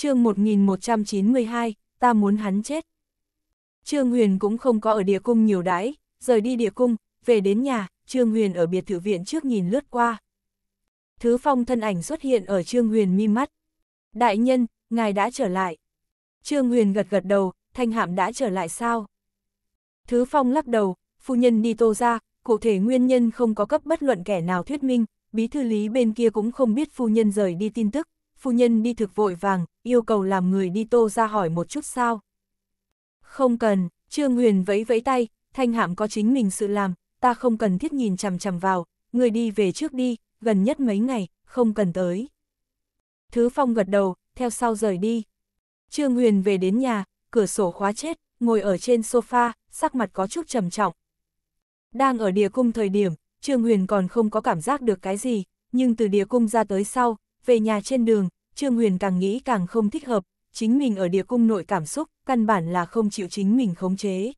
chương 1192, ta muốn hắn chết. Trương Huyền cũng không có ở địa cung nhiều đãi, rời đi địa cung, về đến nhà, Trương Huyền ở biệt thự viện trước nhìn lướt qua. Thứ phong thân ảnh xuất hiện ở Trương Huyền mi mắt. Đại nhân, ngài đã trở lại. Trương Huyền gật gật đầu, thanh hạm đã trở lại sao? Thứ phong lắc đầu, phu nhân đi tô ra, cụ thể nguyên nhân không có cấp bất luận kẻ nào thuyết minh, bí thư lý bên kia cũng không biết phu nhân rời đi tin tức, phu nhân đi thực vội vàng, yêu cầu làm người đi tô ra hỏi một chút sao. Không cần, Trương Huyền vẫy vẫy tay, thanh hạm có chính mình sự làm, ta không cần thiết nhìn chằm chằm vào, người đi về trước đi, gần nhất mấy ngày, không cần tới. Thứ Phong gật đầu, theo sau rời đi. Trương Huyền về đến nhà, cửa sổ khóa chết, ngồi ở trên sofa, sắc mặt có chút trầm trọng. Đang ở địa cung thời điểm, Trương Huyền còn không có cảm giác được cái gì, nhưng từ địa cung ra tới sau, về nhà trên đường, Trương Huyền càng nghĩ càng không thích hợp, chính mình ở địa cung nội cảm xúc, căn bản là không chịu chính mình khống chế.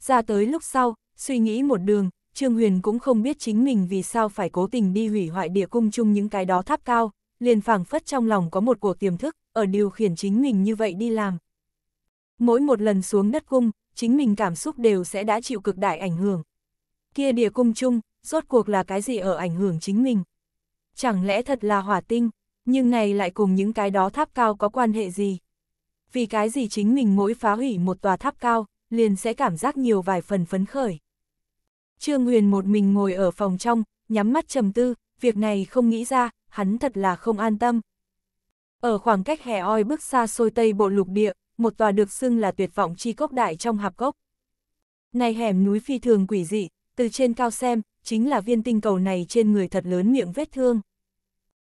Ra tới lúc sau, suy nghĩ một đường, Trương Huyền cũng không biết chính mình vì sao phải cố tình đi hủy hoại địa cung chung những cái đó tháp cao, liền phảng phất trong lòng có một cuộc tiềm thức, ở điều khiển chính mình như vậy đi làm. Mỗi một lần xuống đất cung, chính mình cảm xúc đều sẽ đã chịu cực đại ảnh hưởng. Kia địa cung chung, rốt cuộc là cái gì ở ảnh hưởng chính mình? chẳng lẽ thật là hỏa tinh, nhưng này lại cùng những cái đó tháp cao có quan hệ gì? Vì cái gì chính mình mỗi phá hủy một tòa tháp cao, liền sẽ cảm giác nhiều vài phần phấn khởi. Trương Huyền một mình ngồi ở phòng trong, nhắm mắt trầm tư, việc này không nghĩ ra, hắn thật là không an tâm. Ở khoảng cách hè oi bước xa xôi tây bộ lục địa, một tòa được xưng là tuyệt vọng chi cốc đại trong hạp cốc. Này hẻm núi phi thường quỷ dị, từ trên cao xem, chính là viên tinh cầu này trên người thật lớn miệng vết thương.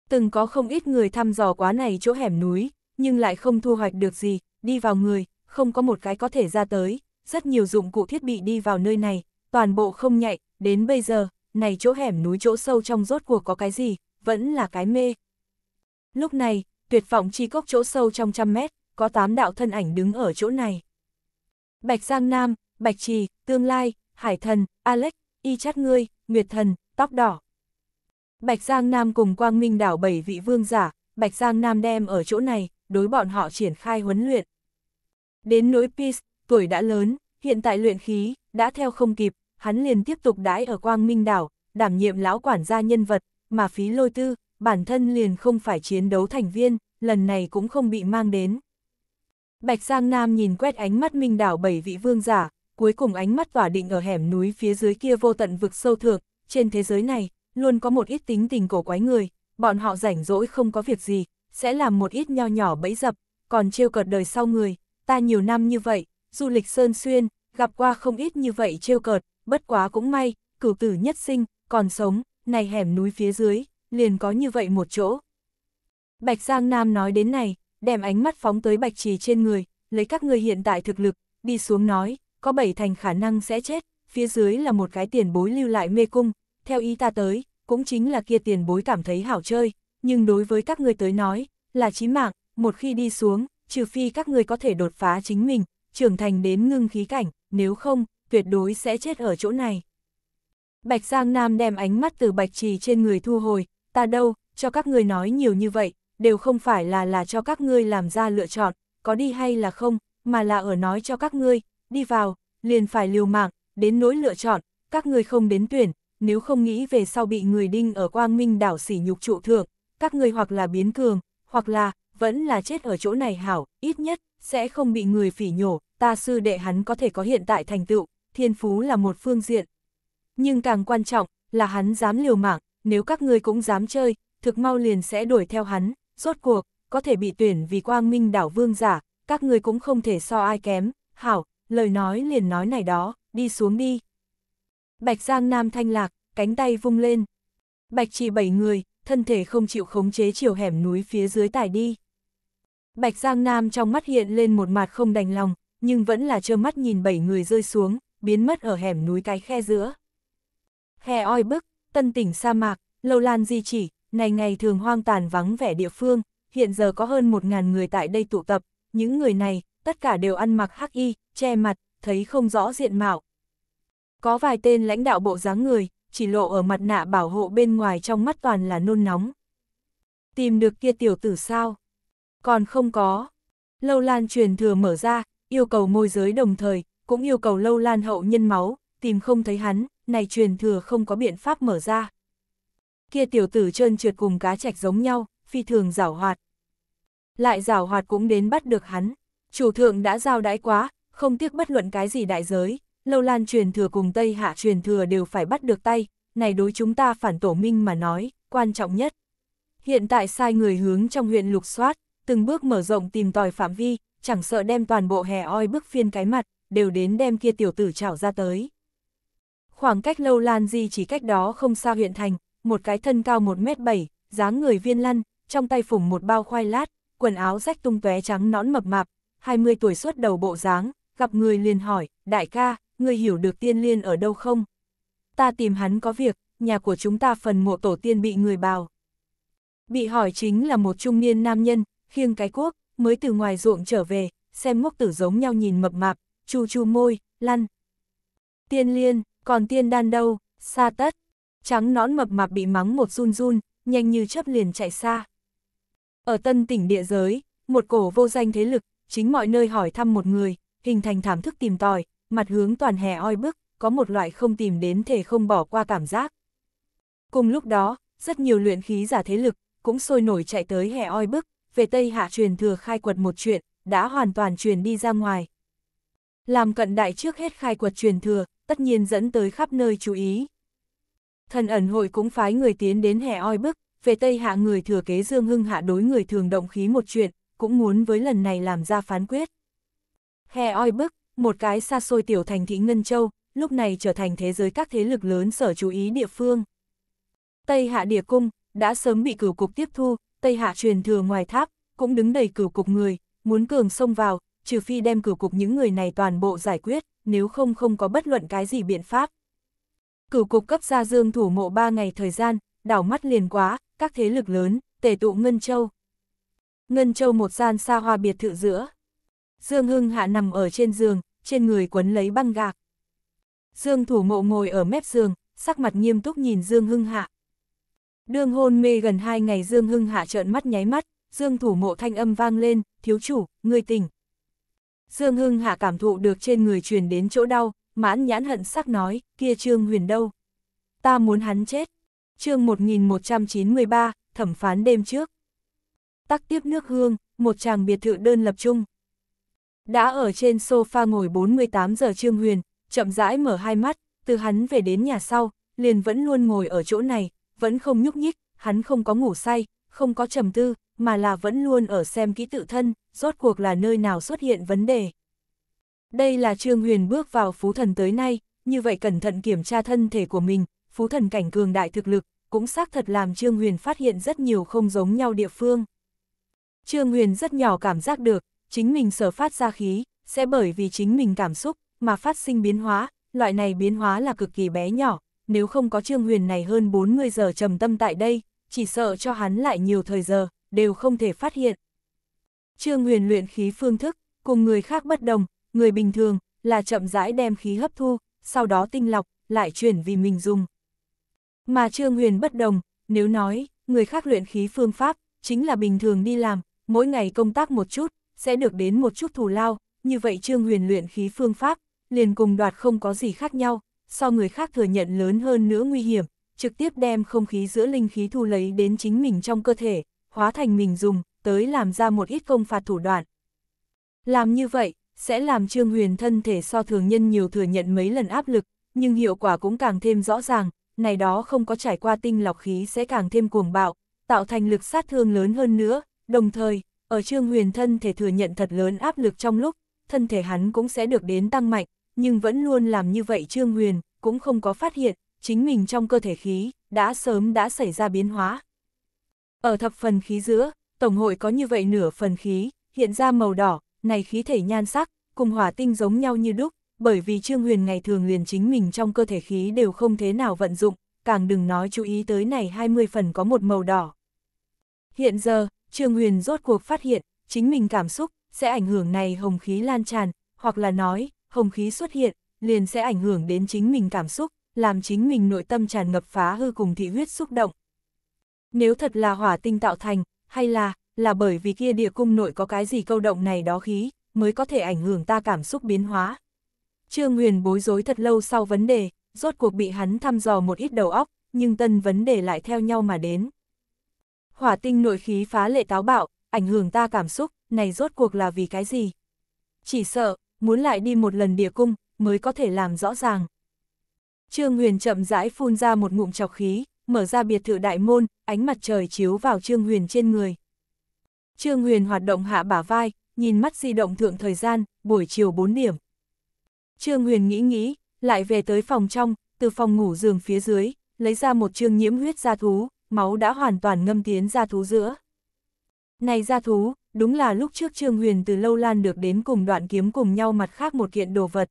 Từng có không ít người thăm dò quá này chỗ hẻm núi, nhưng lại không thu hoạch được gì, đi vào người, không có một cái có thể ra tới, rất nhiều dụng cụ thiết bị đi vào nơi này, toàn bộ không nhạy, đến bây giờ, này chỗ hẻm núi chỗ sâu trong rốt cuộc có cái gì, vẫn là cái mê. Lúc này, tuyệt vọng chi cốc chỗ sâu trong trăm mét, có tám đạo thân ảnh đứng ở chỗ này. Bạch Giang Nam, Bạch Trì, Tương Lai, Hải Thần, Alex, y chát ngươi, nguyệt thần, tóc đỏ. Bạch Giang Nam cùng Quang Minh đảo bảy vị vương giả, Bạch Giang Nam đem ở chỗ này, đối bọn họ triển khai huấn luyện. Đến nỗi Peace, tuổi đã lớn, hiện tại luyện khí, đã theo không kịp, hắn liền tiếp tục đãi ở Quang Minh đảo, đảm nhiệm lão quản gia nhân vật, mà phí lôi tư, bản thân liền không phải chiến đấu thành viên, lần này cũng không bị mang đến. Bạch Giang Nam nhìn quét ánh mắt Minh đảo bảy vị vương giả, cuối cùng ánh mắt tỏa định ở hẻm núi phía dưới kia vô tận vực sâu thượng, trên thế giới này, luôn có một ít tính tình cổ quái người, bọn họ rảnh rỗi không có việc gì, sẽ làm một ít nho nhỏ bẫy dập, còn trêu cợt đời sau người, ta nhiều năm như vậy, du lịch sơn xuyên, gặp qua không ít như vậy trêu cợt, bất quá cũng may, cửu tử nhất sinh, còn sống, này hẻm núi phía dưới, liền có như vậy một chỗ. Bạch Giang Nam nói đến này, đem ánh mắt phóng tới Bạch Trì trên người, lấy các người hiện tại thực lực, đi xuống nói, có bảy thành khả năng sẽ chết, phía dưới là một cái tiền bối lưu lại mê cung, theo ý ta tới, cũng chính là kia tiền bối cảm thấy hảo chơi, nhưng đối với các người tới nói, là chí mạng, một khi đi xuống, trừ phi các người có thể đột phá chính mình, trưởng thành đến ngưng khí cảnh, nếu không, tuyệt đối sẽ chết ở chỗ này. Bạch Giang Nam đem ánh mắt từ Bạch Trì trên người thu hồi, ta đâu, cho các người nói nhiều như vậy, đều không phải là là cho các ngươi làm ra lựa chọn, có đi hay là không, mà là ở nói cho các ngươi, đi vào, liền phải liều mạng, đến nỗi lựa chọn, các người không đến tuyển, nếu không nghĩ về sau bị người đinh ở quang minh đảo sỉ nhục trụ thượng, các người hoặc là biến cường, hoặc là, vẫn là chết ở chỗ này hảo, ít nhất, sẽ không bị người phỉ nhổ, ta sư đệ hắn có thể có hiện tại thành tựu, thiên phú là một phương diện. Nhưng càng quan trọng, là hắn dám liều mạng, nếu các ngươi cũng dám chơi, thực mau liền sẽ đuổi theo hắn, rốt cuộc, có thể bị tuyển vì quang minh đảo vương giả, các ngươi cũng không thể so ai kém, hảo, lời nói liền nói này đó, đi xuống đi. Bạch Giang Nam thanh lạc, cánh tay vung lên. Bạch chỉ bảy người, thân thể không chịu khống chế chiều hẻm núi phía dưới tải đi. Bạch Giang Nam trong mắt hiện lên một mặt không đành lòng, nhưng vẫn là trơ mắt nhìn bảy người rơi xuống, biến mất ở hẻm núi cái khe giữa. khe oi bức, tân tỉnh sa mạc, lâu lan di chỉ, này ngày thường hoang tàn vắng vẻ địa phương, hiện giờ có hơn một ngàn người tại đây tụ tập, những người này, tất cả đều ăn mặc hắc y, che mặt, thấy không rõ diện mạo. Có vài tên lãnh đạo bộ dáng người, chỉ lộ ở mặt nạ bảo hộ bên ngoài trong mắt toàn là nôn nóng. Tìm được kia tiểu tử sao? Còn không có. Lâu lan truyền thừa mở ra, yêu cầu môi giới đồng thời, cũng yêu cầu lâu lan hậu nhân máu, tìm không thấy hắn, này truyền thừa không có biện pháp mở ra. Kia tiểu tử trơn trượt cùng cá chạch giống nhau, phi thường rảo hoạt. Lại rảo hoạt cũng đến bắt được hắn. Chủ thượng đã giao đãi quá, không tiếc bất luận cái gì đại giới, lâu lan truyền thừa cùng Tây Hạ truyền thừa đều phải bắt được tay, này đối chúng ta phản tổ minh mà nói, quan trọng nhất. Hiện tại sai người hướng trong huyện lục soát, từng bước mở rộng tìm tòi phạm vi, chẳng sợ đem toàn bộ hè oi bức phiên cái mặt, đều đến đem kia tiểu tử trảo ra tới. Khoảng cách lâu lan gì chỉ cách đó không xa huyện thành, một cái thân cao 1m7, dáng người viên lăn, trong tay phủng một bao khoai lát, quần áo rách tung tóe trắng nõn mập mạp, 20 tuổi xuất đầu bộ dáng, gặp người liền hỏi, đại ca, người hiểu được tiên liên ở đâu không? Ta tìm hắn có việc, nhà của chúng ta phần mộ tổ tiên bị người bào. Bị hỏi chính là một trung niên nam nhân, khiêng cái cuốc, mới từ ngoài ruộng trở về, xem ngốc tử giống nhau nhìn mập mạp, chu chu môi, lăn. Tiên liên, còn tiên đan đâu, xa tất. Trắng nón mập mạp bị mắng một run run, nhanh như chấp liền chạy xa. Ở tân tỉnh địa giới, một cổ vô danh thế lực, chính mọi nơi hỏi thăm một người, hình thành thảm thức tìm tòi, mặt hướng toàn hè oi bức, có một loại không tìm đến thể không bỏ qua cảm giác. Cùng lúc đó, rất nhiều luyện khí giả thế lực, cũng sôi nổi chạy tới hè oi bức, về Tây Hạ truyền thừa khai quật một chuyện, đã hoàn toàn truyền đi ra ngoài. Làm cận đại trước hết khai quật truyền thừa, tất nhiên dẫn tới khắp nơi chú ý. Thần ẩn hội cũng phái người tiến đến hè oi bức, về Tây Hạ người thừa kế Dương Hưng Hạ đối người thường động khí một chuyện, cũng muốn với lần này làm ra phán quyết. khe oi bức, một cái xa xôi tiểu thành thị Ngân Châu, lúc này trở thành thế giới các thế lực lớn sở chú ý địa phương. Tây Hạ Địa Cung, đã sớm bị cửu cục tiếp thu, Tây Hạ truyền thừa ngoài tháp, cũng đứng đầy cửu cục người, muốn cường xông vào, trừ phi đem cửu cục những người này toàn bộ giải quyết, nếu không không có bất luận cái gì biện pháp. Cửu cục cấp ra dương thủ mộ 3 ngày thời gian, đảo mắt liền quá, các thế lực lớn, tề tụ Ngân Châu. Ngân Châu một gian xa hoa biệt thự giữa. Dương Hưng Hạ nằm ở trên giường, trên người quấn lấy băng gạc. Dương Thủ Mộ ngồi ở mép giường, sắc mặt nghiêm túc nhìn Dương Hưng Hạ. Đương hôn mê gần hai ngày Dương Hưng Hạ trợn mắt nháy mắt, Dương Thủ Mộ thanh âm vang lên, thiếu chủ, người tỉnh. Dương Hưng Hạ cảm thụ được trên người truyền đến chỗ đau, mãn nhãn hận sắc nói, kia Trương Huyền đâu? Ta muốn hắn chết. Chương 1193, thẩm phán đêm trước tắc tiếp nước hương, một chàng biệt thự đơn lập chung. Đã ở trên sofa ngồi 48 giờ Trương Huyền, chậm rãi mở hai mắt, từ hắn về đến nhà sau, liền vẫn luôn ngồi ở chỗ này, vẫn không nhúc nhích, hắn không có ngủ say, không có trầm tư, mà là vẫn luôn ở xem kỹ tự thân, rốt cuộc là nơi nào xuất hiện vấn đề. Đây là Trương Huyền bước vào phú thần tới nay, như vậy cẩn thận kiểm tra thân thể của mình, phú thần cảnh cường đại thực lực, cũng xác thật làm Trương Huyền phát hiện rất nhiều không giống nhau địa phương. Trương Huyền rất nhỏ cảm giác được, chính mình sở phát ra khí, sẽ bởi vì chính mình cảm xúc, mà phát sinh biến hóa, loại này biến hóa là cực kỳ bé nhỏ, nếu không có Trương Huyền này hơn 40 giờ trầm tâm tại đây, chỉ sợ cho hắn lại nhiều thời giờ, đều không thể phát hiện. Trương Huyền luyện khí phương thức, cùng người khác bất đồng, người bình thường, là chậm rãi đem khí hấp thu, sau đó tinh lọc, lại chuyển vì mình dùng. Mà Trương Huyền bất đồng, nếu nói, người khác luyện khí phương pháp, chính là bình thường đi làm, mỗi ngày công tác một chút, sẽ được đến một chút thù lao, như vậy Trương Huyền luyện khí phương pháp, liền cùng đoạt không có gì khác nhau, so người khác thừa nhận lớn hơn nữa nguy hiểm, trực tiếp đem không khí giữa linh khí thu lấy đến chính mình trong cơ thể, hóa thành mình dùng, tới làm ra một ít công phạt thủ đoạn. Làm như vậy, sẽ làm Trương Huyền thân thể so thường nhân nhiều thừa nhận mấy lần áp lực, nhưng hiệu quả cũng càng thêm rõ ràng, này đó không có trải qua tinh lọc khí sẽ càng thêm cuồng bạo, tạo thành lực sát thương lớn hơn nữa, Đồng thời, ở Trương Huyền thân thể thừa nhận thật lớn áp lực trong lúc, thân thể hắn cũng sẽ được đến tăng mạnh, nhưng vẫn luôn làm như vậy Trương Huyền cũng không có phát hiện, chính mình trong cơ thể khí đã sớm đã xảy ra biến hóa. Ở thập phần khí giữa, Tổng hội có như vậy nửa phần khí, hiện ra màu đỏ, này khí thể nhan sắc, cùng hỏa tinh giống nhau như đúc, bởi vì Trương Huyền ngày thường liền chính mình trong cơ thể khí đều không thế nào vận dụng, càng đừng nói chú ý tới này 20 phần có một màu đỏ. Hiện giờ, Trương Huyền rốt cuộc phát hiện, chính mình cảm xúc, sẽ ảnh hưởng này hồng khí lan tràn, hoặc là nói, hồng khí xuất hiện, liền sẽ ảnh hưởng đến chính mình cảm xúc, làm chính mình nội tâm tràn ngập phá hư cùng thị huyết xúc động. Nếu thật là hỏa tinh tạo thành, hay là, là bởi vì kia địa cung nội có cái gì câu động này đó khí, mới có thể ảnh hưởng ta cảm xúc biến hóa. Trương Huyền bối rối thật lâu sau vấn đề, rốt cuộc bị hắn thăm dò một ít đầu óc, nhưng tân vấn đề lại theo nhau mà đến hỏa tinh nội khí phá lệ táo bạo, ảnh hưởng ta cảm xúc, này rốt cuộc là vì cái gì? Chỉ sợ, muốn lại đi một lần địa cung, mới có thể làm rõ ràng. Trương Huyền chậm rãi phun ra một ngụm chọc khí, mở ra biệt thự đại môn, ánh mặt trời chiếu vào Trương Huyền trên người. Trương Huyền hoạt động hạ bả vai, nhìn mắt di động thượng thời gian, buổi chiều 4 điểm. Trương Huyền nghĩ nghĩ, lại về tới phòng trong, từ phòng ngủ giường phía dưới, lấy ra một trương nhiễm huyết gia thú, máu đã hoàn toàn ngâm tiến ra thú giữa. Này ra thú, đúng là lúc trước Trương Huyền từ lâu lan được đến cùng đoạn kiếm cùng nhau mặt khác một kiện đồ vật.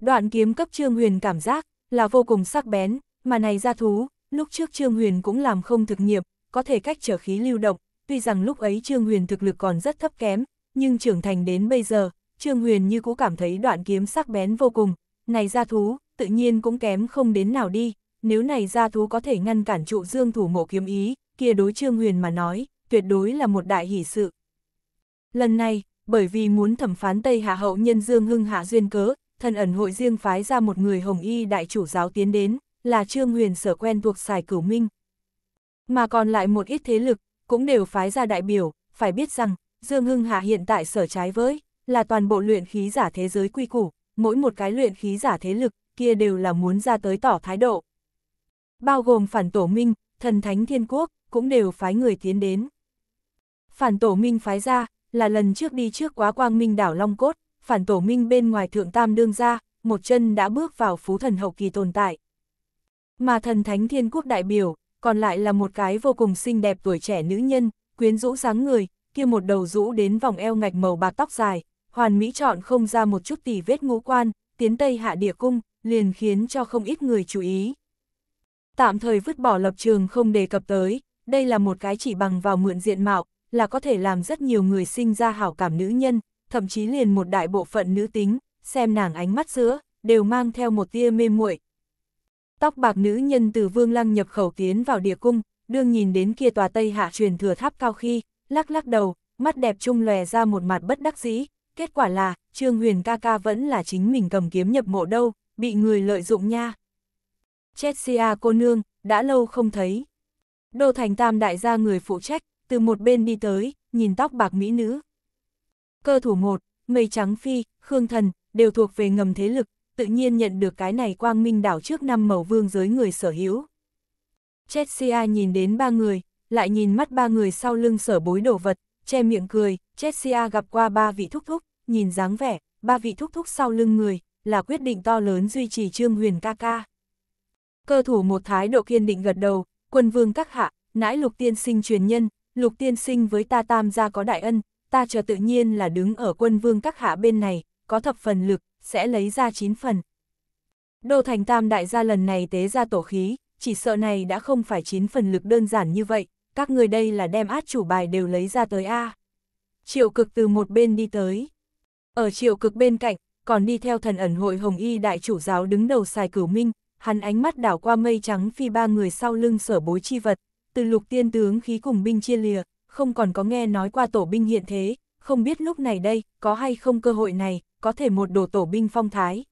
Đoạn kiếm cấp Trương Huyền cảm giác là vô cùng sắc bén, mà này ra thú, lúc trước Trương Huyền cũng làm không thực nghiệm, có thể cách trở khí lưu động, tuy rằng lúc ấy Trương Huyền thực lực còn rất thấp kém, nhưng trưởng thành đến bây giờ, Trương Huyền như cũ cảm thấy đoạn kiếm sắc bén vô cùng, này ra thú, tự nhiên cũng kém không đến nào đi nếu này gia thú có thể ngăn cản trụ dương thủ mộ kiếm ý, kia đối Trương Huyền mà nói, tuyệt đối là một đại hỷ sự. Lần này, bởi vì muốn thẩm phán Tây Hạ hậu nhân Dương Hưng Hạ duyên cớ, thần ẩn hội riêng phái ra một người hồng y đại chủ giáo tiến đến, là Trương Huyền sở quen thuộc xài cửu minh. Mà còn lại một ít thế lực, cũng đều phái ra đại biểu, phải biết rằng, Dương Hưng Hạ hiện tại sở trái với, là toàn bộ luyện khí giả thế giới quy củ, mỗi một cái luyện khí giả thế lực, kia đều là muốn ra tới tỏ thái độ bao gồm phản tổ minh, thần thánh thiên quốc, cũng đều phái người tiến đến. Phản tổ minh phái ra, là lần trước đi trước quá quang minh đảo Long Cốt, phản tổ minh bên ngoài thượng tam đương ra, một chân đã bước vào phú thần hậu kỳ tồn tại. Mà thần thánh thiên quốc đại biểu, còn lại là một cái vô cùng xinh đẹp tuổi trẻ nữ nhân, quyến rũ sáng người, kia một đầu rũ đến vòng eo ngạch màu bạc tóc dài, hoàn mỹ chọn không ra một chút tỉ vết ngũ quan, tiến tây hạ địa cung, liền khiến cho không ít người chú ý. Tạm thời vứt bỏ lập trường không đề cập tới, đây là một cái chỉ bằng vào mượn diện mạo, là có thể làm rất nhiều người sinh ra hảo cảm nữ nhân, thậm chí liền một đại bộ phận nữ tính, xem nàng ánh mắt giữa, đều mang theo một tia mê muội. Tóc bạc nữ nhân từ vương lăng nhập khẩu tiến vào địa cung, đương nhìn đến kia tòa tây hạ truyền thừa tháp cao khi, lắc lắc đầu, mắt đẹp trung lòe ra một mặt bất đắc dĩ, kết quả là, Trương Huyền ca ca vẫn là chính mình cầm kiếm nhập mộ đâu, bị người lợi dụng nha. Chessia cô nương, đã lâu không thấy. Đô Thành Tam đại gia người phụ trách, từ một bên đi tới, nhìn tóc bạc mỹ nữ. Cơ thủ một, mây trắng phi, khương thần, đều thuộc về ngầm thế lực, tự nhiên nhận được cái này quang minh đảo trước năm màu vương giới người sở hữu. Chessia nhìn đến ba người, lại nhìn mắt ba người sau lưng sở bối đồ vật, che miệng cười, Chessia gặp qua ba vị thúc thúc, nhìn dáng vẻ, ba vị thúc thúc sau lưng người, là quyết định to lớn duy trì trương huyền ca ca. Cơ thủ một thái độ kiên định gật đầu, quân vương các hạ, nãi lục tiên sinh truyền nhân, lục tiên sinh với ta tam gia có đại ân, ta chờ tự nhiên là đứng ở quân vương các hạ bên này, có thập phần lực, sẽ lấy ra chín phần. Đô thành tam đại gia lần này tế ra tổ khí, chỉ sợ này đã không phải chín phần lực đơn giản như vậy, các người đây là đem át chủ bài đều lấy ra tới A. Triệu cực từ một bên đi tới. Ở triệu cực bên cạnh, còn đi theo thần ẩn hội Hồng Y đại chủ giáo đứng đầu xài Cửu Minh, hắn ánh mắt đảo qua mây trắng phi ba người sau lưng sở bối chi vật, từ lục tiên tướng khí cùng binh chia lìa, không còn có nghe nói qua tổ binh hiện thế, không biết lúc này đây, có hay không cơ hội này, có thể một đồ tổ binh phong thái.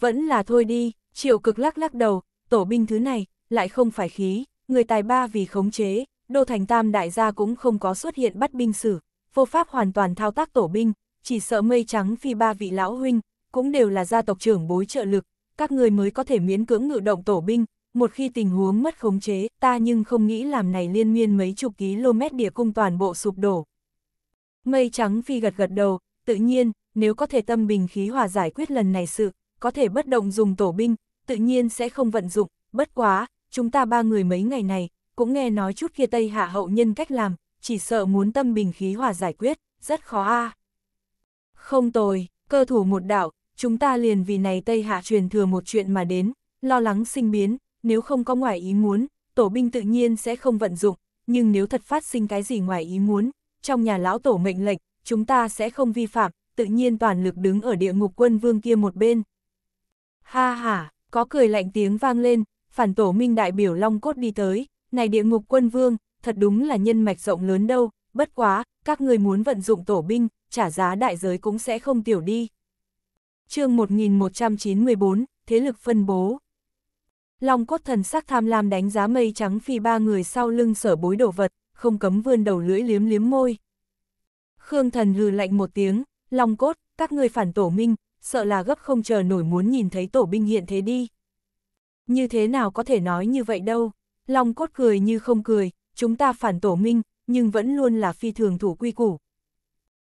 Vẫn là thôi đi, triệu cực lắc lắc đầu, tổ binh thứ này, lại không phải khí, người tài ba vì khống chế, đô thành tam đại gia cũng không có xuất hiện bắt binh sử, vô pháp hoàn toàn thao tác tổ binh, chỉ sợ mây trắng phi ba vị lão huynh, cũng đều là gia tộc trưởng bối trợ lực, các người mới có thể miễn cưỡng ngự động tổ binh, một khi tình huống mất khống chế, ta nhưng không nghĩ làm này liên miên mấy chục km địa cung toàn bộ sụp đổ. Mây trắng phi gật gật đầu, tự nhiên, nếu có thể tâm bình khí hòa giải quyết lần này sự, có thể bất động dùng tổ binh, tự nhiên sẽ không vận dụng, bất quá, chúng ta ba người mấy ngày này, cũng nghe nói chút kia Tây Hạ hậu nhân cách làm, chỉ sợ muốn tâm bình khí hòa giải quyết, rất khó a. Không tồi, cơ thủ một đạo, chúng ta liền vì này Tây Hạ truyền thừa một chuyện mà đến, lo lắng sinh biến, nếu không có ngoài ý muốn, tổ binh tự nhiên sẽ không vận dụng, nhưng nếu thật phát sinh cái gì ngoài ý muốn, trong nhà lão tổ mệnh lệnh, chúng ta sẽ không vi phạm, tự nhiên toàn lực đứng ở địa ngục quân vương kia một bên. Ha ha, có cười lạnh tiếng vang lên, phản tổ minh đại biểu Long Cốt đi tới, này địa ngục quân vương, thật đúng là nhân mạch rộng lớn đâu, bất quá, các người muốn vận dụng tổ binh, trả giá đại giới cũng sẽ không tiểu đi chương 1194, thế lực phân bố. Long cốt thần sắc tham lam đánh giá mây trắng phi ba người sau lưng sở bối đổ vật, không cấm vươn đầu lưỡi liếm liếm môi. Khương thần hừ lạnh một tiếng, long cốt, các ngươi phản tổ minh, sợ là gấp không chờ nổi muốn nhìn thấy tổ binh hiện thế đi. Như thế nào có thể nói như vậy đâu, long cốt cười như không cười, chúng ta phản tổ minh, nhưng vẫn luôn là phi thường thủ quy củ.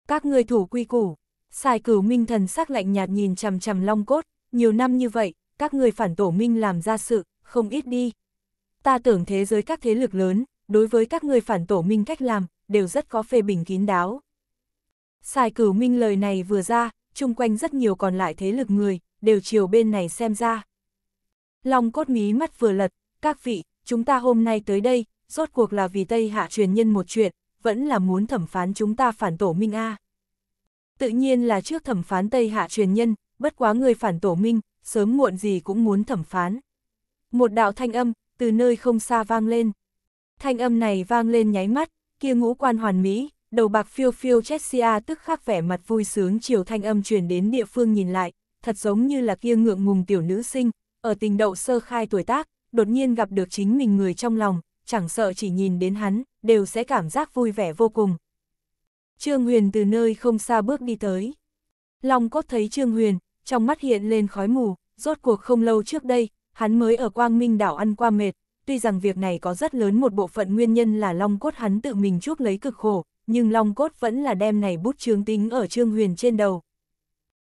Các ngươi thủ quy củ, Sai cửu minh thần sắc lạnh nhạt nhìn chằm chằm long cốt, nhiều năm như vậy, các người phản tổ minh làm ra sự, không ít đi. Ta tưởng thế giới các thế lực lớn, đối với các người phản tổ minh cách làm, đều rất có phê bình kín đáo. Sai cửu minh lời này vừa ra, chung quanh rất nhiều còn lại thế lực người, đều chiều bên này xem ra. Long cốt mí mắt vừa lật, các vị, chúng ta hôm nay tới đây, rốt cuộc là vì Tây Hạ truyền nhân một chuyện, vẫn là muốn thẩm phán chúng ta phản tổ minh A. À tự nhiên là trước thẩm phán Tây Hạ truyền nhân, bất quá người phản tổ minh, sớm muộn gì cũng muốn thẩm phán. Một đạo thanh âm, từ nơi không xa vang lên. Thanh âm này vang lên nháy mắt, kia ngũ quan hoàn mỹ, đầu bạc phiêu phiêu Chessia tức khắc vẻ mặt vui sướng chiều thanh âm truyền đến địa phương nhìn lại, thật giống như là kia ngượng ngùng tiểu nữ sinh, ở tình đậu sơ khai tuổi tác, đột nhiên gặp được chính mình người trong lòng, chẳng sợ chỉ nhìn đến hắn, đều sẽ cảm giác vui vẻ vô cùng, Trương Huyền từ nơi không xa bước đi tới. Long cốt thấy Trương Huyền, trong mắt hiện lên khói mù, rốt cuộc không lâu trước đây, hắn mới ở Quang Minh đảo ăn qua mệt, tuy rằng việc này có rất lớn một bộ phận nguyên nhân là Long cốt hắn tự mình chuốc lấy cực khổ, nhưng Long cốt vẫn là đem này bút chướng tính ở Trương Huyền trên đầu.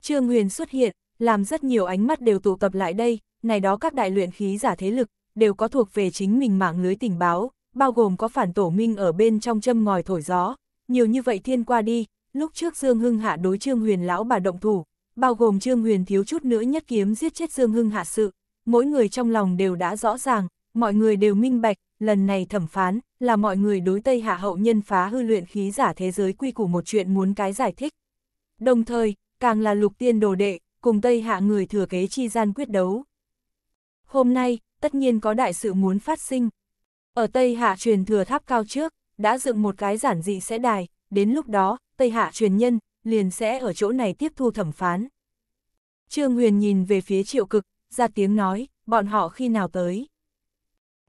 Trương Huyền xuất hiện, làm rất nhiều ánh mắt đều tụ tập lại đây, này đó các đại luyện khí giả thế lực, đều có thuộc về chính mình mạng lưới tình báo, bao gồm có phản tổ minh ở bên trong châm ngòi thổi gió, nhiều như vậy thiên qua đi, lúc trước Dương Hưng Hạ đối Trương Huyền lão bà động thủ, bao gồm Trương Huyền thiếu chút nữa nhất kiếm giết chết Dương Hưng Hạ sự, mỗi người trong lòng đều đã rõ ràng, mọi người đều minh bạch, lần này thẩm phán là mọi người đối Tây Hạ hậu nhân phá hư luyện khí giả thế giới quy củ một chuyện muốn cái giải thích. Đồng thời, càng là lục tiên đồ đệ, cùng Tây Hạ người thừa kế chi gian quyết đấu. Hôm nay, tất nhiên có đại sự muốn phát sinh. Ở Tây Hạ truyền thừa tháp cao trước, đã dựng một cái giản dị sẽ đài, đến lúc đó, Tây Hạ truyền nhân, liền sẽ ở chỗ này tiếp thu thẩm phán. Trương Huyền nhìn về phía triệu cực, ra tiếng nói, bọn họ khi nào tới.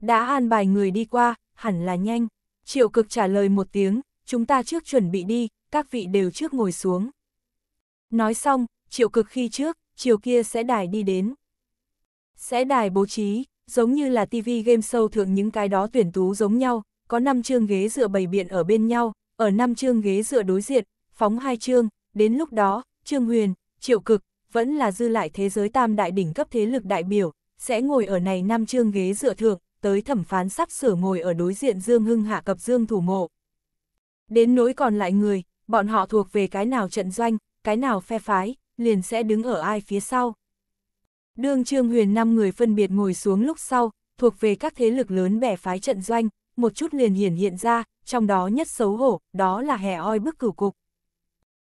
Đã an bài người đi qua, hẳn là nhanh. Triệu cực trả lời một tiếng, chúng ta trước chuẩn bị đi, các vị đều trước ngồi xuống. Nói xong, triệu cực khi trước, chiều kia sẽ đài đi đến. Sẽ đài bố trí, giống như là TV game show thượng những cái đó tuyển tú giống nhau, có 5 chương ghế dựa bầy biện ở bên nhau, ở 5 chương ghế dựa đối diện, phóng hai chương, đến lúc đó, Trương Huyền, Triệu Cực, vẫn là dư lại thế giới tam đại đỉnh cấp thế lực đại biểu, sẽ ngồi ở này 5 chương ghế dựa thượng, tới thẩm phán sắp sửa ngồi ở đối diện Dương Hưng hạ cập Dương thủ mộ. Đến nỗi còn lại người, bọn họ thuộc về cái nào trận doanh, cái nào phe phái, liền sẽ đứng ở ai phía sau. Đương Trương Huyền năm người phân biệt ngồi xuống lúc sau, thuộc về các thế lực lớn bẻ phái trận doanh, một chút liền hiển hiện ra, trong đó nhất xấu hổ, đó là hè oi bức cửu cục.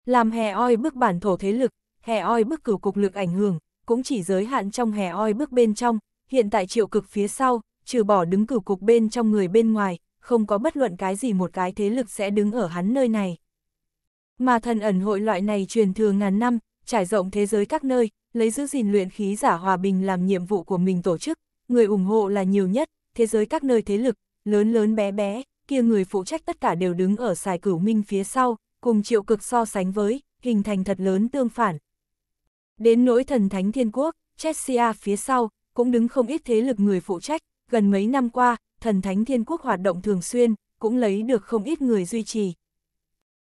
Làm hè oi bức bản thổ thế lực, hè oi bức cửu cục lực ảnh hưởng, cũng chỉ giới hạn trong hè oi bước bên trong, hiện tại triệu cực phía sau, trừ bỏ đứng cửu cục bên trong người bên ngoài, không có bất luận cái gì một cái thế lực sẽ đứng ở hắn nơi này. Mà thần ẩn hội loại này truyền thừa ngàn năm, trải rộng thế giới các nơi, lấy giữ gìn luyện khí giả hòa bình làm nhiệm vụ của mình tổ chức, người ủng hộ là nhiều nhất, thế giới các nơi thế lực, lớn lớn bé bé, kia người phụ trách tất cả đều đứng ở xài cửu minh phía sau, cùng triệu cực so sánh với, hình thành thật lớn tương phản. Đến nỗi thần thánh thiên quốc, chessia phía sau, cũng đứng không ít thế lực người phụ trách, gần mấy năm qua, thần thánh thiên quốc hoạt động thường xuyên, cũng lấy được không ít người duy trì.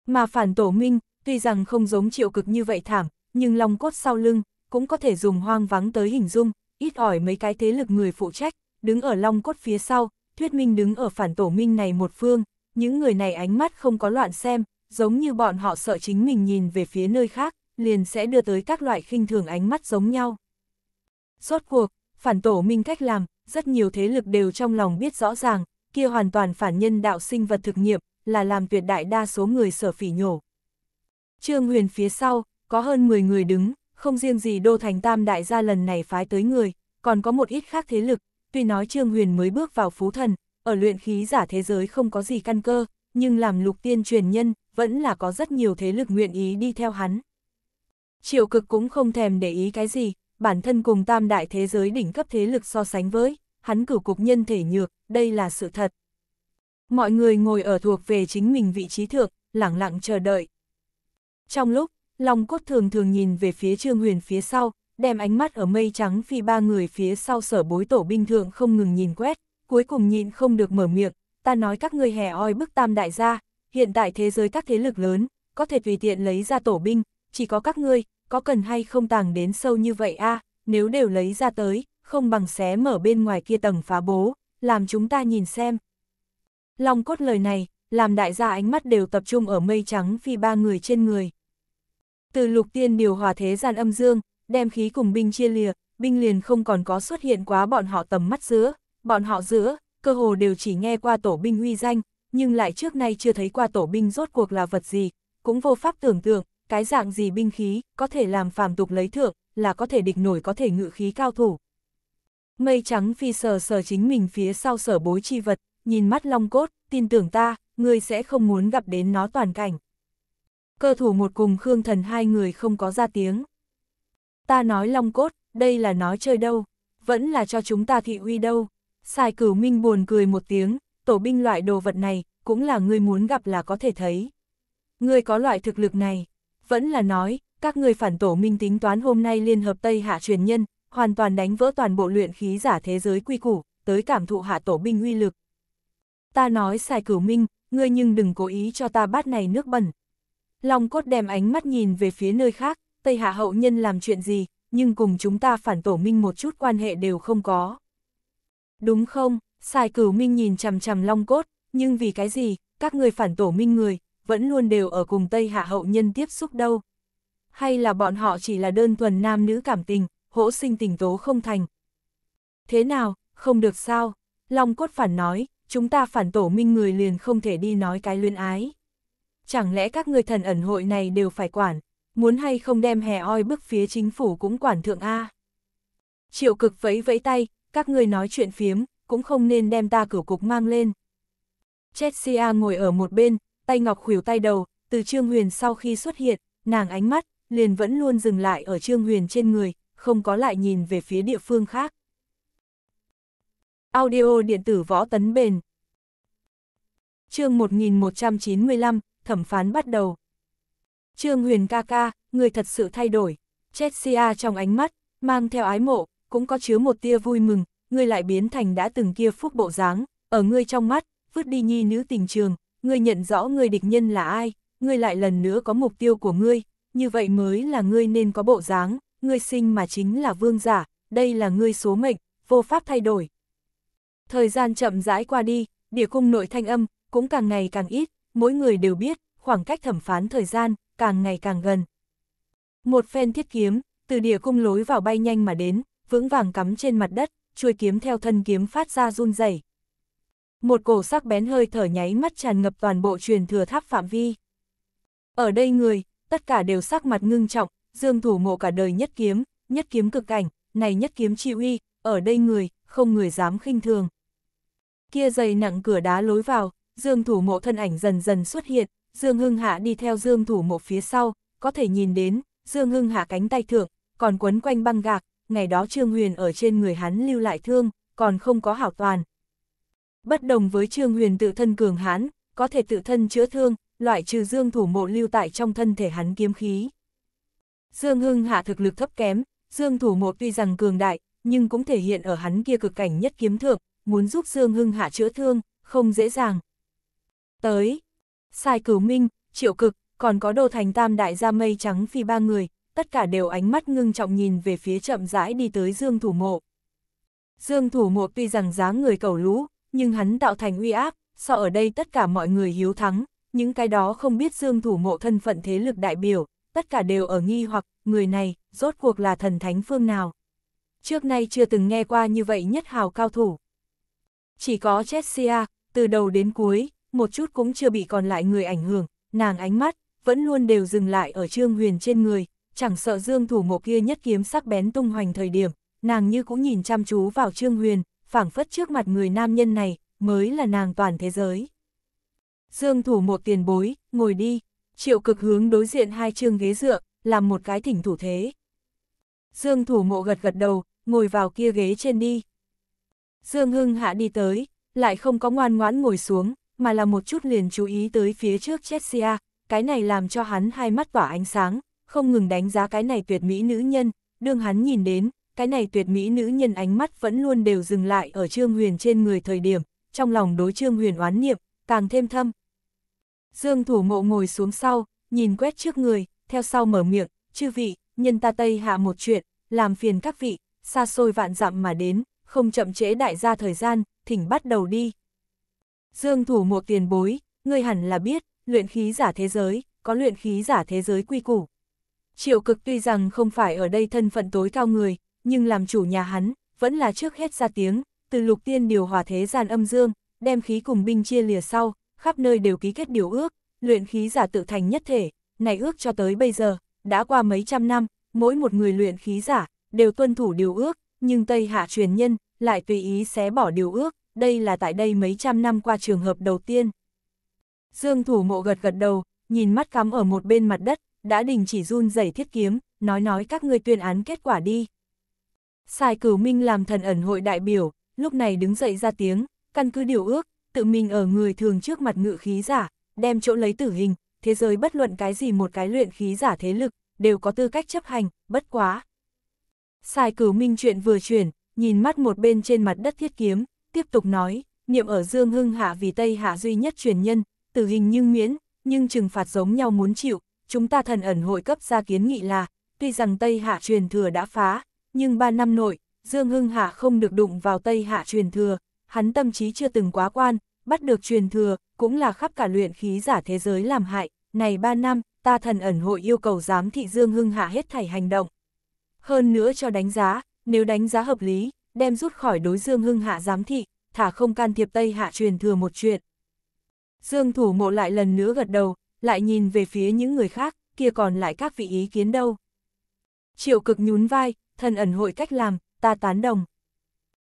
Mà phản tổ minh, tuy rằng không giống triệu cực như vậy thảm, nhưng lòng cốt sau lưng, cũng có thể dùng hoang vắng tới hình dung, ít ỏi mấy cái thế lực người phụ trách, đứng ở long cốt phía sau, Thuyết Minh đứng ở phản tổ minh này một phương, những người này ánh mắt không có loạn xem, giống như bọn họ sợ chính mình nhìn về phía nơi khác, liền sẽ đưa tới các loại khinh thường ánh mắt giống nhau. Rốt cuộc, phản tổ minh cách làm, rất nhiều thế lực đều trong lòng biết rõ ràng, kia hoàn toàn phản nhân đạo sinh vật thực nghiệm, là làm tuyệt đại đa số người sở phỉ nhổ. Trương Huyền phía sau, có hơn 10 người đứng, không riêng gì Đô Thành Tam Đại gia lần này phái tới người, còn có một ít khác thế lực, Tuy nói Trương Huyền mới bước vào phú thần, ở luyện khí giả thế giới không có gì căn cơ, nhưng làm lục tiên truyền nhân, vẫn là có rất nhiều thế lực nguyện ý đi theo hắn. Triệu cực cũng không thèm để ý cái gì, bản thân cùng tam đại thế giới đỉnh cấp thế lực so sánh với, hắn cử cục nhân thể nhược, đây là sự thật. Mọi người ngồi ở thuộc về chính mình vị trí thượng, lặng lặng chờ đợi. Trong lúc, Long Cốt thường thường nhìn về phía Trương Huyền phía sau, đem ánh mắt ở mây trắng phi ba người phía sau sở bối tổ binh thượng không ngừng nhìn quét, cuối cùng nhịn không được mở miệng, ta nói các ngươi hè oi bức tam đại gia, hiện tại thế giới các thế lực lớn, có thể tùy tiện lấy ra tổ binh, chỉ có các ngươi, có cần hay không tàng đến sâu như vậy a nếu đều lấy ra tới, không bằng xé mở bên ngoài kia tầng phá bố, làm chúng ta nhìn xem. Long cốt lời này, làm đại gia ánh mắt đều tập trung ở mây trắng phi ba người trên người. Từ lục tiên điều hòa thế gian âm dương, đem khí cùng binh chia lìa, binh liền không còn có xuất hiện quá bọn họ tầm mắt giữa, bọn họ giữa, cơ hồ đều chỉ nghe qua tổ binh huy danh, nhưng lại trước nay chưa thấy qua tổ binh rốt cuộc là vật gì, cũng vô pháp tưởng tượng, cái dạng gì binh khí, có thể làm phàm tục lấy thượng, là có thể địch nổi có thể ngự khí cao thủ. Mây trắng phi sờ sờ chính mình phía sau sở bối chi vật, nhìn mắt long cốt, tin tưởng ta, ngươi sẽ không muốn gặp đến nó toàn cảnh. Cơ thủ một cùng Khương Thần hai người không có ra tiếng. Ta nói long cốt, đây là nói chơi đâu, vẫn là cho chúng ta thị uy đâu. Sai cửu minh buồn cười một tiếng, tổ binh loại đồ vật này, cũng là người muốn gặp là có thể thấy. Người có loại thực lực này, vẫn là nói, các người phản tổ minh tính toán hôm nay Liên Hợp Tây Hạ truyền nhân, hoàn toàn đánh vỡ toàn bộ luyện khí giả thế giới quy củ, tới cảm thụ hạ tổ binh uy lực. Ta nói sai cửu minh, ngươi nhưng đừng cố ý cho ta bát này nước bẩn. Long cốt đem ánh mắt nhìn về phía nơi khác, Tây Hạ hậu nhân làm chuyện gì, nhưng cùng chúng ta phản tổ minh một chút quan hệ đều không có. Đúng không, Sai Cửu Minh nhìn chằm chằm Long Cốt, nhưng vì cái gì, các người phản tổ minh người, vẫn luôn đều ở cùng Tây Hạ hậu nhân tiếp xúc đâu. Hay là bọn họ chỉ là đơn thuần nam nữ cảm tình, hỗ sinh tình tố không thành. Thế nào, không được sao, Long Cốt phản nói, chúng ta phản tổ minh người liền không thể đi nói cái luyến ái. Chẳng lẽ các người thần ẩn hội này đều phải quản, muốn hay không đem hè oi bức phía chính phủ cũng quản thượng A. Triệu cực vẫy vẫy tay, các ngươi nói chuyện phiếm, cũng không nên đem ta cửa cục mang lên. Chelsea ngồi ở một bên, tay ngọc khuỷu tay đầu, từ Trương Huyền sau khi xuất hiện, nàng ánh mắt, liền vẫn luôn dừng lại ở Trương Huyền trên người, không có lại nhìn về phía địa phương khác. Audio điện tử võ tấn bền Chương 1195, thẩm phán bắt đầu Trương Huyền ca ca, người thật sự thay đổi. Chelsea trong ánh mắt, mang theo ái mộ, cũng có chứa một tia vui mừng, ngươi lại biến thành đã từng kia phúc bộ dáng, ở ngươi trong mắt, vứt đi nhi nữ tình trường, ngươi nhận rõ người địch nhân là ai, ngươi lại lần nữa có mục tiêu của ngươi, như vậy mới là ngươi nên có bộ dáng, ngươi sinh mà chính là vương giả, đây là ngươi số mệnh, vô pháp thay đổi. Thời gian chậm rãi qua đi, địa cung nội thanh âm cũng càng ngày càng ít, mỗi người đều biết, khoảng cách thẩm phán thời gian càng ngày càng gần. Một phen thiết kiếm, từ địa cung lối vào bay nhanh mà đến, vững vàng cắm trên mặt đất, chuôi kiếm theo thân kiếm phát ra run rẩy. Một cổ sắc bén hơi thở nháy mắt tràn ngập toàn bộ truyền thừa tháp phạm vi. Ở đây người, tất cả đều sắc mặt ngưng trọng, dương thủ ngộ cả đời nhất kiếm, nhất kiếm cực cảnh, này nhất kiếm chi uy, ở đây người, không người dám khinh thường. Kia dày nặng cửa đá lối vào, dương thủ mộ thân ảnh dần dần xuất hiện, Dương Hưng Hạ đi theo Dương Thủ Mộ phía sau, có thể nhìn đến, Dương Hưng Hạ cánh tay thượng, còn quấn quanh băng gạc, ngày đó Trương Huyền ở trên người hắn lưu lại thương, còn không có hảo toàn. Bất đồng với Trương Huyền tự thân cường hãn, có thể tự thân chữa thương, loại trừ Dương Thủ Mộ lưu tại trong thân thể hắn kiếm khí. Dương Hưng Hạ thực lực thấp kém, Dương Thủ Mộ tuy rằng cường đại, nhưng cũng thể hiện ở hắn kia cực cảnh nhất kiếm thượng, muốn giúp Dương Hưng Hạ chữa thương, không dễ dàng. Tới, Sai Cửu Minh, Triệu Cực, còn có đồ thành tam đại gia mây trắng phi ba người, tất cả đều ánh mắt ngưng trọng nhìn về phía chậm rãi đi tới Dương Thủ Mộ. Dương Thủ Mộ tuy rằng dáng người cầu lũ, nhưng hắn tạo thành uy áp, so ở đây tất cả mọi người hiếu thắng, những cái đó không biết Dương Thủ Mộ thân phận thế lực đại biểu, tất cả đều ở nghi hoặc, người này, rốt cuộc là thần thánh phương nào. Trước nay chưa từng nghe qua như vậy nhất hào cao thủ. Chỉ có Chessia, từ đầu đến cuối, một chút cũng chưa bị còn lại người ảnh hưởng, nàng ánh mắt, vẫn luôn đều dừng lại ở Trương Huyền trên người, chẳng sợ Dương thủ mộ kia nhất kiếm sắc bén tung hoành thời điểm, nàng như cũng nhìn chăm chú vào Trương Huyền, phảng phất trước mặt người nam nhân này, mới là nàng toàn thế giới. Dương thủ mộ tiền bối, ngồi đi, triệu cực hướng đối diện hai trương ghế dựa, làm một cái thỉnh thủ thế. Dương thủ mộ gật gật đầu, ngồi vào kia ghế trên đi. Dương hưng hạ đi tới, lại không có ngoan ngoãn ngồi xuống, mà là một chút liền chú ý tới phía trước Chelsea, cái này làm cho hắn hai mắt tỏa ánh sáng, không ngừng đánh giá cái này tuyệt mỹ nữ nhân, đương hắn nhìn đến, cái này tuyệt mỹ nữ nhân ánh mắt vẫn luôn đều dừng lại ở Trương Huyền trên người thời điểm, trong lòng đối Trương Huyền oán niệm, càng thêm thâm. Dương thủ mộ ngồi xuống sau, nhìn quét trước người, theo sau mở miệng, chư vị, nhân ta Tây hạ một chuyện, làm phiền các vị, xa xôi vạn dặm mà đến, không chậm trễ đại gia thời gian, thỉnh bắt đầu đi, Dương thủ một tiền bối, ngươi hẳn là biết, luyện khí giả thế giới, có luyện khí giả thế giới quy củ. Triệu cực tuy rằng không phải ở đây thân phận tối cao người, nhưng làm chủ nhà hắn, vẫn là trước hết ra tiếng, từ lục tiên điều hòa thế gian âm dương, đem khí cùng binh chia lìa sau, khắp nơi đều ký kết điều ước, luyện khí giả tự thành nhất thể, này ước cho tới bây giờ, đã qua mấy trăm năm, mỗi một người luyện khí giả, đều tuân thủ điều ước, nhưng Tây Hạ truyền nhân, lại tùy ý xé bỏ điều ước, đây là tại đây mấy trăm năm qua trường hợp đầu tiên. Dương thủ mộ gật gật đầu, nhìn mắt cắm ở một bên mặt đất, đã đình chỉ run rẩy thiết kiếm, nói nói các ngươi tuyên án kết quả đi. Sai cửu minh làm thần ẩn hội đại biểu, lúc này đứng dậy ra tiếng, căn cứ điều ước, tự mình ở người thường trước mặt ngự khí giả, đem chỗ lấy tử hình, thế giới bất luận cái gì một cái luyện khí giả thế lực, đều có tư cách chấp hành, bất quá. Sai cửu minh chuyện vừa chuyển, nhìn mắt một bên trên mặt đất thiết kiếm, tiếp tục nói, niệm ở Dương Hưng Hạ vì Tây Hạ duy nhất truyền nhân, tử hình nhưng miễn, nhưng trừng phạt giống nhau muốn chịu, chúng ta thần ẩn hội cấp ra kiến nghị là, tuy rằng Tây Hạ truyền thừa đã phá, nhưng ba năm nội, Dương Hưng Hạ không được đụng vào Tây Hạ truyền thừa, hắn tâm trí chưa từng quá quan, bắt được truyền thừa, cũng là khắp cả luyện khí giả thế giới làm hại, này ba năm, ta thần ẩn hội yêu cầu giám thị Dương Hưng Hạ hết thảy hành động. Hơn nữa cho đánh giá, nếu đánh giá hợp lý, đem rút khỏi đối Dương Hưng Hạ giám thị, thả không can thiệp Tây Hạ truyền thừa một chuyện. Dương thủ mộ lại lần nữa gật đầu, lại nhìn về phía những người khác, kia còn lại các vị ý kiến đâu. Triệu cực nhún vai, thần ẩn hội cách làm, ta tán đồng.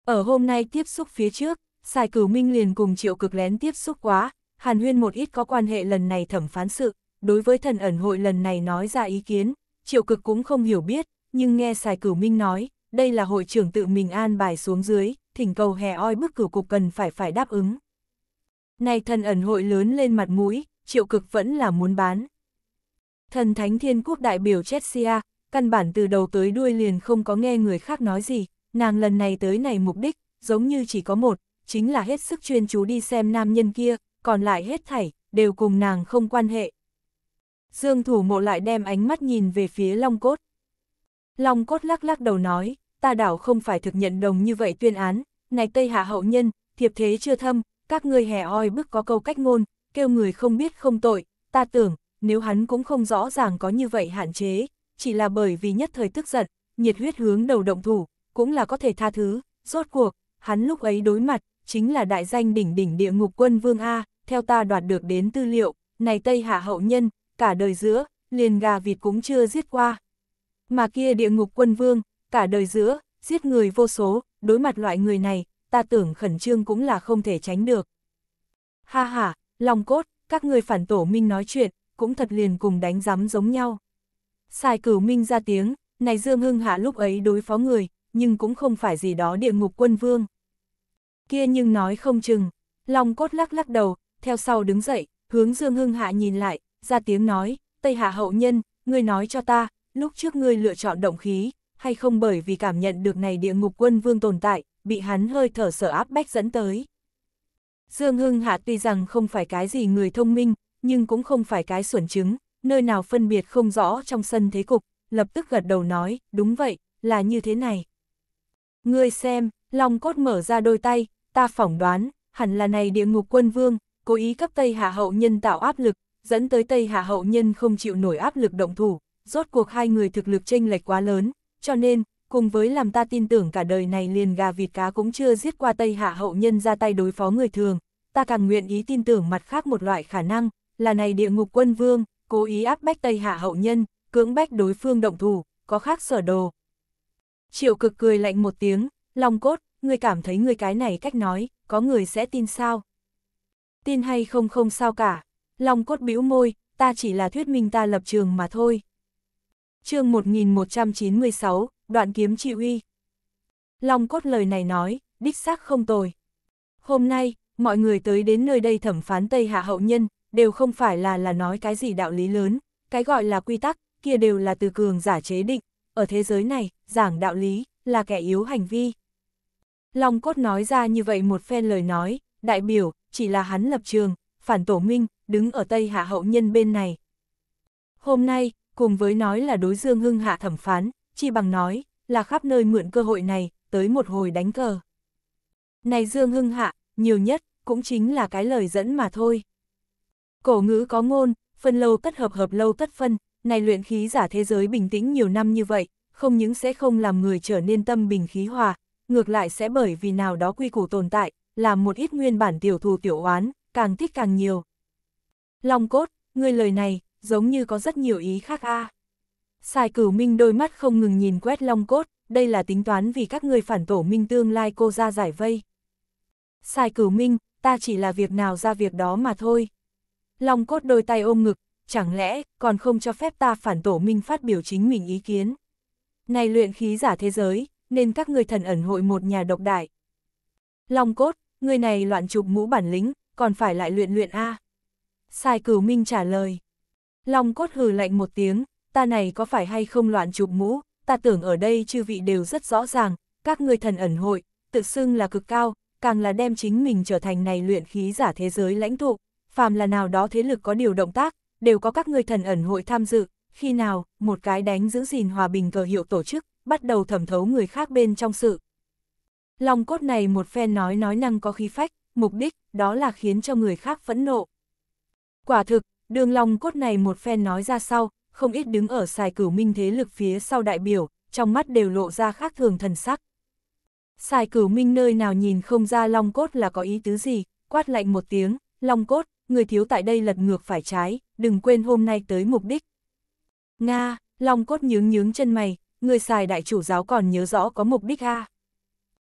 Ở hôm nay tiếp xúc phía trước, xài Cửu Minh liền cùng triệu cực lén tiếp xúc quá, Hàn Huyên một ít có quan hệ lần này thẩm phán sự, đối với thần ẩn hội lần này nói ra ý kiến, triệu cực cũng không hiểu biết, nhưng nghe xài Cửu Minh nói, đây là hội trưởng tự mình an bài xuống dưới, thỉnh cầu hè oi bức cửa cục cần phải phải đáp ứng. Này thần ẩn hội lớn lên mặt mũi, triệu cực vẫn là muốn bán. Thần thánh thiên quốc đại biểu Chessia, căn bản từ đầu tới đuôi liền không có nghe người khác nói gì, nàng lần này tới này mục đích, giống như chỉ có một, chính là hết sức chuyên chú đi xem nam nhân kia, còn lại hết thảy, đều cùng nàng không quan hệ. Dương thủ mộ lại đem ánh mắt nhìn về phía long cốt. Long cốt lắc lắc đầu nói, ta đảo không phải thực nhận đồng như vậy tuyên án, này Tây Hạ hậu nhân, thiệp thế chưa thâm, các ngươi hè oi bức có câu cách ngôn, kêu người không biết không tội, ta tưởng, nếu hắn cũng không rõ ràng có như vậy hạn chế, chỉ là bởi vì nhất thời tức giận, nhiệt huyết hướng đầu động thủ, cũng là có thể tha thứ, rốt cuộc, hắn lúc ấy đối mặt, chính là đại danh đỉnh đỉnh địa ngục quân Vương A, theo ta đoạt được đến tư liệu, này Tây Hạ hậu nhân, cả đời giữa, liền gà vịt cũng chưa giết qua, mà kia địa ngục quân vương, cả đời giữa, giết người vô số, đối mặt loại người này, ta tưởng khẩn trương cũng là không thể tránh được. Ha ha, lòng cốt, các người phản tổ minh nói chuyện, cũng thật liền cùng đánh giám giống nhau. Sai cửu minh ra tiếng, này Dương Hưng Hạ lúc ấy đối phó người, nhưng cũng không phải gì đó địa ngục quân vương. Kia nhưng nói không chừng, lòng cốt lắc lắc đầu, theo sau đứng dậy, hướng Dương Hưng Hạ nhìn lại, ra tiếng nói, Tây Hạ hậu nhân, ngươi nói cho ta, lúc trước ngươi lựa chọn động khí, hay không bởi vì cảm nhận được này địa ngục quân vương tồn tại, bị hắn hơi thở sở áp bách dẫn tới. Dương Hưng Hạ tuy rằng không phải cái gì người thông minh, nhưng cũng không phải cái xuẩn chứng, nơi nào phân biệt không rõ trong sân thế cục, lập tức gật đầu nói, đúng vậy, là như thế này. Ngươi xem, lòng cốt mở ra đôi tay, ta phỏng đoán, hẳn là này địa ngục quân vương, cố ý cấp Tây Hạ Hậu Nhân tạo áp lực, dẫn tới Tây Hạ Hậu Nhân không chịu nổi áp lực động thủ, rốt cuộc hai người thực lực chênh lệch quá lớn, cho nên, cùng với làm ta tin tưởng cả đời này liền gà vịt cá cũng chưa giết qua Tây Hạ hậu nhân ra tay đối phó người thường, ta càng nguyện ý tin tưởng mặt khác một loại khả năng, là này địa ngục quân vương, cố ý áp bách Tây Hạ hậu nhân, cưỡng bách đối phương động thủ, có khác sở đồ. Triệu cực cười lạnh một tiếng, lòng cốt, người cảm thấy người cái này cách nói, có người sẽ tin sao? Tin hay không không sao cả, lòng cốt bĩu môi, ta chỉ là thuyết minh ta lập trường mà thôi chương 1196, đoạn kiếm trị uy. Long cốt lời này nói, đích xác không tồi. Hôm nay, mọi người tới đến nơi đây thẩm phán Tây Hạ hậu nhân, đều không phải là là nói cái gì đạo lý lớn, cái gọi là quy tắc, kia đều là từ cường giả chế định, ở thế giới này, giảng đạo lý, là kẻ yếu hành vi. Long cốt nói ra như vậy một phen lời nói, đại biểu, chỉ là hắn lập trường, phản tổ minh, đứng ở Tây Hạ hậu nhân bên này. Hôm nay, cùng với nói là đối Dương Hưng hạ thẩm phán, chi bằng nói, là khắp nơi mượn cơ hội này, tới một hồi đánh cờ. Này Dương Hưng hạ, nhiều nhất, cũng chính là cái lời dẫn mà thôi. Cổ ngữ có ngôn, phân lâu tất hợp hợp lâu tất phân, này luyện khí giả thế giới bình tĩnh nhiều năm như vậy, không những sẽ không làm người trở nên tâm bình khí hòa, ngược lại sẽ bởi vì nào đó quy củ tồn tại, làm một ít nguyên bản tiểu thù tiểu oán, càng thích càng nhiều. Long cốt, ngươi lời này, giống như có rất nhiều ý khác a. sai Sài cửu minh đôi mắt không ngừng nhìn quét long cốt, đây là tính toán vì các người phản tổ minh tương lai cô ra giải vây. sai cửu minh, ta chỉ là việc nào ra việc đó mà thôi. Long cốt đôi tay ôm ngực, chẳng lẽ còn không cho phép ta phản tổ minh phát biểu chính mình ý kiến. Này luyện khí giả thế giới, nên các người thần ẩn hội một nhà độc đại. Long cốt, người này loạn trục mũ bản lĩnh, còn phải lại luyện luyện A. Sai cửu minh trả lời. Long cốt hừ lạnh một tiếng, ta này có phải hay không loạn chụp mũ, ta tưởng ở đây chư vị đều rất rõ ràng, các ngươi thần ẩn hội, tự xưng là cực cao, càng là đem chính mình trở thành này luyện khí giả thế giới lãnh thụ. phàm là nào đó thế lực có điều động tác, đều có các ngươi thần ẩn hội tham dự, khi nào, một cái đánh giữ gìn hòa bình cờ hiệu tổ chức, bắt đầu thẩm thấu người khác bên trong sự. Long cốt này một phen nói nói năng có khí phách, mục đích, đó là khiến cho người khác phẫn nộ. Quả thực, Đường long cốt này một phen nói ra sau, không ít đứng ở xài cửu minh thế lực phía sau đại biểu, trong mắt đều lộ ra khác thường thần sắc. Xài cửu minh nơi nào nhìn không ra long cốt là có ý tứ gì, quát lạnh một tiếng, long cốt, người thiếu tại đây lật ngược phải trái, đừng quên hôm nay tới mục đích. Nga, long cốt nhướng nhướng chân mày, người xài đại chủ giáo còn nhớ rõ có mục đích ha. À?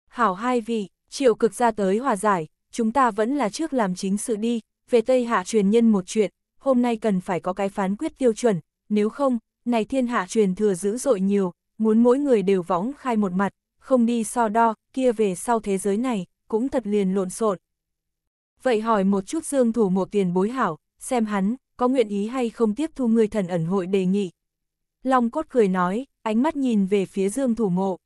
Hảo hai vị, triệu cực ra tới hòa giải, chúng ta vẫn là trước làm chính sự đi, về Tây Hạ truyền nhân một chuyện, hôm nay cần phải có cái phán quyết tiêu chuẩn, nếu không, này thiên hạ truyền thừa dữ dội nhiều, muốn mỗi người đều võng khai một mặt, không đi so đo, kia về sau thế giới này, cũng thật liền lộn xộn. Vậy hỏi một chút dương thủ một tiền bối hảo, xem hắn, có nguyện ý hay không tiếp thu người thần ẩn hội đề nghị. Long cốt cười nói, ánh mắt nhìn về phía dương thủ mộ.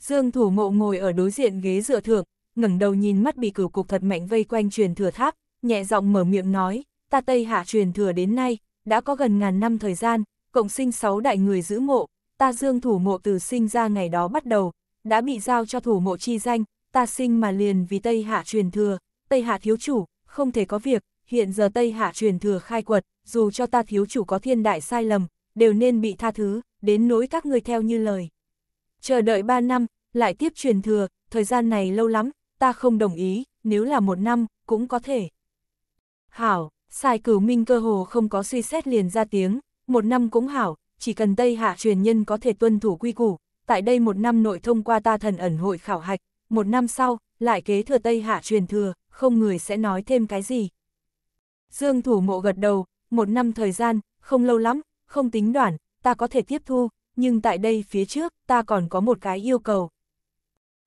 Dương thủ mộ ngồi ở đối diện ghế dựa thượng, ngẩng đầu nhìn mắt bị cửu cục thật mạnh vây quanh truyền thừa tháp, nhẹ giọng mở miệng nói, ta Tây Hạ truyền thừa đến nay, đã có gần ngàn năm thời gian, cộng sinh sáu đại người giữ mộ, ta dương thủ mộ từ sinh ra ngày đó bắt đầu, đã bị giao cho thủ mộ chi danh, ta sinh mà liền vì Tây Hạ truyền thừa, Tây Hạ thiếu chủ, không thể có việc, hiện giờ Tây Hạ truyền thừa khai quật, dù cho ta thiếu chủ có thiên đại sai lầm, đều nên bị tha thứ, đến nỗi các người theo như lời. Chờ đợi 3 năm, lại tiếp truyền thừa, thời gian này lâu lắm, ta không đồng ý, nếu là một năm, cũng có thể. Hảo, Sai cửu minh cơ hồ không có suy xét liền ra tiếng, một năm cũng hảo, chỉ cần Tây Hạ truyền nhân có thể tuân thủ quy củ, tại đây một năm nội thông qua ta thần ẩn hội khảo hạch, một năm sau, lại kế thừa Tây Hạ truyền thừa, không người sẽ nói thêm cái gì. Dương thủ mộ gật đầu, một năm thời gian, không lâu lắm, không tính đoạn, ta có thể tiếp thu, nhưng tại đây phía trước, ta còn có một cái yêu cầu.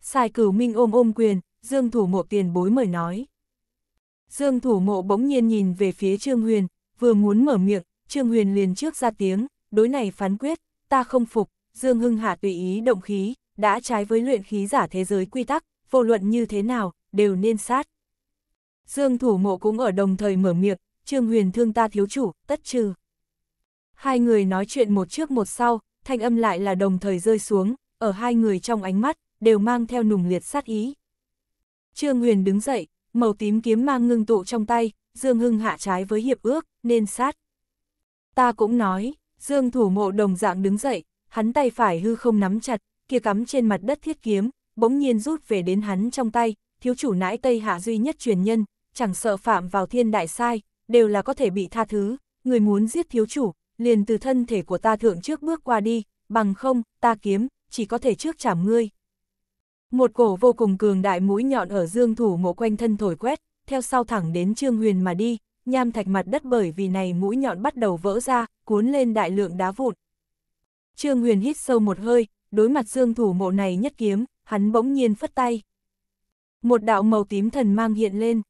Sai cửu minh ôm ôm quyền, Dương thủ mộ tiền bối mời nói. Dương thủ mộ bỗng nhiên nhìn về phía Trương Huyền, vừa muốn mở miệng, Trương Huyền liền trước ra tiếng, đối này phán quyết, ta không phục, Dương Hưng Hạ tùy ý động khí, đã trái với luyện khí giả thế giới quy tắc, vô luận như thế nào, đều nên sát. Dương thủ mộ cũng ở đồng thời mở miệng, Trương Huyền thương ta thiếu chủ, tất trừ. Hai người nói chuyện một trước một sau, thanh âm lại là đồng thời rơi xuống, ở hai người trong ánh mắt, đều mang theo nùng liệt sát ý. Trương Huyền đứng dậy, màu tím kiếm mang ngưng tụ trong tay, Dương Hưng hạ trái với hiệp ước, nên sát. Ta cũng nói, Dương thủ mộ đồng dạng đứng dậy, hắn tay phải hư không nắm chặt, kia cắm trên mặt đất thiết kiếm, bỗng nhiên rút về đến hắn trong tay, thiếu chủ nãi Tây Hạ duy nhất truyền nhân, chẳng sợ phạm vào thiên đại sai, đều là có thể bị tha thứ, người muốn giết thiếu chủ, liền từ thân thể của ta thượng trước bước qua đi, bằng không, ta kiếm, chỉ có thể trước chảm ngươi, một cổ vô cùng cường đại mũi nhọn ở dương thủ mộ quanh thân thổi quét, theo sau thẳng đến Trương Huyền mà đi, nham thạch mặt đất bởi vì này mũi nhọn bắt đầu vỡ ra, cuốn lên đại lượng đá vụn. Trương Huyền hít sâu một hơi, đối mặt dương thủ mộ này nhất kiếm, hắn bỗng nhiên phất tay. Một đạo màu tím thần mang hiện lên.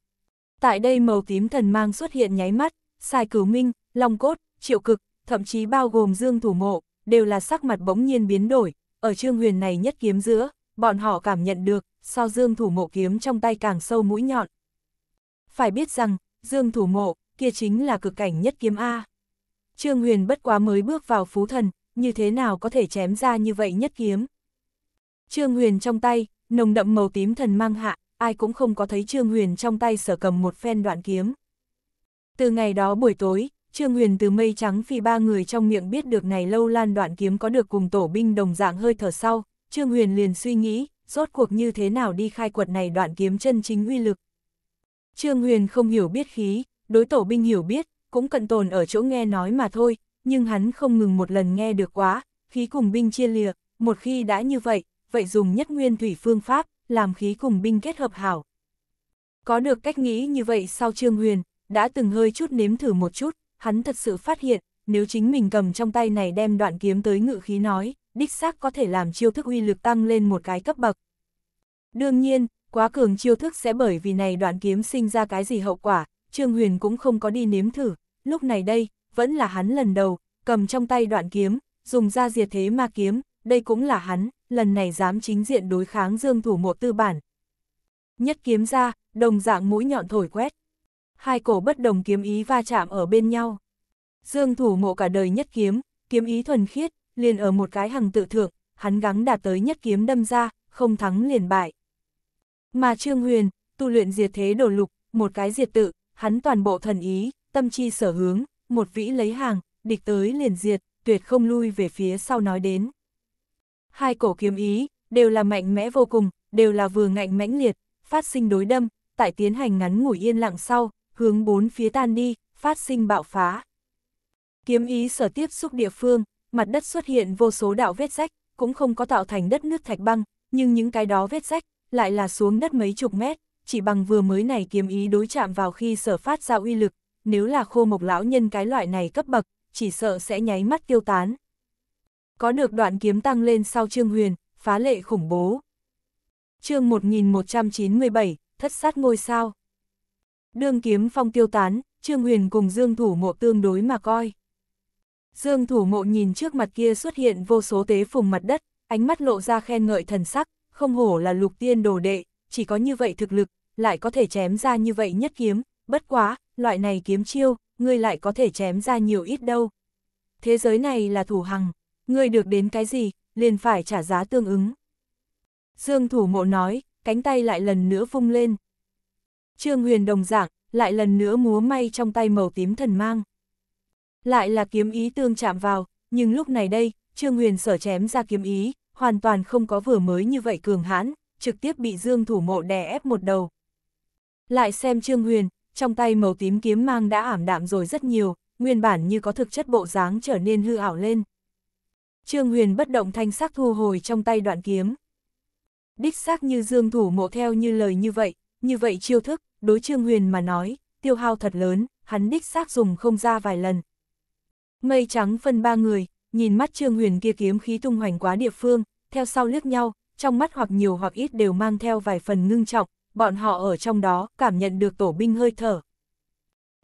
Tại đây màu tím thần mang xuất hiện nháy mắt, sai cửu minh, long cốt, triệu cực, thậm chí bao gồm dương thủ mộ, đều là sắc mặt bỗng nhiên biến đổi, ở trương huyền này nhất kiếm giữa, bọn họ cảm nhận được, sao dương thủ mộ kiếm trong tay càng sâu mũi nhọn. Phải biết rằng, dương thủ mộ, kia chính là cực cảnh nhất kiếm A. Trương Huyền bất quá mới bước vào phú thần, như thế nào có thể chém ra như vậy nhất kiếm. Trương Huyền trong tay, nồng đậm màu tím thần mang hạ, ai cũng không có thấy Trương Huyền trong tay sở cầm một phen đoạn kiếm. Từ ngày đó buổi tối, Trương Huyền từ mây trắng phi ba người trong miệng biết được này lâu lan đoạn kiếm có được cùng tổ binh đồng dạng hơi thở sau, Trương Huyền liền suy nghĩ, rốt cuộc như thế nào đi khai quật này đoạn kiếm chân chính uy lực. Trương Huyền không hiểu biết khí, đối tổ binh hiểu biết, cũng cận tồn ở chỗ nghe nói mà thôi, nhưng hắn không ngừng một lần nghe được quá, khí cùng binh chia lìa, một khi đã như vậy, vậy dùng nhất nguyên thủy phương pháp, làm khí cùng binh kết hợp hảo. Có được cách nghĩ như vậy sau Trương Huyền, đã từng hơi chút nếm thử một chút, hắn thật sự phát hiện, nếu chính mình cầm trong tay này đem đoạn kiếm tới ngự khí nói, đích xác có thể làm chiêu thức uy lực tăng lên một cái cấp bậc. Đương nhiên, quá cường chiêu thức sẽ bởi vì này đoạn kiếm sinh ra cái gì hậu quả, Trương Huyền cũng không có đi nếm thử, lúc này đây, vẫn là hắn lần đầu, cầm trong tay đoạn kiếm, dùng ra diệt thế ma kiếm, đây cũng là hắn, lần này dám chính diện đối kháng dương thủ mộ tư bản. Nhất kiếm ra, đồng dạng mũi nhọn thổi quét. Hai cổ bất đồng kiếm ý va chạm ở bên nhau. Dương thủ mộ cả đời nhất kiếm, kiếm ý thuần khiết, liền ở một cái hằng tự thượng, hắn gắng đạt tới nhất kiếm đâm ra, không thắng liền bại. Mà Trương Huyền, tu luyện diệt thế đổ lục, một cái diệt tự, hắn toàn bộ thần ý, tâm chi sở hướng, một vĩ lấy hàng, địch tới liền diệt, tuyệt không lui về phía sau nói đến. Hai cổ kiếm ý, đều là mạnh mẽ vô cùng, đều là vừa ngạnh mãnh liệt, phát sinh đối đâm, tại tiến hành ngắn ngủi yên lặng sau, hướng bốn phía tan đi, phát sinh bạo phá. Kiếm ý sở tiếp xúc địa phương, mặt đất xuất hiện vô số đạo vết rách, cũng không có tạo thành đất nước thạch băng, nhưng những cái đó vết rách lại là xuống đất mấy chục mét, chỉ bằng vừa mới này kiếm ý đối chạm vào khi sở phát ra uy lực, nếu là khô mộc lão nhân cái loại này cấp bậc, chỉ sợ sẽ nháy mắt tiêu tán. Có được đoạn kiếm tăng lên sau Trương Huyền, phá lệ khủng bố. chương 1197, thất sát ngôi sao. Đương kiếm phong tiêu tán, Trương Huyền cùng Dương Thủ Mộ tương đối mà coi. Dương thủ Mộ nhìn trước mặt kia xuất hiện vô số tế phùng mặt đất, ánh mắt lộ ra khen ngợi thần sắc, không hổ là lục tiên đồ đệ, chỉ có như vậy thực lực, lại có thể chém ra như vậy nhất kiếm, bất quá, loại này kiếm chiêu, ngươi lại có thể chém ra nhiều ít đâu. Thế giới này là thủ hằng, ngươi được đến cái gì, liền phải trả giá tương ứng. Dương thủ mộ nói, cánh tay lại lần nữa vung lên. Trương huyền đồng giảng, lại lần nữa múa may trong tay màu tím thần mang lại là kiếm ý tương chạm vào, nhưng lúc này đây, Trương Huyền sở chém ra kiếm ý, hoàn toàn không có vừa mới như vậy cường hãn, trực tiếp bị Dương thủ mộ đè ép một đầu. Lại xem Trương Huyền, trong tay màu tím kiếm mang đã ảm đạm rồi rất nhiều, nguyên bản như có thực chất bộ dáng trở nên hư ảo lên. Trương Huyền bất động thanh sắc thu hồi trong tay đoạn kiếm. Đích xác như Dương thủ mộ theo như lời như vậy, như vậy chiêu thức, đối Trương Huyền mà nói, tiêu hao thật lớn, hắn đích xác dùng không ra vài lần, Mây trắng phân ba người, nhìn mắt Trương Huyền kia kiếm khí tung hoành quá địa phương, theo sau liếc nhau, trong mắt hoặc nhiều hoặc ít đều mang theo vài phần ngưng trọng, bọn họ ở trong đó cảm nhận được tổ binh hơi thở.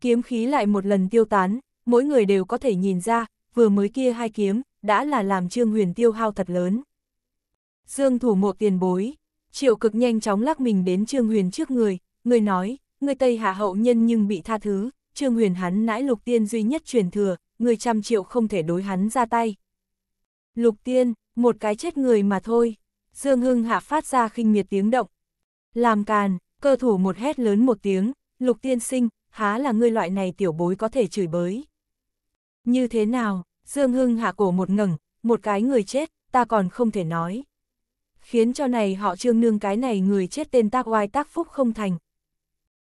Kiếm khí lại một lần tiêu tán, mỗi người đều có thể nhìn ra, vừa mới kia hai kiếm, đã là làm Trương Huyền tiêu hao thật lớn. Dương thủ mộ tiền bối, triệu cực nhanh chóng lắc mình đến Trương Huyền trước người, người nói, người Tây Hạ hậu nhân nhưng bị tha thứ, Trương Huyền hắn nãi lục tiên duy nhất truyền thừa, người trăm triệu không thể đối hắn ra tay. Lục tiên, một cái chết người mà thôi. Dương Hưng Hạ phát ra khinh miệt tiếng động. Làm càn, cơ thủ một hét lớn một tiếng, lục tiên sinh, há là ngươi loại này tiểu bối có thể chửi bới. Như thế nào, Dương Hưng Hạ cổ một ngẩng, một cái người chết, ta còn không thể nói. Khiến cho này họ trương nương cái này người chết tên tác oai tác phúc không thành.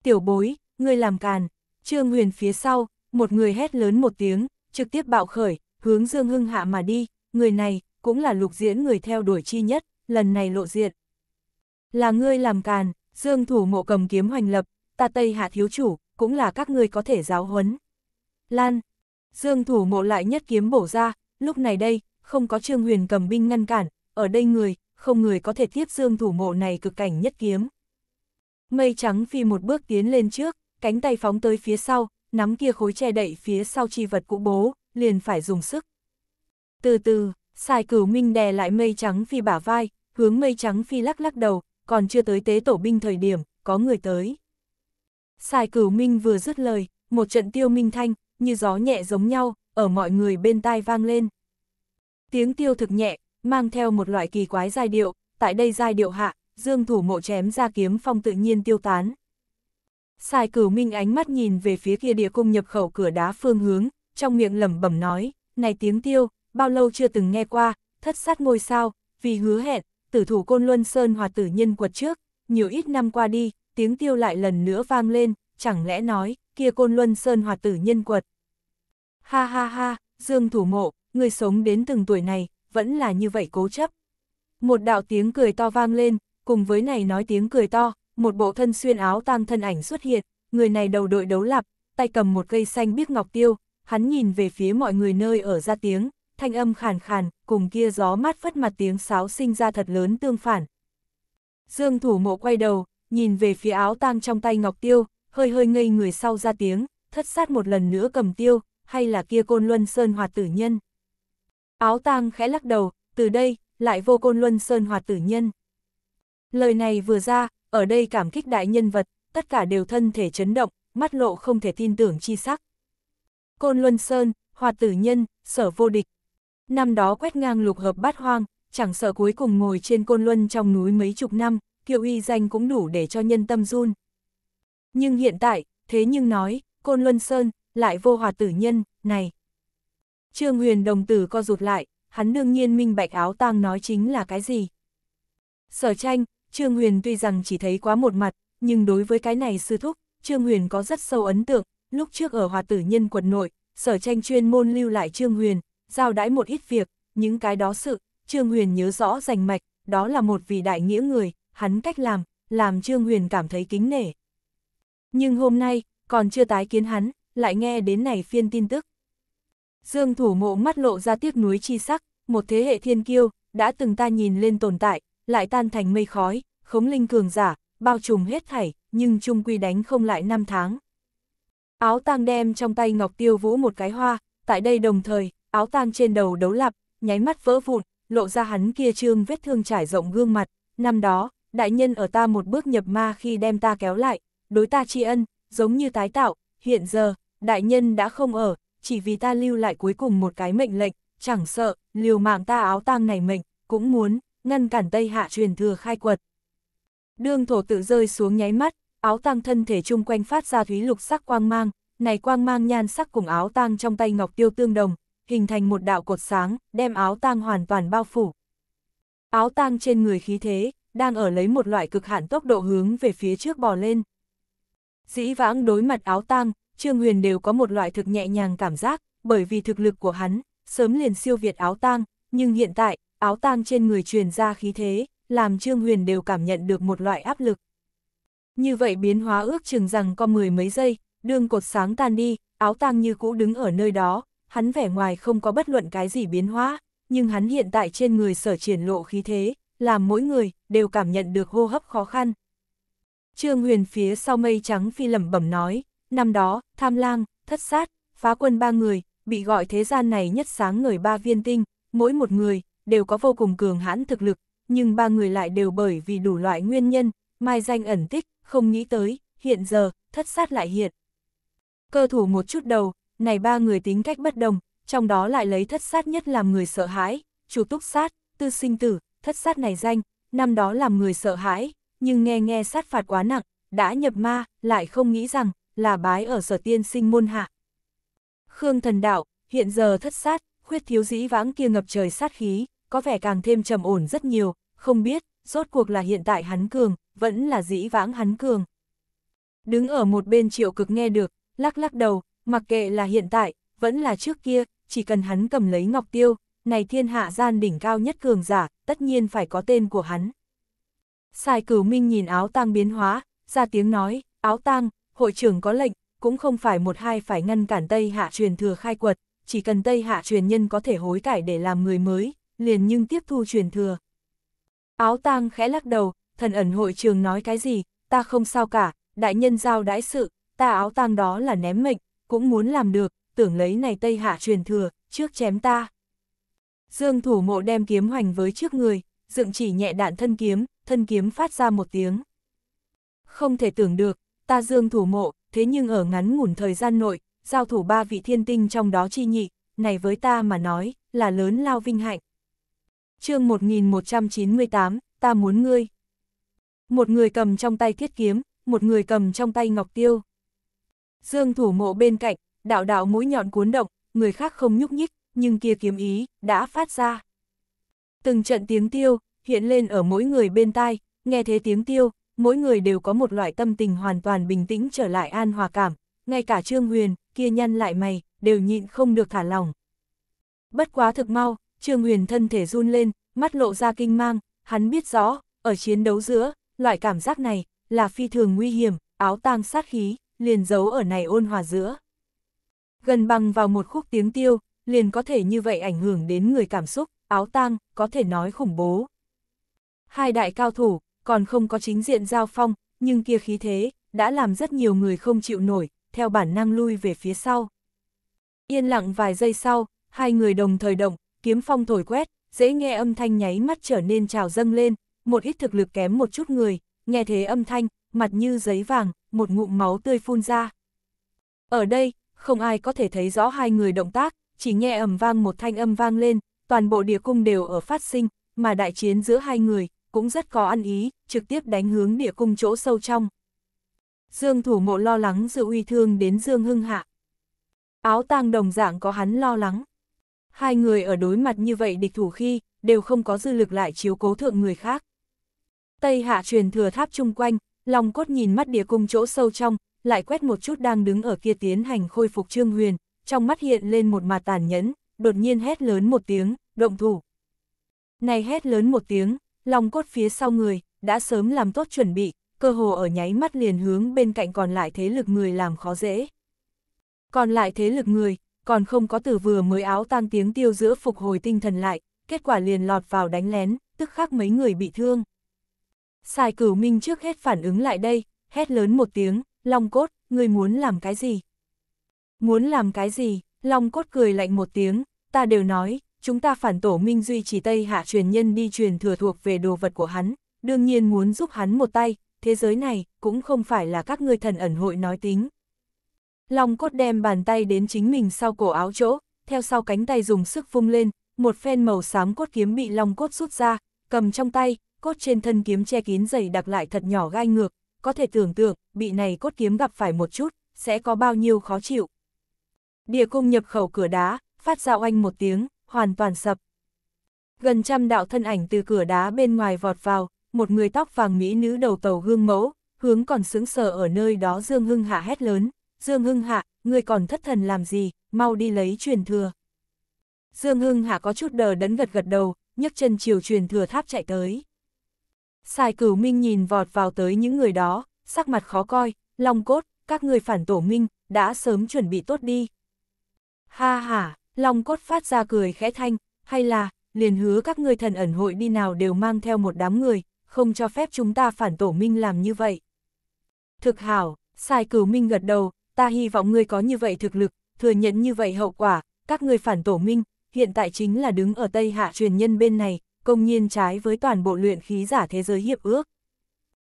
Tiểu bối, ngươi làm càn, trương huyền phía sau, một người hét lớn một tiếng, trực tiếp bạo khởi, hướng Dương Hưng Hạ mà đi, người này, cũng là lục diễn người theo đuổi chi nhất, lần này lộ diện. Là ngươi làm càn, Dương thủ mộ cầm kiếm hoành lập, ta Tây Hạ thiếu chủ, cũng là các ngươi có thể giáo huấn. Lan, Dương thủ mộ lại nhất kiếm bổ ra, lúc này đây, không có Trương Huyền cầm binh ngăn cản, ở đây người, không người có thể tiếp Dương thủ mộ này cực cảnh nhất kiếm. Mây trắng phi một bước tiến lên trước, cánh tay phóng tới phía sau, nắm kia khối che đậy phía sau chi vật cũ bố, liền phải dùng sức. Từ từ, xài cửu minh đè lại mây trắng phi bả vai, hướng mây trắng phi lắc lắc đầu, còn chưa tới tế tổ binh thời điểm, có người tới. xài cửu minh vừa dứt lời, một trận tiêu minh thanh, như gió nhẹ giống nhau, ở mọi người bên tai vang lên. Tiếng tiêu thực nhẹ, mang theo một loại kỳ quái giai điệu, tại đây giai điệu hạ, dương thủ mộ chém ra kiếm phong tự nhiên tiêu tán. Sai cửu minh ánh mắt nhìn về phía kia địa cung nhập khẩu cửa đá phương hướng, trong miệng lẩm bẩm nói, này tiếng tiêu, bao lâu chưa từng nghe qua, thất sát ngôi sao, vì hứa hẹn, tử thủ côn luân sơn hòa tử nhân quật trước, nhiều ít năm qua đi, tiếng tiêu lại lần nữa vang lên, chẳng lẽ nói, kia côn luân sơn hòa tử nhân quật. Ha ha ha, Dương thủ mộ, người sống đến từng tuổi này, vẫn là như vậy cố chấp. Một đạo tiếng cười to vang lên, cùng với này nói tiếng cười to, một bộ thân xuyên áo tang thân ảnh xuất hiện, người này đầu đội đấu lạp, tay cầm một cây xanh biếc ngọc tiêu, hắn nhìn về phía mọi người nơi ở ra tiếng, thanh âm khàn khàn, cùng kia gió mát phất mặt tiếng sáo sinh ra thật lớn tương phản. Dương thủ mộ quay đầu, nhìn về phía áo tang trong tay ngọc tiêu, hơi hơi ngây người sau ra tiếng, thất sát một lần nữa cầm tiêu, hay là kia côn luân sơn hoạt tử nhân. Áo tang khẽ lắc đầu, từ đây, lại vô côn luân sơn hoạt tử nhân. Lời này vừa ra, ở đây cảm kích đại nhân vật, tất cả đều thân thể chấn động, mắt lộ không thể tin tưởng chi sắc. Côn Luân Sơn, Hoạt Tử Nhân, Sở Vô Địch. Năm đó quét ngang lục hợp bát hoang, chẳng sợ cuối cùng ngồi trên Côn Luân trong núi mấy chục năm, kiều uy danh cũng đủ để cho nhân tâm run. Nhưng hiện tại, thế nhưng nói, Côn Luân Sơn, lại vô Hoạt Tử Nhân, này. Trương Huyền đồng tử co rụt lại, hắn đương nhiên minh bạch áo tang nói chính là cái gì. Sở tranh, Trương Huyền tuy rằng chỉ thấy quá một mặt, nhưng đối với cái này sư thúc, Trương Huyền có rất sâu ấn tượng, lúc trước ở hòa tử nhân quật nội, sở tranh chuyên môn lưu lại Trương Huyền, giao đãi một ít việc, những cái đó sự, Trương Huyền nhớ rõ rành mạch, đó là một vị đại nghĩa người, hắn cách làm, làm Trương Huyền cảm thấy kính nể. Nhưng hôm nay, còn chưa tái kiến hắn, lại nghe đến này phiên tin tức. Dương thủ mộ mắt lộ ra tiếc núi chi sắc, một thế hệ thiên kiêu, đã từng ta nhìn lên tồn tại, lại tan thành mây khói, khống linh cường giả, bao trùm hết thảy, nhưng chung quy đánh không lại năm tháng. Áo tang đem trong tay Ngọc Tiêu Vũ một cái hoa, tại đây đồng thời, áo tang trên đầu đấu lập nháy mắt vỡ vụn, lộ ra hắn kia trương vết thương trải rộng gương mặt, năm đó, đại nhân ở ta một bước nhập ma khi đem ta kéo lại, đối ta tri ân, giống như tái tạo, hiện giờ, đại nhân đã không ở, chỉ vì ta lưu lại cuối cùng một cái mệnh lệnh, chẳng sợ, liều mạng ta áo tang này mệnh, cũng muốn ngăn cản Tây Hạ truyền thừa khai quật. Đương thổ tự rơi xuống nháy mắt, áo tang thân thể chung quanh phát ra thúy lục sắc quang mang, này quang mang nhan sắc cùng áo tang trong tay Ngọc Tiêu tương đồng, hình thành một đạo cột sáng, đem áo tang hoàn toàn bao phủ. Áo tang trên người khí thế, đang ở lấy một loại cực hạn tốc độ hướng về phía trước bò lên. Dĩ vãng đối mặt áo tang, Trương Huyền đều có một loại thực nhẹ nhàng cảm giác, bởi vì thực lực của hắn, sớm liền siêu việt áo tang, nhưng hiện tại, áo tang trên người truyền ra khí thế, làm Trương Huyền đều cảm nhận được một loại áp lực. Như vậy biến hóa ước chừng rằng có mười mấy giây, đường cột sáng tan đi, áo tang như cũ đứng ở nơi đó, hắn vẻ ngoài không có bất luận cái gì biến hóa, nhưng hắn hiện tại trên người sở triển lộ khí thế, làm mỗi người đều cảm nhận được hô hấp khó khăn. Trương Huyền phía sau mây trắng phi lẩm bẩm nói, năm đó, tham lang, thất sát, phá quân ba người, bị gọi thế gian này nhất sáng người ba viên tinh, mỗi một người đều có vô cùng cường hãn thực lực, nhưng ba người lại đều bởi vì đủ loại nguyên nhân, mai danh ẩn tích, không nghĩ tới, hiện giờ, thất sát lại hiện. Cơ thủ một chút đầu, này ba người tính cách bất đồng, trong đó lại lấy thất sát nhất làm người sợ hãi, chủ túc sát, tư sinh tử, thất sát này danh, năm đó làm người sợ hãi, nhưng nghe nghe sát phạt quá nặng, đã nhập ma, lại không nghĩ rằng, là bái ở sở tiên sinh môn hạ. Khương thần đạo, hiện giờ thất sát, khuyết thiếu dĩ vãng kia ngập trời sát khí, có vẻ càng thêm trầm ổn rất nhiều, không biết, rốt cuộc là hiện tại hắn cường, vẫn là dĩ vãng hắn cường. Đứng ở một bên triệu cực nghe được, lắc lắc đầu, mặc kệ là hiện tại, vẫn là trước kia, chỉ cần hắn cầm lấy ngọc tiêu, này thiên hạ gian đỉnh cao nhất cường giả, tất nhiên phải có tên của hắn. Sai cửu minh nhìn áo tang biến hóa, ra tiếng nói, áo tang, hội trưởng có lệnh, cũng không phải một hai phải ngăn cản Tây Hạ truyền thừa khai quật, chỉ cần Tây Hạ truyền nhân có thể hối cải để làm người mới, liền nhưng tiếp thu truyền thừa. Áo tang khẽ lắc đầu, thần ẩn hội trường nói cái gì, ta không sao cả, đại nhân giao đãi sự, ta áo tang đó là ném mệnh, cũng muốn làm được, tưởng lấy này Tây Hạ truyền thừa, trước chém ta. Dương thủ mộ đem kiếm hoành với trước người, dựng chỉ nhẹ đạn thân kiếm, thân kiếm phát ra một tiếng. Không thể tưởng được, ta dương thủ mộ, thế nhưng ở ngắn ngủn thời gian nội, giao thủ ba vị thiên tinh trong đó chi nhị, này với ta mà nói, là lớn lao vinh hạnh chương 1198, ta muốn ngươi. Một người cầm trong tay thiết kiếm, một người cầm trong tay ngọc tiêu. Dương thủ mộ bên cạnh, đạo đạo mũi nhọn cuốn động, người khác không nhúc nhích, nhưng kia kiếm ý, đã phát ra. Từng trận tiếng tiêu, hiện lên ở mỗi người bên tai, nghe thế tiếng tiêu, mỗi người đều có một loại tâm tình hoàn toàn bình tĩnh trở lại an hòa cảm, ngay cả Trương Huyền, kia nhăn lại mày, đều nhịn không được thả lòng. Bất quá thực mau, Trương Huyền thân thể run lên, mắt lộ ra kinh mang, hắn biết rõ, ở chiến đấu giữa, loại cảm giác này, là phi thường nguy hiểm, áo tang sát khí, liền giấu ở này ôn hòa giữa. Gần bằng vào một khúc tiếng tiêu, liền có thể như vậy ảnh hưởng đến người cảm xúc, áo tang, có thể nói khủng bố. Hai đại cao thủ, còn không có chính diện giao phong, nhưng kia khí thế, đã làm rất nhiều người không chịu nổi, theo bản năng lui về phía sau. Yên lặng vài giây sau, hai người đồng thời động, kiếm phong thổi quét, dễ nghe âm thanh nháy mắt trở nên trào dâng lên, một ít thực lực kém một chút người, nghe thế âm thanh, mặt như giấy vàng, một ngụm máu tươi phun ra. Ở đây, không ai có thể thấy rõ hai người động tác, chỉ nghe ầm vang một thanh âm vang lên, toàn bộ địa cung đều ở phát sinh, mà đại chiến giữa hai người cũng rất có ăn ý, trực tiếp đánh hướng địa cung chỗ sâu trong. Dương thủ mộ lo lắng dự uy thương đến Dương Hưng Hạ. Áo tang đồng dạng có hắn lo lắng. Hai người ở đối mặt như vậy địch thủ khi, đều không có dư lực lại chiếu cố thượng người khác. Tây hạ truyền thừa tháp chung quanh, lòng cốt nhìn mắt địa cung chỗ sâu trong, lại quét một chút đang đứng ở kia tiến hành khôi phục trương huyền, trong mắt hiện lên một mặt tàn nhẫn, đột nhiên hét lớn một tiếng, động thủ. Này hét lớn một tiếng, lòng cốt phía sau người, đã sớm làm tốt chuẩn bị, cơ hồ ở nháy mắt liền hướng bên cạnh còn lại thế lực người làm khó dễ. Còn lại thế lực người, còn không có từ vừa mới áo tan tiếng tiêu giữa phục hồi tinh thần lại, kết quả liền lọt vào đánh lén, tức khắc mấy người bị thương. Sai cửu minh trước hết phản ứng lại đây, hét lớn một tiếng, Long Cốt, ngươi muốn làm cái gì? Muốn làm cái gì? Long Cốt cười lạnh một tiếng, ta đều nói, chúng ta phản tổ minh duy trì Tây Hạ truyền nhân đi truyền thừa thuộc về đồ vật của hắn, đương nhiên muốn giúp hắn một tay, thế giới này cũng không phải là các ngươi thần ẩn hội nói tính, Long cốt đem bàn tay đến chính mình sau cổ áo chỗ, theo sau cánh tay dùng sức vung lên, một phen màu xám cốt kiếm bị long cốt rút ra, cầm trong tay, cốt trên thân kiếm che kín dày đặc lại thật nhỏ gai ngược, có thể tưởng tượng, bị này cốt kiếm gặp phải một chút, sẽ có bao nhiêu khó chịu. Địa cung nhập khẩu cửa đá, phát ra oanh một tiếng, hoàn toàn sập. Gần trăm đạo thân ảnh từ cửa đá bên ngoài vọt vào, một người tóc vàng mỹ nữ đầu tàu gương mẫu, hướng còn sững sờ ở nơi đó Dương Hưng hạ hét lớn. Dương Hưng Hạ, ngươi còn thất thần làm gì, mau đi lấy truyền thừa. Dương Hưng Hạ có chút đờ đẫn gật gật đầu, nhấc chân chiều truyền thừa tháp chạy tới. Sài cửu minh nhìn vọt vào tới những người đó, sắc mặt khó coi, long cốt, các người phản tổ minh, đã sớm chuẩn bị tốt đi. Ha ha, long cốt phát ra cười khẽ thanh, hay là, liền hứa các ngươi thần ẩn hội đi nào đều mang theo một đám người, không cho phép chúng ta phản tổ minh làm như vậy. Thực hảo, Sai Cửu Minh gật đầu, ta hy vọng ngươi có như vậy thực lực, thừa nhận như vậy hậu quả, các ngươi phản tổ minh, hiện tại chính là đứng ở Tây Hạ truyền nhân bên này, công nhiên trái với toàn bộ luyện khí giả thế giới hiệp ước.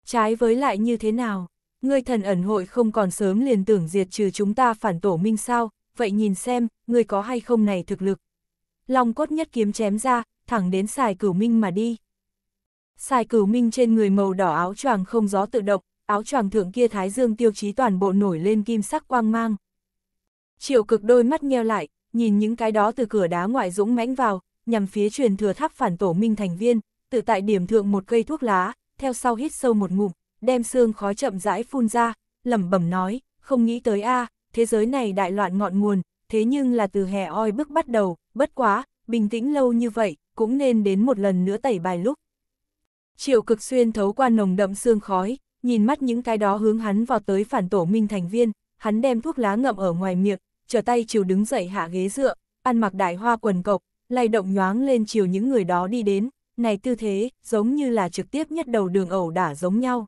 Trái với lại như thế nào? Ngươi thần ẩn hội không còn sớm liền tưởng diệt trừ chúng ta phản tổ minh sao, vậy nhìn xem, ngươi có hay không này thực lực. Long cốt nhất kiếm chém ra, thẳng đến xài cửu minh mà đi. Xài cửu minh trên người màu đỏ áo choàng không gió tự động, áo choàng thượng kia thái dương tiêu chí toàn bộ nổi lên kim sắc quang mang. Triệu cực đôi mắt nheo lại, nhìn những cái đó từ cửa đá ngoại dũng mãnh vào, nhằm phía truyền thừa tháp phản tổ minh thành viên, tự tại điểm thượng một cây thuốc lá, theo sau hít sâu một ngụm, đem xương khói chậm rãi phun ra, lẩm bẩm nói, không nghĩ tới a, thế giới này đại loạn ngọn nguồn, thế nhưng là từ hè oi bước bắt đầu, bất quá, bình tĩnh lâu như vậy, cũng nên đến một lần nữa tẩy bài lúc. Triệu cực xuyên thấu qua nồng đậm xương khói, nhìn mắt những cái đó hướng hắn vào tới phản tổ minh thành viên, hắn đem thuốc lá ngậm ở ngoài miệng, trở tay chiều đứng dậy hạ ghế dựa, ăn mặc đại hoa quần cộc, lay động nhoáng lên chiều những người đó đi đến, này tư thế, giống như là trực tiếp nhất đầu đường ẩu đả giống nhau.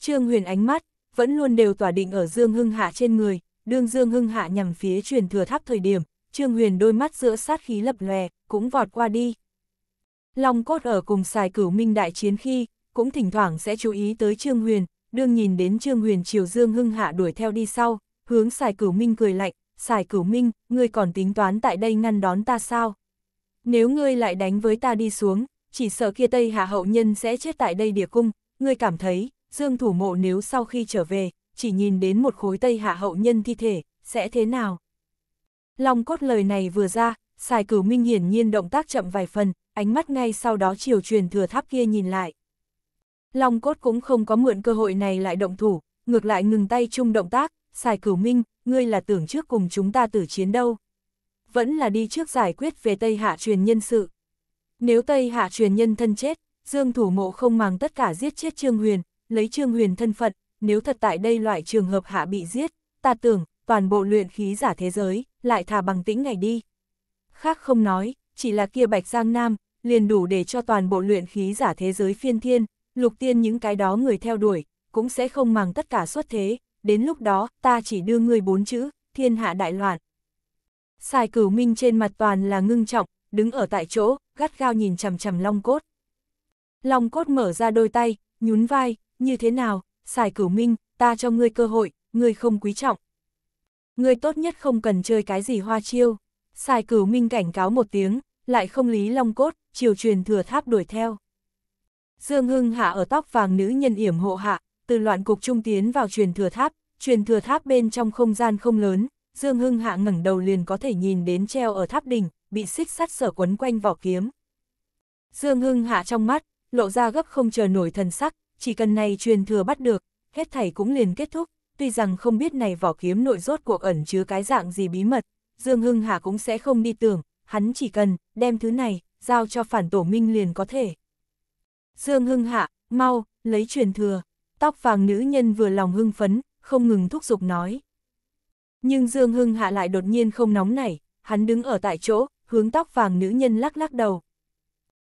Trương Huyền ánh mắt, vẫn luôn đều tỏa định ở Dương Hưng Hạ trên người, đương Dương Hưng Hạ nhằm phía truyền thừa tháp thời điểm, Trương Huyền đôi mắt giữa sát khí lập lè cũng vọt qua đi. Long cốt ở cùng xài cửu minh đại chiến khi, cũng thỉnh thoảng sẽ chú ý tới Trương Huyền, đương nhìn đến Trương Huyền chiều Dương Hưng Hạ đuổi theo đi sau, hướng Sài Cửu Minh cười lạnh, Sài Cửu Minh, ngươi còn tính toán tại đây ngăn đón ta sao? Nếu ngươi lại đánh với ta đi xuống, chỉ sợ kia Tây Hạ hậu nhân sẽ chết tại đây địa cung, ngươi cảm thấy, Dương Thủ Mộ nếu sau khi trở về, chỉ nhìn đến một khối Tây Hạ hậu nhân thi thể, sẽ thế nào? Long cốt lời này vừa ra, Sài Cửu Minh hiển nhiên động tác chậm vài phần, ánh mắt ngay sau đó chiều truyền thừa tháp kia nhìn lại. Long cốt cũng không có mượn cơ hội này lại động thủ, ngược lại ngừng tay chung động tác, xài cửu minh, ngươi là tưởng trước cùng chúng ta tử chiến đâu. Vẫn là đi trước giải quyết về Tây Hạ truyền nhân sự. Nếu Tây Hạ truyền nhân thân chết, Dương Thủ Mộ không mang tất cả giết chết Trương Huyền, lấy Trương Huyền thân phận, nếu thật tại đây loại trường hợp hạ bị giết, ta tưởng, toàn bộ luyện khí giả thế giới, lại thả bằng tĩnh ngày đi. Khác không nói, chỉ là kia Bạch Giang Nam, liền đủ để cho toàn bộ luyện khí giả thế giới phiên thiên, lục tiên những cái đó người theo đuổi, cũng sẽ không màng tất cả xuất thế, đến lúc đó, ta chỉ đưa ngươi bốn chữ, thiên hạ đại loạn. xài cửu minh trên mặt toàn là ngưng trọng, đứng ở tại chỗ, gắt gao nhìn chằm chằm long cốt. Long cốt mở ra đôi tay, nhún vai, như thế nào, xài cửu minh, ta cho ngươi cơ hội, ngươi không quý trọng. Ngươi tốt nhất không cần chơi cái gì hoa chiêu. Xài cửu minh cảnh cáo một tiếng, lại không lý long cốt, chiều truyền thừa tháp đuổi theo. Dương Hưng Hạ ở tóc vàng nữ nhân yểm hộ hạ, từ loạn cục trung tiến vào truyền thừa tháp, truyền thừa tháp bên trong không gian không lớn, Dương Hưng Hạ ngẩng đầu liền có thể nhìn đến treo ở tháp đỉnh, bị xích sắt sở quấn quanh vỏ kiếm. Dương Hưng Hạ trong mắt, lộ ra gấp không chờ nổi thần sắc, chỉ cần này truyền thừa bắt được, hết thảy cũng liền kết thúc, tuy rằng không biết này vỏ kiếm nội rốt cuộc ẩn chứa cái dạng gì bí mật, Dương Hưng Hạ cũng sẽ không đi tưởng, hắn chỉ cần đem thứ này giao cho phản tổ minh liền có thể. Dương Hưng Hạ, mau, lấy truyền thừa. Tóc vàng nữ nhân vừa lòng hưng phấn, không ngừng thúc giục nói. Nhưng Dương Hưng Hạ lại đột nhiên không nóng nảy, hắn đứng ở tại chỗ, hướng tóc vàng nữ nhân lắc lắc đầu.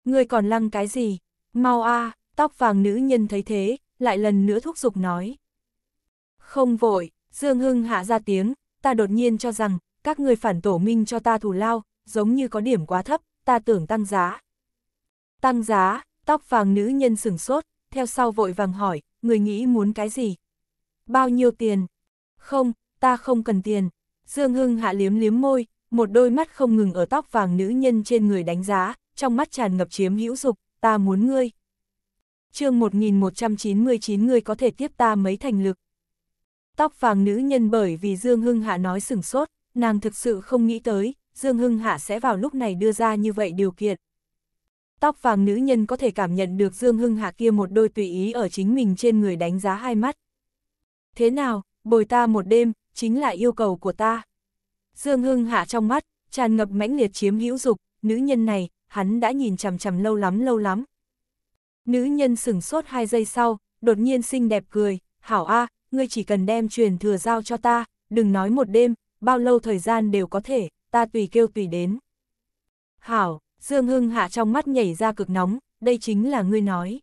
Người còn lăng cái gì? Mau a tóc vàng nữ nhân thấy thế, lại lần nữa thúc giục nói. Không vội, Dương Hưng Hạ ra tiếng, ta đột nhiên cho rằng, các người phản tổ minh cho ta thù lao, giống như có điểm quá thấp, ta tưởng tăng giá. Tăng giá, Tóc vàng nữ nhân sửng sốt, theo sau vội vàng hỏi, người nghĩ muốn cái gì? Bao nhiêu tiền? Không, ta không cần tiền. Dương Hưng hạ liếm liếm môi, một đôi mắt không ngừng ở tóc vàng nữ nhân trên người đánh giá, trong mắt tràn ngập chiếm hữu dục, ta muốn ngươi. chương 1199 ngươi có thể tiếp ta mấy thành lực. Tóc vàng nữ nhân bởi vì Dương Hưng hạ nói sửng sốt, nàng thực sự không nghĩ tới, Dương Hưng hạ sẽ vào lúc này đưa ra như vậy điều kiện tóc vàng nữ nhân có thể cảm nhận được Dương Hưng Hạ kia một đôi tùy ý ở chính mình trên người đánh giá hai mắt. Thế nào, bồi ta một đêm, chính là yêu cầu của ta. Dương Hưng Hạ trong mắt, tràn ngập mãnh liệt chiếm hữu dục, nữ nhân này, hắn đã nhìn chằm chằm lâu lắm lâu lắm. Nữ nhân sửng sốt hai giây sau, đột nhiên xinh đẹp cười, hảo a, ngươi chỉ cần đem truyền thừa giao cho ta, đừng nói một đêm, bao lâu thời gian đều có thể, ta tùy kêu tùy đến. Hảo, Dương Hưng Hạ trong mắt nhảy ra cực nóng, đây chính là ngươi nói.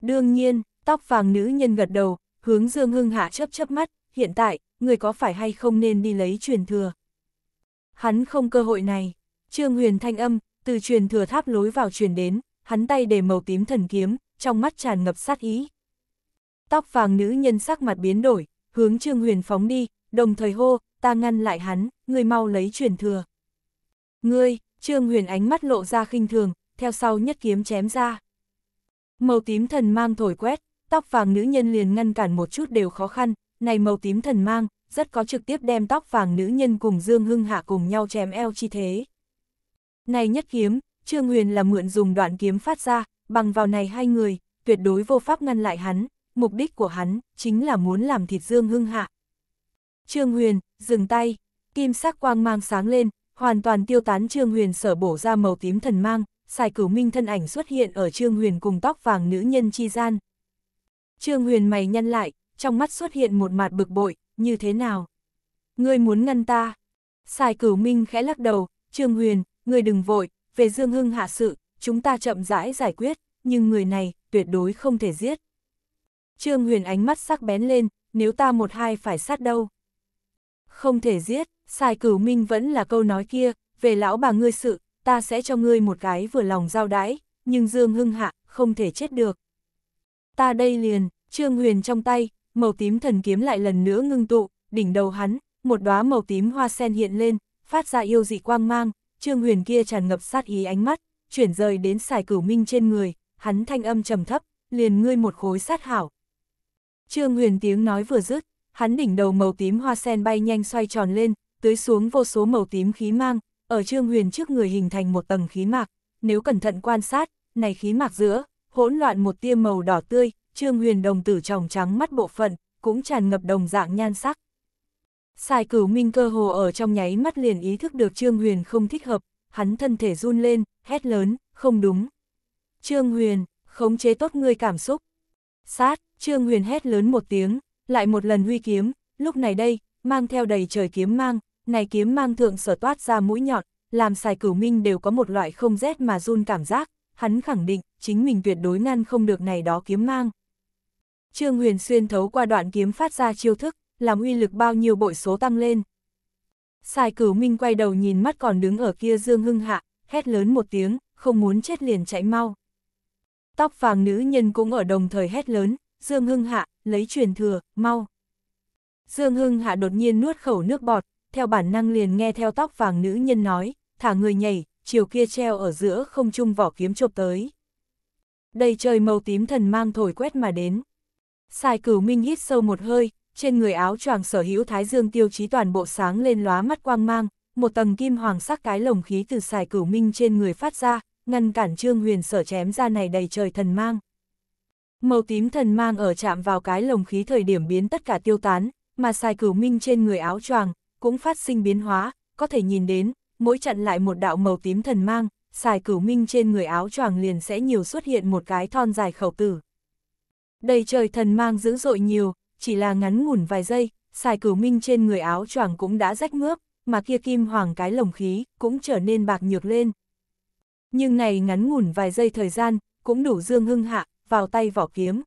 Đương nhiên, tóc vàng nữ nhân gật đầu, hướng Dương Hưng Hạ chấp chấp mắt, hiện tại, ngươi có phải hay không nên đi lấy truyền thừa. Hắn không cơ hội này, Trương Huyền thanh âm, từ truyền thừa tháp lối vào truyền đến, hắn tay để màu tím thần kiếm, trong mắt tràn ngập sát ý. Tóc vàng nữ nhân sắc mặt biến đổi, hướng Trương Huyền phóng đi, đồng thời hô, ta ngăn lại hắn, ngươi mau lấy truyền thừa. Ngươi, Trương Huyền ánh mắt lộ ra khinh thường, theo sau nhất kiếm chém ra. Màu tím thần mang thổi quét, tóc vàng nữ nhân liền ngăn cản một chút đều khó khăn, này màu tím thần mang, rất có trực tiếp đem tóc vàng nữ nhân cùng Dương Hưng Hạ cùng nhau chém eo chi thế. Này nhất kiếm, Trương Huyền là mượn dùng đoạn kiếm phát ra, bằng vào này hai người, tuyệt đối vô pháp ngăn lại hắn, mục đích của hắn chính là muốn làm thịt Dương Hưng Hạ. Trương Huyền, dừng tay, kim sắc quang mang sáng lên, hoàn toàn tiêu tán Trương Huyền sở bổ ra màu tím thần mang, xài cửu minh thân ảnh xuất hiện ở Trương Huyền cùng tóc vàng nữ nhân chi gian. Trương Huyền mày nhăn lại, trong mắt xuất hiện một mặt bực bội, như thế nào? Ngươi muốn ngăn ta? Xài cửu minh khẽ lắc đầu, Trương Huyền, ngươi đừng vội, về Dương Hưng hạ sự, chúng ta chậm rãi giải quyết, nhưng người này tuyệt đối không thể giết. Trương Huyền ánh mắt sắc bén lên, nếu ta một hai phải sát đâu? không thể giết, xài cửu minh vẫn là câu nói kia, về lão bà ngươi sự, ta sẽ cho ngươi một cái vừa lòng giao đãi, nhưng Dương Hưng Hạ, không thể chết được. Ta đây liền, Trương Huyền trong tay, màu tím thần kiếm lại lần nữa ngưng tụ, đỉnh đầu hắn, một đóa màu tím hoa sen hiện lên, phát ra yêu dị quang mang, Trương Huyền kia tràn ngập sát ý ánh mắt, chuyển rời đến xài cửu minh trên người, hắn thanh âm trầm thấp, liền ngươi một khối sát hảo. Trương Huyền tiếng nói vừa dứt, hắn đỉnh đầu màu tím hoa sen bay nhanh xoay tròn lên, tưới xuống vô số màu tím khí mang, ở Trương Huyền trước người hình thành một tầng khí mạc, nếu cẩn thận quan sát, này khí mạc giữa, hỗn loạn một tia màu đỏ tươi, Trương Huyền đồng tử tròng trắng mắt bộ phận, cũng tràn ngập đồng dạng nhan sắc. Sai cửu minh cơ hồ ở trong nháy mắt liền ý thức được Trương Huyền không thích hợp, hắn thân thể run lên, hét lớn, không đúng. Trương Huyền, khống chế tốt người cảm xúc. Sát, Trương Huyền hét lớn một tiếng, lại một lần huy kiếm, lúc này đây, mang theo đầy trời kiếm mang, này kiếm mang thượng sở toát ra mũi nhọn, làm xài cửu minh đều có một loại không rét mà run cảm giác, hắn khẳng định, chính mình tuyệt đối ngăn không được này đó kiếm mang. Trương Huyền xuyên thấu qua đoạn kiếm phát ra chiêu thức, làm uy lực bao nhiêu bội số tăng lên. Xài cửu minh quay đầu nhìn mắt còn đứng ở kia Dương Hưng Hạ, hét lớn một tiếng, không muốn chết liền chạy mau. Tóc vàng nữ nhân cũng ở đồng thời hét lớn, Dương Hưng Hạ, lấy truyền thừa, mau. Dương Hưng Hạ đột nhiên nuốt khẩu nước bọt, theo bản năng liền nghe theo tóc vàng nữ nhân nói, thả người nhảy, chiều kia treo ở giữa không trung vỏ kiếm chộp tới. đầy trời màu tím thần mang thổi quét mà đến. Sai cửu minh hít sâu một hơi, trên người áo choàng sở hữu thái dương tiêu chí toàn bộ sáng lên lóa mắt quang mang, một tầng kim hoàng sắc cái lồng khí từ sài cửu minh trên người phát ra, ngăn cản trương huyền sở chém ra này đầy trời thần mang. Màu tím thần mang ở chạm vào cái lồng khí thời điểm biến tất cả tiêu tán, mà xài cửu minh trên người áo choàng cũng phát sinh biến hóa, có thể nhìn đến, mỗi chặn lại một đạo màu tím thần mang, xài cửu minh trên người áo choàng liền sẽ nhiều xuất hiện một cái thon dài khẩu tử. Đầy trời thần mang dữ dội nhiều, chỉ là ngắn ngủn vài giây, xài cửu minh trên người áo choàng cũng đã rách ngước, mà kia kim hoàng cái lồng khí cũng trở nên bạc nhược lên. Nhưng này ngắn ngủn vài giây thời gian, cũng đủ dương hưng hạ, vào tay vỏ kiếm.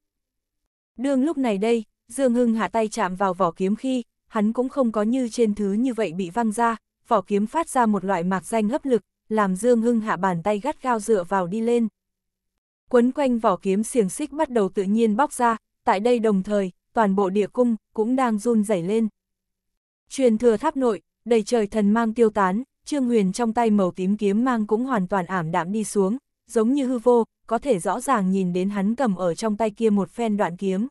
Đương lúc này đây, Dương Hưng hạ tay chạm vào vỏ kiếm khi, hắn cũng không có như trên thứ như vậy bị văng ra, vỏ kiếm phát ra một loại mạc danh hấp lực, làm Dương Hưng hạ bàn tay gắt gao dựa vào đi lên. Quấn quanh vỏ kiếm xiềng xích bắt đầu tự nhiên bóc ra, tại đây đồng thời, toàn bộ địa cung cũng đang run rẩy lên. Truyền thừa tháp nội, đầy trời thần mang tiêu tán, Trương Huyền trong tay màu tím kiếm mang cũng hoàn toàn ảm đạm đi xuống, giống như hư vô, có thể rõ ràng nhìn đến hắn cầm ở trong tay kia một phen đoạn kiếm.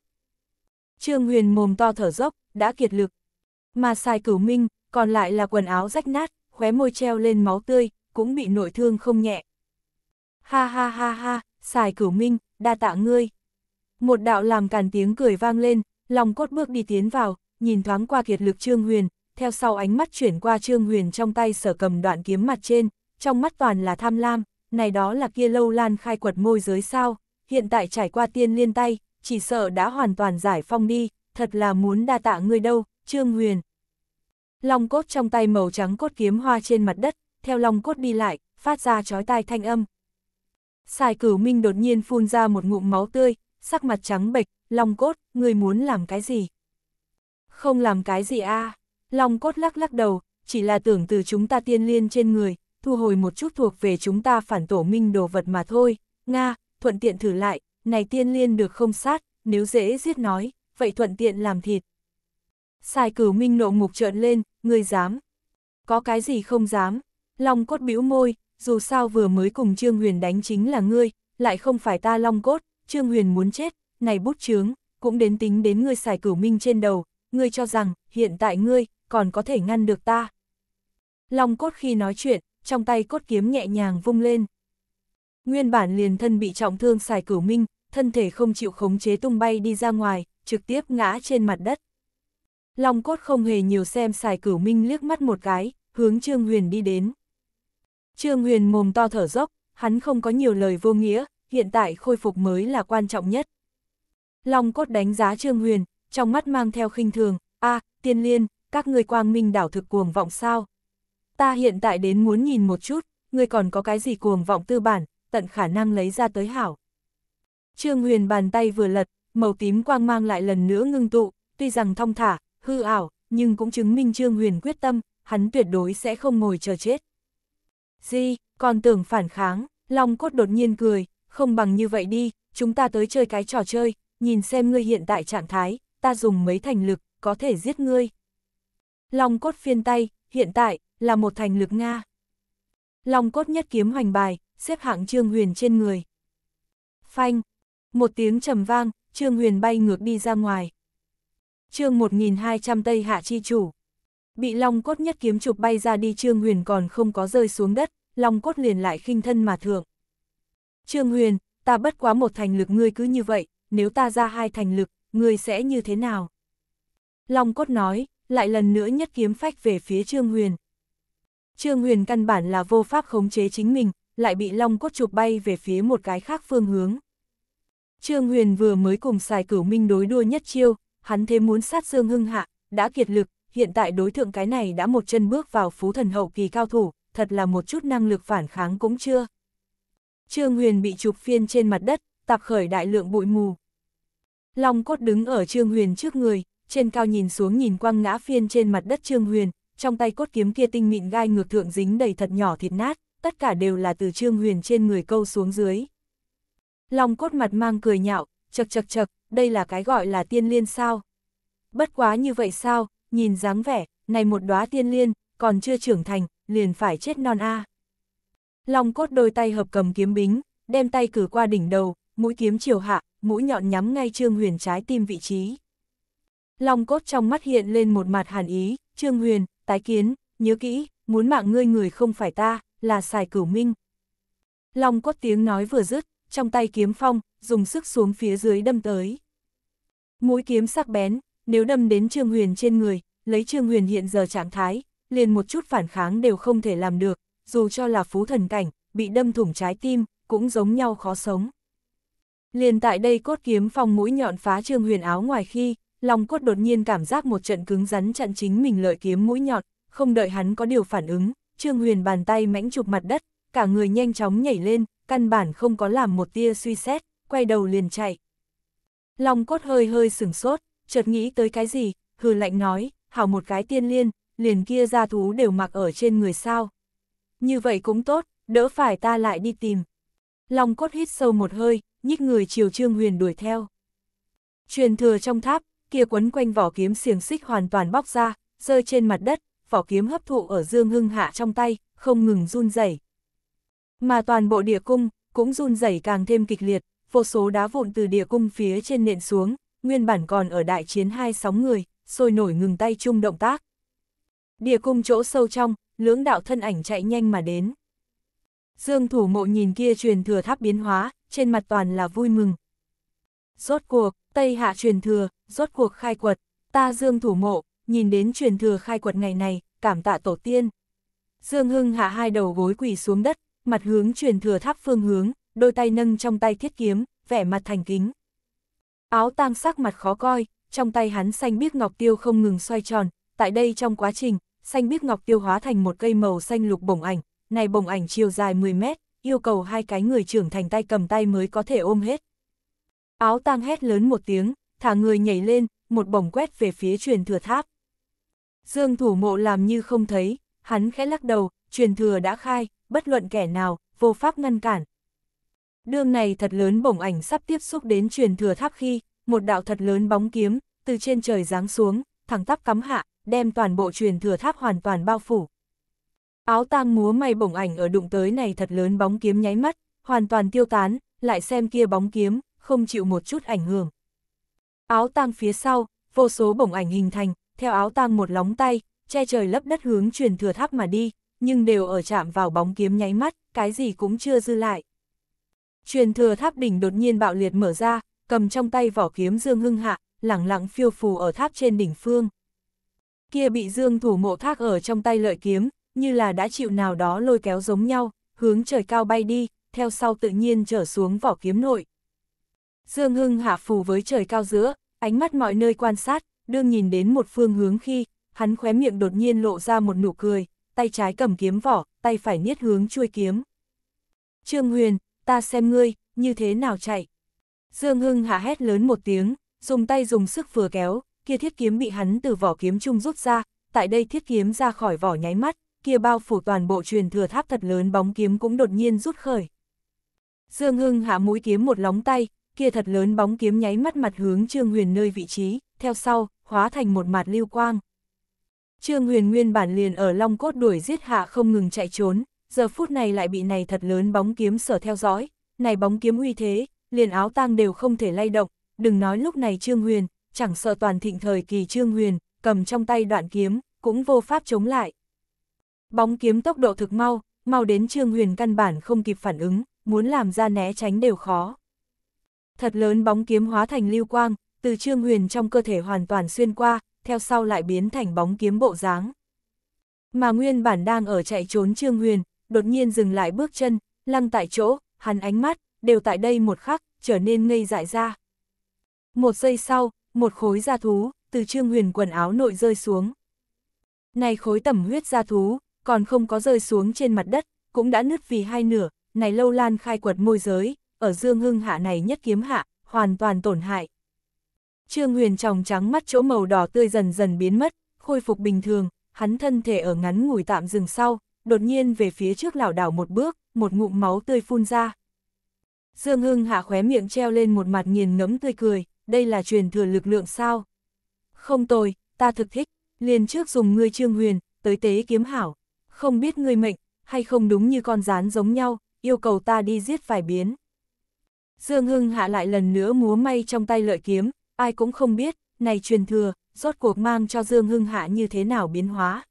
Trương Huyền mồm to thở dốc, đã kiệt lực. Mà Sai Cửu Minh, còn lại là quần áo rách nát, khóe môi treo lên máu tươi, cũng bị nội thương không nhẹ. Ha ha ha ha, Sai Cửu Minh, đa tạ ngươi. Một đạo làm càn tiếng cười vang lên, lòng cốt bước đi tiến vào, nhìn thoáng qua kiệt lực Trương Huyền, theo sau ánh mắt chuyển qua Trương Huyền trong tay sở cầm đoạn kiếm mặt trên, trong mắt toàn là tham lam, này đó là kia lâu lan khai quật môi giới sao, hiện tại trải qua tiên liên tay, chỉ sợ đã hoàn toàn giải phong đi, thật là muốn đa tạ ngươi đâu, Trương Huyền. Long cốt trong tay màu trắng cốt kiếm hoa trên mặt đất, theo long cốt đi lại, phát ra chói tai thanh âm. Sài cửu minh đột nhiên phun ra một ngụm máu tươi, sắc mặt trắng bệch, long cốt, ngươi muốn làm cái gì? Không làm cái gì a à? Long cốt lắc lắc đầu, chỉ là tưởng từ chúng ta tiên liên trên người, thu hồi một chút thuộc về chúng ta phản tổ minh đồ vật mà thôi, Nga, thuận tiện thử lại, này tiên liên được không sát, nếu dễ giết nói, vậy thuận tiện làm thịt. Sai cửu minh nộ mục trợn lên, ngươi dám. Có cái gì không dám, long cốt bĩu môi, dù sao vừa mới cùng Trương Huyền đánh chính là ngươi, lại không phải ta long cốt, Trương Huyền muốn chết, này bút chướng, cũng đến tính đến ngươi xài cửu minh trên đầu, ngươi cho rằng, hiện tại ngươi, còn có thể ngăn được ta. Long cốt khi nói chuyện, trong tay cốt kiếm nhẹ nhàng vung lên. Nguyên bản liền thân bị trọng thương xài cửu minh, thân thể không chịu khống chế tung bay đi ra ngoài, trực tiếp ngã trên mặt đất. Long cốt không hề nhiều xem xài cửu minh liếc mắt một cái, hướng Trương Huyền đi đến. Trương Huyền mồm to thở dốc, hắn không có nhiều lời vô nghĩa, hiện tại khôi phục mới là quan trọng nhất. Long cốt đánh giá Trương Huyền, trong mắt mang theo khinh thường, a tiên liên, các người quang minh đảo thực cuồng vọng sao, Ta hiện tại đến muốn nhìn một chút, ngươi còn có cái gì cuồng vọng tư bản, tận khả năng lấy ra tới hảo. Trương Huyền bàn tay vừa lật, màu tím quang mang lại lần nữa ngưng tụ, tuy rằng thong thả, hư ảo, nhưng cũng chứng minh Trương Huyền quyết tâm, hắn tuyệt đối sẽ không ngồi chờ chết. di, còn tưởng phản kháng, Long cốt đột nhiên cười, không bằng như vậy đi, chúng ta tới chơi cái trò chơi, nhìn xem ngươi hiện tại trạng thái, ta dùng mấy thành lực, có thể giết ngươi. Long cốt phiên tay, hiện tại, là một thành lực Nga. Long cốt nhất kiếm hoành bài, xếp hạng Trương Huyền trên người. Phanh, một tiếng trầm vang, Trương Huyền bay ngược đi ra ngoài. Trương 1200 Tây Hạ Chi Chủ. Bị Long cốt nhất kiếm chụp bay ra đi Trương Huyền còn không có rơi xuống đất, Long cốt liền lại khinh thân mà thượng. Trương Huyền, ta bất quá một thành lực ngươi cứ như vậy, nếu ta ra hai thành lực, ngươi sẽ như thế nào? Long cốt nói, lại lần nữa nhất kiếm phách về phía Trương Huyền. Trương Huyền căn bản là vô pháp khống chế chính mình, lại bị long cốt chụp bay về phía một cái khác phương hướng. Trương Huyền vừa mới cùng xài cửu minh đối đua nhất chiêu, hắn thế muốn sát Dương Hưng Hạ, đã kiệt lực, hiện tại đối tượng cái này đã một chân bước vào phú thần hậu kỳ cao thủ, thật là một chút năng lực phản kháng cũng chưa. Trương Huyền bị chụp phiên trên mặt đất, tạp khởi đại lượng bụi mù. Long cốt đứng ở Trương Huyền trước người, trên cao nhìn xuống nhìn quăng ngã phiên trên mặt đất Trương Huyền, trong tay cốt kiếm kia tinh mịn gai ngược thượng dính đầy thật nhỏ thịt nát, tất cả đều là từ Trương Huyền trên người câu xuống dưới. Long cốt mặt mang cười nhạo, chật chật chật, đây là cái gọi là tiên liên sao. Bất quá như vậy sao, nhìn dáng vẻ, này một đóa tiên liên, còn chưa trưởng thành, liền phải chết non a. Long cốt đôi tay hợp cầm kiếm bính, đem tay cử qua đỉnh đầu, mũi kiếm chiều hạ, mũi nhọn nhắm ngay Trương Huyền trái tim vị trí. Long cốt trong mắt hiện lên một mặt hàn ý, Trương Huyền, tái kiến, nhớ kỹ, muốn mạng ngươi người không phải ta, là xài cửu minh. Long cốt tiếng nói vừa dứt, trong tay kiếm phong, dùng sức xuống phía dưới đâm tới. Mũi kiếm sắc bén, nếu đâm đến Trương Huyền trên người, lấy Trương Huyền hiện giờ trạng thái, liền một chút phản kháng đều không thể làm được, dù cho là phú thần cảnh, bị đâm thủng trái tim, cũng giống nhau khó sống. Liền tại đây cốt kiếm phong mũi nhọn phá Trương Huyền áo ngoài khi, Long cốt đột nhiên cảm giác một trận cứng rắn chặn chính mình lợi kiếm mũi nhọn, không đợi hắn có điều phản ứng, Trương Huyền bàn tay mãnh chụp mặt đất, cả người nhanh chóng nhảy lên, căn bản không có làm một tia suy xét, quay đầu liền chạy. Long cốt hơi hơi sửng sốt, chợt nghĩ tới cái gì, hừ lạnh nói, hảo một cái tiên liên, liền kia ra thú đều mặc ở trên người sao. Như vậy cũng tốt, đỡ phải ta lại đi tìm. Long cốt hít sâu một hơi, nhích người chiều Trương Huyền đuổi theo. Truyền thừa trong tháp, kia quấn quanh vỏ kiếm xiềng xích hoàn toàn bóc ra, rơi trên mặt đất, vỏ kiếm hấp thụ ở Dương Hưng Hạ trong tay, không ngừng run rẩy. Mà toàn bộ địa cung cũng run rẩy càng thêm kịch liệt, vô số đá vụn từ địa cung phía trên nện xuống, nguyên bản còn ở đại chiến hai sóng người, sôi nổi ngừng tay chung động tác. Địa cung chỗ sâu trong, lưỡng đạo thân ảnh chạy nhanh mà đến. Dương thủ mộ nhìn kia truyền thừa tháp biến hóa, trên mặt toàn là vui mừng, rốt cuộc, Tây Hạ truyền thừa, rốt cuộc khai quật, ta Dương thủ mộ, nhìn đến truyền thừa khai quật ngày này, cảm tạ tổ tiên. Dương Hưng hạ hai đầu gối quỳ xuống đất, mặt hướng truyền thừa tháp phương hướng, đôi tay nâng trong tay thiết kiếm, vẻ mặt thành kính. Áo tang sắc mặt khó coi, trong tay hắn xanh biếc ngọc tiêu không ngừng xoay tròn, tại đây trong quá trình, xanh biếc ngọc tiêu hóa thành một cây màu xanh lục bổng ảnh, này bổng ảnh chiều dài 10 mét, yêu cầu hai cái người trưởng thành tay cầm tay mới có thể ôm hết. Áo tang hét lớn một tiếng, thả người nhảy lên, một bổng quét về phía truyền thừa tháp. Dương thủ mộ làm như không thấy, hắn khẽ lắc đầu, truyền thừa đã khai, bất luận kẻ nào, vô pháp ngăn cản. Đường này thật lớn bổng ảnh sắp tiếp xúc đến truyền thừa tháp khi, một đạo thật lớn bóng kiếm, từ trên trời giáng xuống, thẳng tắp cắm hạ, đem toàn bộ truyền thừa tháp hoàn toàn bao phủ. Áo tang múa may bổng ảnh ở đụng tới này thật lớn bóng kiếm nháy mắt, hoàn toàn tiêu tán, lại xem kia bóng kiếm, không chịu một chút ảnh hưởng. Áo tang phía sau, vô số bổng ảnh hình thành, theo áo tang một lóng tay, che trời lấp đất hướng truyền thừa tháp mà đi, nhưng đều ở chạm vào bóng kiếm nháy mắt, cái gì cũng chưa dư lại. Truyền thừa tháp đỉnh đột nhiên bạo liệt mở ra, cầm trong tay vỏ kiếm Dương Hưng Hạ, lẳng lặng phiêu phù ở tháp trên đỉnh phương. Kia bị Dương thủ mộ thác ở trong tay lợi kiếm, như là đã chịu nào đó lôi kéo giống nhau, hướng trời cao bay đi, theo sau tự nhiên trở xuống vỏ kiếm nội. Dương Hưng hạ phù với trời cao giữa, ánh mắt mọi nơi quan sát, đương nhìn đến một phương hướng khi, hắn khóe miệng đột nhiên lộ ra một nụ cười, tay trái cầm kiếm vỏ, tay phải niết hướng chuôi kiếm. Trương Huyền, ta xem ngươi, như thế nào chạy. Dương Hưng hạ hét lớn một tiếng, dùng tay dùng sức vừa kéo, kia thiết kiếm bị hắn từ vỏ kiếm chung rút ra, tại đây thiết kiếm ra khỏi vỏ nháy mắt, kia bao phủ toàn bộ truyền thừa tháp thật lớn bóng kiếm cũng đột nhiên rút khởi. Dương Hưng hạ mũi kiếm một lóng tay, kia thật lớn bóng kiếm nháy mắt mặt hướng Trương Huyền nơi vị trí, theo sau, hóa thành một mặt lưu quang. Trương Huyền nguyên bản liền ở long cốt đuổi giết hạ không ngừng chạy trốn, giờ phút này lại bị này thật lớn bóng kiếm sở theo dõi, này bóng kiếm uy thế, liền áo tang đều không thể lay động, đừng nói lúc này Trương Huyền, chẳng sợ toàn thịnh thời kỳ Trương Huyền, cầm trong tay đoạn kiếm, cũng vô pháp chống lại. Bóng kiếm tốc độ thực mau, mau đến Trương Huyền căn bản không kịp phản ứng, muốn làm ra né tránh đều khó thật lớn bóng kiếm hóa thành lưu quang, từ Trương Huyền trong cơ thể hoàn toàn xuyên qua, theo sau lại biến thành bóng kiếm bộ dáng. Mà nguyên bản đang ở chạy trốn Trương Huyền, đột nhiên dừng lại bước chân, lăng tại chỗ, hắn ánh mắt, đều tại đây một khắc, trở nên ngây dại ra. Một giây sau, một khối da thú, từ Trương Huyền quần áo nội rơi xuống. Này khối tẩm huyết da thú, còn không có rơi xuống trên mặt đất, cũng đã nứt vì hai nửa, này lâu lan khai quật môi giới, ở Dương Hưng Hạ này nhất kiếm hạ, hoàn toàn tổn hại. Trương Huyền tròng trắng mắt chỗ màu đỏ tươi dần dần biến mất, khôi phục bình thường, hắn thân thể ở ngắn ngủi tạm dừng sau, đột nhiên về phía trước lảo đảo một bước, một ngụm máu tươi phun ra. Dương Hưng Hạ khóe miệng treo lên một mặt nghiền ngẫm tươi cười, đây là truyền thừa lực lượng sao? Không tồi, ta thực thích, liền trước dùng ngươi Trương Huyền, tới tế kiếm hảo, không biết ngươi mệnh, hay không đúng như con rán giống nhau, yêu cầu ta đi giết vài biến. Dương Hưng hạ lại lần nữa múa may trong tay lợi kiếm, ai cũng không biết, này truyền thừa, rốt cuộc mang cho Dương Hưng hạ như thế nào biến hóa.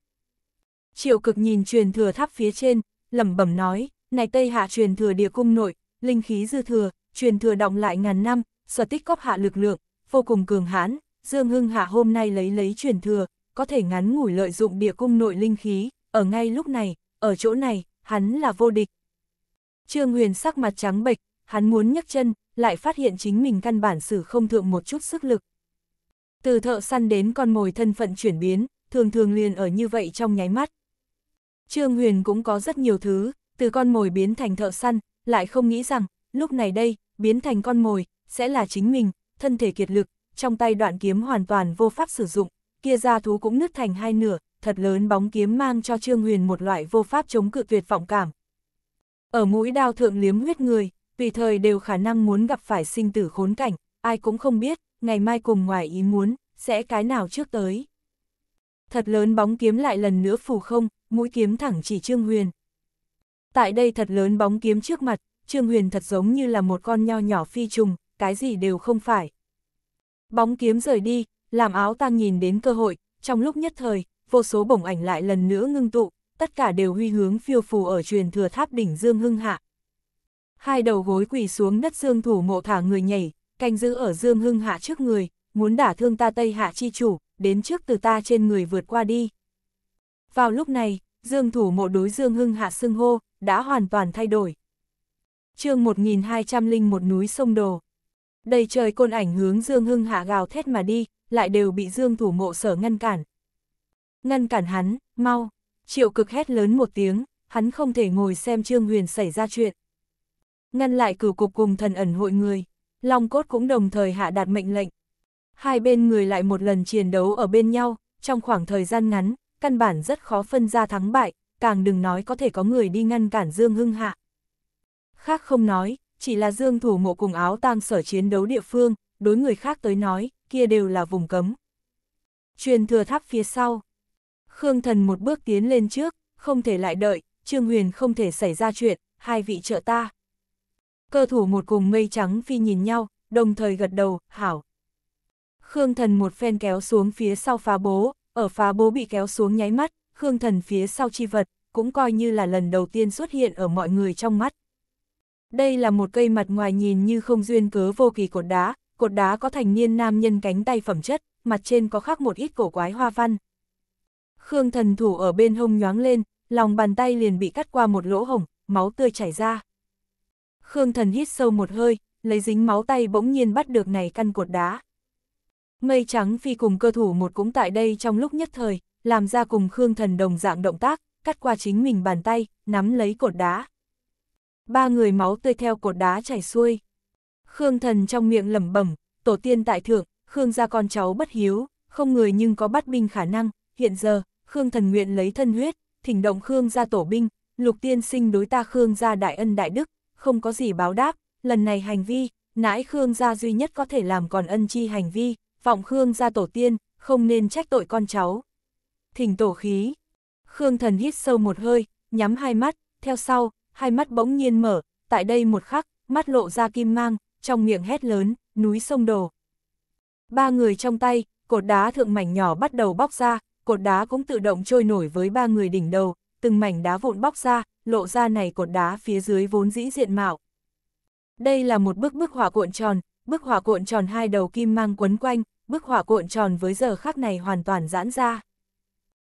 Triệu cực nhìn truyền thừa tháp phía trên, lẩm bẩm nói, này Tây hạ truyền thừa địa cung nội, linh khí dư thừa, truyền thừa động lại ngàn năm, sở tích góp hạ lực lượng, vô cùng cường hãn, Dương Hưng hạ hôm nay lấy lấy truyền thừa, có thể ngắn ngủi lợi dụng địa cung nội linh khí, ở ngay lúc này, ở chỗ này, hắn là vô địch. Trương Huyền sắc mặt trắng bệch, hắn muốn nhấc chân, lại phát hiện chính mình căn bản sử không thượng một chút sức lực. Từ thợ săn đến con mồi thân phận chuyển biến, thường thường liền ở như vậy trong nháy mắt. Trương Huyền cũng có rất nhiều thứ, từ con mồi biến thành thợ săn, lại không nghĩ rằng, lúc này đây, biến thành con mồi, sẽ là chính mình, thân thể kiệt lực, trong tay đoạn kiếm hoàn toàn vô pháp sử dụng, kia ra thú cũng nứt thành hai nửa, thật lớn bóng kiếm mang cho Trương Huyền một loại vô pháp chống cự tuyệt vọng cảm. Ở mũi đao thượng liếm huyết người, tùy thời đều khả năng muốn gặp phải sinh tử khốn cảnh, ai cũng không biết, ngày mai cùng ngoài ý muốn, sẽ cái nào trước tới. Thật lớn bóng kiếm lại lần nữa phù không, mũi kiếm thẳng chỉ Trương Huyền. Tại đây thật lớn bóng kiếm trước mặt, Trương Huyền thật giống như là một con nho nhỏ phi trùng, cái gì đều không phải. Bóng kiếm rời đi, làm áo tang nhìn đến cơ hội, trong lúc nhất thời, vô số bổng ảnh lại lần nữa ngưng tụ, tất cả đều huy hướng phiêu phù ở truyền thừa tháp đỉnh Dương Hưng Hạ, hai đầu gối quỳ xuống đất dương thủ mộ thả người nhảy, canh giữ ở dương hưng hạ trước người, muốn đả thương ta Tây Hạ chi chủ, đến trước từ ta trên người vượt qua đi. Vào lúc này, dương thủ mộ đối dương hưng hạ xưng hô, đã hoàn toàn thay đổi. chương 1201 núi sông Đồ Đầy trời côn ảnh hướng dương hưng hạ gào thét mà đi, lại đều bị dương thủ mộ sở ngăn cản. Ngăn cản hắn, mau, triệu cực hét lớn một tiếng, hắn không thể ngồi xem Trương Huyền xảy ra chuyện ngăn lại cửu cục cùng thần ẩn hội người. Long cốt cũng đồng thời hạ đạt mệnh lệnh. Hai bên người lại một lần chiến đấu ở bên nhau, trong khoảng thời gian ngắn, căn bản rất khó phân ra thắng bại, càng đừng nói có thể có người đi ngăn cản Dương Hưng Hạ. Khác không nói, chỉ là Dương thủ mộ cùng áo tang sở chiến đấu địa phương, đối người khác tới nói, kia đều là vùng cấm. Truyền thừa tháp phía sau. Khương thần một bước tiến lên trước, không thể lại đợi, Trương Huyền không thể xảy ra chuyện, hai vị trợ ta. Cơ thủ một cùng mây trắng phi nhìn nhau, đồng thời gật đầu, hảo. Khương thần một phen kéo xuống phía sau phá bố, ở phá bố bị kéo xuống nháy mắt, Khương thần phía sau chi vật, cũng coi như là lần đầu tiên xuất hiện ở mọi người trong mắt. Đây là một cây mặt ngoài nhìn như không duyên cớ vô kỳ cột đá, cột đá có thành niên nam nhân cánh tay phẩm chất, mặt trên có khắc một ít cổ quái hoa văn. Khương thần thủ ở bên hông nhoáng lên, lòng bàn tay liền bị cắt qua một lỗ hổng, máu tươi chảy ra. Khương Thần hít sâu một hơi, lấy dính máu tay bỗng nhiên bắt được này căn cột đá. Mây trắng phi cùng cơ thủ một cũng tại đây trong lúc nhất thời, làm ra cùng Khương Thần đồng dạng động tác, cắt qua chính mình bàn tay, nắm lấy cột đá. Ba người máu tươi theo cột đá chảy xuôi. Khương Thần trong miệng lẩm bẩm, tổ tiên tại thượng, Khương gia con cháu bất hiếu, không người nhưng có bắt binh khả năng, hiện giờ, Khương Thần nguyện lấy thân huyết, thỉnh động Khương gia tổ binh, Lục Tiên Sinh đối ta Khương gia đại ân đại đức, không có gì báo đáp, lần này hành vi, nãi Khương gia duy nhất có thể làm còn ân chi hành vi, vọng Khương gia tổ tiên, không nên trách tội con cháu. Thỉnh tổ khí, Khương thần hít sâu một hơi, nhắm hai mắt, theo sau, hai mắt bỗng nhiên mở, tại đây một khắc, mắt lộ ra kim mang, trong miệng hét lớn, núi sông đồ. Ba người trong tay, cột đá thượng mảnh nhỏ bắt đầu bóc ra, cột đá cũng tự động trôi nổi với ba người đỉnh đầu, từng mảnh đá vụn bóc ra, lộ ra này cột đá phía dưới vốn dĩ diện mạo. Đây là một bức bức họa cuộn tròn, bức họa cuộn tròn hai đầu kim mang quấn quanh, bức họa cuộn tròn với giờ khắc này hoàn toàn giãn ra.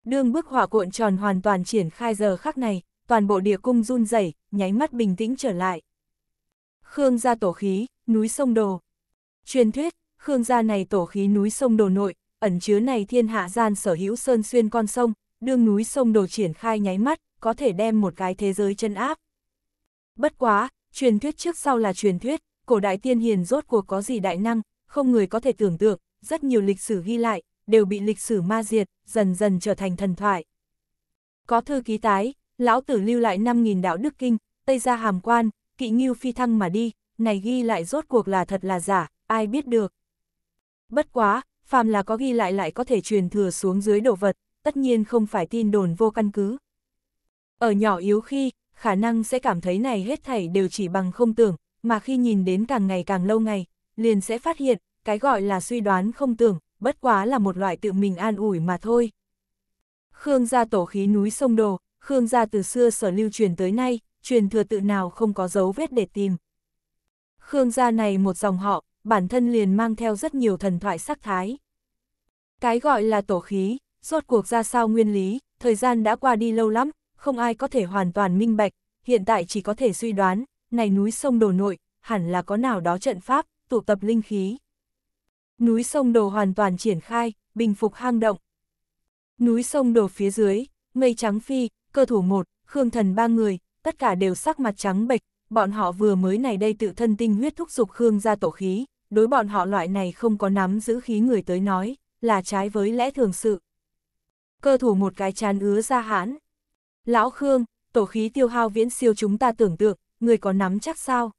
Đương bức họa cuộn tròn hoàn toàn triển khai giờ khắc này, toàn bộ địa cung run rẩy, nháy mắt bình tĩnh trở lại. Khương gia tổ khí, núi sông đồ. Truyền thuyết, Khương gia này tổ khí núi sông đồ nội, ẩn chứa này thiên hạ gian sở hữu sơn xuyên con sông, đương núi sông đồ triển khai nháy mắt, có thể đem một cái thế giới chân áp. Bất quá, truyền thuyết trước sau là truyền thuyết, cổ đại tiên hiền rốt cuộc có gì đại năng, không người có thể tưởng tượng, rất nhiều lịch sử ghi lại, đều bị lịch sử ma diệt, dần dần trở thành thần thoại. Có thư ký tái, lão tử lưu lại 5.000 đạo đức kinh, tây ra hàm quan, kỵ nghiêu phi thăng mà đi, này ghi lại rốt cuộc là thật là giả, ai biết được. Bất quá, phàm là có ghi lại lại có thể truyền thừa xuống dưới đồ vật, tất nhiên không phải tin đồn vô căn cứ, ở nhỏ yếu khi, khả năng sẽ cảm thấy này hết thảy đều chỉ bằng không tưởng, mà khi nhìn đến càng ngày càng lâu ngày, liền sẽ phát hiện, cái gọi là suy đoán không tưởng, bất quá là một loại tự mình an ủi mà thôi. Khương gia tổ khí núi sông đồ, Khương gia từ xưa sở lưu truyền tới nay, truyền thừa tự nào không có dấu vết để tìm. Khương gia này một dòng họ, bản thân liền mang theo rất nhiều thần thoại sắc thái. Cái gọi là tổ khí, rốt cuộc ra sao nguyên lý, thời gian đã qua đi lâu lắm, không ai có thể hoàn toàn minh bạch, hiện tại chỉ có thể suy đoán, này núi sông đồ nội, hẳn là có nào đó trận pháp, tụ tập linh khí. Núi sông đồ hoàn toàn triển khai, bình phục hang động. Núi sông đồ phía dưới, mây trắng phi, cơ thủ một, khương thần ba người, tất cả đều sắc mặt trắng bệch, bọn họ vừa mới này đây tự thân tinh huyết thúc dục khương ra tổ khí, đối bọn họ loại này không có nắm giữ khí người tới nói, là trái với lẽ thường sự. Cơ thủ một cái chán ứa ra hãn, Lão Khương, tổ khí tiêu hao viễn siêu chúng ta tưởng tượng, người có nắm chắc sao?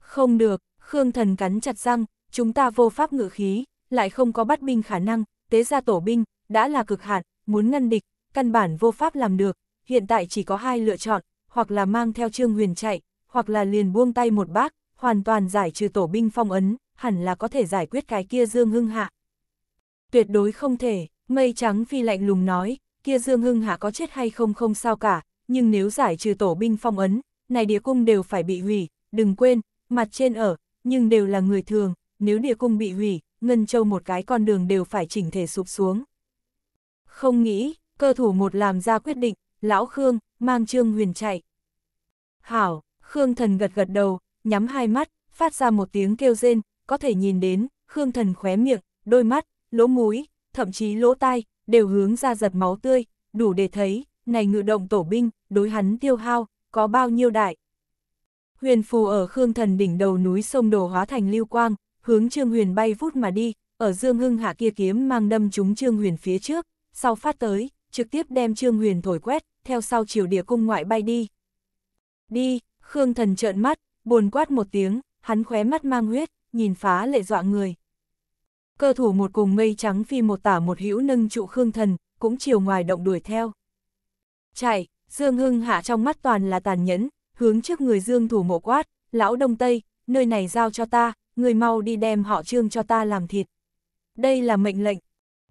Không được, Khương thần cắn chặt răng, chúng ta vô pháp ngự khí, lại không có bắt binh khả năng, tế ra tổ binh, đã là cực hạn, muốn ngăn địch, căn bản vô pháp làm được, hiện tại chỉ có hai lựa chọn, hoặc là mang theo Trương Huyền chạy, hoặc là liền buông tay một bác, hoàn toàn giải trừ tổ binh phong ấn, hẳn là có thể giải quyết cái kia Dương Hưng Hạ. Tuyệt đối không thể, mây trắng phi lạnh lùng nói, kia Dương Hưng Hà có chết hay không không sao cả, nhưng nếu giải trừ tổ binh phong ấn, này địa cung đều phải bị hủy, đừng quên, mặt trên ở, nhưng đều là người thường, nếu địa cung bị hủy, Ngân Châu một cái con đường đều phải chỉnh thể sụp xuống. Không nghĩ, cơ thủ một làm ra quyết định, lão Khương, mang Trương Huyền chạy. Hảo, Khương Thần gật gật đầu, nhắm hai mắt, phát ra một tiếng kêu rên, có thể nhìn đến, Khương Thần khóe miệng, đôi mắt, lỗ mũi, thậm chí lỗ tai, đều hướng ra giật máu tươi, đủ để thấy, này ngự động tổ binh, đối hắn tiêu hao, có bao nhiêu đại. Huyền phù ở Khương Thần đỉnh đầu núi sông đổ hóa thành lưu quang, hướng Trương Huyền bay vút mà đi, ở Dương Hưng hạ kia kiếm mang đâm trúng Trương Huyền phía trước, sau phát tới, trực tiếp đem Trương Huyền thổi quét, theo sau chiều địa cung ngoại bay đi. Đi, Khương Thần trợn mắt, buồn quát một tiếng, hắn khóe mắt mang huyết, nhìn phá lệ dọa người. Cơ thủ một cùng mây trắng phi một tả một hữu nâng trụ Khương Thần, cũng chiều ngoài động đuổi theo. Chạy, Dương Hưng hạ trong mắt toàn là tàn nhẫn, hướng trước người Dương thủ mộ quát, lão Đông Tây, nơi này giao cho ta, người mau đi đem họ trương cho ta làm thịt. Đây là mệnh lệnh,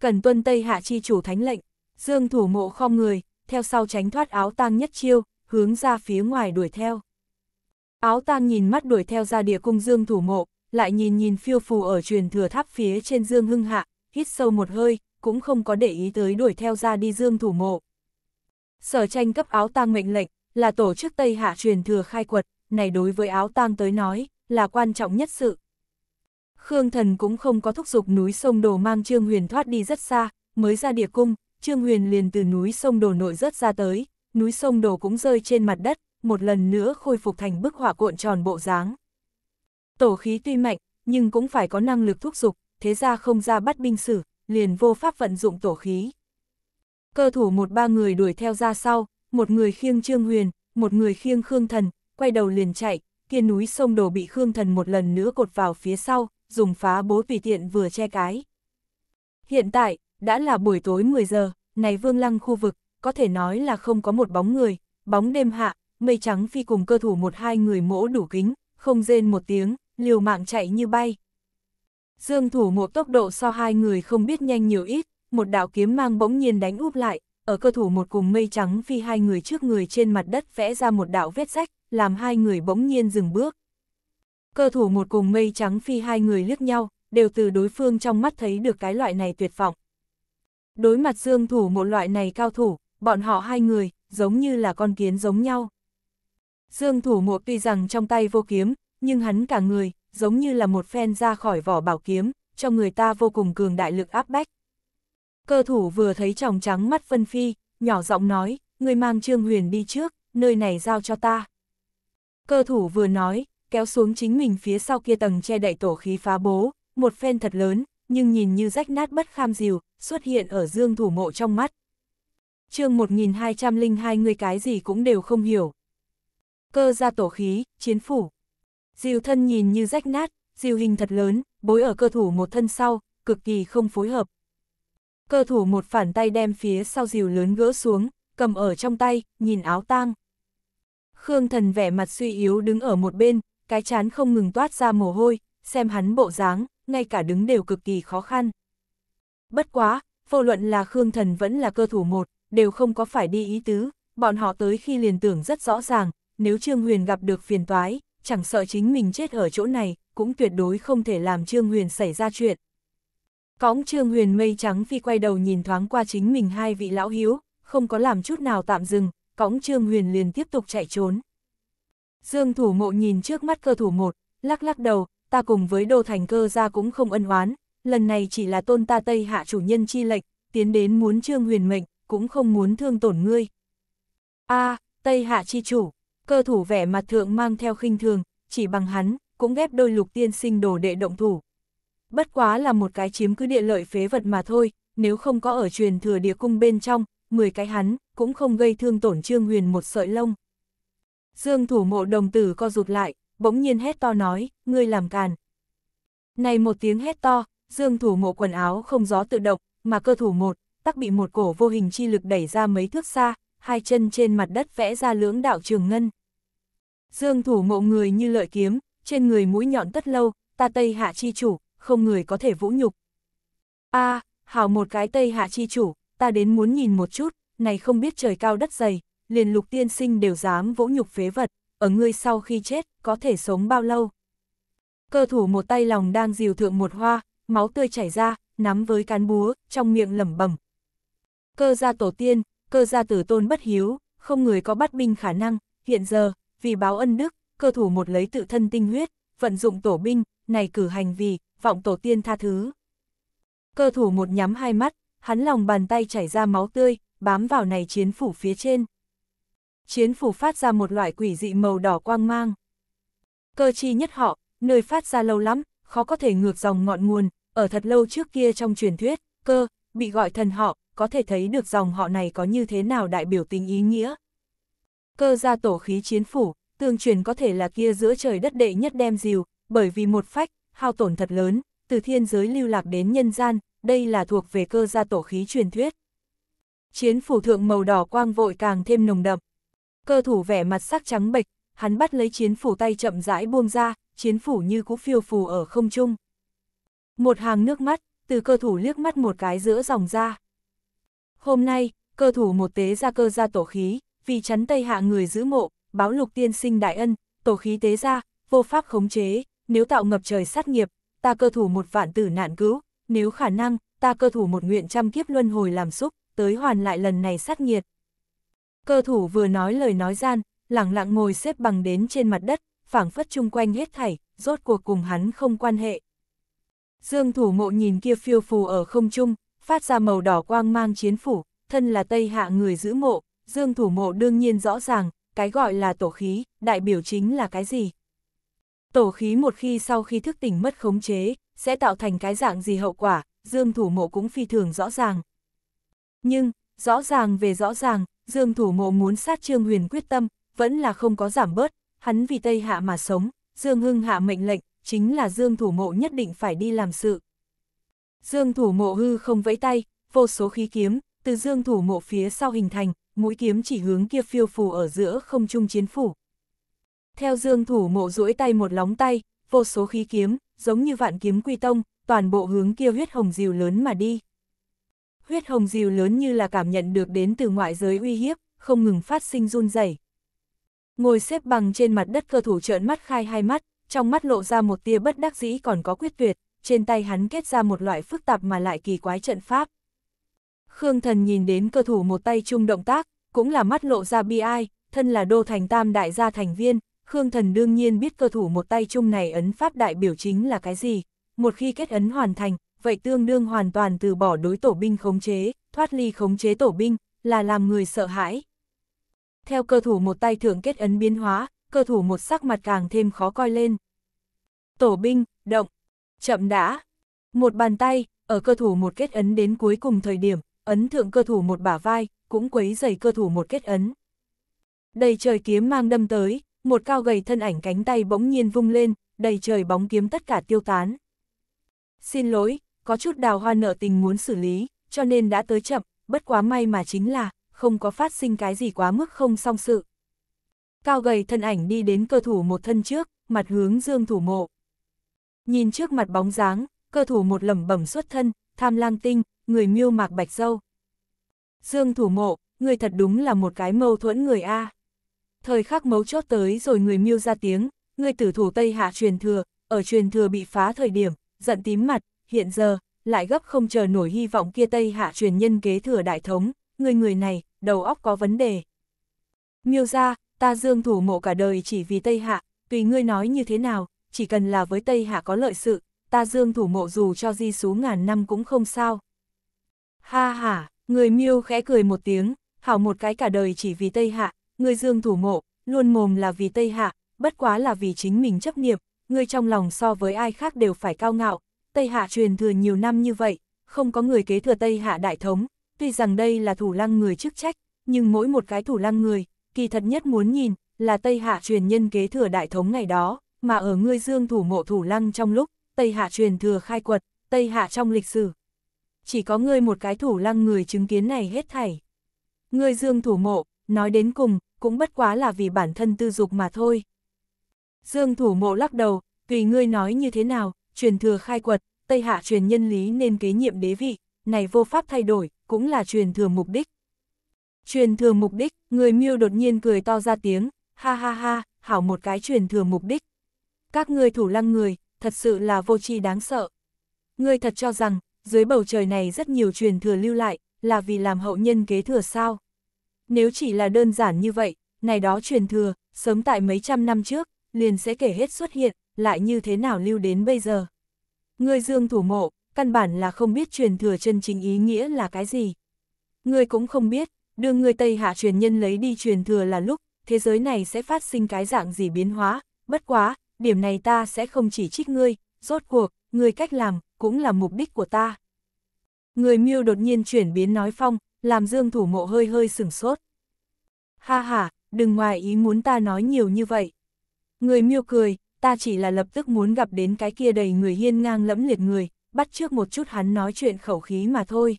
cần tuân Tây hạ chi chủ thánh lệnh, Dương thủ mộ khom người, theo sau tránh thoát áo tang nhất chiêu, hướng ra phía ngoài đuổi theo. Áo tang nhìn mắt đuổi theo ra địa cung Dương thủ mộ, lại nhìn nhìn phiêu phù ở truyền thừa tháp phía trên Dương Hưng Hạ, hít sâu một hơi, cũng không có để ý tới đuổi theo ra đi Dương thủ mộ. Sở tranh cấp áo tang mệnh lệnh, là tổ chức Tây Hạ truyền thừa khai quật, này đối với áo tang tới nói, là quan trọng nhất sự. Khương Thần cũng không có thúc giục núi sông Đồ mang Trương Huyền thoát đi rất xa, mới ra địa cung, Trương Huyền liền từ núi sông Đồ nội rớt ra tới, núi sông Đồ cũng rơi trên mặt đất, một lần nữa khôi phục thành bức họa cuộn tròn bộ dáng. Tổ khí tuy mạnh, nhưng cũng phải có năng lực thúc dục, thế ra không ra bắt binh sử, liền vô pháp vận dụng tổ khí. Cơ thủ một ba người đuổi theo ra sau, một người khiêng Trương Huyền, một người khiêng Khương Thần, quay đầu liền chạy, kia núi sông đồ bị Khương Thần một lần nữa cột vào phía sau, dùng phá bố vì tiện vừa che cái. Hiện tại, đã là buổi tối 10 giờ, này vương lăng khu vực, có thể nói là không có một bóng người, bóng đêm hạ, mây trắng phi cùng cơ thủ một hai người mỗ đủ kính, không rên một tiếng, liều mạng chạy như bay. Dương thủ một tốc độ so hai người không biết nhanh nhiều ít, một đạo kiếm mang bỗng nhiên đánh úp lại, ở cơ thủ một cùng mây trắng phi hai người trước người trên mặt đất vẽ ra một đạo vết rách, làm hai người bỗng nhiên dừng bước. Cơ thủ một cùng mây trắng phi hai người liếc nhau, đều từ đối phương trong mắt thấy được cái loại này tuyệt vọng. Đối mặt dương thủ một loại này cao thủ, bọn họ hai người, giống như là con kiến giống nhau. Dương thủ mộ tuy rằng trong tay vô kiếm, nhưng hắn cả người, giống như là một phen ra khỏi vỏ bảo kiếm, cho người ta vô cùng cường đại lực áp bách. Cơ thủ vừa thấy tròng trắng mắt phân Phi, nhỏ giọng nói, người mang Trương Huyền đi trước, nơi này giao cho ta. Cơ thủ vừa nói, kéo xuống chính mình phía sau kia tầng che đậy tổ khí phá bố, một phen thật lớn, nhưng nhìn như rách nát bất kham dìu, xuất hiện ở dương thủ mộ trong mắt. chương 1202 người cái gì cũng đều không hiểu. Cơ ra tổ khí, chiến phủ. Diều thân nhìn như rách nát, diều hình thật lớn, bối ở cơ thủ một thân sau, cực kỳ không phối hợp. Cơ thủ một phản tay đem phía sau diều lớn gỡ xuống, cầm ở trong tay, nhìn áo tang. Khương thần vẻ mặt suy yếu đứng ở một bên, cái chán không ngừng toát ra mồ hôi, xem hắn bộ dáng, ngay cả đứng đều cực kỳ khó khăn. Bất quá, vô luận là Khương thần vẫn là cơ thủ một, đều không có phải đi ý tứ, bọn họ tới khi liền tưởng rất rõ ràng, nếu Trương Huyền gặp được phiền toái, chẳng sợ chính mình chết ở chỗ này, cũng tuyệt đối không thể làm Trương Huyền xảy ra chuyện. Cõng Trương Huyền mây trắng phi quay đầu nhìn thoáng qua chính mình hai vị lão hiếu, không có làm chút nào tạm dừng, cõng Trương Huyền liền tiếp tục chạy trốn. Dương thủ mộ nhìn trước mắt cơ thủ một, lắc lắc đầu, ta cùng với đô thành cơ ra cũng không ân oán, lần này chỉ là tôn ta Tây hạ chủ nhân chi lệch, tiến đến muốn Trương Huyền mệnh, cũng không muốn thương tổn ngươi. a Tây hạ chi chủ, Cơ thủ vẻ mặt thượng mang theo khinh thường, chỉ bằng hắn, cũng ghép đôi lục tiên sinh đổ đệ động thủ. Bất quá là một cái chiếm cứ địa lợi phế vật mà thôi, nếu không có ở truyền thừa địa cung bên trong, 10 cái hắn, cũng không gây thương tổn trương huyền một sợi lông. Dương thủ mộ đồng tử co rụt lại, bỗng nhiên hét to nói, ngươi làm càn. Này một tiếng hét to, dương thủ mộ quần áo không gió tự động, mà cơ thủ một, tắc bị một cổ vô hình chi lực đẩy ra mấy thước xa, hai chân trên mặt đất vẽ ra lưỡng đạo trường ngân. Dương thủ mộ người như lợi kiếm, trên người mũi nhọn tất lâu, ta Tây Hạ chi chủ, không người có thể vũ nhục. a à, hảo một cái Tây Hạ chi chủ, ta đến muốn nhìn một chút, này không biết trời cao đất dày, liền lục tiên sinh đều dám vũ nhục phế vật, ở ngươi sau khi chết, có thể sống bao lâu. Cơ thủ một tay lòng đang dìu thượng một hoa, máu tươi chảy ra, nắm với cán búa, trong miệng lẩm bẩm. Cơ gia tổ tiên, cơ gia tử tôn bất hiếu, không người có bắt binh khả năng, hiện giờ, vì báo ân đức, cơ thủ một lấy tự thân tinh huyết, vận dụng tổ binh, này cử hành vì, vọng tổ tiên tha thứ. Cơ thủ một nhắm hai mắt, hắn lòng bàn tay chảy ra máu tươi, bám vào này chiến phủ phía trên. Chiến phủ phát ra một loại quỷ dị màu đỏ quang mang. Cơ chi nhất họ, nơi phát ra lâu lắm, khó có thể ngược dòng ngọn nguồn, ở thật lâu trước kia trong truyền thuyết, cơ, bị gọi thần họ, có thể thấy được dòng họ này có như thế nào đại biểu tình ý nghĩa, cơ gia tổ khí chiến phủ, tương truyền có thể là kia giữa trời đất đệ nhất đem diều, bởi vì một phách, hao tổn thật lớn, từ thiên giới lưu lạc đến nhân gian, đây là thuộc về cơ gia tổ khí truyền thuyết. Chiến phủ thượng màu đỏ quang vội càng thêm nồng đậm. Cơ thủ vẻ mặt sắc trắng bệch, hắn bắt lấy chiến phủ tay chậm rãi buông ra, chiến phủ như cú phiêu phù ở không trung. Một hàng nước mắt, từ cơ thủ liếc mắt một cái giữa dòng ra. Hôm nay, cơ thủ một tế ra cơ gia tổ khí, vì chắn Tây Hạ người giữ mộ, báo lục tiên sinh đại ân, tổ khí tế ra, vô pháp khống chế, nếu tạo ngập trời sát nghiệp, ta cơ thủ một vạn tử nạn cứu, nếu khả năng, ta cơ thủ một nguyện trăm kiếp luân hồi làm xúc, tới hoàn lại lần này sát nghiệt. Cơ thủ vừa nói lời nói gian, lặng lặng ngồi xếp bằng đến trên mặt đất, phảng phất chung quanh hết thảy, rốt cuộc cùng hắn không quan hệ. Dương thủ mộ nhìn kia phiêu phù ở không trung, phát ra màu đỏ quang mang chiến phủ, thân là Tây Hạ người giữ mộ, Dương Thủ Mộ đương nhiên rõ ràng, cái gọi là tổ khí, đại biểu chính là cái gì. Tổ khí một khi sau khi thức tỉnh mất khống chế, sẽ tạo thành cái dạng gì hậu quả, Dương Thủ Mộ cũng phi thường rõ ràng. Nhưng, rõ ràng về rõ ràng, Dương Thủ Mộ muốn sát Trương Huyền quyết tâm, vẫn là không có giảm bớt, hắn vì Tây Hạ mà sống, Dương Hưng hạ mệnh lệnh, chính là Dương Thủ Mộ nhất định phải đi làm sự. Dương Thủ Mộ hư không vẫy tay, vô số khí kiếm, từ Dương Thủ Mộ phía sau hình thành, mũi kiếm chỉ hướng kia phiêu phù ở giữa không trung chiến phủ. Theo dương thủ mộ duỗi tay một lóng tay, vô số khí kiếm, giống như vạn kiếm quy tông, toàn bộ hướng kia huyết hồng diều lớn mà đi. Huyết hồng diều lớn như là cảm nhận được đến từ ngoại giới uy hiếp, không ngừng phát sinh run rẩy. Ngồi xếp bằng trên mặt đất cơ thủ trợn mắt khai hai mắt, trong mắt lộ ra một tia bất đắc dĩ còn có quyết tuyệt, trên tay hắn kết ra một loại phức tạp mà lại kỳ quái trận pháp. Khương Thần nhìn đến cơ thủ một tay chung động tác, cũng là mắt lộ ra bi ai, thân là đô thành tam đại gia thành viên, Khương Thần đương nhiên biết cơ thủ một tay chung này ấn pháp đại biểu chính là cái gì. Một khi kết ấn hoàn thành, vậy tương đương hoàn toàn từ bỏ đối tổ binh khống chế, thoát ly khống chế tổ binh, là làm người sợ hãi. Theo cơ thủ một tay thượng kết ấn biến hóa, cơ thủ một sắc mặt càng thêm khó coi lên. Tổ binh, động, chậm đã. Một bàn tay, ở cơ thủ một kết ấn đến cuối cùng thời điểm, ấn thượng cơ thủ một bả vai, cũng quấy dày cơ thủ một kết ấn. Đầy trời kiếm mang đâm tới, một cao gầy thân ảnh cánh tay bỗng nhiên vung lên, đầy trời bóng kiếm tất cả tiêu tán. Xin lỗi, có chút đào hoa nợ tình muốn xử lý, cho nên đã tới chậm, bất quá may mà chính là, không có phát sinh cái gì quá mức không song sự. Cao gầy thân ảnh đi đến cơ thủ một thân trước, mặt hướng dương thủ mộ. Nhìn trước mặt bóng dáng, cơ thủ một lẩm bẩm xuất thân, tham lang tinh, người miêu mạc bạch dâu. Dương thủ mộ, người thật đúng là một cái mâu thuẫn người A. Thời khắc mấu chốt tới rồi người miêu ra tiếng, người tử thủ Tây Hạ truyền thừa, ở truyền thừa bị phá thời điểm, giận tím mặt, hiện giờ, lại gấp không chờ nổi hy vọng kia Tây Hạ truyền nhân kế thừa đại thống, người người này, đầu óc có vấn đề. Miêu ra, ta dương thủ mộ cả đời chỉ vì Tây Hạ, tùy ngươi nói như thế nào, chỉ cần là với Tây Hạ có lợi sự, ta dương thủ mộ dù cho di xú ngàn năm cũng không sao. Ha ha, người miêu khẽ cười một tiếng, hảo một cái cả đời chỉ vì Tây Hạ, người dương thủ mộ, luôn mồm là vì Tây Hạ, bất quá là vì chính mình chấp niệm. người trong lòng so với ai khác đều phải cao ngạo, Tây Hạ truyền thừa nhiều năm như vậy, không có người kế thừa Tây Hạ đại thống, tuy rằng đây là thủ lăng người chức trách, nhưng mỗi một cái thủ lăng người, kỳ thật nhất muốn nhìn, là Tây Hạ truyền nhân kế thừa đại thống ngày đó, mà ở ngươi dương thủ mộ thủ lăng trong lúc, Tây Hạ truyền thừa khai quật, Tây Hạ trong lịch sử, chỉ có ngươi một cái thủ lăng người chứng kiến này hết thảy. Ngươi dương thủ mộ, nói đến cùng, cũng bất quá là vì bản thân tư dục mà thôi. Dương thủ mộ lắc đầu, tùy ngươi nói như thế nào, truyền thừa khai quật, Tây Hạ truyền nhân lý nên kế nhiệm đế vị, này vô pháp thay đổi, cũng là truyền thừa mục đích. Truyền thừa mục đích, người miêu đột nhiên cười to ra tiếng, ha ha ha, hảo một cái truyền thừa mục đích. Các ngươi thủ lăng người, thật sự là vô tri đáng sợ. Ngươi thật cho rằng, dưới bầu trời này rất nhiều truyền thừa lưu lại, là vì làm hậu nhân kế thừa sao? Nếu chỉ là đơn giản như vậy, này đó truyền thừa, sớm tại mấy trăm năm trước, liền sẽ kể hết xuất hiện, lại như thế nào lưu đến bây giờ? Người dương thủ mộ, căn bản là không biết truyền thừa chân chính ý nghĩa là cái gì. Người cũng không biết, đưa người Tây Hạ truyền nhân lấy đi truyền thừa là lúc, thế giới này sẽ phát sinh cái dạng gì biến hóa, bất quá, điểm này ta sẽ không chỉ trích ngươi, rốt cuộc, ngươi cách làm, cũng là mục đích của ta. Người miêu đột nhiên chuyển biến nói phong, làm dương thủ mộ hơi hơi sửng sốt. Ha ha, đừng ngoài ý muốn ta nói nhiều như vậy. Người miêu cười, ta chỉ là lập tức muốn gặp đến cái kia đầy người hiên ngang lẫm liệt người, bắt trước một chút hắn nói chuyện khẩu khí mà thôi.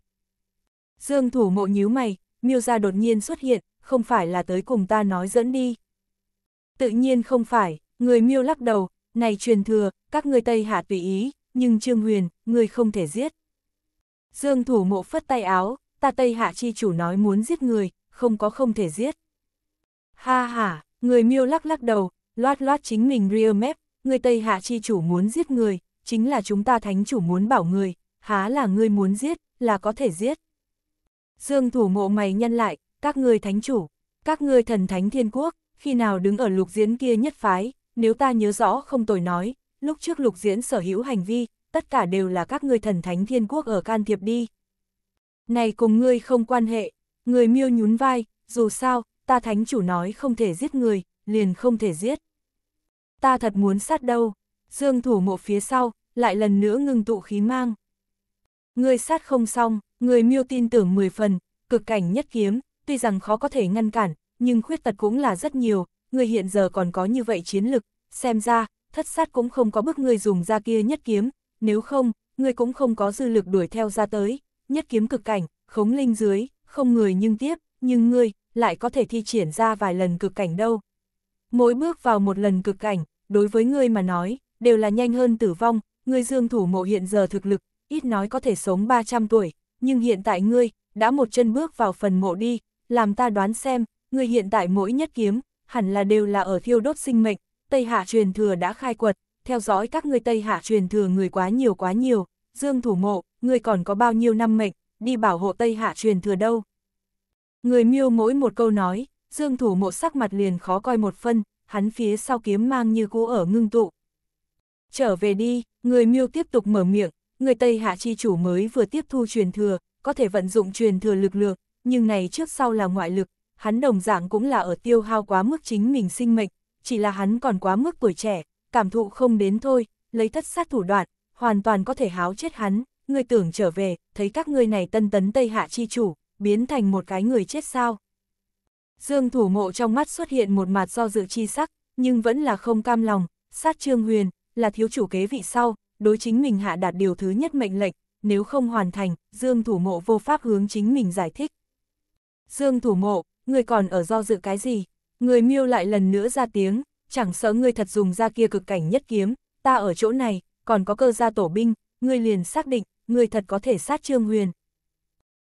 Dương thủ mộ nhíu mày, miêu ra đột nhiên xuất hiện, không phải là tới cùng ta nói dẫn đi. Tự nhiên không phải, người miêu lắc đầu, này truyền thừa, các người Tây Hạ tùy ý, nhưng Trương Huyền, người không thể giết. Dương thủ mộ phất tay áo, ta Tây Hạ chi chủ nói muốn giết người, không có không thể giết. Ha ha, người miêu lắc lắc đầu, loát loát chính mình rear map, người Tây Hạ chi chủ muốn giết người, chính là chúng ta thánh chủ muốn bảo người, há là người muốn giết, là có thể giết. Dương thủ mộ mày nhân lại, các người thánh chủ, các người thần thánh thiên quốc, khi nào đứng ở lục diễn kia nhất phái, nếu ta nhớ rõ không tồi nói, lúc trước lục diễn sở hữu hành vi, tất cả đều là các ngươi thần thánh thiên quốc ở can thiệp đi. Này cùng ngươi không quan hệ, người miêu nhún vai, dù sao, ta thánh chủ nói không thể giết người, liền không thể giết. Ta thật muốn sát đâu, dương thủ mộ phía sau, lại lần nữa ngừng tụ khí mang. Người sát không xong, người miêu tin tưởng 10 phần, cực cảnh nhất kiếm, tuy rằng khó có thể ngăn cản, nhưng khuyết tật cũng là rất nhiều, người hiện giờ còn có như vậy chiến lực, xem ra, thất sát cũng không có bức ngươi dùng ra kia nhất kiếm, nếu không, ngươi cũng không có dư lực đuổi theo ra tới, nhất kiếm cực cảnh, khống linh dưới, không người nhưng tiếp, nhưng ngươi, lại có thể thi triển ra vài lần cực cảnh đâu. Mỗi bước vào một lần cực cảnh, đối với ngươi mà nói, đều là nhanh hơn tử vong, ngươi dương thủ mộ hiện giờ thực lực, ít nói có thể sống 300 tuổi, nhưng hiện tại ngươi, đã một chân bước vào phần mộ đi, làm ta đoán xem, ngươi hiện tại mỗi nhất kiếm, hẳn là đều là ở thiêu đốt sinh mệnh, Tây Hạ truyền thừa đã khai quật, theo dõi các ngươi Tây Hạ truyền thừa người quá nhiều quá nhiều, Dương Thủ Mộ, ngươi còn có bao nhiêu năm mệnh, đi bảo hộ Tây Hạ truyền thừa đâu. Người miêu mỗi một câu nói, Dương Thủ Mộ sắc mặt liền khó coi một phân, hắn phía sau kiếm mang như cũ ở ngưng tụ. Trở về đi, người miêu tiếp tục mở miệng, người Tây Hạ chi chủ mới vừa tiếp thu truyền thừa, có thể vận dụng truyền thừa lực lượng, nhưng này trước sau là ngoại lực, hắn đồng dạng cũng là ở tiêu hao quá mức chính mình sinh mệnh, chỉ là hắn còn quá mức tuổi trẻ, cảm thụ không đến thôi, lấy thất sát thủ đoạn, hoàn toàn có thể háo chết hắn, người tưởng trở về, thấy các ngươi này tân tấn Tây Hạ chi chủ, biến thành một cái người chết sao. Dương thủ mộ trong mắt xuất hiện một mặt do dự chi sắc, nhưng vẫn là không cam lòng, sát trương huyền, là thiếu chủ kế vị sau, đối chính mình hạ đạt điều thứ nhất mệnh lệnh, nếu không hoàn thành, Dương thủ mộ vô pháp hướng chính mình giải thích. Dương thủ mộ, người còn ở do dự cái gì? Người miêu lại lần nữa ra tiếng, chẳng sợ ngươi thật dùng ra kia cực cảnh nhất kiếm, ta ở chỗ này, còn có cơ gia tổ binh, ngươi liền xác định, ngươi thật có thể sát Trương Huyền.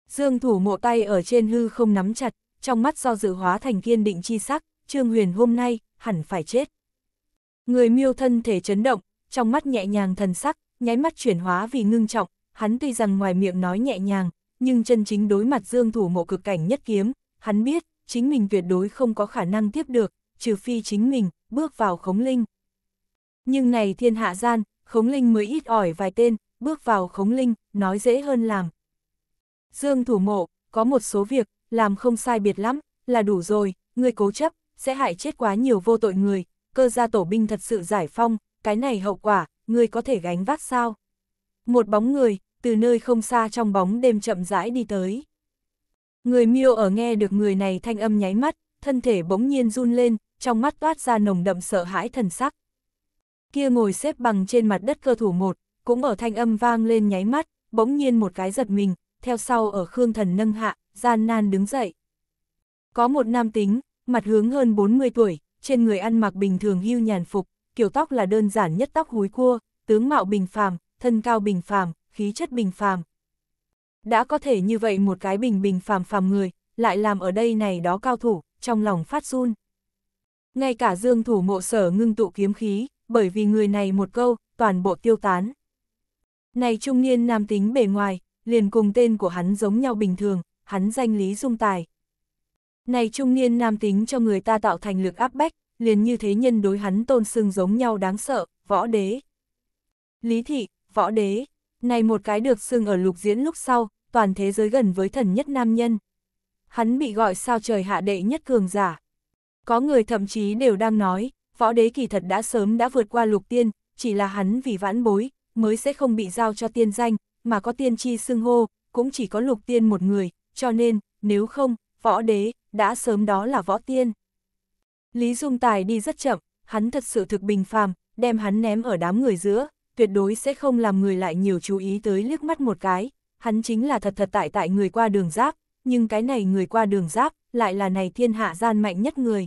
Dương thủ mộ tay ở trên hư không nắm chặt, trong mắt do dự hóa thành kiên định chi sắc, Trương Huyền hôm nay, hẳn phải chết. Người miêu thân thể chấn động, trong mắt nhẹ nhàng thần sắc, nháy mắt chuyển hóa vì ngưng trọng, hắn tuy rằng ngoài miệng nói nhẹ nhàng, nhưng chân chính đối mặt dương thủ mộ cực cảnh nhất kiếm, hắn biết, chính mình tuyệt đối không có khả năng tiếp được, trừ phi chính mình, bước vào khống linh. Nhưng này thiên hạ gian, khống linh mới ít ỏi vài tên, bước vào khống linh, nói dễ hơn làm. Dương thủ mộ, có một số việc, làm không sai biệt lắm, là đủ rồi, người cố chấp, sẽ hại chết quá nhiều vô tội người, cơ gia tổ binh thật sự giải phong, cái này hậu quả, người có thể gánh vác sao? Một bóng người, từ nơi không xa trong bóng đêm chậm rãi đi tới. Người miêu ở nghe được người này thanh âm nháy mắt, thân thể bỗng nhiên run lên, trong mắt toát ra nồng đậm sợ hãi thần sắc. Kia ngồi xếp bằng trên mặt đất cơ thủ một, cũng ở thanh âm vang lên nháy mắt, bỗng nhiên một cái giật mình, theo sau ở Khương Thần nâng hạ, gian nan đứng dậy. Có một nam tính, mặt hướng hơn 40 tuổi, trên người ăn mặc bình thường hưu nhàn phục, kiểu tóc là đơn giản nhất tóc húi cua, tướng mạo bình phàm, thân cao bình phàm, khí chất bình phàm, đã có thể như vậy một cái bình bình phàm phàm người, lại làm ở đây này đó cao thủ, trong lòng phát run. Ngay cả dương thủ mộ sở ngưng tụ kiếm khí, bởi vì người này một câu, toàn bộ tiêu tán. Này trung niên nam tính bề ngoài, liền cùng tên của hắn giống nhau bình thường, hắn danh Lý Dung Tài. Này trung niên nam tính cho người ta tạo thành lực áp bách, liền như thế nhân đối hắn tôn sưng giống nhau đáng sợ, võ đế. Lý thị, võ đế, này một cái được sưng ở lục diễn lúc sau, toàn thế giới gần với thần nhất nam nhân. Hắn bị gọi sao trời hạ đệ nhất cường giả. Có người thậm chí đều đang nói, võ đế kỳ thật đã sớm đã vượt qua lục tiên, chỉ là hắn vì vãn bối, mới sẽ không bị giao cho tiên danh, mà có tiên chi xưng hô, cũng chỉ có lục tiên một người, cho nên, nếu không, võ đế, đã sớm đó là võ tiên. Lý Dung Tài đi rất chậm, hắn thật sự thực bình phàm, đem hắn ném ở đám người giữa, tuyệt đối sẽ không làm người lại nhiều chú ý tới liếc mắt một cái, hắn chính là thật thật tại tại người qua đường giáp, nhưng cái này người qua đường giáp lại là này thiên hạ gian mạnh nhất người.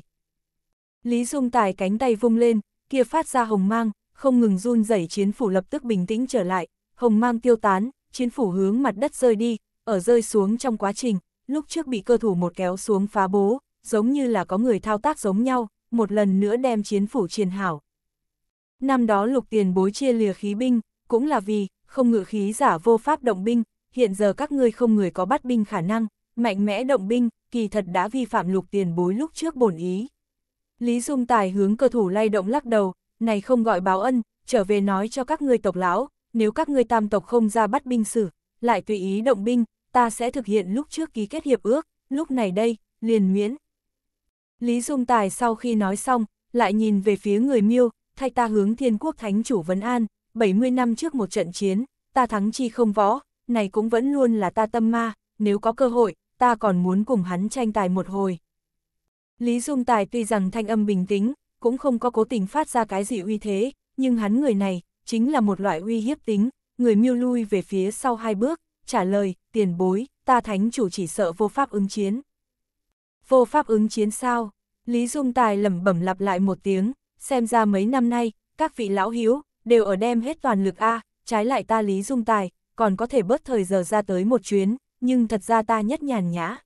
Lý Dung Tài cánh tay vung lên, kia phát ra hồng mang, không ngừng run rẩy chiến phủ lập tức bình tĩnh trở lại, hồng mang tiêu tán, chiến phủ hướng mặt đất rơi đi, ở rơi xuống trong quá trình, lúc trước bị cơ thủ một kéo xuống phá bố, giống như là có người thao tác giống nhau, một lần nữa đem chiến phủ triền hảo. Năm đó lục tiền bối chia lìa khí binh, cũng là vì, không ngự khí giả vô pháp động binh, hiện giờ các ngươi không người có bắt binh khả năng, mạnh mẽ động binh, kỳ thật đã vi phạm lục tiền bối lúc trước bổn ý. Lý Dung Tài hướng cơ thủ lay động lắc đầu, này không gọi báo ân, trở về nói cho các ngươi tộc lão, nếu các ngươi tam tộc không ra bắt binh xử, lại tùy ý động binh, ta sẽ thực hiện lúc trước ký kết hiệp ước, lúc này đây, liền miễn. Lý Dung Tài sau khi nói xong, lại nhìn về phía người miêu, thay ta hướng thiên quốc thánh chủ Vấn An, 70 năm trước một trận chiến, ta thắng chi không võ, này cũng vẫn luôn là ta tâm ma, nếu có cơ hội, ta còn muốn cùng hắn tranh tài một hồi. Lý Dung Tài tuy rằng thanh âm bình tĩnh, cũng không có cố tình phát ra cái gì uy thế, nhưng hắn người này, chính là một loại uy hiếp tính, người miêu lui về phía sau hai bước, trả lời, tiền bối, ta thánh chủ chỉ sợ vô pháp ứng chiến. Vô pháp ứng chiến sao? Lý Dung Tài lẩm bẩm lặp lại một tiếng, xem ra mấy năm nay, các vị lão hiếu, đều ở đem hết toàn lực A, trái lại ta Lý Dung Tài, còn có thể bớt thời giờ ra tới một chuyến, nhưng thật ra ta nhất nhàn nhã.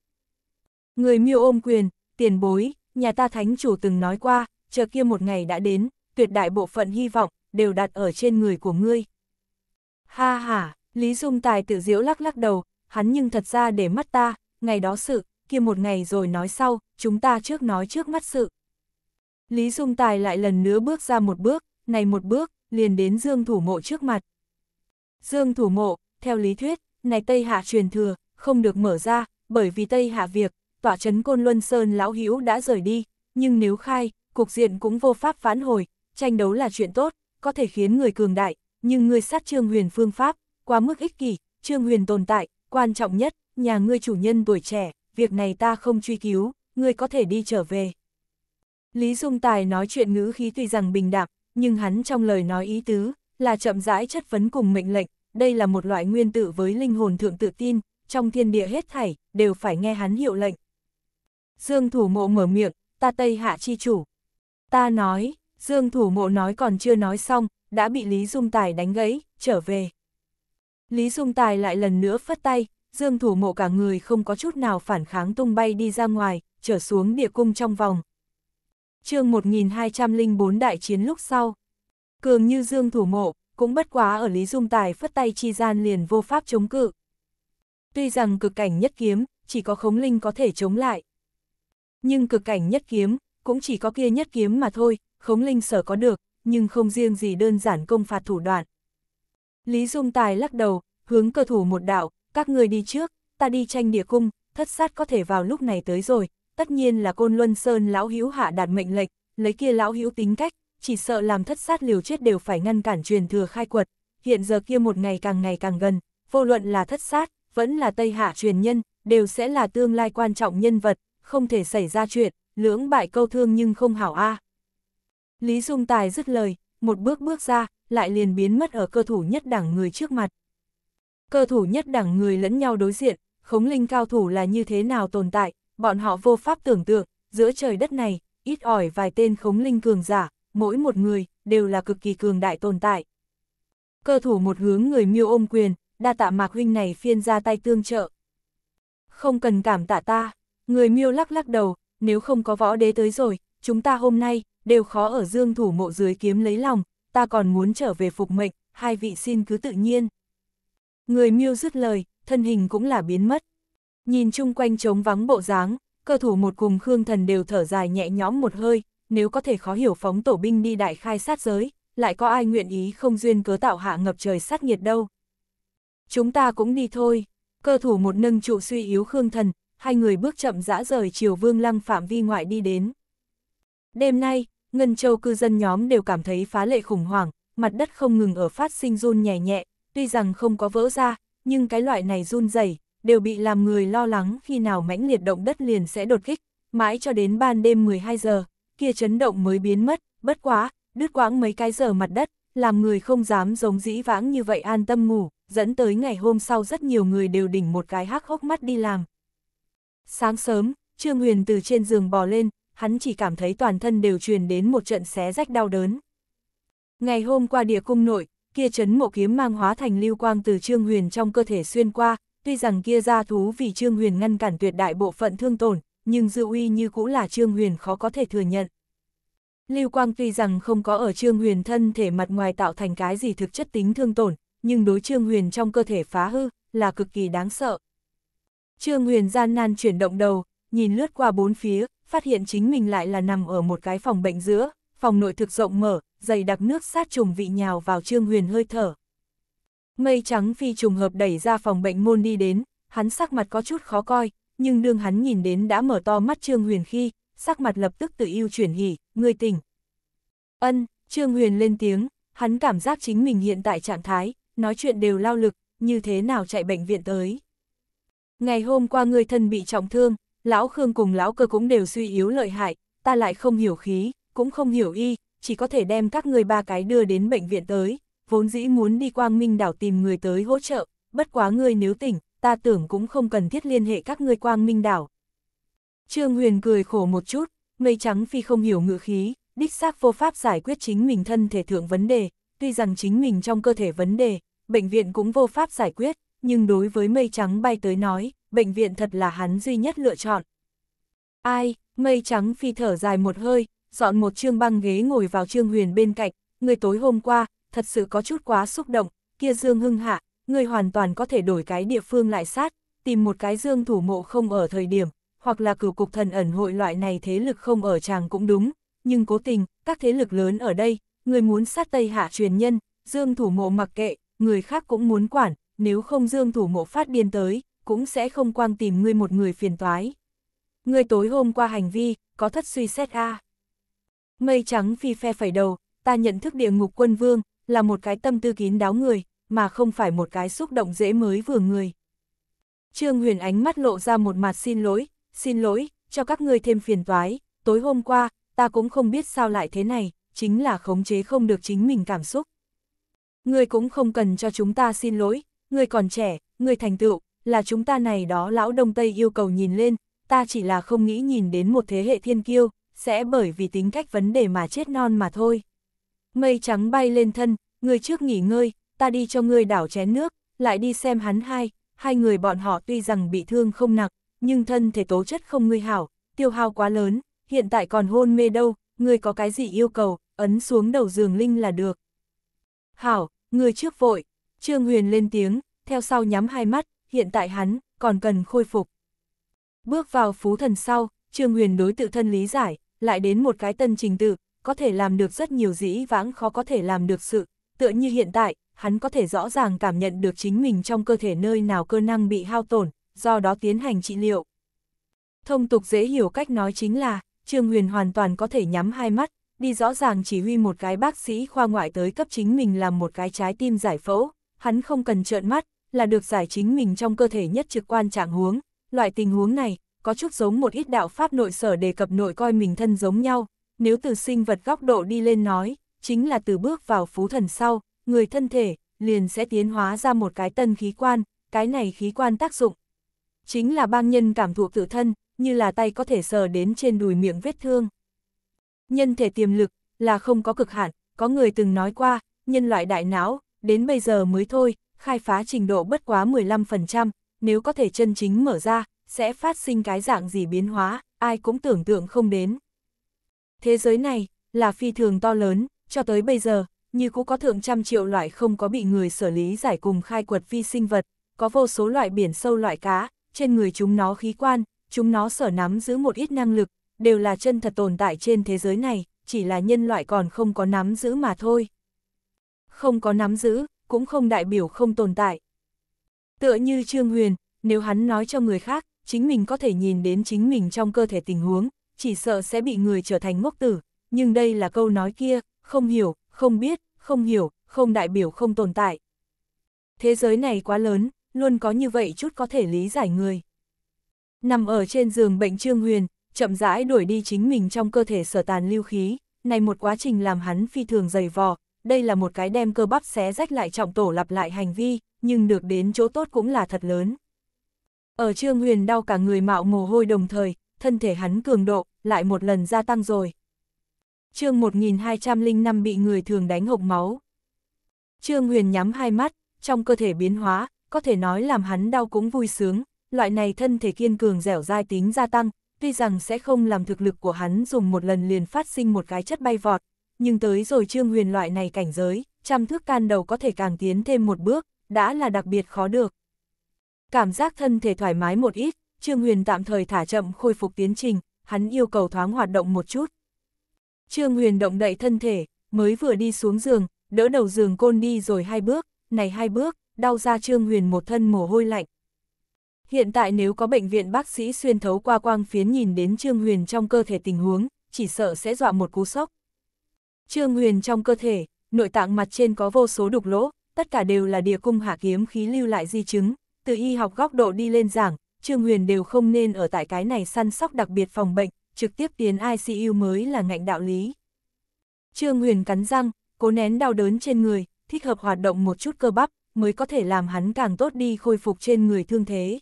Người miêu ôm quyền, tiền bối, nhà ta thánh chủ từng nói qua, chờ kia một ngày đã đến, tuyệt đại bộ phận hy vọng, đều đặt ở trên người của ngươi. Ha ha, Lý Dung Tài tự diễu lắc lắc đầu, hắn nhưng thật ra để mắt ta, ngày đó sự, kia một ngày rồi nói sau, chúng ta trước nói trước mắt sự. Lý Dung Tài lại lần nữa bước ra một bước, này một bước, liền đến Dương Thủ Mộ trước mặt. Dương Thủ mộ theo lý thuyết, này Tây Hạ truyền thừa, không được mở ra, bởi vì Tây Hạ việc, tỏa chấn Côn Luân Sơn Lão Hữu đã rời đi, nhưng nếu khai, cục diện cũng vô pháp phán hồi, tranh đấu là chuyện tốt, có thể khiến người cường đại, nhưng ngươi sát Trương Huyền phương pháp, quá mức ích kỷ, Trương Huyền tồn tại, quan trọng nhất, nhà ngươi chủ nhân tuổi trẻ, việc này ta không truy cứu, ngươi có thể đi trở về. Lý Dung Tài nói chuyện ngữ khí tuy rằng bình đạm, nhưng hắn trong lời nói ý tứ, là chậm rãi chất vấn cùng mệnh lệnh, đây là một loại nguyên tử với linh hồn thượng tự tin, trong thiên địa hết thảy, đều phải nghe hắn hiệu lệnh. Dương thủ mộ mở miệng, ta Tây Hạ chi chủ. Ta nói, Dương thủ mộ nói còn chưa nói xong, đã bị Lý Dung Tài đánh gãy, trở về. Lý Dung Tài lại lần nữa phất tay, Dương thủ mộ cả người không có chút nào phản kháng tung bay đi ra ngoài, trở xuống địa cung trong vòng. chương 1204 đại chiến lúc sau, Cường như dương thủ mộ, cũng bất quá ở Lý Dung Tài phất tay chi gian liền vô pháp chống cự. Tuy rằng cực cảnh nhất kiếm, chỉ có khống linh có thể chống lại. Nhưng cực cảnh nhất kiếm, cũng chỉ có kia nhất kiếm mà thôi, khống linh sở có được, nhưng không riêng gì đơn giản công phạt thủ đoạn. Lý Dung Tài lắc đầu, hướng cơ thủ một đạo, các người đi trước, ta đi tranh địa cung, thất sát có thể vào lúc này tới rồi, tất nhiên là côn luân sơn lão hữu hạ đạt mệnh lệnh, lấy kia lão hữu tính cách, chỉ sợ làm thất sát liều chết đều phải ngăn cản truyền thừa khai quật, hiện giờ kia một ngày càng ngày càng gần, vô luận là thất sát, vẫn là Tây Hạ truyền nhân, đều sẽ là tương lai quan trọng nhân vật, không thể xảy ra chuyện, lưỡng bại câu thương nhưng không hảo a. Lý Dung Tài dứt lời, một bước bước ra, lại liền biến mất ở cơ thủ nhất đẳng người trước mặt. Cơ thủ nhất đẳng người lẫn nhau đối diện, khống linh cao thủ là như thế nào tồn tại, bọn họ vô pháp tưởng tượng, giữa trời đất này, ít ỏi vài tên khống linh cường giả, mỗi một người, đều là cực kỳ cường đại tồn tại. Cơ thủ một hướng người miêu ôm quyền, đa tạ mạc huynh này phiên ra tay tương trợ. Không cần cảm tạ ta, người miêu lắc lắc đầu, nếu không có võ đế tới rồi, chúng ta hôm nay, đều khó ở dương thủ mộ dưới kiếm lấy lòng, ta còn muốn trở về phục mệnh, hai vị xin cứ tự nhiên. Người miêu dứt lời, thân hình cũng là biến mất. Nhìn chung quanh trống vắng bộ dáng, cơ thủ một cùng Khương Thần đều thở dài nhẹ nhõm một hơi, nếu có thể khó hiểu phóng tổ binh đi đại khai sát giới, lại có ai nguyện ý không duyên cớ tạo hạ ngập trời sát nhiệt đâu. Chúng ta cũng đi thôi, cơ thủ một nâng trụ suy yếu khương thần, hai người bước chậm rã rời chiều vương lăng phạm vi ngoại đi đến. Đêm nay, Ngân Châu cư dân nhóm đều cảm thấy phá lệ khủng hoảng, mặt đất không ngừng ở phát sinh run nhẹ nhẹ, tuy rằng không có vỡ ra, nhưng cái loại này run dày, đều bị làm người lo lắng khi nào mãnh liệt động đất liền sẽ đột kích, mãi cho đến ban đêm 12 giờ, kia chấn động mới biến mất, bất quá, đứt quãng mấy cái giờ mặt đất, làm người không dám giống dĩ vãng như vậy an tâm ngủ, dẫn tới ngày hôm sau rất nhiều người đều đỉnh một cái hắc hốc mắt đi làm. Sáng sớm, Trương Huyền từ trên giường bò lên, hắn chỉ cảm thấy toàn thân đều truyền đến một trận xé rách đau đớn. Ngày hôm qua địa cung nội, kia chấn mộ kiếm mang hóa thành lưu quang từ Trương Huyền trong cơ thể xuyên qua, tuy rằng kia gia thú vì Trương Huyền ngăn cản tuyệt đại bộ phận thương tổn, nhưng dư uy như cũng là Trương Huyền khó có thể thừa nhận. Lưu Quang tuy rằng không có ở Trương Huyền thân thể mặt ngoài tạo thành cái gì thực chất tính thương tổn, nhưng đối Trương Huyền trong cơ thể phá hư là cực kỳ đáng sợ. Trương Huyền gian nan chuyển động đầu, nhìn lướt qua bốn phía, phát hiện chính mình lại là nằm ở một cái phòng bệnh giữa, phòng nội thực rộng mở, dày đặc nước sát trùng vị nhào vào Trương Huyền hơi thở. Mây trắng phi trùng hợp đẩy ra phòng bệnh môn đi đến, hắn sắc mặt có chút khó coi, nhưng đương hắn nhìn đến đã mở to mắt Trương Huyền khi, sắc mặt lập tức tự yêu chuyển hỉ, người tỉnh. Ân, Trương Huyền lên tiếng, hắn cảm giác chính mình hiện tại trạng thái, nói chuyện đều lao lực, như thế nào chạy bệnh viện tới. Ngày hôm qua người thân bị trọng thương, lão Khương cùng lão cơ cũng đều suy yếu lợi hại, ta lại không hiểu khí, cũng không hiểu y, chỉ có thể đem các người ba cái đưa đến bệnh viện tới, vốn dĩ muốn đi quang minh đảo tìm người tới hỗ trợ, bất quá ngươi nếu tỉnh, ta tưởng cũng không cần thiết liên hệ các ngươi quang minh đảo. Trương Huyền cười khổ một chút, mây trắng phi không hiểu ngựa khí, đích xác vô pháp giải quyết chính mình thân thể thượng vấn đề, tuy rằng chính mình trong cơ thể vấn đề, bệnh viện cũng vô pháp giải quyết, nhưng đối với mây trắng bay tới nói, bệnh viện thật là hắn duy nhất lựa chọn. Ai, mây trắng phi thở dài một hơi, dọn một trương băng ghế ngồi vào trương huyền bên cạnh, người tối hôm qua, thật sự có chút quá xúc động, kia dương hưng hạ, ngươi hoàn toàn có thể đổi cái địa phương lại sát, tìm một cái dương thủ mộ không ở thời điểm, hoặc là cửu cục thần ẩn hội loại này thế lực không ở chàng cũng đúng, nhưng cố tình, các thế lực lớn ở đây, người muốn sát Tây Hạ truyền nhân, dương thủ mộ mặc kệ, người khác cũng muốn quản, nếu không dương thủ mộ phát điên tới, cũng sẽ không quang tìm ngươi một người phiền toái. Ngươi tối hôm qua hành vi, có thất suy xét a Mây trắng phi phe phẩy đầu, ta nhận thức địa ngục quân vương, là một cái tâm tư kín đáo người, mà không phải một cái xúc động dễ mới vừa người. Trương Huyền ánh mắt lộ ra một mặt xin lỗi, xin lỗi, cho các ngươi thêm phiền toái, tối hôm qua, ta cũng không biết sao lại thế này, chính là khống chế không được chính mình cảm xúc. Ngươi cũng không cần cho chúng ta xin lỗi, ngươi còn trẻ, ngươi thành tựu, là chúng ta này đó lão Đông Tây yêu cầu nhìn lên, ta chỉ là không nghĩ nhìn đến một thế hệ thiên kiêu, sẽ bởi vì tính cách vấn đề mà chết non mà thôi. Mây trắng bay lên thân, ngươi trước nghỉ ngơi, ta đi cho ngươi đảo chén nước, lại đi xem hắn hai, hai người bọn họ tuy rằng bị thương không nặng, nhưng thân thể tố chất không ngươi hảo, tiêu hao quá lớn, hiện tại còn hôn mê đâu, ngươi có cái gì yêu cầu, ấn xuống đầu giường Linh là được. Hảo, ngươi trước vội, Trương Huyền lên tiếng, theo sau nhắm hai mắt, hiện tại hắn, còn cần khôi phục. Bước vào phú thần sau, Trương Huyền đối tự thân lý giải, lại đến một cái tân trình tự, có thể làm được rất nhiều dĩ vãng khó có thể làm được sự, tựa như hiện tại, hắn có thể rõ ràng cảm nhận được chính mình trong cơ thể nơi nào cơ năng bị hao tổn, do đó tiến hành trị liệu. Thông tục dễ hiểu cách nói chính là, Trương Huyền hoàn toàn có thể nhắm hai mắt, đi rõ ràng chỉ huy một cái bác sĩ khoa ngoại tới cấp chính mình làm một cái trái tim giải phẫu, hắn không cần trợn mắt, là được giải chính mình trong cơ thể nhất trực quan trạng huống. Loại tình huống này, có chút giống một ít đạo pháp nội sở đề cập nội coi mình thân giống nhau, nếu từ sinh vật góc độ đi lên nói, chính là từ bước vào phú thần sau, người thân thể liền sẽ tiến hóa ra một cái tân khí quan, cái này khí quan tác dụng. Chính là bang nhân cảm thụ tự thân, như là tay có thể sờ đến trên đùi miệng vết thương. Nhân thể tiềm lực là không có cực hạn, có người từng nói qua, nhân loại đại não, đến bây giờ mới thôi, khai phá trình độ bất quá 15%, nếu có thể chân chính mở ra, sẽ phát sinh cái dạng gì biến hóa, ai cũng tưởng tượng không đến. Thế giới này, là phi thường to lớn, cho tới bây giờ, như cũ có thượng trăm triệu loại không có bị người xử lý giải cùng khai quật vi sinh vật, có vô số loại biển sâu loại cá, trên người chúng nó khí quan, chúng nó sở nắm giữ một ít năng lực, đều là chân thật tồn tại trên thế giới này, chỉ là nhân loại còn không có nắm giữ mà thôi. Không có nắm giữ, cũng không đại biểu không tồn tại. Tựa như Trương Huyền, nếu hắn nói cho người khác, chính mình có thể nhìn đến chính mình trong cơ thể tình huống, chỉ sợ sẽ bị người trở thành ngốc tử, nhưng đây là câu nói kia, không hiểu, không biết, không hiểu, không đại biểu không tồn tại. Thế giới này quá lớn, luôn có như vậy chút có thể lý giải người. Nằm ở trên giường bệnh Trương Huyền, chậm rãi đuổi đi chính mình trong cơ thể sở tàn lưu khí, này một quá trình làm hắn phi thường dày vò, đây là một cái đem cơ bắp xé rách lại trọng tổ lặp lại hành vi, nhưng được đến chỗ tốt cũng là thật lớn. Ở Trương Huyền đau cả người mạo mồ hôi đồng thời, thân thể hắn cường độ, lại một lần gia tăng rồi chương 1205 bị người thường đánh hộc máu. Trương Huyền nhắm hai mắt, trong cơ thể biến hóa, có thể nói làm hắn đau cũng vui sướng, loại này thân thể kiên cường dẻo dai tính gia tăng, tuy rằng sẽ không làm thực lực của hắn dùng một lần liền phát sinh một cái chất bay vọt, nhưng tới rồi Trương Huyền loại này cảnh giới, trăm thước can đầu có thể càng tiến thêm một bước, đã là đặc biệt khó được. Cảm giác thân thể thoải mái một ít, Trương Huyền tạm thời thả chậm khôi phục tiến trình, hắn yêu cầu thoáng hoạt động một chút, Trương Huyền động đậy thân thể, mới vừa đi xuống giường, đỡ đầu giường côn đi rồi hai bước, này hai bước, đau ra Trương Huyền một thân mồ hôi lạnh. Hiện tại nếu có bệnh viện bác sĩ xuyên thấu qua quang phiến nhìn đến Trương Huyền trong cơ thể tình huống, chỉ sợ sẽ dọa một cú sốc. Trương Huyền trong cơ thể, nội tạng mặt trên có vô số đục lỗ, tất cả đều là địa cung hạ kiếm khí lưu lại di chứng, từ y học góc độ đi lên giảng, Trương Huyền đều không nên ở tại cái này săn sóc đặc biệt phòng bệnh, trực tiếp tiến ICU mới là ngạnh đạo lý. Trương Huyền cắn răng, cố nén đau đớn trên người, thích hợp hoạt động một chút cơ bắp, mới có thể làm hắn càng tốt đi khôi phục trên người thương thế.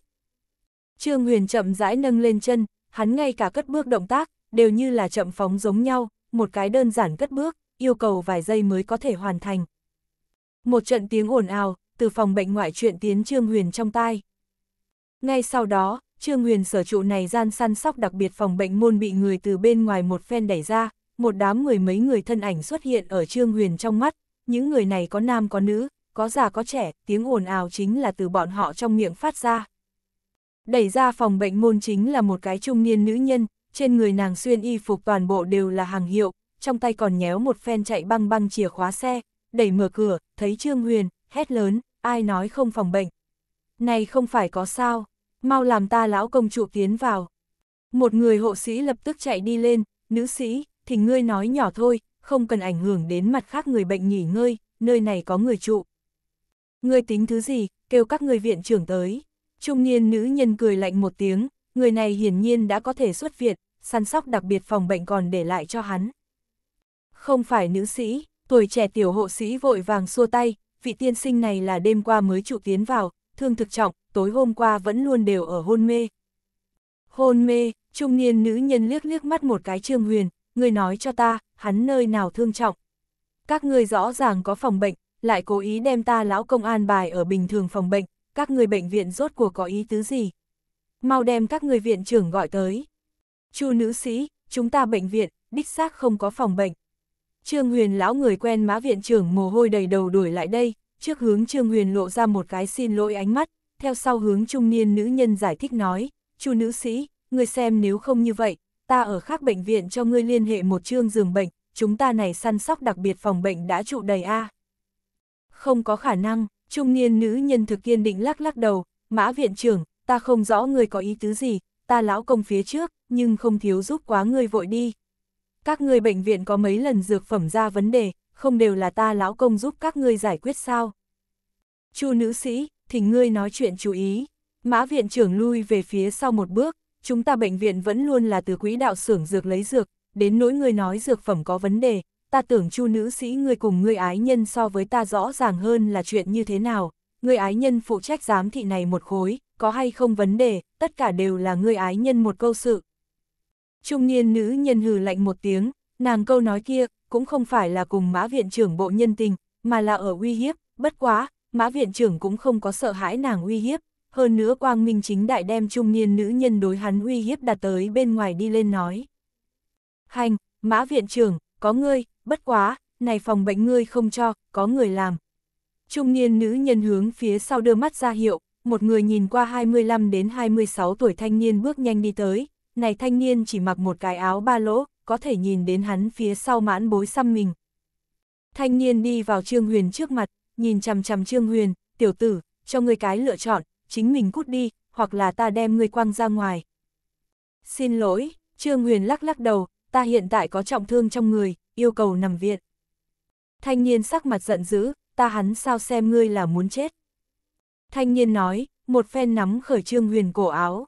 Trương Huyền chậm rãi nâng lên chân, hắn ngay cả cất bước động tác, đều như là chậm phóng giống nhau, một cái đơn giản cất bước, yêu cầu vài giây mới có thể hoàn thành. Một trận tiếng ồn ào, từ phòng bệnh ngoại chuyện tiến Trương Huyền trong tai. Ngay sau đó, Trương Huyền sở trụ này gian săn sóc đặc biệt phòng bệnh môn bị người từ bên ngoài một phen đẩy ra, một đám người mấy người thân ảnh xuất hiện ở Trương Huyền trong mắt, những người này có nam có nữ, có già có trẻ, tiếng ồn ào chính là từ bọn họ trong miệng phát ra. Đẩy ra phòng bệnh môn chính là một cái trung niên nữ nhân, trên người nàng xuyên y phục toàn bộ đều là hàng hiệu, trong tay còn nhéo một phen chạy băng băng chìa khóa xe, đẩy mở cửa, thấy Trương Huyền, hét lớn, ai nói không phòng bệnh. Này không phải có sao mau làm ta lão công chủ tiến vào. Một người hộ sĩ lập tức chạy đi lên, nữ sĩ, thì ngươi nói nhỏ thôi, không cần ảnh hưởng đến mặt khác người bệnh nghỉ ngơi, nơi này có người trụ. Ngươi tính thứ gì, kêu các người viện trưởng tới. Trung niên nữ nhân cười lạnh một tiếng, người này hiển nhiên đã có thể xuất viện, săn sóc đặc biệt phòng bệnh còn để lại cho hắn. Không phải nữ sĩ, tuổi trẻ tiểu hộ sĩ vội vàng xua tay, vị tiên sinh này là đêm qua mới trụ tiến vào, thương thực trọng, tối hôm qua vẫn luôn đều ở hôn mê. Hôn mê, trung niên nữ nhân liếc liếc mắt một cái Trương Huyền, người nói cho ta, hắn nơi nào thương trọng. Các ngươi rõ ràng có phòng bệnh, lại cố ý đem ta lão công an bài ở bình thường phòng bệnh, các người bệnh viện rốt cuộc có ý tứ gì. Mau đem các người viện trưởng gọi tới. Chu nữ sĩ, chúng ta bệnh viện, đích xác không có phòng bệnh. Trương Huyền lão người quen má viện trưởng mồ hôi đầy đầu đuổi lại đây, trước hướng Trương Huyền lộ ra một cái xin lỗi ánh mắt, theo sau hướng trung niên nữ nhân giải thích nói, chu nữ sĩ, người xem nếu không như vậy, ta ở khác bệnh viện cho ngươi liên hệ một trương giường bệnh, chúng ta này săn sóc đặc biệt phòng bệnh đã trụ đầy A. Không có khả năng, trung niên nữ nhân thực kiên định lắc lắc đầu, mã viện trưởng, ta không rõ người có ý tứ gì, ta lão công phía trước, nhưng không thiếu giúp quá người vội đi. Các người bệnh viện có mấy lần dược phẩm ra vấn đề, không đều là ta lão công giúp các ngươi giải quyết sao. Chu nữ sĩ, thỉnh ngươi nói chuyện chú ý. Mã viện trưởng lui về phía sau một bước, chúng ta bệnh viện vẫn luôn là từ quỹ đạo xưởng dược lấy dược, đến nỗi ngươi nói dược phẩm có vấn đề, ta tưởng chu nữ sĩ ngươi cùng ngươi ái nhân so với ta rõ ràng hơn là chuyện như thế nào, ngươi ái nhân phụ trách giám thị này một khối, có hay không vấn đề, tất cả đều là ngươi ái nhân một câu sự. Trung niên nữ nhân hừ lạnh một tiếng, Nàng câu nói kia, cũng không phải là cùng mã viện trưởng bộ nhân tình, mà là ở uy hiếp, bất quá, mã viện trưởng cũng không có sợ hãi nàng uy hiếp, hơn nữa quang minh chính đại đem trung niên nữ nhân đối hắn uy hiếp đặt tới bên ngoài đi lên nói. Hành, mã viện trưởng, có ngươi, bất quá, này phòng bệnh ngươi không cho, có người làm. Trung niên nữ nhân hướng phía sau đưa mắt ra hiệu, một người nhìn qua 25 đến 26 tuổi thanh niên bước nhanh đi tới, này thanh niên chỉ mặc một cái áo ba lỗ, có thể nhìn đến hắn phía sau mãn bối xăm mình. Thanh niên đi vào Trương Huyền trước mặt, nhìn chằm chằm Trương Huyền, tiểu tử, cho ngươi cái lựa chọn, chính mình cút đi, hoặc là ta đem ngươi quăng ra ngoài. Xin lỗi, Trương Huyền lắc lắc đầu, ta hiện tại có trọng thương trong người, yêu cầu nằm viện. Thanh niên sắc mặt giận dữ, ta hắn sao xem ngươi là muốn chết. Thanh niên nói, một phen nắm khởi Trương Huyền cổ áo.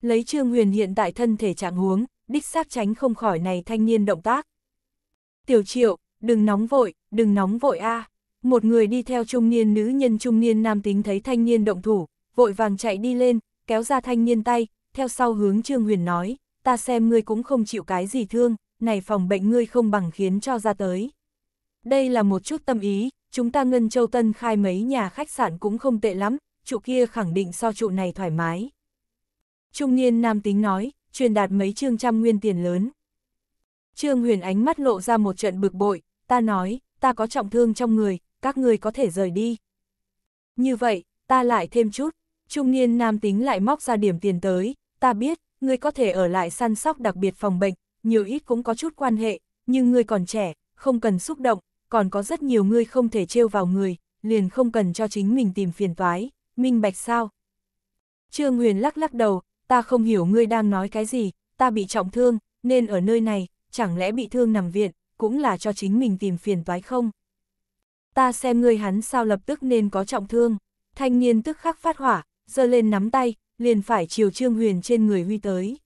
Lấy Trương Huyền hiện tại thân thể trạng huống, đích xác tránh không khỏi này thanh niên động tác. Tiểu triệu, đừng nóng vội, đừng nóng vội a à. Một người đi theo trung niên nữ nhân trung niên nam tính thấy thanh niên động thủ, vội vàng chạy đi lên, kéo ra thanh niên tay, theo sau hướng Trương Huyền nói, ta xem ngươi cũng không chịu cái gì thương, này phòng bệnh ngươi không bằng khiến cho ra tới. Đây là một chút tâm ý, chúng ta Ngân Châu Tân khai mấy nhà khách sạn cũng không tệ lắm, trụ kia khẳng định so trụ này thoải mái. Trung niên nam tính nói, truyền đạt mấy chương trăm nguyên tiền lớn. Trương Huyền ánh mắt lộ ra một trận bực bội, ta nói, ta có trọng thương trong người, các người có thể rời đi. Như vậy, ta lại thêm chút, trung niên nam tính lại móc ra điểm tiền tới, ta biết, ngươi có thể ở lại săn sóc đặc biệt phòng bệnh, nhiều ít cũng có chút quan hệ, nhưng ngươi còn trẻ, không cần xúc động, còn có rất nhiều ngươi không thể trêu vào người, liền không cần cho chính mình tìm phiền toái, minh bạch sao? Trương Huyền lắc lắc đầu, ta không hiểu ngươi đang nói cái gì, ta bị trọng thương, nên ở nơi này, chẳng lẽ bị thương nằm viện, cũng là cho chính mình tìm phiền toái không? Ta xem ngươi hắn sao lập tức nên có trọng thương, thanh niên tức khắc phát hỏa, giơ lên nắm tay, liền phải chiều trương huyền trên người huy tới.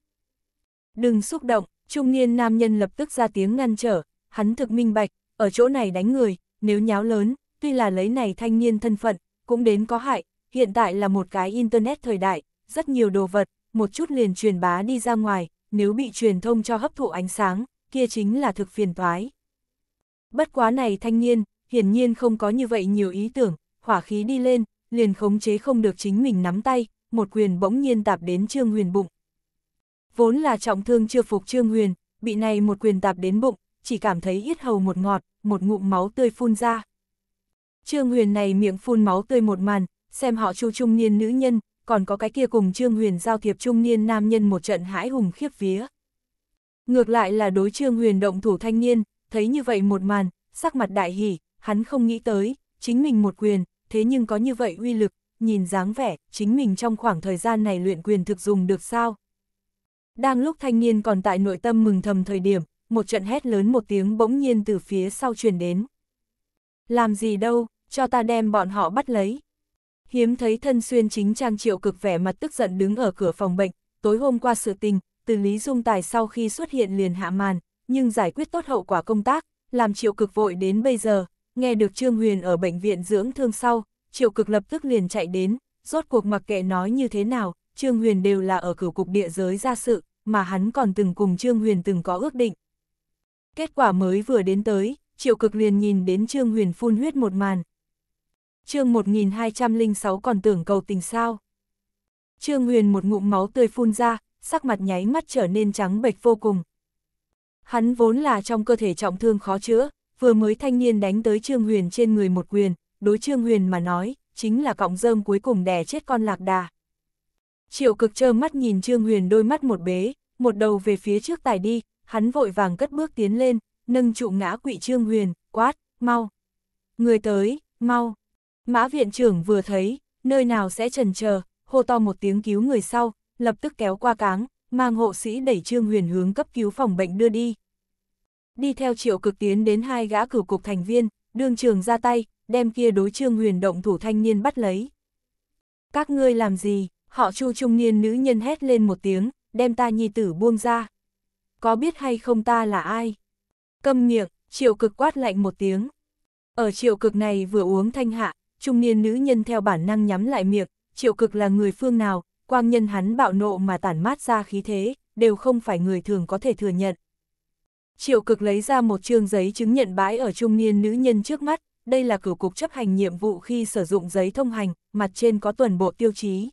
Đừng xúc động, trung niên nam nhân lập tức ra tiếng ngăn trở, hắn thực minh bạch, ở chỗ này đánh người, nếu nháo lớn, tuy là lấy này thanh niên thân phận, cũng đến có hại, hiện tại là một cái internet thời đại, rất nhiều đồ vật, một chút liền truyền bá đi ra ngoài, nếu bị truyền thông cho hấp thụ ánh sáng, kia chính là thực phiền toái. Bất quá này thanh niên, hiển nhiên không có như vậy nhiều ý tưởng, hỏa khí đi lên, liền khống chế không được chính mình nắm tay, một quyền bỗng nhiên tạp đến Trương Huyền bụng. Vốn là trọng thương chưa phục Trương Huyền, bị này một quyền tạp đến bụng, chỉ cảm thấy yết hầu một ngọt, một ngụm máu tươi phun ra. Trương Huyền này miệng phun máu tươi một màn, xem họ chu trung niên nữ nhân, còn có cái kia cùng Trương Huyền giao thiệp trung niên nam nhân một trận hãi hùng khiếp vía. Ngược lại là đối Trương Huyền động thủ thanh niên, thấy như vậy một màn, sắc mặt đại hỉ, hắn không nghĩ tới, chính mình một quyền, thế nhưng có như vậy uy lực, nhìn dáng vẻ, chính mình trong khoảng thời gian này luyện quyền thực dùng được sao. Đang lúc thanh niên còn tại nội tâm mừng thầm thời điểm, một trận hét lớn một tiếng bỗng nhiên từ phía sau truyền đến. Làm gì đâu, cho ta đem bọn họ bắt lấy. Hiếm thấy thân xuyên chính trang triệu cực vẻ mặt tức giận đứng ở cửa phòng bệnh, tối hôm qua sự tình, từ Lý Dung Tài sau khi xuất hiện liền hạ màn, nhưng giải quyết tốt hậu quả công tác, làm triệu cực vội đến bây giờ, nghe được Trương Huyền ở bệnh viện dưỡng thương sau, triệu cực lập tức liền chạy đến, rốt cuộc mặc kệ nói như thế nào, Trương Huyền đều là ở cửu cục địa giới ra sự, mà hắn còn từng cùng Trương Huyền từng có ước định. Kết quả mới vừa đến tới, triệu cực liền nhìn đến Trương Huyền phun huyết một màn, chương 1206 còn tưởng cầu tình sao. Trương Huyền một ngụm máu tươi phun ra, sắc mặt nháy mắt trở nên trắng bệch vô cùng. Hắn vốn là trong cơ thể trọng thương khó chữa, vừa mới thanh niên đánh tới Trương Huyền trên người một quyền, đối Trương Huyền mà nói, chính là cọng rơm cuối cùng đè chết con lạc đà. Triệu cực trơ mắt nhìn Trương Huyền đôi mắt một bế, một đầu về phía trước tài đi, hắn vội vàng cất bước tiến lên, nâng trụ ngã quỵ Trương Huyền, quát, mau. Người tới, mau. Mã viện trưởng vừa thấy, nơi nào sẽ trần chờ hô to một tiếng cứu người sau, lập tức kéo qua cáng, mang hộ sĩ đẩy Trương Huyền hướng cấp cứu phòng bệnh đưa đi. Đi theo triệu cực tiến đến hai gã cửu cục thành viên, đương trường ra tay, đem kia đối Trương Huyền động thủ thanh niên bắt lấy. Các ngươi làm gì, họ chu trung niên nữ nhân hét lên một tiếng, đem ta nhi tử buông ra. Có biết hay không ta là ai? Câm miệng, triệu cực quát lạnh một tiếng. Ở triệu cực này vừa uống thanh hạ, trung niên nữ nhân theo bản năng nhắm lại miệng, triệu cực là người phương nào, quang nhân hắn bạo nộ mà tản mát ra khí thế, đều không phải người thường có thể thừa nhận. Triệu cực lấy ra một trương giấy chứng nhận bãi ở trung niên nữ nhân trước mắt, đây là cửu cục chấp hành nhiệm vụ khi sử dụng giấy thông hành, mặt trên có tuần bộ tiêu chí.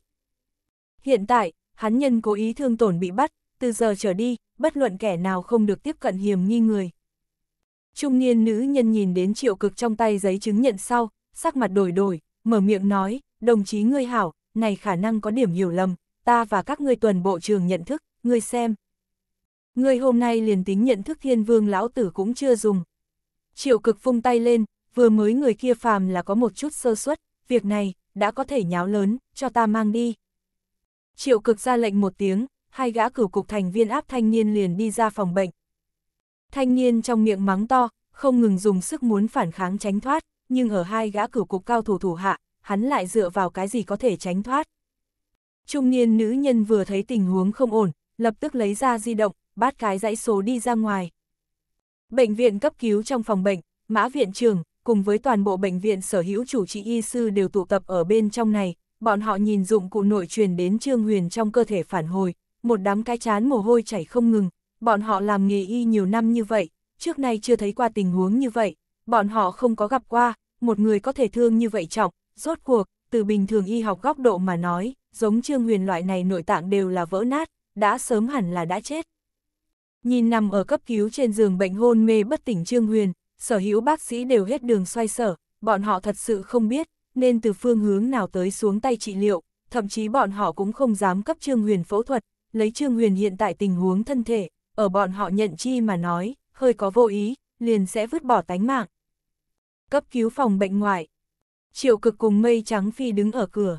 Hiện tại, hắn nhân cố ý thương tổn bị bắt, từ giờ trở đi, bất luận kẻ nào không được tiếp cận hiểm nghi người. Trung niên nữ nhân nhìn đến triệu cực trong tay giấy chứng nhận sau, sắc mặt đổi đổi, mở miệng nói, đồng chí ngươi hảo, này khả năng có điểm hiểu lầm, ta và các ngươi tuần bộ trường nhận thức, ngươi xem. Ngươi hôm nay liền tính nhận thức thiên vương lão tử cũng chưa dùng. Triệu cực phung tay lên, vừa mới người kia phàm là có một chút sơ suất, việc này, đã có thể nháo lớn, cho ta mang đi. Triệu cực ra lệnh một tiếng, hai gã cửu cục thành viên áp thanh niên liền đi ra phòng bệnh. Thanh niên trong miệng mắng to, không ngừng dùng sức muốn phản kháng tránh thoát, nhưng ở hai gã cửu cục cao thủ thủ hạ, hắn lại dựa vào cái gì có thể tránh thoát. Trung niên nữ nhân vừa thấy tình huống không ổn, lập tức lấy ra di động, bắt cái dãy số đi ra ngoài. Bệnh viện cấp cứu trong phòng bệnh, mã viện trường, cùng với toàn bộ bệnh viện sở hữu chủ trị y sư đều tụ tập ở bên trong này, bọn họ nhìn dụng cụ nội truyền đến Trương Huyền trong cơ thể phản hồi, một đám cái chán mồ hôi chảy không ngừng, bọn họ làm nghề y nhiều năm như vậy, trước nay chưa thấy qua tình huống như vậy, bọn họ không có gặp qua, một người có thể thương như vậy trọng, rốt cuộc, từ bình thường y học góc độ mà nói, giống Trương Huyền loại này nội tạng đều là vỡ nát, đã sớm hẳn là đã chết. Nhìn nằm ở cấp cứu trên giường bệnh hôn mê bất tỉnh Trương Huyền, sở hữu bác sĩ đều hết đường xoay sở, bọn họ thật sự không biết, nên từ phương hướng nào tới xuống tay trị liệu, thậm chí bọn họ cũng không dám cấp Trương Huyền phẫu thuật, lấy Trương Huyền hiện tại tình huống thân thể, ở bọn họ nhận chi mà nói, hơi có vô ý, liền sẽ vứt bỏ tánh mạng, cấp cứu phòng bệnh ngoại. Triệu cực cùng mây trắng phi đứng ở cửa.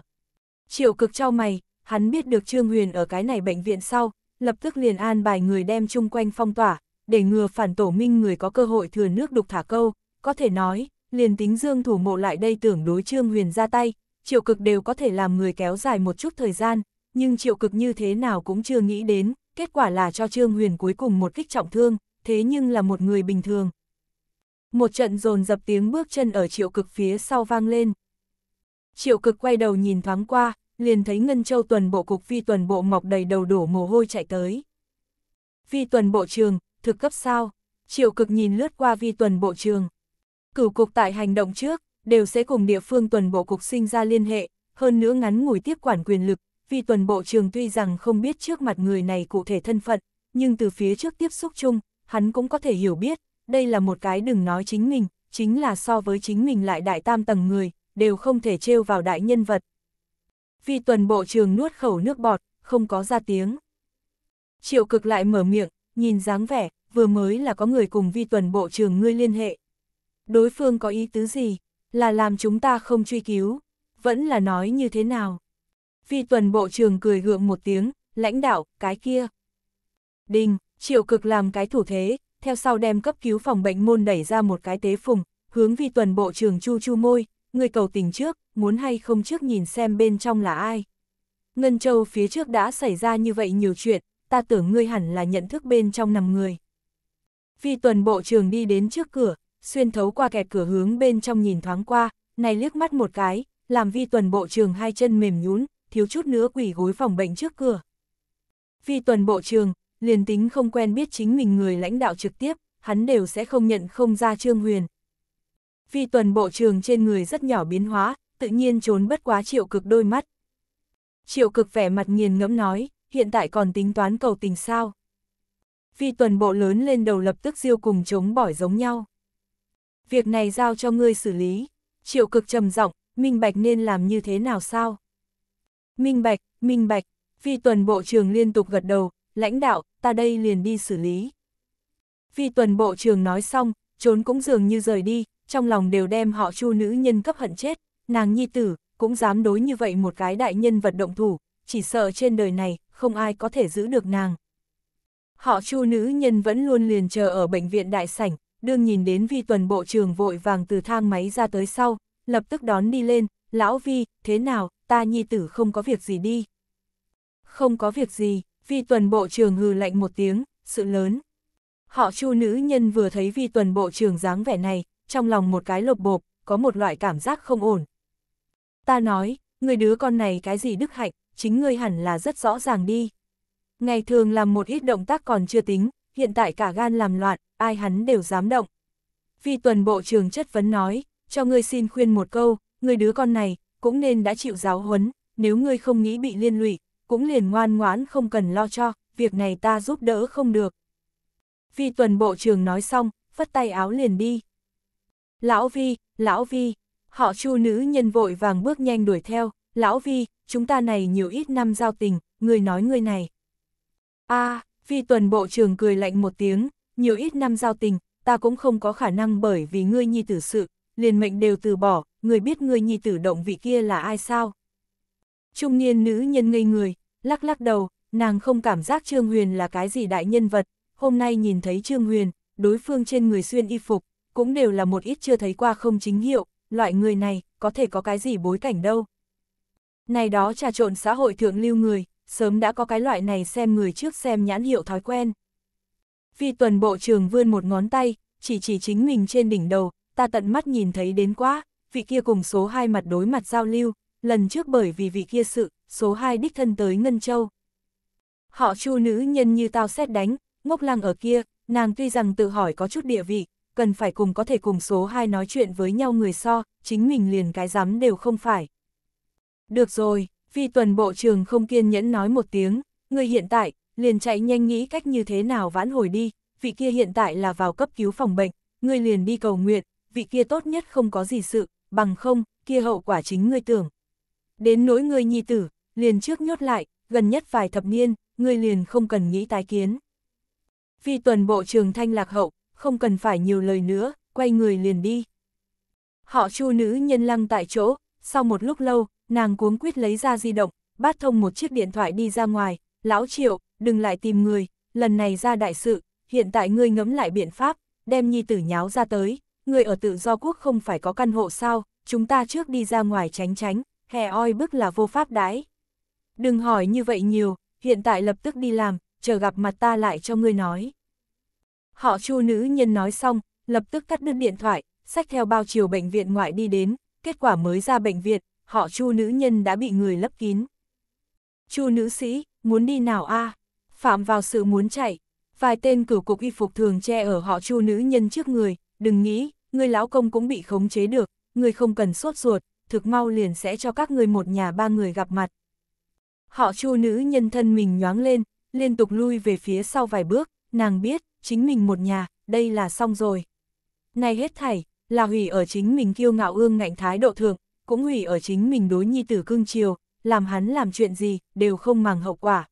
Triệu cực trao mày, hắn biết được Trương Huyền ở cái này bệnh viện sau, lập tức liền an bài người đem chung quanh phong tỏa, để ngừa phản tổ minh người có cơ hội thừa nước đục thả câu, có thể nói, liền tính dương thủ mộ lại đây tưởng đối Trương Huyền ra tay, triệu cực đều có thể làm người kéo dài một chút thời gian, nhưng triệu cực như thế nào cũng chưa nghĩ đến, kết quả là cho Trương Huyền cuối cùng một kích trọng thương, thế nhưng là một người bình thường, một trận dồn dập tiếng bước chân ở triệu cực phía sau vang lên. Triệu cực quay đầu nhìn thoáng qua, liền thấy Ngân Châu tuần bộ cục phi tuần bộ mọc đầy đầu đổ mồ hôi chạy tới. phi tuần bộ trường, thực cấp sao? Triệu cực nhìn lướt qua vi tuần bộ trường. Cửu cục tại hành động trước, đều sẽ cùng địa phương tuần bộ cục sinh ra liên hệ, hơn nữa ngắn ngủi tiếp quản quyền lực, vì tuần bộ trường tuy rằng không biết trước mặt người này cụ thể thân phận, nhưng từ phía trước tiếp xúc chung, hắn cũng có thể hiểu biết, đây là một cái đừng nói chính mình, chính là so với chính mình lại đại tam tầng người, đều không thể trêu vào đại nhân vật. Phi tuần bộ trường nuốt khẩu nước bọt, không có ra tiếng. Triệu cực lại mở miệng, nhìn dáng vẻ, vừa mới là có người cùng vi tuần bộ trường ngươi liên hệ. Đối phương có ý tứ gì? Là làm chúng ta không truy cứu? Vẫn là nói như thế nào? Vi tuần bộ trường cười gượng một tiếng, lãnh đạo, cái kia. Đình, triệu cực làm cái thủ thế, theo sau đem cấp cứu phòng bệnh môn đẩy ra một cái tế phùng, hướng vi tuần bộ trưởng chu chu môi, người cầu tình trước, muốn hay không trước nhìn xem bên trong là ai. Ngân Châu phía trước đã xảy ra như vậy nhiều chuyện, ta tưởng ngươi hẳn là nhận thức bên trong nằm người. Vi tuần bộ trưởng đi đến trước cửa, xuyên thấu qua kẹt cửa hướng bên trong nhìn thoáng qua, này liếc mắt một cái, làm vi tuần bộ trưởng hai chân mềm nhún, thiếu chút nữa quỷ gối phòng bệnh trước cửa. Vi tuần bộ trưởng, liền tính không quen biết chính mình người lãnh đạo trực tiếp, hắn đều sẽ không nhận không ra Trương Huyền. Phi tuần bộ trường trên người rất nhỏ biến hóa, tự nhiên trốn bất quá triệu cực đôi mắt. Triệu cực vẻ mặt nghiền ngẫm nói, hiện tại còn tính toán cầu tình sao. Phi tuần bộ lớn lên đầu lập tức diêu cùng chống bỏi giống nhau. Việc này giao cho ngươi xử lý, triệu cực trầm giọng minh bạch nên làm như thế nào sao? Minh bạch, minh bạch, phi tuần bộ trường liên tục gật đầu, lãnh đạo, ta đây liền đi xử lý. Phi tuần bộ trưởng nói xong, trốn cũng dường như rời đi, trong lòng đều đem họ chu nữ nhân cấp hận chết, nàng nhi tử, cũng dám đối như vậy một cái đại nhân vật động thủ, chỉ sợ trên đời này, không ai có thể giữ được nàng. Họ chu nữ nhân vẫn luôn liền chờ ở bệnh viện đại sảnh, đương nhìn đến vi tuần bộ trưởng vội vàng từ thang máy ra tới sau, lập tức đón đi lên, lão vi, thế nào, ta nhi tử không có việc gì đi. Không có việc gì, Vi tuần bộ trưởng hừ lạnh một tiếng, sự lớn. Họ chu nữ nhân vừa thấy vi tuần bộ trưởng dáng vẻ này, trong lòng một cái lột bộp, có một loại cảm giác không ổn. Ta nói, người đứa con này cái gì đức hạnh, chính ngươi hẳn là rất rõ ràng đi. Ngày thường làm một ít động tác còn chưa tính, hiện tại cả gan làm loạn, ai hắn đều dám động. Vi tuần bộ trưởng chất vấn nói, cho ngươi xin khuyên một câu, người đứa con này, cũng nên đã chịu giáo huấn, nếu ngươi không nghĩ bị liên lụy, cũng liền ngoan ngoãn không cần lo cho, việc này ta giúp đỡ không được. Vi tuần bộ trưởng nói xong, phất tay áo liền đi. Lão Vi, Lão Vi, họ chu nữ nhân vội vàng bước nhanh đuổi theo, Lão Vi, chúng ta này nhiều ít năm giao tình, người nói người này. a à, Vi tuần bộ trưởng cười lạnh một tiếng, nhiều ít năm giao tình, ta cũng không có khả năng bởi vì ngươi nhi tử sự, liền mệnh đều từ bỏ, người biết ngươi nhi tử động vị kia là ai sao? Trung niên nữ nhân ngây người, lắc lắc đầu, nàng không cảm giác Trương Huyền là cái gì đại nhân vật, hôm nay nhìn thấy Trương Huyền, đối phương trên người xuyên y phục, cũng đều là một ít chưa thấy qua không chính hiệu, loại người này, có thể có cái gì bối cảnh đâu. Này đó trà trộn xã hội thượng lưu người, sớm đã có cái loại này xem người trước xem nhãn hiệu thói quen. Phi tuần bộ trường vươn một ngón tay, chỉ chỉ chính mình trên đỉnh đầu, ta tận mắt nhìn thấy đến quá, vị kia cùng số hai mặt đối mặt giao lưu, lần trước bởi vì vị kia sự, số 2 đích thân tới Ngân Châu. Họ chu nữ nhân như tao xét đánh, ngốc lăng ở kia, nàng tuy rằng tự hỏi có chút địa vị, cần phải cùng có thể cùng số 2 nói chuyện với nhau người so, chính mình liền cái dám đều không phải. Được rồi, phi tuần bộ trường không kiên nhẫn nói một tiếng, người hiện tại, liền chạy nhanh nghĩ cách như thế nào vãn hồi đi, vị kia hiện tại là vào cấp cứu phòng bệnh, người liền đi cầu nguyện, vị kia tốt nhất không có gì sự, bằng không, kia hậu quả chính người tưởng. Đến nỗi người nhi tử, liền trước nhốt lại, gần nhất vài thập niên, người liền không cần nghĩ tái kiến. Vì tuần bộ trường thanh lạc hậu, không cần phải nhiều lời nữa, quay người liền đi. Họ chu nữ nhân lăng tại chỗ, sau một lúc lâu, nàng cuống quýt lấy ra di động, bát thông một chiếc điện thoại đi ra ngoài, lão triệu, đừng lại tìm người, lần này ra đại sự, hiện tại ngươi ngấm lại biện pháp, đem nhi tử nháo ra tới, người ở tự do quốc không phải có căn hộ sao, chúng ta trước đi ra ngoài tránh tránh, hè oi bức là vô pháp đái. Đừng hỏi như vậy nhiều, hiện tại lập tức đi làm, chờ gặp mặt ta lại cho ngươi nói. Họ chu nữ nhân nói xong, lập tức cắt đứt điện thoại, sách theo bao chiều bệnh viện ngoại đi đến, kết quả mới ra bệnh viện, họ chu nữ nhân đã bị người lấp kín. Chu nữ sĩ, muốn đi nào a Phạm vào sự muốn chạy, vài tên cửu cục y phục thường che ở họ chu nữ nhân trước người, đừng nghĩ, người lão công cũng bị khống chế được, người không cần sốt ruột, thực mau liền sẽ cho các người một nhà ba người gặp mặt. Họ chu nữ nhân thân mình nhoáng lên, liên tục lui về phía sau vài bước, nàng biết, chính mình một nhà, đây là xong rồi. Này hết thảy, là hủy ở chính mình kiêu ngạo ương ngạnh thái độ thượng, cũng hủy ở chính mình đối nhi tử cương chiều, làm hắn làm chuyện gì, đều không màng hậu quả.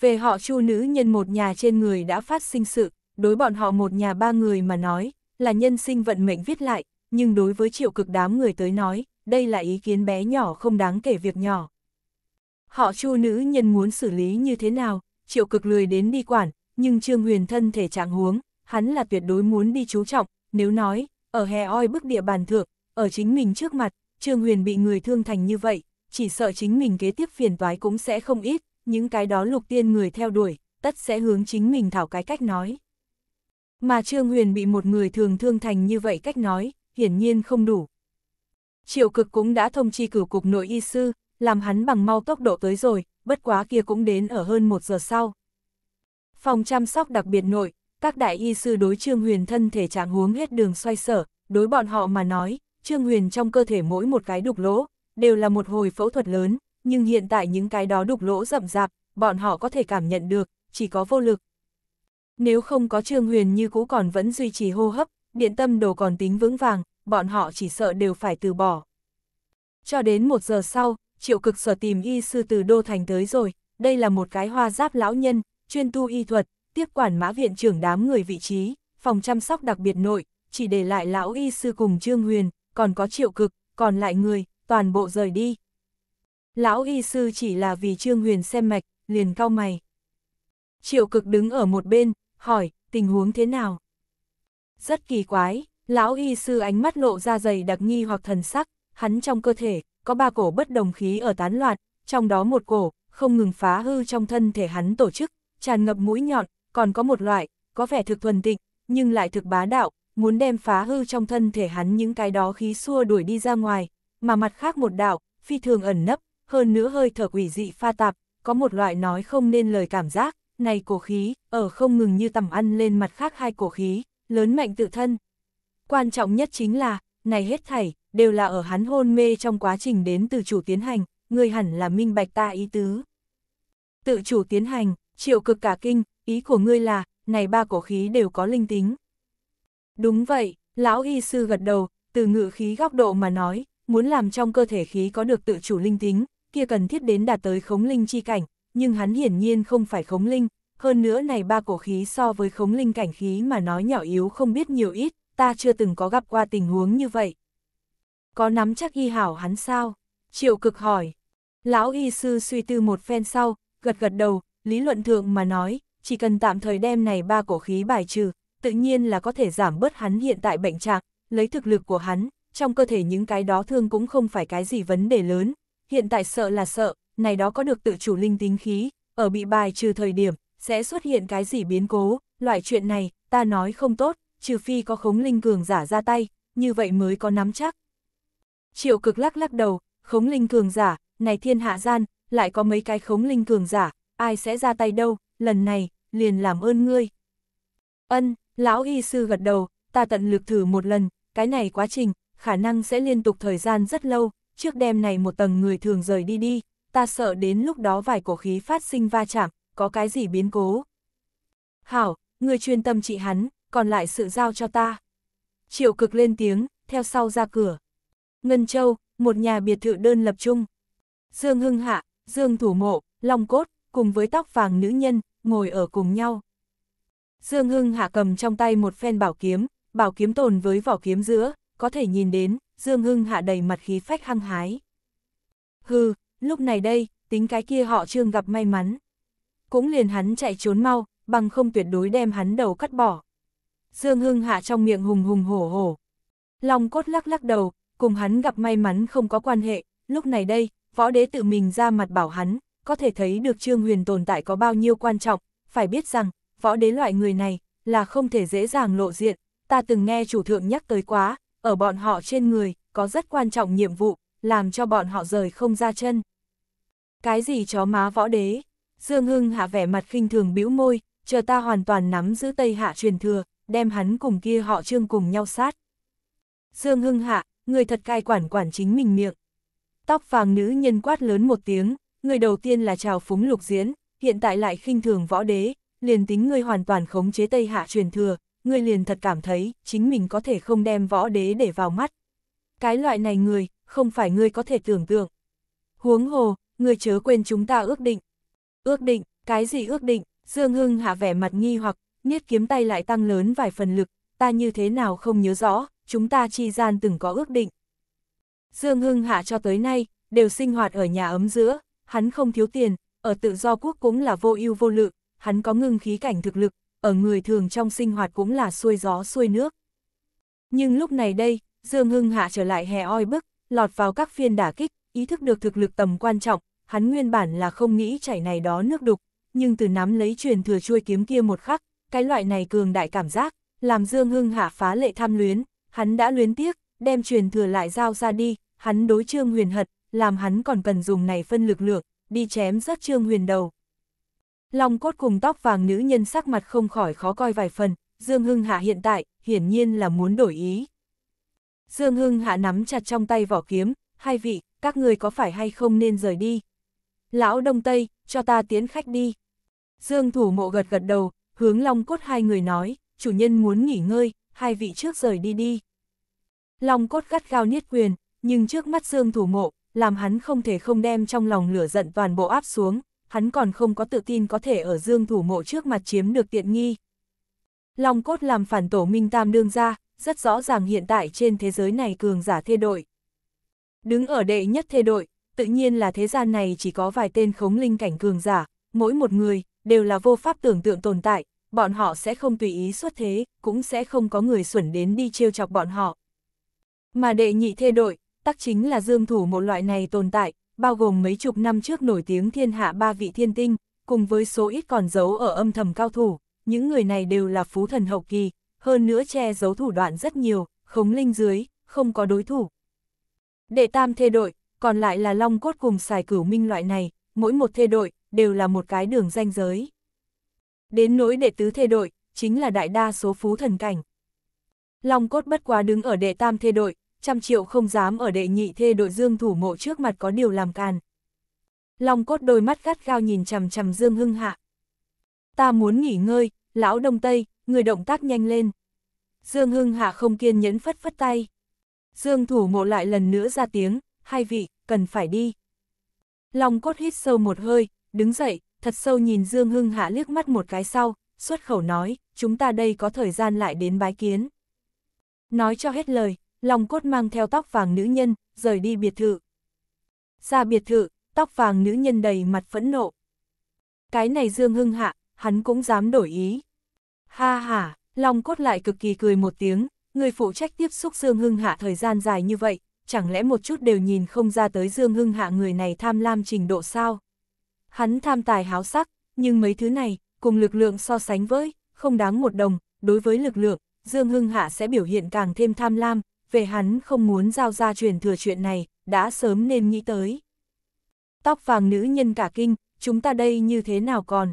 Về họ chu nữ nhân một nhà trên người đã phát sinh sự, đối bọn họ một nhà ba người mà nói, là nhân sinh vận mệnh viết lại, nhưng đối với triệu cực đám người tới nói, đây là ý kiến bé nhỏ không đáng kể việc nhỏ. Họ chu nữ nhân muốn xử lý như thế nào, triệu cực lười đến đi quản, nhưng Trương Huyền thân thể trạng huống, hắn là tuyệt đối muốn đi chú trọng, nếu nói, ở hè oi bức địa bàn thượng, ở chính mình trước mặt, Trương Huyền bị người thương thành như vậy, chỉ sợ chính mình kế tiếp phiền toái cũng sẽ không ít, những cái đó lục tiên người theo đuổi, tất sẽ hướng chính mình thảo cái cách nói. Mà Trương Huyền bị một người thường thương thành như vậy cách nói, hiển nhiên không đủ. Triệu cực cũng đã thông chi cử cục nội y sư, làm hắn bằng mau tốc độ tới rồi, bất quá kia cũng đến ở hơn một giờ sau. Phòng chăm sóc đặc biệt nội, các đại y sư đối Trương Huyền thân thể trạng huống hết đường xoay sở, đối bọn họ mà nói, Trương Huyền trong cơ thể mỗi một cái đục lỗ, đều là một hồi phẫu thuật lớn, nhưng hiện tại những cái đó đục lỗ rậm rạp, bọn họ có thể cảm nhận được, chỉ có vô lực. Nếu không có Trương Huyền như cũ còn vẫn duy trì hô hấp, điện tâm đồ còn tính vững vàng, bọn họ chỉ sợ đều phải từ bỏ. Cho đến một giờ sau, triệu cực sở tìm y sư từ Đô Thành tới rồi, đây là một cái hoa giáp lão nhân, chuyên tu y thuật, tiếp quản mã viện trưởng đám người vị trí, phòng chăm sóc đặc biệt nội, chỉ để lại lão y sư cùng Trương Huyền, còn có triệu cực, còn lại người, toàn bộ rời đi. Lão y sư chỉ là vì Trương Huyền xem mạch, liền cau mày. Triệu cực đứng ở một bên, hỏi, tình huống thế nào? Rất kỳ quái, lão y sư ánh mắt lộ ra dày đặc nghi hoặc thần sắc, hắn trong cơ thể, có ba cổ bất đồng khí ở tán loạn, trong đó một cổ, không ngừng phá hư trong thân thể hắn tổ chức, tràn ngập mũi nhọn, còn có một loại, có vẻ thực thuần tịnh, nhưng lại thực bá đạo, muốn đem phá hư trong thân thể hắn những cái đó khí xua đuổi đi ra ngoài, mà mặt khác một đạo, phi thường ẩn nấp, hơn nữa hơi thở quỷ dị pha tạp, có một loại nói không nên lời cảm giác, này cổ khí, ở không ngừng như tầm ăn lên mặt khác hai cổ khí, lớn mạnh tự thân. Quan trọng nhất chính là, này hết thảy, đều là ở hắn hôn mê trong quá trình đến từ chủ tiến hành, người hẳn là minh bạch ta ý tứ. Tự chủ tiến hành, triệu cực cả kinh, ý của ngươi là, này ba cổ khí đều có linh tính. Đúng vậy, lão y sư gật đầu, từ ngự khí góc độ mà nói, muốn làm trong cơ thể khí có được tự chủ linh tính, kia cần thiết đến đạt tới khống linh chi cảnh, nhưng hắn hiển nhiên không phải khống linh, hơn nữa này ba cổ khí so với khống linh cảnh khí mà nói nhỏ yếu không biết nhiều ít, ta chưa từng có gặp qua tình huống như vậy. Có nắm chắc y hảo hắn sao? Triệu cực hỏi. Lão y sư suy tư một phen sau, gật gật đầu, lý luận thượng mà nói, chỉ cần tạm thời đem này ba cổ khí bài trừ, tự nhiên là có thể giảm bớt hắn hiện tại bệnh trạng, lấy thực lực của hắn, trong cơ thể những cái đó thương cũng không phải cái gì vấn đề lớn, hiện tại sợ là sợ, này đó có được tự chủ linh tính khí, ở bị bài trừ thời điểm, sẽ xuất hiện cái gì biến cố, loại chuyện này, ta nói không tốt, trừ phi có khống linh cường giả ra tay, như vậy mới có nắm chắc. Triệu cực lắc lắc đầu, khống linh cường giả, này thiên hạ gian, lại có mấy cái khống linh cường giả, ai sẽ ra tay đâu, lần này, liền làm ơn ngươi. Ân, lão y sư gật đầu, ta tận lực thử một lần, cái này quá trình, khả năng sẽ liên tục thời gian rất lâu, trước đêm này một tầng người thường rời đi đi, ta sợ đến lúc đó vài cổ khí phát sinh va chạm, có cái gì biến cố. Hảo, người chuyên tâm trị hắn, còn lại sự giao cho ta. Triệu cực lên tiếng, theo sau ra cửa. Ngân Châu, một nhà biệt thự đơn lập trung. Dương Hưng Hạ, Dương Thủ Mộ, Long Cốt, cùng với tóc vàng nữ nhân, ngồi ở cùng nhau. Dương Hưng Hạ cầm trong tay một phen bảo kiếm, bảo kiếm tồn với vỏ kiếm giữa, có thể nhìn đến, Dương Hưng Hạ đầy mặt khí phách hăng hái. Hừ, lúc này đây, tính cái kia họ trương gặp may mắn cũng liền hắn chạy trốn mau, bằng không tuyệt đối đem hắn đầu cắt bỏ. Dương Hưng hạ trong miệng hùng hùng hổ hổ. Long cốt lắc lắc đầu, cùng hắn gặp may mắn không có quan hệ, lúc này đây, võ đế tự mình ra mặt bảo hắn, có thể thấy được Trương Huyền tồn tại có bao nhiêu quan trọng, phải biết rằng, võ đế loại người này, là không thể dễ dàng lộ diện, ta từng nghe chủ thượng nhắc tới quá, ở bọn họ trên người, có rất quan trọng nhiệm vụ, làm cho bọn họ rời không ra chân. Cái gì chó má võ đế? Dương Hưng hạ vẻ mặt khinh thường bĩu môi, chờ ta hoàn toàn nắm giữ Tây Hạ truyền thừa, đem hắn cùng kia họ trương cùng nhau sát. Dương Hưng hạ, người thật cai quản quản chính mình miệng. Tóc vàng nữ nhân quát lớn một tiếng, người đầu tiên là trào phúng lục diễn, hiện tại lại khinh thường võ đế, liền tính người hoàn toàn khống chế Tây Hạ truyền thừa, người liền thật cảm thấy chính mình có thể không đem võ đế để vào mắt. Cái loại này người, không phải người có thể tưởng tượng. Huống hồ, người chớ quên chúng ta ước định, Ước định, cái gì ước định, Dương Hưng hạ vẻ mặt nghi hoặc, niết kiếm tay lại tăng lớn vài phần lực, ta như thế nào không nhớ rõ, chúng ta chi gian từng có ước định. Dương Hưng hạ cho tới nay, đều sinh hoạt ở nhà ấm giữa, hắn không thiếu tiền, ở tự do quốc cũng là vô ưu vô lự, hắn có ngưng khí cảnh thực lực, ở người thường trong sinh hoạt cũng là xuôi gió xuôi nước. Nhưng lúc này đây, Dương Hưng hạ trở lại hè oi bức, lọt vào các phiên đả kích, ý thức được thực lực tầm quan trọng, hắn nguyên bản là không nghĩ chảy này đó nước đục, nhưng từ nắm lấy truyền thừa chuôi kiếm kia một khắc, cái loại này cường đại cảm giác, làm Dương Hưng Hạ phá lệ tham luyến, hắn đã luyến tiếc, đem truyền thừa lại giao ra đi, hắn đối Trương Huyền hật, làm hắn còn cần dùng này phân lực lượng, đi chém rất Trương Huyền đầu. Long cốt cùng tóc vàng nữ nhân sắc mặt không khỏi khó coi vài phần, Dương Hưng Hạ hiện tại, hiển nhiên là muốn đổi ý. Dương Hưng Hạ nắm chặt trong tay vỏ kiếm, hai vị, các người có phải hay không nên rời đi, lão Đông Tây, cho ta tiến khách đi. Dương thủ mộ gật gật đầu, hướng Long Cốt hai người nói, chủ nhân muốn nghỉ ngơi, hai vị trước rời đi đi. Long Cốt gắt gao niết quyền, nhưng trước mắt Dương thủ mộ, làm hắn không thể không đem trong lòng lửa giận toàn bộ áp xuống, hắn còn không có tự tin có thể ở Dương thủ mộ trước mặt chiếm được tiện nghi. Long Cốt làm phản tổ Minh Tam đương ra, rất rõ ràng hiện tại trên thế giới này cường giả thê đội. Đứng ở đệ nhất thê đội, tự nhiên là thế gian này chỉ có vài tên khống linh cảnh cường giả, mỗi một người, đều là vô pháp tưởng tượng tồn tại, bọn họ sẽ không tùy ý xuất thế, cũng sẽ không có người xuẩn đến đi trêu chọc bọn họ. Mà đệ nhị thê đội, tắc chính là dương thủ một loại này tồn tại, bao gồm mấy chục năm trước nổi tiếng thiên hạ ba vị thiên tinh, cùng với số ít còn giấu ở âm thầm cao thủ, những người này đều là phú thần hậu kỳ, hơn nữa che giấu thủ đoạn rất nhiều, khống linh dưới, không có đối thủ. Đệ tam thê đội, còn lại là long cốt cùng xài cửu minh loại này, mỗi một thê đội, đều là một cái đường danh giới. Đến nỗi đệ tứ thê đội, chính là đại đa số phú thần cảnh. Long cốt bất quá đứng ở đệ tam thê đội, trăm triệu không dám ở đệ nhị thê đội dương thủ mộ trước mặt có điều làm càn. Long cốt đôi mắt gắt gao nhìn chằm chằm dương hưng hạ. Ta muốn nghỉ ngơi, lão đông tây, người động tác nhanh lên. Dương hưng hạ không kiên nhẫn phất phất tay. Dương thủ mộ lại lần nữa ra tiếng, hai vị cần phải đi. Long cốt hít sâu một hơi, đứng dậy, thật sâu nhìn Dương Hưng Hạ liếc mắt một cái sau, xuất khẩu nói, chúng ta đây có thời gian lại đến bái kiến. Nói cho hết lời, Long cốt mang theo tóc vàng nữ nhân, rời đi biệt thự. Ra biệt thự, tóc vàng nữ nhân đầy mặt phẫn nộ. Cái này Dương Hưng Hạ, hắn cũng dám đổi ý. Ha ha, Long cốt lại cực kỳ cười một tiếng, người phụ trách tiếp xúc Dương Hưng Hạ thời gian dài như vậy, chẳng lẽ một chút đều nhìn không ra tới Dương Hưng Hạ người này tham lam trình độ sao? Hắn tham tài háo sắc, nhưng mấy thứ này, cùng lực lượng so sánh với, không đáng một đồng, đối với lực lượng, Dương Hưng Hạ sẽ biểu hiện càng thêm tham lam, về hắn không muốn giao ra truyền thừa chuyện này, đã sớm nên nghĩ tới. Tóc vàng nữ nhân cả kinh, chúng ta đây như thế nào còn?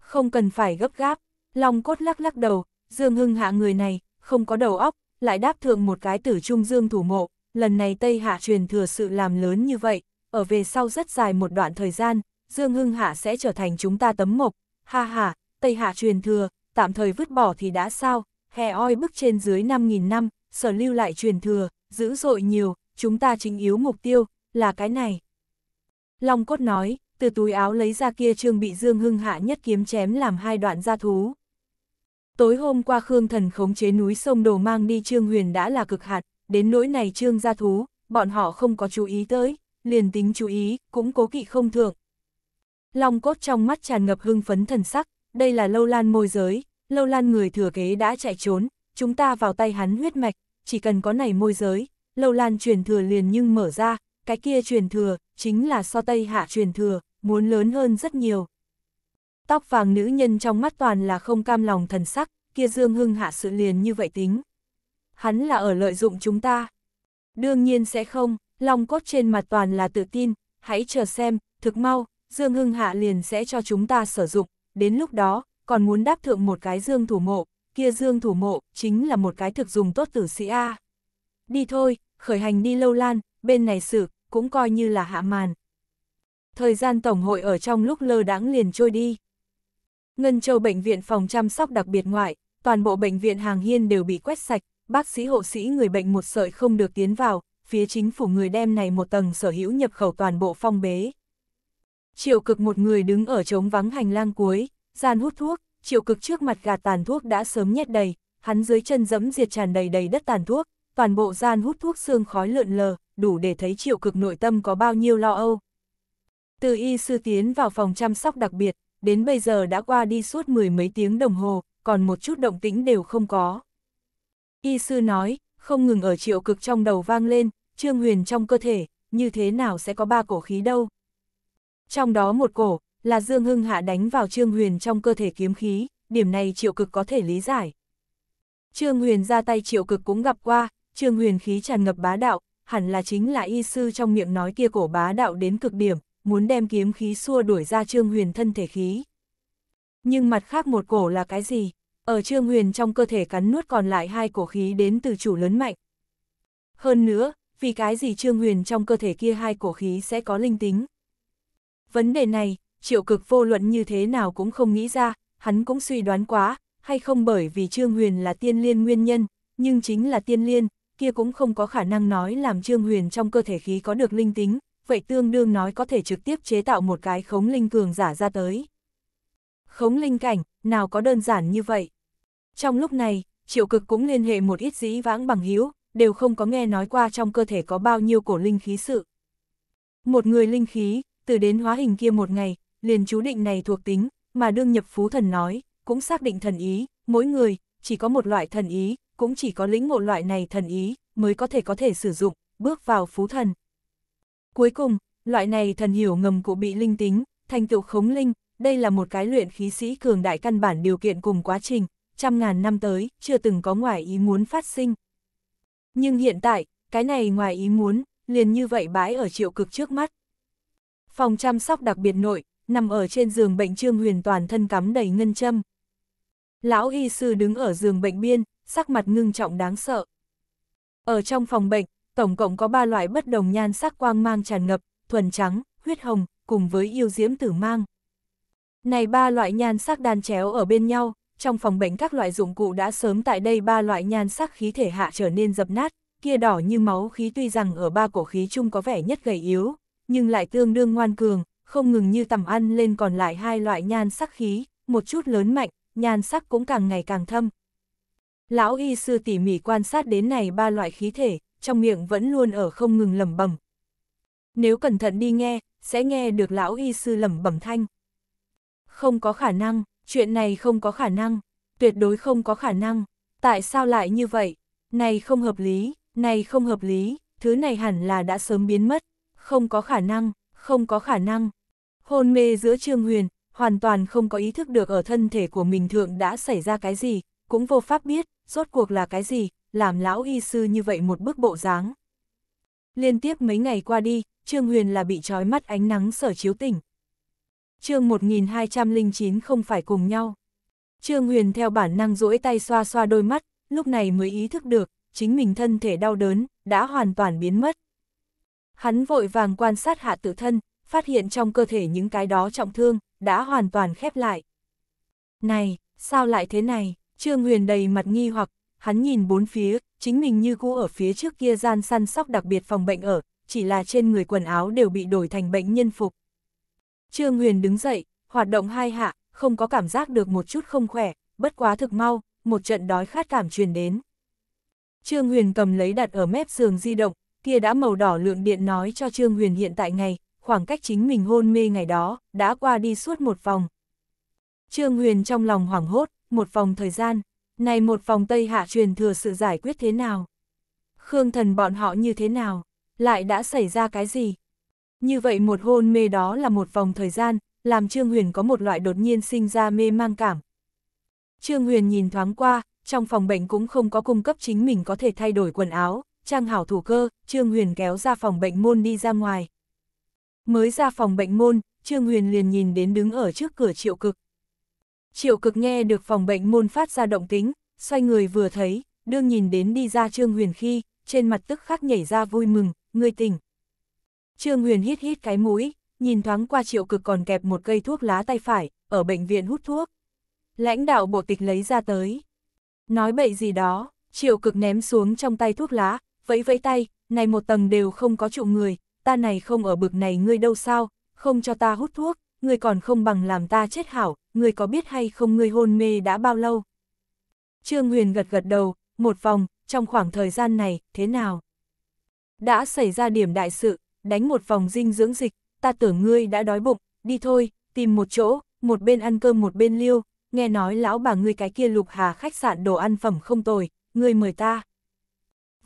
Không cần phải gấp gáp, lòng cốt lắc lắc đầu, Dương Hưng Hạ người này, không có đầu óc, lại đáp thượng một cái tử trung dương thủ mộ, lần này Tây Hạ truyền thừa sự làm lớn như vậy, ở về sau rất dài một đoạn thời gian, Dương Hưng Hạ sẽ trở thành chúng ta tấm mộc, ha ha, Tây Hạ truyền thừa, tạm thời vứt bỏ thì đã sao, hè oi bức trên dưới 5.000 năm, sở lưu lại truyền thừa, dữ dội nhiều, chúng ta chính yếu mục tiêu, là cái này. Long cốt nói, từ túi áo lấy ra kia trương bị Dương Hưng Hạ nhất kiếm chém làm hai đoạn gia thú. Tối hôm qua Khương Thần khống chế núi sông Đồ mang đi Trương Huyền đã là cực hạn, đến nỗi này trương gia thú, bọn họ không có chú ý tới, liền tính chú ý, cũng cố kỵ không thường. Long cốt trong mắt tràn ngập hưng phấn thần sắc, đây là lâu lan môi giới, lâu lan người thừa kế đã chạy trốn, chúng ta vào tay hắn huyết mạch, chỉ cần có này môi giới, lâu lan truyền thừa liền nhưng mở ra, cái kia truyền thừa, chính là so tây hạ truyền thừa, muốn lớn hơn rất nhiều. Tóc vàng nữ nhân trong mắt toàn là không cam lòng thần sắc, kia dương hưng hạ sự liền như vậy tính hắn là ở lợi dụng chúng ta. Đương nhiên sẽ không, lòng cốt trên mặt toàn là tự tin, hãy chờ xem, thực mau, Dương Hưng Hạ liền sẽ cho chúng ta sử dụng, đến lúc đó, còn muốn đáp thượng một cái Dương thủ mộ, kia Dương thủ mộ, chính là một cái thực dùng tốt tử sĩ A. Đi thôi, khởi hành đi lâu lan, bên này xử, cũng coi như là hạ màn. Thời gian Tổng hội ở trong lúc lơ đãng liền trôi đi. Ngân Châu Bệnh viện phòng chăm sóc đặc biệt ngoại, toàn bộ bệnh viện hàng hiên đều bị quét sạch, bác sĩ hộ sĩ người bệnh một sợi không được tiến vào, phía chính phủ người đem này một tầng sở hữu nhập khẩu toàn bộ phong bế. Triệu cực một người đứng ở trống vắng hành lang cuối, gian hút thuốc, triệu cực trước mặt gạt tàn thuốc đã sớm nhét đầy, hắn dưới chân dẫm diệt tràn đầy đầy đất tàn thuốc, toàn bộ gian hút thuốc xương khói lượn lờ, đủ để thấy triệu cực nội tâm có bao nhiêu lo âu. Từ y sư tiến vào phòng chăm sóc đặc biệt, đến bây giờ đã qua đi suốt mười mấy tiếng đồng hồ, còn một chút động tĩnh đều không có. Y sư nói, không ngừng ở triệu cực trong đầu vang lên, trương huyền trong cơ thể, như thế nào sẽ có ba cổ khí đâu. Trong đó một cổ, là Dương Hưng Hạ đánh vào trương huyền trong cơ thể kiếm khí, điểm này triệu cực có thể lý giải. Trương huyền ra tay triệu cực cũng gặp qua, trương huyền khí tràn ngập bá đạo, hẳn là chính là y sư trong miệng nói kia cổ bá đạo đến cực điểm, muốn đem kiếm khí xua đuổi ra trương huyền thân thể khí. Nhưng mặt khác một cổ là cái gì? Ở Trương Huyền trong cơ thể cắn nuốt còn lại hai cổ khí đến từ chủ lớn mạnh. Hơn nữa, vì cái gì Trương Huyền trong cơ thể kia hai cổ khí sẽ có linh tính. Vấn đề này, triệu cực vô luận như thế nào cũng không nghĩ ra, hắn cũng suy đoán quá, hay không bởi vì Trương Huyền là tiên liên nguyên nhân, nhưng chính là tiên liên, kia cũng không có khả năng nói làm Trương Huyền trong cơ thể khí có được linh tính, vậy tương đương nói có thể trực tiếp chế tạo một cái khống linh cường giả ra tới. Khống linh cảnh, nào có đơn giản như vậy? Trong lúc này, triệu cực cũng liên hệ một ít dĩ vãng bằng hữu đều không có nghe nói qua trong cơ thể có bao nhiêu cổ linh khí sự. Một người linh khí, từ đến hóa hình kia một ngày, liền chú định này thuộc tính, mà đương nhập phú thần nói, cũng xác định thần ý, mỗi người, chỉ có một loại thần ý, cũng chỉ có lĩnh ngộ loại này thần ý, mới có thể có thể sử dụng, bước vào phú thần. Cuối cùng, loại này thần hiểu ngầm cụ bị linh tính, thành tựu khống linh, đây là một cái luyện khí sĩ cường đại căn bản điều kiện cùng quá trình, trăm ngàn năm tới, chưa từng có ngoài ý muốn phát sinh. Nhưng hiện tại, cái này ngoài ý muốn, liền như vậy bãi ở triệu cực trước mắt. Phòng chăm sóc đặc biệt nội, nằm ở trên giường bệnh Trương Huyền toàn thân cắm đầy ngân châm. Lão y sư đứng ở giường bệnh biên, sắc mặt ngưng trọng đáng sợ. Ở trong phòng bệnh, tổng cộng có ba loại bất đồng nhan sắc quang mang tràn ngập, thuần trắng, huyết hồng, cùng với yêu diễm tử mang. Này ba loại nhan sắc đan chéo ở bên nhau, trong phòng bệnh các loại dụng cụ đã sớm tại đây ba loại nhan sắc khí thể hạ trở nên dập nát, kia đỏ như máu khí tuy rằng ở ba cổ khí chung có vẻ nhất gầy yếu, nhưng lại tương đương ngoan cường, không ngừng như tầm ăn lên còn lại hai loại nhan sắc khí, một chút lớn mạnh, nhan sắc cũng càng ngày càng thâm. Lão y sư tỉ mỉ quan sát đến này ba loại khí thể, trong miệng vẫn luôn ở không ngừng lẩm bẩm. Nếu cẩn thận đi nghe, sẽ nghe được lão y sư lẩm bẩm thanh. Không có khả năng, Chuyện này không có khả năng, tuyệt đối không có khả năng. Tại sao lại như vậy? Này không hợp lý, này không hợp lý, thứ này hẳn là đã sớm biến mất. Không có khả năng, không có khả năng. Hôn mê giữa Trương Huyền, hoàn toàn không có ý thức được ở thân thể của mình thượng đã xảy ra cái gì, cũng vô pháp biết, rốt cuộc là cái gì, làm lão y sư như vậy một bức bộ dáng. Liên tiếp mấy ngày qua đi, Trương Huyền là bị trói mắt ánh nắng sở chiếu tỉnh, chương 1209 không phải cùng nhau. Trương Huyền theo bản năng duỗi tay xoa xoa đôi mắt, lúc này mới ý thức được, chính mình thân thể đau đớn, đã hoàn toàn biến mất. Hắn vội vàng quan sát hạ tự thân, phát hiện trong cơ thể những cái đó trọng thương, đã hoàn toàn khép lại. Này, sao lại thế này? Trương Huyền đầy mặt nghi hoặc, hắn nhìn bốn phía, chính mình như cũ ở phía trước kia gian săn sóc đặc biệt phòng bệnh ở, chỉ là trên người quần áo đều bị đổi thành bệnh nhân phục, Trương Huyền đứng dậy, hoạt động hai hạ, không có cảm giác được một chút không khỏe, bất quá thực mau, một trận đói khát cảm truyền đến. Trương Huyền cầm lấy đặt ở mép giường di động, kia đã màu đỏ lượng điện nói cho Trương Huyền hiện tại ngày, khoảng cách chính mình hôn mê ngày đó, đã qua đi suốt một vòng. Trương Huyền trong lòng hoảng hốt, một vòng thời gian, này một vòng Tây Hạ truyền thừa sự giải quyết thế nào? Khương thần bọn họ như thế nào? Lại đã xảy ra cái gì? Như vậy một hôn mê đó là một vòng thời gian, làm Trương Huyền có một loại đột nhiên sinh ra mê mang cảm. Trương Huyền nhìn thoáng qua, trong phòng bệnh cũng không có cung cấp chính mình có thể thay đổi quần áo, trang hảo thủ cơ, Trương Huyền kéo ra phòng bệnh môn đi ra ngoài. Mới ra phòng bệnh môn, Trương Huyền liền nhìn đến đứng ở trước cửa triệu cực. Triệu cực nghe được phòng bệnh môn phát ra động tính, xoay người vừa thấy, đương nhìn đến đi ra Trương Huyền khi, trên mặt tức khắc nhảy ra vui mừng, người tỉnh. Trương Huyền hít hít cái mũi, nhìn thoáng qua triệu cực còn kẹp một cây thuốc lá tay phải, ở bệnh viện hút thuốc. Lãnh đạo bộ tịch lấy ra tới. Nói bậy gì đó, triệu cực ném xuống trong tay thuốc lá, vẫy vẫy tay, này một tầng đều không có trụ người, ta này không ở bực này ngươi đâu sao, không cho ta hút thuốc, ngươi còn không bằng làm ta chết hảo, ngươi có biết hay không ngươi hôn mê đã bao lâu. Trương Huyền gật gật đầu, một vòng, trong khoảng thời gian này, thế nào? Đã xảy ra điểm đại sự, đánh một vòng dinh dưỡng dịch, ta tưởng ngươi đã đói bụng, đi thôi, tìm một chỗ, một bên ăn cơm một bên liêu, nghe nói lão bà ngươi cái kia lục hà khách sạn đồ ăn phẩm không tồi, ngươi mời ta.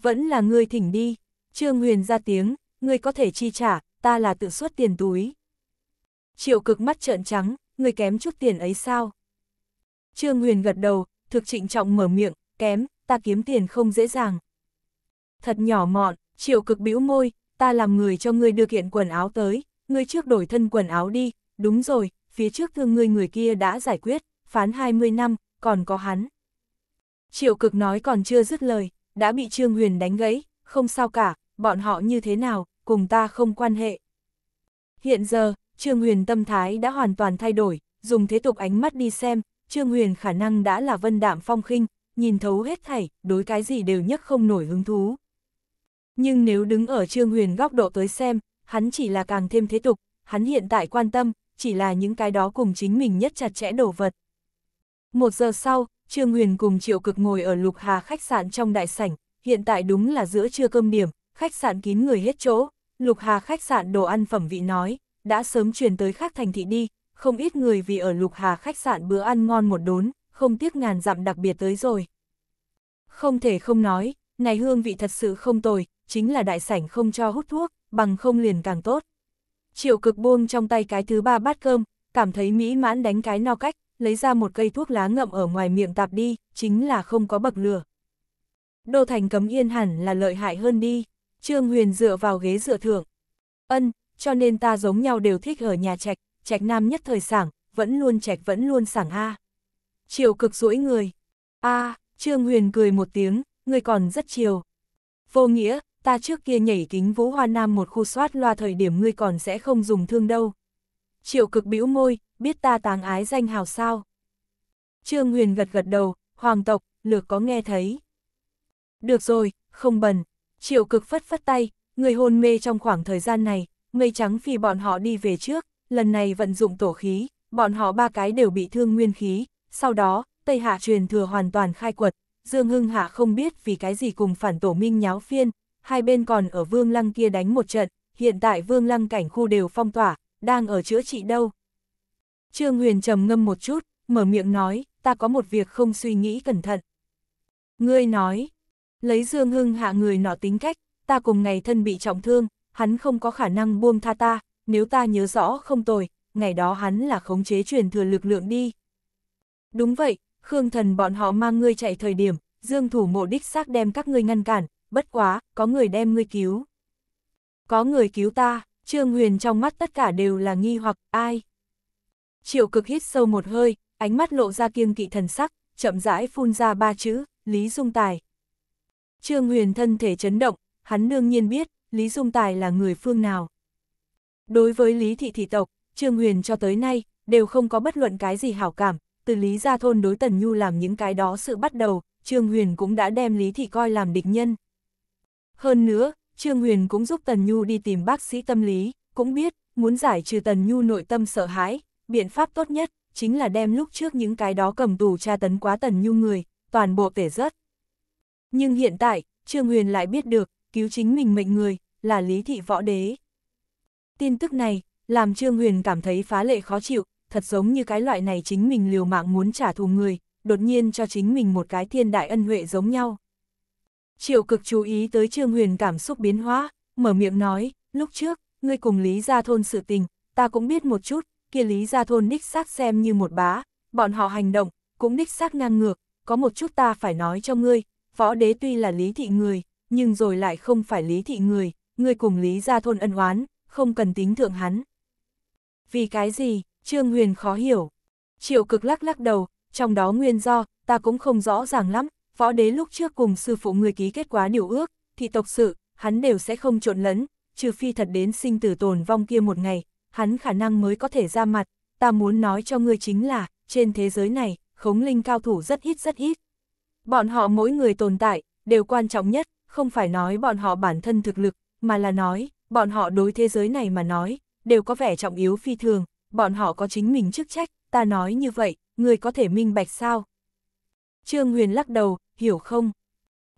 Vẫn là ngươi thỉnh đi, Trương Huyền ra tiếng, ngươi có thể chi trả, ta là tự xuất tiền túi. Triệu cực mắt trợn trắng, ngươi kém chút tiền ấy sao? Trương Huyền gật đầu, thực trịnh trọng mở miệng, kém, ta kiếm tiền không dễ dàng. Thật nhỏ mọn, triệu cực bĩu môi, ta làm người cho ngươi đưa kiện quần áo tới, ngươi trước đổi thân quần áo đi, đúng rồi, phía trước thương ngươi người kia đã giải quyết, phán 20 năm, còn có hắn. Triệu cực nói còn chưa dứt lời, đã bị Trương Huyền đánh gãy, không sao cả, bọn họ như thế nào, cùng ta không quan hệ. Hiện giờ, Trương Huyền tâm thái đã hoàn toàn thay đổi, dùng thế tục ánh mắt đi xem, Trương Huyền khả năng đã là vân đạm phong khinh, nhìn thấu hết thảy, đối cái gì đều nhất không nổi hứng thú. Nhưng nếu đứng ở Trương Huyền góc độ tới xem, hắn chỉ là càng thêm thế tục, hắn hiện tại quan tâm, chỉ là những cái đó cùng chính mình nhất chặt chẽ đổ vật. Một giờ sau, Trương Huyền cùng Triệu Cực ngồi ở Lục Hà khách sạn trong đại sảnh, hiện tại đúng là giữa trưa cơm điểm, khách sạn kín người hết chỗ, Lục Hà khách sạn đồ ăn phẩm vị nói, đã sớm chuyển tới khác thành thị đi, không ít người vì ở Lục Hà khách sạn bữa ăn ngon một đốn, không tiếc ngàn dặm đặc biệt tới rồi. Không thể không nói, này hương vị thật sự không tồi, chính là đại sảnh không cho hút thuốc, bằng không liền càng tốt. Triệu cực buông trong tay cái thứ ba bát cơm, cảm thấy mỹ mãn đánh cái no cách, lấy ra một cây thuốc lá ngậm ở ngoài miệng tạp đi, chính là không có bậc lửa. Đô thành cấm yên hẳn là lợi hại hơn đi, Trương Huyền dựa vào ghế dựa thưởng. Ân, cho nên ta giống nhau đều thích ở nhà trạch, trạch nam nhất thời sảng, vẫn luôn trạch vẫn luôn sảng a. Triệu cực rũi người. A, Trương Huyền cười một tiếng, người còn rất chiều. Vô nghĩa, ta trước kia nhảy kính vũ hoa nam một khu soát loa thời điểm ngươi còn sẽ không dùng thương đâu. Triệu cực bĩu môi, biết ta táng ái danh hào sao. Trương Huyền gật gật đầu, hoàng tộc, lược có nghe thấy. Được rồi, không bần, triệu cực phất phất tay, người hôn mê trong khoảng thời gian này, mây trắng phi bọn họ đi về trước, lần này vận dụng tổ khí, bọn họ ba cái đều bị thương nguyên khí, sau đó, Tây Hạ truyền thừa hoàn toàn khai quật, Dương Hưng Hạ không biết vì cái gì cùng phản tổ minh nháo phiên, hai bên còn ở Vương Lăng kia đánh một trận, hiện tại Vương Lăng cảnh khu đều phong tỏa, đang ở chữa trị đâu. Trương Huyền trầm ngâm một chút, mở miệng nói, ta có một việc không suy nghĩ cẩn thận. Ngươi nói, lấy Dương Hưng hạ người nọ tính cách, ta cùng ngày thân bị trọng thương, hắn không có khả năng buông tha ta, nếu ta nhớ rõ không tồi, ngày đó hắn là khống chế truyền thừa lực lượng đi. Đúng vậy, Khương thần bọn họ mang ngươi chạy thời điểm, Dương thủ mộ đích xác đem các ngươi ngăn cản, bất quá, có người đem ngươi cứu. Có người cứu ta, Trương Huyền trong mắt tất cả đều là nghi hoặc ai. Triệu cực hít sâu một hơi, ánh mắt lộ ra kiêng kỵ thần sắc, chậm rãi phun ra ba chữ, Lý Dung Tài. Trương Huyền thân thể chấn động, hắn đương nhiên biết, Lý Dung Tài là người phương nào. Đối với Lý Thị Thị Tộc, Trương Huyền cho tới nay, đều không có bất luận cái gì hảo cảm, từ Lý Gia Thôn đối Tần Nhu làm những cái đó sự bắt đầu, Trương Huyền cũng đã đem Lý Thị coi làm địch nhân. Hơn nữa, Trương Huyền cũng giúp Tần Nhu đi tìm bác sĩ tâm lý, cũng biết, muốn giải trừ Tần Nhu nội tâm sợ hãi, biện pháp tốt nhất, chính là đem lúc trước những cái đó cầm tù tra tấn quá Tần Nhu người, toàn bộ tể rớt. Nhưng hiện tại, Trương Huyền lại biết được, cứu chính mình mệnh người, là Lý Thị Võ Đế. Tin tức này, làm Trương Huyền cảm thấy phá lệ khó chịu, thật giống như cái loại này chính mình liều mạng muốn trả thù người, đột nhiên cho chính mình một cái thiên đại ân huệ giống nhau. Triệu cực chú ý tới Trương Huyền cảm xúc biến hóa, mở miệng nói, lúc trước, ngươi cùng Lý Gia Thôn sự tình, ta cũng biết một chút, kia Lý Gia Thôn đích xác xem như một bá, bọn họ hành động, cũng đích xác ngang ngược, có một chút ta phải nói cho ngươi, võ đế tuy là Lý Thị Người, nhưng rồi lại không phải Lý Thị Người, ngươi cùng Lý Gia Thôn ân oán, không cần tính thượng hắn. Vì cái gì, Trương Huyền khó hiểu. Triệu cực lắc lắc đầu, trong đó nguyên do, ta cũng không rõ ràng lắm, Võ đế lúc trước cùng sư phụ người ký kết quá điều ước, thì tộc sự, hắn đều sẽ không trộn lẫn, trừ phi thật đến sinh tử tồn vong kia một ngày, hắn khả năng mới có thể ra mặt, ta muốn nói cho ngươi chính là, trên thế giới này, khống linh cao thủ rất ít rất ít. Bọn họ mỗi người tồn tại, đều quan trọng nhất, không phải nói bọn họ bản thân thực lực, mà là nói, bọn họ đối thế giới này mà nói, đều có vẻ trọng yếu phi thường, bọn họ có chính mình chức trách, ta nói như vậy, ngươi có thể minh bạch sao? Trương Huyền lắc đầu, hiểu không?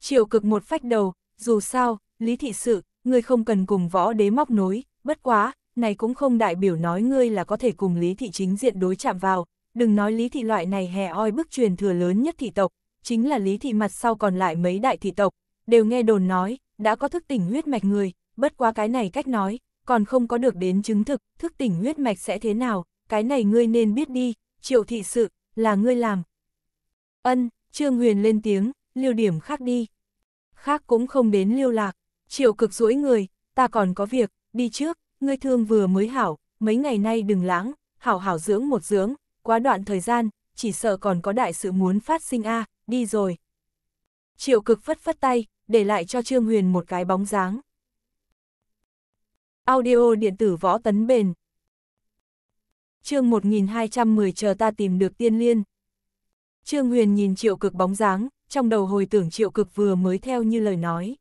Triệu cực một phách đầu, dù sao, lý thị sự, ngươi không cần cùng võ đế móc nối, bất quá, này cũng không đại biểu nói ngươi là có thể cùng lý thị chính diện đối chạm vào, đừng nói lý thị loại này hè oi bức truyền thừa lớn nhất thị tộc, chính là lý thị mặt sau còn lại mấy đại thị tộc, đều nghe đồn nói, đã có thức tỉnh huyết mạch người, bất quá cái này cách nói, còn không có được đến chứng thực, thức tỉnh huyết mạch sẽ thế nào, cái này ngươi nên biết đi, triệu thị sự, là ngươi làm. Ân, Trương Huyền lên tiếng, Lưu điểm khác đi. Khác cũng không đến lưu lạc, triệu cực duỗi người, ta còn có việc, đi trước, ngươi thương vừa mới hảo, mấy ngày nay đừng lãng, hảo hảo dưỡng một dưỡng, quá đoạn thời gian, chỉ sợ còn có đại sự muốn phát sinh a, đi rồi. Triệu cực phất phất tay, để lại cho Trương Huyền một cái bóng dáng. Audio điện tử võ tấn bền. Chương 1210 chờ ta tìm được tiên liên. Trương Huyền nhìn triệu cực bóng dáng, trong đầu hồi tưởng triệu cực vừa mới theo như lời nói.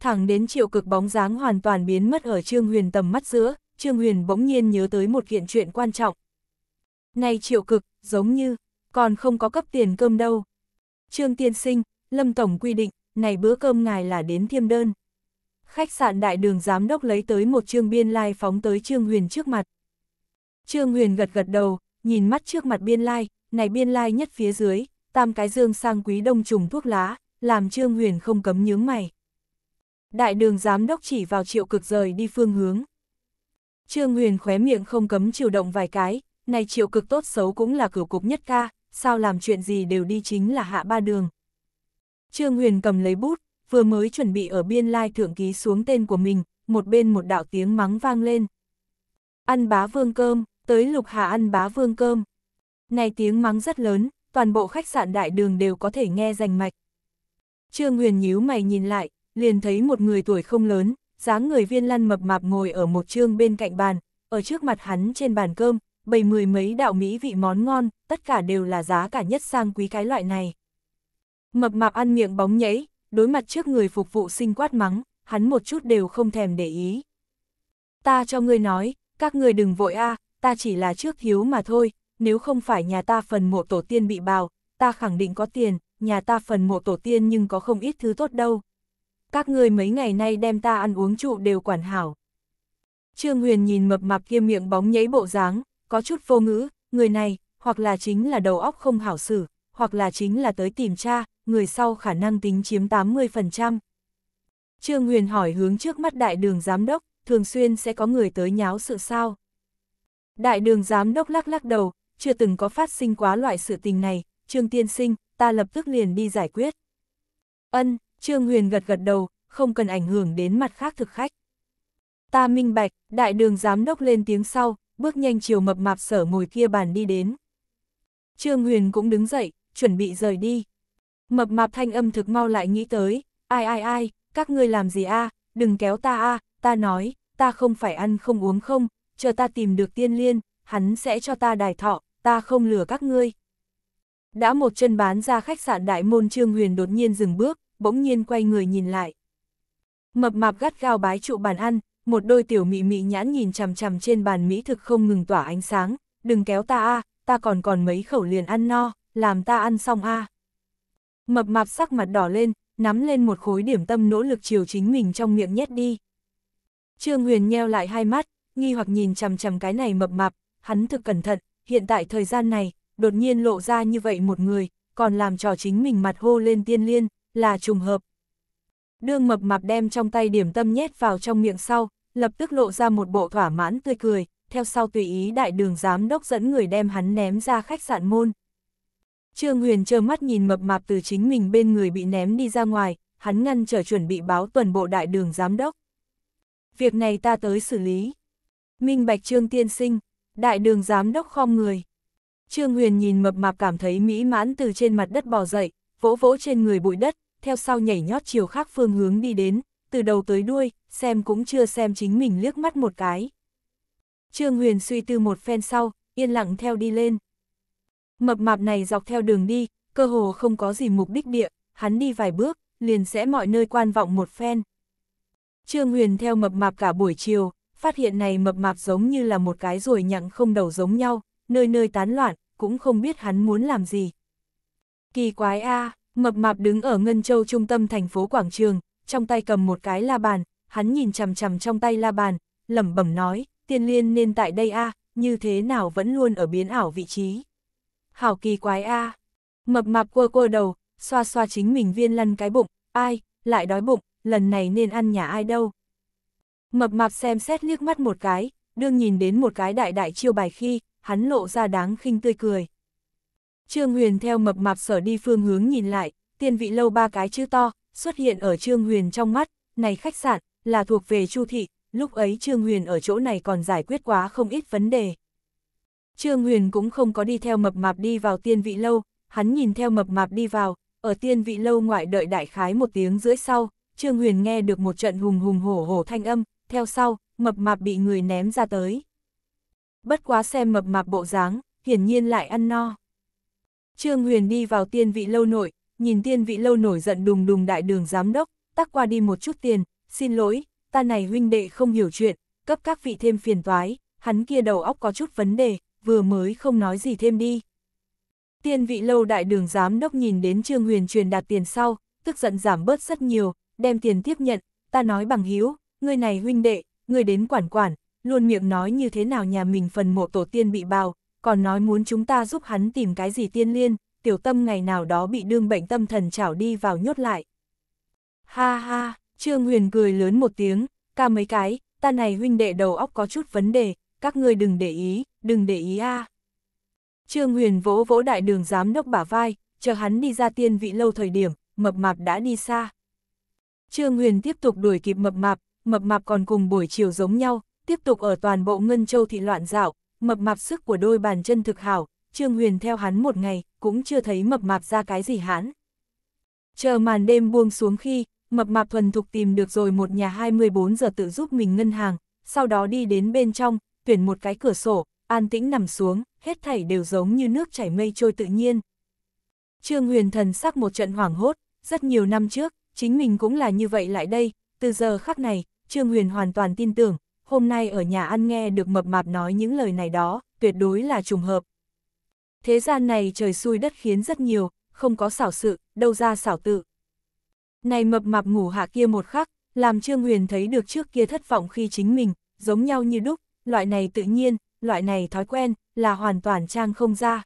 Thẳng đến triệu cực bóng dáng hoàn toàn biến mất ở Trương Huyền tầm mắt giữa, Trương Huyền bỗng nhiên nhớ tới một kiện chuyện quan trọng. Này triệu cực, giống như, còn không có cấp tiền cơm đâu. Trương Tiên Sinh, Lâm Tổng quy định, này bữa cơm ngài là đến thiêm đơn. Khách sạn đại đường giám đốc lấy tới một trương biên lai phóng tới Trương Huyền trước mặt. Trương Huyền gật gật đầu, nhìn mắt trước mặt biên lai, này biên lai nhất phía dưới, tam cái dương sang quý đông trùng thuốc lá, làm Trương Huyền không cấm nhướng mày. Đại đường giám đốc chỉ vào triệu cực rời đi phương hướng. Trương Huyền khóe miệng không cấm chịu động vài cái, này triệu cực tốt xấu cũng là cửa cục nhất ca, sao làm chuyện gì đều đi chính là hạ ba đường. Trương Huyền cầm lấy bút, vừa mới chuẩn bị ở biên lai thượng ký xuống tên của mình, một bên một đạo tiếng mắng vang lên. Ăn bá vương cơm, tới lục hạ ăn bá vương cơm. Này tiếng mắng rất lớn, toàn bộ khách sạn đại đường đều có thể nghe rành mạch. Trương Huyền nhíu mày nhìn lại, liền thấy một người tuổi không lớn, dáng người viên lăn mập mạp ngồi ở một trương bên cạnh bàn, ở trước mặt hắn trên bàn cơm, bày mười mấy đạo mỹ vị món ngon, tất cả đều là giá cả nhất sang quý cái loại này. Mập mạp ăn miệng bóng nhảy, đối mặt trước người phục vụ sinh quát mắng, hắn một chút đều không thèm để ý. Ta cho ngươi nói, các ngươi đừng vội a, ta chỉ là trước thiếu mà thôi, nếu không phải nhà ta phần mộ tổ tiên bị bào, ta khẳng định có tiền, nhà ta phần mộ tổ tiên nhưng có không ít thứ tốt đâu. Các người mấy ngày nay đem ta ăn uống trụ đều quản hảo. Trương Huyền nhìn mập mạp kia miệng bóng nhấy bộ dáng, có chút vô ngữ, người này, hoặc là chính là đầu óc không hảo xử, hoặc là chính là tới tìm cha, người sau khả năng tính chiếm 80%. Trương Huyền hỏi hướng trước mắt đại đường giám đốc, thường xuyên sẽ có người tới nháo sự sao. Đại đường giám đốc lắc lắc đầu, chưa từng có phát sinh quá loại sự tình này, Trương Tiên Sinh, ta lập tức liền đi giải quyết. Ân, Trương Huyền gật gật đầu, không cần ảnh hưởng đến mặt khác thực khách. Ta minh bạch, đại đường giám đốc lên tiếng sau, bước nhanh chiều mập mạp sở ngồi kia bàn đi đến. Trương Huyền cũng đứng dậy, chuẩn bị rời đi. Mập mạp thanh âm thực mau lại nghĩ tới, ai ai ai, các ngươi làm gì a đừng kéo ta a ta nói, ta không phải ăn không uống không, chờ ta tìm được tiên liên, hắn sẽ cho ta đài thọ, ta không lừa các ngươi. Đã một chân bán ra khách sạn đại môn Trương Huyền đột nhiên dừng bước, bỗng nhiên quay người nhìn lại. Mập mạp gắt gao bái trụ bàn ăn, một đôi tiểu mị mị nhãn nhìn chằm chằm trên bàn mỹ thực không ngừng tỏa ánh sáng, đừng kéo ta a, ta còn còn mấy khẩu liền ăn no, làm ta ăn xong a. Mập mạp sắc mặt đỏ lên, nắm lên một khối điểm tâm nỗ lực chiều chính mình trong miệng nhét đi. Trương Huyền nheo lại hai mắt, nghi hoặc nhìn chằm chằm cái này mập mạp, hắn thực cẩn thận, hiện tại thời gian này, đột nhiên lộ ra như vậy một người, còn làm trò chính mình mặt hô lên tiên liên, là trùng hợp. Đương mập mạp đem trong tay điểm tâm nhét vào trong miệng sau, lập tức lộ ra một bộ thỏa mãn tươi cười, theo sau tùy ý đại đường giám đốc dẫn người đem hắn ném ra khách sạn môn. Trương Huyền trơ mắt nhìn mập mạp từ chính mình bên người bị ném đi ra ngoài, hắn ngăn trở chuẩn bị báo tuần bộ đại đường giám đốc. Việc này ta tới xử lý. Minh Bạch Trương Tiên Sinh, đại đường giám đốc khom người. Trương Huyền nhìn mập mạp cảm thấy mỹ mãn từ trên mặt đất bò dậy, vỗ vỗ trên người bụi đất, theo sau nhảy nhót chiều khác phương hướng đi đến, từ đầu tới đuôi, xem cũng chưa xem chính mình liếc mắt một cái. Trương Huyền suy tư một phen sau, yên lặng theo đi lên. Mập mạp này dọc theo đường đi, cơ hồ không có gì mục đích địa, hắn đi vài bước, liền sẽ mọi nơi quan vọng một phen. Trương Huyền theo mập mạp cả buổi chiều, phát hiện này mập mạp giống như là một cái ruồi nhặng không đầu giống nhau, nơi nơi tán loạn, cũng không biết hắn muốn làm gì. Kỳ quái a, mập mạp đứng ở Ngân Châu trung tâm thành phố Quảng Trường, trong tay cầm một cái la bàn, hắn nhìn chằm chằm trong tay la bàn, lẩm bẩm nói, tiên liên nên tại đây a, như thế nào vẫn luôn ở biến ảo vị trí. Hảo kỳ quái a. Mập mạp quơ quơ đầu, xoa xoa chính mình viên lăn cái bụng, ai, lại đói bụng, lần này nên ăn nhà ai đâu. Mập mạp xem xét liếc mắt một cái, đương nhìn đến một cái đại đại chiêu bài khi, hắn lộ ra đáng khinh tươi cười. Trương Huyền theo mập mạp sở đi phương hướng nhìn lại, Tiên vị lâu ba cái chữ to, xuất hiện ở Trương Huyền trong mắt, này khách sạn, là thuộc về Chu Thị, lúc ấy Trương Huyền ở chỗ này còn giải quyết quá không ít vấn đề. Trương Huyền cũng không có đi theo mập mạp đi vào tiên vị lâu, hắn nhìn theo mập mạp đi vào, ở tiên vị lâu ngoại đợi đại khái một tiếng rưỡi sau, Trương Huyền nghe được một trận hùng hùng hổ hổ thanh âm, theo sau, mập mạp bị người ném ra tới. Bất quá xem mập mạp bộ dáng, hiển nhiên lại ăn no. Trương Huyền đi vào tiên vị lâu nội, nhìn tiên vị lâu nổi giận đùng đùng đại đường giám đốc, tắc qua đi một chút tiền, xin lỗi, ta này huynh đệ không hiểu chuyện, cấp các vị thêm phiền toái, hắn kia đầu óc có chút vấn đề, vừa mới không nói gì thêm đi. Tiên vị lâu đại đường giám đốc nhìn đến Trương Huyền truyền đạt tiền sau, tức giận giảm bớt rất nhiều, đem tiền tiếp nhận, ta nói bằng hiếu, người này huynh đệ, người đến quản quản, luôn miệng nói như thế nào nhà mình phần mộ tổ tiên bị bào, còn nói muốn chúng ta giúp hắn tìm cái gì tiên liên, tiểu tâm ngày nào đó bị đương bệnh tâm thần chảo đi vào nhốt lại. Ha ha, Trương Huyền cười lớn một tiếng, ca mấy cái, ta này huynh đệ đầu óc có chút vấn đề, các ngươi đừng để ý, đừng để ý a. Trương Huyền vỗ vỗ đại đường giám đốc bả vai, chờ hắn đi ra tiên vị lâu thời điểm, mập mạp đã đi xa. Trương Huyền tiếp tục đuổi kịp mập mạp, mập mạp còn cùng buổi chiều giống nhau, tiếp tục ở toàn bộ Ngân Châu thị loạn dạo, mập mạp sức của đôi bàn chân thực hảo, Trương Huyền theo hắn một ngày, cũng chưa thấy mập mạp ra cái gì hắn. Chờ màn đêm buông xuống khi, mập mạp thuần thục tìm được rồi một nhà 24 giờ tự giúp mình ngân hàng, sau đó đi đến bên trong, tuyển một cái cửa sổ, an tĩnh nằm xuống, hết thảy đều giống như nước chảy mây trôi tự nhiên. Trương Huyền thần sắc một trận hoảng hốt, rất nhiều năm trước, chính mình cũng là như vậy lại đây, từ giờ khắc này, Trương Huyền hoàn toàn tin tưởng, hôm nay ở nhà ăn nghe được mập mạp nói những lời này đó, tuyệt đối là trùng hợp. Thế gian này trời xui đất khiến rất nhiều, không có xảo sự, đâu ra xảo tự. Này mập mạp ngủ hạ kia một khắc, làm Trương Huyền thấy được trước kia thất vọng khi chính mình, giống nhau như đúc, loại này tự nhiên, loại này thói quen, là hoàn toàn trang không ra.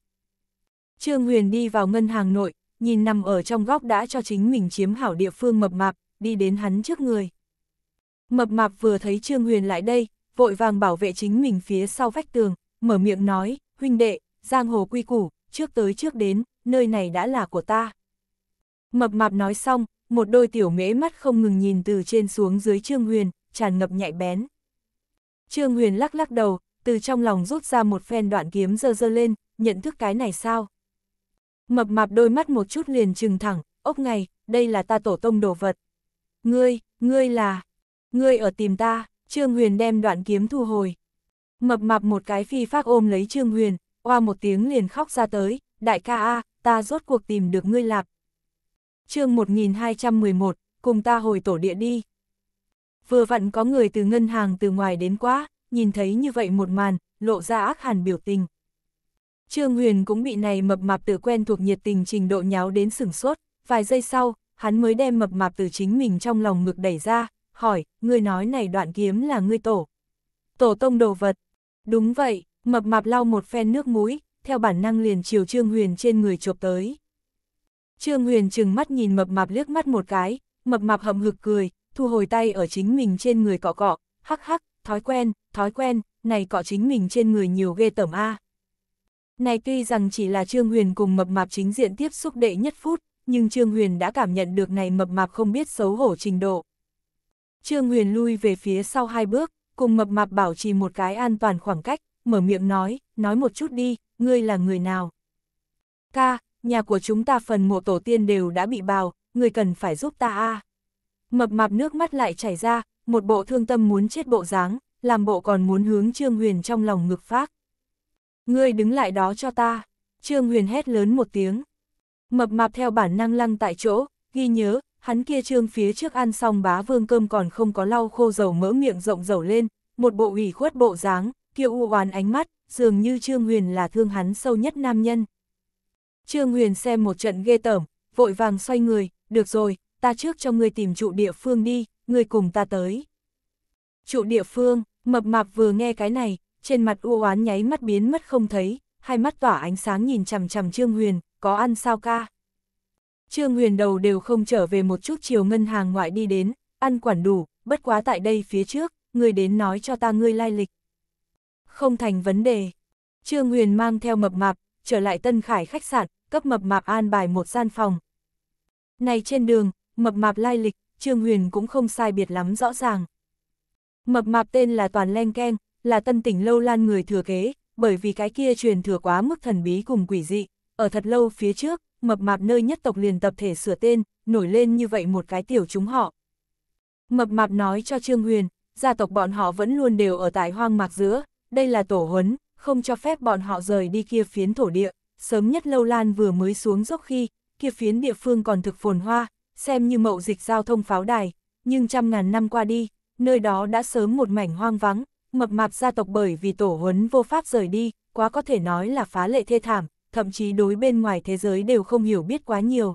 Trương Huyền đi vào ngân hàng nội, nhìn nằm ở trong góc đã cho chính mình chiếm hảo địa phương mập mạp, đi đến hắn trước người. Mập mạp vừa thấy Trương Huyền lại đây, vội vàng bảo vệ chính mình phía sau vách tường, mở miệng nói, huynh đệ, giang hồ quy củ, trước tới trước đến, nơi này đã là của ta. Mập mạp nói xong, một đôi tiểu mễ mắt không ngừng nhìn từ trên xuống dưới Trương Huyền, tràn ngập nhạy bén. Trương Huyền lắc lắc đầu, từ trong lòng rút ra một phen đoạn kiếm dơ dơ lên, nhận thức cái này sao? Mập mạp đôi mắt một chút liền trừng thẳng, ốc ngày, đây là ta tổ tông đồ vật. Ngươi, ngươi là, Ngươi ở tìm ta, Trương Huyền đem đoạn kiếm thu hồi. Mập mạp một cái phi phác ôm lấy Trương Huyền, oa một tiếng liền khóc ra tới, đại ca a, ta rốt cuộc tìm được ngươi lạp. chương 1211, cùng ta hồi tổ địa đi. Vừa vặn có người từ ngân hàng từ ngoài đến quá, nhìn thấy như vậy một màn, lộ ra ác hàn biểu tình. Trương Huyền cũng bị này mập mạp từ quen thuộc nhiệt tình trình độ nháo đến sửng sốt, vài giây sau, hắn mới đem mập mạp từ chính mình trong lòng ngực đẩy ra, hỏi, ngươi nói này đoạn kiếm là ngươi tổ. Tổ tông đồ vật. Đúng vậy, mập mạp lau một phen nước mũi, theo bản năng liền chiều Trương Huyền trên người chộp tới. Trương Huyền chừng mắt nhìn mập mạp liếc mắt một cái, mập mạp hậm hực cười, thu hồi tay ở chính mình trên người cọ cọ, hắc hắc, thói quen, thói quen, này cọ chính mình trên người nhiều ghê tởm A. Này tuy rằng chỉ là Trương Huyền cùng mập mạp chính diện tiếp xúc đệ nhất phút, nhưng Trương Huyền đã cảm nhận được này mập mạp không biết xấu hổ trình độ. Trương Huyền lui về phía sau hai bước, cùng mập mạp bảo trì một cái an toàn khoảng cách, mở miệng nói, nói một chút đi, ngươi là người nào? Ca, nhà của chúng ta phần mộ tổ tiên đều đã bị bào, ngươi cần phải giúp ta a. Mập mạp nước mắt lại chảy ra, một bộ thương tâm muốn chết bộ dáng, làm bộ còn muốn hướng Trương Huyền trong lòng ngực phát. Ngươi đứng lại đó cho ta, Trương Huyền hét lớn một tiếng. Mập mạp theo bản năng lăng tại chỗ, ghi nhớ, hắn kia trương phía trước ăn xong bá vương cơm còn không có lau khô dầu mỡ miệng rộng dầu lên, một bộ ủy khuất bộ dáng, kia u oán ánh mắt, dường như Trương Huyền là thương hắn sâu nhất nam nhân. Trương Huyền xem một trận ghê tởm, vội vàng xoay người, được rồi, ta trước cho người tìm trụ địa phương đi, người cùng ta tới. Trụ địa phương, mập mạp vừa nghe cái này, trên mặt u oán nháy mắt biến mất không thấy, hai mắt tỏa ánh sáng nhìn chằm chằm Trương Huyền, có ăn sao ca. Trương Huyền đầu đều không trở về một chút chiều ngân hàng ngoại đi đến, ăn quản đủ, bất quá tại đây phía trước, người đến nói cho ta ngươi lai lịch. Không thành vấn đề. Trương Huyền mang theo mập mạp, trở lại Tân Khải khách sạn, cấp mập mạp an bài một gian phòng. Này trên đường, mập mạp lai lịch, Trương Huyền cũng không sai biệt lắm rõ ràng. Mập mạp tên là Toàn Len Keng, là tân tỉnh lâu lan người thừa kế, bởi vì cái kia truyền thừa quá mức thần bí cùng quỷ dị, ở thật lâu phía trước, mập mạp nơi nhất tộc liền tập thể sửa tên, nổi lên như vậy một cái tiểu chúng họ. Mập mạp nói cho Trương Huyền, gia tộc bọn họ vẫn luôn đều ở tại hoang mạc giữa, đây là tổ huấn, không cho phép bọn họ rời đi kia phiến thổ địa, sớm nhất lâu lan vừa mới xuống dốc khi, kia phiến địa phương còn thực phồn hoa, xem như mậu dịch giao thông pháo đài, nhưng trăm ngàn năm qua đi, nơi đó đã sớm một mảnh hoang vắng, mập mạp gia tộc bởi vì tổ huấn vô pháp rời đi, quá có thể nói là phá lệ thê thảm, thậm chí đối bên ngoài thế giới đều không hiểu biết quá nhiều.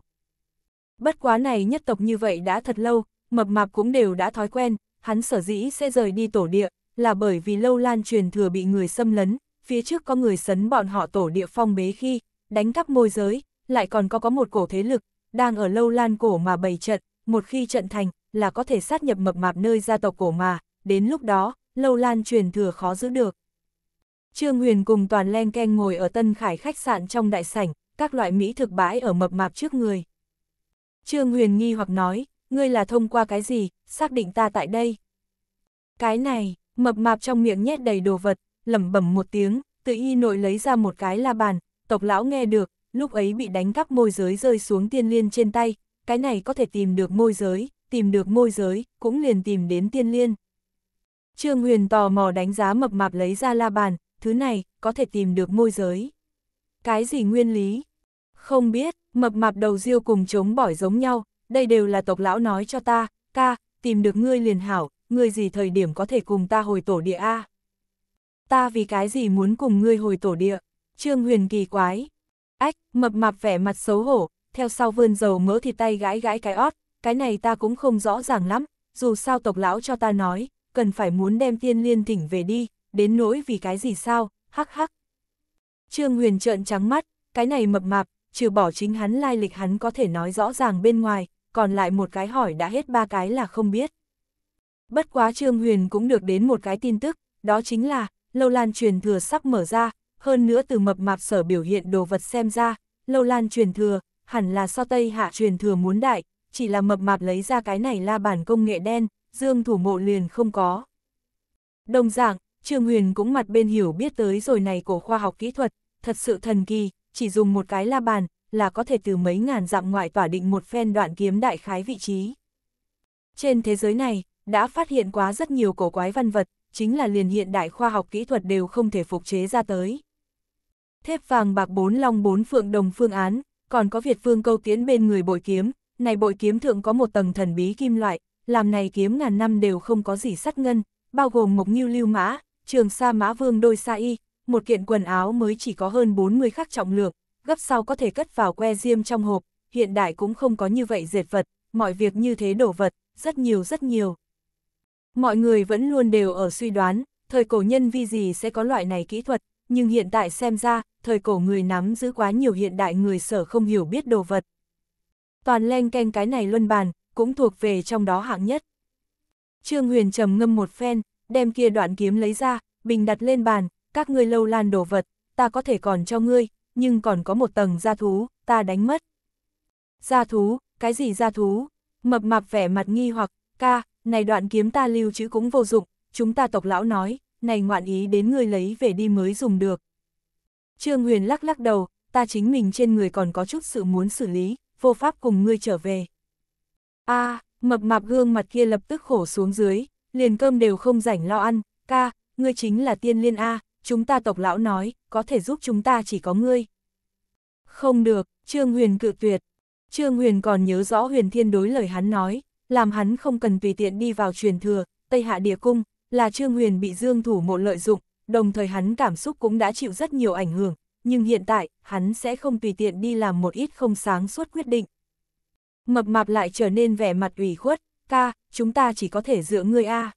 Bất quá này nhất tộc như vậy đã thật lâu, mập mạp cũng đều đã thói quen, hắn sở dĩ sẽ rời đi tổ địa, là bởi vì lâu lan truyền thừa bị người xâm lấn, phía trước có người sấn bọn họ tổ địa phong bế khi, đánh cắp môi giới, lại còn có có một cổ thế lực, đang ở lâu lan cổ mà bày trận, một khi trận thành, là có thể sát nhập mập mạp nơi gia tộc cổ mà, đến lúc đó, lâu lan truyền thừa khó giữ được. Trương Huyền cùng toàn len ken ngồi ở Tân Khải khách sạn trong đại sảnh, các loại mỹ thực bãi ở mập mạp trước người. Trương Huyền nghi hoặc nói, ngươi là thông qua cái gì, xác định ta tại đây. Cái này, mập mạp trong miệng nhét đầy đồ vật, lẩm bẩm một tiếng, tự y nội lấy ra một cái la bàn, tộc lão nghe được, lúc ấy bị đánh cắp môi giới rơi xuống tiên liên trên tay, cái này có thể tìm được môi giới, tìm được môi giới, cũng liền tìm đến tiên liên. Trương Huyền tò mò đánh giá mập mạp lấy ra la bàn, thứ này, có thể tìm được môi giới. Cái gì nguyên lý? Không biết, mập mạp đầu riêu cùng chống bỏi giống nhau, đây đều là tộc lão nói cho ta, ca, tìm được ngươi liền hảo, ngươi gì thời điểm có thể cùng ta hồi tổ địa A. Ta vì cái gì muốn cùng ngươi hồi tổ địa? Trương Huyền kỳ quái. Ách, mập mạp vẻ mặt xấu hổ, theo sau vươn dầu mỡ thì tay gãi gãi cái ót, cái này ta cũng không rõ ràng lắm, dù sao tộc lão cho ta nói, cần phải muốn đem tiên liên thỉnh về đi, đến nỗi vì cái gì sao, hắc hắc. Trương Huyền trợn trắng mắt, cái này mập mạp, trừ bỏ chính hắn lai lịch hắn có thể nói rõ ràng bên ngoài, còn lại một cái hỏi đã hết ba cái là không biết. Bất quá Trương Huyền cũng được đến một cái tin tức, đó chính là, Lâu Lan truyền thừa sắp mở ra, hơn nữa từ mập mạp sở biểu hiện đồ vật xem ra, Lâu Lan truyền thừa, hẳn là so Tây Hạ truyền thừa muốn đại, chỉ là mập mạp lấy ra cái này là bản công nghệ đen, dương thủ mộ liền không có. Đồng dạng, Trương Huyền cũng mặt bên hiểu biết tới rồi này của khoa học kỹ thuật, thật sự thần kỳ, chỉ dùng một cái la bàn, là có thể từ mấy ngàn dặm ngoại tỏa định một phen đoạn kiếm đại khái vị trí. Trên thế giới này, đã phát hiện quá rất nhiều cổ quái văn vật, chính là liền hiện đại khoa học kỹ thuật đều không thể phục chế ra tới. Thép vàng bạc bốn long bốn phượng đồng phương án, còn có Việt phương câu tiến bên người bội kiếm, này bội kiếm thượng có một tầng thần bí kim loại, làm này kiếm ngàn năm đều không có gì sắt ngân, bao gồm mộc như lưu mã, trường sa mã vương đôi sa y, một kiện quần áo mới chỉ có hơn 40 khắc trọng lượng, gấp sau có thể cất vào que diêm trong hộp, hiện đại cũng không có như vậy dệt vật, mọi việc như thế đổ vật, rất nhiều rất nhiều. Mọi người vẫn luôn đều ở suy đoán, thời cổ nhân vi gì sẽ có loại này kỹ thuật, nhưng hiện tại xem ra, thời cổ người nắm giữ quá nhiều hiện đại người sở không hiểu biết đồ vật. Toàn len canh cái này luân bàn, cũng thuộc về trong đó hạng nhất. Trương Huyền trầm ngâm một phen, đem kia đoạn kiếm lấy ra, bình đặt lên bàn, các ngươi lâu lan đổ vật, ta có thể còn cho ngươi, nhưng còn có một tầng gia thú, ta đánh mất. Gia thú, cái gì gia thú? Mập mạp vẻ mặt nghi hoặc, ca, này đoạn kiếm ta lưu chứ cũng vô dụng, chúng ta tộc lão nói, này ngoạn ý đến ngươi lấy về đi mới dùng được. Trương Huyền lắc lắc đầu, ta chính mình trên người còn có chút sự muốn xử lý, vô pháp cùng ngươi trở về. a mập mạp gương mặt kia lập tức khổ xuống dưới, liền cơm đều không rảnh lo ăn, ca, ngươi chính là tiên liên A, chúng ta tộc lão nói, có thể giúp chúng ta chỉ có ngươi. Không được, Trương Huyền cự tuyệt. Trương Huyền còn nhớ rõ Huyền Thiên đối lời hắn nói, làm hắn không cần tùy tiện đi vào truyền thừa, Tây Hạ Địa Cung, là Trương Huyền bị Dương Thủ Mộ lợi dụng, đồng thời hắn cảm xúc cũng đã chịu rất nhiều ảnh hưởng, nhưng hiện tại, hắn sẽ không tùy tiện đi làm một ít không sáng suốt quyết định. Mập mạp lại trở nên vẻ mặt ủy khuất, ca, chúng ta chỉ có thể dựa ngươi a.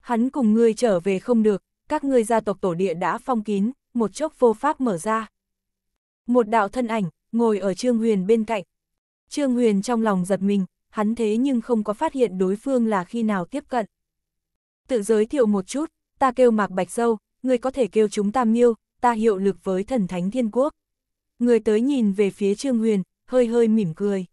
Hắn cùng ngươi trở về không được, các ngươi gia tộc tổ địa đã phong kín, một chốc vô pháp mở ra. Một đạo thân ảnh, ngồi ở Trương Huyền bên cạnh. Trương Huyền trong lòng giật mình, hắn thế nhưng không có phát hiện đối phương là khi nào tiếp cận. Tự giới thiệu một chút, ta kêu Mạc Bạch sâu, ngươi có thể kêu chúng ta miêu, ta hiệu lực với thần thánh thiên quốc. Người tới nhìn về phía Trương Huyền, hơi hơi mỉm cười.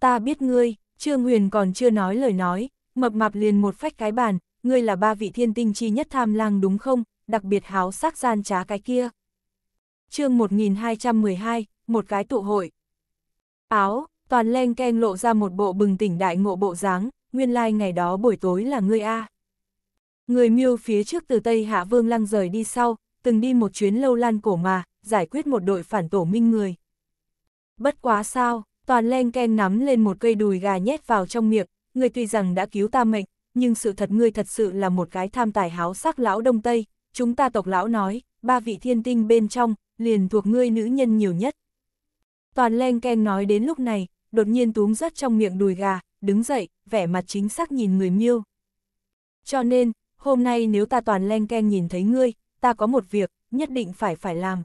Ta biết ngươi, Trương Huyền còn chưa nói lời nói, mập mạp liền một phách cái bàn, ngươi là ba vị thiên tinh chi nhất tham lang đúng không, đặc biệt háo sắc gian trá cái kia. chương 1212, một cái tụ hội. Áo, toàn len ken lộ ra một bộ bừng tỉnh đại ngộ bộ dáng, nguyên lai like ngày đó buổi tối là ngươi A. Người miêu phía trước từ Tây Hạ Vương lăng rời đi sau, từng đi một chuyến lâu lan cổ mà, giải quyết một đội phản tổ minh người. Bất quá sao, Toàn len ken nắm lên một cây đùi gà nhét vào trong miệng, ngươi tuy rằng đã cứu ta mệnh, nhưng sự thật ngươi thật sự là một cái tham tài háo sắc lão Đông Tây, chúng ta tộc lão nói, ba vị thiên tinh bên trong, liền thuộc ngươi nữ nhân nhiều nhất. Toàn len ken nói đến lúc này, đột nhiên túm rất trong miệng đùi gà, đứng dậy, vẻ mặt chính xác nhìn người miêu. Cho nên, hôm nay nếu ta toàn len ken nhìn thấy ngươi, ta có một việc, nhất định phải phải làm.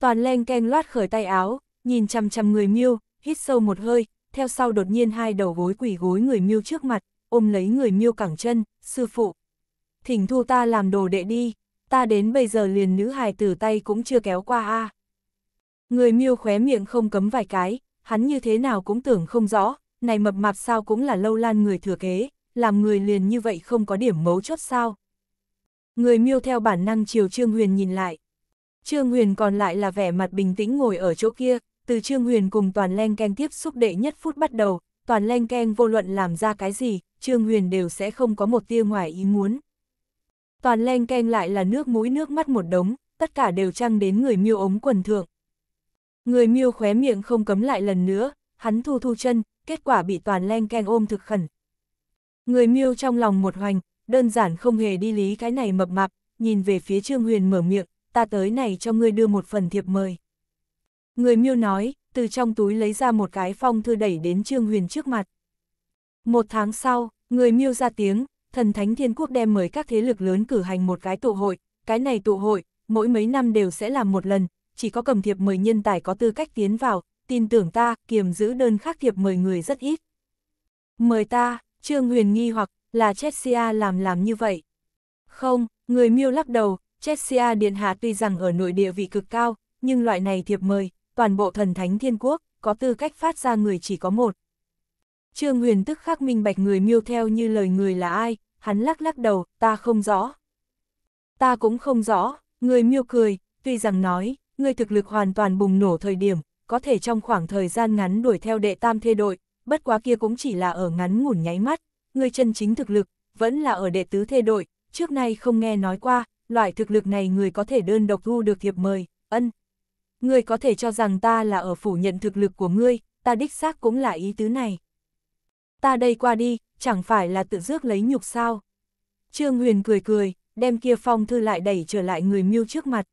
Toàn len ken loát khởi tay áo, nhìn chăm chăm người miêu, hít sâu một hơi, theo sau đột nhiên hai đầu gối quỷ gối người miêu trước mặt, ôm lấy người miêu cẳng chân, sư phụ. Thỉnh thu ta làm đồ đệ đi, ta đến bây giờ liền nữ hài tử tay cũng chưa kéo qua a. Người miêu khóe miệng không cấm vài cái, hắn như thế nào cũng tưởng không rõ, này mập mạp sao cũng là lâu lan người thừa kế, làm người liền như vậy không có điểm mấu chốt sao. Người miêu theo bản năng chiều Trương Huyền nhìn lại. Trương Huyền còn lại là vẻ mặt bình tĩnh ngồi ở chỗ kia, từ Trương Huyền cùng Toàn Len Keng tiếp xúc đệ nhất phút bắt đầu, Toàn Len Keng vô luận làm ra cái gì, Trương Huyền đều sẽ không có một tia ngoài ý muốn. Toàn Len Keng lại là nước mũi nước mắt một đống, tất cả đều trăng đến người miêu ống quần thượng. Người miêu khóe miệng không cấm lại lần nữa, hắn thu thu chân, kết quả bị Toàn Len Keng ôm thực khẩn. Người miêu trong lòng một hoành, đơn giản không hề đi lý cái này mập mạp, nhìn về phía Trương Huyền mở miệng, ta tới này cho ngươi đưa một phần thiệp mời. Người miêu nói, từ trong túi lấy ra một cái phong thư đẩy đến Trương Huyền trước mặt. Một tháng sau, người miêu ra tiếng, thần thánh thiên quốc đem mời các thế lực lớn cử hành một cái tụ hội, cái này tụ hội, mỗi mấy năm đều sẽ làm một lần, chỉ có cầm thiệp mời nhân tài có tư cách tiến vào, tin tưởng ta, kiềm giữ đơn khác thiệp mời người rất ít. Mời ta, Trương Huyền nghi hoặc là Chessia làm làm như vậy. Không, người miêu lắc đầu, Chessia Điện Hạ tuy rằng ở nội địa vị cực cao, nhưng loại này thiệp mời, toàn bộ thần thánh thiên quốc, có tư cách phát ra người chỉ có một. Trương Huyền tức khắc minh bạch người miêu theo như lời người là ai, hắn lắc lắc đầu, ta không rõ. Ta cũng không rõ, người miêu cười, tuy rằng nói, người thực lực hoàn toàn bùng nổ thời điểm, có thể trong khoảng thời gian ngắn đuổi theo đệ tam thê đội, bất quá kia cũng chỉ là ở ngắn ngủn nháy mắt, người chân chính thực lực, vẫn là ở đệ tứ thê đội, trước nay không nghe nói qua, loại thực lực này người có thể đơn độc thu được thiệp mời, ân, ngươi có thể cho rằng ta là ở phủ nhận thực lực của ngươi, ta đích xác cũng là ý tứ này. Ta đây qua đi, chẳng phải là tự rước lấy nhục sao. Trương Huyền cười cười, đem kia phong thư lại đẩy trở lại người miêu trước mặt.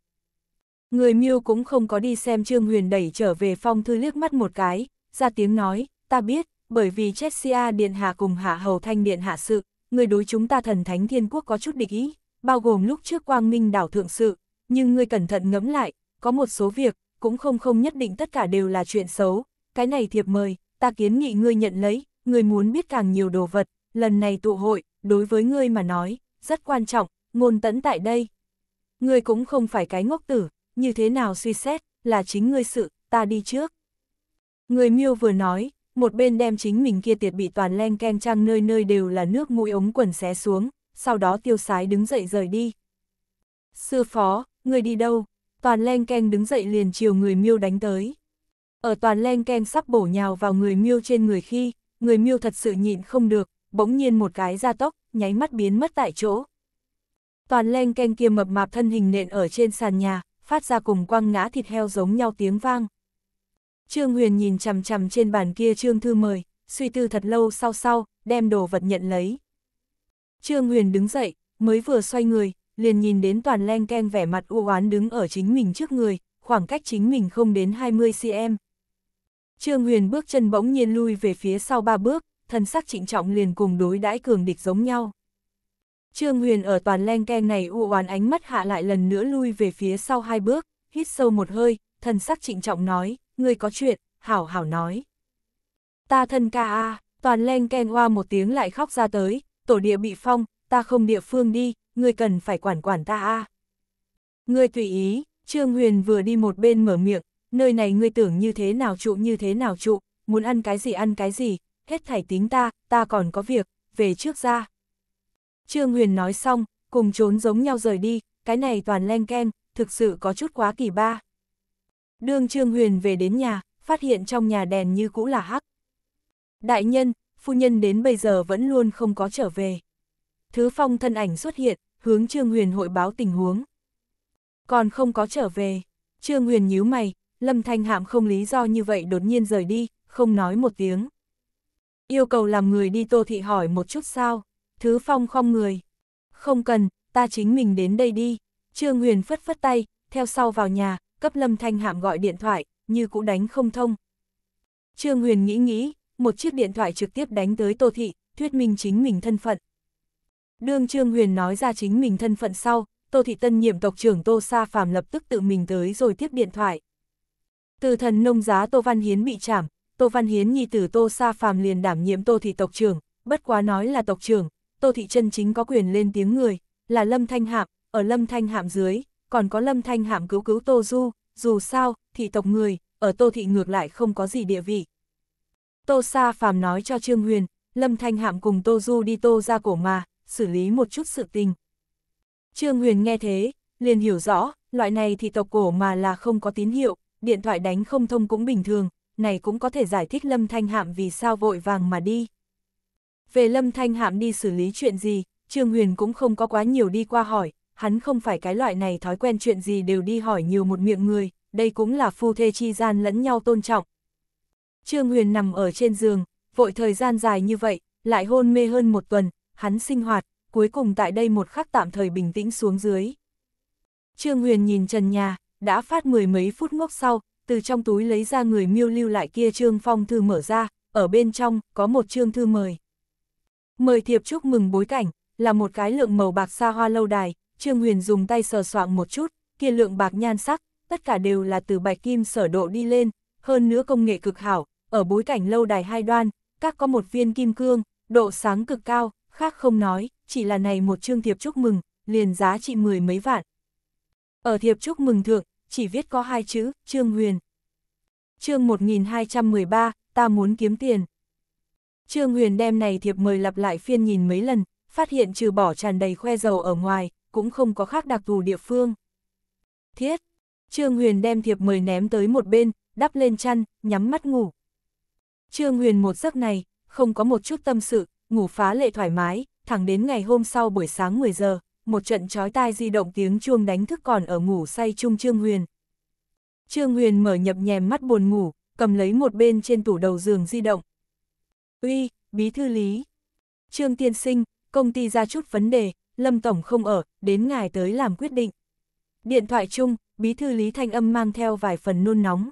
Người miêu cũng không có đi xem Trương Huyền đẩy trở về phong thư liếc mắt một cái, ra tiếng nói, ta biết, bởi vì Chessia Điện Hạ cùng Hạ Hầu Thanh Điện Hạ sự, người đối chúng ta thần thánh thiên quốc có chút địch ý, bao gồm lúc trước quang minh đảo thượng sự, nhưng ngươi cẩn thận ngẫm lại, có một số việc, cũng không không nhất định tất cả đều là chuyện xấu, cái này thiệp mời, ta kiến nghị ngươi nhận lấy, ngươi muốn biết càng nhiều đồ vật, lần này tụ hội, đối với ngươi mà nói, rất quan trọng, ngôn tẫn tại đây. Ngươi cũng không phải cái ngốc tử, như thế nào suy xét, là chính ngươi sự, ta đi trước. Người miêu vừa nói, một bên đem chính mình kia tiệt bị toàn len ken trang nơi nơi đều là nước mũi ống quần xé xuống, sau đó tiêu sái đứng dậy rời đi. Sư phó, người đi đâu? toàn len ken đứng dậy liền chiều người miêu đánh tới. Ở toàn len ken sắp bổ nhào vào người miêu trên người khi, người miêu thật sự nhịn không được, bỗng nhiên một cái ra tốc, nháy mắt biến mất tại chỗ. Toàn len ken kia mập mạp thân hình nện ở trên sàn nhà, phát ra cùng quăng ngã thịt heo giống nhau tiếng vang. Trương Huyền nhìn chằm chằm trên bàn kia Trương Thư mời, suy tư thật lâu sau sau, đem đồ vật nhận lấy. Trương Huyền đứng dậy, mới vừa xoay người, liền nhìn đến toàn len ken vẻ mặt u oán đứng ở chính mình trước người, khoảng cách chính mình không đến 20cm. Trương Huyền bước chân bỗng nhiên lui về phía sau ba bước, thân sắc trịnh trọng liền cùng đối đãi cường địch giống nhau. Trương Huyền ở toàn len ken này u oán ánh mắt hạ lại lần nữa lui về phía sau hai bước, hít sâu một hơi, thân sắc trịnh trọng nói, người có chuyện, hảo hảo nói. Ta thân ca a, toàn len ken hoa một tiếng lại khóc ra tới, tổ địa bị phong, ta không địa phương đi, ngươi cần phải quản quản ta a. À. Ngươi tùy ý, Trương Huyền vừa đi một bên mở miệng, nơi này ngươi tưởng như thế nào trụ như thế nào trụ, muốn ăn cái gì ăn cái gì, hết thảy tính ta, ta còn có việc, về trước ra. Trương Huyền nói xong, cùng trốn giống nhau rời đi, cái này toàn len ken, thực sự có chút quá kỳ ba. Đương Trương Huyền về đến nhà, phát hiện trong nhà đèn như cũ là hắc. Đại nhân, phu nhân đến bây giờ vẫn luôn không có trở về. Thứ phong thân ảnh xuất hiện, hướng Trương Huyền hội báo tình huống. Còn không có trở về, Trương Huyền nhíu mày, Lâm Thanh Hạm không lý do như vậy đột nhiên rời đi, không nói một tiếng. Yêu cầu làm người đi Tô Thị hỏi một chút sao, Thứ Phong không người. Không cần, ta chính mình đến đây đi. Trương Huyền phất phất tay, theo sau vào nhà, cấp Lâm Thanh Hạm gọi điện thoại, như cũ đánh không thông. Trương Huyền nghĩ nghĩ, một chiếc điện thoại trực tiếp đánh tới Tô Thị, thuyết minh chính mình thân phận. Đương Trương Huyền nói ra chính mình thân phận sau, Tô Thị Tân nhiệm tộc trưởng Tô Sa Phàm lập tức tự mình tới rồi tiếp điện thoại. Từ thần nông giá Tô Văn Hiến bị trảm, Tô Văn Hiến nhi tử Tô Sa Phàm liền đảm nhiệm Tô Thị tộc trưởng, bất quá nói là tộc trưởng, Tô Thị chân chính có quyền lên tiếng người, là Lâm Thanh Hạm, ở Lâm Thanh Hạm dưới, còn có Lâm Thanh Hạm cứu cứu Tô Du, dù sao, thị tộc người, ở Tô Thị ngược lại không có gì địa vị. Tô Sa Phàm nói cho Trương Huyền, Lâm Thanh Hạm cùng Tô Du đi Tô ra cổ mà, xử lý một chút sự tình. Trương Huyền nghe thế, liền hiểu rõ, loại này thì tộc cổ mà là không có tín hiệu, điện thoại đánh không thông cũng bình thường, này cũng có thể giải thích Lâm Thanh Hạm vì sao vội vàng mà đi. Về Lâm Thanh Hạm đi xử lý chuyện gì, Trương Huyền cũng không có quá nhiều đi qua hỏi, hắn không phải cái loại này thói quen chuyện gì đều đi hỏi nhiều một miệng người, đây cũng là phu thê chi gian lẫn nhau tôn trọng. Trương Huyền nằm ở trên giường, vội thời gian dài như vậy, lại hôn mê hơn một tuần, hắn sinh hoạt, cuối cùng tại đây một khắc tạm thời bình tĩnh xuống dưới. Trương Huyền nhìn trần nhà, đã phát mười mấy phút ngốc sau, từ trong túi lấy ra người miêu lưu lại kia trương phong thư mở ra, ở bên trong có một trương thư mời. Mời thiệp chúc mừng bối cảnh, là một cái lượng màu bạc xa hoa lâu đài, Trương Huyền dùng tay sờ soạng một chút, kia lượng bạc nhan sắc, tất cả đều là từ bạch kim sở độ đi lên, hơn nữa công nghệ cực hảo, ở bối cảnh lâu đài hai đoan, các có một viên kim cương, độ sáng cực cao, khác không nói, chỉ là này một chương thiệp chúc mừng, liền giá trị mười mấy vạn. Ở thiệp chúc mừng thượng, chỉ viết có hai chữ, Trương Huyền. Chương 1213, ta muốn kiếm tiền. Trương Huyền đem này thiệp mời lặp lại phiên nhìn mấy lần, phát hiện trừ bỏ tràn đầy khoe dầu ở ngoài, cũng không có khác đặc thù địa phương. Thiết, Trương Huyền đem thiệp mời ném tới một bên, đắp lên chăn, nhắm mắt ngủ. Trương Huyền một giấc này, không có một chút tâm sự, ngủ phá lệ thoải mái, thẳng đến ngày hôm sau buổi sáng 10 giờ, một trận chói tai di động tiếng chuông đánh thức còn ở ngủ say chung Trương Huyền. Trương Huyền mở nhập nhèm mắt buồn ngủ, cầm lấy một bên trên tủ đầu giường di động. Uy, bí thư lý. Trương tiên sinh, công ty ra chút vấn đề, Lâm Tổng không ở, đến ngài tới làm quyết định. Điện thoại chung, bí thư lý thanh âm mang theo vài phần nôn nóng.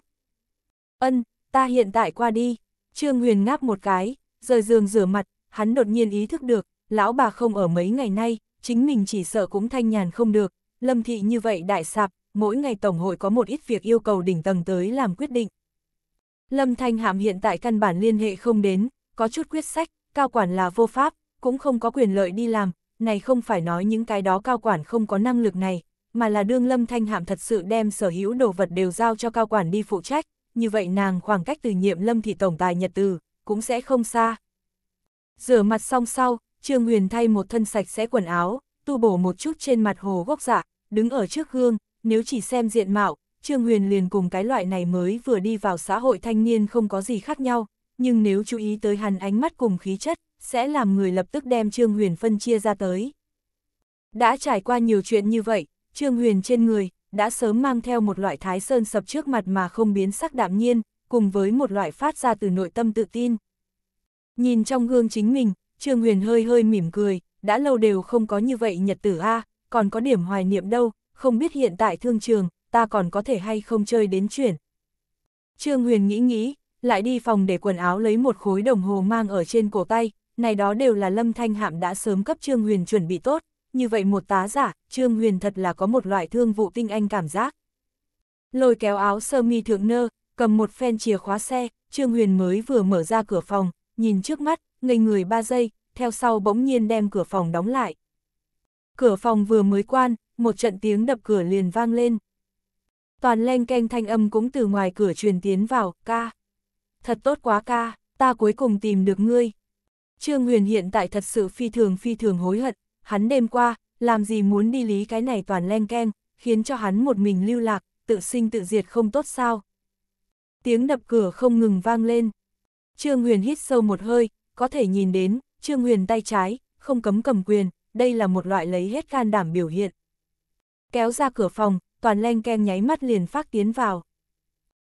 Ân, ta hiện tại qua đi. Trương Huyền ngáp một cái, rời giường rửa mặt, hắn đột nhiên ý thức được, lão bà không ở mấy ngày nay, chính mình chỉ sợ cũng thanh nhàn không được, lâm thị như vậy đại sạp, mỗi ngày Tổng hội có một ít việc yêu cầu đỉnh tầng tới làm quyết định. Lâm Thanh hàm hiện tại căn bản liên hệ không đến, có chút quyết sách, cao quản là vô pháp, cũng không có quyền lợi đi làm, này không phải nói những cái đó cao quản không có năng lực này, mà là đương Lâm Thanh hàm thật sự đem sở hữu đồ vật đều giao cho cao quản đi phụ trách, như vậy nàng khoảng cách từ nhiệm Lâm Thị Tổng Tài Nhật Từ, cũng sẽ không xa. Rửa mặt xong sau, Trương Huyền thay một thân sạch sẽ quần áo, tu bổ một chút trên mặt hồ gốc dạ, đứng ở trước gương, nếu chỉ xem diện mạo, Trương Huyền liền cùng cái loại này mới vừa đi vào xã hội thanh niên không có gì khác nhau, nhưng nếu chú ý tới hắn ánh mắt cùng khí chất, sẽ làm người lập tức đem Trương Huyền phân chia ra tới. Đã trải qua nhiều chuyện như vậy, Trương Huyền trên người, đã sớm mang theo một loại thái sơn sập trước mặt mà không biến sắc đạm nhiên, cùng với một loại phát ra từ nội tâm tự tin. Nhìn trong gương chính mình, Trương Huyền hơi hơi mỉm cười, đã lâu đều không có như vậy nhật tử a, còn có điểm hoài niệm đâu, không biết hiện tại thương trường, ta còn có thể hay không chơi đến chuyển. Trương Huyền nghĩ nghĩ, lại đi phòng để quần áo lấy một khối đồng hồ mang ở trên cổ tay, này đó đều là Lâm Thanh Hạm đã sớm cấp Trương Huyền chuẩn bị tốt, như vậy một tá giả, Trương Huyền thật là có một loại thương vụ tinh anh cảm giác. Lôi kéo áo sơ mi thượng nơ, cầm một phen chìa khóa xe, Trương Huyền mới vừa mở ra cửa phòng, nhìn trước mắt, ngây người ba giây, theo sau bỗng nhiên đem cửa phòng đóng lại. Cửa phòng vừa mới quan, một trận tiếng đập cửa liền vang lên. Toàn len keng thanh âm cũng từ ngoài cửa truyền tiến vào, ca. Thật tốt quá ca, ta cuối cùng tìm được ngươi. Trương Huyền hiện tại thật sự phi thường phi thường hối hận, hắn đêm qua, làm gì muốn đi lý cái này toàn len keng, khiến cho hắn một mình lưu lạc, tự sinh tự diệt không tốt sao. Tiếng đập cửa không ngừng vang lên. Trương Huyền hít sâu một hơi, có thể nhìn đến, Trương Huyền tay trái, không cấm cầm quyền, đây là một loại lấy hết can đảm biểu hiện. Kéo ra cửa phòng, toàn len ken nháy mắt liền phát tiến vào.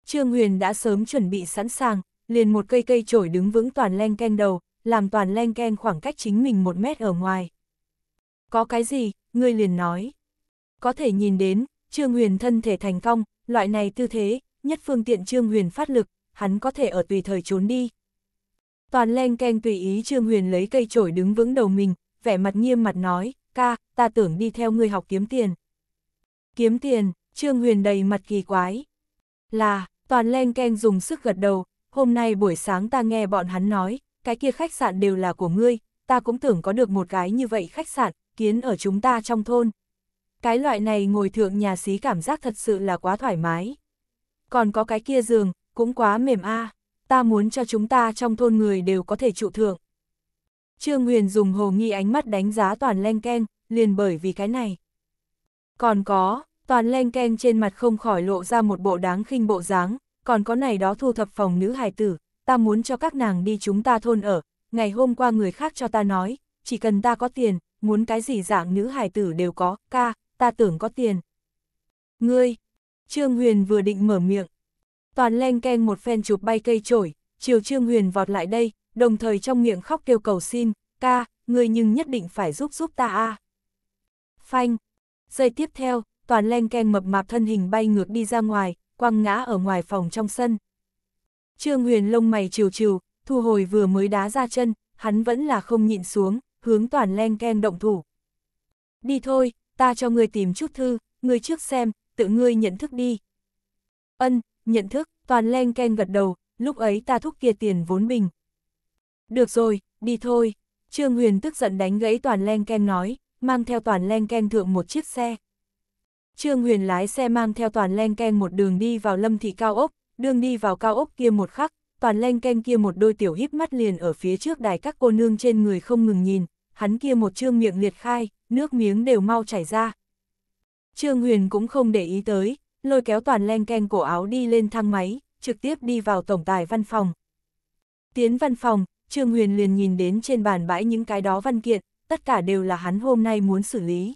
Trương Huyền đã sớm chuẩn bị sẵn sàng, liền một cây cây chổi đứng vững toàn len ken đầu, làm toàn len ken khoảng cách chính mình một mét ở ngoài. Có cái gì, ngươi liền nói. Có thể nhìn đến, Trương Huyền thân thể thành công, loại này tư thế, nhất phương tiện Trương Huyền phát lực, hắn có thể ở tùy thời trốn đi. Toàn len keng tùy ý Trương Huyền lấy cây chổi đứng vững đầu mình, vẻ mặt nghiêm mặt nói, ca, ta tưởng đi theo ngươi học kiếm tiền. Kiếm tiền, Trương Huyền đầy mặt kỳ quái. Là, toàn len keng dùng sức gật đầu, hôm nay buổi sáng ta nghe bọn hắn nói, cái kia khách sạn đều là của ngươi, ta cũng tưởng có được một cái như vậy khách sạn, kiến ở chúng ta trong thôn. Cái loại này ngồi thượng nhà xí cảm giác thật sự là quá thoải mái. Còn có cái kia giường, cũng quá mềm a à. ta muốn cho chúng ta trong thôn người đều có thể trụ thượng. Trương Huyền dùng hồ nghi ánh mắt đánh giá toàn len keng, liền bởi vì cái này. Còn có, toàn len keng trên mặt không khỏi lộ ra một bộ đáng khinh bộ dáng, còn có này đó thu thập phòng nữ hài tử, ta muốn cho các nàng đi chúng ta thôn ở, ngày hôm qua người khác cho ta nói, chỉ cần ta có tiền, muốn cái gì dạng nữ hài tử đều có, ca, ta tưởng có tiền. Ngươi, Trương Huyền vừa định mở miệng, toàn len keng một phen chụp bay cây trổi, chiều Trương Huyền vọt lại đây, đồng thời trong miệng khóc kêu cầu xin, ca, người nhưng nhất định phải giúp giúp ta a. Phanh. Giây tiếp theo, toàn len keng mập mạp thân hình bay ngược đi ra ngoài, quăng ngã ở ngoài phòng trong sân. Trương Huyền lông mày chiều chiều, thu hồi vừa mới đá ra chân, hắn vẫn là không nhịn xuống, hướng toàn len keng động thủ. Đi thôi, ta cho người tìm chút thư, người trước xem, tự ngươi nhận thức đi. Ân, nhận thức, toàn len ken gật đầu, lúc ấy ta thúc kia tiền vốn bình. Được rồi, đi thôi. Trương Huyền tức giận đánh gãy toàn len ken nói, mang theo toàn len ken thượng một chiếc xe. Trương Huyền lái xe mang theo toàn len ken một đường đi vào lâm thị cao ốc, đường đi vào cao ốc kia một khắc, toàn len ken kia một đôi tiểu híp mắt liền ở phía trước đài các cô nương trên người không ngừng nhìn, hắn kia một trương miệng liệt khai, nước miếng đều mau chảy ra. Trương Huyền cũng không để ý tới, lôi kéo toàn len ken cổ áo đi lên thang máy, trực tiếp đi vào tổng tài văn phòng. Tiến văn phòng, Trương Huyền liền nhìn đến trên bàn bãi những cái đó văn kiện, tất cả đều là hắn hôm nay muốn xử lý.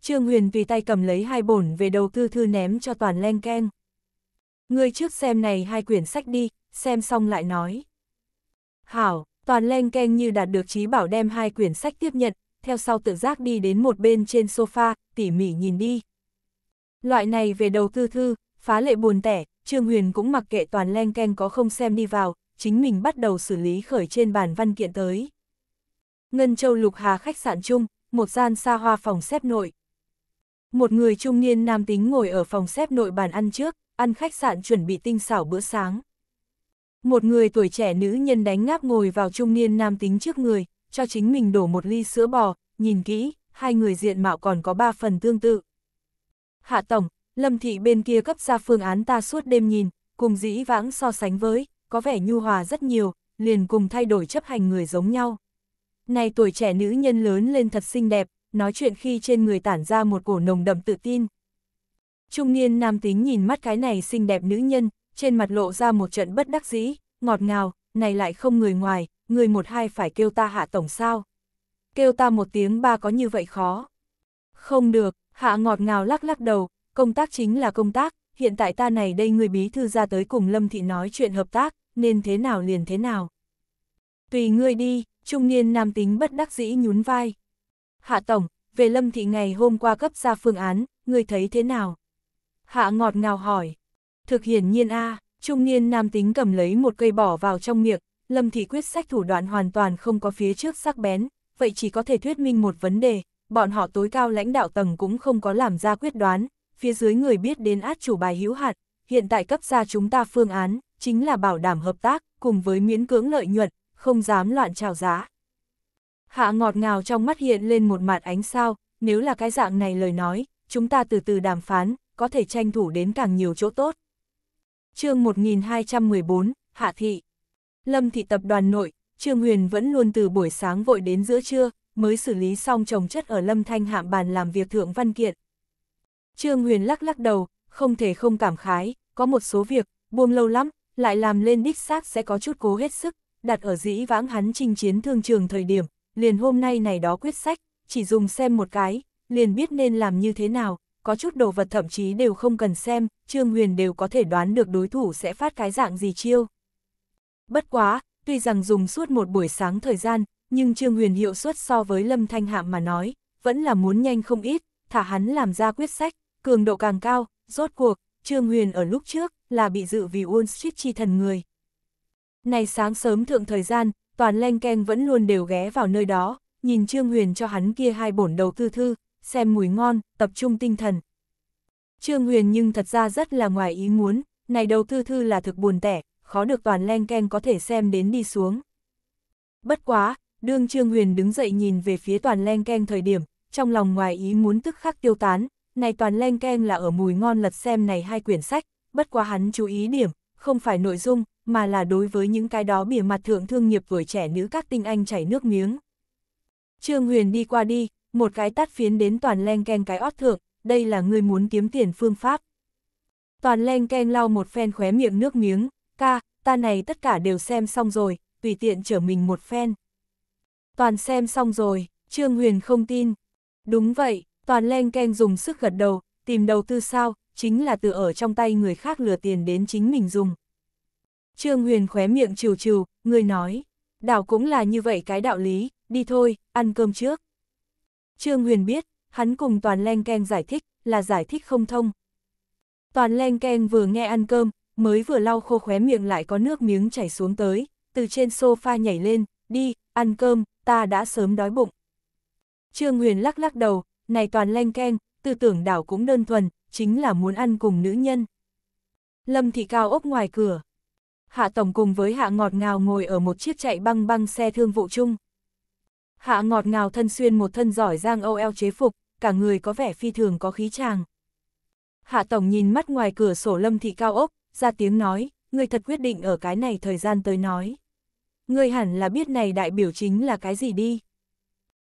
Trương Huyền tùy tay cầm lấy hai bổn về đầu tư thư ném cho toàn len ken. Người trước xem này hai quyển sách đi, xem xong lại nói. Hảo, toàn len ken như đạt được trí bảo đem hai quyển sách tiếp nhận, theo sau tự giác đi đến một bên trên sofa, tỉ mỉ nhìn đi. Loại này về đầu tư thư, phá lệ buồn tẻ, Trương Huyền cũng mặc kệ toàn len ken có không xem đi vào, chính mình bắt đầu xử lý khởi trên bàn văn kiện tới. Ngân Châu Lục Hà khách sạn chung, một gian xa hoa phòng xếp nội. Một người trung niên nam tính ngồi ở phòng xếp nội bàn ăn trước, ăn khách sạn chuẩn bị tinh xảo bữa sáng. Một người tuổi trẻ nữ nhân đánh ngáp ngồi vào trung niên nam tính trước người, cho chính mình đổ một ly sữa bò, nhìn kỹ, hai người diện mạo còn có ba phần tương tự hạ tổng, lâm thị bên kia cấp ra phương án ta suốt đêm nhìn, cùng dĩ vãng so sánh với, có vẻ nhu hòa rất nhiều, liền cùng thay đổi chấp hành người giống nhau. Này tuổi trẻ nữ nhân lớn lên thật xinh đẹp, nói chuyện khi trên người tản ra một cổ nồng đậm tự tin. Trung niên nam tính nhìn mắt cái này xinh đẹp nữ nhân, trên mặt lộ ra một trận bất đắc dĩ, ngọt ngào, này lại không người ngoài, người một hai phải kêu ta hạ tổng sao. Kêu ta một tiếng ba có như vậy khó. Không được, Hạ ngọt ngào lắc lắc đầu, công tác chính là công tác, hiện tại ta này đây người bí thư ra tới cùng Lâm Thị nói chuyện hợp tác, nên thế nào liền thế nào. Tùy ngươi đi, trung niên nam tính bất đắc dĩ nhún vai. Hạ Tổng, về Lâm Thị ngày hôm qua cấp ra phương án, ngươi thấy thế nào? Hạ ngọt ngào hỏi. Thực hiển nhiên a trung niên nam tính cầm lấy một cây bỏ vào trong miệng, Lâm Thị quyết sách thủ đoạn hoàn toàn không có phía trước sắc bén, vậy chỉ có thể thuyết minh một vấn đề, bọn họ tối cao lãnh đạo tầng cũng không có làm ra quyết đoán, phía dưới người biết đến át chủ bài hữu hạn, hiện tại cấp ra chúng ta phương án, chính là bảo đảm hợp tác, cùng với miễn cưỡng lợi nhuận, không dám loạn trào giá. Hạ ngọt ngào trong mắt hiện lên một mặt ánh sao, nếu là cái dạng này lời nói, chúng ta từ từ đàm phán, có thể tranh thủ đến càng nhiều chỗ tốt. chương 1214, Hạ Thị Lâm Thị Tập đoàn nội, Trương Huyền vẫn luôn từ buổi sáng vội đến giữa trưa, mới xử lý xong trồng chất ở lâm thanh hạm bàn làm việc thượng văn kiện. Trương Huyền lắc lắc đầu, không thể không cảm khái, có một số việc, buông lâu lắm, lại làm lên đích xác sẽ có chút cố hết sức, đặt ở dĩ vãng hắn chinh chiến thương trường thời điểm, liền hôm nay này đó quyết sách, chỉ dùng xem một cái, liền biết nên làm như thế nào, có chút đồ vật thậm chí đều không cần xem, Trương Huyền đều có thể đoán được đối thủ sẽ phát cái dạng gì chiêu. Bất quá, tuy rằng dùng suốt một buổi sáng thời gian, nhưng Trương Huyền hiệu suất so với Lâm Thanh Hạm mà nói, vẫn là muốn nhanh không ít, thả hắn làm ra quyết sách, cường độ càng cao, rốt cuộc, Trương Huyền ở lúc trước là bị dự vì Wall Street chi thần người. Này sáng sớm thượng thời gian, toàn len keng vẫn luôn đều ghé vào nơi đó, nhìn Trương Huyền cho hắn kia hai bổn đầu tư thư, xem mùi ngon, tập trung tinh thần. Trương Huyền nhưng thật ra rất là ngoài ý muốn, này đầu tư thư là thực buồn tẻ, khó được toàn len keng có thể xem đến đi xuống. Bất quá, Đương Trương Huyền đứng dậy nhìn về phía toàn len keng thời điểm, trong lòng ngoài ý muốn tức khắc tiêu tán, này toàn len keng là ở mùi ngon lật xem này hai quyển sách, bất quá hắn chú ý điểm, không phải nội dung, mà là đối với những cái đó bìa mặt thượng thương nghiệp vừa trẻ nữ các tinh anh chảy nước miếng. Trương Huyền đi qua đi, một cái tát phiến đến toàn len keng cái ót thượng, đây là người muốn kiếm tiền phương pháp. Toàn len keng lau một phen khóe miệng nước miếng, ca, ta này tất cả đều xem xong rồi, tùy tiện trở mình một phen. Toàn xem xong rồi, Trương Huyền không tin. Đúng vậy, Toàn len ken dùng sức gật đầu, tìm đầu tư sao, chính là từ ở trong tay người khác lừa tiền đến chính mình dùng. Trương Huyền khóe miệng trừ trừ, người nói, đảo cũng là như vậy cái đạo lý, đi thôi, ăn cơm trước. Trương Huyền biết, hắn cùng Toàn len ken giải thích, là giải thích không thông. Toàn len ken vừa nghe ăn cơm, mới vừa lau khô khóe miệng lại có nước miếng chảy xuống tới, từ trên sofa nhảy lên, đi, ăn cơm, ta đã sớm đói bụng. Trương Huyền lắc lắc đầu, này toàn lanh keng, tư tưởng đảo cũng đơn thuần, chính là muốn ăn cùng nữ nhân. Lâm thị cao ốc ngoài cửa. Hạ Tổng cùng với Hạ Ngọt Ngào ngồi ở một chiếc chạy băng băng xe thương vụ chung. Hạ Ngọt Ngào thân xuyên một thân giỏi giang âu eo chế phục, cả người có vẻ phi thường có khí chàng. Hạ Tổng nhìn mắt ngoài cửa sổ Lâm thị cao ốc, ra tiếng nói, người thật quyết định ở cái này thời gian tới nói ngươi hẳn là biết này đại biểu chính là cái gì đi.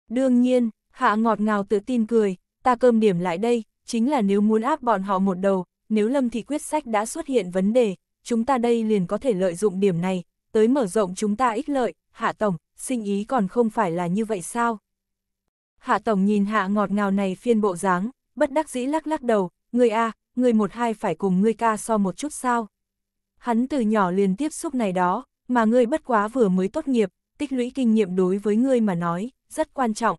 Đương nhiên, hạ ngọt ngào tự tin cười, ta cơm điểm lại đây, chính là nếu muốn áp bọn họ một đầu, nếu lâm thì quyết sách đã xuất hiện vấn đề, chúng ta đây liền có thể lợi dụng điểm này, tới mở rộng chúng ta ích lợi, hạ tổng, sinh ý còn không phải là như vậy sao? Hạ tổng nhìn hạ ngọt ngào này phiên bộ dáng, bất đắc dĩ lắc lắc đầu, người A, người một hai phải cùng ngươi ca so một chút sao? Hắn từ nhỏ liền tiếp xúc này đó, mà ngươi bất quá vừa mới tốt nghiệp, tích lũy kinh nghiệm đối với ngươi mà nói, rất quan trọng.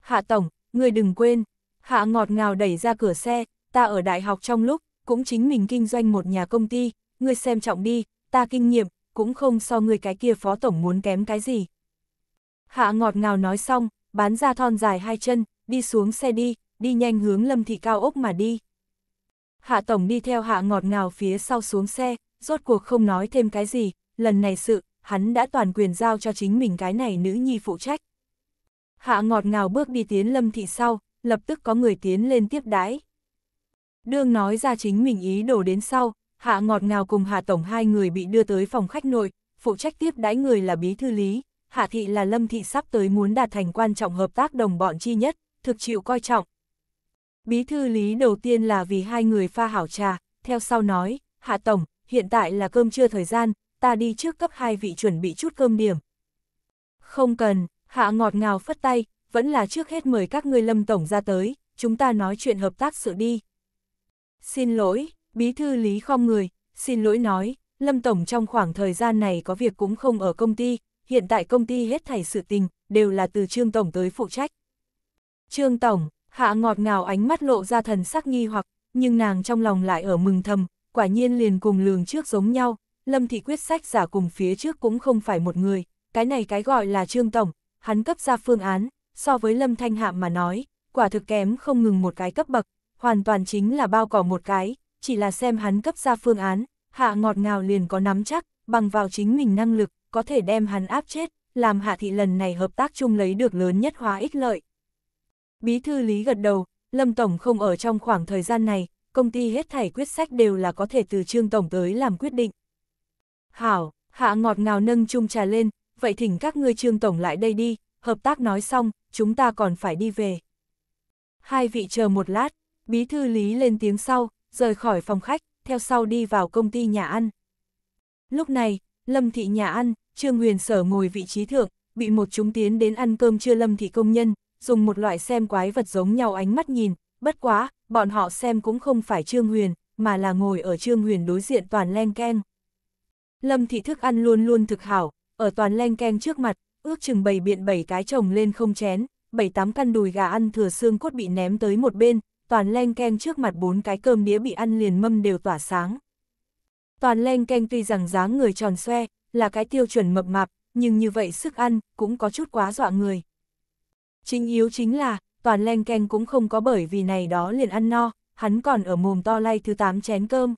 Hạ Tổng, ngươi đừng quên, Hạ ngọt ngào đẩy ra cửa xe, ta ở đại học trong lúc, cũng chính mình kinh doanh một nhà công ty, ngươi xem trọng đi, ta kinh nghiệm, cũng không so ngươi cái kia phó tổng muốn kém cái gì. Hạ ngọt ngào nói xong, bán ra thon dài hai chân, đi xuống xe đi, đi nhanh hướng lâm thị cao ốc mà đi. Hạ tổng đi theo hạ ngọt ngào phía sau xuống xe, rốt cuộc không nói thêm cái gì, lần này sự, hắn đã toàn quyền giao cho chính mình cái này nữ nhi phụ trách. Hạ ngọt ngào bước đi tiến lâm thị sau, lập tức có người tiến lên tiếp đái. Đương nói ra chính mình ý đồ đến sau, Hạ ngọt ngào cùng Hạ Tổng hai người bị đưa tới phòng khách nội, phụ trách tiếp đái người là Bí Thư Lý, Hạ Thị là Lâm Thị sắp tới muốn đạt thành quan trọng hợp tác đồng bọn chi nhất, thực chịu coi trọng. Bí Thư Lý đầu tiên là vì hai người pha hảo trà, theo sau nói, Hạ Tổng, hiện tại là cơm trưa thời gian, ta đi trước cấp hai vị chuẩn bị chút cơm điểm. Không cần, hạ ngọt ngào phất tay, vẫn là trước hết mời các ngươi lâm tổng ra tới, chúng ta nói chuyện hợp tác sự đi. Xin lỗi, bí thư lý không người, xin lỗi nói, lâm tổng trong khoảng thời gian này có việc cũng không ở công ty, hiện tại công ty hết thảy sự tình, đều là từ trương tổng tới phụ trách. Trương tổng, hạ ngọt ngào ánh mắt lộ ra thần sắc nghi hoặc, nhưng nàng trong lòng lại ở mừng thầm, quả nhiên liền cùng lường trước giống nhau, Lâm Thị quyết sách giả cùng phía trước cũng không phải một người, cái này cái gọi là Trương Tổng, hắn cấp ra phương án, so với Lâm Thanh Hạm mà nói, quả thực kém không ngừng một cái cấp bậc, hoàn toàn chính là bao cỏ một cái, chỉ là xem hắn cấp ra phương án, hạ ngọt ngào liền có nắm chắc, bằng vào chính mình năng lực, có thể đem hắn áp chết, làm hạ thị lần này hợp tác chung lấy được lớn nhất hóa ích lợi. Bí thư Lý gật đầu, Lâm Tổng không ở trong khoảng thời gian này, công ty hết thảy quyết sách đều là có thể từ Trương Tổng tới làm quyết định. Hảo, hạ ngọt ngào nâng chung trà lên, vậy thỉnh các ngươi trương tổng lại đây đi, hợp tác nói xong, chúng ta còn phải đi về. Hai vị chờ một lát, bí thư lý lên tiếng sau, rời khỏi phòng khách, theo sau đi vào công ty nhà ăn. Lúc này, Lâm thị nhà ăn, Trương Huyền Sở ngồi vị trí thượng, bị một chúng tiến đến ăn cơm chưa Lâm thị công nhân, dùng một loại xem quái vật giống nhau ánh mắt nhìn, bất quá, bọn họ xem cũng không phải Trương Huyền, mà là ngồi ở Trương Huyền đối diện toàn len keng. Lâm thị thức ăn luôn luôn thực hảo, ở toàn len keng trước mặt, ước chừng bày biện bảy cái chồng lên không chén, bảy tám căn đùi gà ăn thừa xương cốt bị ném tới một bên, toàn len keng trước mặt bốn cái cơm đĩa bị ăn liền mâm đều tỏa sáng. Toàn len keng tuy rằng dáng người tròn xoe, là cái tiêu chuẩn mập mạp, nhưng như vậy sức ăn cũng có chút quá dọa người. Chính yếu chính là, toàn len keng cũng không có bởi vì này đó liền ăn no, hắn còn ở mồm to lay thứ tám chén cơm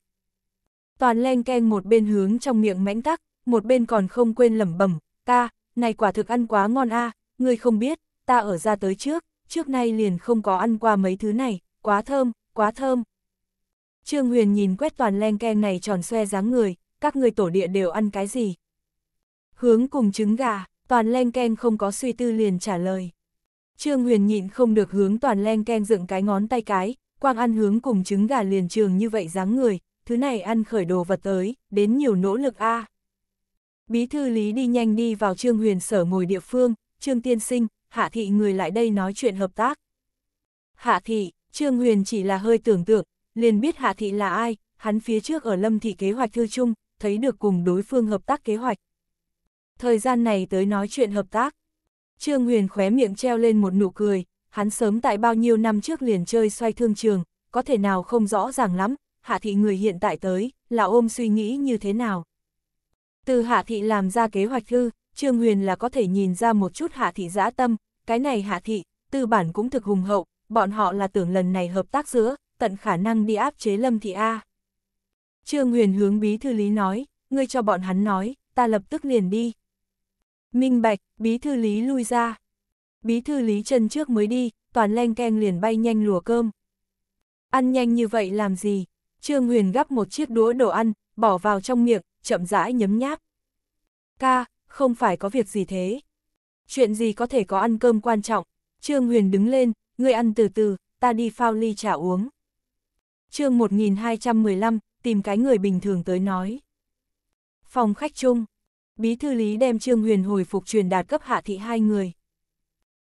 toàn len keng một bên hướng trong miệng mãnh tắc, một bên còn không quên lẩm bẩm, ta, này quả thực ăn quá ngon a ngươi không biết, ta ở ra tới trước, trước nay liền không có ăn qua mấy thứ này, quá thơm, quá thơm. Trương Huyền nhìn quét toàn len keng này tròn xoe dáng người, các người tổ địa đều ăn cái gì? Hướng cùng trứng gà, toàn len keng không có suy tư liền trả lời. Trương Huyền nhịn không được hướng toàn len keng dựng cái ngón tay cái, quang ăn hướng cùng trứng gà liền trường như vậy dáng người, thứ này ăn khởi đồ vật tới, đến nhiều nỗ lực a. À. Bí thư Lý đi nhanh đi vào Trương Huyền sở ngồi địa phương, Trương Tiên Sinh, Hạ Thị người lại đây nói chuyện hợp tác. Hạ Thị, Trương Huyền chỉ là hơi tưởng tượng, liền biết Hạ Thị là ai, hắn phía trước ở Lâm Thị kế hoạch thư chung, thấy được cùng đối phương hợp tác kế hoạch. Thời gian này tới nói chuyện hợp tác. Trương Huyền khóe miệng treo lên một nụ cười, hắn sớm tại bao nhiêu năm trước liền chơi xoay thương trường, có thể nào không rõ ràng lắm, hạ thị người hiện tại tới, lão ôm suy nghĩ như thế nào. Từ hạ thị làm ra kế hoạch thư, Trương Huyền là có thể nhìn ra một chút hạ thị dã tâm, cái này hạ thị, tư bản cũng thực hùng hậu, bọn họ là tưởng lần này hợp tác giữa, tận khả năng đi áp chế Lâm Thị A. Trương Huyền hướng bí thư lý nói, ngươi cho bọn hắn nói, ta lập tức liền đi. Minh Bạch, bí thư lý lui ra. Bí thư lý chân trước mới đi, toàn len keng liền bay nhanh lùa cơm. Ăn nhanh như vậy làm gì, Trương Huyền gắp một chiếc đũa đồ ăn, bỏ vào trong miệng, chậm rãi nhấm nháp. Ca, không phải có việc gì thế. Chuyện gì có thể có ăn cơm quan trọng. Trương Huyền đứng lên, ngươi ăn từ từ, ta đi phao ly trà uống. chương 1215, tìm cái người bình thường tới nói. Phòng khách chung, bí thư lý đem Trương Huyền hồi phục truyền đạt cấp hạ thị hai người.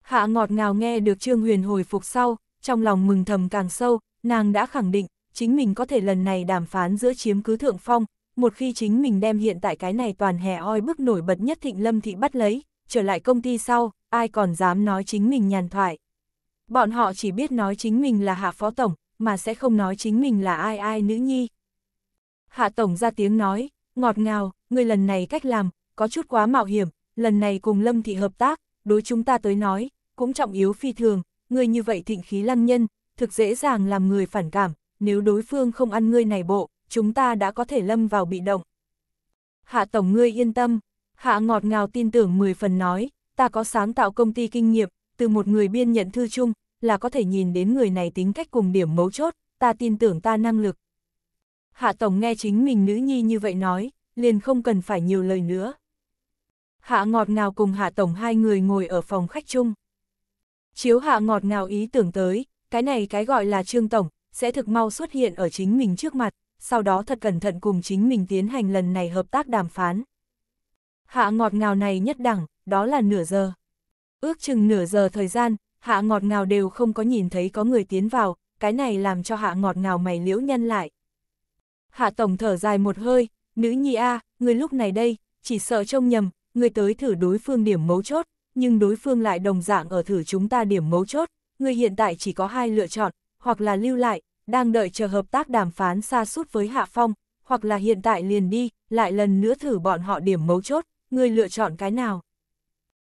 Hạ ngọt ngào nghe được Trương Huyền hồi phục sau, trong lòng mừng thầm càng sâu, nàng đã khẳng định chính mình có thể lần này đàm phán giữa chiếm cứ thượng phong, một khi chính mình đem hiện tại cái này toàn hè oi bức nổi bật nhất thịnh lâm thị bắt lấy, trở lại công ty sau, ai còn dám nói chính mình nhàn thoại. Bọn họ chỉ biết nói chính mình là hạ phó tổng, mà sẽ không nói chính mình là ai ai nữ nhi. Hạ tổng ra tiếng nói, ngọt ngào, người lần này cách làm, có chút quá mạo hiểm, lần này cùng lâm thị hợp tác, đối chúng ta tới nói, cũng trọng yếu phi thường, người như vậy thịnh khí lăng nhân, thực dễ dàng làm người phản cảm, nếu đối phương không ăn ngươi này bộ, chúng ta đã có thể lâm vào bị động. Hạ Tổng ngươi yên tâm, Hạ ngọt ngào tin tưởng 10 phần nói, ta có sáng tạo công ty kinh nghiệm, từ một người biên nhận thư chung, là có thể nhìn đến người này tính cách cùng điểm mấu chốt, ta tin tưởng ta năng lực. Hạ Tổng nghe chính mình nữ nhi như vậy nói, liền không cần phải nhiều lời nữa. Hạ ngọt ngào cùng Hạ Tổng hai người ngồi ở phòng khách chung. Chiếu Hạ ngọt ngào ý tưởng tới, cái này cái gọi là Trương Tổng, sẽ thực mau xuất hiện ở chính mình trước mặt, sau đó thật cẩn thận cùng chính mình tiến hành lần này hợp tác đàm phán. Hạ ngọt ngào này nhất đẳng, đó là nửa giờ. Ước chừng nửa giờ thời gian, hạ ngọt ngào đều không có nhìn thấy có người tiến vào, cái này làm cho hạ ngọt ngào mày liễu nhân lại. Hạ tổng thở dài một hơi, nữ nhi a, người lúc này đây, chỉ sợ trông nhầm, người tới thử đối phương điểm mấu chốt, nhưng đối phương lại đồng dạng ở thử chúng ta điểm mấu chốt, người hiện tại chỉ có hai lựa chọn, hoặc là lưu lại, đang đợi chờ hợp tác đàm phán xa sút với Hạ Phong, hoặc là hiện tại liền đi, lại lần nữa thử bọn họ điểm mấu chốt, người lựa chọn cái nào.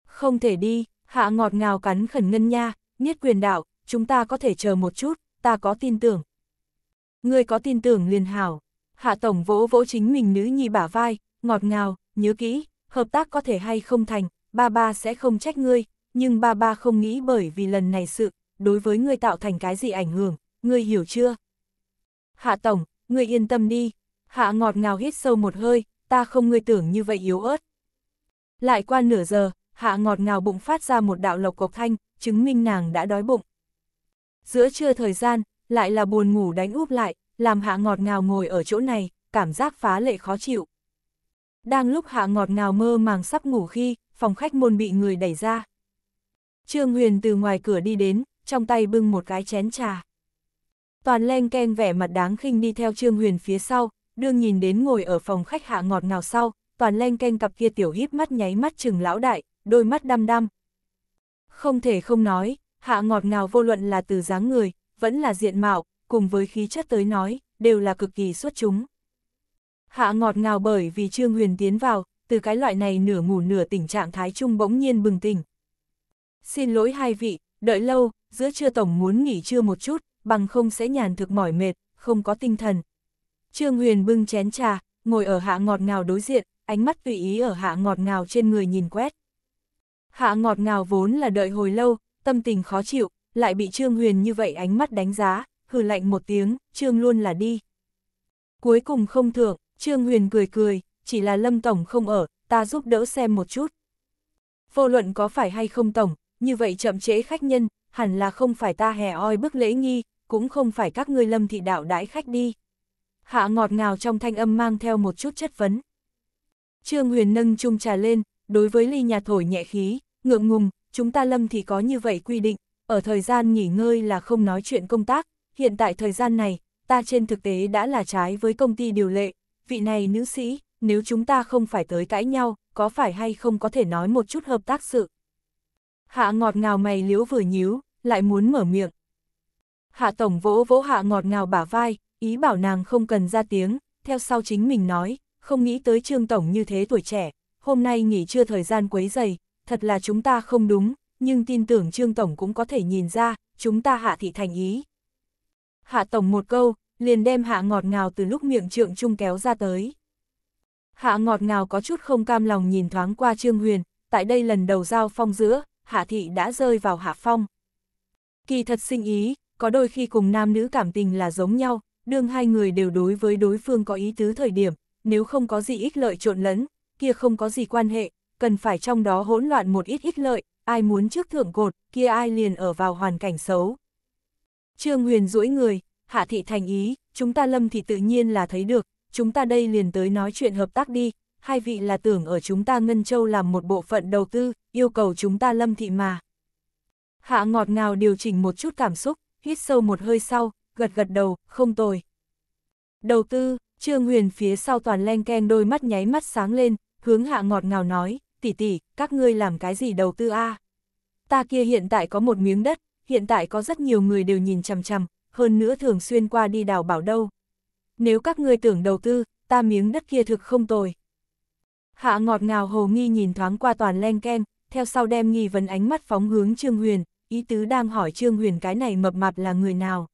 Không thể đi, Hạ ngọt ngào cắn khẩn ngân nha, niết quyền đạo, chúng ta có thể chờ một chút, ta có tin tưởng. Người có tin tưởng liền hảo, Hạ Tổng vỗ vỗ chính mình nữ nhi bả vai, ngọt ngào, nhớ kỹ, hợp tác có thể hay không thành, ba ba sẽ không trách ngươi, nhưng ba ba không nghĩ bởi vì lần này sự, đối với ngươi tạo thành cái gì ảnh hưởng, ngươi hiểu chưa? Hạ Tổng, ngươi yên tâm đi. Hạ ngọt ngào hít sâu một hơi, ta không ngươi tưởng như vậy yếu ớt. Lại qua nửa giờ, hạ ngọt ngào bụng phát ra một đạo lộc cộc thanh, chứng minh nàng đã đói bụng. Giữa trưa thời gian, lại là buồn ngủ đánh úp lại, làm hạ ngọt ngào ngồi ở chỗ này, cảm giác phá lệ khó chịu. Đang lúc hạ ngọt ngào mơ màng sắp ngủ khi, phòng khách môn bị người đẩy ra. Trương Huyền từ ngoài cửa đi đến, trong tay bưng một cái chén trà. Toàn len ken vẻ mặt đáng khinh đi theo Trương Huyền phía sau, đương nhìn đến ngồi ở phòng khách hạ ngọt ngào sau, toàn len ken cặp kia tiểu híp mắt nháy mắt chừng lão đại, đôi mắt đăm đăm. Không thể không nói, hạ ngọt ngào vô luận là từ dáng người, vẫn là diện mạo, cùng với khí chất tới nói, đều là cực kỳ xuất chúng. Hạ ngọt ngào bởi vì Trương Huyền tiến vào, từ cái loại này nửa ngủ nửa tỉnh trạng thái trung bỗng nhiên bừng tỉnh. Xin lỗi hai vị, đợi lâu, giữa trưa tổng muốn nghỉ trưa một chút, bằng không sẽ nhàn thực mỏi mệt, không có tinh thần. Trương Huyền bưng chén trà, ngồi ở hạ ngọt ngào đối diện, ánh mắt tùy ý ở hạ ngọt ngào trên người nhìn quét. Hạ ngọt ngào vốn là đợi hồi lâu, tâm tình khó chịu, lại bị Trương Huyền như vậy ánh mắt đánh giá, hừ lạnh một tiếng, Trương luôn là đi. Cuối cùng không thưởng, Trương Huyền cười cười, chỉ là Lâm Tổng không ở, ta giúp đỡ xem một chút. Vô luận có phải hay không Tổng, như vậy chậm chế khách nhân, hẳn là không phải ta hè oi bức lễ nghi, cũng không phải các ngươi lâm thị đạo đãi khách đi. Hạ ngọt ngào trong thanh âm mang theo một chút chất vấn. Trương Huyền nâng chung trà lên, đối với ly nhà thổi nhẹ khí, ngượng ngùng, chúng ta lâm thì có như vậy quy định, ở thời gian nghỉ ngơi là không nói chuyện công tác, hiện tại thời gian này, ta trên thực tế đã là trái với công ty điều lệ, vị này nữ sĩ, nếu chúng ta không phải tới cãi nhau, có phải hay không có thể nói một chút hợp tác sự. Hạ ngọt ngào mày liếu vừa nhíu, lại muốn mở miệng. Hạ tổng vỗ vỗ hạ ngọt ngào bả vai, ý bảo nàng không cần ra tiếng, theo sau chính mình nói, không nghĩ tới trương tổng như thế tuổi trẻ, hôm nay nghỉ trưa thời gian quấy dày, thật là chúng ta không đúng, nhưng tin tưởng trương tổng cũng có thể nhìn ra, chúng ta hạ thị thành ý. Hạ tổng một câu, liền đem hạ ngọt ngào từ lúc miệng trượng trung kéo ra tới. Hạ ngọt ngào có chút không cam lòng nhìn thoáng qua Trương Huyền, tại đây lần đầu giao phong giữa, Hạ Thị đã rơi vào hạ phong. Kỳ thật sinh ý, có đôi khi cùng nam nữ cảm tình là giống nhau, đương hai người đều đối với đối phương có ý tứ thời điểm, nếu không có gì ích lợi trộn lẫn, kia không có gì quan hệ, cần phải trong đó hỗn loạn một ít ích lợi, ai muốn trước thượng cột, kia ai liền ở vào hoàn cảnh xấu. Trương Huyền duỗi người, Hạ Thị thành ý, chúng ta lâm thì tự nhiên là thấy được, chúng ta đây liền tới nói chuyện hợp tác đi, hai vị là tưởng ở chúng ta Ngân Châu làm một bộ phận đầu tư, yêu cầu chúng ta lâm thị mà. Hạ ngọt ngào điều chỉnh một chút cảm xúc, hít sâu một hơi sau, gật gật đầu, không tồi. Đầu tư, Trương Huyền phía sau toàn len ken đôi mắt nháy mắt sáng lên, hướng hạ ngọt ngào nói, tỷ tỷ, các ngươi làm cái gì đầu tư a? Ta kia hiện tại có một miếng đất, hiện tại có rất nhiều người đều nhìn chằm chằm, hơn nữa thường xuyên qua đi đào bảo đâu. Nếu các ngươi tưởng đầu tư, ta miếng đất kia thực không tồi. Hạ ngọt ngào hồ nghi nhìn thoáng qua toàn len ken, theo sau đem nghi vấn ánh mắt phóng hướng Trương Huyền, ý tứ đang hỏi Trương Huyền cái này mập mạp là người nào.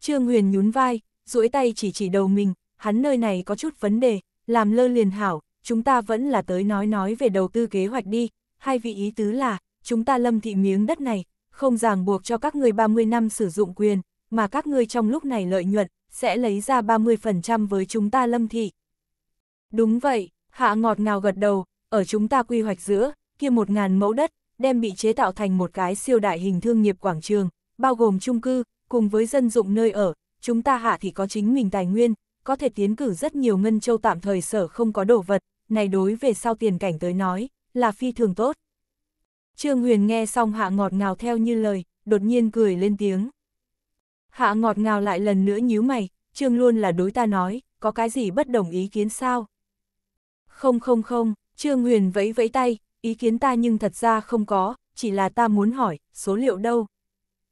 Trương Huyền nhún vai, duỗi tay chỉ chỉ đầu mình, hắn nơi này có chút vấn đề, làm lơ liền hảo, chúng ta vẫn là tới nói nói về đầu tư kế hoạch đi, hai vị ý tứ là, chúng ta lâm thị miếng đất này, không ràng buộc cho các người 30 năm sử dụng quyền, mà các ngươi trong lúc này lợi nhuận, sẽ lấy ra 30% với chúng ta lâm thị. Đúng vậy, hạ ngọt ngào gật đầu, ở chúng ta quy hoạch giữa, kia một ngàn mẫu đất, đem bị chế tạo thành một cái siêu đại hình thương nghiệp quảng trường, bao gồm chung cư, cùng với dân dụng nơi ở, chúng ta hạ thì có chính mình tài nguyên, có thể tiến cử rất nhiều ngân châu tạm thời sở không có đồ vật, này đối về sau tiền cảnh tới nói, là phi thường tốt. Trương Huyền nghe xong hạ ngọt ngào theo như lời, đột nhiên cười lên tiếng. Hạ ngọt ngào lại lần nữa nhíu mày, Trương luôn là đối ta nói, có cái gì bất đồng ý kiến sao? Không không không, Trương Huyền vẫy vẫy tay, ý kiến ta nhưng thật ra không có, chỉ là ta muốn hỏi, số liệu đâu?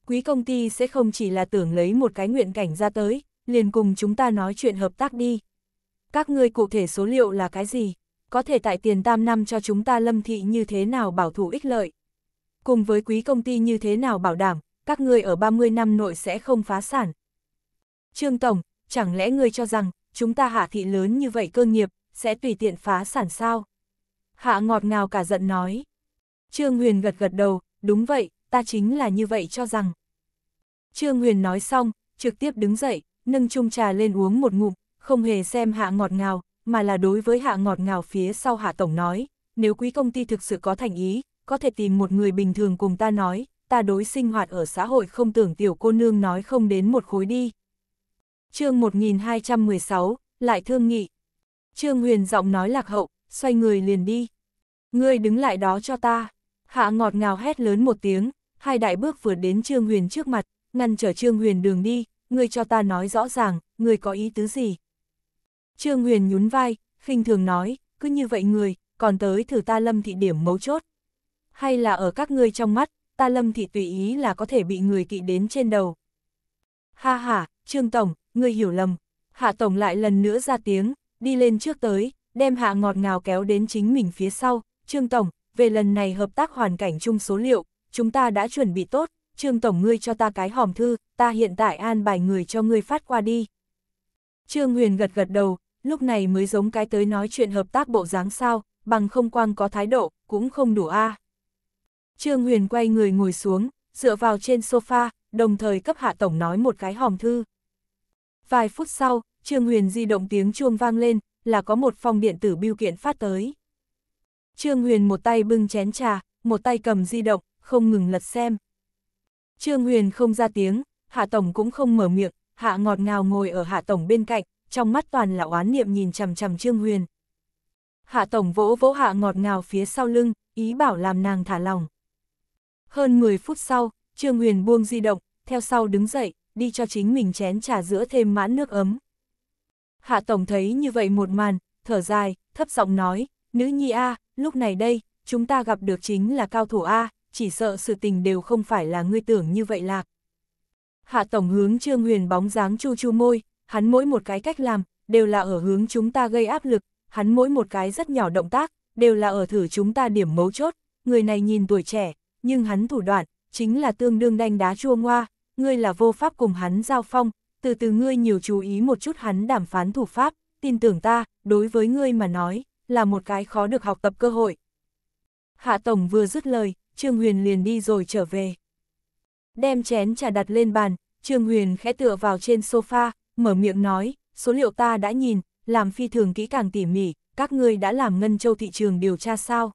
Quý công ty sẽ không chỉ là tưởng lấy một cái nguyện cảnh ra tới, liền cùng chúng ta nói chuyện hợp tác đi. Các ngươi cụ thể số liệu là cái gì? Có thể tại tiền tam năm cho chúng ta lâm thị như thế nào bảo thủ ích lợi? Cùng với quý công ty như thế nào bảo đảm, các ngươi ở 30 năm nội sẽ không phá sản? Trương Tổng, chẳng lẽ ngươi cho rằng, chúng ta hạ thị lớn như vậy cơ nghiệp, sẽ tùy tiện phá sản sao? Hạ ngọt ngào cả giận nói. Trương Huyền gật gật đầu, đúng vậy, ta chính là như vậy cho rằng. Trương Huyền nói xong, trực tiếp đứng dậy, nâng chung trà lên uống một ngụm, không hề xem hạ ngọt ngào, mà là đối với hạ ngọt ngào phía sau hạ tổng nói, nếu quý công ty thực sự có thành ý, có thể tìm một người bình thường cùng ta nói, ta đối sinh hoạt ở xã hội không tưởng tiểu cô nương nói không đến một khối đi. chương 1216, lại thương nghị. Trương Huyền giọng nói lạc hậu, xoay người liền đi. Ngươi đứng lại đó cho ta. Hạ ngọt ngào hét lớn một tiếng, hai đại bước vừa đến Trương Huyền trước mặt, ngăn trở Trương Huyền đường đi, ngươi cho ta nói rõ ràng, ngươi có ý tứ gì. Trương Huyền nhún vai, khinh thường nói, cứ như vậy người, còn tới thử ta lâm thị điểm mấu chốt. Hay là ở các ngươi trong mắt, ta lâm thị tùy ý là có thể bị người kỵ đến trên đầu. Ha ha, Trương Tổng, ngươi hiểu lầm. Hạ Tổng lại lần nữa ra tiếng, đi lên trước tới, đem hạ ngọt ngào kéo đến chính mình phía sau, Trương Tổng, về lần này hợp tác hoàn cảnh chung số liệu, chúng ta đã chuẩn bị tốt, Trương Tổng ngươi cho ta cái hòm thư, ta hiện tại an bài người cho ngươi phát qua đi. Trương Huyền gật gật đầu, lúc này mới giống cái tới nói chuyện hợp tác bộ dáng sao, bằng không quang có thái độ, cũng không đủ a. Trương Huyền quay người ngồi xuống, dựa vào trên sofa, đồng thời cấp hạ tổng nói một cái hòm thư. Vài phút sau, Trương Huyền di động tiếng chuông vang lên, là có một phong điện tử biêu kiện phát tới. Trương Huyền một tay bưng chén trà, một tay cầm di động, không ngừng lật xem. Trương Huyền không ra tiếng, Hạ Tổng cũng không mở miệng, Hạ ngọt ngào ngồi ở Hạ Tổng bên cạnh, trong mắt toàn là oán niệm nhìn chằm chằm Trương Huyền. Hạ Tổng vỗ vỗ Hạ ngọt ngào phía sau lưng, ý bảo làm nàng thả lòng. Hơn 10 phút sau, Trương Huyền buông di động, theo sau đứng dậy, đi cho chính mình chén trà giữa thêm mãn nước ấm. Hạ Tổng thấy như vậy một màn, thở dài, thấp giọng nói, nữ nhi A, lúc này đây, chúng ta gặp được chính là cao thủ A, chỉ sợ sự tình đều không phải là ngươi tưởng như vậy lạc. Hạ Tổng hướng Trương Huyền bóng dáng chu chu môi, hắn mỗi một cái cách làm, đều là ở hướng chúng ta gây áp lực, hắn mỗi một cái rất nhỏ động tác, đều là ở thử chúng ta điểm mấu chốt, người này nhìn tuổi trẻ, nhưng hắn thủ đoạn, chính là tương đương đanh đá chua ngoa, ngươi là vô pháp cùng hắn giao phong, từ từ ngươi nhiều chú ý một chút hắn đàm phán thủ pháp, tin tưởng ta, đối với ngươi mà nói, là một cái khó được học tập cơ hội. Hạ Tổng vừa dứt lời, Trương Huyền liền đi rồi trở về. Đem chén trà đặt lên bàn, Trương Huyền khẽ tựa vào trên sofa, mở miệng nói, số liệu ta đã nhìn, làm phi thường kỹ càng tỉ mỉ, các ngươi đã làm ngân châu thị trường điều tra sao?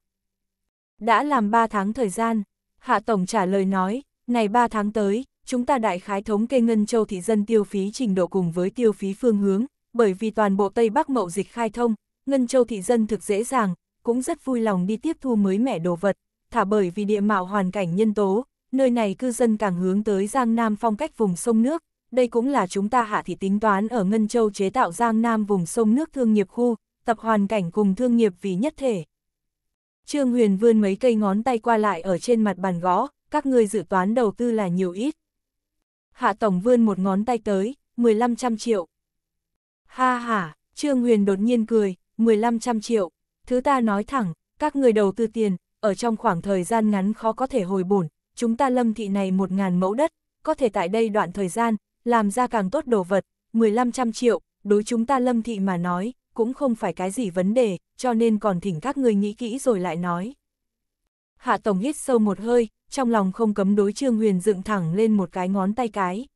Đã làm 3 tháng thời gian, Hạ Tổng trả lời nói, này 3 tháng tới, chúng ta đại khái thống kê Ngân Châu thị dân tiêu phí trình độ cùng với tiêu phí phương hướng, bởi vì toàn bộ Tây Bắc mậu dịch khai thông, Ngân Châu thị dân thực dễ dàng, cũng rất vui lòng đi tiếp thu mới mẻ đồ vật, thả bởi vì địa mạo hoàn cảnh nhân tố, nơi này cư dân càng hướng tới Giang Nam phong cách vùng sông nước, đây cũng là chúng ta hạ thị tính toán ở Ngân Châu chế tạo Giang Nam vùng sông nước thương nghiệp khu, tập hoàn cảnh cùng thương nghiệp vì nhất thể. Trương Huyền vươn mấy cây ngón tay qua lại ở trên mặt bàn gõ, các ngươi dự toán đầu tư là nhiều ít, Hạ Tổng vươn một ngón tay tới, 1500 triệu. Ha ha, Trương Huyền đột nhiên cười, 1500 triệu. Thứ ta nói thẳng, các người đầu tư tiền, ở trong khoảng thời gian ngắn khó có thể hồi bổn, chúng ta lâm thị này 1.000 mẫu đất, có thể tại đây đoạn thời gian, làm ra càng tốt đồ vật, 1500 triệu, đối chúng ta lâm thị mà nói, cũng không phải cái gì vấn đề, cho nên còn thỉnh các người nghĩ kỹ rồi lại nói. Hạ Tổng hít sâu một hơi, trong lòng không cấm đối Trương Huyền dựng thẳng lên một cái ngón tay cái.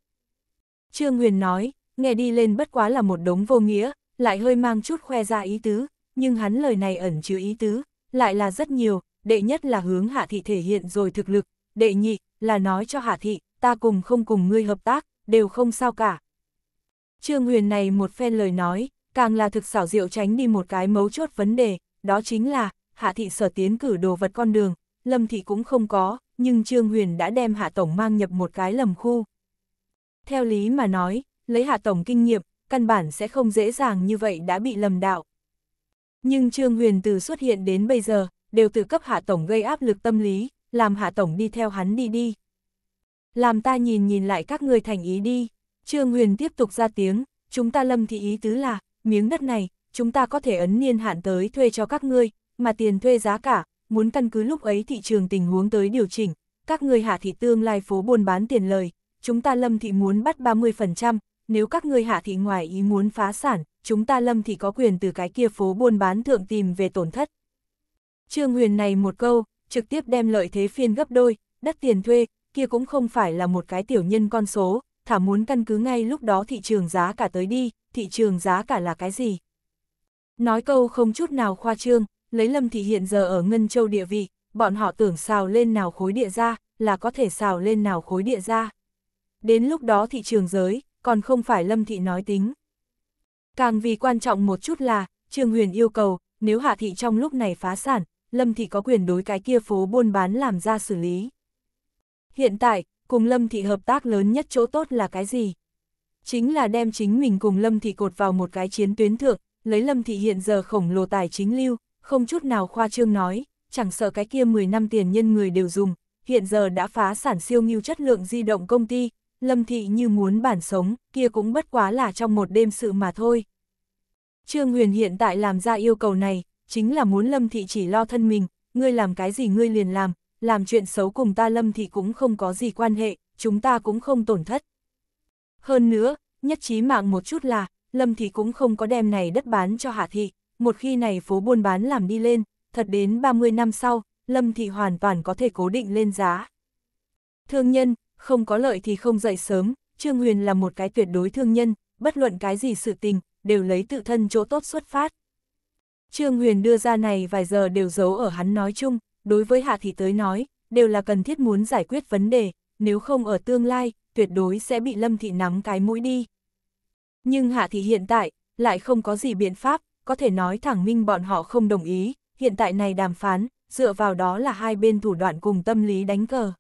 Trương Huyền nói, nghe đi lên bất quá là một đống vô nghĩa, lại hơi mang chút khoe ra ý tứ, nhưng hắn lời này ẩn chứa ý tứ, lại là rất nhiều, đệ nhất là hướng hạ thị thể hiện rồi thực lực, đệ nhị là nói cho hạ thị, ta cùng không cùng ngươi hợp tác, đều không sao cả. Trương Huyền này một phen lời nói, càng là thực xảo diệu tránh đi một cái mấu chốt vấn đề, đó chính là, hạ thị sở tiến cử đồ vật con đường, Lâm Thị cũng không có, nhưng Trương Huyền đã đem Hạ Tổng mang nhập một cái lầm khu. Theo lý mà nói, lấy Hạ Tổng kinh nghiệm, căn bản sẽ không dễ dàng như vậy đã bị lầm đạo. Nhưng Trương Huyền từ xuất hiện đến bây giờ, đều từ cấp Hạ Tổng gây áp lực tâm lý, làm Hạ Tổng đi theo hắn đi đi. Làm ta nhìn nhìn lại các người thành ý đi, Trương Huyền tiếp tục ra tiếng, chúng ta lâm thị ý tứ là, miếng đất này, chúng ta có thể ấn niên hạn tới thuê cho các ngươi, mà tiền thuê giá cả, muốn căn cứ lúc ấy thị trường tình huống tới điều chỉnh, các người hạ thị tương lai phố buôn bán tiền lời, chúng ta lâm thị muốn bắt 30%, nếu các người hạ thị ngoài ý muốn phá sản, chúng ta lâm thị có quyền từ cái kia phố buôn bán thượng tìm về tổn thất. Trương Huyền này một câu, trực tiếp đem lợi thế phiên gấp đôi, đất tiền thuê, kia cũng không phải là một cái tiểu nhân con số, thả muốn căn cứ ngay lúc đó thị trường giá cả tới đi, thị trường giá cả là cái gì. Nói câu không chút nào khoa trương, lấy Lâm Thị hiện giờ ở Ngân Châu địa vị, bọn họ tưởng xào lên nào khối địa ra, là có thể xào lên nào khối địa ra. Đến lúc đó thị trường giới, còn không phải Lâm Thị nói tính. Càng vì quan trọng một chút là, Trương Huyền yêu cầu, nếu Hạ Thị trong lúc này phá sản, Lâm Thị có quyền đối cái kia phố buôn bán làm ra xử lý. Hiện tại, cùng Lâm Thị hợp tác lớn nhất chỗ tốt là cái gì? Chính là đem chính mình cùng Lâm Thị cột vào một cái chiến tuyến thượng, lấy Lâm Thị hiện giờ khổng lồ tài chính lưu, không chút nào khoa trương nói, chẳng sợ cái kia 10 năm tiền nhân người đều dùng, hiện giờ đã phá sản siêu nghiêu chất lượng di động công ty, Lâm Thị như muốn bản sống, kia cũng bất quá là trong một đêm sự mà thôi. Trương Huyền hiện tại làm ra yêu cầu này, chính là muốn Lâm Thị chỉ lo thân mình, ngươi làm cái gì ngươi liền làm, làm chuyện xấu cùng ta Lâm Thị cũng không có gì quan hệ, chúng ta cũng không tổn thất. Hơn nữa, nhất trí mạng một chút là, Lâm Thị cũng không có đem này đất bán cho Hạ Thị, một khi này phố buôn bán làm đi lên, thật đến 30 năm sau, Lâm Thị hoàn toàn có thể cố định lên giá. Thương nhân, không có lợi thì không dậy sớm, Trương Huyền là một cái tuyệt đối thương nhân, bất luận cái gì sự tình, đều lấy tự thân chỗ tốt xuất phát. Trương Huyền đưa ra này vài giờ đều giấu ở hắn nói chung, đối với Hạ Thị tới nói, đều là cần thiết muốn giải quyết vấn đề, nếu không ở tương lai, tuyệt đối sẽ bị Lâm Thị nắm cái mũi đi. Nhưng Hạ Thị hiện tại, lại không có gì biện pháp, có thể nói thẳng minh bọn họ không đồng ý, hiện tại này đàm phán, dựa vào đó là hai bên thủ đoạn cùng tâm lý đánh cờ.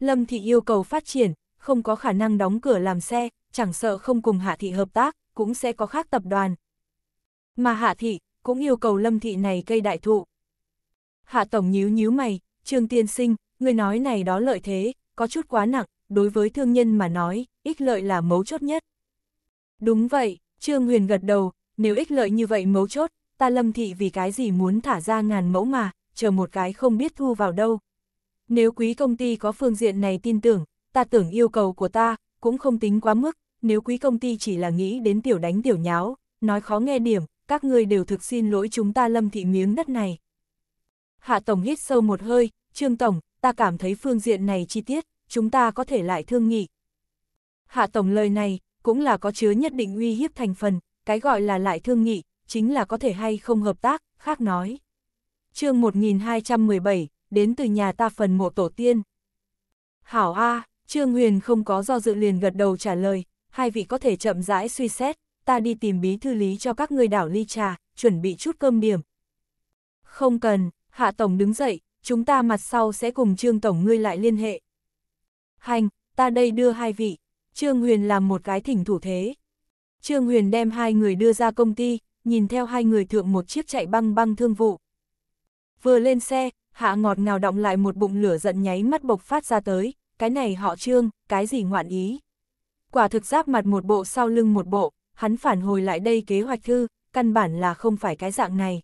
Lâm Thị yêu cầu phát triển, không có khả năng đóng cửa làm xe, chẳng sợ không cùng Hạ Thị hợp tác, cũng sẽ có khác tập đoàn. Mà Hạ Thị, cũng yêu cầu Lâm Thị này cây đại thụ. Hạ Tổng nhíu nhíu mày, Trương Tiên Sinh, người nói này đó lợi thế, có chút quá nặng, đối với thương nhân mà nói, ích lợi là mấu chốt nhất. Đúng vậy, Trương Huyền gật đầu, nếu ích lợi như vậy mấu chốt, ta lâm thị vì cái gì muốn thả ra ngàn mẫu mà, chờ một cái không biết thu vào đâu. Nếu quý công ty có phương diện này tin tưởng, ta tưởng yêu cầu của ta, cũng không tính quá mức, nếu quý công ty chỉ là nghĩ đến tiểu đánh tiểu nháo, nói khó nghe điểm, các ngươi đều thực xin lỗi chúng ta lâm thị miếng đất này. Hạ Tổng hít sâu một hơi, Trương Tổng, ta cảm thấy phương diện này chi tiết, chúng ta có thể lại thương nghị. Hạ Tổng lời này, cũng là có chứa nhất định uy hiếp thành phần, cái gọi là lại thương nghị, chính là có thể hay không hợp tác, khác nói. chương 1217, đến từ nhà ta phần mộ tổ tiên. Hảo A, Trương Huyền không có do dự liền gật đầu trả lời, hai vị có thể chậm rãi suy xét, ta đi tìm bí thư lý cho các người đảo ly trà, chuẩn bị chút cơm điểm. Không cần, Hạ Tổng đứng dậy, chúng ta mặt sau sẽ cùng Trương Tổng ngươi lại liên hệ. Hành, ta đây đưa hai vị. Trương Huyền làm một cái thỉnh thủ thế. Trương Huyền đem hai người đưa ra công ty, nhìn theo hai người thượng một chiếc chạy băng băng thương vụ. Vừa lên xe, hạ ngọt ngào động lại một bụng lửa giận nháy mắt bộc phát ra tới, cái này họ trương, cái gì ngoạn ý. Quả thực giáp mặt một bộ sau lưng một bộ, hắn phản hồi lại đây kế hoạch thư, căn bản là không phải cái dạng này.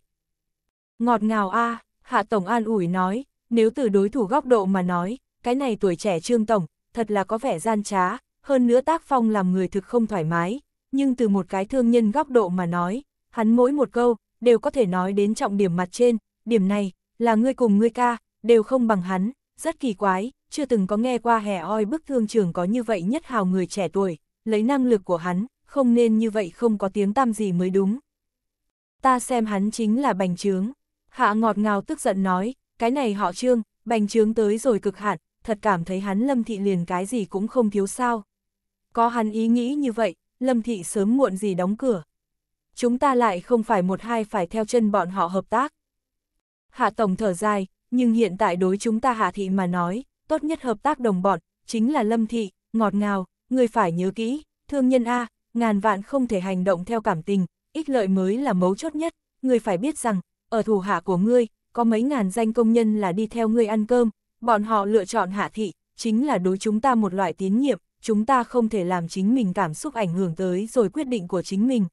Ngọt ngào a hạ tổng an ủi nói, nếu từ đối thủ góc độ mà nói, cái này tuổi trẻ trương tổng, thật là có vẻ gian trá, hơn nữa tác phong làm người thực không thoải mái, nhưng từ một cái thương nhân góc độ mà nói, hắn mỗi một câu, đều có thể nói đến trọng điểm mặt trên, điểm này, là ngươi cùng ngươi ca, đều không bằng hắn, rất kỳ quái, chưa từng có nghe qua hè oi bức thương trường có như vậy nhất hào người trẻ tuổi, lấy năng lực của hắn, không nên như vậy không có tiếng tăm gì mới đúng. Ta xem hắn chính là bành trướng. Hạ ngọt ngào tức giận nói, cái này họ trương, bành trướng tới rồi cực hạn, thật cảm thấy hắn lâm thị liền cái gì cũng không thiếu sao. Có hắn ý nghĩ như vậy, Lâm Thị sớm muộn gì đóng cửa. Chúng ta lại không phải một hai phải theo chân bọn họ hợp tác. Hạ Tổng thở dài, nhưng hiện tại đối chúng ta Hạ Thị mà nói, tốt nhất hợp tác đồng bọn, chính là Lâm Thị, ngọt ngào, người phải nhớ kỹ, thương nhân A, ngàn vạn không thể hành động theo cảm tình, ích lợi mới là mấu chốt nhất, người phải biết rằng, ở thủ hạ của ngươi, có mấy ngàn danh công nhân là đi theo ngươi ăn cơm, bọn họ lựa chọn Hạ Thị, chính là đối chúng ta một loại tín nhiệm, chúng ta không thể làm chính mình cảm xúc ảnh hưởng tới rồi quyết định của chính mình.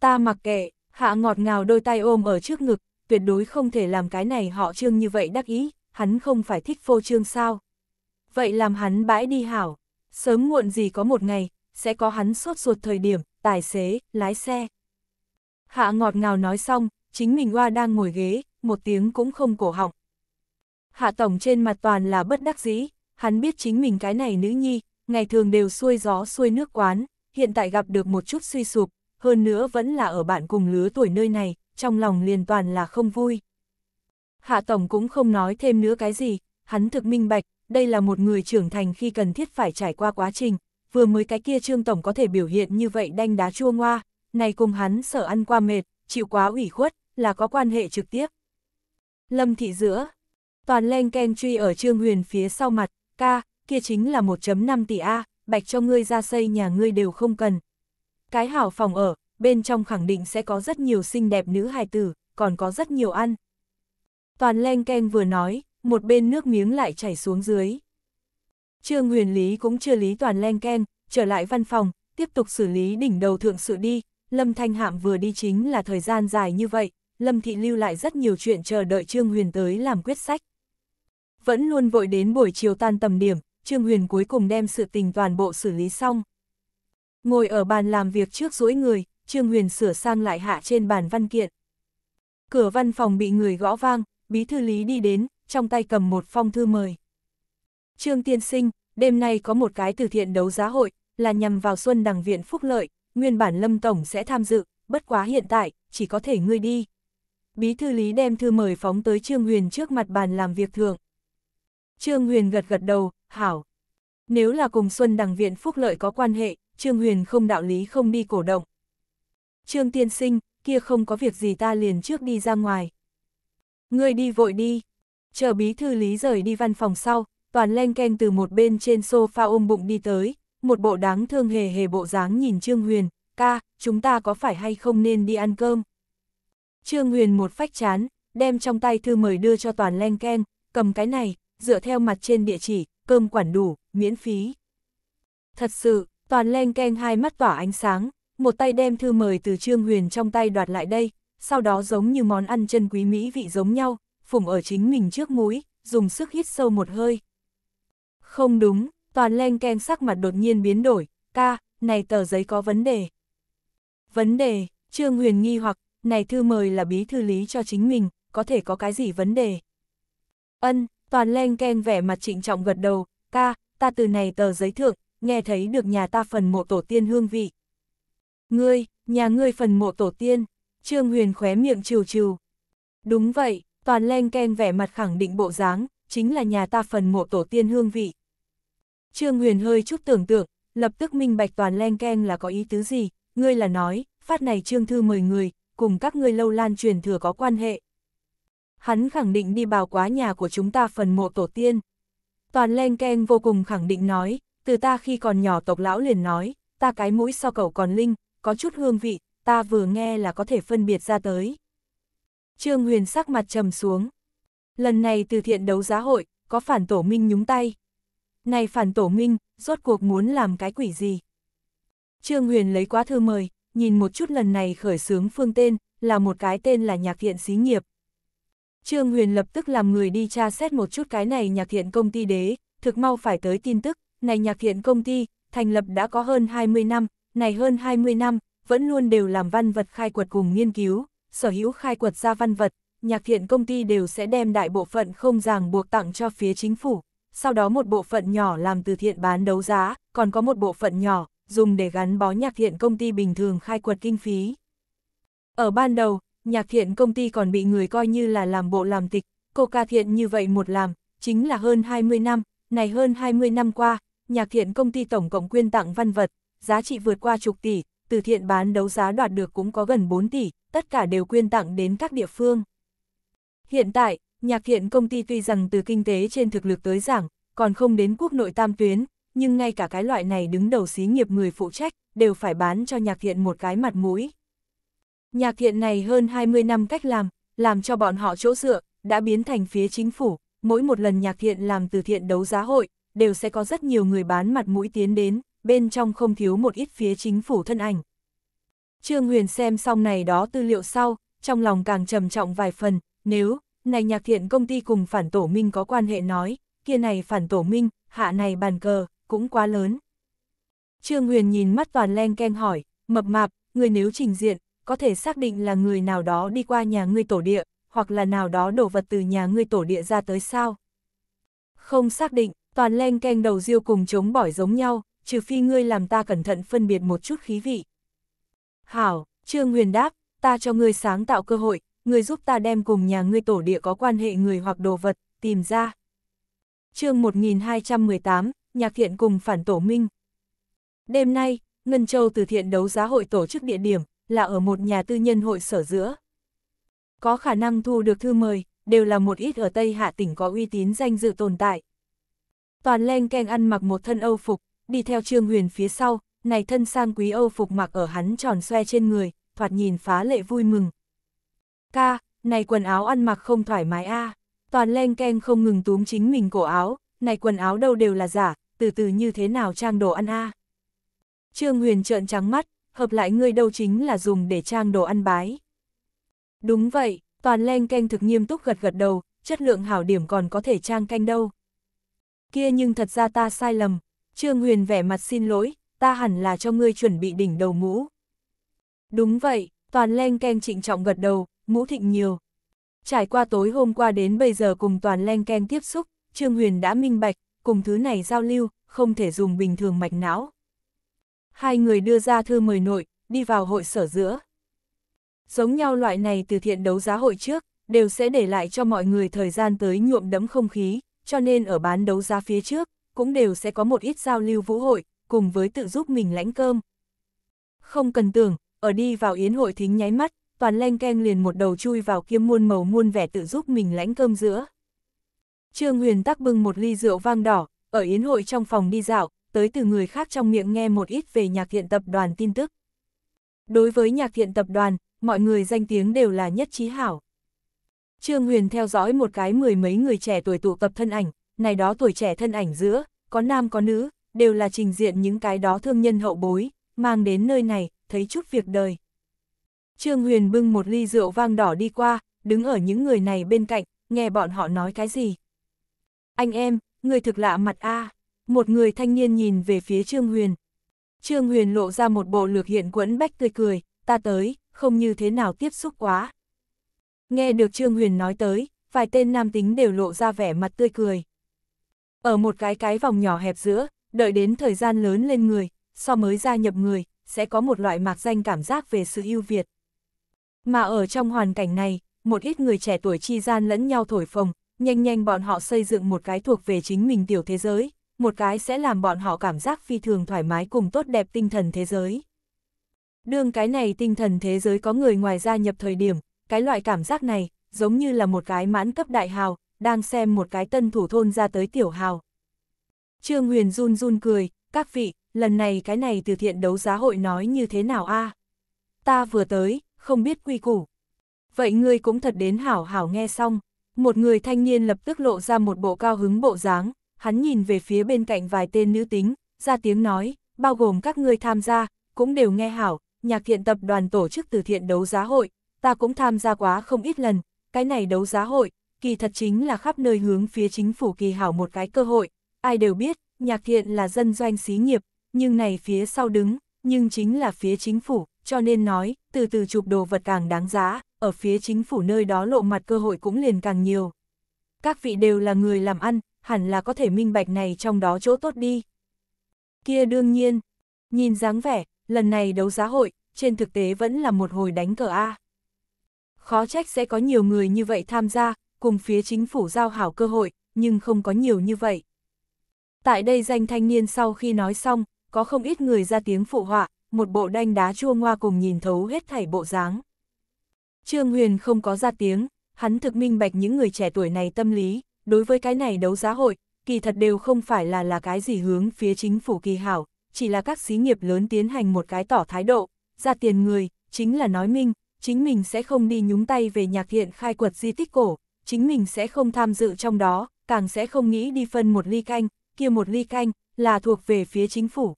Ta mặc kệ, hạ ngọt ngào đôi tay ôm ở trước ngực, tuyệt đối không thể làm cái này họ trương như vậy đắc ý, hắn không phải thích phô trương sao. Vậy làm hắn bãi đi hảo, sớm muộn gì có một ngày, sẽ có hắn sốt ruột thời điểm, tài xế, lái xe. Hạ ngọt ngào nói xong, chính mình hoa đang ngồi ghế, một tiếng cũng không cổ họng. Hạ tổng trên mặt toàn là bất đắc dĩ, hắn biết chính mình cái này nữ nhi, ngày thường đều xuôi gió xuôi nước quán, hiện tại gặp được một chút suy sụp, hơn nữa vẫn là ở bạn cùng lứa tuổi nơi này, trong lòng liền toàn là không vui. Hạ Tổng cũng không nói thêm nữa cái gì, hắn thực minh bạch, đây là một người trưởng thành khi cần thiết phải trải qua quá trình, vừa mới cái kia Trương Tổng có thể biểu hiện như vậy đanh đá chua ngoa, này cùng hắn sợ ăn qua mệt, chịu quá ủy khuất, là có quan hệ trực tiếp. Lâm thị giữa, toàn len ken truy ở Trương Huyền phía sau mặt, ca, kia chính là 1.5 tỷ A, bạch cho ngươi ra xây nhà ngươi đều không cần. Cái hảo phòng ở, bên trong khẳng định sẽ có rất nhiều xinh đẹp nữ hài tử, còn có rất nhiều ăn. Toàn len keng vừa nói, một bên nước miếng lại chảy xuống dưới. Trương huyền lý cũng chưa lý toàn len keng, trở lại văn phòng, tiếp tục xử lý đỉnh đầu thượng sự đi. Lâm Thanh Hạm vừa đi chính là thời gian dài như vậy, Lâm Thị lưu lại rất nhiều chuyện chờ đợi Trương Huyền tới làm quyết sách. Vẫn luôn vội đến buổi chiều tan tầm điểm, Trương Huyền cuối cùng đem sự tình toàn bộ xử lý xong. Ngồi ở bàn làm việc trước dỗi người, Trương Huyền sửa sang lại hạ trên bàn văn kiện. Cửa văn phòng bị người gõ vang, bí thư lý đi đến, trong tay cầm một phong thư mời. Trương Tiên Sinh, đêm nay có một cái từ thiện đấu giá hội, là nhằm vào Xuân Đằng Viện Phúc Lợi, nguyên bản Lâm Tổng sẽ tham dự, bất quá hiện tại, chỉ có thể ngươi đi. Bí thư lý đem thư mời phóng tới Trương Huyền trước mặt bàn làm việc thường. Trương Huyền gật gật đầu, hảo. Nếu là cùng Xuân Đằng Viện Phúc Lợi có quan hệ, Trương Huyền không đạo lý không đi cổ động. Trương Tiên Sinh, kia không có việc gì ta liền trước đi ra ngoài. Ngươi đi vội đi. Chờ bí thư lý rời đi văn phòng sau, toàn len keng từ một bên trên sofa ôm bụng đi tới, một bộ đáng thương hề hề bộ dáng nhìn Trương Huyền, ca, chúng ta có phải hay không nên đi ăn cơm? Trương Huyền một phách chán, đem trong tay thư mời đưa cho toàn len keng, cầm cái này, dựa theo mặt trên địa chỉ, cơm quản đủ, miễn phí. Thật sự, toàn len keng hai mắt tỏa ánh sáng, một tay đem thư mời từ Trương Huyền trong tay đoạt lại đây, sau đó giống như món ăn chân quý mỹ vị giống nhau, phủng ở chính mình trước mũi, dùng sức hít sâu một hơi. Không đúng, toàn len keng sắc mặt đột nhiên biến đổi, ca, này tờ giấy có vấn đề. Vấn đề, Trương Huyền nghi hoặc, này thư mời là bí thư lý cho chính mình, có thể có cái gì vấn đề. Ân, toàn len ken vẻ mặt trịnh trọng gật đầu, ca, ta từ này tờ giấy thượng, nghe thấy được nhà ta phần mộ tổ tiên hương vị. Ngươi, nhà ngươi phần mộ tổ tiên, Trương Huyền khóe miệng trừ trừ. Đúng vậy, toàn len ken vẻ mặt khẳng định bộ dáng, chính là nhà ta phần mộ tổ tiên hương vị. Trương Huyền hơi chút tưởng tượng, lập tức minh bạch toàn len ken là có ý tứ gì, ngươi là nói, phát này trương thư mời người, cùng các ngươi lâu lan truyền thừa có quan hệ hắn khẳng định đi bào quá nhà của chúng ta phần mộ tổ tiên. Toàn len ken vô cùng khẳng định nói, từ ta khi còn nhỏ tộc lão liền nói, ta cái mũi so cậu còn linh, có chút hương vị, ta vừa nghe là có thể phân biệt ra tới. Trương Huyền sắc mặt trầm xuống. Lần này từ thiện đấu giá hội, có phản tổ minh nhúng tay. Này phản tổ minh, rốt cuộc muốn làm cái quỷ gì? Trương Huyền lấy quá thư mời, nhìn một chút lần này khởi xướng phương tên, là một cái tên là nhạc thiện xí nghiệp, Trương Huyền lập tức làm người đi tra xét một chút cái này nhạc thiện công ty đế, thực mau phải tới tin tức, này nhạc thiện công ty, thành lập đã có hơn 20 năm, này hơn 20 năm, vẫn luôn đều làm văn vật khai quật cùng nghiên cứu, sở hữu khai quật ra văn vật, nhạc thiện công ty đều sẽ đem đại bộ phận không ràng buộc tặng cho phía chính phủ, sau đó một bộ phận nhỏ làm từ thiện bán đấu giá, còn có một bộ phận nhỏ dùng để gắn bó nhạc thiện công ty bình thường khai quật kinh phí. Ở ban đầu, nhạc thiện công ty còn bị người coi như là làm bộ làm tịch, cô ca thiện như vậy một làm, chính là hơn 20 năm, này hơn 20 năm qua, nhạc thiện công ty tổng cộng quyên tặng văn vật, giá trị vượt qua chục tỷ, từ thiện bán đấu giá đoạt được cũng có gần 4 tỷ, tất cả đều quyên tặng đến các địa phương. Hiện tại, nhạc thiện công ty tuy rằng từ kinh tế trên thực lực tới giảng, còn không đến quốc nội tam tuyến, nhưng ngay cả cái loại này đứng đầu xí nghiệp người phụ trách, đều phải bán cho nhạc thiện một cái mặt mũi. Nhạc thiện này hơn 20 năm cách làm, làm cho bọn họ chỗ dựa, đã biến thành phía chính phủ, mỗi một lần nhạc thiện làm từ thiện đấu giá hội, đều sẽ có rất nhiều người bán mặt mũi tiến đến, bên trong không thiếu một ít phía chính phủ thân ảnh. Trương Huyền xem xong này đó tư liệu sau, trong lòng càng trầm trọng vài phần, nếu, này nhạc thiện công ty cùng phản tổ minh có quan hệ nói, kia này phản tổ minh, hạ này bàn cờ, cũng quá lớn. Trương Huyền nhìn mắt toàn len keng hỏi, mập mạp, người nếu trình diện, có thể xác định là người nào đó đi qua nhà ngươi tổ địa, hoặc là nào đó đổ vật từ nhà ngươi tổ địa ra tới sao. Không xác định, toàn len keng đầu diêu cùng chống bỏi giống nhau, trừ phi ngươi làm ta cẩn thận phân biệt một chút khí vị. Hảo, Trương Huyền đáp, ta cho ngươi sáng tạo cơ hội, ngươi giúp ta đem cùng nhà ngươi tổ địa có quan hệ người hoặc đồ vật, tìm ra. chương 1218, Nhạc Thiện cùng Phản Tổ Minh Đêm nay, Ngân Châu từ thiện đấu giá hội tổ chức địa điểm, là ở một nhà tư nhân hội sở giữa. Có khả năng thu được thư mời, đều là một ít ở Tây Hạ tỉnh có uy tín danh dự tồn tại. Toàn len keng ăn mặc một thân Âu phục, đi theo Trương Huyền phía sau, này thân sang quý Âu phục mặc ở hắn tròn xoe trên người, thoạt nhìn phá lệ vui mừng. Ca, này quần áo ăn mặc không thoải mái a Toàn len keng không ngừng túm chính mình cổ áo, này quần áo đâu đều là giả, từ từ như thế nào trang đồ ăn a Trương Huyền trợn trắng mắt, hợp lại ngươi đâu chính là dùng để trang đồ ăn bái. Đúng vậy, toàn len canh thực nghiêm túc gật gật đầu, chất lượng hảo điểm còn có thể trang canh đâu. Kia nhưng thật ra ta sai lầm, Trương Huyền vẻ mặt xin lỗi, ta hẳn là cho ngươi chuẩn bị đỉnh đầu mũ. Đúng vậy, toàn len canh trịnh trọng gật đầu, mũ thịnh nhiều. Trải qua tối hôm qua đến bây giờ cùng toàn len canh tiếp xúc, Trương Huyền đã minh bạch, cùng thứ này giao lưu, không thể dùng bình thường mạch não. Hai người đưa ra thư mời nội, đi vào hội sở giữa. Giống nhau loại này từ thiện đấu giá hội trước, đều sẽ để lại cho mọi người thời gian tới nhuộm đẫm không khí, cho nên ở bán đấu giá phía trước, cũng đều sẽ có một ít giao lưu vũ hội, cùng với tự giúp mình lãnh cơm. Không cần tưởng, ở đi vào yến hội thính nháy mắt, toàn len keng liền một đầu chui vào kia muôn màu muôn vẻ tự giúp mình lãnh cơm giữa. Trương Huyền tắc bưng một ly rượu vang đỏ, ở yến hội trong phòng đi dạo, tới từ người khác trong miệng nghe một ít về nhạc thiện tập đoàn tin tức. Đối với nhạc thiện tập đoàn, mọi người danh tiếng đều là nhất trí hảo. Trương Huyền theo dõi một cái mười mấy người trẻ tuổi tụ tập thân ảnh, này đó tuổi trẻ thân ảnh giữa, có nam có nữ, đều là trình diện những cái đó thương nhân hậu bối, mang đến nơi này, thấy chút việc đời. Trương Huyền bưng một ly rượu vang đỏ đi qua, đứng ở những người này bên cạnh, nghe bọn họ nói cái gì. Anh em, người thực lạ mặt a à một người thanh niên nhìn về phía Trương Huyền. Trương Huyền lộ ra một bộ lược hiện quẫn bách tươi cười, ta tới, không như thế nào tiếp xúc quá. Nghe được Trương Huyền nói tới, vài tên nam tính đều lộ ra vẻ mặt tươi cười. Ở một cái cái vòng nhỏ hẹp giữa, đợi đến thời gian lớn lên người, so mới gia nhập người, sẽ có một loại mạc danh cảm giác về sự ưu việt. Mà ở trong hoàn cảnh này, một ít người trẻ tuổi chi gian lẫn nhau thổi phồng, nhanh nhanh bọn họ xây dựng một cái thuộc về chính mình tiểu thế giới, một cái sẽ làm bọn họ cảm giác phi thường thoải mái cùng tốt đẹp tinh thần thế giới. Đương cái này tinh thần thế giới có người ngoài gia nhập thời điểm, cái loại cảm giác này, giống như là một cái mãn cấp đại hào, đang xem một cái tân thủ thôn ra tới tiểu hào. Trương Huyền run run cười, các vị, lần này cái này từ thiện đấu giá hội nói như thế nào a? Ta vừa tới, không biết quy củ. Vậy ngươi cũng thật đến hảo hảo nghe xong, một người thanh niên lập tức lộ ra một bộ cao hứng bộ dáng, hắn nhìn về phía bên cạnh vài tên nữ tính, ra tiếng nói, bao gồm các ngươi tham gia, cũng đều nghe hảo, nhạc thiện tập đoàn tổ chức từ thiện đấu giá hội, ta cũng tham gia quá không ít lần, cái này đấu giá hội, kỳ thật chính là khắp nơi hướng phía chính phủ kỳ hảo một cái cơ hội, ai đều biết, nhạc thiện là dân doanh xí nghiệp, nhưng này phía sau đứng, nhưng chính là phía chính phủ, cho nên nói, từ từ chụp đồ vật càng đáng giá, ở phía chính phủ nơi đó lộ mặt cơ hội cũng liền càng nhiều. Các vị đều là người làm ăn, hẳn là có thể minh bạch này trong đó chỗ tốt đi. Kia đương nhiên, nhìn dáng vẻ, lần này đấu giá hội, trên thực tế vẫn là một hồi đánh cờ A. Khó trách sẽ có nhiều người như vậy tham gia, cùng phía chính phủ giao hảo cơ hội, nhưng không có nhiều như vậy. Tại đây danh thanh niên sau khi nói xong, có không ít người ra tiếng phụ họa, một bộ đanh đá chua ngoa cùng nhìn thấu hết thảy bộ dáng. Trương Huyền không có ra tiếng, hắn thực minh bạch những người trẻ tuổi này tâm lý, đối với cái này đấu giá hội, kỳ thật đều không phải là là cái gì hướng phía chính phủ kỳ hảo, chỉ là các xí nghiệp lớn tiến hành một cái tỏ thái độ, ra tiền người, chính là nói minh, chính mình sẽ không đi nhúng tay về nhạc hiện khai quật di tích cổ, chính mình sẽ không tham dự trong đó, càng sẽ không nghĩ đi phân một ly canh, kia một ly canh, là thuộc về phía chính phủ.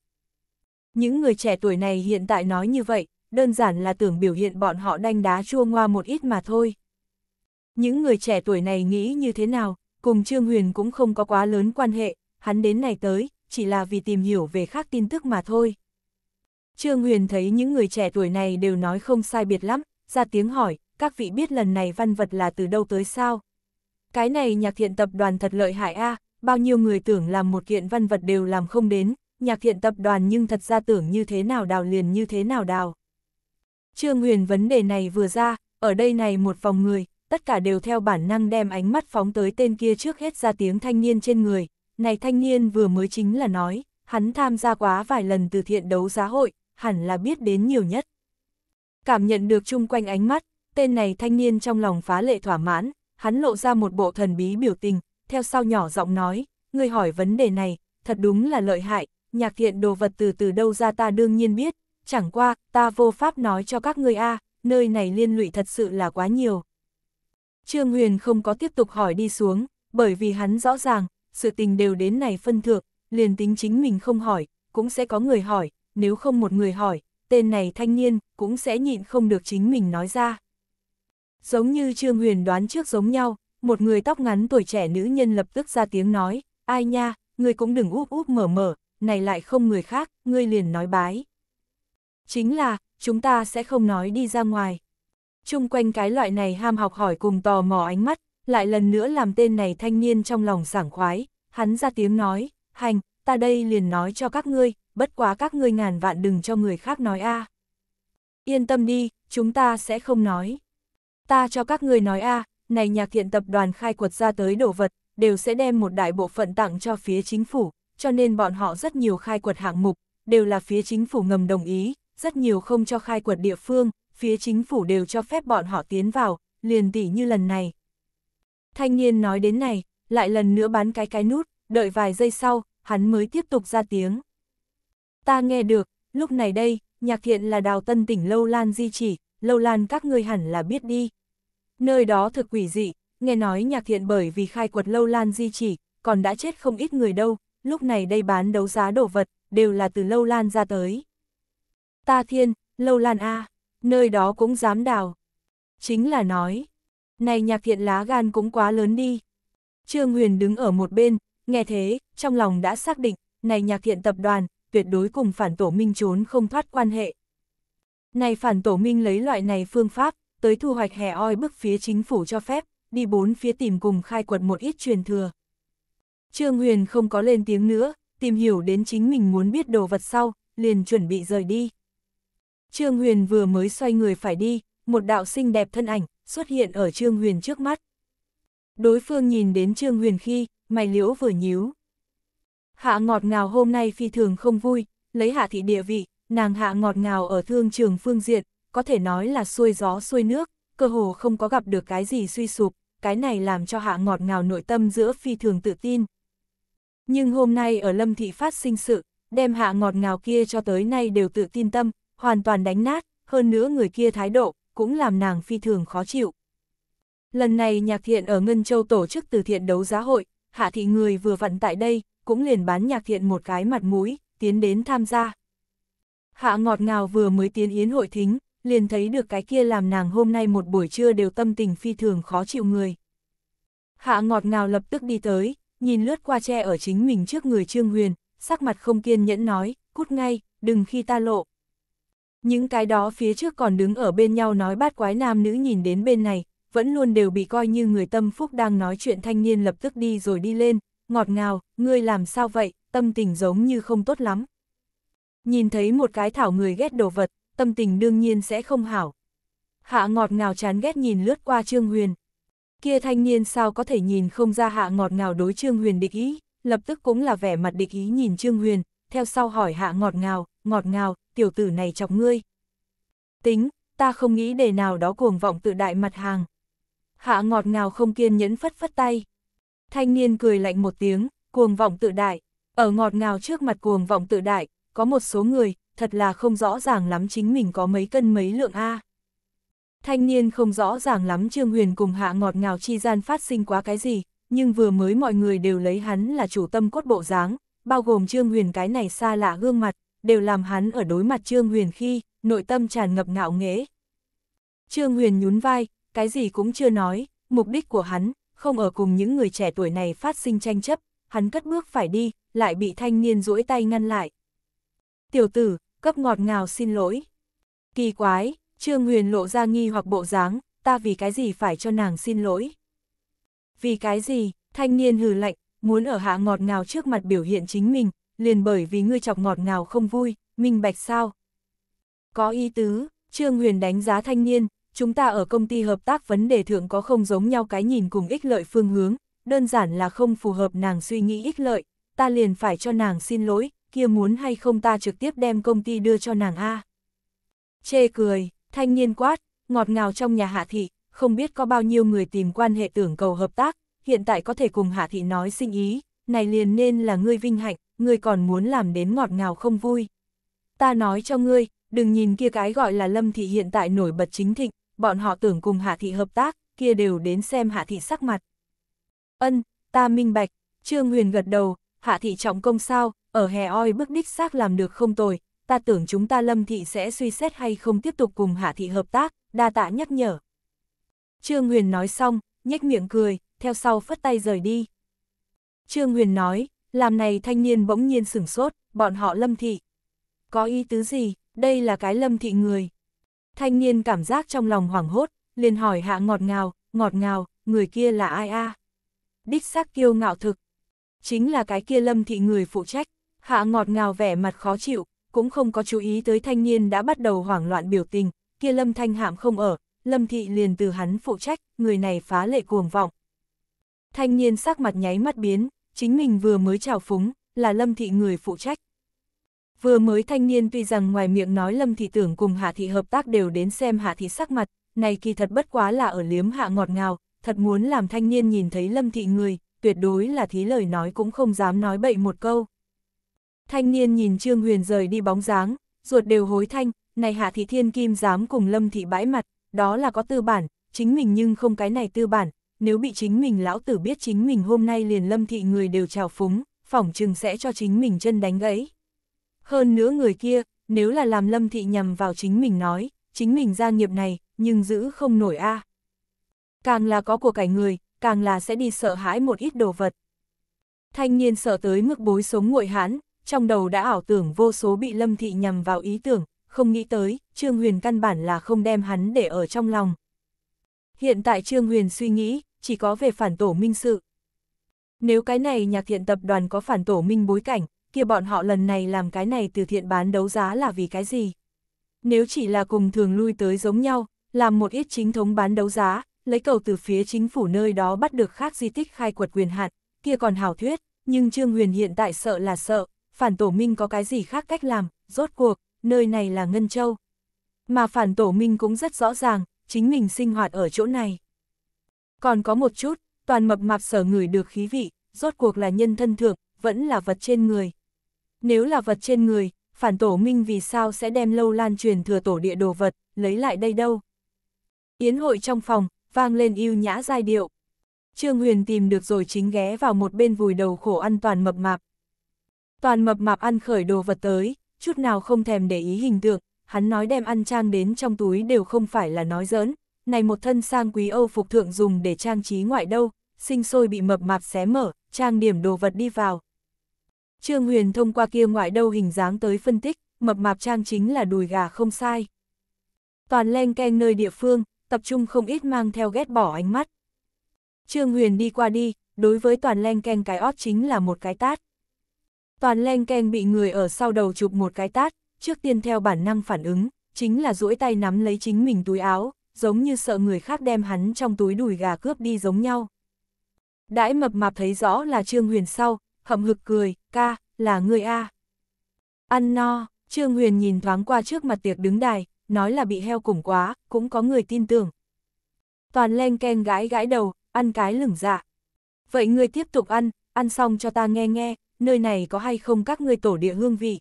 Những người trẻ tuổi này hiện tại nói như vậy, đơn giản là tưởng biểu hiện bọn họ đanh đá chua ngoa một ít mà thôi. Những người trẻ tuổi này nghĩ như thế nào, cùng Trương Huyền cũng không có quá lớn quan hệ, hắn đến này tới, chỉ là vì tìm hiểu về khác tin tức mà thôi. Trương Huyền thấy những người trẻ tuổi này đều nói không sai biệt lắm, ra tiếng hỏi, các vị biết lần này văn vật là từ đâu tới sao? Cái này nhạc thiện tập đoàn thật lợi hại a bao nhiêu người tưởng làm một kiện văn vật đều làm không đến, nhạc thiện tập đoàn nhưng thật ra tưởng như thế nào đào liền như thế nào đào. Trương Huyền vấn đề này vừa ra, ở đây này một vòng người, tất cả đều theo bản năng đem ánh mắt phóng tới tên kia trước hết ra tiếng thanh niên trên người. Này thanh niên vừa mới chính là nói, hắn tham gia quá vài lần từ thiện đấu giá hội, hẳn là biết đến nhiều nhất. Cảm nhận được chung quanh ánh mắt, tên này thanh niên trong lòng phá lệ thỏa mãn, hắn lộ ra một bộ thần bí biểu tình, theo sau nhỏ giọng nói, người hỏi vấn đề này, thật đúng là lợi hại, nhạc thiện đồ vật từ từ đâu ra ta đương nhiên biết, chẳng qua, ta vô pháp nói cho các ngươi a nơi này liên lụy thật sự là quá nhiều. Trương Huyền không có tiếp tục hỏi đi xuống, bởi vì hắn rõ ràng, sự tình đều đến này phân thượng, liền tính chính mình không hỏi, cũng sẽ có người hỏi, nếu không một người hỏi, tên này thanh niên cũng sẽ nhịn không được chính mình nói ra. Giống như Trương Huyền đoán trước giống nhau, một người tóc ngắn tuổi trẻ nữ nhân lập tức ra tiếng nói, ai nha, người cũng đừng úp úp mở mở, này lại không người khác, ngươi liền nói bái. Chính là, chúng ta sẽ không nói đi ra ngoài chung quanh cái loại này ham học hỏi cùng tò mò ánh mắt, lại lần nữa làm tên này thanh niên trong lòng sảng khoái, hắn ra tiếng nói, hành, ta đây liền nói cho các ngươi, bất quá các ngươi ngàn vạn đừng cho người khác nói a. Yên tâm đi, chúng ta sẽ không nói. Ta cho các ngươi nói a, này nhạc thiện tập đoàn khai quật ra tới đồ vật, đều sẽ đem một đại bộ phận tặng cho phía chính phủ, cho nên bọn họ rất nhiều khai quật hạng mục, đều là phía chính phủ ngầm đồng ý, rất nhiều không cho khai quật địa phương, phía chính phủ đều cho phép bọn họ tiến vào, liền tỷ như lần này. Thanh niên nói đến này, lại lần nữa bán cái cái nút, đợi vài giây sau, hắn mới tiếp tục ra tiếng. Ta nghe được, lúc này đây, nhạc thiện là đào tân tỉnh Lâu Lan di chỉ, Lâu Lan các ngươi hẳn là biết đi. Nơi đó thực quỷ dị, nghe nói nhạc thiện bởi vì khai quật Lâu Lan di chỉ, còn đã chết không ít người đâu, lúc này đây bán đấu giá đồ vật, đều là từ Lâu Lan ra tới. Ta thiên, Lâu Lan A nơi đó cũng dám đào. Chính là nói, này nhạc thiện lá gan cũng quá lớn đi. Trương Huyền đứng ở một bên, nghe thế, trong lòng đã xác định, này nhạc thiện tập đoàn, tuyệt đối cùng phản tổ minh trốn không thoát quan hệ. Này phản tổ minh lấy loại này phương pháp, tới thu hoạch hè oi bức phía chính phủ cho phép, đi bốn phía tìm cùng khai quật một ít truyền thừa. Trương Huyền không có lên tiếng nữa, tìm hiểu đến chính mình muốn biết đồ vật sau, liền chuẩn bị rời đi. Trương Huyền vừa mới xoay người phải đi, một đạo xinh đẹp thân ảnh xuất hiện ở Trương Huyền trước mắt. Đối phương nhìn đến Trương Huyền khi, mày liễu vừa nhíu. Hạ ngọt ngào hôm nay phi thường không vui, lấy hạ thị địa vị, nàng hạ ngọt ngào ở thương trường phương diện, có thể nói là xuôi gió xuôi nước, cơ hồ không có gặp được cái gì suy sụp, cái này làm cho hạ ngọt ngào nội tâm giữa phi thường tự tin. Nhưng hôm nay ở lâm thị phát sinh sự, đem hạ ngọt ngào kia cho tới nay đều tự tin tâm, hoàn toàn đánh nát, hơn nữa người kia thái độ, cũng làm nàng phi thường khó chịu. Lần này nhạc thiện ở Ngân Châu tổ chức từ thiện đấu giá hội, hạ thị người vừa vặn tại đây, cũng liền bán nhạc thiện một cái mặt mũi, tiến đến tham gia. Hạ ngọt ngào vừa mới tiến yến hội thính, liền thấy được cái kia làm nàng hôm nay một buổi trưa đều tâm tình phi thường khó chịu người. Hạ ngọt ngào lập tức đi tới, nhìn lướt qua tre ở chính mình trước người Trương Huyền, sắc mặt không kiên nhẫn nói, cút ngay, đừng khi ta lộ. Những cái đó phía trước còn đứng ở bên nhau nói bát quái nam nữ nhìn đến bên này, vẫn luôn đều bị coi như người tâm phúc đang nói chuyện thanh niên lập tức đi rồi đi lên, ngọt ngào, ngươi làm sao vậy, tâm tình giống như không tốt lắm. Nhìn thấy một cái thảo người ghét đồ vật, tâm tình đương nhiên sẽ không hảo. Hạ ngọt ngào chán ghét nhìn lướt qua Trương Huyền. Kia thanh niên sao có thể nhìn không ra hạ ngọt ngào đối Trương Huyền địch ý, lập tức cũng là vẻ mặt địch ý nhìn Trương Huyền, theo sau hỏi hạ ngọt ngào, ngọt ngào, tiểu tử này chọc ngươi. Tính, ta không nghĩ đề nào đó cuồng vọng tự đại mặt hàng. Hạ ngọt ngào không kiên nhẫn phất phất tay. Thanh niên cười lạnh một tiếng, cuồng vọng tự đại. Ở ngọt ngào trước mặt cuồng vọng tự đại, có một số người, thật là không rõ ràng lắm chính mình có mấy cân mấy lượng A. Thanh niên không rõ ràng lắm Trương Huyền cùng hạ ngọt ngào chi gian phát sinh quá cái gì, nhưng vừa mới mọi người đều lấy hắn là chủ tâm cốt bộ dáng, bao gồm Trương Huyền cái này xa lạ gương mặt, đều làm hắn ở đối mặt Trương Huyền khi, nội tâm tràn ngập ngạo nghễ. Trương Huyền nhún vai, cái gì cũng chưa nói, mục đích của hắn, không ở cùng những người trẻ tuổi này phát sinh tranh chấp, hắn cất bước phải đi, lại bị thanh niên duỗi tay ngăn lại. Tiểu tử, cấp ngọt ngào xin lỗi. Kỳ quái, Trương Huyền lộ ra nghi hoặc bộ dáng, ta vì cái gì phải cho nàng xin lỗi? Vì cái gì, thanh niên hừ lạnh, muốn ở hạ ngọt ngào trước mặt biểu hiện chính mình, liền bởi vì ngươi chọc ngọt ngào không vui, minh bạch sao. Có ý tứ, Trương Huyền đánh giá thanh niên, chúng ta ở công ty hợp tác vấn đề thượng có không giống nhau cái nhìn cùng ích lợi phương hướng, đơn giản là không phù hợp nàng suy nghĩ ích lợi, ta liền phải cho nàng xin lỗi, kia muốn hay không ta trực tiếp đem công ty đưa cho nàng A. Chê cười, thanh niên quát, ngọt ngào trong nhà hạ thị, không biết có bao nhiêu người tìm quan hệ tưởng cầu hợp tác, hiện tại có thể cùng Hạ Thị nói xin ý, này liền nên là ngươi vinh hạnh, ngươi còn muốn làm đến ngọt ngào không vui. Ta nói cho ngươi, đừng nhìn kia cái gọi là Lâm Thị hiện tại nổi bật chính thịnh, bọn họ tưởng cùng Hạ Thị hợp tác, kia đều đến xem Hạ Thị sắc mặt. Ân, ta minh bạch, Trương Huyền gật đầu, Hạ Thị trọng công sao, ở hè oi bức đích xác làm được không tồi, ta tưởng chúng ta Lâm Thị sẽ suy xét hay không tiếp tục cùng Hạ Thị hợp tác, đa tạ nhắc nhở. Trương Huyền nói xong, nhếch miệng cười, theo sau phất tay rời đi. Trương Huyền nói, làm này thanh niên bỗng nhiên sửng sốt, bọn họ lâm thị. Có ý tứ gì, đây là cái lâm thị người. Thanh niên cảm giác trong lòng hoảng hốt, liền hỏi hạ ngọt ngào, ngọt ngào, người kia là ai a? Đích xác kiêu ngạo thực. Chính là cái kia lâm thị người phụ trách, hạ ngọt ngào vẻ mặt khó chịu, cũng không có chú ý tới thanh niên đã bắt đầu hoảng loạn biểu tình, kia lâm thanh hạm không ở, lâm thị liền từ hắn phụ trách, người này phá lệ cuồng vọng. Thanh niên sắc mặt nháy mắt biến, chính mình vừa mới trào phúng, là Lâm Thị người phụ trách. Vừa mới thanh niên tuy rằng ngoài miệng nói Lâm Thị tưởng cùng Hạ Thị hợp tác đều đến xem Hạ Thị sắc mặt, này kỳ thật bất quá là ở liếm hạ ngọt ngào, thật muốn làm thanh niên nhìn thấy Lâm Thị người, tuyệt đối là thí lời nói cũng không dám nói bậy một câu. Thanh niên nhìn Trương Huyền rời đi bóng dáng, ruột đều hối thanh, này Hạ Thị Thiên Kim dám cùng Lâm Thị bãi mặt, đó là có tư bản, chính mình nhưng không cái này tư bản, nếu bị chính mình lão tử biết chính mình hôm nay liền lâm thị người đều trào phúng, phỏng chừng sẽ cho chính mình chân đánh gãy. Hơn nữa người kia, nếu là làm lâm thị nhầm vào chính mình nói, chính mình gia nghiệp này, nhưng giữ không nổi a. Càng là có của cải người, càng là sẽ đi sợ hãi một ít đồ vật. Thanh niên sợ tới mức bối sống nguội hán, trong đầu đã ảo tưởng vô số bị lâm thị nhầm vào ý tưởng, không nghĩ tới, Trương Huyền căn bản là không đem hắn để ở trong lòng. Hiện tại Trương Huyền suy nghĩ, chỉ có về phản tổ minh sự. Nếu cái này nhạc thiện tập đoàn có phản tổ minh bối cảnh, kia bọn họ lần này làm cái này từ thiện bán đấu giá là vì cái gì? Nếu chỉ là cùng thường lui tới giống nhau, làm một ít chính thống bán đấu giá, lấy cầu từ phía chính phủ nơi đó bắt được khác di tích khai quật quyền hạn, kia còn hảo thuyết, nhưng Trương Huyền hiện tại sợ là sợ, phản tổ minh có cái gì khác cách làm, rốt cuộc, nơi này là Ngân Châu. Mà phản tổ minh cũng rất rõ ràng, chính mình sinh hoạt ở chỗ này. Còn có một chút, toàn mập mạp sở ngửi được khí vị, rốt cuộc là nhân thân thượng, vẫn là vật trên người. Nếu là vật trên người, phản tổ minh vì sao sẽ đem lâu lan truyền thừa tổ địa đồ vật, lấy lại đây đâu? Yến hội trong phòng, vang lên yêu nhã giai điệu. Trương Huyền tìm được rồi chính ghé vào một bên vùi đầu khổ ăn toàn mập mạp. Toàn mập mạp ăn khởi đồ vật tới, chút nào không thèm để ý hình tượng, hắn nói đem ăn trang đến trong túi đều không phải là nói giỡn, này một thân sang quý Âu phục thượng dùng để trang trí ngoại đâu, sinh sôi bị mập mạp xé mở, trang điểm đồ vật đi vào. Trương Huyền thông qua kia ngoại đâu hình dáng tới phân tích, mập mạp trang chính là đùi gà không sai. Toàn len keng nơi địa phương, tập trung không ít mang theo ghét bỏ ánh mắt. Trương Huyền đi qua đi, đối với toàn len keng cái ót chính là một cái tát. Toàn len keng bị người ở sau đầu chụp một cái tát, trước tiên theo bản năng phản ứng, chính là duỗi tay nắm lấy chính mình túi áo, giống như sợ người khác đem hắn trong túi đùi gà cướp đi giống nhau. Đãi mập mạp thấy rõ là Trương Huyền sau, hậm hực cười, ca, là người A. Ăn no, Trương Huyền nhìn thoáng qua trước mặt tiệc đứng đài, nói là bị heo củng quá, cũng có người tin tưởng. Toàn len ken gãi gãi đầu, ăn cái lửng dạ. Vậy ngươi tiếp tục ăn, ăn xong cho ta nghe nghe, nơi này có hay không các ngươi tổ địa hương vị.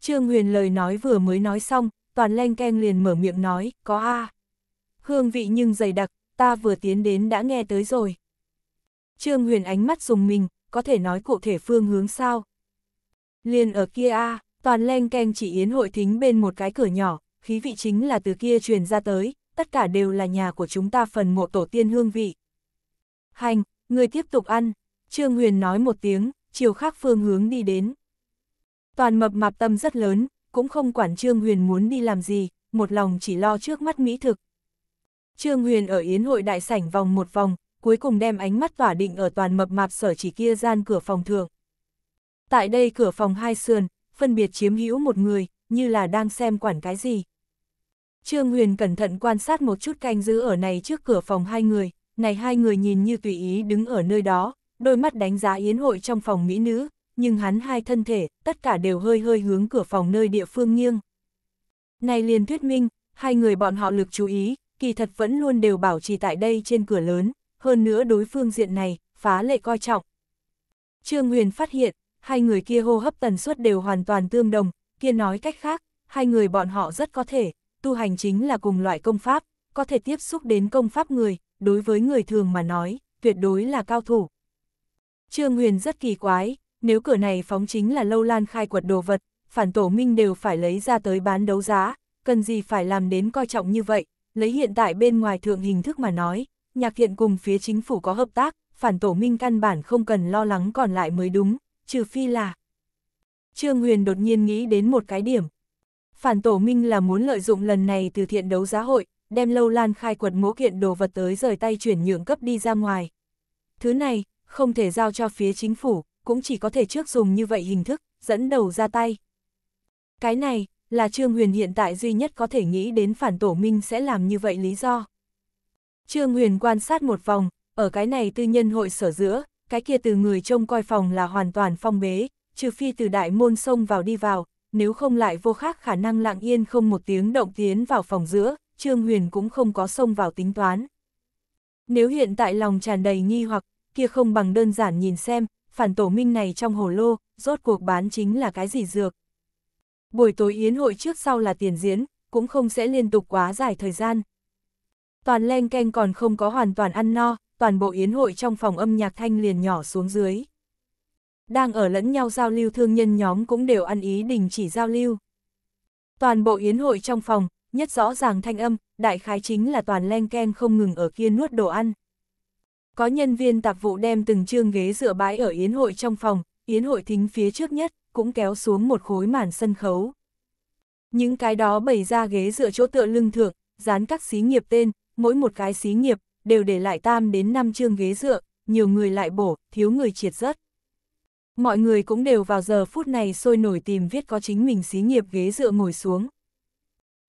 Trương Huyền lời nói vừa mới nói xong, toàn len ken liền mở miệng nói, có a. À hương vị nhưng dày đặc, ta vừa tiến đến đã nghe tới rồi. Trương Huyền ánh mắt dùng mình, có thể nói cụ thể phương hướng sao. Liên ở kia a toàn len keng chỉ yến hội thính bên một cái cửa nhỏ, khí vị chính là từ kia truyền ra tới, tất cả đều là nhà của chúng ta phần mộ tổ tiên hương vị. Hành, người tiếp tục ăn, Trương Huyền nói một tiếng, chiều khác phương hướng đi đến. Toàn mập mạp tâm rất lớn, cũng không quản Trương Huyền muốn đi làm gì, một lòng chỉ lo trước mắt mỹ thực, Trương Huyền ở yến hội đại sảnh vòng một vòng, cuối cùng đem ánh mắt tỏa định ở toàn mập mạp sở chỉ kia gian cửa phòng thường. Tại đây cửa phòng hai sườn, phân biệt chiếm hữu một người, như là đang xem quản cái gì. Trương Huyền cẩn thận quan sát một chút canh giữ ở này trước cửa phòng hai người, này hai người nhìn như tùy ý đứng ở nơi đó, đôi mắt đánh giá yến hội trong phòng mỹ nữ, nhưng hắn hai thân thể, tất cả đều hơi hơi hướng cửa phòng nơi địa phương nghiêng. Này liền thuyết minh, hai người bọn họ lực chú ý, kỳ thật vẫn luôn đều bảo trì tại đây trên cửa lớn, hơn nữa đối phương diện này, phá lệ coi trọng. Trương Huyền phát hiện, hai người kia hô hấp tần suất đều hoàn toàn tương đồng, kia nói cách khác, hai người bọn họ rất có thể, tu hành chính là cùng loại công pháp, có thể tiếp xúc đến công pháp người, đối với người thường mà nói, tuyệt đối là cao thủ. Trương Huyền rất kỳ quái, nếu cửa này phóng chính là lâu lan khai quật đồ vật, phản tổ minh đều phải lấy ra tới bán đấu giá, cần gì phải làm đến coi trọng như vậy, lấy hiện tại bên ngoài thượng hình thức mà nói, nhạc hiện cùng phía chính phủ có hợp tác, phản tổ minh căn bản không cần lo lắng còn lại mới đúng, trừ phi là... Trương Huyền đột nhiên nghĩ đến một cái điểm. Phản tổ minh là muốn lợi dụng lần này từ thiện đấu giá hội, đem lâu lan khai quật mố kiện đồ vật tới rời tay chuyển nhượng cấp đi ra ngoài. Thứ này, không thể giao cho phía chính phủ, cũng chỉ có thể trước dùng như vậy hình thức, dẫn đầu ra tay. Cái này, là Trương Huyền hiện tại duy nhất có thể nghĩ đến phản tổ minh sẽ làm như vậy lý do. Trương Huyền quan sát một vòng, ở cái này tư nhân hội sở giữa, cái kia từ người trông coi phòng là hoàn toàn phong bế, trừ phi từ đại môn sông vào đi vào, nếu không lại vô khác khả năng lặng yên không một tiếng động tiến vào phòng giữa, Trương Huyền cũng không có sông vào tính toán. Nếu hiện tại lòng tràn đầy nghi hoặc, kia không bằng đơn giản nhìn xem, phản tổ minh này trong hồ lô, rốt cuộc bán chính là cái gì dược buổi tối yến hội trước sau là tiền diễn, cũng không sẽ liên tục quá dài thời gian. Toàn len canh còn không có hoàn toàn ăn no, toàn bộ yến hội trong phòng âm nhạc thanh liền nhỏ xuống dưới. Đang ở lẫn nhau giao lưu thương nhân nhóm cũng đều ăn ý đình chỉ giao lưu. Toàn bộ yến hội trong phòng, nhất rõ ràng thanh âm, đại khái chính là toàn len ken không ngừng ở kia nuốt đồ ăn. Có nhân viên tạp vụ đem từng chương ghế dựa bãi ở yến hội trong phòng, yến hội thính phía trước nhất, cũng kéo xuống một khối màn sân khấu. Những cái đó bày ra ghế dựa chỗ tựa lưng thượng, dán các xí nghiệp tên, mỗi một cái xí nghiệp, đều để lại tam đến năm chương ghế dựa, nhiều người lại bổ, thiếu người triệt rất. Mọi người cũng đều vào giờ phút này sôi nổi tìm viết có chính mình xí nghiệp ghế dựa ngồi xuống.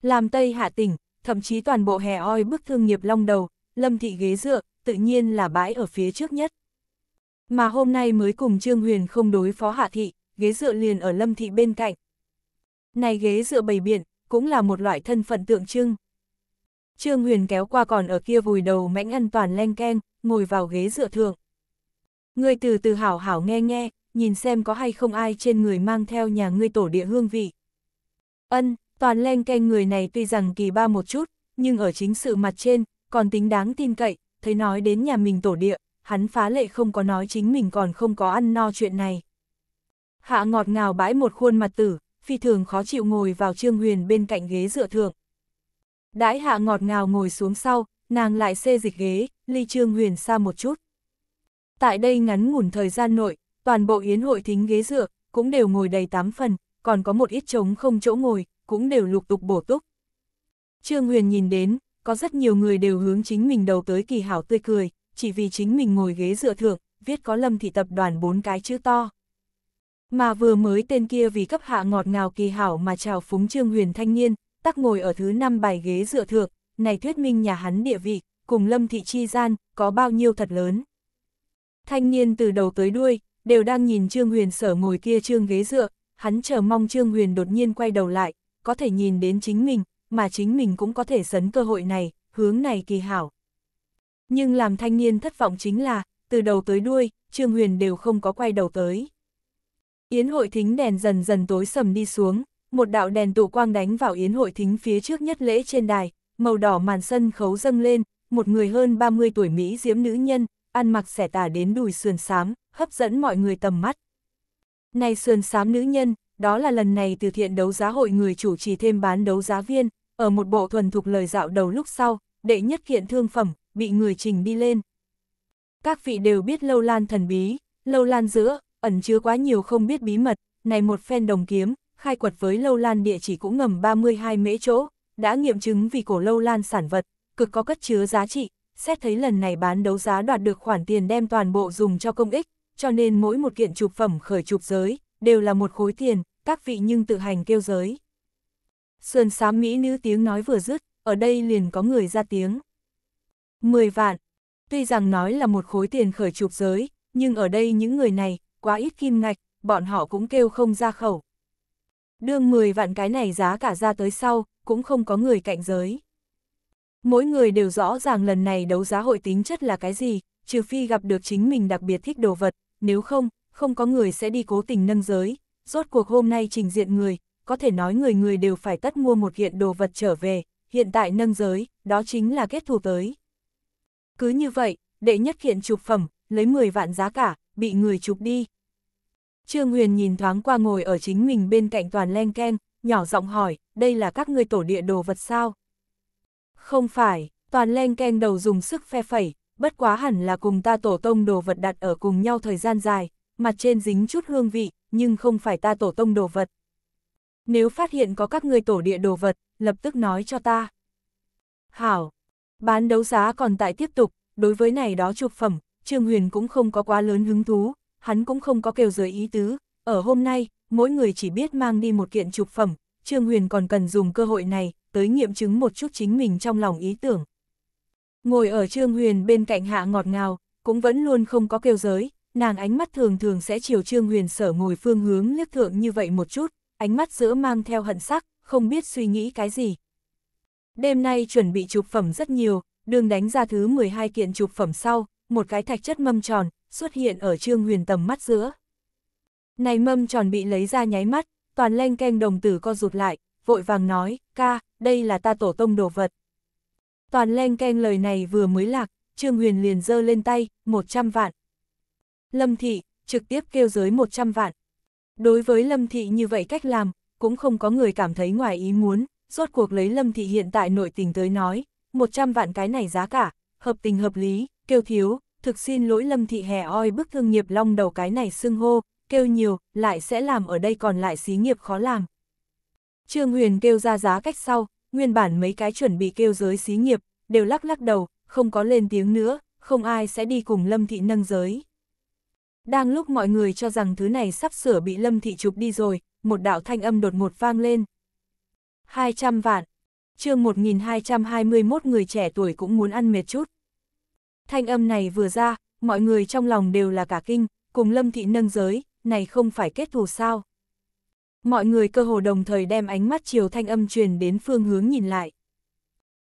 Làm Tây Hạ tỉnh, thậm chí toàn bộ hè oi bức thương nghiệp long đầu, lâm thị ghế dựa, tự nhiên là bãi ở phía trước nhất. Mà hôm nay mới cùng Trương Huyền không đối phó Hạ Thị, ghế dựa liền ở lâm thị bên cạnh. Này ghế dựa bầy biển, cũng là một loại thân phận tượng trưng. Trương Huyền kéo qua còn ở kia vùi đầu mãnh ăn toàn len keng, ngồi vào ghế dựa thượng. người từ từ hảo hảo nghe nghe, nhìn xem có hay không ai trên người mang theo nhà ngươi tổ địa hương vị. Ân, toàn len keng người này tuy rằng kỳ ba một chút, nhưng ở chính sự mặt trên, còn tính đáng tin cậy, thấy nói đến nhà mình tổ địa, hắn phá lệ không có nói chính mình còn không có ăn no chuyện này. Hạ ngọt ngào bãi một khuôn mặt tử, phi thường khó chịu ngồi vào Trương Huyền bên cạnh ghế dựa thượng. Đãi hạ ngọt ngào ngồi xuống sau, nàng lại xê dịch ghế, ly Trương Huyền xa một chút. Tại đây ngắn ngủn thời gian nội, toàn bộ yến hội thính ghế dựa, cũng đều ngồi đầy tám phần, còn có một ít trống không chỗ ngồi, cũng đều lục tục bổ túc. Trương Huyền nhìn đến, có rất nhiều người đều hướng chính mình đầu tới kỳ hảo tươi cười, chỉ vì chính mình ngồi ghế dựa thượng, viết có lâm thị tập đoàn bốn cái chữ to. Mà vừa mới tên kia vì cấp hạ ngọt ngào kỳ hảo mà chào phúng Trương Huyền thanh niên, tắc ngồi ở thứ năm bài ghế dựa thượng, này thuyết minh nhà hắn địa vị, cùng Lâm Thị Chi gian, có bao nhiêu thật lớn. Thanh niên từ đầu tới đuôi, đều đang nhìn Trương Huyền sở ngồi kia trương ghế dựa, hắn chờ mong Trương Huyền đột nhiên quay đầu lại, có thể nhìn đến chính mình, mà chính mình cũng có thể sấn cơ hội này, hướng này kỳ hảo. Nhưng làm thanh niên thất vọng chính là, từ đầu tới đuôi, Trương Huyền đều không có quay đầu tới. Yến hội thính đèn dần dần tối sầm đi xuống, một đạo đèn tụ quang đánh vào yến hội thính phía trước nhất lễ trên đài, màu đỏ màn sân khấu dâng lên, một người hơn 30 tuổi Mỹ diễm nữ nhân, ăn mặc xẻ tả đến đùi sườn xám, hấp dẫn mọi người tầm mắt. Này sườn xám nữ nhân, đó là lần này từ thiện đấu giá hội người chủ trì thêm bán đấu giá viên, ở một bộ thuần thục lời dạo đầu lúc sau, đệ nhất kiện thương phẩm, bị người trình đi lên. Các vị đều biết lâu lan thần bí, lâu lan giữa, ẩn chứa quá nhiều không biết bí mật, này một phen đồng kiếm, khai quật với lâu lan địa chỉ cũng ngầm 32 mễ chỗ, đã nghiệm chứng vì cổ lâu lan sản vật, cực có cất chứa giá trị, xét thấy lần này bán đấu giá đoạt được khoản tiền đem toàn bộ dùng cho công ích, cho nên mỗi một kiện trục phẩm khởi trục giới, đều là một khối tiền, các vị nhưng tự hành kêu giới. Sườn xám mỹ nữ tiếng nói vừa dứt, ở đây liền có người ra tiếng. 10 vạn, tuy rằng nói là một khối tiền khởi trục giới, nhưng ở đây những người này, quá ít kim ngạch, bọn họ cũng kêu không ra khẩu. Đương 10 vạn cái này giá cả ra tới sau, cũng không có người cạnh giới. Mỗi người đều rõ ràng lần này đấu giá hội tính chất là cái gì, trừ phi gặp được chính mình đặc biệt thích đồ vật, nếu không, không có người sẽ đi cố tình nâng giới. Rốt cuộc hôm nay trình diện người, có thể nói người người đều phải tất mua một kiện đồ vật trở về, hiện tại nâng giới, đó chính là kết thù tới. Cứ như vậy, đệ nhất kiện chụp phẩm, lấy 10 vạn giá cả, bị người chụp đi, Trương Huyền nhìn thoáng qua ngồi ở chính mình bên cạnh toàn len ken, nhỏ giọng hỏi, đây là các ngươi tổ địa đồ vật sao? Không phải, toàn len ken đầu dùng sức phe phẩy, bất quá hẳn là cùng ta tổ tông đồ vật đặt ở cùng nhau thời gian dài, mặt trên dính chút hương vị, nhưng không phải ta tổ tông đồ vật. Nếu phát hiện có các ngươi tổ địa đồ vật, lập tức nói cho ta. Hảo, bán đấu giá còn tại tiếp tục, đối với này đó trục phẩm, Trương Huyền cũng không có quá lớn hứng thú, hắn cũng không có kêu giới ý tứ, ở hôm nay, mỗi người chỉ biết mang đi một kiện trục phẩm, Trương Huyền còn cần dùng cơ hội này, tới nghiệm chứng một chút chính mình trong lòng ý tưởng. Ngồi ở Trương Huyền bên cạnh hạ ngọt ngào, cũng vẫn luôn không có kêu giới, nàng ánh mắt thường thường sẽ chiều Trương Huyền sở ngồi phương hướng liếc thượng như vậy một chút, ánh mắt giữa mang theo hận sắc, không biết suy nghĩ cái gì. Đêm nay chuẩn bị trục phẩm rất nhiều, đường đánh ra thứ 12 kiện trục phẩm sau, một cái thạch chất mâm tròn, xuất hiện ở Trương Huyền tầm mắt giữa. Này mâm tròn bị lấy ra nháy mắt, toàn len keng đồng tử co rụt lại, vội vàng nói, ca, đây là ta tổ tông đồ vật. Toàn len keng lời này vừa mới lạc, Trương Huyền liền giơ lên tay, 100 vạn. Lâm Thị, trực tiếp kêu giới 100 vạn. Đối với Lâm Thị như vậy cách làm, cũng không có người cảm thấy ngoài ý muốn, rốt cuộc lấy Lâm Thị hiện tại nội tình tới nói, 100 vạn cái này giá cả, hợp tình hợp lý, kêu thiếu, thực xin lỗi Lâm Thị Hè oi bức thương nghiệp long đầu cái này xưng hô, kêu nhiều, lại sẽ làm ở đây còn lại xí nghiệp khó làm. Trương Huyền kêu ra giá cách sau, nguyên bản mấy cái chuẩn bị kêu giới xí nghiệp, đều lắc lắc đầu, không có lên tiếng nữa, không ai sẽ đi cùng Lâm Thị nâng giới. Đang lúc mọi người cho rằng thứ này sắp sửa bị Lâm Thị chụp đi rồi, một đạo thanh âm đột ngột vang lên. 200 vạn. Chương 1221 người trẻ tuổi cũng muốn ăn mệt chút. Thanh âm này vừa ra, mọi người trong lòng đều là cả kinh, cùng Lâm Thị nâng giới, này không phải kết thù sao. Mọi người cơ hồ đồng thời đem ánh mắt chiều thanh âm truyền đến phương hướng nhìn lại.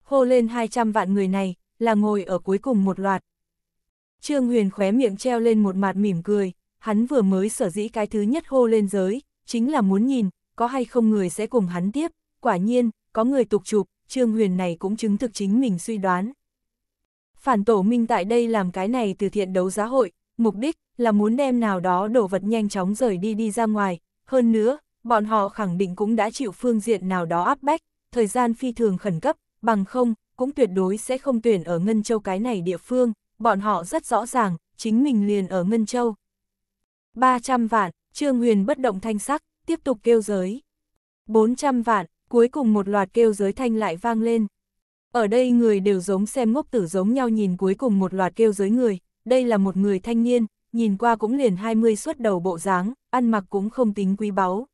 Hô lên 200 vạn người này, là ngồi ở cuối cùng một loạt. Trương Huyền khóe miệng treo lên một mặt mỉm cười, hắn vừa mới sở dĩ cái thứ nhất hô lên giới, chính là muốn nhìn, có hay không người sẽ cùng hắn tiếp, quả nhiên, có người tục chụp, Trương Huyền này cũng chứng thực chính mình suy đoán. Phản tổ minh tại đây làm cái này từ thiện đấu giá hội, mục đích là muốn đem nào đó đổ vật nhanh chóng rời đi đi ra ngoài. Hơn nữa, bọn họ khẳng định cũng đã chịu phương diện nào đó áp bách, thời gian phi thường khẩn cấp, bằng không, cũng tuyệt đối sẽ không tuyển ở Ngân Châu cái này địa phương, bọn họ rất rõ ràng, chính mình liền ở Ngân Châu. 300 vạn, Trương Huyền bất động thanh sắc, tiếp tục kêu giới. 400 vạn, cuối cùng một loạt kêu giới thanh lại vang lên. Ở đây người đều giống xem ngốc tử giống nhau nhìn cuối cùng một loạt kêu giới người, đây là một người thanh niên, nhìn qua cũng liền 20 suốt đầu bộ dáng, ăn mặc cũng không tính quý báu.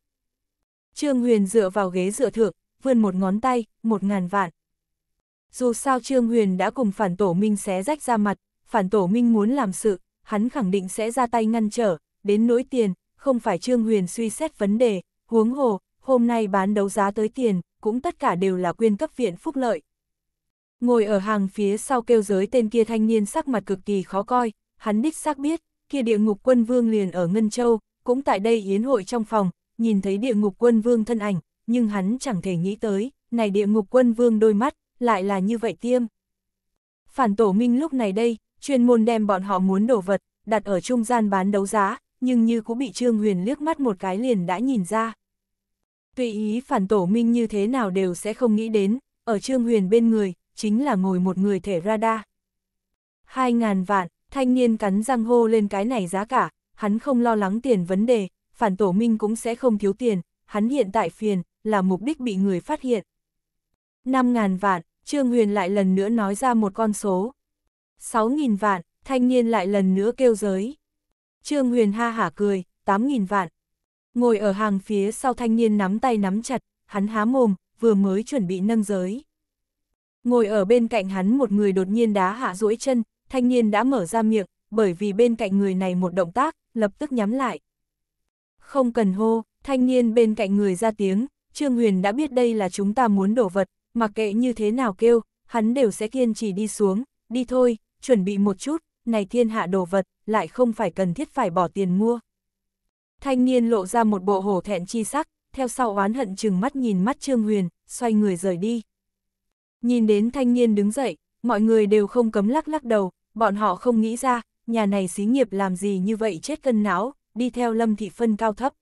Trương Huyền dựa vào ghế dựa thượng, vươn một ngón tay, một ngàn vạn. Dù sao Trương Huyền đã cùng phản tổ minh xé rách ra mặt, phản tổ minh muốn làm sự, hắn khẳng định sẽ ra tay ngăn trở, đến nỗi tiền, không phải Trương Huyền suy xét vấn đề, huống hồ, hôm nay bán đấu giá tới tiền, cũng tất cả đều là quyên cấp viện phúc lợi, Ngồi ở hàng phía sau kêu giới tên kia thanh niên sắc mặt cực kỳ khó coi, hắn đích xác biết, kia địa ngục quân vương liền ở Ngân Châu, cũng tại đây yến hội trong phòng, nhìn thấy địa ngục quân vương thân ảnh, nhưng hắn chẳng thể nghĩ tới, này địa ngục quân vương đôi mắt, lại là như vậy tiêm. Phản tổ minh lúc này đây, chuyên môn đem bọn họ muốn đổ vật, đặt ở trung gian bán đấu giá, nhưng như cũng bị Trương Huyền liếc mắt một cái liền đã nhìn ra. Tùy ý phản tổ minh như thế nào đều sẽ không nghĩ đến, ở Trương Huyền bên người, chính là ngồi một người thể radar. Hai ngàn vạn, thanh niên cắn răng hô lên cái này giá cả, hắn không lo lắng tiền vấn đề, phản tổ minh cũng sẽ không thiếu tiền, hắn hiện tại phiền, là mục đích bị người phát hiện. Năm ngàn vạn, Trương Huyền lại lần nữa nói ra một con số. Sáu nghìn vạn, thanh niên lại lần nữa kêu giới. Trương Huyền ha hả cười, tám nghìn vạn. Ngồi ở hàng phía sau thanh niên nắm tay nắm chặt, hắn há mồm, vừa mới chuẩn bị nâng giới. Ngồi ở bên cạnh hắn một người đột nhiên đá hạ duỗi chân, thanh niên đã mở ra miệng, bởi vì bên cạnh người này một động tác, lập tức nhắm lại. Không cần hô, thanh niên bên cạnh người ra tiếng, Trương Huyền đã biết đây là chúng ta muốn đổ vật, mặc kệ như thế nào kêu, hắn đều sẽ kiên trì đi xuống, đi thôi, chuẩn bị một chút, này thiên hạ đồ vật, lại không phải cần thiết phải bỏ tiền mua. Thanh niên lộ ra một bộ hổ thẹn chi sắc, theo sau oán hận chừng mắt nhìn mắt Trương Huyền, xoay người rời đi. Nhìn đến thanh niên đứng dậy, mọi người đều không cấm lắc lắc đầu, bọn họ không nghĩ ra, nhà này xí nghiệp làm gì như vậy chết cân não, đi theo lâm thị phân cao thấp.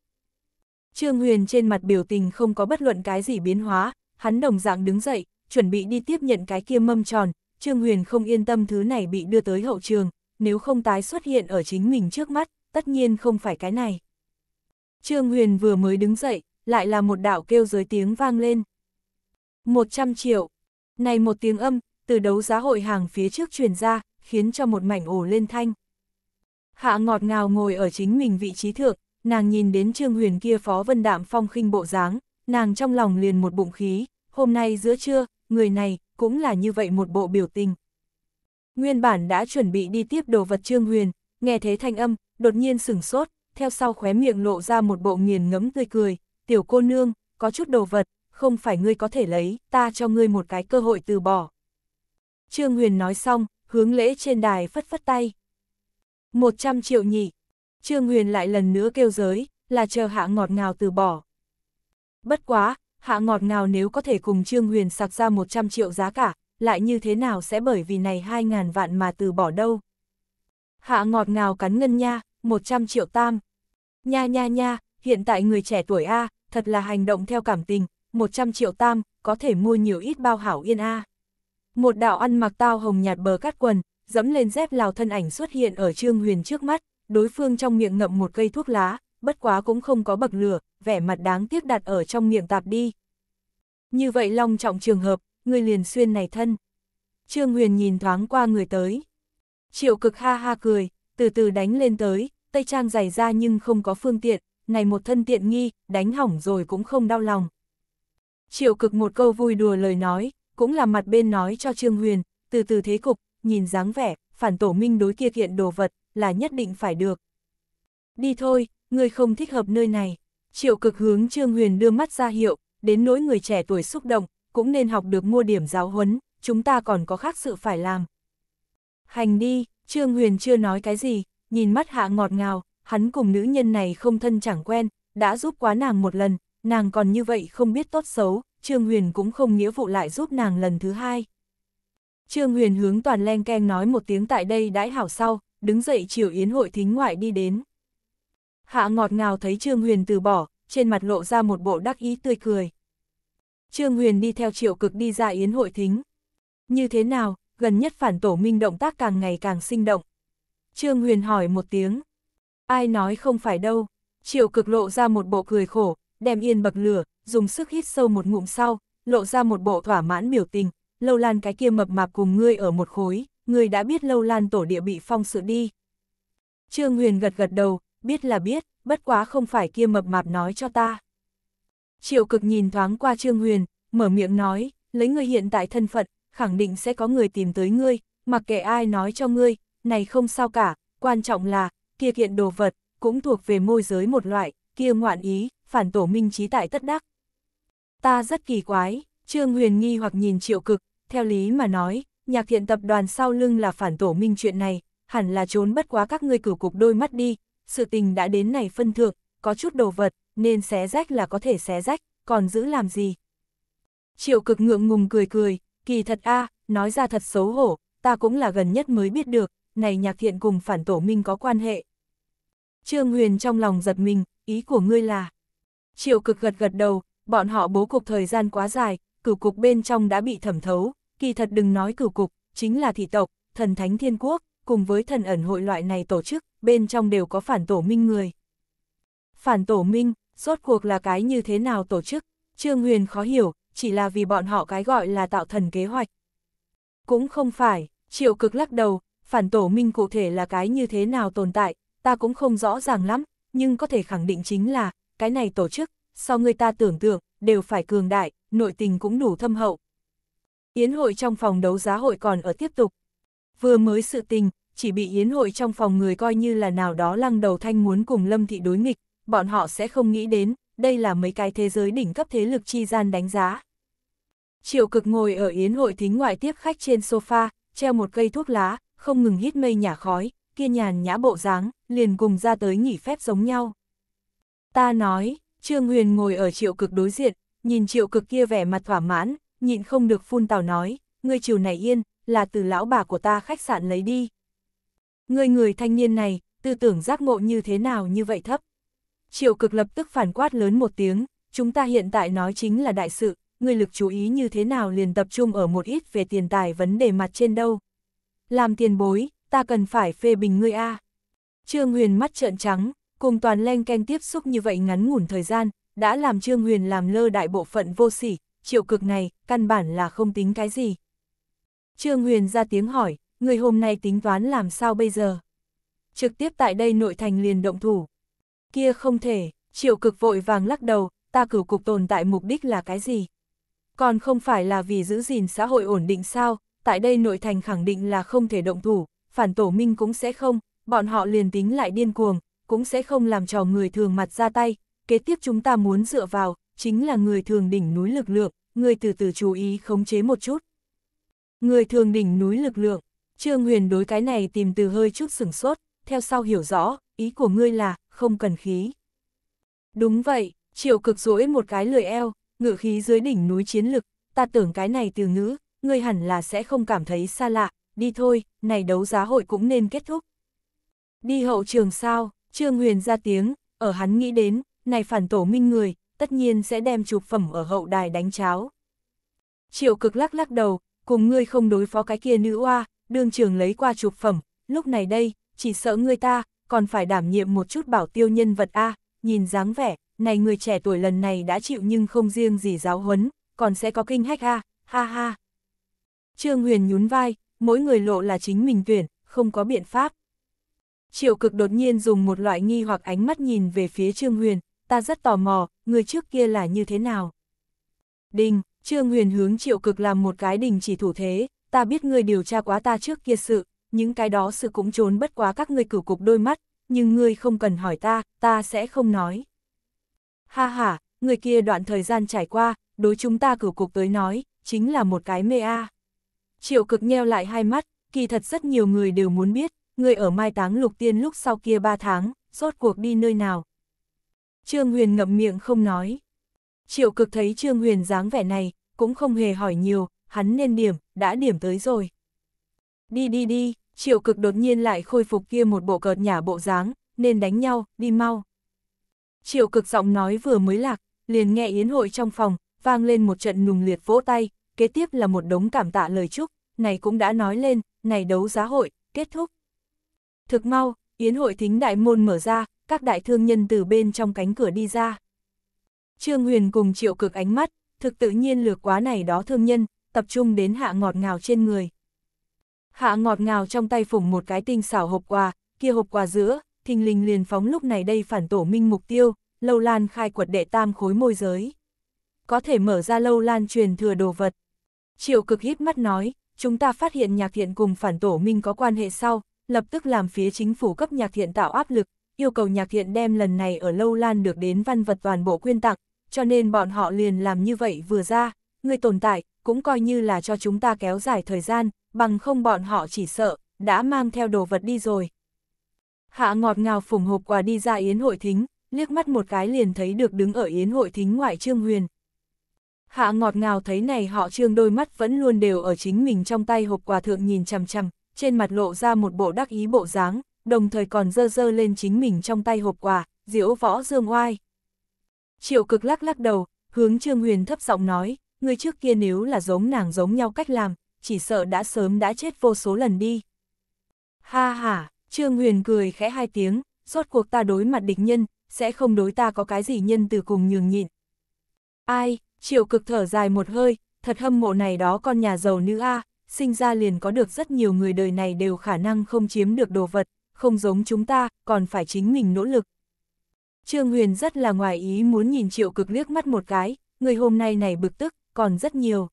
Trương Huyền trên mặt biểu tình không có bất luận cái gì biến hóa, hắn đồng dạng đứng dậy, chuẩn bị đi tiếp nhận cái kia mâm tròn, Trương Huyền không yên tâm thứ này bị đưa tới hậu trường, nếu không tái xuất hiện ở chính mình trước mắt, tất nhiên không phải cái này. Trương Huyền vừa mới đứng dậy, lại là một đạo kêu giới tiếng vang lên. 100 triệu, này một tiếng âm, từ đấu giá hội hàng phía trước truyền ra, khiến cho một mảnh ổ lên thanh. Hạ ngọt ngào ngồi ở chính mình vị trí thượng, nàng nhìn đến Trương Huyền kia phó vân đạm phong khinh bộ dáng, nàng trong lòng liền một bụng khí, hôm nay giữa trưa, người này cũng là như vậy một bộ biểu tình. Nguyên bản đã chuẩn bị đi tiếp đồ vật Trương Huyền, nghe thấy thanh âm, đột nhiên sửng sốt, theo sau khóe miệng lộ ra một bộ nghiền ngẫm tươi cười, tiểu cô nương, có chút đồ vật, không phải ngươi có thể lấy, ta cho ngươi một cái cơ hội từ bỏ. Trương Huyền nói xong, hướng lễ trên đài phất phất tay. 100 triệu nhị. Trương Huyền lại lần nữa kêu giới, là chờ hạ ngọt ngào từ bỏ. Bất quá, hạ ngọt ngào nếu có thể cùng Trương Huyền sạc ra 100 triệu giá cả, lại như thế nào sẽ bởi vì này 2.000 vạn mà từ bỏ đâu. Hạ ngọt ngào cắn ngân nha, 100 triệu tam. Nha nha nha, hiện tại người trẻ tuổi A, thật là hành động theo cảm tình, 100 triệu tam, có thể mua nhiều ít bao hảo yên a. Một đạo ăn mặc tao hồng nhạt bờ cắt quần, dẫm lên dép lào thân ảnh xuất hiện ở Trương Huyền trước mắt, đối phương trong miệng ngậm một cây thuốc lá, bất quá cũng không có bậc lửa, vẻ mặt đáng tiếc đặt ở trong miệng tạp đi. Như vậy long trọng trường hợp, người liền xuyên này thân. Trương Huyền nhìn thoáng qua người tới. Triệu cực ha ha cười, từ từ đánh lên tới, tây trang dày ra nhưng không có phương tiện, này một thân tiện nghi, đánh hỏng rồi cũng không đau lòng. Triệu cực một câu vui đùa lời nói, cũng là mặt bên nói cho Trương Huyền, từ từ thế cục, nhìn dáng vẻ, phản tổ minh đối kia kiện đồ vật, là nhất định phải được. Đi thôi, người không thích hợp nơi này. Triệu cực hướng Trương Huyền đưa mắt ra hiệu, đến nỗi người trẻ tuổi xúc động, cũng nên học được mua điểm giáo huấn, chúng ta còn có khác sự phải làm. Hành đi, Trương Huyền chưa nói cái gì, nhìn mắt hạ ngọt ngào, hắn cùng nữ nhân này không thân chẳng quen, đã giúp quá nàng một lần, nàng còn như vậy không biết tốt xấu, Trương Huyền cũng không nghĩa vụ lại giúp nàng lần thứ hai. Trương Huyền hướng toàn len keng nói một tiếng tại đây đãi hảo sau, đứng dậy chiều yến hội thính ngoại đi đến. Hạ ngọt ngào thấy Trương Huyền từ bỏ, trên mặt lộ ra một bộ đắc ý tươi cười. Trương Huyền đi theo triệu cực đi ra yến hội thính. Như thế nào, gần nhất phản tổ minh động tác càng ngày càng sinh động. Trương Huyền hỏi một tiếng. Ai nói không phải đâu. Triệu cực lộ ra một bộ cười khổ, đem yên bậc lửa, dùng sức hít sâu một ngụm sau, lộ ra một bộ thỏa mãn biểu tình, lâu lan cái kia mập mạp cùng ngươi ở một khối, ngươi đã biết lâu lan tổ địa bị phong sự đi. Trương Huyền gật gật đầu, biết là biết, bất quá không phải kia mập mạp nói cho ta. Triệu cực nhìn thoáng qua Trương Huyền, mở miệng nói, lấy ngươi hiện tại thân phận, khẳng định sẽ có người tìm tới ngươi, mặc kệ ai nói cho ngươi, này không sao cả, quan trọng là, kia kiện đồ vật, cũng thuộc về môi giới một loại, kia ngoạn ý, phản tổ minh trí tại tất đắc. Ta rất kỳ quái, Trương Huyền nghi hoặc nhìn triệu cực, theo lý mà nói, nhạc thiện tập đoàn sau lưng là phản tổ minh chuyện này, hẳn là trốn bất quá các ngươi cửu cục đôi mắt đi, sự tình đã đến này phân thượng, có chút đồ vật, nên xé rách là có thể xé rách, còn giữ làm gì. Triệu cực ngượng ngùng cười cười, kỳ thật a nói ra thật xấu hổ, ta cũng là gần nhất mới biết được, này nhạc thiện cùng phản tổ minh có quan hệ. Trương Huyền trong lòng giật mình, ý của ngươi là... Triệu cực gật gật đầu, bọn họ bố cục thời gian quá dài, cửu cục bên trong đã bị thẩm thấu, kỳ thật đừng nói cửu cục, chính là thị tộc, thần thánh thiên quốc, cùng với thần ẩn hội loại này tổ chức, bên trong đều có phản tổ minh người. Phản tổ minh, rốt cuộc là cái như thế nào tổ chức, Trương Huyền khó hiểu, chỉ là vì bọn họ cái gọi là tạo thần kế hoạch. Cũng không phải, triệu cực lắc đầu, phản tổ minh cụ thể là cái như thế nào tồn tại, ta cũng không rõ ràng lắm, nhưng có thể khẳng định chính là, cái này tổ chức, so người ta tưởng tượng, đều phải cường đại, nội tình cũng đủ thâm hậu. Yến hội trong phòng đấu giá hội còn ở tiếp tục. Vừa mới sự tình, chỉ bị yến hội trong phòng người coi như là nào đó lăng đầu thanh muốn cùng Lâm Thị đối nghịch, bọn họ sẽ không nghĩ đến, đây là mấy cái thế giới đỉnh cấp thế lực chi gian đánh giá. Triệu cực ngồi ở yến hội thính ngoại tiếp khách trên sofa, treo một cây thuốc lá, không ngừng hít mây nhả khói, kia nhàn nhã bộ dáng, liền cùng ra tới nghỉ phép giống nhau. Ta nói, Trương Huyền ngồi ở triệu cực đối diện, nhìn triệu cực kia vẻ mặt thỏa mãn, nhịn không được phun tào nói, ngươi chiều này yên, là từ lão bà của ta khách sạn lấy đi. Ngươi người thanh niên này, tư tưởng giác ngộ như thế nào như vậy thấp. Triệu cực lập tức phản quát lớn một tiếng, chúng ta hiện tại nói chính là đại sự, ngươi lực chú ý như thế nào liền tập trung ở một ít về tiền tài vấn đề mặt trên đâu. Làm tiền bối, ta cần phải phê bình ngươi a. Trương Huyền mắt trợn trắng, cùng toàn len ken tiếp xúc như vậy ngắn ngủn thời gian, đã làm Trương Huyền làm lơ đại bộ phận vô sỉ, triệu cực này, căn bản là không tính cái gì. Trương Huyền ra tiếng hỏi, người hôm nay tính toán làm sao bây giờ? Trực tiếp tại đây nội thành liền động thủ. Kia không thể, triệu cực vội vàng lắc đầu, ta cử cục tồn tại mục đích là cái gì? Còn không phải là vì giữ gìn xã hội ổn định sao, tại đây nội thành khẳng định là không thể động thủ, phản tổ minh cũng sẽ không, bọn họ liền tính lại điên cuồng, cũng sẽ không làm trò người thường mặt ra tay, kế tiếp chúng ta muốn dựa vào, chính là người thường đỉnh núi lực lượng, người từ từ chú ý khống chế một chút. Người thường đỉnh núi lực lượng, Trương Huyền đối cái này tìm từ hơi chút sửng sốt, theo sau hiểu rõ, ý của ngươi là, không cần khí. Đúng vậy, triệu cực rỗi một cái lười eo, ngự khí dưới đỉnh núi chiến lực, ta tưởng cái này từ ngữ, ngươi hẳn là sẽ không cảm thấy xa lạ, đi thôi, này đấu giá hội cũng nên kết thúc. Đi hậu trường sao? Trương Huyền ra tiếng, ở hắn nghĩ đến, này phản tổ minh người, tất nhiên sẽ đem trục phẩm ở hậu đài đánh cháo. Triệu cực lắc lắc đầu, cùng ngươi không đối phó cái kia nữ oa, đương trường lấy qua trục phẩm, lúc này đây, chỉ sợ ngươi ta, còn phải đảm nhiệm một chút bảo tiêu nhân vật A, nhìn dáng vẻ, này người trẻ tuổi lần này đã chịu nhưng không riêng gì giáo huấn, còn sẽ có kinh hách A, ha ha. Trương Huyền nhún vai, mỗi người lộ là chính mình tuyển, không có biện pháp. Triệu cực đột nhiên dùng một loại nghi hoặc ánh mắt nhìn về phía Trương Huyền, ta rất tò mò, người trước kia là như thế nào. Đình, Trương Huyền hướng triệu cực làm một cái đình chỉ thủ thế, ta biết người điều tra quá ta trước kia sự, những cái đó sự cũng trốn bất quá các ngươi cửu cục đôi mắt, nhưng ngươi không cần hỏi ta, ta sẽ không nói. Ha ha, người kia đoạn thời gian trải qua, đối chúng ta cửu cục tới nói, chính là một cái mê a. Triệu cực nheo lại hai mắt, kỳ thật rất nhiều người đều muốn biết, người ở mai táng lục tiên lúc sau kia ba tháng, rốt cuộc đi nơi nào. Trương Huyền ngậm miệng không nói. Triệu cực thấy Trương Huyền dáng vẻ này, cũng không hề hỏi nhiều, hắn nên điểm, đã điểm tới rồi. Đi đi đi, triệu cực đột nhiên lại khôi phục kia một bộ cợt nhả bộ dáng, nên đánh nhau, đi mau. Triệu cực giọng nói vừa mới lạc, liền nghe yến hội trong phòng, vang lên một trận nùng liệt vỗ tay, kế tiếp là một đống cảm tạ lời chúc, này cũng đã nói lên, này đấu giá hội, kết thúc. Thực mau, yến hội thính đại môn mở ra, các đại thương nhân từ bên trong cánh cửa đi ra. Trương Huyền cùng triệu cực ánh mắt, thực tự nhiên lược quá này đó thương nhân, tập trung đến hạ ngọt ngào trên người. Hạ ngọt ngào trong tay phủng một cái tinh xảo hộp quà, kia hộp quà giữa, thình lình liền phóng lúc này đây phản tổ minh mục tiêu, lâu lan khai quật đệ tam khối môi giới. Có thể mở ra lâu lan truyền thừa đồ vật. Triệu cực hít mắt nói, chúng ta phát hiện nhạc thiện cùng phản tổ minh có quan hệ sau, lập tức làm phía chính phủ cấp nhạc thiện tạo áp lực, yêu cầu nhạc thiện đem lần này ở Lâu Lan được đến văn vật toàn bộ quyên tặng, cho nên bọn họ liền làm như vậy vừa ra, người tồn tại, cũng coi như là cho chúng ta kéo dài thời gian, bằng không bọn họ chỉ sợ, đã mang theo đồ vật đi rồi. Hạ ngọt ngào phủng hộp quà đi ra yến hội thính, liếc mắt một cái liền thấy được đứng ở yến hội thính ngoại Trương Huyền. Hạ ngọt ngào thấy này họ Trương đôi mắt vẫn luôn đều ở chính mình trong tay hộp quà thượng nhìn chằm chằm, trên mặt lộ ra một bộ đắc ý bộ dáng, đồng thời còn dơ dơ lên chính mình trong tay hộp quà, diễu võ dương oai. Triệu cực lắc lắc đầu, hướng Trương Huyền thấp giọng nói, người trước kia nếu là giống nàng giống nhau cách làm, chỉ sợ đã sớm đã chết vô số lần đi. Ha ha, Trương Huyền cười khẽ hai tiếng, rốt cuộc ta đối mặt địch nhân, sẽ không đối ta có cái gì nhân từ cùng nhường nhịn. Ai, triệu cực thở dài một hơi, thật hâm mộ này đó con nhà giàu nữ A, à, sinh ra liền có được rất nhiều người đời này đều khả năng không chiếm được đồ vật, không giống chúng ta, còn phải chính mình nỗ lực. Trương Huyền rất là ngoài ý muốn nhìn triệu cực liếc mắt một cái, người hôm nay này bực tức, còn rất nhiều.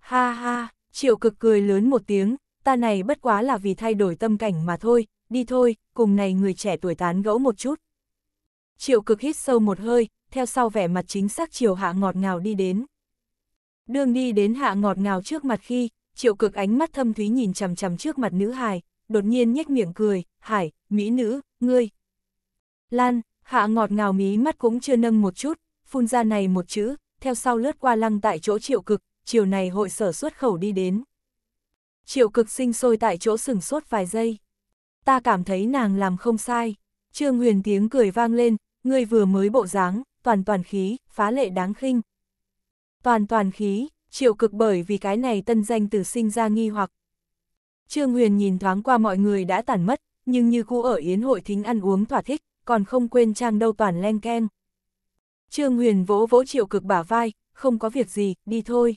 Ha ha, triệu cực cười lớn một tiếng, ta này bất quá là vì thay đổi tâm cảnh mà thôi, đi thôi, cùng này người trẻ tuổi tán gẫu một chút. Triệu cực hít sâu một hơi, theo sau vẻ mặt chính xác chiều hạ ngọt ngào đi đến. Đường đi đến hạ ngọt ngào trước mặt khi, triệu cực ánh mắt thâm thúy nhìn chằm chằm trước mặt nữ hài, đột nhiên nhếch miệng cười, hải, mỹ nữ, ngươi. Lan, hạ ngọt ngào mí mắt cũng chưa nâng một chút, phun ra này một chữ, theo sau lướt qua lăng tại chỗ triệu cực, chiều này hội sở xuất khẩu đi đến. Triệu cực sinh sôi tại chỗ sừng sốt vài giây. Ta cảm thấy nàng làm không sai. Trương huyền tiếng cười vang lên, ngươi vừa mới bộ dáng, toàn toàn khí, phá lệ đáng khinh. Toàn toàn khí, triệu cực bởi vì cái này tân danh từ sinh ra nghi hoặc. Trương Huyền nhìn thoáng qua mọi người đã tản mất, nhưng như cũ ở yến hội thính ăn uống thỏa thích, còn không quên trang đâu toàn len ken. Trương Huyền vỗ vỗ triệu cực bả vai, không có việc gì, đi thôi.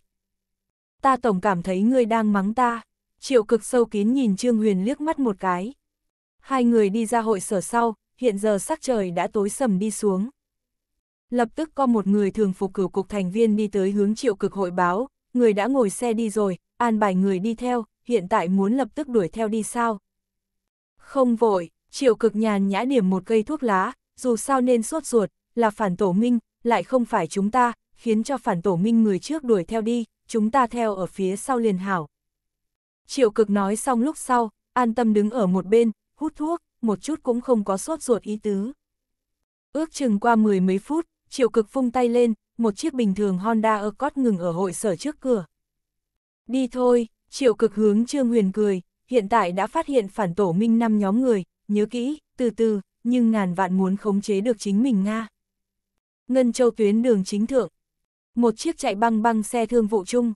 Ta tổng cảm thấy ngươi đang mắng ta. Triệu cực sâu kín nhìn Trương Huyền liếc mắt một cái. Hai người đi ra hội sở sau, hiện giờ sắc trời đã tối sầm đi xuống lập tức có một người thường phục cửu cục thành viên đi tới hướng triệu cực hội báo, người đã ngồi xe đi rồi, an bài người đi theo, hiện tại muốn lập tức đuổi theo đi sao. Không vội, triệu cực nhàn nhã điểm một cây thuốc lá, dù sao nên sốt ruột, là phản tổ minh, lại không phải chúng ta, khiến cho phản tổ minh người trước đuổi theo đi, chúng ta theo ở phía sau liền hảo. Triệu cực nói xong lúc sau, an tâm đứng ở một bên, hút thuốc, một chút cũng không có sốt ruột ý tứ. Ước chừng qua mười mấy phút, Triệu cực phung tay lên, một chiếc bình thường Honda Accord ngừng ở hội sở trước cửa. Đi thôi, triệu cực hướng Trương Huyền cười, hiện tại đã phát hiện phản tổ minh năm nhóm người, nhớ kỹ, từ từ, nhưng ngàn vạn muốn khống chế được chính mình Nga. Ngân Châu tuyến đường chính thượng. Một chiếc chạy băng băng xe thương vụ chung.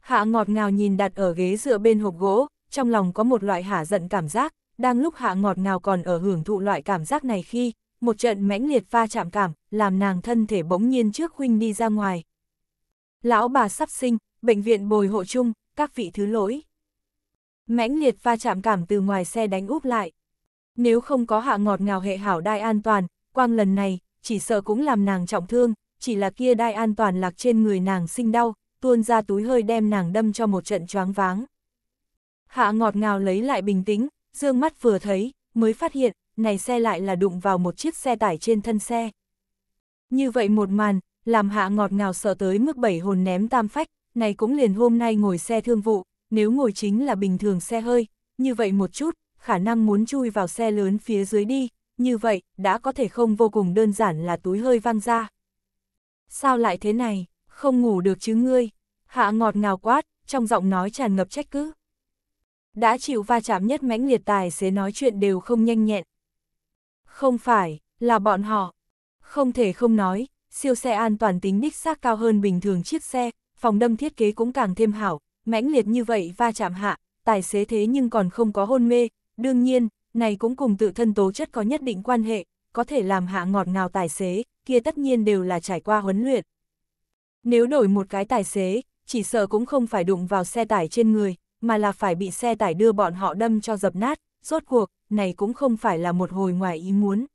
Hạ ngọt ngào nhìn đặt ở ghế dựa bên hộp gỗ, trong lòng có một loại hả giận cảm giác, đang lúc hạ ngọt ngào còn ở hưởng thụ loại cảm giác này khi, một trận mãnh liệt va chạm cảm, làm nàng thân thể bỗng nhiên trước huynh đi ra ngoài. Lão bà sắp sinh, bệnh viện bồi hộ chung, các vị thứ lỗi. Mãnh liệt va chạm cảm từ ngoài xe đánh úp lại. Nếu không có hạ ngọt ngào hệ hảo đai an toàn, quang lần này, chỉ sợ cũng làm nàng trọng thương, chỉ là kia đai an toàn lạc trên người nàng sinh đau, tuôn ra túi hơi đem nàng đâm cho một trận choáng váng. Hạ ngọt ngào lấy lại bình tĩnh, dương mắt vừa thấy, mới phát hiện, này xe lại là đụng vào một chiếc xe tải trên thân xe. Như vậy một màn, làm hạ ngọt ngào sợ tới mức bảy hồn ném tam phách, này cũng liền hôm nay ngồi xe thương vụ, nếu ngồi chính là bình thường xe hơi, như vậy một chút, khả năng muốn chui vào xe lớn phía dưới đi, như vậy, đã có thể không vô cùng đơn giản là túi hơi văng ra. Sao lại thế này, không ngủ được chứ ngươi, hạ ngọt ngào quát, trong giọng nói tràn ngập trách cứ. Đã chịu va chạm nhất mãnh liệt tài xế nói chuyện đều không nhanh nhẹn, không phải, là bọn họ. Không thể không nói, siêu xe an toàn tính đích xác cao hơn bình thường chiếc xe, phòng đâm thiết kế cũng càng thêm hảo, mãnh liệt như vậy va chạm hạ, tài xế thế nhưng còn không có hôn mê, đương nhiên, này cũng cùng tự thân tố chất có nhất định quan hệ, có thể làm hạ ngọt ngào tài xế, kia tất nhiên đều là trải qua huấn luyện. Nếu đổi một cái tài xế, chỉ sợ cũng không phải đụng vào xe tải trên người, mà là phải bị xe tải đưa bọn họ đâm cho dập nát, rốt cuộc, này cũng không phải là một hồi ngoài ý muốn.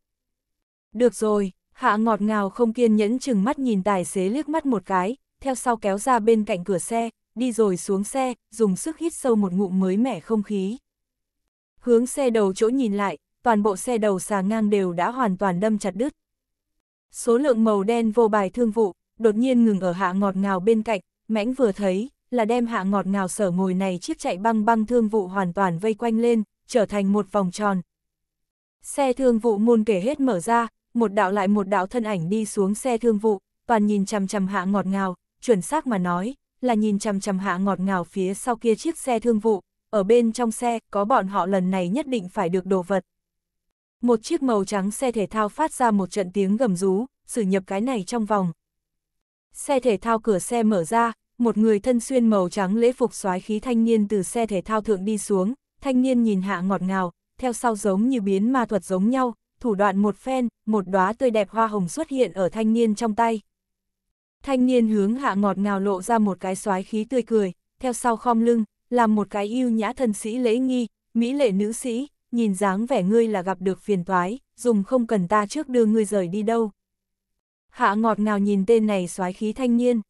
Được rồi, hạ ngọt ngào không kiên nhẫn chừng mắt nhìn tài xế liếc mắt một cái, theo sau kéo ra bên cạnh cửa xe, đi rồi xuống xe, dùng sức hít sâu một ngụm mới mẻ không khí. Hướng xe đầu chỗ nhìn lại, toàn bộ xe đầu xà ngang đều đã hoàn toàn đâm chặt đứt. Số lượng màu đen vô bài thương vụ, đột nhiên ngừng ở hạ ngọt ngào bên cạnh, mãnh vừa thấy, là đem hạ ngọt ngào sở ngồi này chiếc chạy băng băng thương vụ hoàn toàn vây quanh lên, trở thành một vòng tròn. Xe thương vụ môn kể hết mở ra, một đạo lại một đạo thân ảnh đi xuống xe thương vụ, toàn nhìn chằm chằm hạ ngọt ngào, chuẩn xác mà nói, là nhìn chằm chằm hạ ngọt ngào phía sau kia chiếc xe thương vụ, ở bên trong xe có bọn họ lần này nhất định phải được đồ vật. Một chiếc màu trắng xe thể thao phát ra một trận tiếng gầm rú, xử nhập cái này trong vòng. Xe thể thao cửa xe mở ra, một người thân xuyên màu trắng lễ phục soái khí thanh niên từ xe thể thao thượng đi xuống, thanh niên nhìn hạ ngọt ngào, theo sau giống như biến ma thuật giống nhau, thủ đoạn một phen, một đóa tươi đẹp hoa hồng xuất hiện ở thanh niên trong tay. Thanh niên hướng hạ ngọt ngào lộ ra một cái xoái khí tươi cười, theo sau khom lưng, làm một cái yêu nhã thân sĩ lễ nghi, mỹ lệ nữ sĩ, nhìn dáng vẻ ngươi là gặp được phiền toái, dùng không cần ta trước đưa ngươi rời đi đâu. Hạ ngọt ngào nhìn tên này xoái khí thanh niên.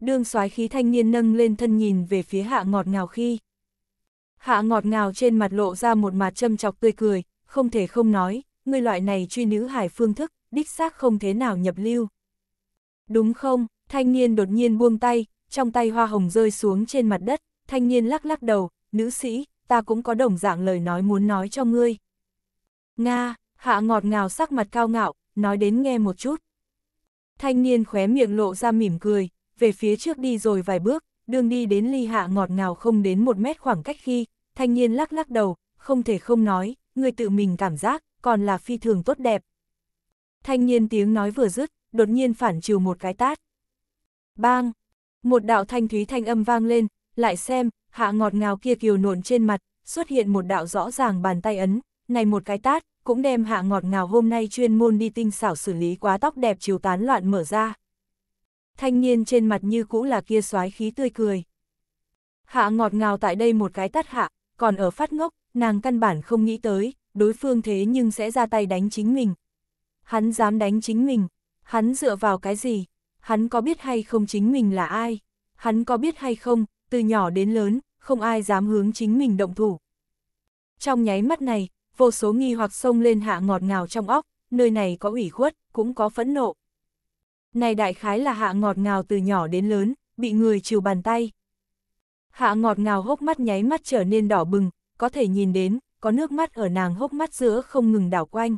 Đương xoái khí thanh niên nâng lên thân nhìn về phía hạ ngọt ngào khi, Hạ ngọt ngào trên mặt lộ ra một mặt châm chọc tươi cười, không thể không nói, người loại này truy nữ hải phương thức, đích xác không thế nào nhập lưu. Đúng không, thanh niên đột nhiên buông tay, trong tay hoa hồng rơi xuống trên mặt đất, thanh niên lắc lắc đầu, nữ sĩ, ta cũng có đồng dạng lời nói muốn nói cho ngươi. Nga, hạ ngọt ngào sắc mặt cao ngạo, nói đến nghe một chút. Thanh niên khóe miệng lộ ra mỉm cười, về phía trước đi rồi vài bước, đường đi đến ly hạ ngọt ngào không đến một mét khoảng cách khi, thanh niên lắc lắc đầu, không thể không nói, người tự mình cảm giác, còn là phi thường tốt đẹp. Thanh niên tiếng nói vừa dứt, đột nhiên phản chiều một cái tát. Bang! Một đạo thanh thúy thanh âm vang lên, lại xem, hạ ngọt ngào kia kiều nộn trên mặt, xuất hiện một đạo rõ ràng bàn tay ấn, này một cái tát, cũng đem hạ ngọt ngào hôm nay chuyên môn đi tinh xảo xử lý quá tóc đẹp chiều tán loạn mở ra. Thanh niên trên mặt như cũ là kia soái khí tươi cười. Hạ ngọt ngào tại đây một cái tắt hạ, còn ở phát ngốc, nàng căn bản không nghĩ tới, đối phương thế nhưng sẽ ra tay đánh chính mình. Hắn dám đánh chính mình, hắn dựa vào cái gì, hắn có biết hay không chính mình là ai, hắn có biết hay không, từ nhỏ đến lớn, không ai dám hướng chính mình động thủ. Trong nháy mắt này, vô số nghi hoặc sông lên hạ ngọt ngào trong óc, nơi này có ủy khuất, cũng có phẫn nộ, này đại khái là hạ ngọt ngào từ nhỏ đến lớn, bị người chiều bàn tay. Hạ ngọt ngào hốc mắt nháy mắt trở nên đỏ bừng, có thể nhìn đến, có nước mắt ở nàng hốc mắt giữa không ngừng đảo quanh.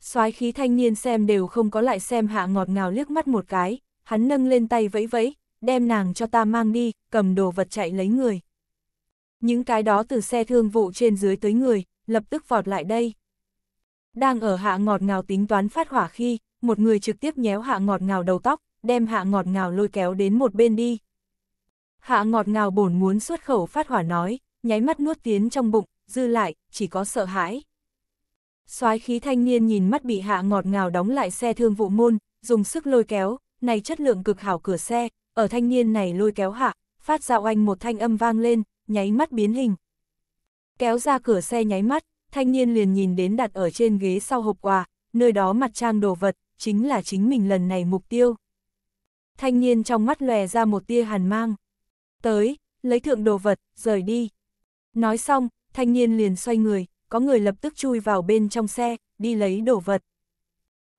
soái khí thanh niên xem đều không có lại xem hạ ngọt ngào liếc mắt một cái, hắn nâng lên tay vẫy vẫy, đem nàng cho ta mang đi, cầm đồ vật chạy lấy người. Những cái đó từ xe thương vụ trên dưới tới người, lập tức vọt lại đây. Đang ở hạ ngọt ngào tính toán phát hỏa khi, một người trực tiếp nhéo hạ ngọt ngào đầu tóc, đem hạ ngọt ngào lôi kéo đến một bên đi. Hạ ngọt ngào bổn muốn xuất khẩu phát hỏa nói, nháy mắt nuốt tiến trong bụng, dư lại, chỉ có sợ hãi. soái khí thanh niên nhìn mắt bị hạ ngọt ngào đóng lại xe thương vụ môn, dùng sức lôi kéo, này chất lượng cực hảo cửa xe, ở thanh niên này lôi kéo hạ, phát ra oanh một thanh âm vang lên, nháy mắt biến hình. Kéo ra cửa xe nháy mắt, thanh niên liền nhìn đến đặt ở trên ghế sau hộp quà, nơi đó mặt trang đồ vật, chính là chính mình lần này mục tiêu. Thanh niên trong mắt lòe ra một tia hàn mang. Tới, lấy thượng đồ vật, rời đi. Nói xong, thanh niên liền xoay người, có người lập tức chui vào bên trong xe, đi lấy đồ vật.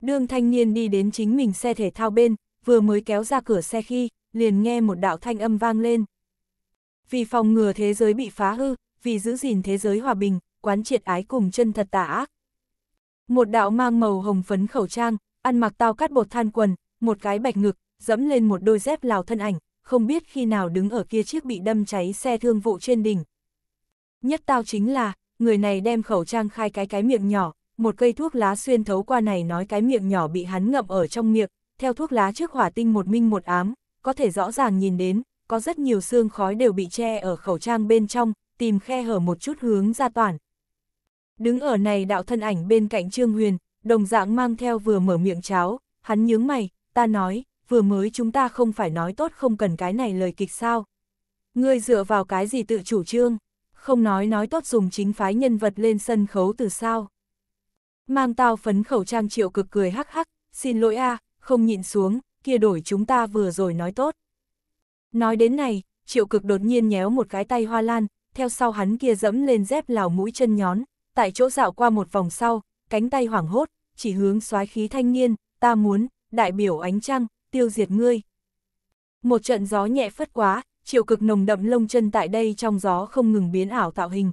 Đương thanh niên đi đến chính mình xe thể thao bên, vừa mới kéo ra cửa xe khi, liền nghe một đạo thanh âm vang lên. Vì phòng ngừa thế giới bị phá hư, vì giữ gìn thế giới hòa bình, quán triệt ái cùng chân thật tả ác. Một đạo mang màu hồng phấn khẩu trang, ăn mặc tao cắt bột than quần, một cái bạch ngực, dẫm lên một đôi dép lào thân ảnh, không biết khi nào đứng ở kia chiếc bị đâm cháy xe thương vụ trên đỉnh. Nhất tao chính là, người này đem khẩu trang khai cái cái miệng nhỏ, một cây thuốc lá xuyên thấu qua này nói cái miệng nhỏ bị hắn ngậm ở trong miệng, theo thuốc lá trước hỏa tinh một minh một ám, có thể rõ ràng nhìn đến, có rất nhiều xương khói đều bị che ở khẩu trang bên trong, tìm khe hở một chút hướng ra toàn. Đứng ở này đạo thân ảnh bên cạnh Trương Huyền, đồng dạng mang theo vừa mở miệng cháo, hắn nhướng mày, ta nói, vừa mới chúng ta không phải nói tốt không cần cái này lời kịch sao. Ngươi dựa vào cái gì tự chủ trương, không nói nói tốt dùng chính phái nhân vật lên sân khấu từ sao. Mang tao phấn khẩu trang triệu cực cười hắc hắc, xin lỗi a không nhịn xuống, kia đổi chúng ta vừa rồi nói tốt. Nói đến này, triệu cực đột nhiên nhéo một cái tay hoa lan, theo sau hắn kia dẫm lên dép lào mũi chân nhón, tại chỗ dạo qua một vòng sau, cánh tay hoảng hốt, chỉ hướng soái khí thanh niên, ta muốn, đại biểu ánh trăng, tiêu diệt ngươi. Một trận gió nhẹ phất quá, triệu cực nồng đậm lông chân tại đây trong gió không ngừng biến ảo tạo hình.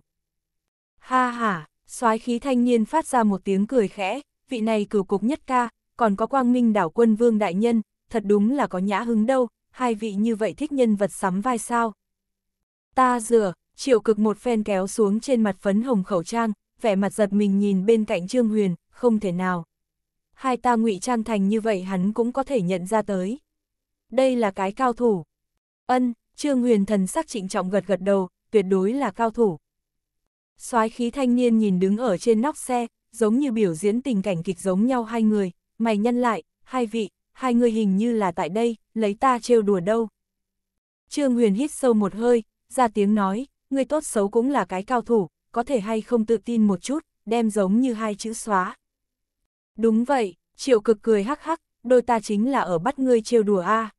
Ha ha, soái khí thanh niên phát ra một tiếng cười khẽ, vị này cửu cục nhất ca, còn có quang minh đảo quân vương đại nhân, thật đúng là có nhã hứng đâu, hai vị như vậy thích nhân vật sắm vai sao. Ta dừa, triệu cực một phen kéo xuống trên mặt phấn hồng khẩu trang, vẻ mặt giật mình nhìn bên cạnh Trương Huyền, không thể nào. Hai ta ngụy trang thành như vậy hắn cũng có thể nhận ra tới. Đây là cái cao thủ. Ân, Trương Huyền thần sắc trịnh trọng gật gật đầu, tuyệt đối là cao thủ. soái khí thanh niên nhìn đứng ở trên nóc xe, giống như biểu diễn tình cảnh kịch giống nhau hai người, mày nhân lại, hai vị, hai người hình như là tại đây, lấy ta trêu đùa đâu. Trương Huyền hít sâu một hơi, ra tiếng nói, người tốt xấu cũng là cái cao thủ, có thể hay không tự tin một chút, đem giống như hai chữ xóa. Đúng vậy, triệu cực cười hắc hắc, đôi ta chính là ở bắt ngươi trêu đùa a.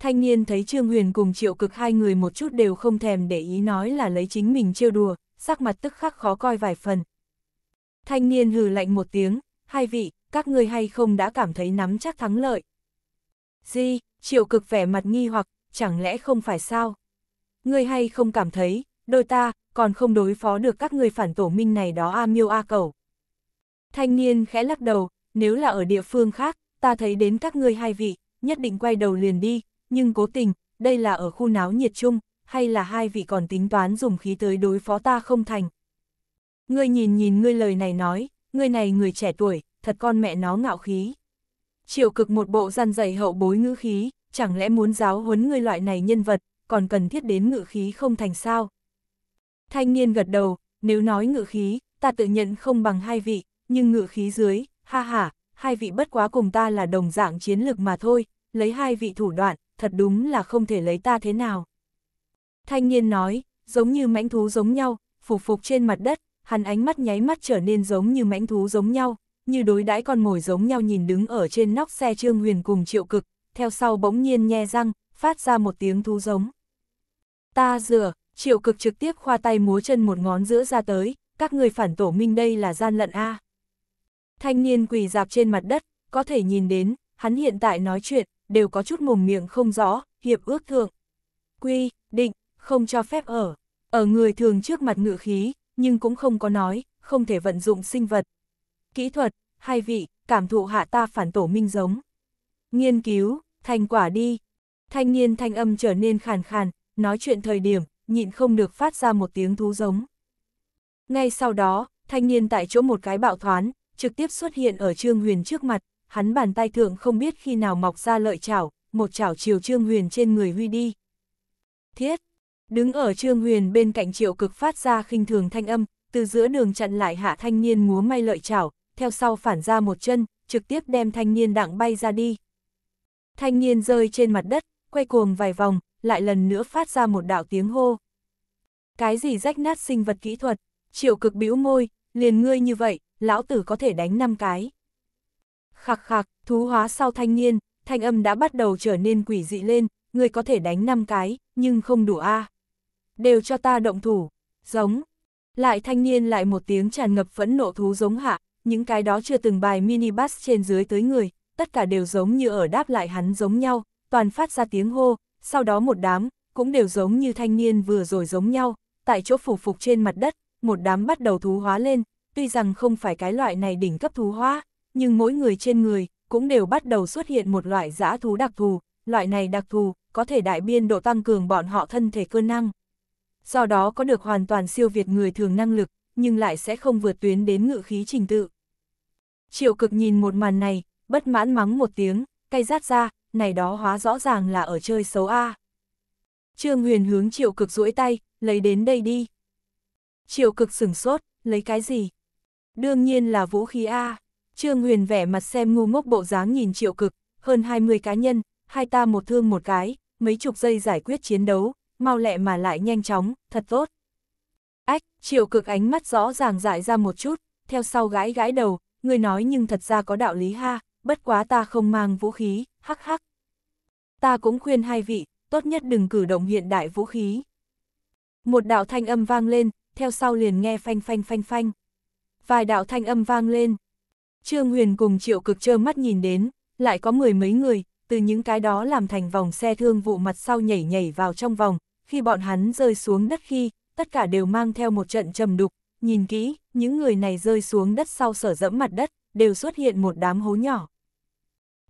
Thanh niên thấy Trương Huyền cùng triệu cực hai người một chút đều không thèm để ý nói là lấy chính mình trêu đùa, sắc mặt tức khắc khó coi vài phần. Thanh niên hừ lạnh một tiếng, hai vị, các ngươi hay không đã cảm thấy nắm chắc thắng lợi. di, triệu cực vẻ mặt nghi hoặc, chẳng lẽ không phải sao? Ngươi hay không cảm thấy, đôi ta, còn không đối phó được các người phản tổ minh này đó a miêu a cầu. Thanh niên khẽ lắc đầu, nếu là ở địa phương khác, ta thấy đến các ngươi hai vị, nhất định quay đầu liền đi, nhưng cố tình, đây là ở khu náo nhiệt chung, hay là hai vị còn tính toán dùng khí tới đối phó ta không thành. Ngươi nhìn nhìn ngươi lời này nói, ngươi này người trẻ tuổi, thật con mẹ nó ngạo khí. Triệu cực một bộ gian dày hậu bối ngữ khí, chẳng lẽ muốn giáo huấn ngươi loại này nhân vật, còn cần thiết đến ngữ khí không thành sao. Thanh niên gật đầu, nếu nói ngự khí, ta tự nhận không bằng hai vị, nhưng ngự khí dưới, ha ha, hai vị bất quá cùng ta là đồng dạng chiến lực mà thôi, lấy hai vị thủ đoạn, thật đúng là không thể lấy ta thế nào. Thanh niên nói, giống như mãnh thú giống nhau, phục phục trên mặt đất, hắn ánh mắt nháy mắt trở nên giống như mãnh thú giống nhau, như đối đãi con mồi giống nhau nhìn đứng ở trên nóc xe Trương Huyền cùng Triệu Cực, theo sau bỗng nhiên nhe răng, phát ra một tiếng thú giống. Ta rửa. Triệu cực trực tiếp khoa tay múa chân một ngón giữa ra tới, các người phản tổ minh đây là gian lận A. Thanh niên quỳ dạp trên mặt đất, có thể nhìn đến, hắn hiện tại nói chuyện, đều có chút mồm miệng không rõ, hiệp ước thượng. Quy, định, không cho phép ở. Ở người thường trước mặt ngự khí, nhưng cũng không có nói, không thể vận dụng sinh vật. Kỹ thuật, hai vị, cảm thụ hạ ta phản tổ minh giống. Nghiên cứu, thành quả đi. Thanh niên thanh âm trở nên khàn khàn, nói chuyện thời điểm, nhịn không được phát ra một tiếng thú giống. Ngay sau đó, thanh niên tại chỗ một cái bạo thoán, trực tiếp xuất hiện ở Trương Huyền trước mặt, hắn bàn tay thượng không biết khi nào mọc ra lợi chảo, một chảo chiều Trương Huyền trên người huy đi. Thiết, đứng ở Trương Huyền bên cạnh triệu cực phát ra khinh thường thanh âm, từ giữa đường chặn lại hạ thanh niên múa may lợi chảo, theo sau phản ra một chân, trực tiếp đem thanh niên đặng bay ra đi. Thanh niên rơi trên mặt đất, quay cuồng vài vòng, lại lần nữa phát ra một đạo tiếng hô. Cái gì rách nát sinh vật kỹ thuật, triệu cực bĩu môi, liền ngươi như vậy, lão tử có thể đánh năm cái. Khạc khạc, thú hóa sau thanh niên, thanh âm đã bắt đầu trở nên quỷ dị lên, ngươi có thể đánh năm cái, nhưng không đủ a. À. Đều cho ta động thủ, giống. Lại thanh niên lại một tiếng tràn ngập phẫn nộ thú giống hạ, những cái đó chưa từng bài minibus trên dưới tới người, tất cả đều giống như ở đáp lại hắn giống nhau, toàn phát ra tiếng hô, sau đó một đám, cũng đều giống như thanh niên vừa rồi giống nhau, tại chỗ phủ phục trên mặt đất, một đám bắt đầu thú hóa lên, tuy rằng không phải cái loại này đỉnh cấp thú hóa, nhưng mỗi người trên người, cũng đều bắt đầu xuất hiện một loại giã thú đặc thù, loại này đặc thù, có thể đại biên độ tăng cường bọn họ thân thể cơ năng. Do đó có được hoàn toàn siêu việt người thường năng lực, nhưng lại sẽ không vượt tuyến đến ngự khí trình tự. Triệu cực nhìn một màn này, bất mãn mắng một tiếng, cay rát ra, này đó hóa rõ ràng là ở chơi xấu A. Trương Huyền hướng triệu cực duỗi tay, lấy đến đây đi. Triệu cực sửng sốt, lấy cái gì? Đương nhiên là vũ khí A. Trương Huyền vẻ mặt xem ngu ngốc bộ dáng nhìn triệu cực, hơn 20 cá nhân, hai ta một thương một cái, mấy chục giây giải quyết chiến đấu, mau lẹ mà lại nhanh chóng, thật tốt. Ách, triệu cực ánh mắt rõ ràng dại ra một chút, theo sau gãi gãi đầu, người nói nhưng thật ra có đạo lý ha, bất quá ta không mang vũ khí hắc hắc. Ta cũng khuyên hai vị, tốt nhất đừng cử động hiện đại vũ khí. Một đạo thanh âm vang lên, theo sau liền nghe phanh phanh phanh phanh. Vài đạo thanh âm vang lên. Trương Huyền cùng triệu cực trơ mắt nhìn đến, lại có mười mấy người, từ những cái đó làm thành vòng xe thương vụ mặt sau nhảy nhảy vào trong vòng, khi bọn hắn rơi xuống đất khi, tất cả đều mang theo một trận trầm đục, nhìn kỹ, những người này rơi xuống đất sau sở dẫm mặt đất, đều xuất hiện một đám hố nhỏ.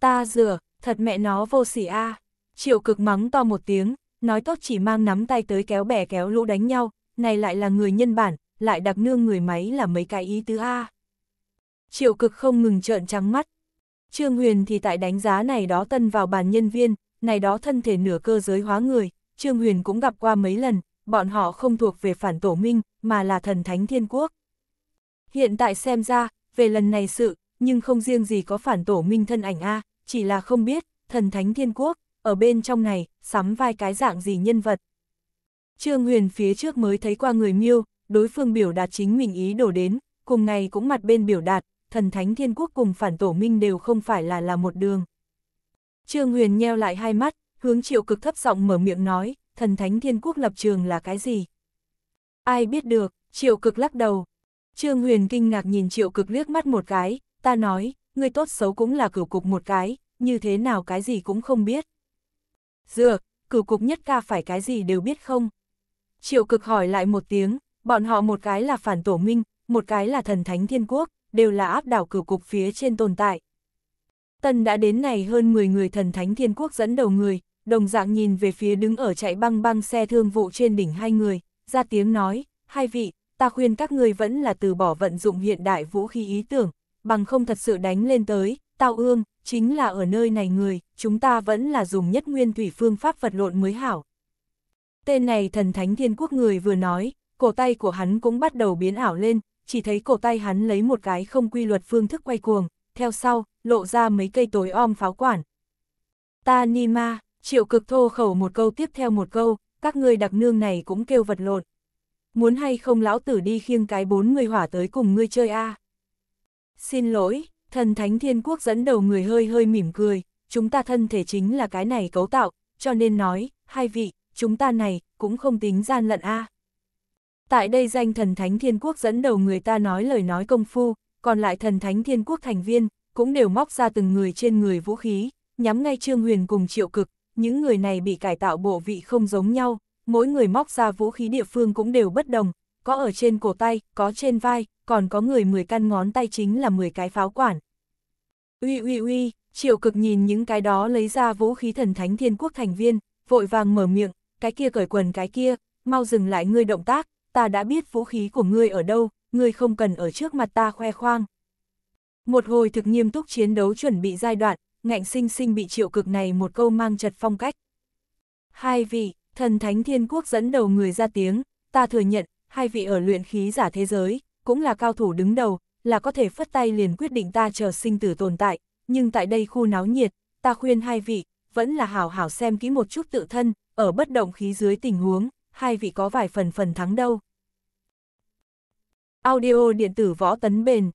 Ta dừa, Thật mẹ nó vô sỉ a Triệu cực mắng to một tiếng, nói tốt chỉ mang nắm tay tới kéo bè kéo lũ đánh nhau, này lại là người nhân bản, lại đặc nương người máy là mấy cái ý tứ a Triệu cực không ngừng trợn trắng mắt. Trương Huyền thì tại đánh giá này đó tân vào bàn nhân viên, này đó thân thể nửa cơ giới hóa người, Trương Huyền cũng gặp qua mấy lần, bọn họ không thuộc về phản tổ minh, mà là thần thánh thiên quốc. Hiện tại xem ra, về lần này sự, nhưng không riêng gì có phản tổ minh thân ảnh A, chỉ là không biết, thần thánh thiên quốc, ở bên trong này, sắm vai cái dạng gì nhân vật. Trương Huyền phía trước mới thấy qua người miêu, đối phương biểu đạt chính mình ý đổ đến, cùng ngày cũng mặt bên biểu đạt, thần thánh thiên quốc cùng phản tổ minh đều không phải là là một đường. Trương Huyền nheo lại hai mắt, hướng triệu cực thấp giọng mở miệng nói, thần thánh thiên quốc lập trường là cái gì? Ai biết được, triệu cực lắc đầu. Trương Huyền kinh ngạc nhìn triệu cực liếc mắt một cái, ta nói, ngươi tốt xấu cũng là cửu cục một cái, như thế nào cái gì cũng không biết. Dựa, cửu cục nhất ca phải cái gì đều biết không? Triệu cực hỏi lại một tiếng, bọn họ một cái là phản tổ minh, một cái là thần thánh thiên quốc, đều là áp đảo cửu cục phía trên tồn tại. tần đã đến này hơn 10 người thần thánh thiên quốc dẫn đầu người, đồng dạng nhìn về phía đứng ở chạy băng băng xe thương vụ trên đỉnh hai người, ra tiếng nói, hai vị, ta khuyên các ngươi vẫn là từ bỏ vận dụng hiện đại vũ khí ý tưởng, bằng không thật sự đánh lên tới, tao ương, chính là ở nơi này người, chúng ta vẫn là dùng nhất nguyên thủy phương pháp vật lộn mới hảo. Tên này thần thánh thiên quốc người vừa nói, cổ tay của hắn cũng bắt đầu biến ảo lên, chỉ thấy cổ tay hắn lấy một cái không quy luật phương thức quay cuồng, theo sau, lộ ra mấy cây tối om pháo quản. Ta ni ma, triệu cực thô khẩu một câu tiếp theo một câu, các ngươi đặc nương này cũng kêu vật lộn. Muốn hay không lão tử đi khiêng cái bốn người hỏa tới cùng ngươi chơi a à. Xin lỗi, thần thánh thiên quốc dẫn đầu người hơi hơi mỉm cười, chúng ta thân thể chính là cái này cấu tạo, cho nên nói, hai vị, chúng ta này, cũng không tính gian lận a. Tại đây danh thần thánh thiên quốc dẫn đầu người ta nói lời nói công phu, còn lại thần thánh thiên quốc thành viên, cũng đều móc ra từng người trên người vũ khí, nhắm ngay Trương Huyền cùng triệu cực, những người này bị cải tạo bộ vị không giống nhau, mỗi người móc ra vũ khí địa phương cũng đều bất đồng, có ở trên cổ tay, có trên vai, còn có người 10 căn ngón tay chính là 10 cái pháo quản. Uy uy uy, triệu cực nhìn những cái đó lấy ra vũ khí thần thánh thiên quốc thành viên, vội vàng mở miệng, cái kia cởi quần cái kia, mau dừng lại ngươi động tác, ta đã biết vũ khí của ngươi ở đâu, ngươi không cần ở trước mặt ta khoe khoang. Một hồi thực nghiêm túc chiến đấu chuẩn bị giai đoạn, ngạnh sinh sinh bị triệu cực này một câu mang chật phong cách. Hai vị, thần thánh thiên quốc dẫn đầu người ra tiếng, ta thừa nhận, hai vị ở luyện khí giả thế giới, cũng là cao thủ đứng đầu, là có thể phất tay liền quyết định ta chờ sinh tử tồn tại, nhưng tại đây khu náo nhiệt, ta khuyên hai vị, vẫn là hảo hảo xem kỹ một chút tự thân, ở bất động khí dưới tình huống, hai vị có vài phần phần thắng đâu. Audio điện tử võ tấn bền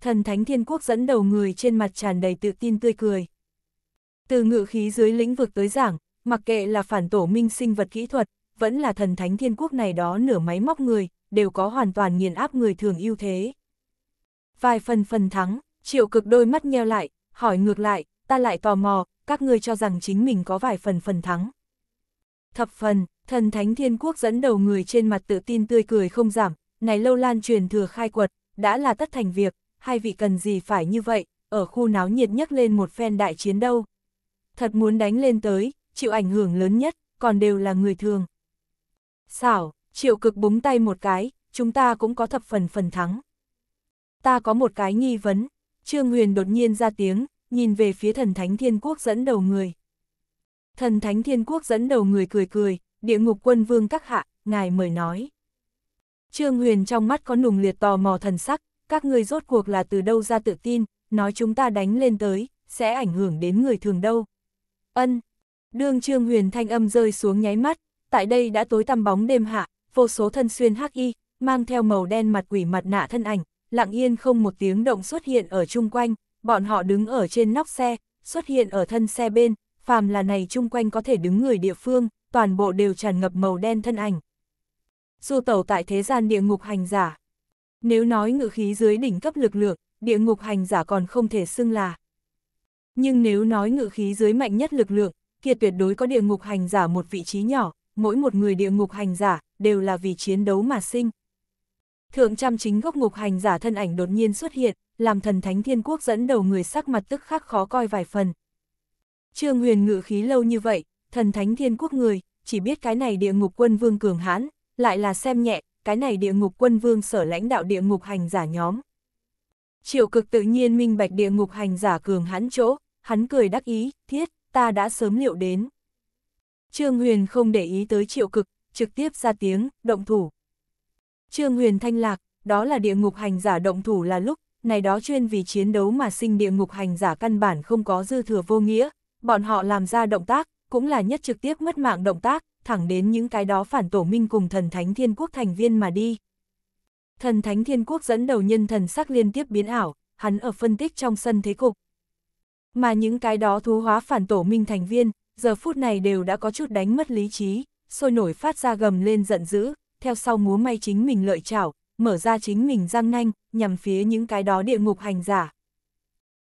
Thần Thánh Thiên Quốc dẫn đầu người trên mặt tràn đầy tự tin tươi cười. Từ ngự khí dưới lĩnh vực tới giảng, mặc kệ là phản tổ minh sinh vật kỹ thuật, vẫn là thần thánh thiên quốc này đó nửa máy móc người, đều có hoàn toàn nghiền áp người thường ưu thế. Vài phần phần thắng, triệu cực đôi mắt nheo lại, hỏi ngược lại, ta lại tò mò, các ngươi cho rằng chính mình có vài phần phần thắng. Thập phần, thần thánh thiên quốc dẫn đầu người trên mặt tự tin tươi cười không giảm, này lâu lan truyền thừa khai quật, đã là tất thành việc, hai vị cần gì phải như vậy, ở khu náo nhiệt nhất lên một phen đại chiến đâu. Thật muốn đánh lên tới, chịu ảnh hưởng lớn nhất, còn đều là người thường. Xảo, triệu cực búng tay một cái, chúng ta cũng có thập phần phần thắng. Ta có một cái nghi vấn, Trương Huyền đột nhiên ra tiếng, nhìn về phía thần thánh thiên quốc dẫn đầu người. Thần thánh thiên quốc dẫn đầu người cười cười, địa ngục quân vương các hạ, ngài mời nói. Trương Huyền trong mắt có nùng liệt tò mò thần sắc, các ngươi rốt cuộc là từ đâu ra tự tin, nói chúng ta đánh lên tới, sẽ ảnh hưởng đến người thường đâu. Ân, đương Trương Huyền thanh âm rơi xuống nháy mắt, tại đây đã tối tăm bóng đêm hạ, vô số thân xuyên hắc y, mang theo màu đen mặt quỷ mặt nạ thân ảnh, lặng yên không một tiếng động xuất hiện ở chung quanh, bọn họ đứng ở trên nóc xe, xuất hiện ở thân xe bên, phàm là này chung quanh có thể đứng người địa phương, toàn bộ đều tràn ngập màu đen thân ảnh. Du tẩu tại thế gian địa ngục hành giả. Nếu nói ngự khí dưới đỉnh cấp lực lượng, địa ngục hành giả còn không thể xưng là. Nhưng nếu nói ngự khí dưới mạnh nhất lực lượng, kia tuyệt đối có địa ngục hành giả một vị trí nhỏ, mỗi một người địa ngục hành giả, đều là vì chiến đấu mà sinh. Thượng trăm chính gốc ngục hành giả thân ảnh đột nhiên xuất hiện, làm thần thánh thiên quốc dẫn đầu người sắc mặt tức khắc khó coi vài phần. Trương huyền ngự khí lâu như vậy, thần thánh thiên quốc người, chỉ biết cái này địa ngục quân vương cường hãn, lại là xem nhẹ, cái này địa ngục quân vương sở lãnh đạo địa ngục hành giả nhóm. Triệu cực tự nhiên minh bạch địa ngục hành giả cường hãn chỗ, hắn cười đắc ý, thiết, ta đã sớm liệu đến. Trương Huyền không để ý tới triệu cực, trực tiếp ra tiếng, động thủ. Trương Huyền thanh lạc, đó là địa ngục hành giả động thủ là lúc, này đó chuyên vì chiến đấu mà sinh địa ngục hành giả căn bản không có dư thừa vô nghĩa, bọn họ làm ra động tác, cũng là nhất trực tiếp mất mạng động tác, thẳng đến những cái đó phản tổ minh cùng thần thánh thiên quốc thành viên mà đi. Thần thánh thiên quốc dẫn đầu nhân thần sắc liên tiếp biến ảo, hắn ở phân tích trong sân thế cục. Mà những cái đó thú hóa phản tổ minh thành viên, giờ phút này đều đã có chút đánh mất lý trí, sôi nổi phát ra gầm lên giận dữ, theo sau múa may chính mình lợi chảo, mở ra chính mình răng nanh, nhằm phía những cái đó địa ngục hành giả.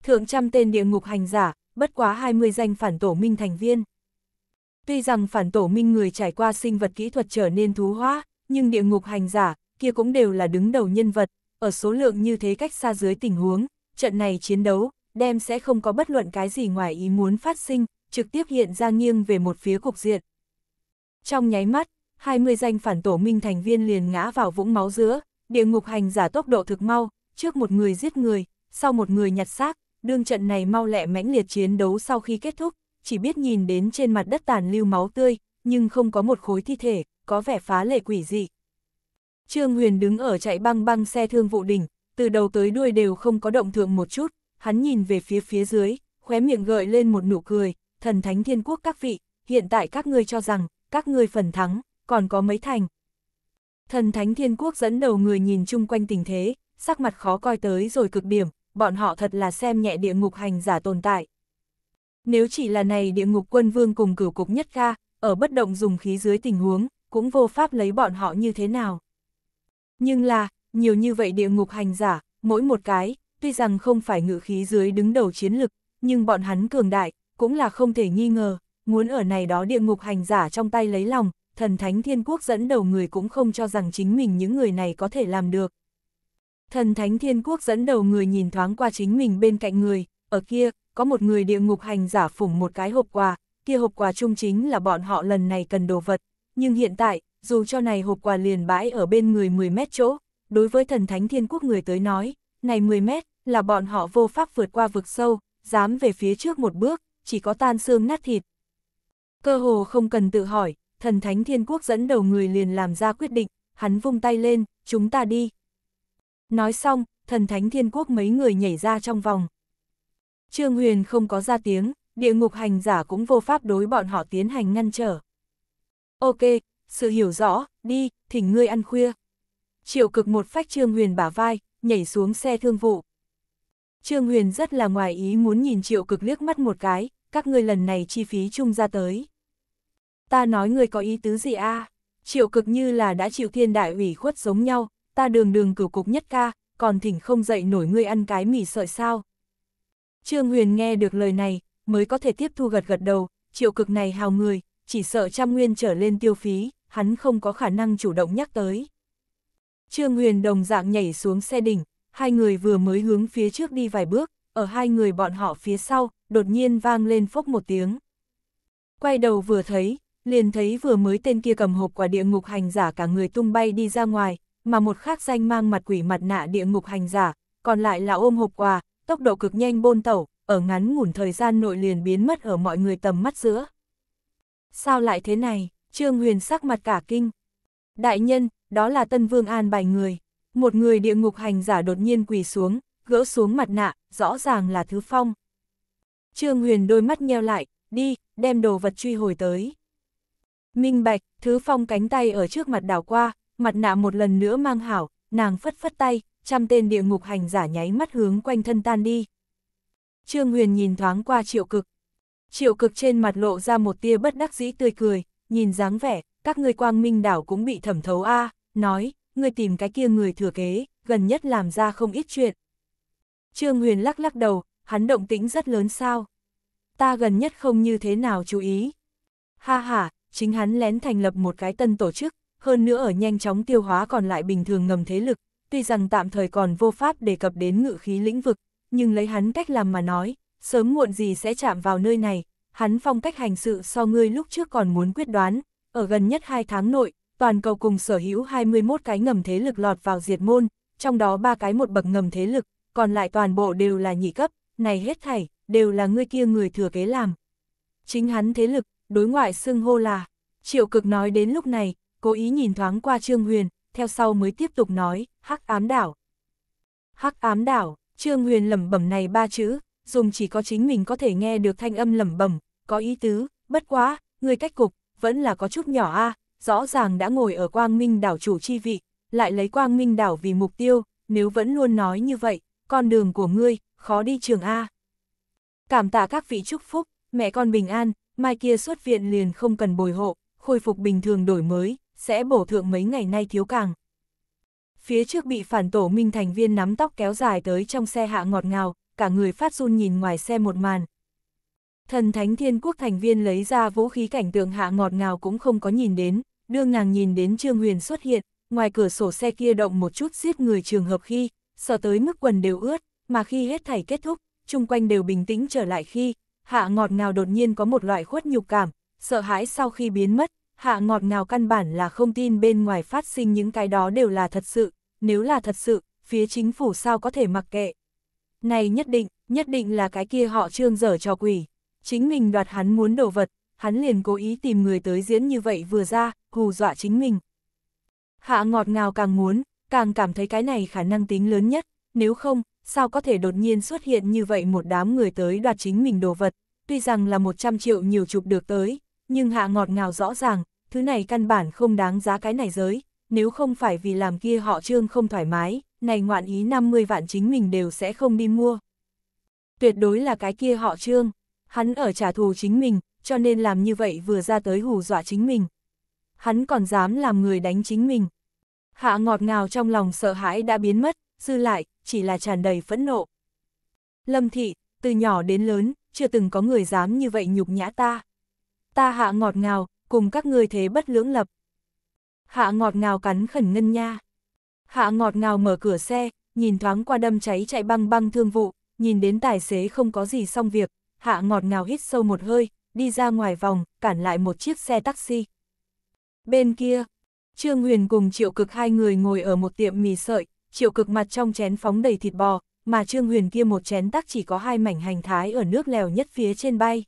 Thượng trăm tên địa ngục hành giả, bất quá 20 danh phản tổ minh thành viên. Tuy rằng phản tổ minh người trải qua sinh vật kỹ thuật trở nên thú hóa, nhưng địa ngục hành giả, kia cũng đều là đứng đầu nhân vật, ở số lượng như thế cách xa dưới tình huống, trận này chiến đấu, đem sẽ không có bất luận cái gì ngoài ý muốn phát sinh, trực tiếp hiện ra nghiêng về một phía cục diện. Trong nháy mắt, 20 danh phản tổ minh thành viên liền ngã vào vũng máu giữa, địa ngục hành giả tốc độ thực mau, trước một người giết người, sau một người nhặt xác, đương trận này mau lẹ mãnh liệt chiến đấu sau khi kết thúc, chỉ biết nhìn đến trên mặt đất tàn lưu máu tươi, nhưng không có một khối thi thể, có vẻ phá lệ quỷ dị. Trương Huyền đứng ở chạy băng băng xe thương vụ đỉnh, từ đầu tới đuôi đều không có động thượng một chút, hắn nhìn về phía phía dưới, khóe miệng gợi lên một nụ cười, thần thánh thiên quốc các vị, hiện tại các ngươi cho rằng, các ngươi phần thắng, còn có mấy thành. Thần thánh thiên quốc dẫn đầu người nhìn chung quanh tình thế, sắc mặt khó coi tới rồi cực điểm, bọn họ thật là xem nhẹ địa ngục hành giả tồn tại. Nếu chỉ là này địa ngục quân vương cùng cửu cục nhất ca, ở bất động dùng khí dưới tình huống, cũng vô pháp lấy bọn họ như thế nào. Nhưng là, nhiều như vậy địa ngục hành giả, mỗi một cái, tuy rằng không phải ngự khí dưới đứng đầu chiến lực, nhưng bọn hắn cường đại, cũng là không thể nghi ngờ, muốn ở này đó địa ngục hành giả trong tay lấy lòng, thần thánh thiên quốc dẫn đầu người cũng không cho rằng chính mình những người này có thể làm được. Thần thánh thiên quốc dẫn đầu người nhìn thoáng qua chính mình bên cạnh người, ở kia, có một người địa ngục hành giả phủng một cái hộp quà, kia hộp quà chung chính là bọn họ lần này cần đồ vật, nhưng hiện tại, dù cho này hộp quà liền bãi ở bên người 10 mét chỗ, đối với thần thánh thiên quốc người tới nói, này 10 mét, là bọn họ vô pháp vượt qua vực sâu, dám về phía trước một bước, chỉ có tan xương nát thịt. Cơ hồ không cần tự hỏi, thần thánh thiên quốc dẫn đầu người liền làm ra quyết định, hắn vung tay lên, chúng ta đi. Nói xong, thần thánh thiên quốc mấy người nhảy ra trong vòng. Trương Huyền không có ra tiếng, địa ngục hành giả cũng vô pháp đối bọn họ tiến hành ngăn trở. Ok, sự hiểu rõ, đi, thỉnh ngươi ăn khuya. Triệu cực một phách Trương Huyền bả vai, nhảy xuống xe thương vụ. Trương Huyền rất là ngoài ý muốn nhìn triệu cực liếc mắt một cái, các ngươi lần này chi phí chung ra tới. Ta nói người có ý tứ gì a? À? Triệu cực như là đã chịu thiên đại ủy khuất giống nhau, ta đường đường cửu cục nhất ca, còn thỉnh không dậy nổi ngươi ăn cái mì sợi sao. Trương Huyền nghe được lời này, mới có thể tiếp thu gật gật đầu, triệu cực này hào người, chỉ sợ trăm nguyên trở lên tiêu phí, hắn không có khả năng chủ động nhắc tới. Trương Huyền đồng dạng nhảy xuống xe đỉnh, hai người vừa mới hướng phía trước đi vài bước, ở hai người bọn họ phía sau, đột nhiên vang lên phốc một tiếng. Quay đầu vừa thấy, liền thấy vừa mới tên kia cầm hộp quả địa ngục hành giả cả người tung bay đi ra ngoài, mà một khác danh mang mặt quỷ mặt nạ địa ngục hành giả, còn lại là ôm hộp quà, tốc độ cực nhanh bôn tẩu, ở ngắn ngủn thời gian nội liền biến mất ở mọi người tầm mắt giữa. Sao lại thế này, Trương Huyền sắc mặt cả kinh. Đại nhân, đó là Tân Vương An bài người. Một người địa ngục hành giả đột nhiên quỳ xuống, gỡ xuống mặt nạ, rõ ràng là thứ phong. Trương Huyền đôi mắt nheo lại, đi, đem đồ vật truy hồi tới. Minh Bạch, Thứ Phong cánh tay ở trước mặt đảo qua, mặt nạ một lần nữa mang hảo, nàng phất phất tay, trăm tên địa ngục hành giả nháy mắt hướng quanh thân tan đi. Trương Huyền nhìn thoáng qua triệu cực. Triệu cực trên mặt lộ ra một tia bất đắc dĩ tươi cười, nhìn dáng vẻ, các ngươi quang minh đảo cũng bị thẩm thấu a à, nói, ngươi tìm cái kia người thừa kế, gần nhất làm ra không ít chuyện, Trương Huyền lắc lắc đầu, hắn động tĩnh rất lớn sao. Ta gần nhất không như thế nào chú ý. Ha ha, chính hắn lén thành lập một cái tân tổ chức, hơn nữa ở nhanh chóng tiêu hóa còn lại bình thường ngầm thế lực, tuy rằng tạm thời còn vô pháp đề cập đến ngự khí lĩnh vực, nhưng lấy hắn cách làm mà nói, sớm muộn gì sẽ chạm vào nơi này, hắn phong cách hành sự so ngươi lúc trước còn muốn quyết đoán, ở gần nhất 2 tháng nội, toàn cầu cùng sở hữu 21 cái ngầm thế lực lọt vào diệt môn, trong đó ba cái một bậc ngầm thế lực, còn lại toàn bộ đều là nhị cấp, này hết thảy, đều là ngươi kia người thừa kế làm. Chính hắn thế lực, đối ngoại xưng hô là, triệu cực nói đến lúc này, cố ý nhìn thoáng qua Trương Huyền, theo sau mới tiếp tục nói, hắc ám đảo. Hắc ám đảo, Trương Huyền lẩm bẩm này ba chữ, dùng chỉ có chính mình có thể nghe được thanh âm lẩm bẩm, có ý tứ, bất quá, người cách cục, vẫn là có chút nhỏ a rõ ràng đã ngồi ở quang minh đảo chủ chi vị, lại lấy quang minh đảo vì mục tiêu, nếu vẫn luôn nói như vậy, con đường của ngươi, khó đi trường A. Cảm tạ các vị chúc phúc, mẹ con bình an, mai kia xuất viện liền không cần bồi hộ, khôi phục bình thường đổi mới, sẽ bổ thượng mấy ngày nay thiếu càng. Phía trước bị phản tổ minh thành viên nắm tóc kéo dài tới trong xe hạ ngọt ngào, cả người phát run nhìn ngoài xe một màn. Thần thánh thiên quốc thành viên lấy ra vũ khí cảnh tượng hạ ngọt ngào cũng không có nhìn đến, đương nàng nhìn đến Trương Huyền xuất hiện, ngoài cửa sổ xe kia động một chút giết người trường hợp khi, sợ tới mức quần đều ướt, mà khi hết thảy kết thúc, chung quanh đều bình tĩnh trở lại khi, hạ ngọt ngào đột nhiên có một loại khuất nhục cảm, sợ hãi sau khi biến mất, hạ ngọt ngào căn bản là không tin bên ngoài phát sinh những cái đó đều là thật sự, nếu là thật sự, phía chính phủ sao có thể mặc kệ. Này nhất định, nhất định là cái kia họ trương dở cho quỷ, chính mình đoạt hắn muốn đồ vật, hắn liền cố ý tìm người tới diễn như vậy vừa ra, hù dọa chính mình. Hạ ngọt ngào càng muốn, càng cảm thấy cái này khả năng tính lớn nhất, nếu không, sao có thể đột nhiên xuất hiện như vậy một đám người tới đoạt chính mình đồ vật, tuy rằng là 100 triệu nhiều chục được tới, nhưng hạ ngọt ngào rõ ràng, thứ này căn bản không đáng giá cái này giới, nếu không phải vì làm kia họ trương không thoải mái, này ngoạn ý 50 vạn chính mình đều sẽ không đi mua. Tuyệt đối là cái kia họ trương, hắn ở trả thù chính mình, cho nên làm như vậy vừa ra tới hù dọa chính mình. Hắn còn dám làm người đánh chính mình hạ ngọt ngào trong lòng sợ hãi đã biến mất, dư lại, chỉ là tràn đầy phẫn nộ. Lâm thị, từ nhỏ đến lớn, chưa từng có người dám như vậy nhục nhã ta. Ta hạ ngọt ngào, cùng các ngươi thế bất lưỡng lập. Hạ ngọt ngào cắn khẩn ngân nha. Hạ ngọt ngào mở cửa xe, nhìn thoáng qua đâm cháy chạy băng băng thương vụ, nhìn đến tài xế không có gì xong việc, hạ ngọt ngào hít sâu một hơi, đi ra ngoài vòng, cản lại một chiếc xe taxi. Bên kia, Trương Huyền cùng Triệu Cực hai người ngồi ở một tiệm mì sợi, Triệu Cực mặt trong chén phóng đầy thịt bò, mà Trương Huyền kia một chén tắc chỉ có hai mảnh hành thái ở nước lèo nhất phía trên bay.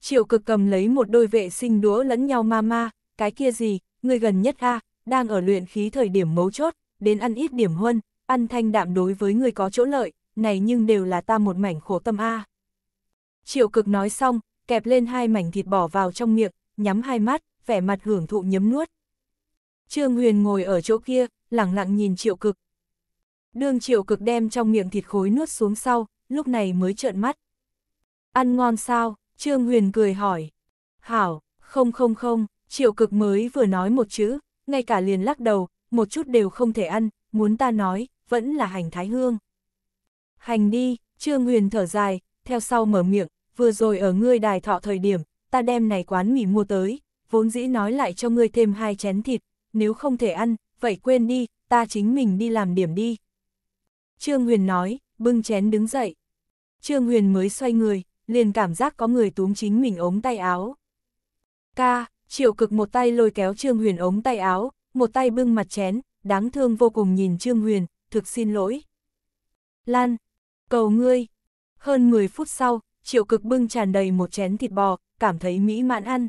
Triệu Cực cầm lấy một đôi vệ sinh đũa lẫn nhau ma ma, cái kia gì, người gần nhất a, đang ở luyện khí thời điểm mấu chốt, đến ăn ít điểm huân, ăn thanh đạm đối với người có chỗ lợi, này nhưng đều là ta một mảnh khổ tâm a. Triệu Cực nói xong, kẹp lên hai mảnh thịt bò vào trong miệng, nhắm hai mắt, vẻ mặt hưởng thụ nhấm nuốt. Trương Huyền ngồi ở chỗ kia, lẳng lặng nhìn triệu cực. Đường triệu cực đem trong miệng thịt khối nuốt xuống sau, lúc này mới trợn mắt. Ăn ngon sao? Trương Huyền cười hỏi. Hảo, không không không, triệu cực mới vừa nói một chữ, ngay cả liền lắc đầu, một chút đều không thể ăn, muốn ta nói, vẫn là hành thái hương. Hành đi, Trương Huyền thở dài, theo sau mở miệng, vừa rồi ở ngươi đài thọ thời điểm, ta đem này quán mì mua tới, vốn dĩ nói lại cho ngươi thêm hai chén thịt, nếu không thể ăn, vậy quên đi, ta chính mình đi làm điểm đi. Trương Huyền nói, bưng chén đứng dậy. Trương Huyền mới xoay người, liền cảm giác có người túm chính mình ống tay áo. Ca, triệu cực một tay lôi kéo Trương Huyền ống tay áo, một tay bưng mặt chén, đáng thương vô cùng nhìn Trương Huyền, thực xin lỗi. Lan, cầu ngươi. Hơn 10 phút sau, triệu cực bưng tràn đầy một chén thịt bò, cảm thấy mỹ mãn ăn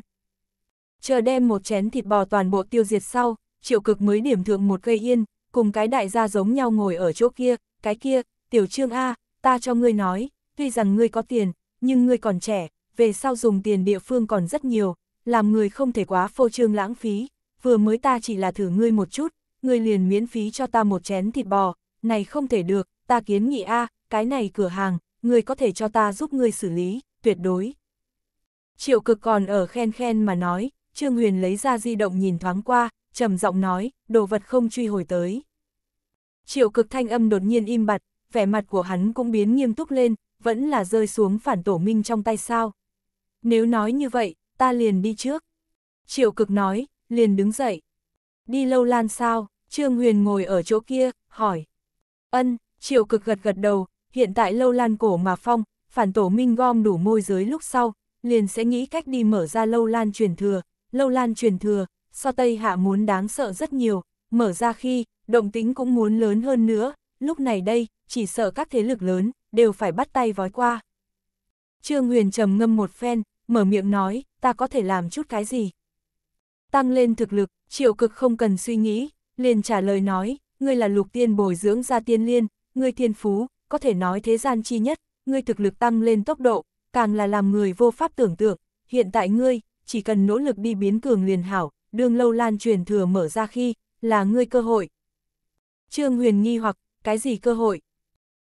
chờ đem một chén thịt bò toàn bộ tiêu diệt sau, triệu cực mới điểm thượng một cây yên, cùng cái đại gia giống nhau ngồi ở chỗ kia, cái kia, tiểu trương A, ta cho ngươi nói, tuy rằng ngươi có tiền, nhưng ngươi còn trẻ, về sau dùng tiền địa phương còn rất nhiều, làm người không thể quá phô trương lãng phí, vừa mới ta chỉ là thử ngươi một chút, ngươi liền miễn phí cho ta một chén thịt bò, này không thể được, ta kiến nghị A, cái này cửa hàng, ngươi có thể cho ta giúp ngươi xử lý, tuyệt đối. Triệu cực còn ở khen khen mà nói, Trương Huyền lấy ra di động nhìn thoáng qua, trầm giọng nói, đồ vật không truy hồi tới. Triệu cực thanh âm đột nhiên im bặt, vẻ mặt của hắn cũng biến nghiêm túc lên, vẫn là rơi xuống phản tổ minh trong tay sao. Nếu nói như vậy, ta liền đi trước. Triệu cực nói, liền đứng dậy. Đi lâu lan sao, Trương Huyền ngồi ở chỗ kia, hỏi. Ân, triệu cực gật gật đầu, hiện tại lâu lan cổ mà phong, phản tổ minh gom đủ môi giới lúc sau, liền sẽ nghĩ cách đi mở ra lâu lan truyền thừa, lâu lan truyền thừa, so Tây Hạ muốn đáng sợ rất nhiều, mở ra khi, động tính cũng muốn lớn hơn nữa, lúc này đây, chỉ sợ các thế lực lớn, đều phải bắt tay vói qua. Trương Huyền trầm ngâm một phen, mở miệng nói, ta có thể làm chút cái gì? Tăng lên thực lực, triệu cực không cần suy nghĩ, liền trả lời nói, ngươi là lục tiên bồi dưỡng ra tiên liên, ngươi thiên phú, có thể nói thế gian chi nhất, ngươi thực lực tăng lên tốc độ, càng là làm người vô pháp tưởng tượng, hiện tại ngươi, chỉ cần nỗ lực đi biến cường liền hảo, đương lâu lan truyền thừa mở ra khi, là ngươi cơ hội. Trương Huyền nghi hoặc, cái gì cơ hội?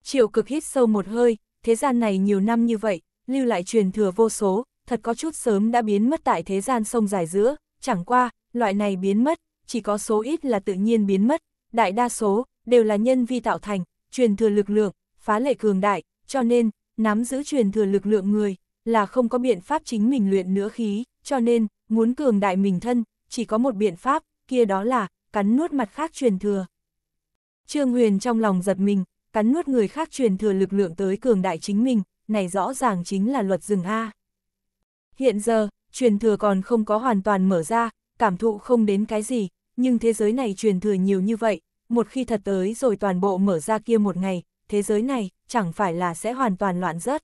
Triệu cực hít sâu một hơi, thế gian này nhiều năm như vậy, lưu lại truyền thừa vô số, thật có chút sớm đã biến mất tại thế gian sông dài giữa, chẳng qua, loại này biến mất, chỉ có số ít là tự nhiên biến mất, đại đa số, đều là nhân vi tạo thành, truyền thừa lực lượng, phá lệ cường đại, cho nên, nắm giữ truyền thừa lực lượng người, là không có biện pháp chính mình luyện nữa khí cho nên, muốn cường đại mình thân, chỉ có một biện pháp, kia đó là, cắn nuốt mặt khác truyền thừa. Trương Huyền trong lòng giật mình, cắn nuốt người khác truyền thừa lực lượng tới cường đại chính mình, này rõ ràng chính là luật rừng A. Hiện giờ, truyền thừa còn không có hoàn toàn mở ra, cảm thụ không đến cái gì, nhưng thế giới này truyền thừa nhiều như vậy, một khi thật tới rồi toàn bộ mở ra kia một ngày, thế giới này chẳng phải là sẽ hoàn toàn loạn rớt.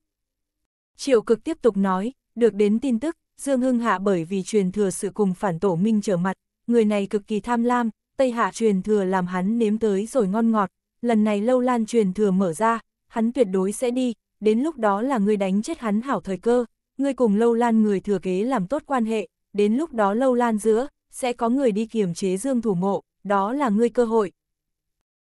Triệu cực tiếp tục nói, được đến tin tức, Dương Hưng Hạ bởi vì truyền thừa sự cùng phản tổ minh trở mặt, người này cực kỳ tham lam, Tây Hạ truyền thừa làm hắn nếm tới rồi ngon ngọt, lần này lâu lan truyền thừa mở ra, hắn tuyệt đối sẽ đi, đến lúc đó là người đánh chết hắn hảo thời cơ, người cùng lâu lan người thừa kế làm tốt quan hệ, đến lúc đó lâu lan giữa, sẽ có người đi kiềm chế Dương thủ mộ, đó là ngươi cơ hội.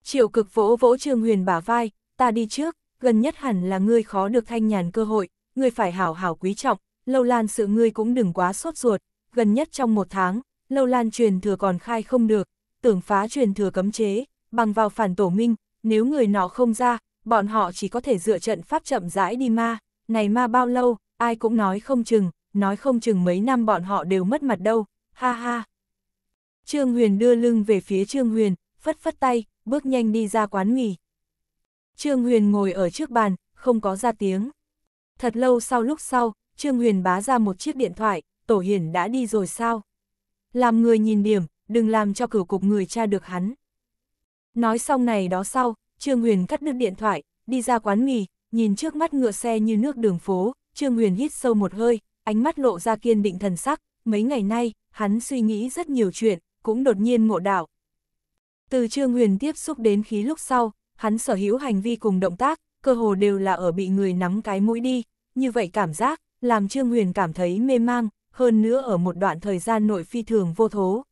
Triệu cực vỗ vỗ Trương Huyền bả vai, ta đi trước, gần nhất hẳn là ngươi khó được thanh nhàn cơ hội, ngươi phải hảo hảo quý trọng, Lâu Lan sự ngươi cũng đừng quá sốt ruột, gần nhất trong một tháng, Lâu Lan truyền thừa còn khai không được, tưởng phá truyền thừa cấm chế, bằng vào phản tổ minh, nếu người nọ không ra, bọn họ chỉ có thể dựa trận pháp chậm rãi đi ma, này ma bao lâu, ai cũng nói không chừng, nói không chừng mấy năm bọn họ đều mất mặt đâu, ha ha. Trương Huyền đưa lưng về phía Trương Huyền, phất phất tay, bước nhanh đi ra quán nghỉ. Trương Huyền ngồi ở trước bàn, không có ra tiếng. Thật lâu sau lúc sau, Trương Huyền bá ra một chiếc điện thoại, Tổ Hiển đã đi rồi sao? Làm người nhìn điểm, đừng làm cho cửu cục người cha được hắn. Nói xong này đó sau, Trương Huyền cắt đứt điện thoại, đi ra quán mì, nhìn trước mắt ngựa xe như nước đường phố, Trương Huyền hít sâu một hơi, ánh mắt lộ ra kiên định thần sắc, mấy ngày nay, hắn suy nghĩ rất nhiều chuyện, cũng đột nhiên ngộ đạo. Từ Trương Huyền tiếp xúc đến khí lúc sau, hắn sở hữu hành vi cùng động tác, cơ hồ đều là ở bị người nắm cái mũi đi, như vậy cảm giác, làm Trương Huyền cảm thấy mê mang, hơn nữa ở một đoạn thời gian nội phi thường vô thố.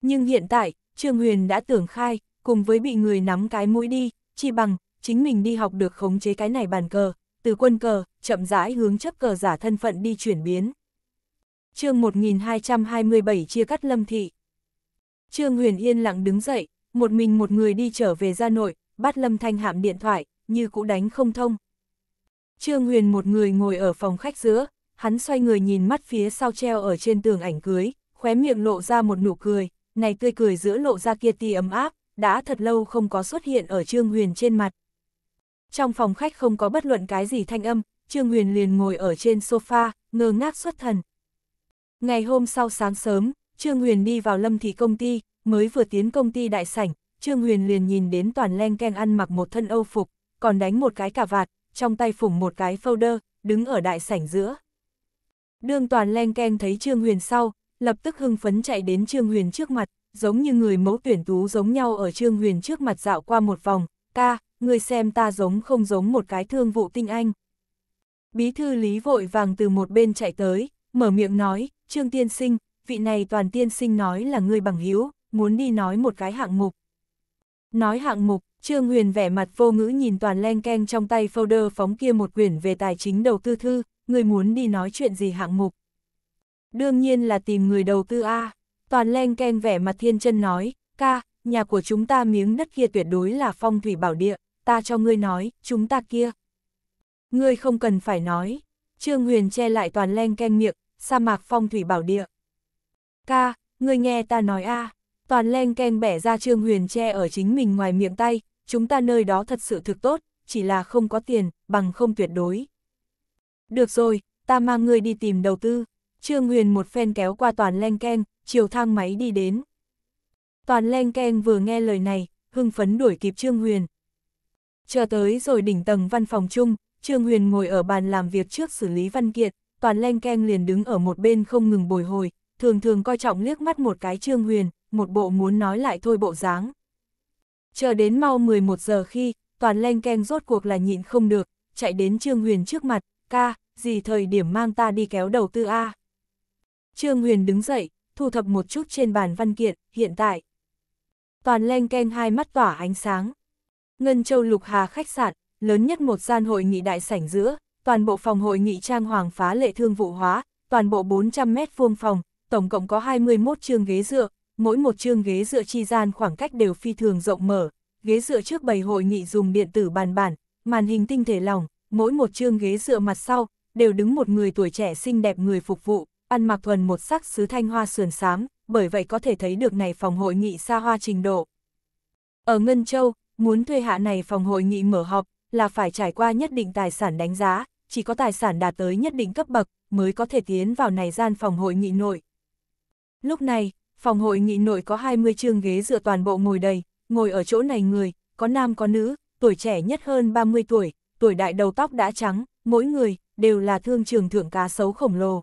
Nhưng hiện tại, Trương Huyền đã tưởng khai, cùng với bị người nắm cái mũi đi, chi bằng, chính mình đi học được khống chế cái này bàn cờ, từ quân cờ, chậm rãi hướng chấp cờ giả thân phận đi chuyển biến. chương 1227 chia cắt lâm thị. Trương Huyền yên lặng đứng dậy, một mình một người đi trở về ra nội, bắt Lâm Thanh Hạm điện thoại, như cũ đánh không thông, Trương Huyền một người ngồi ở phòng khách giữa, hắn xoay người nhìn mắt phía sau treo ở trên tường ảnh cưới, khóe miệng lộ ra một nụ cười, này tươi cười giữa lộ ra kia tì ấm áp, đã thật lâu không có xuất hiện ở Trương Huyền trên mặt. Trong phòng khách không có bất luận cái gì thanh âm, Trương Huyền liền ngồi ở trên sofa, ngơ ngác xuất thần. Ngày hôm sau sáng sớm, Trương Huyền đi vào lâm thị công ty, mới vừa tiến công ty đại sảnh, Trương Huyền liền nhìn đến toàn len keng ăn mặc một thân âu phục, còn đánh một cái cà vạt, trong tay phủng một cái folder, đứng ở đại sảnh giữa. Đương toàn len ken thấy Trương Huyền sau, lập tức hưng phấn chạy đến Trương Huyền trước mặt, giống như người mẫu tuyển tú giống nhau ở Trương Huyền trước mặt dạo qua một vòng, ca, người xem ta giống không giống một cái thương vụ tinh anh. Bí thư Lý vội vàng từ một bên chạy tới, mở miệng nói, Trương Tiên Sinh, vị này toàn tiên sinh nói là người bằng hữu muốn đi nói một cái hạng mục. Nói hạng mục, Trương Huyền vẻ mặt vô ngữ nhìn toàn len keng trong tay folder phóng kia một quyển về tài chính đầu tư thư, người muốn đi nói chuyện gì hạng mục. Đương nhiên là tìm người đầu tư A, toàn len keng vẻ mặt thiên chân nói, ca, nhà của chúng ta miếng đất kia tuyệt đối là phong thủy bảo địa, ta cho ngươi nói, chúng ta kia. Ngươi không cần phải nói, Trương Huyền che lại toàn len keng miệng, sa mạc phong thủy bảo địa. Ca, ngươi nghe ta nói a toàn len keng bẻ ra Trương Huyền che ở chính mình ngoài miệng tay, chúng ta nơi đó thật sự thực tốt, chỉ là không có tiền, bằng không tuyệt đối. Được rồi, ta mang ngươi đi tìm đầu tư. Trương Huyền một phen kéo qua toàn len keng, chiều thang máy đi đến. Toàn len keng vừa nghe lời này, hưng phấn đuổi kịp Trương Huyền. Chờ tới rồi đỉnh tầng văn phòng chung, Trương Huyền ngồi ở bàn làm việc trước xử lý văn kiện, toàn len keng liền đứng ở một bên không ngừng bồi hồi, thường thường coi trọng liếc mắt một cái Trương Huyền, một bộ muốn nói lại thôi bộ dáng. Chờ đến mau 11 giờ khi, toàn len keng rốt cuộc là nhịn không được, chạy đến Trương Huyền trước mặt, ca, gì thời điểm mang ta đi kéo đầu tư A. Trương Huyền đứng dậy, thu thập một chút trên bàn văn kiện, hiện tại. Toàn len keng hai mắt tỏa ánh sáng. Ngân Châu Lục Hà khách sạn, lớn nhất một gian hội nghị đại sảnh giữa, toàn bộ phòng hội nghị trang hoàng phá lệ thương vụ hóa, toàn bộ 400 mét vuông phòng, tổng cộng có 21 chương ghế dựa, mỗi một chương ghế dựa chi gian khoảng cách đều phi thường rộng mở, ghế dựa trước bày hội nghị dùng điện tử bàn bản, màn hình tinh thể lỏng, mỗi một chương ghế dựa mặt sau, đều đứng một người tuổi trẻ xinh đẹp người phục vụ, ăn mặc thuần một sắc sứ thanh hoa sườn xám, bởi vậy có thể thấy được này phòng hội nghị xa hoa trình độ. Ở Ngân Châu, muốn thuê hạ này phòng hội nghị mở họp, là phải trải qua nhất định tài sản đánh giá, chỉ có tài sản đạt tới nhất định cấp bậc, mới có thể tiến vào này gian phòng hội nghị nội. Lúc này, Phòng hội nghị nội có 20 chương ghế dựa toàn bộ ngồi đầy, ngồi ở chỗ này người, có nam có nữ, tuổi trẻ nhất hơn 30 tuổi, tuổi đại đầu tóc đã trắng, mỗi người đều là thương trường thượng cá sấu khổng lồ.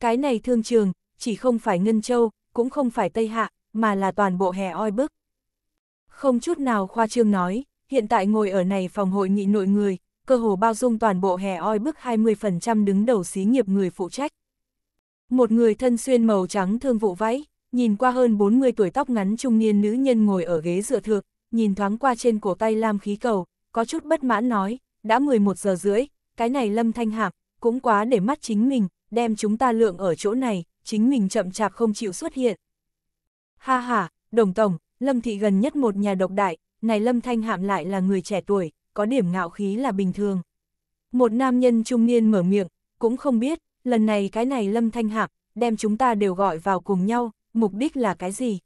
Cái này thương trường, chỉ không phải Ngân Châu, cũng không phải Tây Hạ, mà là toàn bộ hè oi bức. Không chút nào khoa trương nói, hiện tại ngồi ở này phòng hội nghị nội người, cơ hồ bao dung toàn bộ hè oi bức 20% đứng đầu xí nghiệp người phụ trách. Một người thân xuyên màu trắng thương vụ váy, nhìn qua hơn 40 tuổi tóc ngắn trung niên nữ nhân ngồi ở ghế dựa thượng nhìn thoáng qua trên cổ tay Lam khí cầu, có chút bất mãn nói, đã 11 giờ rưỡi, cái này Lâm Thanh Hạc, cũng quá để mắt chính mình, đem chúng ta lượng ở chỗ này, chính mình chậm chạp không chịu xuất hiện. Ha ha, đồng tổng, Lâm Thị gần nhất một nhà độc đại, này Lâm Thanh Hạm lại là người trẻ tuổi, có điểm ngạo khí là bình thường. Một nam nhân trung niên mở miệng, cũng không biết, lần này cái này Lâm Thanh Hạc, đem chúng ta đều gọi vào cùng nhau, mục đích là cái gì?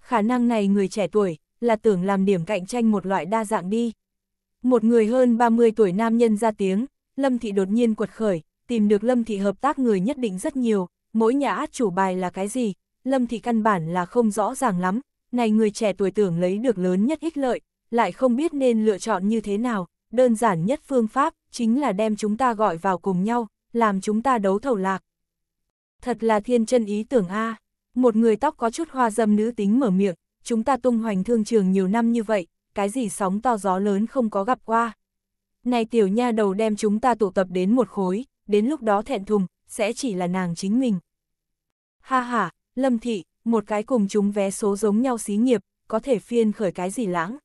Khả năng này người trẻ tuổi, là tưởng làm điểm cạnh tranh một loại đa dạng đi. Một người hơn 30 tuổi nam nhân ra tiếng, Lâm Thị đột nhiên quật khởi, tìm được Lâm Thị hợp tác người nhất định rất nhiều, mỗi nhà át chủ bài là cái gì, Lâm Thị căn bản là không rõ ràng lắm, này người trẻ tuổi tưởng lấy được lớn nhất ích lợi, lại không biết nên lựa chọn như thế nào, đơn giản nhất phương pháp, chính là đem chúng ta gọi vào cùng nhau, làm chúng ta đấu thầu lạc. Thật là thiên chân ý tưởng A, một người tóc có chút hoa dâm nữ tính mở miệng, chúng ta tung hoành thương trường nhiều năm như vậy, cái gì sóng to gió lớn không có gặp qua. Này tiểu nha đầu đem chúng ta tụ tập đến một khối, đến lúc đó thẹn thùng, sẽ chỉ là nàng chính mình. Ha ha, Lâm Thị, một cái cùng chúng vé số giống nhau xí nghiệp, có thể phiên khởi cái gì lãng.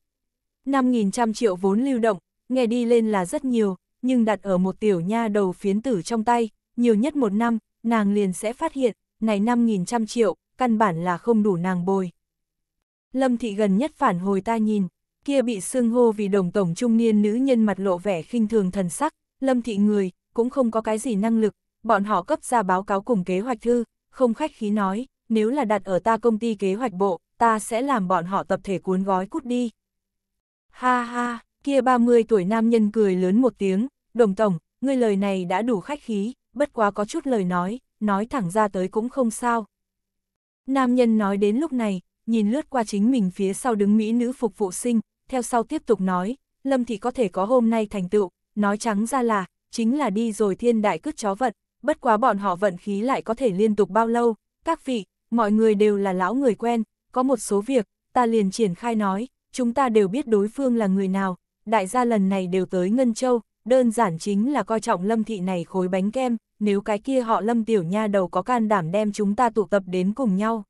5 trăm triệu vốn lưu động, nghe đi lên là rất nhiều, nhưng đặt ở một tiểu nha đầu phiến tử trong tay, nhiều nhất một năm, nàng liền sẽ phát hiện, này 5.000 triệu, căn bản là không đủ nàng bồi. Lâm thị gần nhất phản hồi ta nhìn, kia bị xưng hô vì đồng tổng trung niên nữ nhân mặt lộ vẻ khinh thường thần sắc, lâm thị người, cũng không có cái gì năng lực, bọn họ cấp ra báo cáo cùng kế hoạch thư, không khách khí nói, nếu là đặt ở ta công ty kế hoạch bộ, ta sẽ làm bọn họ tập thể cuốn gói cút đi. Ha ha, Kia 30 tuổi nam nhân cười lớn một tiếng, đồng tổng, ngươi lời này đã đủ khách khí, bất quá có chút lời nói, nói thẳng ra tới cũng không sao. Nam nhân nói đến lúc này, nhìn lướt qua chính mình phía sau đứng mỹ nữ phục vụ sinh, theo sau tiếp tục nói, Lâm thì có thể có hôm nay thành tựu, nói trắng ra là, chính là đi rồi thiên đại cướp chó vận, bất quá bọn họ vận khí lại có thể liên tục bao lâu, các vị, mọi người đều là lão người quen, có một số việc, ta liền triển khai nói, chúng ta đều biết đối phương là người nào, đại gia lần này đều tới Ngân Châu, đơn giản chính là coi trọng lâm thị này khối bánh kem, nếu cái kia họ lâm tiểu nha đầu có can đảm đem chúng ta tụ tập đến cùng nhau.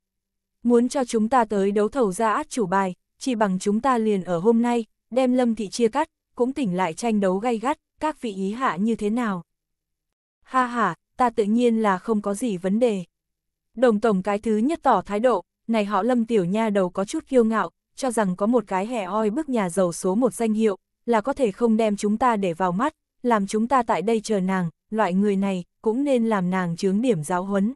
Muốn cho chúng ta tới đấu thầu ra át chủ bài, chỉ bằng chúng ta liền ở hôm nay, đem lâm thị chia cắt, cũng tỉnh lại tranh đấu gay gắt, các vị ý hạ như thế nào. Ha ha, ta tự nhiên là không có gì vấn đề. Đồng tổng cái thứ nhất tỏ thái độ, này họ lâm tiểu nha đầu có chút kiêu ngạo, cho rằng có một cái hẻ oi bức nhà giàu số một danh hiệu, là có thể không đem chúng ta để vào mắt, làm chúng ta tại đây chờ nàng, loại người này, cũng nên làm nàng chướng điểm giáo huấn.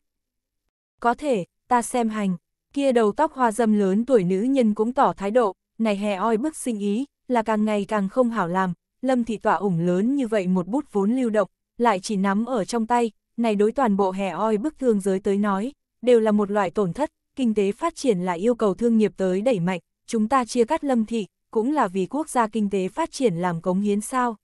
Có thể, ta xem hành, kia đầu tóc hoa dâm lớn tuổi nữ nhân cũng tỏ thái độ, này hè oi bức sinh ý, là càng ngày càng không hảo làm, lâm thị tọa ủng lớn như vậy một bút vốn lưu động, lại chỉ nắm ở trong tay, này đối toàn bộ hè oi bức thương giới tới nói, đều là một loại tổn thất, kinh tế phát triển là yêu cầu thương nghiệp tới đẩy mạnh, chúng ta chia cắt lâm thị, cũng là vì quốc gia kinh tế phát triển làm cống hiến sao.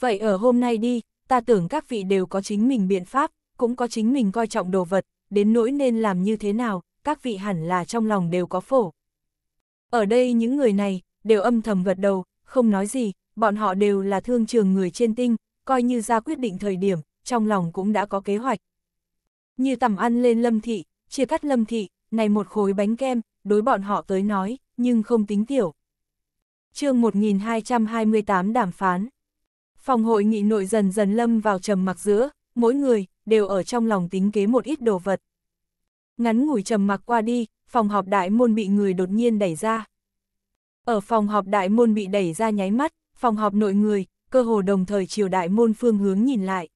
Vậy ở hôm nay đi, ta tưởng các vị đều có chính mình biện pháp, cũng có chính mình coi trọng đồ vật, đến nỗi nên làm như thế nào, các vị hẳn là trong lòng đều có phổ. Ở đây những người này, đều âm thầm gật đầu, không nói gì, bọn họ đều là thương trường người trên tinh, coi như ra quyết định thời điểm, trong lòng cũng đã có kế hoạch. Như tầm ăn lên lâm thị, chia cắt lâm thị, này một khối bánh kem, đối bọn họ tới nói, nhưng không tính tiểu chương 1228 đàm phán. Phòng hội nghị nội dần dần lâm vào trầm mặc giữa, mỗi người, đều ở trong lòng tính kế một ít đồ vật. Ngắn ngủi trầm mặc qua đi, phòng họp đại môn bị người đột nhiên đẩy ra. Ở phòng họp đại môn bị đẩy ra nháy mắt, phòng họp nội người, cơ hồ đồng thời chiều đại môn phương hướng nhìn lại.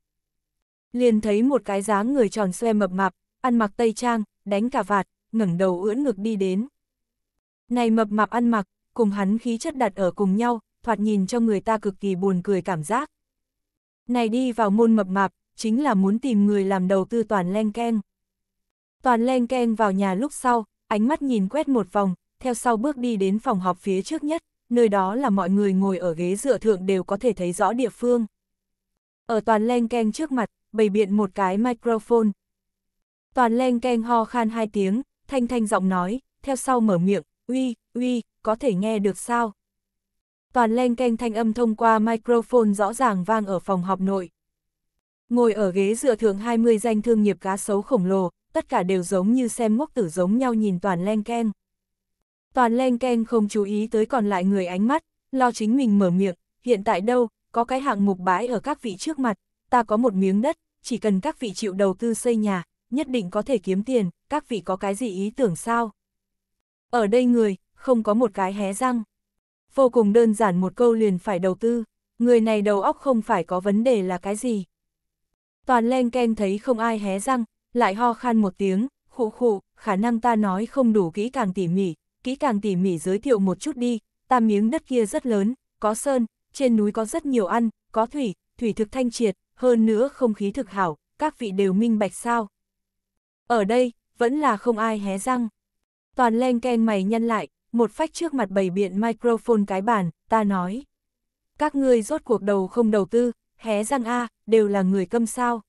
Liền thấy một cái dáng người tròn xoe mập mạp, ăn mặc tây trang, đánh cả vạt, ngẩng đầu ưỡn ngực đi đến. Này mập mạp ăn mặc, cùng hắn khí chất đặt ở cùng nhau, thoạt nhìn cho người ta cực kỳ buồn cười cảm giác. Này đi vào môn mập mạp, chính là muốn tìm người làm đầu tư toàn len ken. Toàn len ken vào nhà lúc sau, ánh mắt nhìn quét một vòng, theo sau bước đi đến phòng họp phía trước nhất, nơi đó là mọi người ngồi ở ghế dựa thượng đều có thể thấy rõ địa phương. Ở toàn len keng trước mặt, bày biện một cái microphone. Toàn len keng ho khan hai tiếng, thanh thanh giọng nói, theo sau mở miệng, uy, uy, có thể nghe được sao? Toàn len canh thanh âm thông qua microphone rõ ràng vang ở phòng họp nội. Ngồi ở ghế dựa thượng 20 danh thương nghiệp cá sấu khổng lồ, tất cả đều giống như xem ngốc tử giống nhau nhìn toàn len keng. Toàn len keng không chú ý tới còn lại người ánh mắt, lo chính mình mở miệng, hiện tại đâu, có cái hạng mục bãi ở các vị trước mặt, ta có một miếng đất, chỉ cần các vị chịu đầu tư xây nhà, nhất định có thể kiếm tiền, các vị có cái gì ý tưởng sao? Ở đây người, không có một cái hé răng. Vô cùng đơn giản một câu liền phải đầu tư, người này đầu óc không phải có vấn đề là cái gì. Toàn len ken thấy không ai hé răng, lại ho khan một tiếng, khụ khụ, khả năng ta nói không đủ kỹ càng tỉ mỉ, kỹ càng tỉ mỉ giới thiệu một chút đi, ta miếng đất kia rất lớn, có sơn, trên núi có rất nhiều ăn, có thủy, thủy thực thanh triệt, hơn nữa không khí thực hảo, các vị đều minh bạch sao. Ở đây, vẫn là không ai hé răng. Toàn len ken mày nhăn lại, một phách trước mặt bày biện microphone cái bàn, ta nói. Các ngươi rốt cuộc đầu không đầu tư, hé răng A, đều là người câm sao.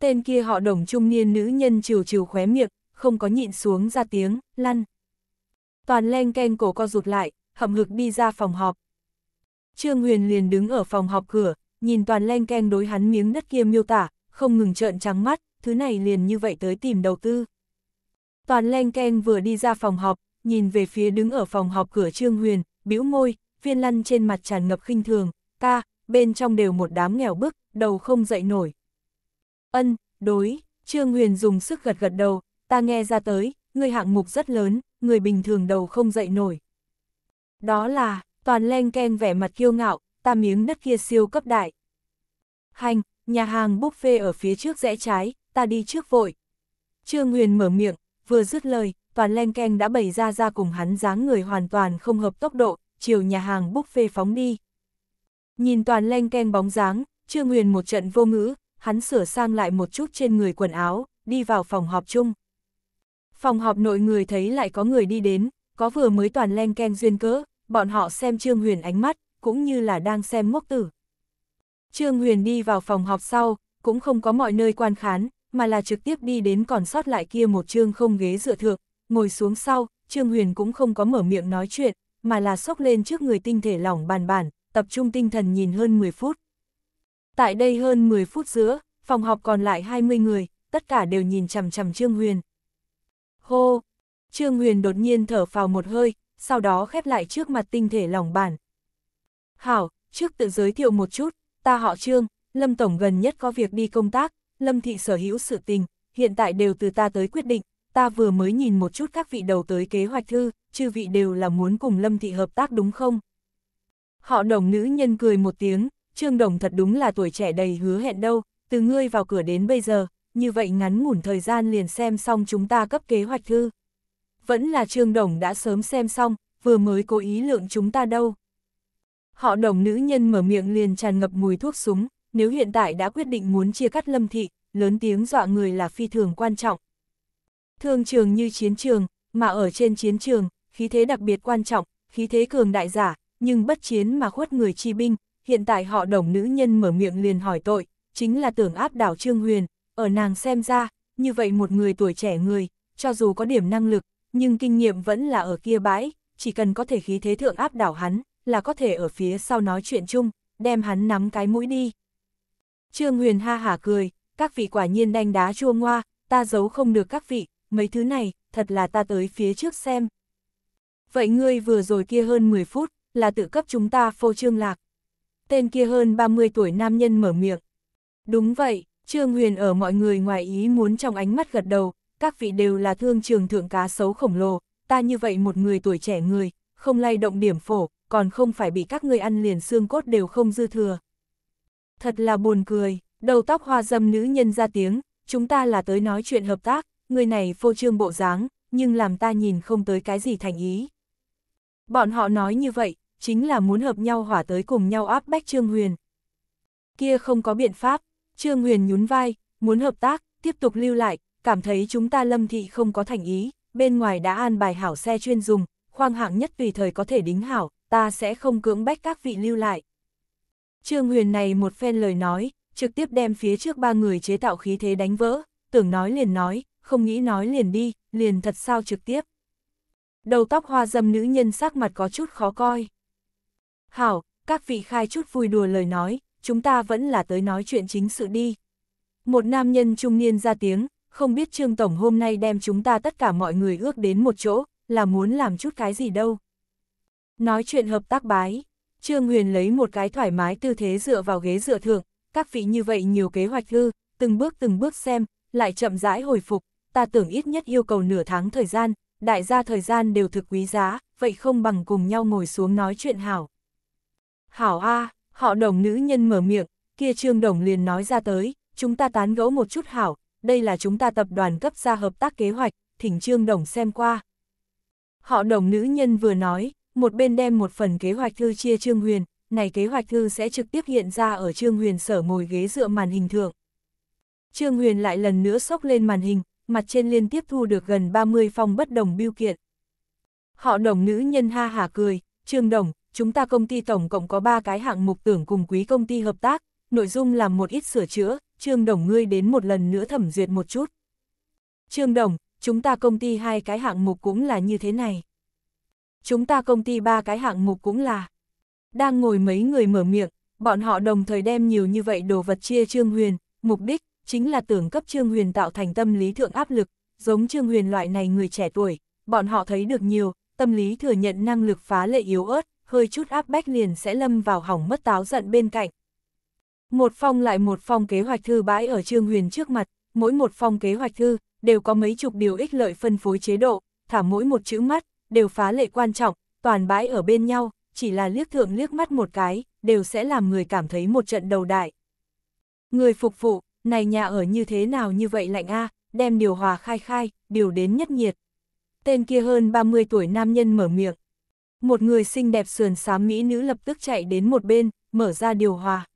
Tên kia họ đồng trung niên nữ nhân chiều chiều khóe miệng, không có nhịn xuống ra tiếng, lăn. Toàn len ken cổ co rụt lại, hậm hực đi ra phòng họp. Trương Huyền liền đứng ở phòng họp cửa, nhìn toàn len ken đối hắn miếng đất kia miêu tả, không ngừng trợn trắng mắt, thứ này liền như vậy tới tìm đầu tư. Toàn len ken vừa đi ra phòng họp, nhìn về phía đứng ở phòng họp cửa Trương Huyền, bĩu môi, viên lăn trên mặt tràn ngập khinh thường, ta, bên trong đều một đám nghèo bức, đầu không dậy nổi. Ân, đối, Trương Huyền dùng sức gật gật đầu, ta nghe ra tới, người hạng mục rất lớn, người bình thường đầu không dậy nổi. Đó là, toàn len ken vẻ mặt kiêu ngạo, ta miếng đất kia siêu cấp đại. Hành, nhà hàng buffet ở phía trước rẽ trái, ta đi trước vội. Trương Huyền mở miệng, vừa dứt lời, toàn len keng đã bày ra ra cùng hắn dáng người hoàn toàn không hợp tốc độ, chiều nhà hàng buffet phóng đi. Nhìn toàn len keng bóng dáng, Trương Huyền một trận vô ngữ, hắn sửa sang lại một chút trên người quần áo, đi vào phòng họp chung. Phòng họp nội người thấy lại có người đi đến, có vừa mới toàn len keng duyên cớ, bọn họ xem Trương Huyền ánh mắt, cũng như là đang xem ngốc tử. Trương Huyền đi vào phòng họp sau, cũng không có mọi nơi quan khán, mà là trực tiếp đi đến còn sót lại kia một trương không ghế dựa thượng, Ngồi xuống sau, Trương Huyền cũng không có mở miệng nói chuyện, mà là sốc lên trước người tinh thể lỏng bàn bản, tập trung tinh thần nhìn hơn 10 phút. Tại đây hơn 10 phút giữa, phòng học còn lại 20 người, tất cả đều nhìn chằm chằm Trương Huyền. Hô! Trương Huyền đột nhiên thở phào một hơi, sau đó khép lại trước mặt tinh thể lỏng bản. Hảo, trước tự giới thiệu một chút, ta họ Trương, Lâm Tổng gần nhất có việc đi công tác, Lâm Thị sở hữu sự tình, hiện tại đều từ ta tới quyết định, ta vừa mới nhìn một chút các vị đầu tới kế hoạch thư, chư vị đều là muốn cùng Lâm Thị hợp tác đúng không? Họ đồng nữ nhân cười một tiếng, Trương Đồng thật đúng là tuổi trẻ đầy hứa hẹn đâu, từ ngươi vào cửa đến bây giờ, như vậy ngắn ngủn thời gian liền xem xong chúng ta cấp kế hoạch thư. Vẫn là Trương Đồng đã sớm xem xong, vừa mới cố ý lượng chúng ta đâu. Họ đồng nữ nhân mở miệng liền tràn ngập mùi thuốc súng, nếu hiện tại đã quyết định muốn chia cắt lâm thị, lớn tiếng dọa người là phi thường quan trọng, Thương trường như chiến trường, mà ở trên chiến trường, khí thế đặc biệt quan trọng, khí thế cường đại giả, nhưng bất chiến mà khuất người chi binh, hiện tại họ đồng nữ nhân mở miệng liền hỏi tội, chính là tưởng áp đảo Trương Huyền, ở nàng xem ra, như vậy một người tuổi trẻ người, cho dù có điểm năng lực, nhưng kinh nghiệm vẫn là ở kia bãi, chỉ cần có thể khí thế thượng áp đảo hắn, là có thể ở phía sau nói chuyện chung, đem hắn nắm cái mũi đi. Trương Huyền ha hả cười, các vị quả nhiên đanh đá chua ngoa, ta giấu không được các vị, mấy thứ này, thật là ta tới phía trước xem. Vậy ngươi vừa rồi kia hơn 10 phút, là tự cấp chúng ta phô trương lạc. Tên kia hơn 30 tuổi nam nhân mở miệng. Đúng vậy, Trương Huyền ở mọi người ngoài ý muốn trong ánh mắt gật đầu, các vị đều là thương trường thượng cá xấu khổng lồ, ta như vậy một người tuổi trẻ người, không lay động điểm phổ, còn không phải bị các ngươi ăn liền xương cốt đều không dư thừa. Thật là buồn cười, đầu tóc hoa dâm nữ nhân ra tiếng, chúng ta là tới nói chuyện hợp tác, người này phô trương bộ dáng, nhưng làm ta nhìn không tới cái gì thành ý. Bọn họ nói như vậy, chính là muốn hợp nhau hỏa tới cùng nhau áp bách Trương Huyền. Kia không có biện pháp, Trương Huyền nhún vai, muốn hợp tác, tiếp tục lưu lại, cảm thấy chúng ta lâm thị không có thành ý, bên ngoài đã an bài hảo xe chuyên dùng, khoang hạng nhất vì thời có thể đính hảo, ta sẽ không cưỡng bách các vị lưu lại. Trương Huyền này một phen lời nói, trực tiếp đem phía trước ba người chế tạo khí thế đánh vỡ, tưởng nói liền nói, không nghĩ nói liền đi, liền thật sao trực tiếp. Đầu tóc hoa dâm nữ nhân sắc mặt có chút khó coi. Hảo, các vị khai chút vui đùa lời nói, chúng ta vẫn là tới nói chuyện chính sự đi. Một nam nhân trung niên ra tiếng, không biết Trương Tổng hôm nay đem chúng ta tất cả mọi người ước đến một chỗ, là muốn làm chút cái gì đâu. Nói chuyện hợp tác bái, Trương Huyền lấy một cái thoải mái tư thế dựa vào ghế dựa thượng, các vị như vậy nhiều kế hoạch hư, từng bước từng bước xem, lại chậm rãi hồi phục, ta tưởng ít nhất yêu cầu nửa tháng thời gian, đại gia thời gian đều thực quý giá, vậy không bằng cùng nhau ngồi xuống nói chuyện hảo. Hảo A, họ đồng nữ nhân mở miệng, kia trương đồng liền nói ra tới, chúng ta tán gẫu một chút hảo, đây là chúng ta tập đoàn cấp ra hợp tác kế hoạch, thỉnh trương đồng xem qua. Họ đồng nữ nhân vừa nói, một bên đem một phần kế hoạch thư chia trương huyền, này kế hoạch thư sẽ trực tiếp hiện ra ở trương huyền sở ngồi ghế dựa màn hình thượng. Trương huyền lại lần nữa sốc lên màn hình, mặt trên liên tiếp thu được gần 30 phong bất đồng biêu kiện. Họ đồng nữ nhân ha hả cười, Trương Đồng, chúng ta công ty tổng cộng có 3 cái hạng mục tưởng cùng quý công ty hợp tác, nội dung làm một ít sửa chữa, Trương Đồng ngươi đến một lần nữa thẩm duyệt một chút. Trương Đồng, chúng ta công ty hai cái hạng mục cũng là như thế này. Chúng ta công ty ba cái hạng mục cũng là. Đang ngồi mấy người mở miệng, bọn họ đồng thời đem nhiều như vậy đồ vật chia Trương Huyền, mục đích chính là tưởng cấp Trương Huyền tạo thành tâm lý thượng áp lực, giống Trương Huyền loại này người trẻ tuổi, bọn họ thấy được nhiều, tâm lý thừa nhận năng lực phá lệ yếu ớt, hơi chút áp bách liền sẽ lâm vào hỏng mất táo giận bên cạnh. Một phong lại một phong kế hoạch thư bãi ở Trương Huyền trước mặt, mỗi một phong kế hoạch thư đều có mấy chục điều ích lợi phân phối chế độ, thả mỗi một chữ mắt đều phá lệ quan trọng, toàn bãi ở bên nhau, chỉ là liếc thượng liếc mắt một cái, đều sẽ làm người cảm thấy một trận đầu đại. Người phục vụ, này nhà ở như thế nào như vậy lạnh a, đem điều hòa khai khai, điều đến nhất nhiệt. Tên kia hơn 30 tuổi nam nhân mở miệng. Một người xinh đẹp sườn xám mỹ nữ lập tức chạy đến một bên, mở ra điều hòa.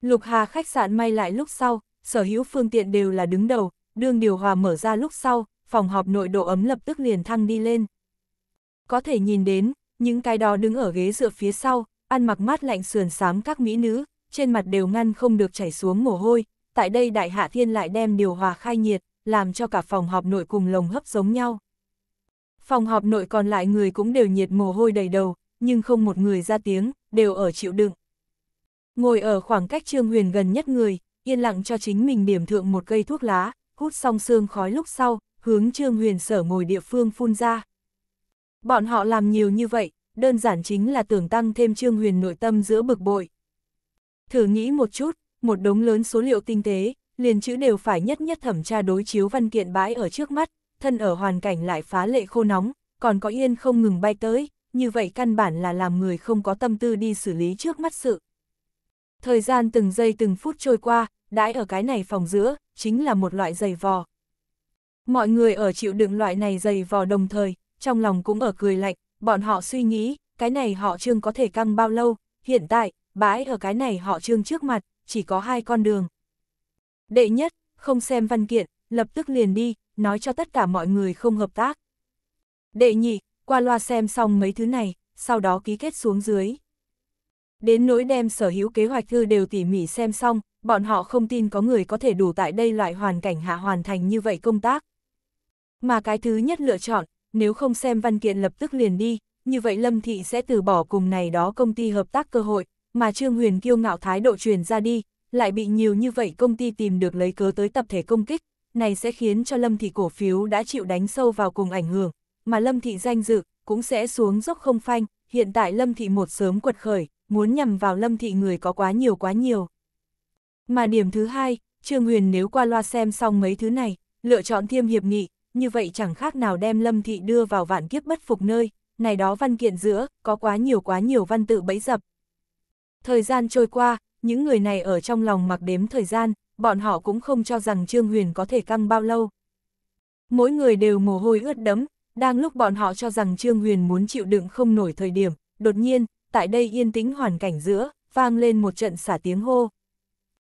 Lục Hà khách sạn may lại lúc sau, sở hữu phương tiện đều là đứng đầu, đương điều hòa mở ra lúc sau, phòng họp nội độ ấm lập tức liền thăng đi lên. Có thể nhìn đến, những cái đó đứng ở ghế dựa phía sau, ăn mặc mát lạnh sườn xám các mỹ nữ, trên mặt đều ngăn không được chảy xuống mồ hôi, tại đây đại hạ thiên lại đem điều hòa khai nhiệt, làm cho cả phòng họp nội cùng lồng hấp giống nhau. Phòng họp nội còn lại người cũng đều nhiệt mồ hôi đầy đầu, nhưng không một người ra tiếng, đều ở chịu đựng. Ngồi ở khoảng cách Trương Huyền gần nhất người, yên lặng cho chính mình điểm thượng một cây thuốc lá, hút xong sương khói lúc sau, hướng Trương Huyền sở ngồi địa phương phun ra. Bọn họ làm nhiều như vậy, đơn giản chính là tưởng tăng thêm Trương Huyền nội tâm giữa bực bội. Thử nghĩ một chút, một đống lớn số liệu tinh tế, liền chữ đều phải nhất nhất thẩm tra đối chiếu văn kiện bãi ở trước mắt, thân ở hoàn cảnh lại phá lệ khô nóng, còn có yên không ngừng bay tới, như vậy căn bản là làm người không có tâm tư đi xử lý trước mắt sự. Thời gian từng giây từng phút trôi qua, đãi ở cái này phòng giữa, chính là một loại giày vò. Mọi người ở chịu đựng loại này giày vò đồng thời, trong lòng cũng ở cười lạnh, bọn họ suy nghĩ, cái này họ trương có thể căng bao lâu, hiện tại, bãi ở cái này họ trương trước mặt, chỉ có hai con đường. Đệ nhất, không xem văn kiện, lập tức liền đi, nói cho tất cả mọi người không hợp tác. Đệ nhị, qua loa xem xong mấy thứ này, sau đó ký kết xuống dưới. Đến nỗi đem sở hữu kế hoạch thư đều tỉ mỉ xem xong, bọn họ không tin có người có thể đủ tại đây loại hoàn cảnh hạ hoàn thành như vậy công tác. Mà cái thứ nhất lựa chọn, nếu không xem văn kiện lập tức liền đi, như vậy Lâm Thị sẽ từ bỏ cùng này đó công ty hợp tác cơ hội, mà Trương Huyền kiêu ngạo thái độ truyền ra đi, lại bị nhiều như vậy công ty tìm được lấy cớ tới tập thể công kích, này sẽ khiến cho Lâm Thị cổ phiếu đã chịu đánh sâu vào cùng ảnh hưởng, mà Lâm Thị danh dự cũng sẽ xuống dốc không phanh, hiện tại Lâm Thị một sớm quật khởi, muốn nhằm vào Lâm Thị người có quá nhiều quá nhiều. Mà điểm thứ hai, Trương Huyền nếu qua loa xem xong mấy thứ này, lựa chọn thiêm hiệp nghị, như vậy chẳng khác nào đem Lâm Thị đưa vào vạn kiếp bất phục nơi, này đó văn kiện giữa, có quá nhiều quá nhiều văn tự bẫy dập, Thời gian trôi qua, những người này ở trong lòng mặc đếm thời gian, bọn họ cũng không cho rằng Trương Huyền có thể căng bao lâu. Mỗi người đều mồ hôi ướt đẫm, đang lúc bọn họ cho rằng Trương Huyền muốn chịu đựng không nổi thời điểm, đột nhiên, tại đây yên tĩnh hoàn cảnh giữa, vang lên một trận xả tiếng hô.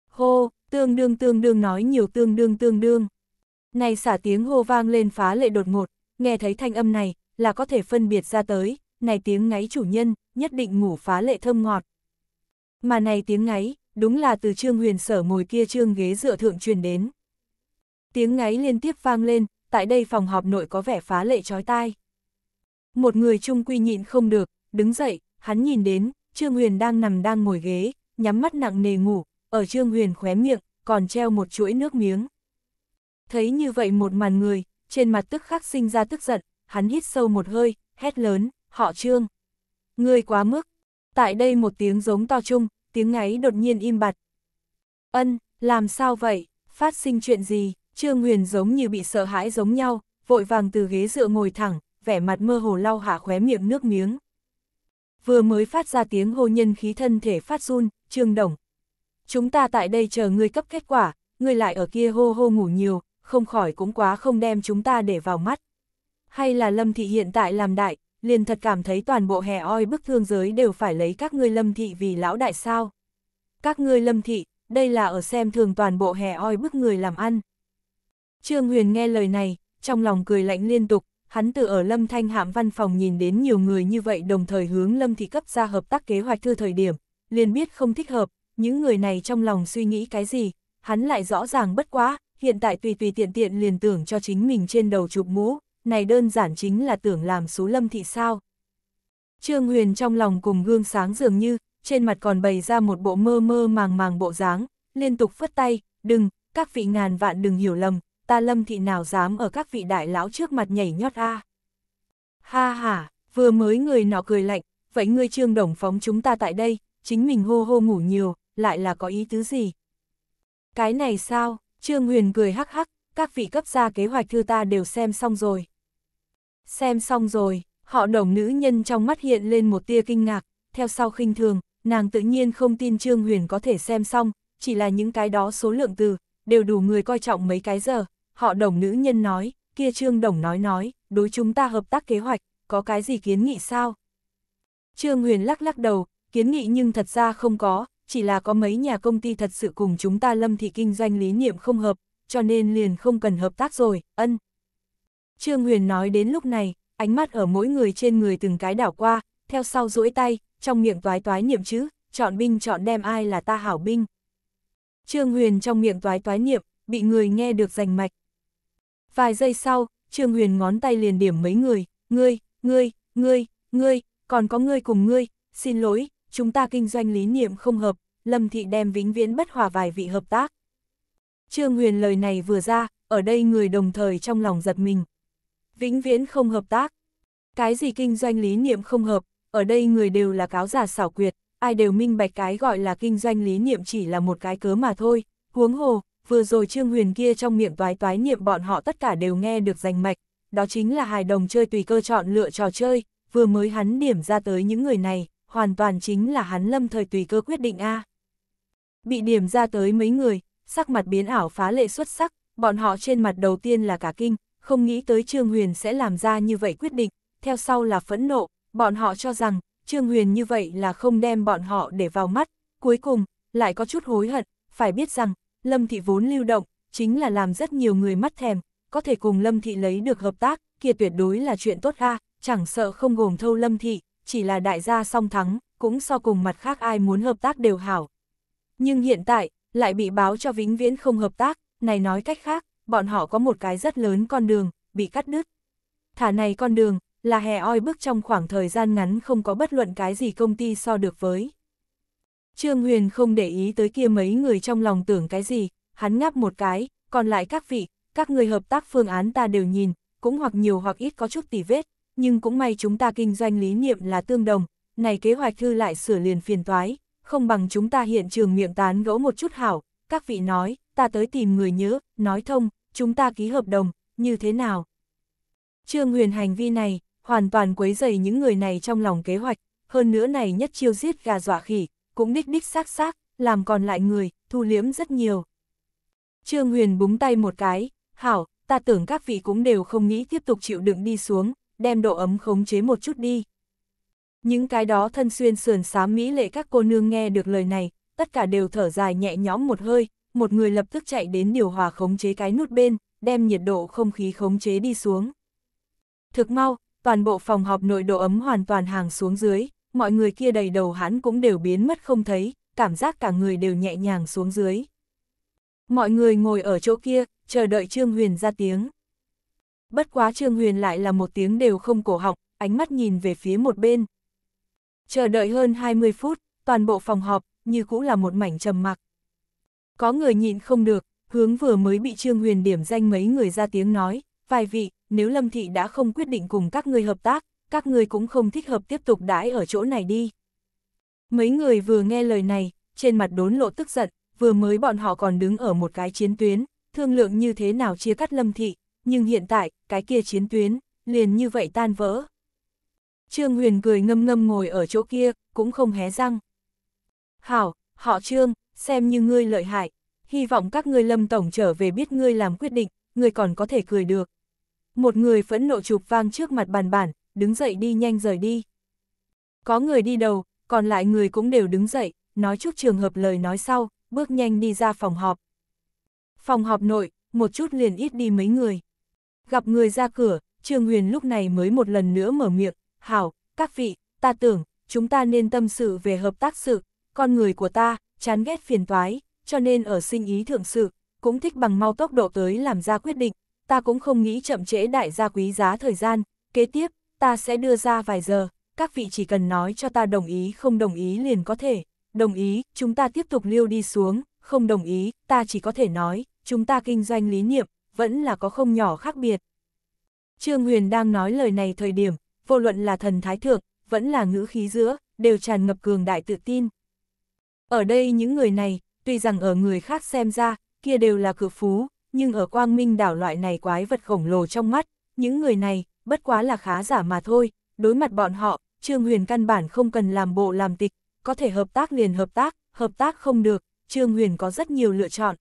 Hô, tương đương tương đương nói nhiều tương đương tương đương. Này xả tiếng hô vang lên phá lệ đột ngột, nghe thấy thanh âm này, là có thể phân biệt ra tới, này tiếng ngáy chủ nhân, nhất định ngủ phá lệ thơm ngọt. Mà này tiếng ngáy, đúng là từ trương huyền sở ngồi kia trương ghế dựa thượng truyền đến. Tiếng ngáy liên tiếp vang lên, tại đây phòng họp nội có vẻ phá lệ trói tai. Một người trung quy nhịn không được, đứng dậy, hắn nhìn đến, Trương Huyền đang nằm đang ngồi ghế, nhắm mắt nặng nề ngủ, ở Trương Huyền khóe miệng, còn treo một chuỗi nước miếng. Thấy như vậy một màn người, trên mặt tức khắc sinh ra tức giận, hắn hít sâu một hơi, hét lớn, họ Trương. Người quá mức, Tại đây một tiếng giống to chung, tiếng ngáy đột nhiên im bặt. Ân, làm sao vậy, phát sinh chuyện gì, Trương Huyền giống như bị sợ hãi giống nhau, vội vàng từ ghế dựa ngồi thẳng, vẻ mặt mơ hồ lau hạ khóe miệng nước miếng. Vừa mới phát ra tiếng hô nhân khí thân thể phát run, Trương Đồng. Chúng ta tại đây chờ ngươi cấp kết quả, ngươi lại ở kia hô hô ngủ nhiều, không khỏi cũng quá không đem chúng ta để vào mắt. Hay là Lâm Thị hiện tại làm đại, liền thật cảm thấy toàn bộ hè oi bức thương giới đều phải lấy các ngươi lâm thị vì lão đại sao. Các ngươi lâm thị, đây là ở xem thường toàn bộ hè oi bức người làm ăn. Trương Huyền nghe lời này, trong lòng cười lạnh liên tục, hắn tự ở lâm thanh hạm văn phòng nhìn đến nhiều người như vậy đồng thời hướng lâm thị cấp ra hợp tác kế hoạch thư thời điểm, liền biết không thích hợp, những người này trong lòng suy nghĩ cái gì, hắn lại rõ ràng bất quá, hiện tại tùy tùy tiện tiện liền tưởng cho chính mình trên đầu chụp mũ, này đơn giản chính là tưởng làm số lâm thị sao. Trương Huyền trong lòng cùng gương sáng dường như, trên mặt còn bày ra một bộ mơ mơ màng màng bộ dáng, liên tục phất tay, đừng, các vị ngàn vạn đừng hiểu lầm, ta lâm thị nào dám ở các vị đại lão trước mặt nhảy nhót a Ha ha, vừa mới người nọ cười lạnh, vậy ngươi trương đồng phóng chúng ta tại đây, chính mình hô hô ngủ nhiều, lại là có ý tứ gì? Cái này sao, trương huyền cười hắc hắc, các vị cấp gia kế hoạch thư ta đều xem xong rồi. Xem xong rồi, họ đồng nữ nhân trong mắt hiện lên một tia kinh ngạc, theo sau khinh thường, nàng tự nhiên không tin Trương Huyền có thể xem xong, chỉ là những cái đó số lượng từ, đều đủ người coi trọng mấy cái giờ. Họ đồng nữ nhân nói, kia Trương Đồng nói nói, đối chúng ta hợp tác kế hoạch, có cái gì kiến nghị sao? Trương Huyền lắc lắc đầu, kiến nghị nhưng thật ra không có, chỉ là có mấy nhà công ty thật sự cùng chúng ta lâm thị kinh doanh lý niệm không hợp, cho nên liền không cần hợp tác rồi, ân, Trương Huyền nói đến lúc này, ánh mắt ở mỗi người trên người từng cái đảo qua, theo sau duỗi tay, trong miệng toái toái niệm chữ, chọn binh chọn đem ai là ta hảo binh. Trương Huyền trong miệng toái toái niệm, bị người nghe được rành mạch. Vài giây sau, Trương Huyền ngón tay liền điểm mấy người, ngươi, ngươi, ngươi, ngươi, còn có ngươi cùng ngươi, xin lỗi, chúng ta kinh doanh lý niệm không hợp, Lâm Thị đem vĩnh viễn bất hòa vài vị hợp tác. Trương Huyền lời này vừa ra, ở đây người đồng thời trong lòng giật mình, vĩnh viễn không hợp tác. Cái gì kinh doanh lý niệm không hợp, ở đây người đều là cáo giả xảo quyệt, ai đều minh bạch cái gọi là kinh doanh lý niệm chỉ là một cái cớ mà thôi, huống hồ, vừa rồi Trương Huyền kia trong miệng toái toái niệm bọn họ tất cả đều nghe được rành mạch, đó chính là hài đồng chơi tùy cơ chọn lựa trò chơi, vừa mới hắn điểm ra tới những người này, hoàn toàn chính là hắn lâm thời tùy cơ quyết định A. Bị điểm ra tới mấy người, sắc mặt biến ảo phá lệ xuất sắc, bọn họ trên mặt đầu tiên là cả kinh, không nghĩ tới Trương Huyền sẽ làm ra như vậy quyết định, theo sau là phẫn nộ, bọn họ cho rằng Trương Huyền như vậy là không đem bọn họ để vào mắt, cuối cùng lại có chút hối hận, phải biết rằng Lâm Thị vốn lưu động, chính là làm rất nhiều người mắt thèm, có thể cùng Lâm Thị lấy được hợp tác, kia tuyệt đối là chuyện tốt ha, chẳng sợ không gồm thâu Lâm Thị, chỉ là đại gia song thắng, cũng so cùng mặt khác ai muốn hợp tác đều hảo. Nhưng hiện tại, lại bị báo cho vĩnh viễn không hợp tác, này nói cách khác, bọn họ có một cái rất lớn con đường, bị cắt đứt. Thả này con đường, là hè oi bước trong khoảng thời gian ngắn không có bất luận cái gì công ty so được với. Trương Huyền không để ý tới kia mấy người trong lòng tưởng cái gì, hắn ngáp một cái, còn lại các vị, các người hợp tác phương án ta đều nhìn, cũng hoặc nhiều hoặc ít có chút tỉ vết, nhưng cũng may chúng ta kinh doanh lý niệm là tương đồng, này kế hoạch thư lại sửa liền phiền toái, không bằng chúng ta hiện trường miệng tán gẫu một chút hảo, các vị nói, ta tới tìm người nhớ, nói thông, chúng ta ký hợp đồng, như thế nào? Trương Huyền hành vi này, hoàn toàn quấy dày những người này trong lòng kế hoạch, hơn nữa này nhất chiêu giết gà dọa khỉ, cũng đích đích xác xác, làm còn lại người, thu liễm rất nhiều. Trương Huyền búng tay một cái, hảo, ta tưởng các vị cũng đều không nghĩ tiếp tục chịu đựng đi xuống, đem độ ấm khống chế một chút đi. Những cái đó thân xuyên sườn xám mỹ lệ các cô nương nghe được lời này, tất cả đều thở dài nhẹ nhõm một hơi, một người lập tức chạy đến điều hòa khống chế cái nút bên, đem nhiệt độ không khí khống chế đi xuống. Thực mau, toàn bộ phòng họp nội độ ấm hoàn toàn hàng xuống dưới, mọi người kia đầy đầu hãn cũng đều biến mất không thấy, cảm giác cả người đều nhẹ nhàng xuống dưới. Mọi người ngồi ở chỗ kia, chờ đợi Trương Huyền ra tiếng. Bất quá Trương Huyền lại là một tiếng đều không cổ họng, ánh mắt nhìn về phía một bên. Chờ đợi hơn 20 phút, toàn bộ phòng họp, như cũ là một mảnh trầm mặc. Có người nhịn không được, hướng vừa mới bị Trương Huyền điểm danh mấy người ra tiếng nói, vài vị, nếu Lâm Thị đã không quyết định cùng các người hợp tác, các người cũng không thích hợp tiếp tục đãi ở chỗ này đi. Mấy người vừa nghe lời này, trên mặt đốn lộ tức giận, vừa mới bọn họ còn đứng ở một cái chiến tuyến, thương lượng như thế nào chia cắt Lâm Thị, nhưng hiện tại, cái kia chiến tuyến, liền như vậy tan vỡ. Trương Huyền cười ngâm ngâm ngồi ở chỗ kia, cũng không hé răng. Hảo, họ Trương, xem như ngươi lợi hại, hy vọng các ngươi lâm tổng trở về biết ngươi làm quyết định, ngươi còn có thể cười được. Một người phẫn nộ chụp vang trước mặt bàn bản, đứng dậy đi nhanh rời đi. Có người đi đầu, còn lại người cũng đều đứng dậy, nói chút trường hợp lời nói sau, bước nhanh đi ra phòng họp. Phòng họp nội, một chút liền ít đi mấy người. Gặp người ra cửa, Trương Huyền lúc này mới một lần nữa mở miệng, hảo, các vị, ta tưởng, chúng ta nên tâm sự về hợp tác sự, con người của ta, chán ghét phiền toái, cho nên ở sinh ý thượng sự, cũng thích bằng mau tốc độ tới làm ra quyết định, ta cũng không nghĩ chậm trễ đại gia quý giá thời gian, kế tiếp, ta sẽ đưa ra vài giờ, các vị chỉ cần nói cho ta đồng ý không đồng ý liền có thể, đồng ý, chúng ta tiếp tục lưu đi xuống, không đồng ý, ta chỉ có thể nói, chúng ta kinh doanh lý niệm, vẫn là có không nhỏ khác biệt. Trương Huyền đang nói lời này thời điểm, vô luận là thần thái thượng, vẫn là ngữ khí giữa, đều tràn ngập cường đại tự tin. Ở đây những người này, tuy rằng ở người khác xem ra, kia đều là cự phú, nhưng ở quang minh đảo loại này quái vật khổng lồ trong mắt, những người này, bất quá là khá giả mà thôi, đối mặt bọn họ, Trương Huyền căn bản không cần làm bộ làm tịch, có thể hợp tác liền hợp tác, hợp tác không được, Trương Huyền có rất nhiều lựa chọn.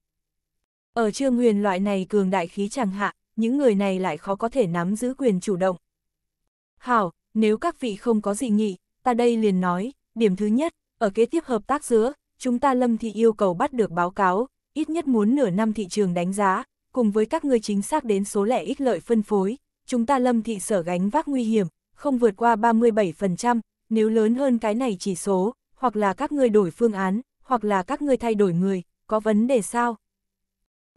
Ở Trương Huyền loại này cường đại khí chẳng hạ, những người này lại khó có thể nắm giữ quyền chủ động. Hảo, nếu các vị không có dị nghị, ta đây liền nói, điểm thứ nhất, ở kế tiếp hợp tác giữa, chúng ta Lâm Thị yêu cầu bắt được báo cáo, ít nhất muốn nửa năm thị trường đánh giá, cùng với các người chính xác đến số lẻ ích lợi phân phối, chúng ta Lâm Thị sở gánh vác nguy hiểm, không vượt qua 37%, nếu lớn hơn cái này chỉ số, hoặc là các người đổi phương án, hoặc là các người thay đổi người, có vấn đề sao?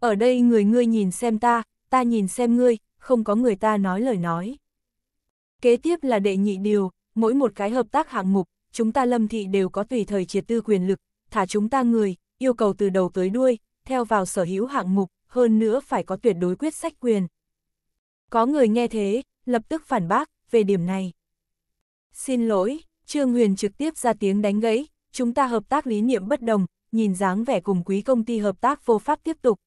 Ở đây người ngươi nhìn xem ta, ta nhìn xem ngươi, không có người ta nói lời nói. Kế tiếp là đệ nhị điều, mỗi một cái hợp tác hạng mục, chúng ta lâm thị đều có tùy thời triệt tư quyền lực, thả chúng ta người, yêu cầu từ đầu tới đuôi, theo vào sở hữu hạng mục, hơn nữa phải có tuyệt đối quyết sách quyền. Có người nghe thế, lập tức phản bác, về điểm này. Xin lỗi, Trương Huyền trực tiếp ra tiếng đánh gãy, chúng ta hợp tác lý niệm bất đồng, nhìn dáng vẻ cùng quý công ty hợp tác vô pháp tiếp tục.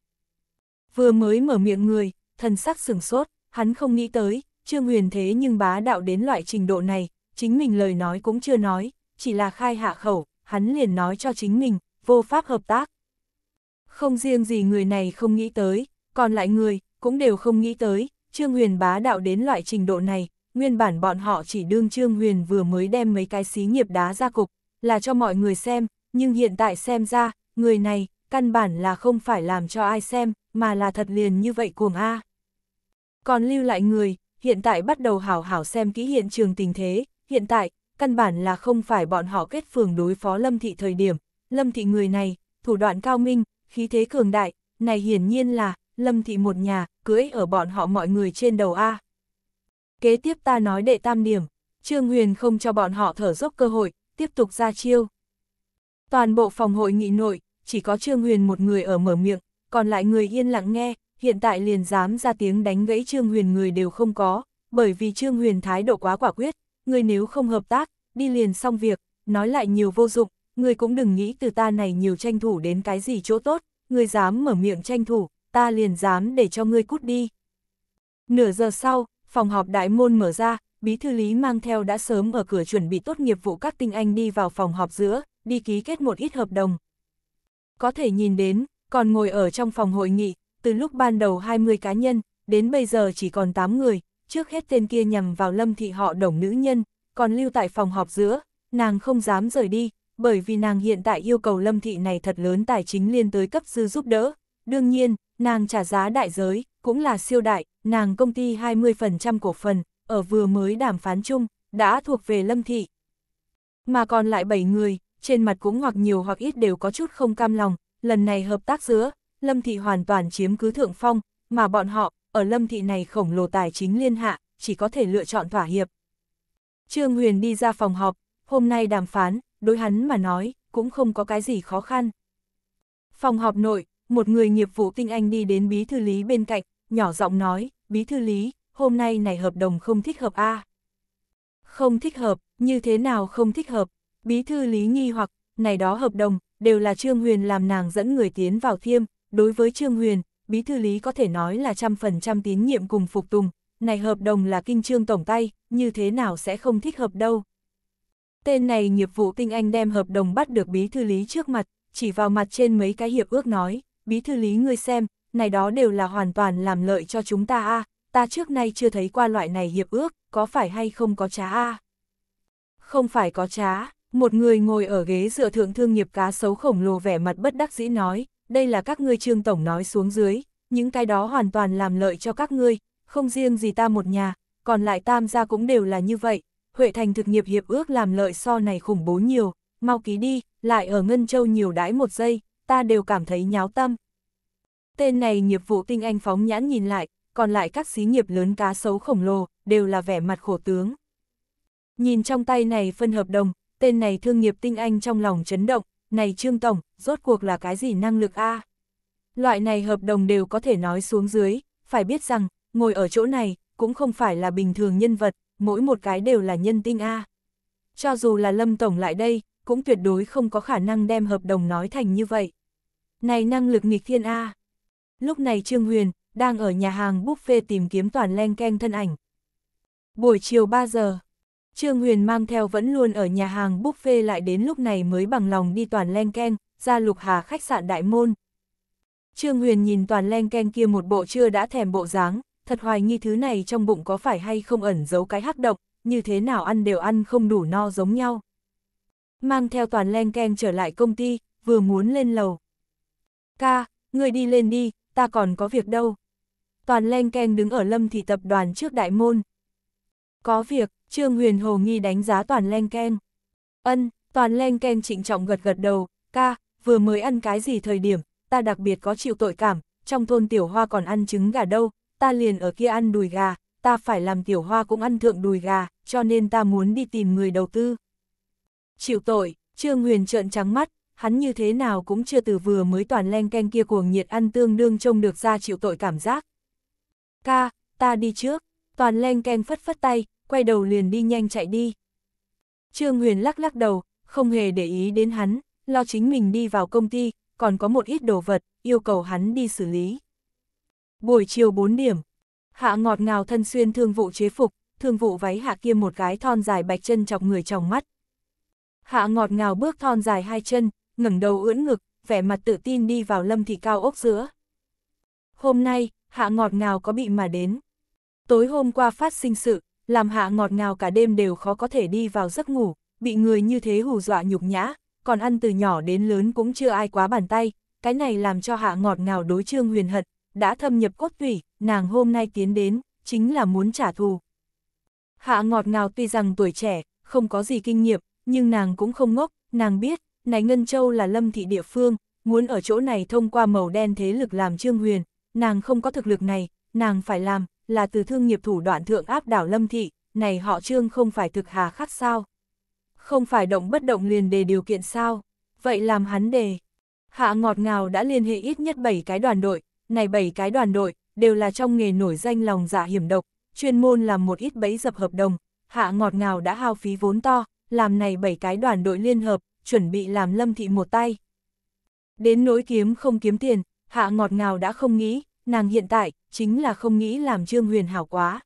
Vừa mới mở miệng người, thần sắc sửng sốt, hắn không nghĩ tới, Trương Huyền thế nhưng bá đạo đến loại trình độ này, chính mình lời nói cũng chưa nói, chỉ là khai hạ khẩu, hắn liền nói cho chính mình, vô pháp hợp tác. Không riêng gì người này không nghĩ tới, còn lại người, cũng đều không nghĩ tới, Trương Huyền bá đạo đến loại trình độ này, nguyên bản bọn họ chỉ đương Trương Huyền vừa mới đem mấy cái xí nghiệp đá ra cục, là cho mọi người xem, nhưng hiện tại xem ra, người này, căn bản là không phải làm cho ai xem, mà là thật liền như vậy cuồng A. Còn lưu lại người, hiện tại bắt đầu hảo hảo xem kỹ hiện trường tình thế, hiện tại, căn bản là không phải bọn họ kết phường đối phó Lâm Thị thời điểm, Lâm Thị người này, thủ đoạn cao minh, khí thế cường đại, này hiển nhiên là, Lâm Thị một nhà, cưỡi ở bọn họ mọi người trên đầu A. Kế tiếp ta nói đệ tam điểm, Trương Huyền không cho bọn họ thở dốc cơ hội, tiếp tục ra chiêu. Toàn bộ phòng hội nghị nội, chỉ có Trương Huyền một người ở mở miệng, còn lại người yên lặng nghe, hiện tại liền dám ra tiếng đánh gãy Trương Huyền người đều không có, bởi vì Trương Huyền thái độ quá quả quyết, người nếu không hợp tác, đi liền xong việc, nói lại nhiều vô dụng, người cũng đừng nghĩ từ ta này nhiều tranh thủ đến cái gì chỗ tốt, người dám mở miệng tranh thủ, ta liền dám để cho ngươi cút đi. Nửa giờ sau, phòng họp đại môn mở ra, bí thư lý mang theo đã sớm ở cửa chuẩn bị tốt nghiệp vụ các tinh anh đi vào phòng họp giữa, đi ký kết một ít hợp đồng. Có thể nhìn đến, còn ngồi ở trong phòng hội nghị, từ lúc ban đầu 20 cá nhân, đến bây giờ chỉ còn 8 người, trước hết tên kia nhằm vào lâm thị họ đồng nữ nhân, còn lưu tại phòng họp giữa, nàng không dám rời đi, bởi vì nàng hiện tại yêu cầu lâm thị này thật lớn tài chính liên tới cấp dư giúp đỡ. Đương nhiên, nàng trả giá đại giới, cũng là siêu đại, nàng công ty 20% cổ phần, ở vừa mới đàm phán chung, đã thuộc về lâm thị. Mà còn lại 7 người, trên mặt cũng hoặc nhiều hoặc ít đều có chút không cam lòng, lần này hợp tác giữa, lâm thị hoàn toàn chiếm cứ thượng phong, mà bọn họ, ở lâm thị này khổng lồ tài chính liên hạ, chỉ có thể lựa chọn thỏa hiệp. Trương Huyền đi ra phòng họp, hôm nay đàm phán, đối hắn mà nói, cũng không có cái gì khó khăn. Phòng họp nội, một người nghiệp vụ tinh anh đi đến bí thư lý bên cạnh, nhỏ giọng nói, bí thư lý, hôm nay này hợp đồng không thích hợp a Không thích hợp, như thế nào không thích hợp? Bí thư lý nghi hoặc, này đó hợp đồng, đều là Trương Huyền làm nàng dẫn người tiến vào thiêm, đối với Trương Huyền, bí thư lý có thể nói là trăm phần trăm tín nhiệm cùng phục tùng, này hợp đồng là kinh trương tổng tay, như thế nào sẽ không thích hợp đâu. Tên này nghiệp vụ tinh anh đem hợp đồng bắt được bí thư lý trước mặt, chỉ vào mặt trên mấy cái hiệp ước nói, bí thư lý ngươi xem, này đó đều là hoàn toàn làm lợi cho chúng ta a ta trước nay chưa thấy qua loại này hiệp ước, có phải hay không có trá a Không phải có trá, một người ngồi ở ghế dựa thượng thương nghiệp cá sấu khổng lồ vẻ mặt bất đắc dĩ nói, đây là các ngươi trương tổng nói xuống dưới, những cái đó hoàn toàn làm lợi cho các ngươi, không riêng gì ta một nhà, còn lại tam gia cũng đều là như vậy, Huệ Thành thực nghiệp hiệp ước làm lợi so này khủng bố nhiều, mau ký đi, lại ở Ngân Châu nhiều đãi một giây, ta đều cảm thấy nháo tâm. Tên này nghiệp vụ tinh anh phóng nhãn nhìn lại, còn lại các xí nghiệp lớn cá sấu khổng lồ, đều là vẻ mặt khổ tướng. Nhìn trong tay này phân hợp đồng, tên này thương nghiệp tinh anh trong lòng chấn động, này Trương Tổng, rốt cuộc là cái gì năng lực A? Loại này hợp đồng đều có thể nói xuống dưới, phải biết rằng, ngồi ở chỗ này, cũng không phải là bình thường nhân vật, mỗi một cái đều là nhân tinh A. Cho dù là Lâm Tổng lại đây, cũng tuyệt đối không có khả năng đem hợp đồng nói thành như vậy. Này năng lực nghịch thiên A. Lúc này Trương Huyền, đang ở nhà hàng buffet tìm kiếm toàn len keng thân ảnh. Buổi chiều 3 giờ, Trương Huyền mang theo vẫn luôn ở nhà hàng buffet lại đến lúc này mới bằng lòng đi toàn len ken ra lục hà khách sạn đại môn. Trương Huyền nhìn toàn len ken kia một bộ chưa đã thèm bộ dáng, thật hoài nghi thứ này trong bụng có phải hay không ẩn giấu cái hắc độc, như thế nào ăn đều ăn không đủ no giống nhau. Mang theo toàn len ken trở lại công ty, vừa muốn lên lầu. Ca, người đi lên đi, ta còn có việc đâu. Toàn len ken đứng ở lâm thị tập đoàn trước đại môn, có việc, Trương Huyền Hồ nghi đánh giá toàn len ken. Ân, toàn len ken trịnh trọng gật gật đầu, ca, vừa mới ăn cái gì thời điểm, ta đặc biệt có chịu tội cảm, trong thôn tiểu hoa còn ăn trứng gà đâu, ta liền ở kia ăn đùi gà, ta phải làm tiểu hoa cũng ăn thượng đùi gà, cho nên ta muốn đi tìm người đầu tư. Chịu tội, Trương Huyền trợn trắng mắt, hắn như thế nào cũng chưa từ vừa mới toàn len ken kia cuồng nhiệt ăn tương đương trông được ra chịu tội cảm giác. Ca, ta đi trước, toàn len ken phất phất tay, quay đầu liền đi nhanh chạy đi. Trương Huyền lắc lắc đầu, không hề để ý đến hắn, lo chính mình đi vào công ty, còn có một ít đồ vật, yêu cầu hắn đi xử lý. Buổi chiều 4 điểm, hạ ngọt ngào thân xuyên thương vụ chế phục, thương vụ váy hạ kia một gái thon dài bạch chân chọc người trong mắt. Hạ ngọt ngào bước thon dài hai chân, ngẩng đầu ưỡn ngực, vẻ mặt tự tin đi vào lâm thị cao ốc giữa. Hôm nay, hạ ngọt ngào có bị mà đến. Tối hôm qua phát sinh sự, làm hạ ngọt ngào cả đêm đều khó có thể đi vào giấc ngủ, bị người như thế hù dọa nhục nhã, còn ăn từ nhỏ đến lớn cũng chưa ai quá bàn tay, cái này làm cho hạ ngọt ngào đối trương huyền hận, đã thâm nhập cốt tủy, nàng hôm nay tiến đến, chính là muốn trả thù. Hạ ngọt ngào tuy rằng tuổi trẻ, không có gì kinh nghiệm, nhưng nàng cũng không ngốc, nàng biết, này Ngân Châu là lâm thị địa phương, muốn ở chỗ này thông qua màu đen thế lực làm trương huyền, nàng không có thực lực này, nàng phải làm, là từ thương nghiệp thủ đoạn thượng áp đảo lâm thị, này họ trương không phải thực hà khắc sao? Không phải động bất động liền đề điều kiện sao? Vậy làm hắn đề. Hạ ngọt ngào đã liên hệ ít nhất 7 cái đoàn đội, này 7 cái đoàn đội, đều là trong nghề nổi danh lòng dạ hiểm độc, chuyên môn làm một ít bẫy dập hợp đồng, hạ ngọt ngào đã hao phí vốn to, làm này 7 cái đoàn đội liên hợp, chuẩn bị làm lâm thị một tay. Đến nỗi kiếm không kiếm tiền, hạ ngọt ngào đã không nghĩ, nàng hiện tại, chính là không nghĩ làm Trương Huyền hảo quá.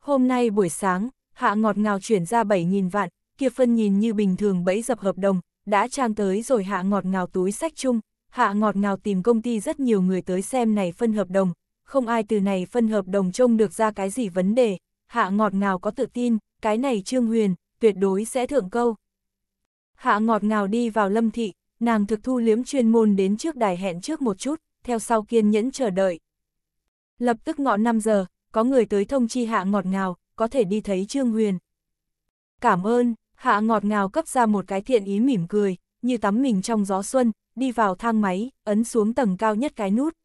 Hôm nay buổi sáng, hạ ngọt ngào chuyển ra 7.000 vạn, kia Phân nhìn như bình thường bẫy dập hợp đồng, đã trang tới rồi hạ ngọt ngào túi sách chung, hạ ngọt ngào tìm công ty rất nhiều người tới xem này phân hợp đồng, không ai từ này phân hợp đồng trông được ra cái gì vấn đề, hạ ngọt ngào có tự tin, cái này Trương Huyền, tuyệt đối sẽ thượng câu. Hạ ngọt ngào đi vào lâm thị, nàng thực thu liếm chuyên môn đến trước đài hẹn trước một chút, theo sau kiên nhẫn chờ đợi. Lập tức ngọ 5 giờ, có người tới thông chi hạ ngọt ngào, có thể đi thấy Trương Huyền. Cảm ơn, hạ ngọt ngào cấp ra một cái thiện ý mỉm cười, như tắm mình trong gió xuân, đi vào thang máy, ấn xuống tầng cao nhất cái nút.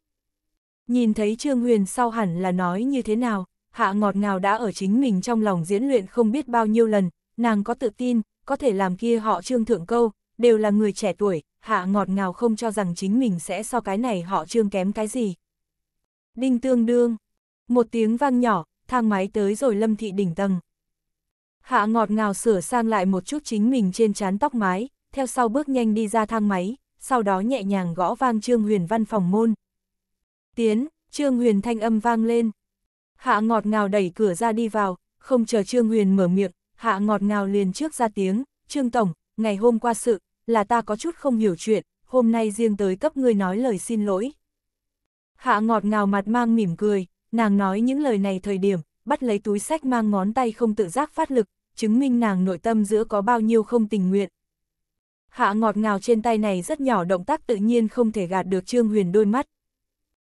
Nhìn thấy Trương Huyền sau hẳn là nói như thế nào, hạ ngọt ngào đã ở chính mình trong lòng diễn luyện không biết bao nhiêu lần, nàng có tự tin, có thể làm kia họ Trương Thượng Câu, đều là người trẻ tuổi, hạ ngọt ngào không cho rằng chính mình sẽ so cái này họ Trương kém cái gì. Đinh tương đương. Một tiếng vang nhỏ, thang máy tới rồi lâm thị đỉnh tầng. Hạ ngọt ngào sửa sang lại một chút chính mình trên chán tóc mái, theo sau bước nhanh đi ra thang máy, sau đó nhẹ nhàng gõ vang Trương Huyền văn phòng môn. Tiến, Trương Huyền thanh âm vang lên. Hạ ngọt ngào đẩy cửa ra đi vào, không chờ Trương Huyền mở miệng, hạ ngọt ngào liền trước ra tiếng, Trương Tổng, ngày hôm qua sự, là ta có chút không hiểu chuyện, hôm nay riêng tới cấp ngươi nói lời xin lỗi. Hạ ngọt ngào mặt mang mỉm cười, nàng nói những lời này thời điểm, bắt lấy túi sách mang ngón tay không tự giác phát lực, chứng minh nàng nội tâm giữa có bao nhiêu không tình nguyện. Hạ ngọt ngào trên tay này rất nhỏ động tác tự nhiên không thể gạt được Trương Huyền đôi mắt.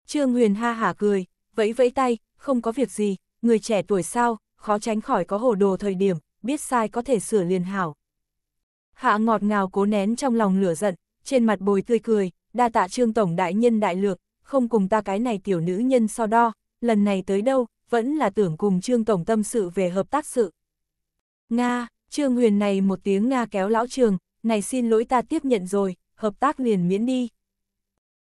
Trương Huyền ha hả cười, vẫy vẫy tay, không có việc gì, người trẻ tuổi sao, khó tránh khỏi có hồ đồ thời điểm, biết sai có thể sửa liền hảo. Hạ ngọt ngào cố nén trong lòng lửa giận, trên mặt bồi tươi cười, đa tạ Trương Tổng Đại Nhân Đại Lược, không cùng ta cái này tiểu nữ nhân so đo, lần này tới đâu, vẫn là tưởng cùng Trương Tổng tâm sự về hợp tác sự. Nga, Trương Huyền này một tiếng Nga kéo lão trường, này xin lỗi ta tiếp nhận rồi, hợp tác liền miễn đi.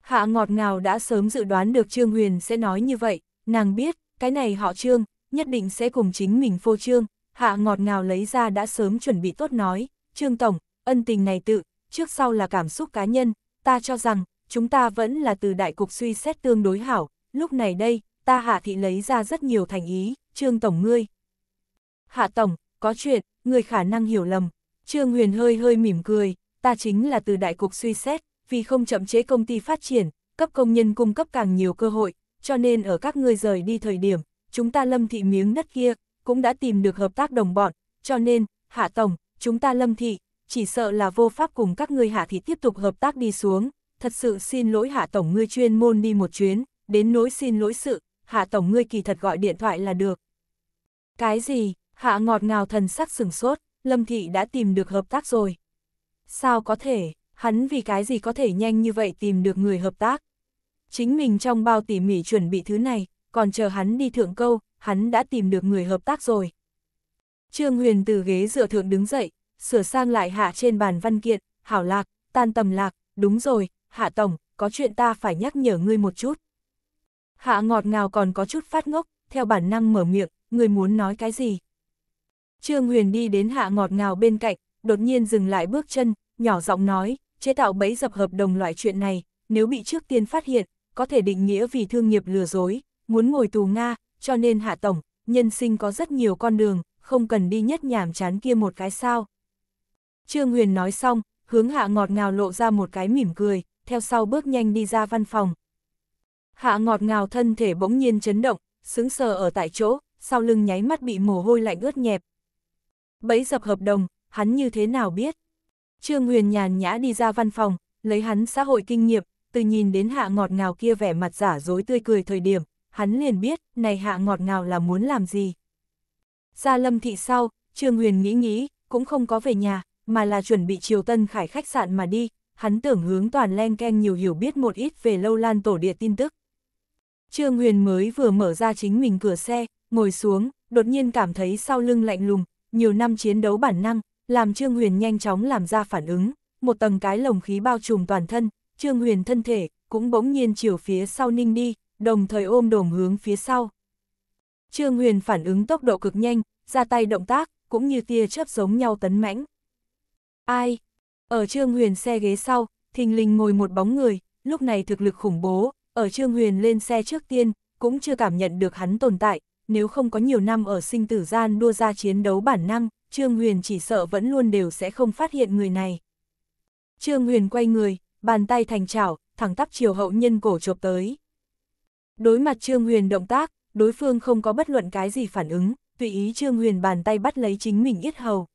Hạ ngọt ngào đã sớm dự đoán được Trương Huyền sẽ nói như vậy, nàng biết, cái này họ Trương, nhất định sẽ cùng chính mình phô Trương, hạ ngọt ngào lấy ra đã sớm chuẩn bị tốt nói, Trương Tổng, ân tình này tự, trước sau là cảm xúc cá nhân, ta cho rằng, chúng ta vẫn là từ đại cục suy xét tương đối hảo, lúc này đây, ta hạ thị lấy ra rất nhiều thành ý, trương tổng ngươi. Hạ tổng, có chuyện, người khả năng hiểu lầm, trương huyền hơi hơi mỉm cười, ta chính là từ đại cục suy xét, vì không chậm chế công ty phát triển, cấp công nhân cung cấp càng nhiều cơ hội, cho nên ở các ngươi rời đi thời điểm, chúng ta lâm thị miếng đất kia, cũng đã tìm được hợp tác đồng bọn, cho nên, hạ tổng, chúng ta lâm thị, chỉ sợ là vô pháp cùng các ngươi hạ thị tiếp tục hợp tác đi xuống, thật sự xin lỗi Hạ Tổng ngươi chuyên môn đi một chuyến, đến nỗi xin lỗi sự, Hạ Tổng ngươi kỳ thật gọi điện thoại là được. Cái gì, Hạ ngọt ngào thần sắc sừng sốt, Lâm Thị đã tìm được hợp tác rồi. Sao có thể, hắn vì cái gì có thể nhanh như vậy tìm được người hợp tác? Chính mình trong bao tỉ mỉ chuẩn bị thứ này, còn chờ hắn đi thượng câu, hắn đã tìm được người hợp tác rồi. Trương Huyền từ ghế dựa thượng đứng dậy, sửa sang lại hạ trên bàn văn kiện, hảo lạc, tan tầm lạc, đúng rồi, Hạ Tổng, có chuyện ta phải nhắc nhở ngươi một chút. Hạ ngọt ngào còn có chút phát ngốc, theo bản năng mở miệng, ngươi muốn nói cái gì? Trương Huyền đi đến hạ ngọt ngào bên cạnh, đột nhiên dừng lại bước chân, nhỏ giọng nói, chế tạo bẫy dập hợp đồng loại chuyện này, nếu bị trước tiên phát hiện, có thể định nghĩa vì thương nghiệp lừa dối, muốn ngồi tù Nga, cho nên Hạ Tổng, nhân sinh có rất nhiều con đường, không cần đi nhất nhảm chán kia một cái sao. Trương Huyền nói xong, hướng Hạ ngọt ngào lộ ra một cái mỉm cười, theo sau bước nhanh đi ra văn phòng. Hạ ngọt ngào thân thể bỗng nhiên chấn động, sững sờ ở tại chỗ, sau lưng nháy mắt bị mồ hôi lạnh ướt nhẹp. Bấy dập hợp đồng, hắn như thế nào biết? Trương Huyền nhàn nhã đi ra văn phòng, lấy hắn xã hội kinh nghiệm, từ nhìn đến hạ ngọt ngào kia vẻ mặt giả dối tươi cười thời điểm, hắn liền biết, này hạ ngọt ngào là muốn làm gì. Ra lâm thị sau, Trương Huyền nghĩ nghĩ, cũng không có về nhà, mà là chuẩn bị chiều tân khải khách sạn mà đi, hắn tưởng hướng toàn len keng nhiều hiểu biết một ít về lâu lan tổ địa tin tức. Trương Huyền mới vừa mở ra chính mình cửa xe, ngồi xuống, đột nhiên cảm thấy sau lưng lạnh lùng, nhiều năm chiến đấu bản năng, làm Trương Huyền nhanh chóng làm ra phản ứng, một tầng cái lồng khí bao trùm toàn thân, Trương Huyền thân thể cũng bỗng nhiên chiều phía sau ninh đi, đồng thời ôm đồm hướng phía sau. Trương Huyền phản ứng tốc độ cực nhanh, ra tay động tác, cũng như tia chớp giống nhau tấn mãnh. Ai, ở Trương Huyền xe ghế sau, thình lình ngồi một bóng người, lúc này thực lực khủng bố, ở Trương Huyền lên xe trước tiên, cũng chưa cảm nhận được hắn tồn tại, nếu không có nhiều năm ở sinh tử gian đua ra chiến đấu bản năng, Trương Huyền chỉ sợ vẫn luôn đều sẽ không phát hiện người này. Trương Huyền quay người, bàn tay thành chảo, thẳng tắp chiều hậu nhân cổ chộp tới. Đối mặt Trương Huyền động tác, đối phương không có bất luận cái gì phản ứng, tùy ý Trương Huyền bàn tay bắt lấy chính mình yết hầu.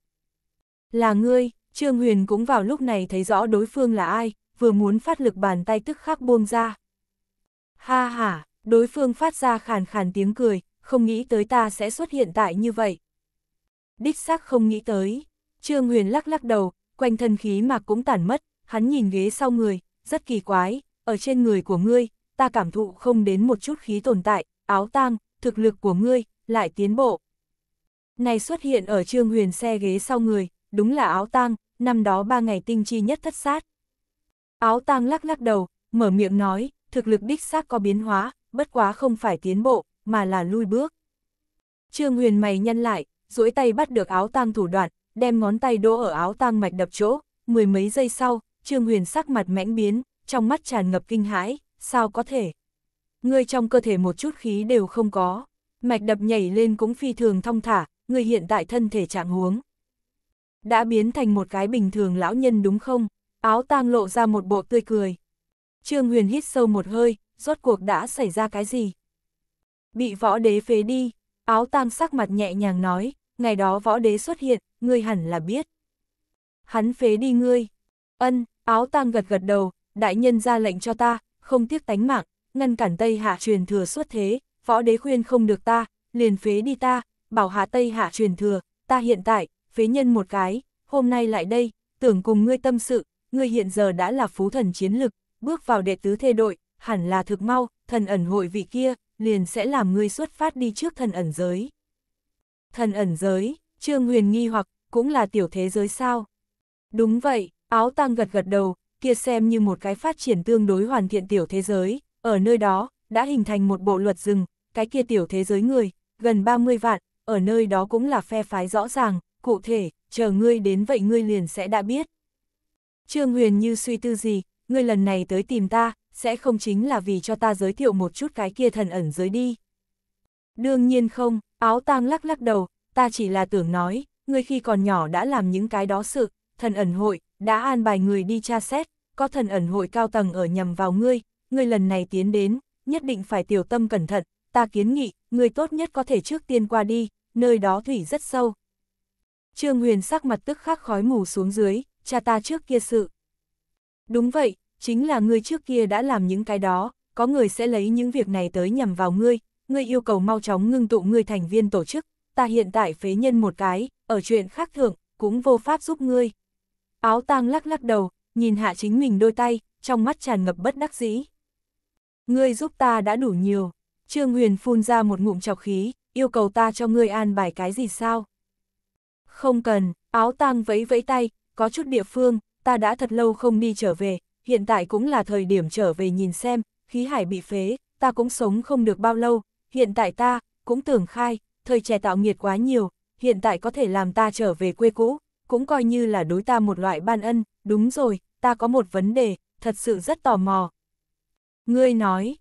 Là ngươi, Trương Huyền cũng vào lúc này thấy rõ đối phương là ai, vừa muốn phát lực bàn tay tức khắc buông ra. Ha ha, đối phương phát ra khàn khàn tiếng cười, không nghĩ tới ta sẽ xuất hiện tại như vậy. Đích xác không nghĩ tới, Trương Huyền lắc lắc đầu, quanh thân khí mà cũng tản mất, hắn nhìn ghế sau người, rất kỳ quái, ở trên người của ngươi, ta cảm thụ không đến một chút khí tồn tại, áo tang, thực lực của ngươi, lại tiến bộ. Này xuất hiện ở Trương Huyền xe ghế sau người, đúng là áo tang, năm đó ba ngày tinh chi nhất thất sát. Áo tang lắc lắc đầu, mở miệng nói, thực lực đích xác có biến hóa, bất quá không phải tiến bộ, mà là lui bước. Trương Huyền mày nhăn lại, duỗi tay bắt được áo tang thủ đoạn, đem ngón tay đỗ ở áo tang mạch đập chỗ, mười mấy giây sau, Trương Huyền sắc mặt mãnh biến, trong mắt tràn ngập kinh hãi, sao có thể? Ngươi trong cơ thể một chút khí đều không có, mạch đập nhảy lên cũng phi thường thong thả, ngươi hiện tại thân thể trạng huống đã biến thành một cái bình thường lão nhân đúng không? Áo tang lộ ra một bộ tươi cười. Trương Huyền hít sâu một hơi, rốt cuộc đã xảy ra cái gì? Bị võ đế phế đi, áo tang sắc mặt nhẹ nhàng nói, ngày đó võ đế xuất hiện, ngươi hẳn là biết. Hắn phế đi ngươi. Ân, áo tang gật gật đầu, đại nhân ra lệnh cho ta, không tiếc tánh mạng, ngăn cản Tây Hạ truyền thừa suốt thế, võ đế khuyên không được ta, liền phế đi ta, bảo hạ Tây Hạ truyền thừa, ta hiện tại, phế nhân một cái, hôm nay lại đây, tưởng cùng ngươi tâm sự, ngươi hiện giờ đã là phú thần chiến lực, bước vào đệ tứ thê đội, hẳn là thực mau, thần ẩn hội vị kia, liền sẽ làm ngươi xuất phát đi trước thần ẩn giới. Thần ẩn giới, Trương Huyền nghi hoặc, cũng là tiểu thế giới sao? Đúng vậy, áo tăng gật gật đầu, kia xem như một cái phát triển tương đối hoàn thiện tiểu thế giới, ở nơi đó, đã hình thành một bộ luật rừng, cái kia tiểu thế giới người, gần 30 vạn, ở nơi đó cũng là phe phái rõ ràng, cụ thể, chờ ngươi đến vậy ngươi liền sẽ đã biết. Trương Huyền như suy tư gì, ngươi lần này tới tìm ta, sẽ không chính là vì cho ta giới thiệu một chút cái kia thần ẩn dưới đi. Đương nhiên không, áo tang lắc lắc đầu, ta chỉ là tưởng nói, ngươi khi còn nhỏ đã làm những cái đó sự, thần ẩn hội, đã an bài người đi tra xét, có thần ẩn hội cao tầng ở nhầm vào ngươi, ngươi lần này tiến đến, nhất định phải tiểu tâm cẩn thận, ta kiến nghị, ngươi tốt nhất có thể trước tiên qua đi, nơi đó thủy rất sâu, Trương Huyền sắc mặt tức khắc khói mù xuống dưới, cha ta trước kia sự. Đúng vậy, chính là ngươi trước kia đã làm những cái đó, có người sẽ lấy những việc này tới nhằm vào ngươi, ngươi yêu cầu mau chóng ngưng tụ ngươi thành viên tổ chức, ta hiện tại phế nhân một cái, ở chuyện khác thường, cũng vô pháp giúp ngươi. Áo tang lắc lắc đầu, nhìn hạ chính mình đôi tay, trong mắt tràn ngập bất đắc dĩ. Ngươi giúp ta đã đủ nhiều, Trương Huyền phun ra một ngụm chọc khí, yêu cầu ta cho ngươi an bài cái gì sao? Không cần, áo tang vẫy vẫy tay, có chút địa phương, ta đã thật lâu không đi trở về, hiện tại cũng là thời điểm trở về nhìn xem, khí hải bị phế, ta cũng sống không được bao lâu, hiện tại ta, cũng tưởng khai, thời trẻ tạo nghiệt quá nhiều, hiện tại có thể làm ta trở về quê cũ, cũng coi như là đối ta một loại ban ân, đúng rồi, ta có một vấn đề, thật sự rất tò mò. Ngươi nói,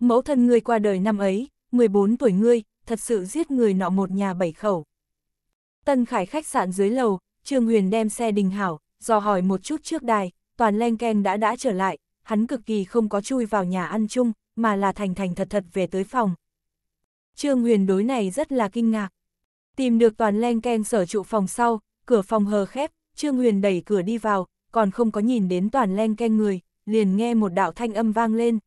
mẫu thân ngươi qua đời năm ấy, 14 tuổi ngươi, thật sự giết người nọ một nhà bảy khẩu, Tân Khải khách sạn dưới lầu, Trương Huyền đem xe đình hảo, dò hỏi một chút trước đài, toàn len ken đã đã trở lại, hắn cực kỳ không có chui vào nhà ăn chung, mà là thành thành thật thật về tới phòng. Trương Huyền đối này rất là kinh ngạc. Tìm được toàn len ken sở trụ phòng sau, cửa phòng hờ khép, Trương Huyền đẩy cửa đi vào, còn không có nhìn đến toàn len ken người, liền nghe một đạo thanh âm vang lên.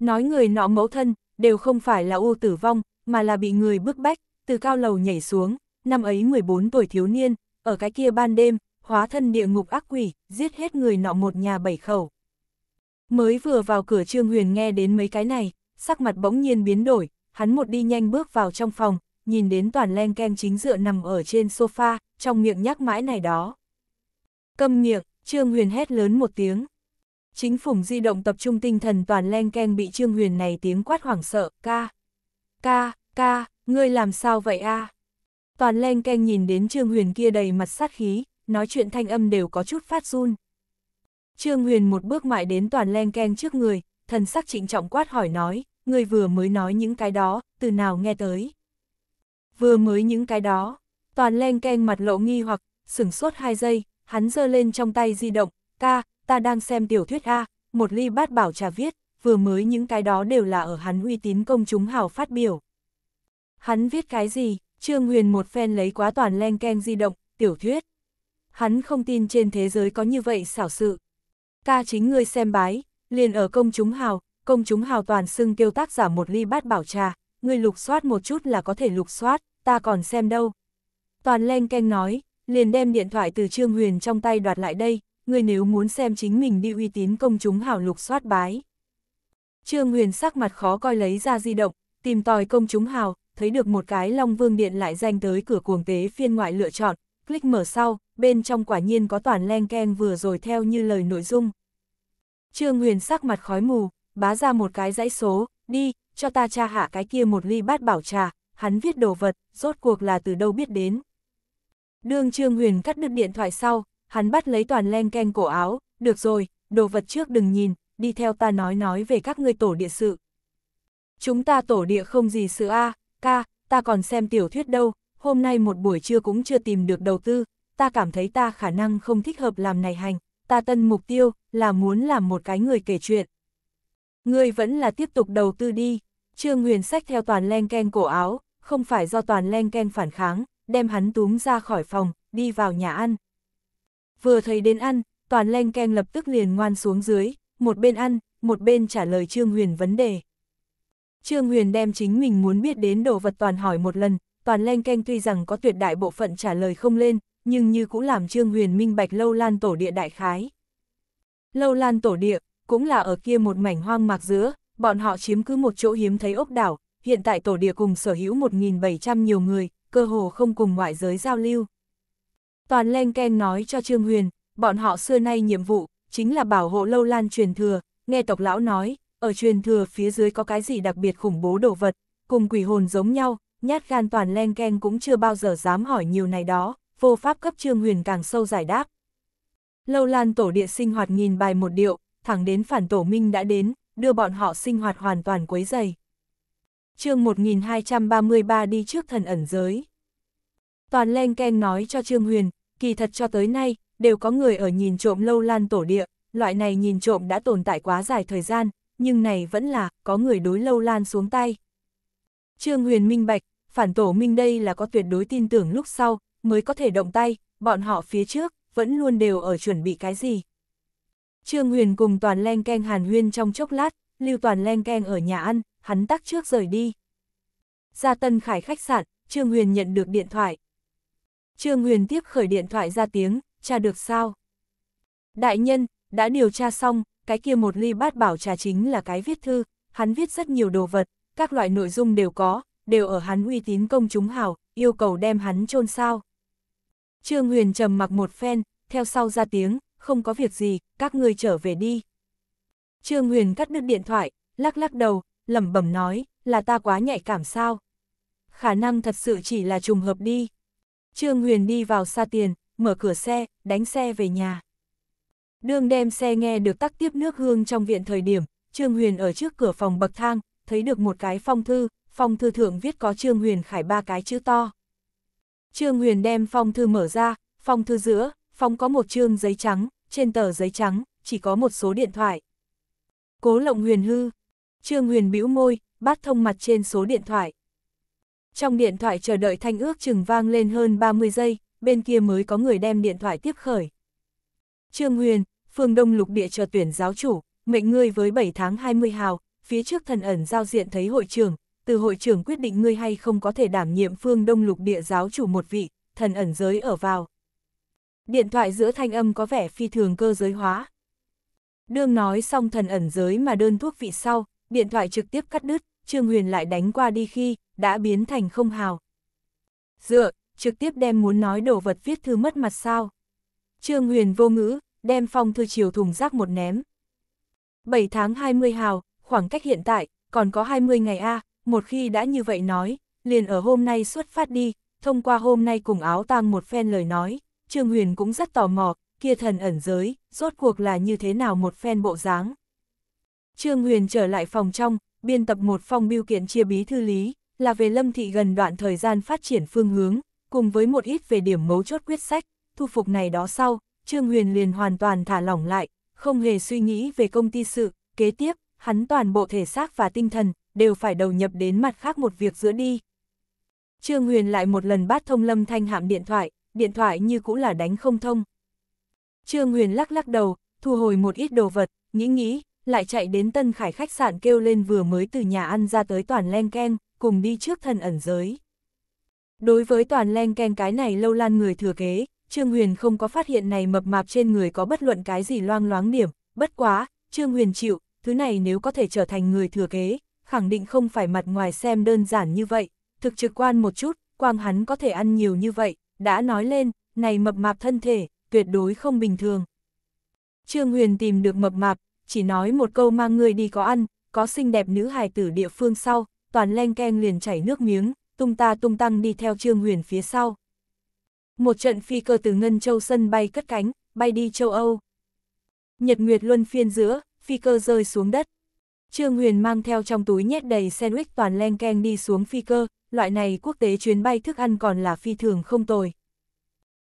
Nói người nọ mẫu thân, đều không phải là u tử vong, mà là bị người bức bách, từ cao lầu nhảy xuống, năm ấy 14 tuổi thiếu niên, ở cái kia ban đêm, hóa thân địa ngục ác quỷ, giết hết người nọ một nhà bảy khẩu. Mới vừa vào cửa Trương Huyền nghe đến mấy cái này, sắc mặt bỗng nhiên biến đổi, hắn một đi nhanh bước vào trong phòng, nhìn đến toàn len keng chính dựa nằm ở trên sofa, trong miệng nhắc mãi này đó. Câm miệng, Trương Huyền hét lớn một tiếng. Chính phủng di động tập trung tinh thần toàn len keng bị Trương Huyền này tiếng quát hoảng sợ, ca. Ca, ca, ngươi làm sao vậy a à? Toàn len keng nhìn đến Trương Huyền kia đầy mặt sát khí, nói chuyện thanh âm đều có chút phát run. Trương Huyền một bước mại đến toàn len keng trước người, thần sắc trịnh trọng quát hỏi nói, người vừa mới nói những cái đó, từ nào nghe tới. Vừa mới những cái đó, toàn len keng mặt lộ nghi hoặc, sửng sốt hai giây, hắn giơ lên trong tay di động, ca, ta đang xem tiểu thuyết A, một ly bát bảo trà viết, vừa mới những cái đó đều là ở hắn uy tín công chúng hào phát biểu. Hắn viết cái gì? Trương Huyền một phen lấy quá toàn len keng di động, tiểu thuyết. Hắn không tin trên thế giới có như vậy xảo sự. Ca chính ngươi xem bái, liền ở công chúng hào, công chúng hào toàn xưng kêu tác giả một ly bát bảo trà, ngươi lục soát một chút là có thể lục soát, ta còn xem đâu. Toàn len keng nói, liền đem điện thoại từ Trương Huyền trong tay đoạt lại đây, ngươi nếu muốn xem chính mình đi uy tín công chúng hào lục soát bái. Trương Huyền sắc mặt khó coi lấy ra di động, tìm tòi công chúng hào, thấy được một cái Long Vương Điện lại danh tới cửa cuồng tế phiên ngoại lựa chọn, click mở sau, bên trong quả nhiên có toàn len ken vừa rồi theo như lời nội dung. Trương Huyền sắc mặt khói mù, bá ra một cái dãy số, đi, cho ta tra hạ cái kia một ly bát bảo trà, hắn viết đồ vật, rốt cuộc là từ đâu biết đến. Đương Trương Huyền cắt đứt điện thoại sau, hắn bắt lấy toàn len ken cổ áo, được rồi, đồ vật trước đừng nhìn, đi theo ta nói nói về các ngươi tổ địa sự. Chúng ta tổ địa không gì sự a ca, ta còn xem tiểu thuyết đâu, hôm nay một buổi trưa cũng chưa tìm được đầu tư, ta cảm thấy ta khả năng không thích hợp làm này hành, ta tân mục tiêu là muốn làm một cái người kể chuyện. Ngươi vẫn là tiếp tục đầu tư đi, Trương Huyền sách theo toàn len ken cổ áo, không phải do toàn len ken phản kháng, đem hắn túm ra khỏi phòng, đi vào nhà ăn. Vừa thấy đến ăn, toàn len ken lập tức liền ngoan xuống dưới, một bên ăn, một bên trả lời Trương Huyền vấn đề. Trương Huyền đem chính mình muốn biết đến đồ vật toàn hỏi một lần, toàn len canh tuy rằng có tuyệt đại bộ phận trả lời không lên, nhưng như cũng làm Trương Huyền minh bạch lâu lan tổ địa đại khái. Lâu lan tổ địa, cũng là ở kia một mảnh hoang mạc giữa, bọn họ chiếm cứ một chỗ hiếm thấy ốc đảo, hiện tại tổ địa cùng sở hữu 1.700 nhiều người, cơ hồ không cùng ngoại giới giao lưu. Toàn len ken nói cho Trương Huyền, bọn họ xưa nay nhiệm vụ, chính là bảo hộ lâu lan truyền thừa, nghe tộc lão nói, ở truyền thừa phía dưới có cái gì đặc biệt khủng bố đồ vật, cùng quỷ hồn giống nhau, nhát gan toàn len ken cũng chưa bao giờ dám hỏi nhiều này đó, vô pháp cấp trương huyền càng sâu giải đáp. Lâu lan tổ địa sinh hoạt nghìn bài một điệu, thẳng đến phản tổ minh đã đến, đưa bọn họ sinh hoạt hoàn toàn quấy dày. chương 1233 đi trước thần ẩn giới. Toàn len ken nói cho Trương Huyền, kỳ thật cho tới nay, đều có người ở nhìn trộm lâu lan tổ địa, loại này nhìn trộm đã tồn tại quá dài thời gian, nhưng này vẫn là, có người đối lâu lan xuống tay. Trương Huyền minh bạch, phản tổ minh đây là có tuyệt đối tin tưởng lúc sau, mới có thể động tay, bọn họ phía trước, vẫn luôn đều ở chuẩn bị cái gì. Trương Huyền cùng toàn len keng hàn huyên trong chốc lát, lưu toàn len keng ở nhà ăn, hắn tắc trước rời đi. Ra tân khải khách sạn, Trương Huyền nhận được điện thoại. Trương Huyền tiếp khởi điện thoại ra tiếng, tra được sao? Đại nhân, đã điều tra xong, cái kia một ly bát bảo trà chính là cái viết thư, hắn viết rất nhiều đồ vật, các loại nội dung đều có, đều ở hắn uy tín công chúng hào, yêu cầu đem hắn chôn sao. Trương Huyền trầm mặc một phen, theo sau ra tiếng, không có việc gì, các ngươi trở về đi. Trương Huyền cắt đứt điện thoại, lắc lắc đầu, lẩm bẩm nói, là ta quá nhạy cảm sao. Khả năng thật sự chỉ là trùng hợp đi. Trương Huyền đi vào xa tiền, mở cửa xe, đánh xe về nhà. Đương đem xe nghe được tắc tiếp nước hương trong viện thời điểm, Trương Huyền ở trước cửa phòng bậc thang, thấy được một cái phong thư, phong thư thượng viết có Trương Huyền khải ba cái chữ to. Trương Huyền đem phong thư mở ra, phong thư giữa, phong có một chương giấy trắng, trên tờ giấy trắng, chỉ có một số điện thoại. Cố lộng huyền hư, Trương Huyền bĩu môi, bắt thông mặt trên số điện thoại. Trong điện thoại chờ đợi thanh ước chừng vang lên hơn 30 giây, bên kia mới có người đem điện thoại tiếp khởi. Trương Huyền, phương Đông Lục Địa chờ tuyển giáo chủ, mệnh ngươi với 7 tháng 20 hào, phía trước thần ẩn giao diện thấy hội trưởng, từ hội trưởng quyết định ngươi hay không có thể đảm nhiệm phương Đông Lục Địa giáo chủ một vị, thần ẩn giới ở vào. Điện thoại giữa thanh âm có vẻ phi thường cơ giới hóa. Đương nói xong thần ẩn giới mà đơn thuốc vị sau, điện thoại trực tiếp cắt đứt, Trương Huyền lại đánh qua đi khi, đã biến thành không hào. Dựa, trực tiếp đem muốn nói đồ vật viết thư mất mặt sao. Trương Huyền vô ngữ, đem phong thư chiều thùng rác một ném. 7 tháng 20 hào, khoảng cách hiện tại, còn có 20 ngày A, một khi đã như vậy nói, liền ở hôm nay xuất phát đi, thông qua hôm nay cùng áo tang một phen lời nói, Trương Huyền cũng rất tò mò, kia thần ẩn giới, rốt cuộc là như thế nào một phen bộ dáng. Trương Huyền trở lại phòng trong, biên tập một phong biêu kiện chia bí thư lý, là về lâm thị gần đoạn thời gian phát triển phương hướng, cùng với một ít về điểm mấu chốt quyết sách, thu phục này đó sau, Trương Huyền liền hoàn toàn thả lỏng lại, không hề suy nghĩ về công ty sự, kế tiếp, hắn toàn bộ thể xác và tinh thần, đều phải đầu nhập đến mặt khác một việc giữa đi. Trương Huyền lại một lần bắt thông Lâm Thanh Hạm điện thoại, điện thoại như cũng là đánh không thông. Trương Huyền lắc lắc đầu, thu hồi một ít đồ vật, nghĩ nghĩ, lại chạy đến Tân Khải khách sạn kêu lên vừa mới từ nhà ăn ra tới toàn len keng, cùng đi trước thần ẩn giới. Đối với toàn len keng cái này lâu lan người thừa kế, Trương Huyền không có phát hiện này mập mạp trên người có bất luận cái gì loang loáng điểm, bất quá, Trương Huyền chịu, thứ này nếu có thể trở thành người thừa kế, khẳng định không phải mặt ngoài xem đơn giản như vậy, thực trực quan một chút, quang hắn có thể ăn nhiều như vậy, đã nói lên, này mập mạp thân thể, tuyệt đối không bình thường. Trương Huyền tìm được mập mạp, chỉ nói một câu mang người đi có ăn, có xinh đẹp nữ hài tử địa phương sau, toàn len keng liền chảy nước miếng, tung ta tung tăng đi theo Trương Huyền phía sau một trận phi cơ từ Ngân Châu sân bay cất cánh, bay đi châu Âu. Nhật Nguyệt luân phiên giữa, phi cơ rơi xuống đất. Trương Huyền mang theo trong túi nhét đầy sandwich toàn len keng đi xuống phi cơ, loại này quốc tế chuyến bay thức ăn còn là phi thường không tồi.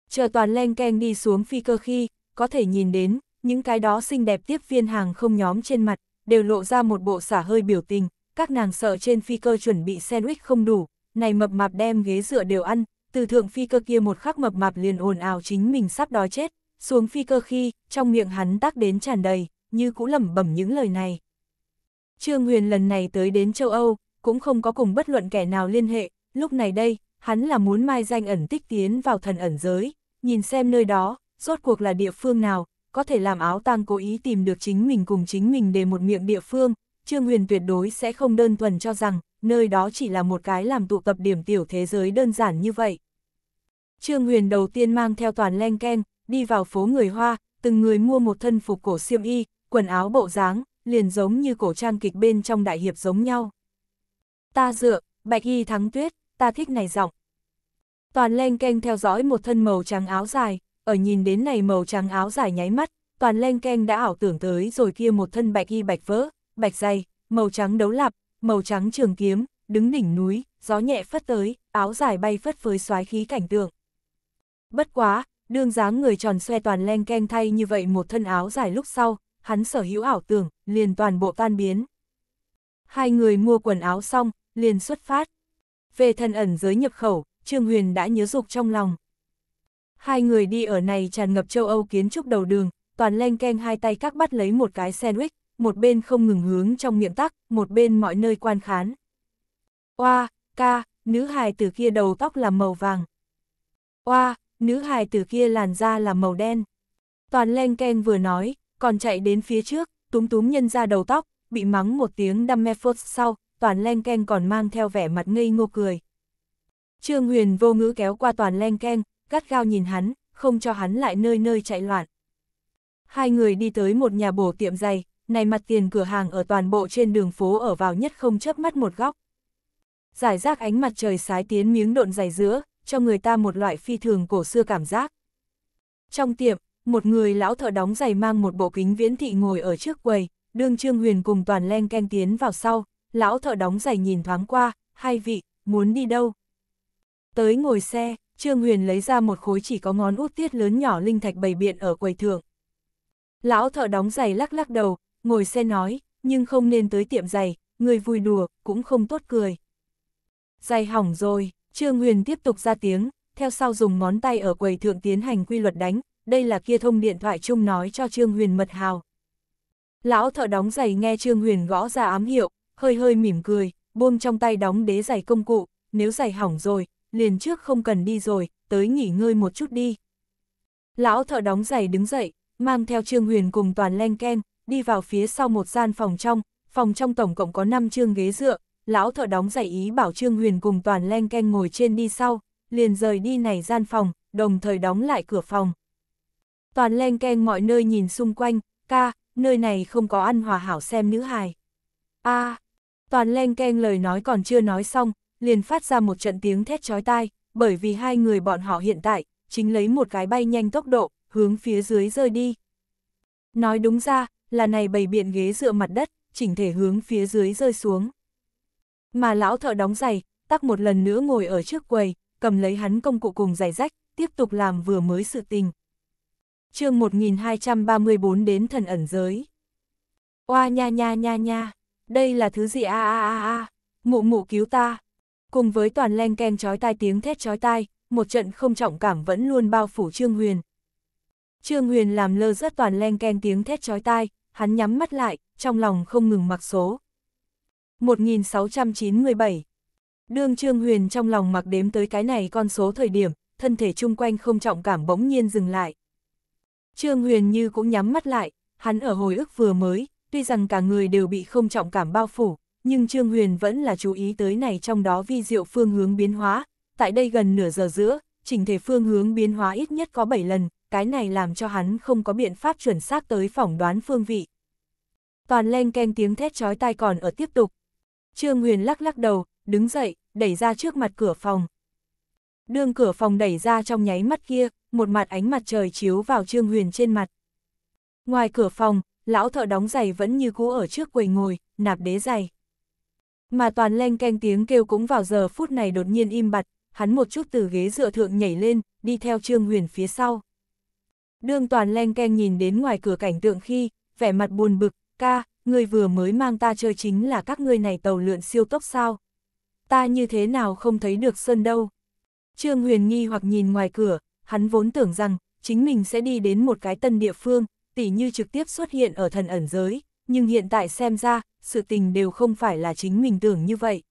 Chờ toàn len keng đi xuống phi cơ khi, có thể nhìn đến, những cái đó xinh đẹp tiếp viên hàng không nhóm trên mặt, đều lộ ra một bộ xả hơi biểu tình, các nàng sợ trên phi cơ chuẩn bị sandwich không đủ, này mập mạp đem ghế dựa đều ăn, từ thượng phi cơ kia một khắc mập mạp liền ồn ào chính mình sắp đói chết, xuống phi cơ khi, trong miệng hắn tác đến tràn đầy, như cũ lẩm bẩm những lời này. Trương Huyền lần này tới đến châu Âu, cũng không có cùng bất luận kẻ nào liên hệ, lúc này đây, hắn là muốn mai danh ẩn tích tiến vào thần ẩn giới, nhìn xem nơi đó, rốt cuộc là địa phương nào, có thể làm áo tang cố ý tìm được chính mình cùng chính mình để một miệng địa phương, Trương Huyền tuyệt đối sẽ không đơn thuần cho rằng, nơi đó chỉ là một cái làm tụ tập điểm tiểu thế giới đơn giản như vậy. Trương Huyền đầu tiên mang theo toàn len ken, đi vào phố người Hoa, từng người mua một thân phục cổ xiêm y, quần áo bộ dáng, liền giống như cổ trang kịch bên trong đại hiệp giống nhau. Ta dựa, bạch y thắng tuyết, ta thích này giọng. Toàn len ken theo dõi một thân màu trắng áo dài, ở nhìn đến này màu trắng áo dài nháy mắt, toàn len ken đã ảo tưởng tới rồi kia một thân bạch y bạch vỡ, bạch dày, màu trắng đấu lạp, màu trắng trường kiếm, đứng đỉnh núi, gió nhẹ phất tới, áo dài bay phất phới xoái khí cảnh tượng. Bất quá, đương dáng người tròn xoe toàn len keng thay như vậy một thân áo dài lúc sau, hắn sở hữu ảo tưởng, liền toàn bộ tan biến. Hai người mua quần áo xong, liền xuất phát. Về thân ẩn giới nhập khẩu, Trương Huyền đã nhớ dục trong lòng. Hai người đi ở này tràn ngập châu Âu kiến trúc đầu đường, toàn len keng hai tay các bắt lấy một cái sandwich, một bên không ngừng hướng trong miệng tắc, một bên mọi nơi quan khán. Oa, ca, nữ hài từ kia đầu tóc là màu vàng. Oa, nữ hài từ kia làn da là màu đen. Toàn len ken vừa nói, còn chạy đến phía trước, túm túm nhân ra đầu tóc, bị mắng một tiếng đâm me phốt sau, toàn len ken còn mang theo vẻ mặt ngây ngô cười. Trương Huyền vô ngữ kéo qua toàn len ken, gắt gao nhìn hắn, không cho hắn lại nơi nơi chạy loạn. Hai người đi tới một nhà bổ tiệm giày, này mặt tiền cửa hàng ở toàn bộ trên đường phố ở vào nhất không chớp mắt một góc. Giải rác ánh mặt trời sái tiến miếng độn dày giữa, cho người ta một loại phi thường cổ xưa cảm giác. Trong tiệm, một người lão thợ đóng giày mang một bộ kính viễn thị ngồi ở trước quầy, đương Trương Huyền cùng toàn len ken tiến vào sau, lão thợ đóng giày nhìn thoáng qua, hai vị, muốn đi đâu? Tới ngồi xe, Trương Huyền lấy ra một khối chỉ có ngón út tiết lớn nhỏ linh thạch bày biện ở quầy thượng. Lão thợ đóng giày lắc lắc đầu, ngồi xe nói, nhưng không nên tới tiệm giày, người vui đùa, cũng không tốt cười. Giày hỏng rồi, Trương Huyền tiếp tục ra tiếng, theo sau dùng ngón tay ở quầy thượng tiến hành quy luật đánh, đây là kia thông điện thoại chung nói cho Trương Huyền mật hào. Lão thợ đóng giày nghe Trương Huyền gõ ra ám hiệu, hơi hơi mỉm cười, buông trong tay đóng đế giày công cụ, nếu giày hỏng rồi, liền trước không cần đi rồi, tới nghỉ ngơi một chút đi. Lão thợ đóng giày đứng dậy, mang theo Trương Huyền cùng toàn len ken, đi vào phía sau một gian phòng trong, phòng trong tổng cộng có 5 chương ghế dựa, lão thợ đóng giải ý bảo Trương Huyền cùng toàn len ken ngồi trên đi sau, liền rời đi này gian phòng, đồng thời đóng lại cửa phòng. Toàn len ken mọi nơi nhìn xung quanh, ca, nơi này không có ăn hòa hảo xem nữ hài. a à, toàn len ken lời nói còn chưa nói xong, liền phát ra một trận tiếng thét chói tai, bởi vì hai người bọn họ hiện tại, chính lấy một cái bay nhanh tốc độ, hướng phía dưới rơi đi. Nói đúng ra, là này bầy biện ghế dựa mặt đất, chỉnh thể hướng phía dưới rơi xuống. Mà lão thợ đóng giày, tắc một lần nữa ngồi ở trước quầy, cầm lấy hắn công cụ cùng giày rách, tiếp tục làm vừa mới sự tình. chương 1234 đến thần ẩn giới. Oa nha nha nha nha, đây là thứ gì a a a a, mụ mụ cứu ta. Cùng với toàn len ken chói tai tiếng thét chói tai, một trận không trọng cảm vẫn luôn bao phủ Trương Huyền. Trương Huyền làm lơ rất toàn len ken tiếng thét chói tai, hắn nhắm mắt lại, trong lòng không ngừng mặc số. 1697 Đương Trương Huyền trong lòng mặc đếm tới cái này con số thời điểm, thân thể chung quanh không trọng cảm bỗng nhiên dừng lại. Trương Huyền như cũng nhắm mắt lại, hắn ở hồi ức vừa mới, tuy rằng cả người đều bị không trọng cảm bao phủ, nhưng Trương Huyền vẫn là chú ý tới này trong đó vi diệu phương hướng biến hóa. Tại đây gần nửa giờ giữa, chỉnh thể phương hướng biến hóa ít nhất có 7 lần, cái này làm cho hắn không có biện pháp chuẩn xác tới phỏng đoán phương vị. Toàn len ken tiếng thét chói tai còn ở tiếp tục. Trương Huyền lắc lắc đầu, đứng dậy, đẩy ra trước mặt cửa phòng. Đường cửa phòng đẩy ra trong nháy mắt kia, một mặt ánh mặt trời chiếu vào Trương Huyền trên mặt. Ngoài cửa phòng, lão thợ đóng giày vẫn như cũ ở trước quầy ngồi, nạp đế giày. Mà toàn len canh tiếng kêu cũng vào giờ phút này đột nhiên im bặt, hắn một chút từ ghế dựa thượng nhảy lên, đi theo Trương Huyền phía sau. Đương toàn len ken nhìn đến ngoài cửa cảnh tượng khi, vẻ mặt buồn bực, ca, người vừa mới mang ta chơi chính là các ngươi này tàu lượn siêu tốc sao. Ta như thế nào không thấy được sơn đâu. Trương Huyền nghi hoặc nhìn ngoài cửa, hắn vốn tưởng rằng, chính mình sẽ đi đến một cái tân địa phương, tỉ như trực tiếp xuất hiện ở thần ẩn giới, nhưng hiện tại xem ra, sự tình đều không phải là chính mình tưởng như vậy.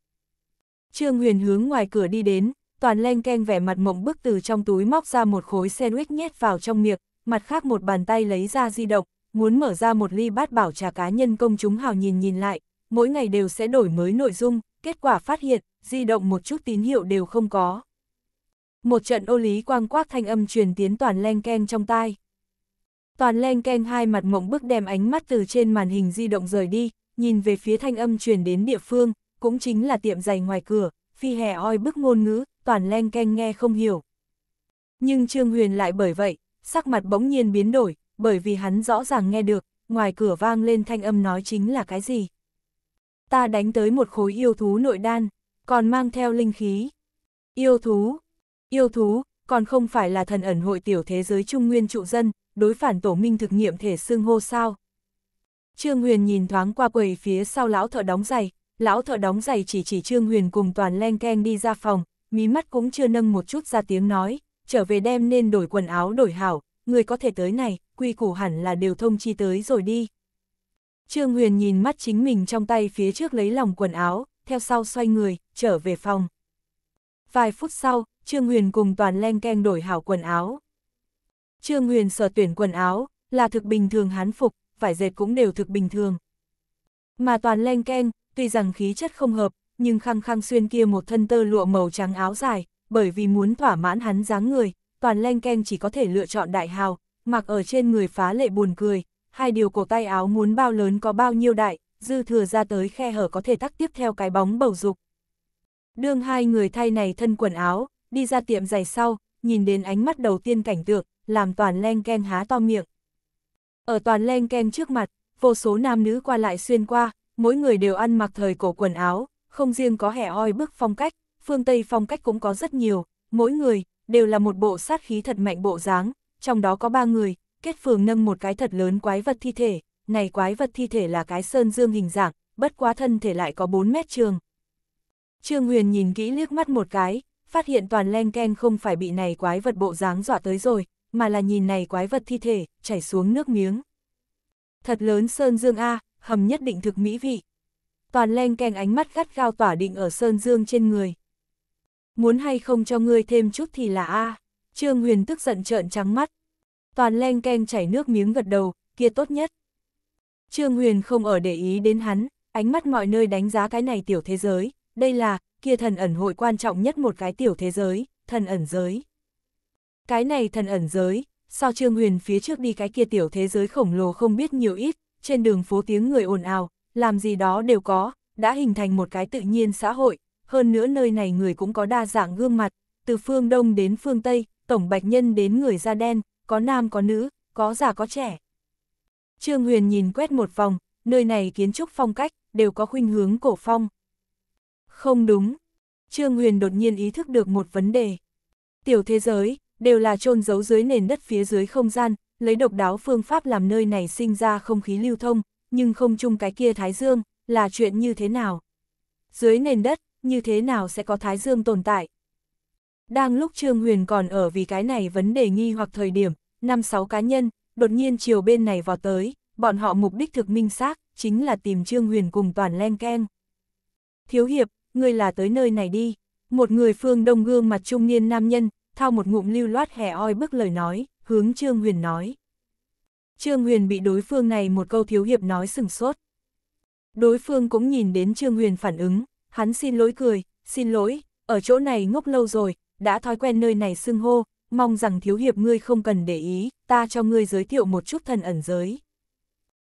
Trương Huyền hướng ngoài cửa đi đến, toàn len ken vẻ mặt mộng bức từ trong túi móc ra một khối sandwich nhét vào trong miệng, mặt khác một bàn tay lấy ra di động, muốn mở ra một ly bát bảo trà cá nhân công chúng hào nhìn nhìn lại, mỗi ngày đều sẽ đổi mới nội dung, kết quả phát hiện, di động một chút tín hiệu đều không có. Một trận ô lý quang quác thanh âm truyền tiến toàn len keng trong tai. Toàn len keng hai mặt mộng bức đem ánh mắt từ trên màn hình di động rời đi, nhìn về phía thanh âm truyền đến địa phương, cũng chính là tiệm giày ngoài cửa, phi hè oi bức ngôn ngữ, toàn len keng nghe không hiểu. Nhưng Trương Huyền lại bởi vậy, sắc mặt bỗng nhiên biến đổi, bởi vì hắn rõ ràng nghe được, ngoài cửa vang lên thanh âm nói chính là cái gì. Ta đánh tới một khối yêu thú nội đan, còn mang theo linh khí. Yêu thú, yêu thú, còn không phải là thần ẩn hội tiểu thế giới trung nguyên trụ dân, đối phản tổ minh thực nghiệm thể xương hô sao. Trương Huyền nhìn thoáng qua quầy phía sau lão thợ đóng giày, lão thợ đóng giày chỉ chỉ Trương Huyền cùng toàn len keng đi ra phòng, mí mắt cũng chưa nâng một chút ra tiếng nói, trở về đem nên đổi quần áo đổi hảo, người có thể tới này, quy củ hẳn là đều thông chi tới rồi đi. Trương Huyền nhìn mắt chính mình trong tay phía trước lấy lòng quần áo, theo sau xoay người, trở về phòng. Vài phút sau, Trương Huyền cùng toàn len keng đổi hảo quần áo. Trương Huyền sở tuyển quần áo, là thực bình thường hán phục, vải dệt cũng đều thực bình thường. Mà toàn len keng, tuy rằng khí chất không hợp, nhưng khăng khăng xuyên kia một thân tơ lụa màu trắng áo dài, bởi vì muốn thỏa mãn hắn dáng người, toàn len ken chỉ có thể lựa chọn đại hào, mặc ở trên người phá lệ buồn cười, hai điều cổ tay áo muốn bao lớn có bao nhiêu đại, dư thừa ra tới khe hở có thể tắc tiếp theo cái bóng bầu dục. Đương hai người thay này thân quần áo, đi ra tiệm giày sau, nhìn đến ánh mắt đầu tiên cảnh tượng, làm toàn len ken há to miệng. Ở toàn len ken trước mặt, vô số nam nữ qua lại xuyên qua, mỗi người đều ăn mặc thời cổ quần áo, không riêng có hẻ oi bức phong cách, phương Tây phong cách cũng có rất nhiều, mỗi người, đều là một bộ sát khí thật mạnh bộ dáng, trong đó có ba người, kết phường nâng một cái thật lớn quái vật thi thể, này quái vật thi thể là cái sơn dương hình dạng, bất quá thân thể lại có 4 mét trường. Trương Huyền nhìn kỹ liếc mắt một cái, phát hiện toàn len ken không phải bị này quái vật bộ dáng dọa tới rồi, mà là nhìn này quái vật thi thể, chảy xuống nước miếng. Thật lớn Sơn Dương A, hầm nhất định thực mỹ vị. Toàn len ken ánh mắt gắt gao tỏa định ở Sơn Dương trên người. Muốn hay không cho ngươi thêm chút thì là A. À. Trương Huyền tức giận trợn trắng mắt. Toàn len keng chảy nước miếng gật đầu, kia tốt nhất. Trương Huyền không ở để ý đến hắn, ánh mắt mọi nơi đánh giá cái này tiểu thế giới, đây là, kia thần ẩn hội quan trọng nhất một cái tiểu thế giới, thần ẩn giới. Cái này thần ẩn giới, sau Trương Huyền phía trước đi cái kia tiểu thế giới khổng lồ không biết nhiều ít, trên đường phố tiếng người ồn ào, làm gì đó đều có, đã hình thành một cái tự nhiên xã hội, hơn nữa nơi này người cũng có đa dạng gương mặt, từ phương Đông đến phương Tây, tổng bạch nhân đến người da đen, có nam có nữ, có già có trẻ. Trương Huyền nhìn quét một vòng, nơi này kiến trúc phong cách, đều có khuynh hướng cổ phong. Không đúng. Trương Huyền đột nhiên ý thức được một vấn đề. Tiểu thế giới, đều là chôn giấu dưới nền đất phía dưới không gian, lấy độc đáo phương pháp làm nơi này sinh ra không khí lưu thông, nhưng không chung cái kia Thái Dương, là chuyện như thế nào? Dưới nền đất, như thế nào sẽ có Thái Dương tồn tại. Đang lúc Trương Huyền còn ở vì cái này vấn đề nghi hoặc thời điểm, năm sáu cá nhân, đột nhiên chiều bên này vào tới, bọn họ mục đích thực minh xác, chính là tìm Trương Huyền cùng toàn len keng. Thiếu hiệp, ngươi là tới nơi này đi, một người phương đông gương mặt trung niên nam nhân, thao một ngụm lưu loát hẻ oi bức lời nói, hướng Trương Huyền nói. Trương Huyền bị đối phương này một câu thiếu hiệp nói sừng sốt. Đối phương cũng nhìn đến Trương Huyền phản ứng, hắn xin lỗi cười, xin lỗi, ở chỗ này ngốc lâu rồi, đã thói quen nơi này xưng hô, mong rằng thiếu hiệp ngươi không cần để ý, ta cho ngươi giới thiệu một chút thần ẩn giới.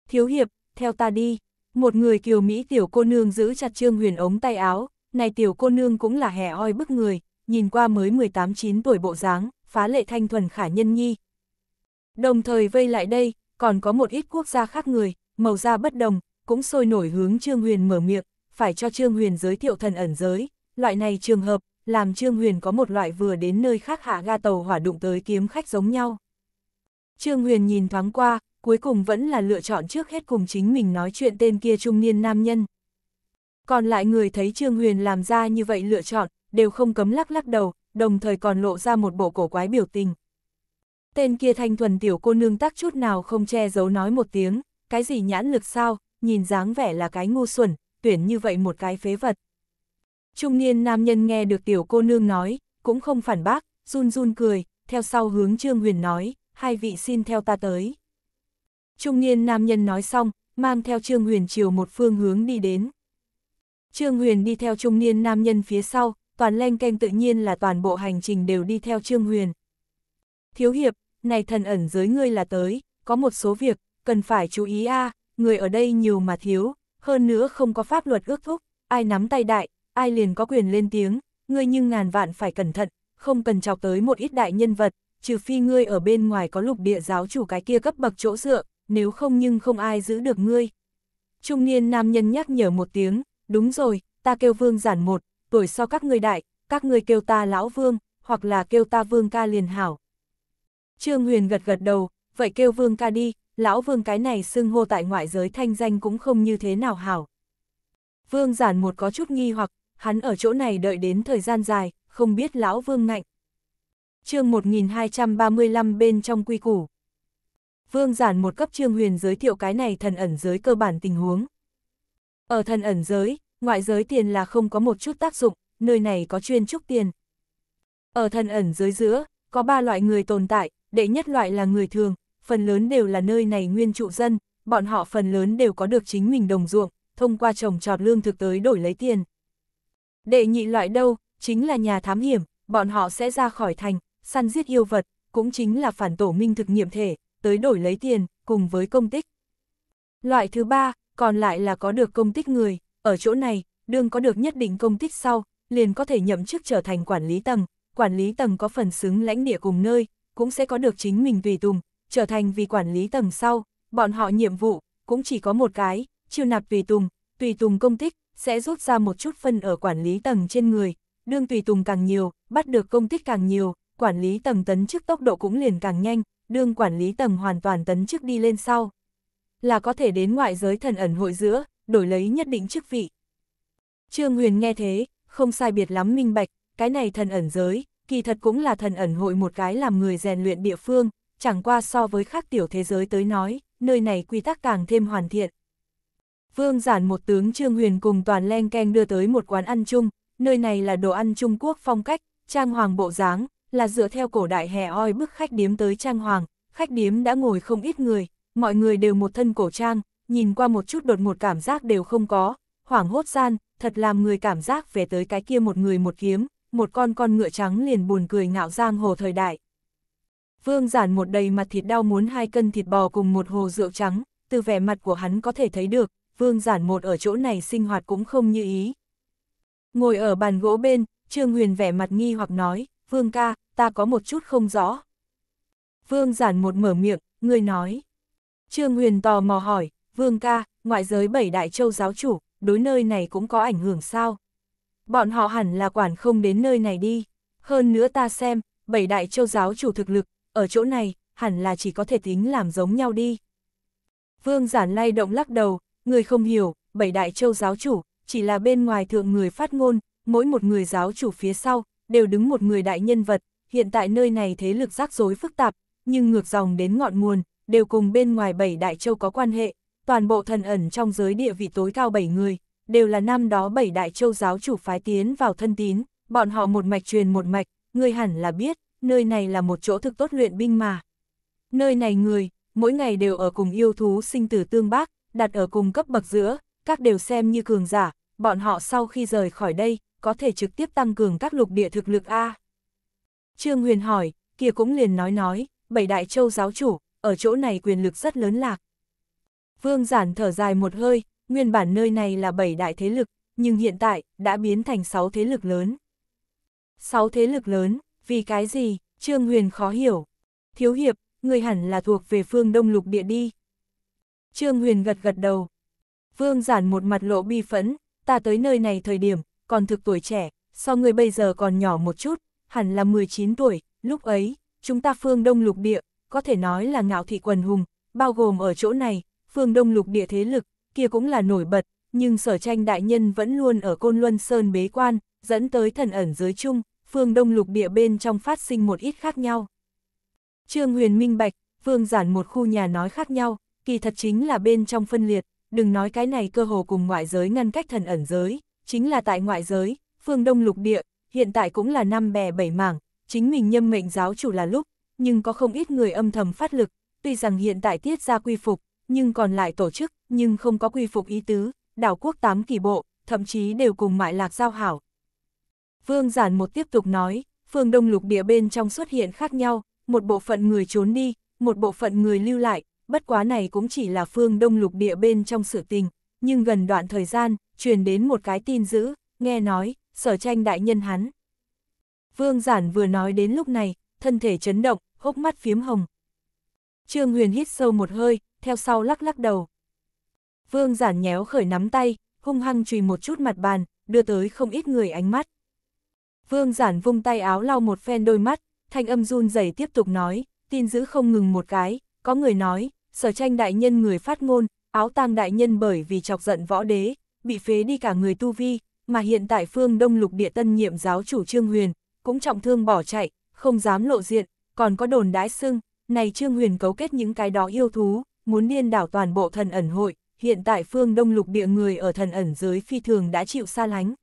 Thiếu hiệp, theo ta đi, một người kiều Mỹ tiểu cô nương giữ chặt trương huyền ống tay áo, này tiểu cô nương cũng là hẻ oi bức người, nhìn qua mới 18-9 tuổi bộ dáng, phá lệ thanh thuần khả nhân nhi. Đồng thời vây lại đây, còn có một ít quốc gia khác người, màu da bất đồng, cũng sôi nổi hướng trương huyền mở miệng, phải cho Trương Huyền giới thiệu thần ẩn giới, loại này trường hợp, làm Trương Huyền có một loại vừa đến nơi khác hạ ga tàu hỏa đụng tới kiếm khách giống nhau. Trương Huyền nhìn thoáng qua, cuối cùng vẫn là lựa chọn trước hết cùng chính mình nói chuyện tên kia trung niên nam nhân. Còn lại người thấy Trương Huyền làm ra như vậy lựa chọn, đều không cấm lắc lắc đầu, đồng thời còn lộ ra một bộ cổ quái biểu tình. Tên kia thanh thuần tiểu cô nương tắc chút nào không che giấu nói một tiếng, cái gì nhãn lực sao, nhìn dáng vẻ là cái ngu xuẩn, tuyển như vậy một cái phế vật. Trung niên nam nhân nghe được tiểu cô nương nói, cũng không phản bác, run run cười, theo sau hướng Trương Huyền nói, hai vị xin theo ta tới. Trung niên nam nhân nói xong, mang theo Trương Huyền chiều một phương hướng đi đến. Trương Huyền đi theo trung niên nam nhân phía sau, toàn len canh tự nhiên là toàn bộ hành trình đều đi theo Trương Huyền. Thiếu hiệp, này thần ẩn giới ngươi là tới, có một số việc, cần phải chú ý a à, người ở đây nhiều mà thiếu, hơn nữa không có pháp luật ước thúc, ai nắm tay đại, ai liền có quyền lên tiếng, ngươi nhưng ngàn vạn phải cẩn thận, không cần chọc tới một ít đại nhân vật, trừ phi ngươi ở bên ngoài có lục địa giáo chủ cái kia cấp bậc chỗ dựa, nếu không nhưng không ai giữ được ngươi. Trung niên nam nhân nhắc nhở một tiếng, đúng rồi, ta kêu vương giản một, tuổi so các ngươi đại, các ngươi kêu ta lão vương, hoặc là kêu ta vương ca liền hảo. Trương Huyền gật gật đầu, vậy kêu vương ca đi, lão vương cái này xưng hô tại ngoại giới thanh danh cũng không như thế nào hảo. Vương giản một có chút nghi hoặc, hắn ở chỗ này đợi đến thời gian dài, không biết lão vương ngạnh. chương 1235 bên trong quy củ. Vương giản một cấp trương huyền giới thiệu cái này thần ẩn giới cơ bản tình huống. Ở thần ẩn giới, ngoại giới tiền là không có một chút tác dụng, nơi này có chuyên trúc tiền. Ở thần ẩn giới giữa, có ba loại người tồn tại, đệ nhất loại là người thường, phần lớn đều là nơi này nguyên trụ dân, bọn họ phần lớn đều có được chính mình đồng ruộng, thông qua trồng trọt lương thực tới đổi lấy tiền. Đệ nhị loại đâu, chính là nhà thám hiểm, bọn họ sẽ ra khỏi thành, săn giết yêu vật, cũng chính là phản tổ minh thực nghiệm thể, tới đổi lấy tiền, cùng với công tích. Loại thứ ba, còn lại là có được công tích người, ở chỗ này, đương có được nhất định công tích sau, liền có thể nhậm chức trở thành quản lý tầng, quản lý tầng có phần xứng lãnh địa cùng nơi, cũng sẽ có được chính mình tùy tùng, trở thành vì quản lý tầng sau, bọn họ nhiệm vụ cũng chỉ có một cái, chiêu nạp tùy tùng, tùy tùng công tích sẽ rút ra một chút phân ở quản lý tầng trên người, đương tùy tùng càng nhiều, bắt được công tích càng nhiều, quản lý tầng tấn chức tốc độ cũng liền càng nhanh, đương quản lý tầng hoàn toàn tấn chức đi lên sau. Là có thể đến ngoại giới thần ẩn hội giữa, đổi lấy nhất định chức vị. Trương Huyền nghe thế, không sai biệt lắm minh bạch, cái này thần ẩn giới, kỳ thật cũng là thần ẩn hội một cái làm người rèn luyện địa phương, chẳng qua so với khác tiểu thế giới tới nói, nơi này quy tắc càng thêm hoàn thiện. Vương giản một tướng Trương Huyền cùng toàn len keng đưa tới một quán ăn chung, nơi này là đồ ăn Trung Quốc phong cách, trang hoàng bộ dáng, là dựa theo cổ đại hè oi bức khách điếm tới trang hoàng, khách điếm đã ngồi không ít người, mọi người đều một thân cổ trang, nhìn qua một chút đột một cảm giác đều không có, hoảng hốt gian, thật làm người cảm giác về tới cái kia một người một kiếm, một con con ngựa trắng liền buồn cười ngạo giang hồ thời đại. Vương giản một đầy mặt thịt đau muốn hai cân thịt bò cùng một hồ rượu trắng, từ vẻ mặt của hắn có thể thấy được, vương giản một ở chỗ này sinh hoạt cũng không như ý. Ngồi ở bàn gỗ bên, Trương Huyền vẻ mặt nghi hoặc nói, vương ca, ta có một chút không rõ. Vương giản một mở miệng, người nói. Trương Huyền tò mò hỏi, vương ca, ngoại giới bảy đại châu giáo chủ, đối nơi này cũng có ảnh hưởng sao? Bọn họ hẳn là quản không đến nơi này đi. Hơn nữa ta xem, bảy đại châu giáo chủ thực lực, ở chỗ này, hẳn là chỉ có thể tính làm giống nhau đi. Vương giản lay động lắc đầu, người không hiểu, bảy đại châu giáo chủ, chỉ là bên ngoài thượng người phát ngôn, mỗi một người giáo chủ phía sau, đều đứng một người đại nhân vật, hiện tại nơi này thế lực rắc rối phức tạp, nhưng ngược dòng đến ngọn nguồn, đều cùng bên ngoài bảy đại châu có quan hệ, toàn bộ thần ẩn trong giới địa vị tối cao bảy người, đều là năm đó bảy đại châu giáo chủ phái tiến vào thân tín, bọn họ một mạch truyền một mạch, người hẳn là biết, nơi này là một chỗ thực tốt luyện binh mà. Nơi này người, mỗi ngày đều ở cùng yêu thú sinh tử tương bác, đặt ở cùng cấp bậc giữa, các đều xem như cường giả, bọn họ sau khi rời khỏi đây, có thể trực tiếp tăng cường các lục địa thực lực A. Trương Huyền hỏi, kia cũng liền nói nói, bảy đại châu giáo chủ, ở chỗ này quyền lực rất lớn lạc. Vương Giản thở dài một hơi, nguyên bản nơi này là bảy đại thế lực, nhưng hiện tại, đã biến thành sáu thế lực lớn. Sáu thế lực lớn, vì cái gì? Trương Huyền khó hiểu. Thiếu hiệp, người hẳn là thuộc về phương Đông Lục Địa đi. Trương Huyền gật gật đầu. Vương giản một mặt lộ bi phẫn, ta tới nơi này thời điểm, còn thực tuổi trẻ, so người bây giờ còn nhỏ một chút, hẳn là 19 tuổi, lúc ấy, chúng ta phương Đông Lục Địa, có thể nói là ngạo thị quần hùng, bao gồm ở chỗ này, phương Đông Lục Địa thế lực, kia cũng là nổi bật, nhưng sở tranh đại nhân vẫn luôn ở Côn Luân Sơn bế quan, dẫn tới thần ẩn dưới chung, phương đông lục địa bên trong phát sinh một ít khác nhau. Trương huyền minh bạch, vương giản một khu nhà nói khác nhau, kỳ thật chính là bên trong phân liệt, đừng nói cái này cơ hồ cùng ngoại giới ngăn cách thần ẩn giới, chính là tại ngoại giới, phương đông lục địa, hiện tại cũng là năm bè bảy mảng, chính mình nhâm mệnh giáo chủ là lúc, nhưng có không ít người âm thầm phát lực, tuy rằng hiện tại tiết ra quy phục, nhưng còn lại tổ chức, nhưng không có quy phục ý tứ, đảo quốc tám kỳ bộ, thậm chí đều cùng mại lạc giao hảo, Vương Giản một tiếp tục nói, phương đông lục địa bên trong xuất hiện khác nhau, một bộ phận người trốn đi, một bộ phận người lưu lại, bất quá này cũng chỉ là phương đông lục địa bên trong sự tình, nhưng gần đoạn thời gian, truyền đến một cái tin dữ, nghe nói, sở tranh đại nhân hắn. Vương Giản vừa nói đến lúc này, thân thể chấn động, hốc mắt phiếm hồng. Trương Huyền hít sâu một hơi, theo sau lắc lắc đầu. Vương Giản nhéo khởi nắm tay, hung hăng chùy một chút mặt bàn, đưa tới không ít người ánh mắt. Vương giản vung tay áo lau một phen đôi mắt, thanh âm run rẩy tiếp tục nói, tin giữ không ngừng một cái, có người nói, sở tranh đại nhân người phát ngôn, áo tang đại nhân bởi vì chọc giận võ đế, bị phế đi cả người tu vi, mà hiện tại phương đông lục địa tân nhiệm giáo chủ Trương Huyền, cũng trọng thương bỏ chạy, không dám lộ diện, còn có đồn đãi sưng, này Trương Huyền cấu kết những cái đó yêu thú, muốn điên đảo toàn bộ thần ẩn hội, hiện tại phương đông lục địa người ở thần ẩn giới phi thường đã chịu xa lánh,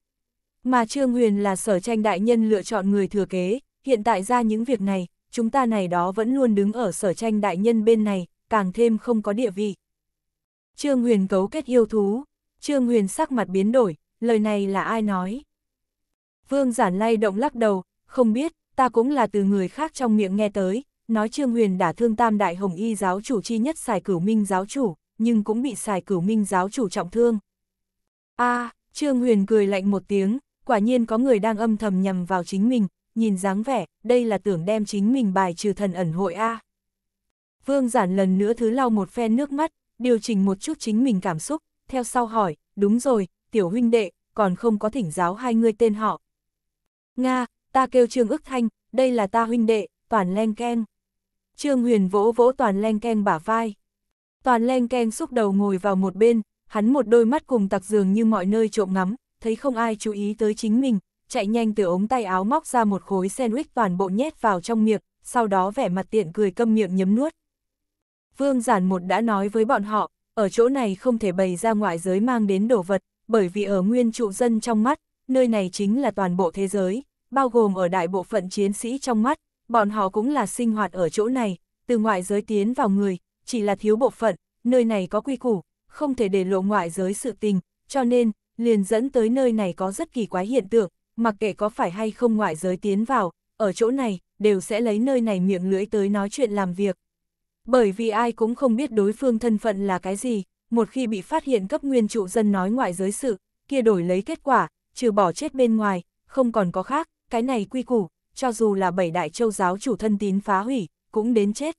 mà Trương Huyền là sở tranh đại nhân lựa chọn người thừa kế, hiện tại ra những việc này, chúng ta này đó vẫn luôn đứng ở sở tranh đại nhân bên này, càng thêm không có địa vị. Trương Huyền cấu kết yêu thú, Trương Huyền sắc mặt biến đổi, lời này là ai nói? Vương giản lay động lắc đầu, không biết, ta cũng là từ người khác trong miệng nghe tới, nói Trương Huyền đã thương tam đại hồng y giáo chủ chi nhất xài cửu minh giáo chủ, nhưng cũng bị xài cửu minh giáo chủ trọng thương. a Trương Huyền cười lạnh một tiếng, quả nhiên có người đang âm thầm nhằm vào chính mình, nhìn dáng vẻ, đây là tưởng đem chính mình bài trừ thần ẩn hội A. Vương giản lần nữa thứ lau một phen nước mắt, điều chỉnh một chút chính mình cảm xúc, theo sau hỏi, đúng rồi, tiểu huynh đệ, còn không có thỉnh giáo hai người tên họ. Nga, ta kêu Trương ức thanh, đây là ta huynh đệ, toàn len keng. Trương huyền vỗ vỗ toàn len keng bả vai. Toàn len keng xúc đầu ngồi vào một bên, hắn một đôi mắt cùng tặc dường như mọi nơi trộm ngắm, thấy không ai chú ý tới chính mình, chạy nhanh từ ống tay áo móc ra một khối sandwich toàn bộ nhét vào trong miệng, sau đó vẻ mặt tiện cười câm miệng nhấm nuốt. Vương Giản một đã nói với bọn họ, ở chỗ này không thể bày ra ngoại giới mang đến đồ vật, bởi vì ở nguyên trụ dân trong mắt, nơi này chính là toàn bộ thế giới, bao gồm ở đại bộ phận chiến sĩ trong mắt, bọn họ cũng là sinh hoạt ở chỗ này, từ ngoại giới tiến vào người, chỉ là thiếu bộ phận, nơi này có quy củ, không thể để lộ ngoại giới sự tình, cho nên, liền dẫn tới nơi này có rất kỳ quái hiện tượng, mặc kệ có phải hay không ngoại giới tiến vào, ở chỗ này, đều sẽ lấy nơi này miệng lưỡi tới nói chuyện làm việc. Bởi vì ai cũng không biết đối phương thân phận là cái gì, một khi bị phát hiện cấp nguyên trụ dân nói ngoại giới sự, kia đổi lấy kết quả, trừ bỏ chết bên ngoài, không còn có khác, cái này quy củ, cho dù là bảy đại châu giáo chủ thân tín phá hủy, cũng đến chết.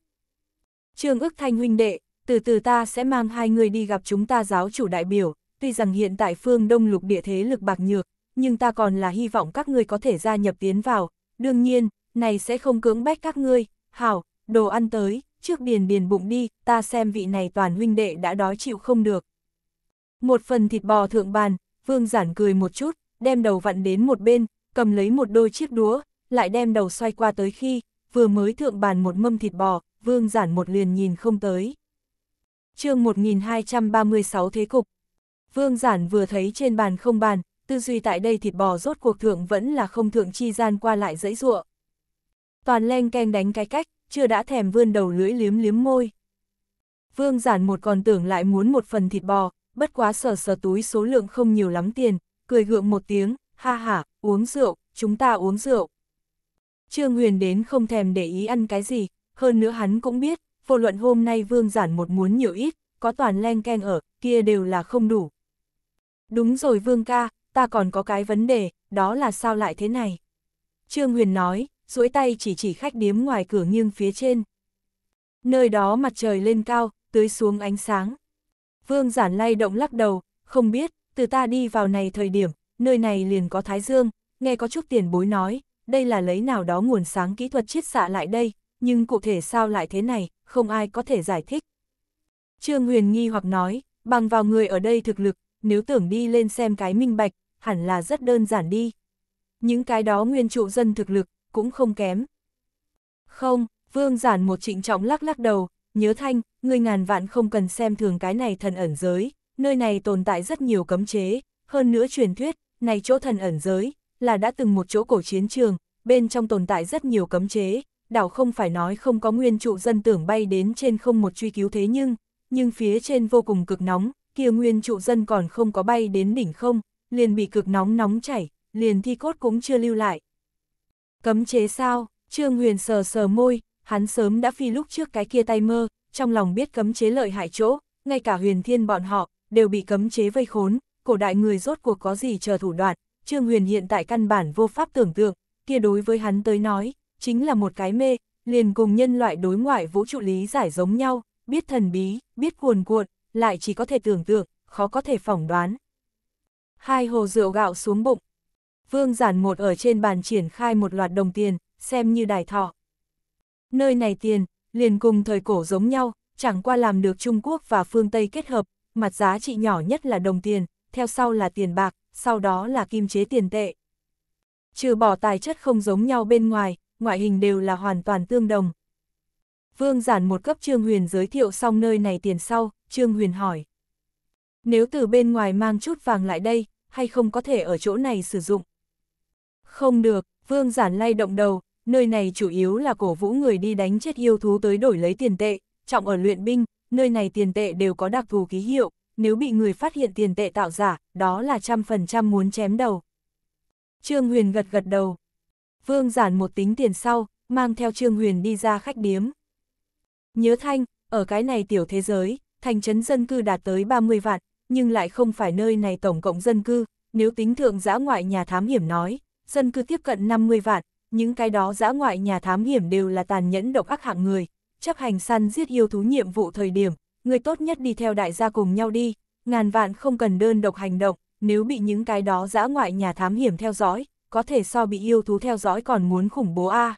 Trương ức thanh huynh đệ, từ từ ta sẽ mang hai người đi gặp chúng ta giáo chủ đại biểu, tuy rằng hiện tại phương đông lục địa thế lực bạc nhược, nhưng ta còn là hy vọng các ngươi có thể gia nhập tiến vào, đương nhiên, này sẽ không cưỡng bách các ngươi, hảo, đồ ăn tới, trước điền điền bụng đi, ta xem vị này toàn huynh đệ đã đói chịu không được. Một phần thịt bò thượng bàn, vương giản cười một chút, đem đầu vặn đến một bên, cầm lấy một đôi chiếc đũa, lại đem đầu xoay qua tới khi, vừa mới thượng bàn một mâm thịt bò, vương giản một liền nhìn không tới. chương 1236 thế cục, Vương Giản vừa thấy trên bàn không bàn, tư duy tại đây thịt bò rốt cuộc thượng vẫn là không thượng chi gian qua lại dẫy dụa, Toàn len keng đánh cái cách, chưa đã thèm vươn đầu lưỡi liếm liếm môi. Vương Giản một còn tưởng lại muốn một phần thịt bò, bất quá sờ sờ túi số lượng không nhiều lắm tiền, cười gượng một tiếng, ha ha, uống rượu, chúng ta uống rượu. Trương Huyền đến không thèm để ý ăn cái gì, hơn nữa hắn cũng biết, vô luận hôm nay Vương Giản một muốn nhiều ít, có toàn len keng ở, kia đều là không đủ, Đúng rồi Vương ca, ta còn có cái vấn đề, đó là sao lại thế này? Trương Huyền nói, duỗi tay chỉ chỉ khách điếm ngoài cửa nghiêng phía trên. Nơi đó mặt trời lên cao, tưới xuống ánh sáng. Vương giản lay động lắc đầu, không biết, từ ta đi vào này thời điểm, nơi này liền có thái dương, nghe có chút tiền bối nói, đây là lấy nào đó nguồn sáng kỹ thuật chiết xạ lại đây, nhưng cụ thể sao lại thế này, không ai có thể giải thích. Trương Huyền nghi hoặc nói, bằng vào người ở đây thực lực, nếu tưởng đi lên xem cái minh bạch, hẳn là rất đơn giản đi. Những cái đó nguyên trụ dân thực lực, cũng không kém. Không, vương giản một trịnh trọng lắc lắc đầu, nhớ thanh, người ngàn vạn không cần xem thường cái này thần ẩn giới, nơi này tồn tại rất nhiều cấm chế, hơn nữa truyền thuyết, này chỗ thần ẩn giới, là đã từng một chỗ cổ chiến trường, bên trong tồn tại rất nhiều cấm chế, đảo không phải nói không có nguyên trụ dân tưởng bay đến trên không một truy cứu thế nhưng, nhưng phía trên vô cùng cực nóng, kia nguyên trụ dân còn không có bay đến đỉnh không, liền bị cực nóng nóng chảy, liền thi cốt cũng chưa lưu lại. Cấm chế sao, Trương Huyền sờ sờ môi, hắn sớm đã phi lúc trước cái kia tay mơ, trong lòng biết cấm chế lợi hại chỗ, ngay cả huyền thiên bọn họ, đều bị cấm chế vây khốn, cổ đại người rốt cuộc có gì chờ thủ đoạn, Trương Huyền hiện tại căn bản vô pháp tưởng tượng, kia đối với hắn tới nói, chính là một cái mê, liền cùng nhân loại đối ngoại vũ trụ lý giải giống nhau, biết thần bí, biết cuồn cuộn, lại chỉ có thể tưởng tượng, khó có thể phỏng đoán. Hai hồ rượu gạo xuống bụng. Vương giản một ở trên bàn triển khai một loạt đồng tiền, xem như đài thọ. Nơi này tiền, liền cùng thời cổ giống nhau, chẳng qua làm được Trung Quốc và phương Tây kết hợp, mặt giá trị nhỏ nhất là đồng tiền, theo sau là tiền bạc, sau đó là kim chế tiền tệ. Trừ bỏ tài chất không giống nhau bên ngoài, ngoại hình đều là hoàn toàn tương đồng. Vương giản một cấp trương huyền giới thiệu xong nơi này tiền sau, Trương Huyền hỏi. Nếu từ bên ngoài mang chút vàng lại đây, hay không có thể ở chỗ này sử dụng? Không được, Vương Giản lay động đầu, nơi này chủ yếu là cổ vũ người đi đánh chết yêu thú tới đổi lấy tiền tệ, trọng ở luyện binh, nơi này tiền tệ đều có đặc thù ký hiệu, nếu bị người phát hiện tiền tệ tạo giả, đó là trăm phần trăm muốn chém đầu. Trương Huyền gật gật đầu. Vương Giản một tính tiền sau, mang theo Trương Huyền đi ra khách điếm. Nhớ thanh, ở cái này tiểu thế giới, thành trấn dân cư đạt tới 30 vạn, nhưng lại không phải nơi này tổng cộng dân cư, nếu tính thượng giã ngoại nhà thám hiểm nói, dân cư tiếp cận 50 vạn, những cái đó giã ngoại nhà thám hiểm đều là tàn nhẫn độc ác hạng người, chấp hành săn giết yêu thú nhiệm vụ thời điểm, người tốt nhất đi theo đại gia cùng nhau đi, ngàn vạn không cần đơn độc hành động, nếu bị những cái đó giã ngoại nhà thám hiểm theo dõi, có thể so bị yêu thú theo dõi còn muốn khủng bố a.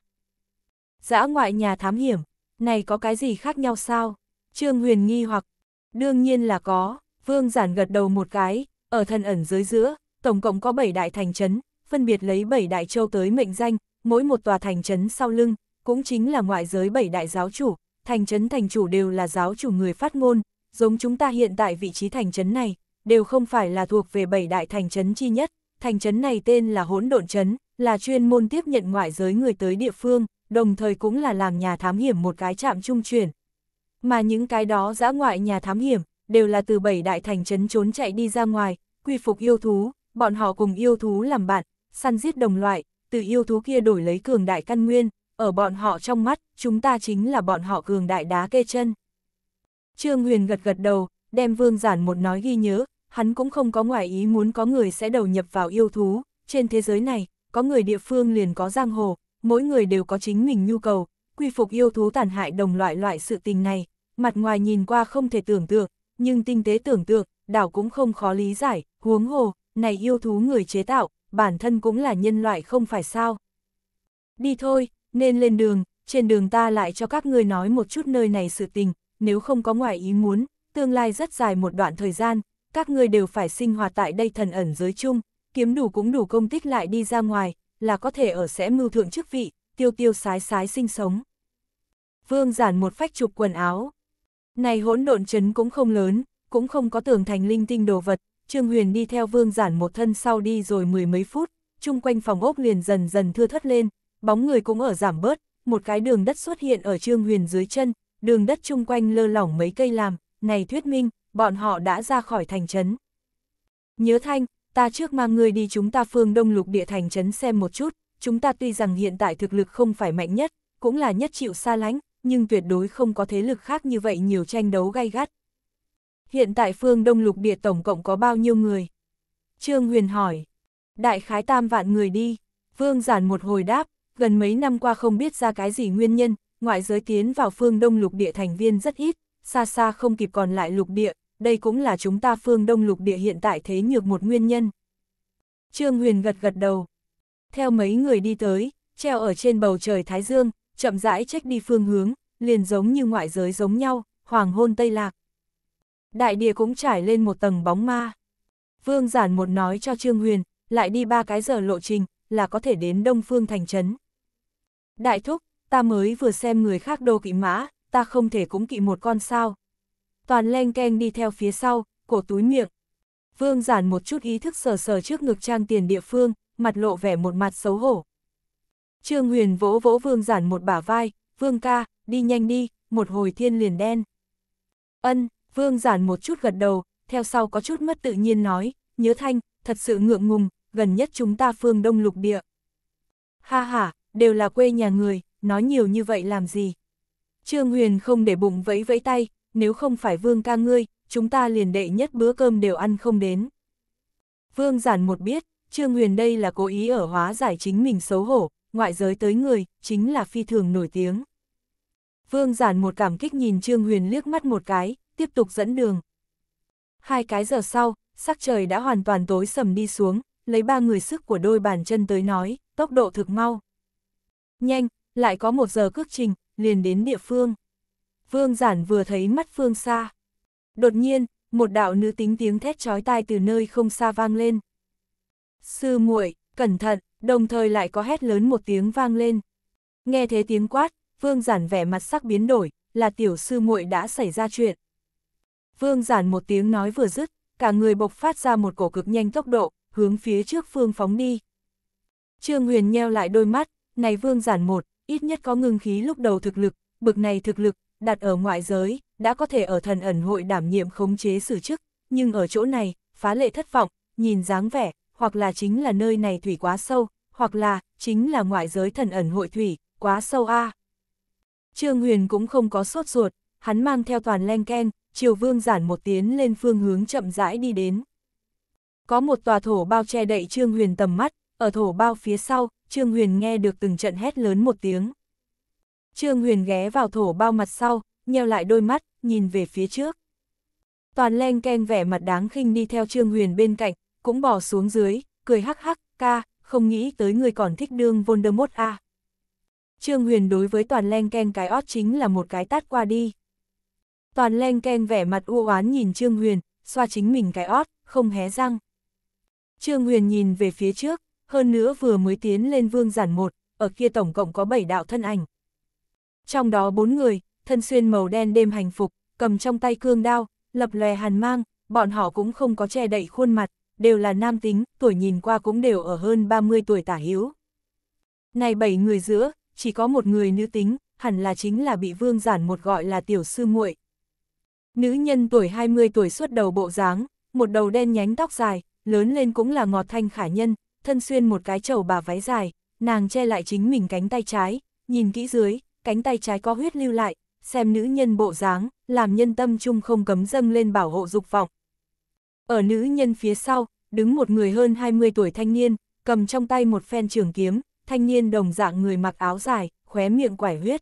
Giã ngoại nhà thám hiểm, này có cái gì khác nhau sao? Trương Huyền nghi hoặc, Đương nhiên là có, vương giản gật đầu một cái, ở thần ẩn dưới giữa, tổng cộng có 7 đại thành trấn, phân biệt lấy 7 đại châu tới mệnh danh, mỗi một tòa thành trấn sau lưng, cũng chính là ngoại giới 7 đại giáo chủ, thành trấn thành chủ đều là giáo chủ người phát ngôn, giống chúng ta hiện tại vị trí thành trấn này, đều không phải là thuộc về 7 đại thành trấn chi nhất, thành trấn này tên là hỗn độn trấn, là chuyên môn tiếp nhận ngoại giới người tới địa phương, đồng thời cũng là làm nhà thám hiểm một cái trạm trung chuyển, mà những cái đó dã ngoại nhà thám hiểm, đều là từ bảy đại thành trấn trốn chạy đi ra ngoài, quy phục yêu thú, bọn họ cùng yêu thú làm bạn, săn giết đồng loại, từ yêu thú kia đổi lấy cường đại căn nguyên, ở bọn họ trong mắt, chúng ta chính là bọn họ cường đại đá kê chân. Trương Huyền gật gật đầu, đem vương giản một nói ghi nhớ, hắn cũng không có ngoại ý muốn có người sẽ đầu nhập vào yêu thú, trên thế giới này, có người địa phương liền có giang hồ, mỗi người đều có chính mình nhu cầu, quy phục yêu thú tàn hại đồng loại loại sự tình này, mặt ngoài nhìn qua không thể tưởng tượng, nhưng tinh tế tưởng tượng, đảo cũng không khó lý giải, huống hồ, này yêu thú người chế tạo, bản thân cũng là nhân loại không phải sao. Đi thôi, nên lên đường, trên đường ta lại cho các ngươi nói một chút nơi này sự tình, nếu không có ngoại ý muốn, tương lai rất dài một đoạn thời gian, các ngươi đều phải sinh hoạt tại đây thần ẩn giới chung, kiếm đủ cũng đủ công tích lại đi ra ngoài, là có thể ở sẽ mưu thượng chức vị, tiêu tiêu sái sái sinh sống vương giản một phách chụp quần áo. Này hỗn độn chấn cũng không lớn, cũng không có tường thành linh tinh đồ vật, Trương Huyền đi theo vương giản một thân sau đi rồi mười mấy phút, chung quanh phòng ốc liền dần dần thưa thất lên, bóng người cũng ở giảm bớt, một cái đường đất xuất hiện ở Trương Huyền dưới chân, đường đất chung quanh lơ lỏng mấy cây làm, này thuyết minh, bọn họ đã ra khỏi thành chấn. Nhớ thanh, ta trước mang ngươi đi chúng ta phương đông lục địa thành chấn xem một chút, chúng ta tuy rằng hiện tại thực lực không phải mạnh nhất, cũng là nhất chịu xa lánh, nhưng tuyệt đối không có thế lực khác như vậy nhiều tranh đấu gay gắt. Hiện tại phương Đông Lục Địa tổng cộng có bao nhiêu người? Trương Huyền hỏi. Đại khái tam vạn người đi. Vương giản một hồi đáp, gần mấy năm qua không biết ra cái gì nguyên nhân, ngoại giới tiến vào phương Đông Lục Địa thành viên rất ít, xa xa không kịp còn lại Lục Địa, đây cũng là chúng ta phương Đông Lục Địa hiện tại thế nhược một nguyên nhân. Trương Huyền gật gật đầu. Theo mấy người đi tới, treo ở trên bầu trời Thái Dương, chậm rãi trách đi phương hướng, liền giống như ngoại giới giống nhau, hoàng hôn tây lạc. Đại địa cũng trải lên một tầng bóng ma. Vương giản một nói cho Trương Huyền, lại đi ba cái giờ lộ trình, là có thể đến Đông Phương thành trấn. Đại thúc, ta mới vừa xem người khác đồ kỵ mã, ta không thể cũng kỵ một con sao. Toàn len keng đi theo phía sau, cổ túi miệng. Vương giản một chút ý thức sờ sờ trước ngực trang tiền địa phương, mặt lộ vẻ một mặt xấu hổ. Trương Huyền vỗ vỗ Vương Giản một bả vai, Vương ca, đi nhanh đi, một hồi thiên liền đen. Ân, Vương Giản một chút gật đầu, theo sau có chút mất tự nhiên nói, nhớ thanh, thật sự ngượng ngùng, gần nhất chúng ta phương đông lục địa. Ha ha, đều là quê nhà người, nói nhiều như vậy làm gì. Trương Huyền không để bụng vẫy vẫy tay, nếu không phải Vương ca ngươi, chúng ta liền đệ nhất bữa cơm đều ăn không đến. Vương giản một biết, Trương Huyền đây là cố ý ở hóa giải chính mình xấu hổ, ngoại giới tới người, chính là phi thường nổi tiếng. Vương giản một cảm kích nhìn Trương Huyền liếc mắt một cái, tiếp tục dẫn đường. Hai cái giờ sau, sắc trời đã hoàn toàn tối sầm đi xuống, lấy ba người sức của đôi bàn chân tới nói, tốc độ thực mau. Nhanh, lại có một giờ cước trình, liền đến địa phương. Vương giản vừa thấy mắt phương xa. Đột nhiên, một đạo nữ tính tiếng thét chói tai từ nơi không xa vang lên. Sư muội cẩn thận, đồng thời lại có hét lớn một tiếng vang lên. Nghe thế tiếng quát, Vương Giản vẻ mặt sắc biến đổi, là tiểu sư muội đã xảy ra chuyện. Vương Giản một tiếng nói vừa dứt, cả người bộc phát ra một cổ cực nhanh tốc độ, hướng phía trước phương phóng đi. Trương Huyền nheo lại đôi mắt, này Vương Giản một, ít nhất có ngưng khí lúc đầu thực lực, bực này thực lực, đặt ở ngoại giới, đã có thể ở thần ẩn hội đảm nhiệm khống chế sử chức, nhưng ở chỗ này, phá lệ thất vọng, nhìn dáng vẻ, hoặc là chính là nơi này thủy quá sâu, hoặc là chính là ngoại giới thần ẩn hội thủy, quá sâu a. À. Trương Huyền cũng không có sốt ruột, hắn mang theo toàn len ken, Triều Vương giản một tiếng lên phương hướng chậm rãi đi đến. Có một tòa thổ bao che đậy Trương Huyền tầm mắt, ở thổ bao phía sau, Trương Huyền nghe được từng trận hét lớn một tiếng. Trương Huyền ghé vào thổ bao mặt sau, nheo lại đôi mắt, nhìn về phía trước. Toàn len ken vẻ mặt đáng khinh đi theo Trương Huyền bên cạnh, cũng bỏ xuống dưới, cười hắc hắc, ca, không nghĩ tới người còn thích đương Voldemort à. Trương Huyền đối với toàn len keng cái ót chính là một cái tát qua đi. Toàn len keng vẻ mặt u oán nhìn Trương Huyền, xoa chính mình cái ót, không hé răng. Trương Huyền nhìn về phía trước, hơn nữa vừa mới tiến lên vương giản một, ở kia tổng cộng có bảy đạo thân ảnh. Trong đó bốn người, thân xuyên màu đen đêm hành phục, cầm trong tay cương đao, lập lòe hàn mang, bọn họ cũng không có che đậy khuôn mặt, đều là nam tính, tuổi nhìn qua cũng đều ở hơn 30 tuổi tả hiếu. Này bảy người giữa, chỉ có một người nữ tính, hẳn là chính là bị vương giản một gọi là tiểu sư muội. Nữ nhân tuổi 20 tuổi xuất đầu bộ dáng, một đầu đen nhánh tóc dài, lớn lên cũng là ngọt thanh khả nhân, thân xuyên một cái trầu bà váy dài, nàng che lại chính mình cánh tay trái, nhìn kỹ dưới, cánh tay trái có huyết lưu lại, xem nữ nhân bộ dáng, làm nhân tâm chung không cấm dâng lên bảo hộ dục vọng, ở nữ nhân phía sau, đứng một người hơn 20 tuổi thanh niên, cầm trong tay một phen trường kiếm, thanh niên đồng dạng người mặc áo dài, khóe miệng quải huyết.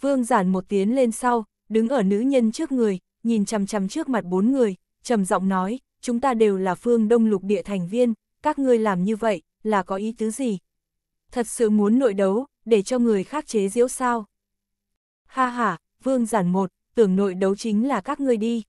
Vương giản một tiếng lên sau, đứng ở nữ nhân trước người, nhìn chằm chằm trước mặt bốn người, trầm giọng nói, chúng ta đều là phương đông lục địa thành viên, các ngươi làm như vậy, là có ý tứ gì? Thật sự muốn nội đấu, để cho người khác chế diễu sao? Ha ha, vương giản một, tưởng nội đấu chính là các ngươi đi,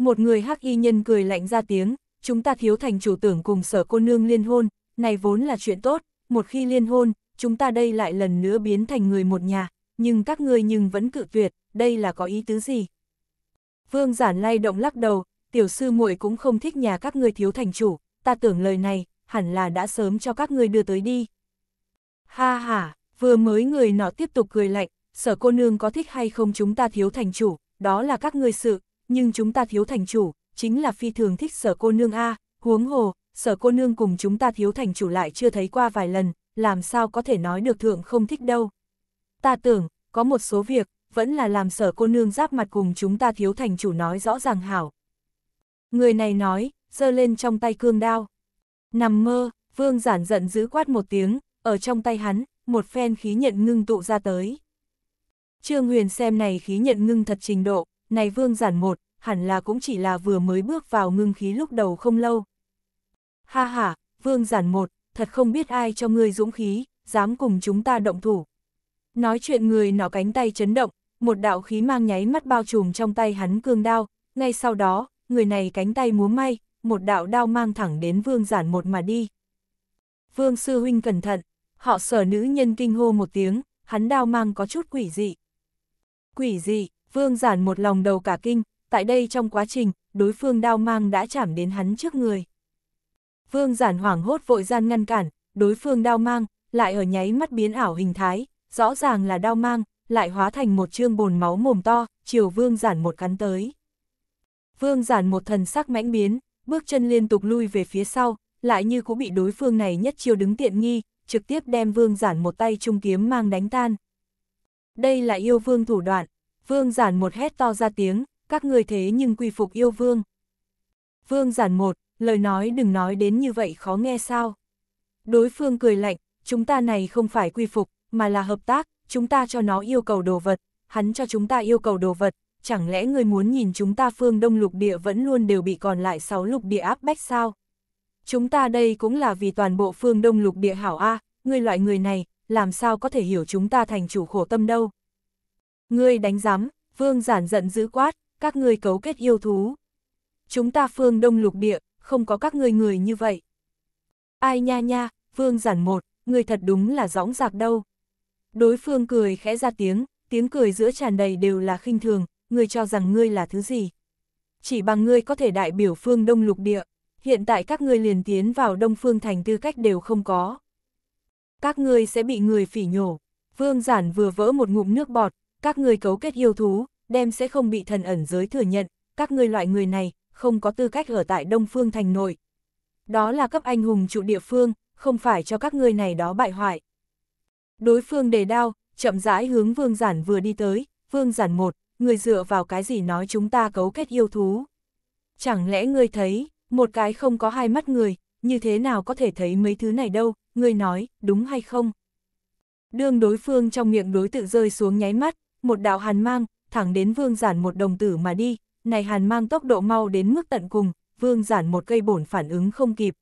một người hắc y nhân cười lạnh ra tiếng, chúng ta thiếu thành chủ tưởng cùng sở cô nương liên hôn, này vốn là chuyện tốt, một khi liên hôn, chúng ta đây lại lần nữa biến thành người một nhà, nhưng các ngươi nhưng vẫn cự tuyệt, đây là có ý tứ gì? Vương giản lay động lắc đầu, tiểu sư muội cũng không thích nhà các ngươi thiếu thành chủ, ta tưởng lời này, hẳn là đã sớm cho các ngươi đưa tới đi. Ha ha, vừa mới người nọ tiếp tục cười lạnh, sở cô nương có thích hay không chúng ta thiếu thành chủ, đó là các ngươi sự, nhưng chúng ta thiếu thành chủ, chính là phi thường thích sở cô nương A, huống hồ, sở cô nương cùng chúng ta thiếu thành chủ lại chưa thấy qua vài lần, làm sao có thể nói được thượng không thích đâu. Ta tưởng, có một số việc, vẫn là làm sở cô nương giáp mặt cùng chúng ta thiếu thành chủ nói rõ ràng hảo. Người này nói, giơ lên trong tay cương đao. Nằm mơ, vương giản giận dữ quát một tiếng, ở trong tay hắn, một phen khí nhận ngưng tụ ra tới. Trương Huyền xem này khí nhận ngưng thật trình độ, này vương giản một, hẳn là cũng chỉ là vừa mới bước vào ngưng khí lúc đầu không lâu. Ha ha, vương giản một, thật không biết ai cho ngươi dũng khí, dám cùng chúng ta động thủ. Nói chuyện người nó cánh tay chấn động, một đạo khí mang nháy mắt bao trùm trong tay hắn cương đao, ngay sau đó, người này cánh tay múa may, một đạo đao mang thẳng đến vương giản một mà đi. Vương sư huynh cẩn thận, họ sở nữ nhân kinh hô một tiếng, hắn đao mang có chút quỷ dị. Quỷ dị, Vương giản một lòng đầu cả kinh, tại đây trong quá trình, đối phương đao mang đã chạm đến hắn trước người. Vương giản hoảng hốt vội gian ngăn cản, đối phương đao mang, lại ở nháy mắt biến ảo hình thái, rõ ràng là đao mang, lại hóa thành một chương bồn máu mồm to, chiều vương giản một cắn tới. Vương giản một thần sắc mãnh biến, bước chân liên tục lui về phía sau, lại như cũng bị đối phương này nhất chiều đứng tiện nghi, trực tiếp đem vương giản một tay trung kiếm mang đánh tan. Đây là yêu vương thủ đoạn, Vương giản một hét to ra tiếng, các người thế nhưng quy phục yêu vương. Vương giản một, lời nói đừng nói đến như vậy khó nghe sao. Đối phương cười lạnh, chúng ta này không phải quy phục, mà là hợp tác, chúng ta cho nó yêu cầu đồ vật, hắn cho chúng ta yêu cầu đồ vật, chẳng lẽ người muốn nhìn chúng ta phương đông lục địa vẫn luôn đều bị còn lại sáu lục địa áp bách sao? Chúng ta đây cũng là vì toàn bộ phương đông lục địa hảo A, người loại người này, làm sao có thể hiểu chúng ta thành chủ khổ tâm đâu? Ngươi đánh giám, vương giản giận dữ quát, các ngươi cấu kết yêu thú. Chúng ta phương đông lục địa, không có các ngươi người như vậy. Ai nha nha, vương giản một, ngươi thật đúng là dõng dạc đâu. Đối phương cười khẽ ra tiếng, tiếng cười giữa tràn đầy đều là khinh thường, ngươi cho rằng ngươi là thứ gì. Chỉ bằng ngươi có thể đại biểu phương đông lục địa, hiện tại các ngươi liền tiến vào đông phương thành tư cách đều không có. Các ngươi sẽ bị người phỉ nhổ. Vương giản vừa vỡ một ngụm nước bọt, các ngươi cấu kết yêu thú, đem sẽ không bị thần ẩn giới thừa nhận, các ngươi loại người này, không có tư cách ở tại Đông Phương thành nội. Đó là cấp anh hùng trụ địa phương, không phải cho các ngươi này đó bại hoại. Đối phương đề đao, chậm rãi hướng vương giản vừa đi tới, vương giản một, người dựa vào cái gì nói chúng ta cấu kết yêu thú. Chẳng lẽ người thấy, một cái không có hai mắt người, như thế nào có thể thấy mấy thứ này đâu, người nói, đúng hay không? Đương đối phương trong miệng đối tự rơi xuống nháy mắt, một đạo hàn mang, thẳng đến vương giản một đồng tử mà đi, này hàn mang tốc độ mau đến mức tận cùng, vương giản một cây bổn phản ứng không kịp.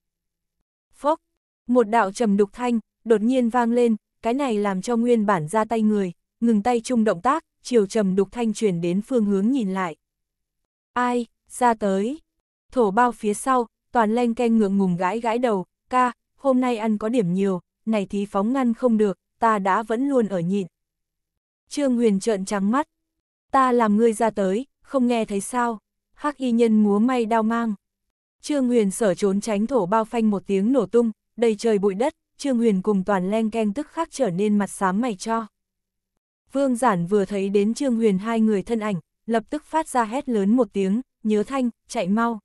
Phốc, một đạo trầm đục thanh, đột nhiên vang lên, cái này làm cho nguyên bản ra tay người, ngừng tay chung động tác, chiều trầm đục thanh truyền đến phương hướng nhìn lại. Ai, ra tới. Thổ bao phía sau, toàn len ken ngượng ngùng gãi gãi đầu, ca, hôm nay ăn có điểm nhiều, này thì phóng ngăn không được, ta đã vẫn luôn ở nhịn. Trương Huyền trợn trắng mắt. Ta làm ngươi ra tới, không nghe thấy sao? Hắc y nhân múa may đao mang. Trương Huyền sở trốn tránh thổ bao phanh một tiếng nổ tung, đầy trời bụi đất, Trương Huyền cùng toàn len keng tức khắc trở nên mặt xám mày cho. Vương Giản vừa thấy đến Trương Huyền hai người thân ảnh, lập tức phát ra hét lớn một tiếng, nhớ thanh, chạy mau.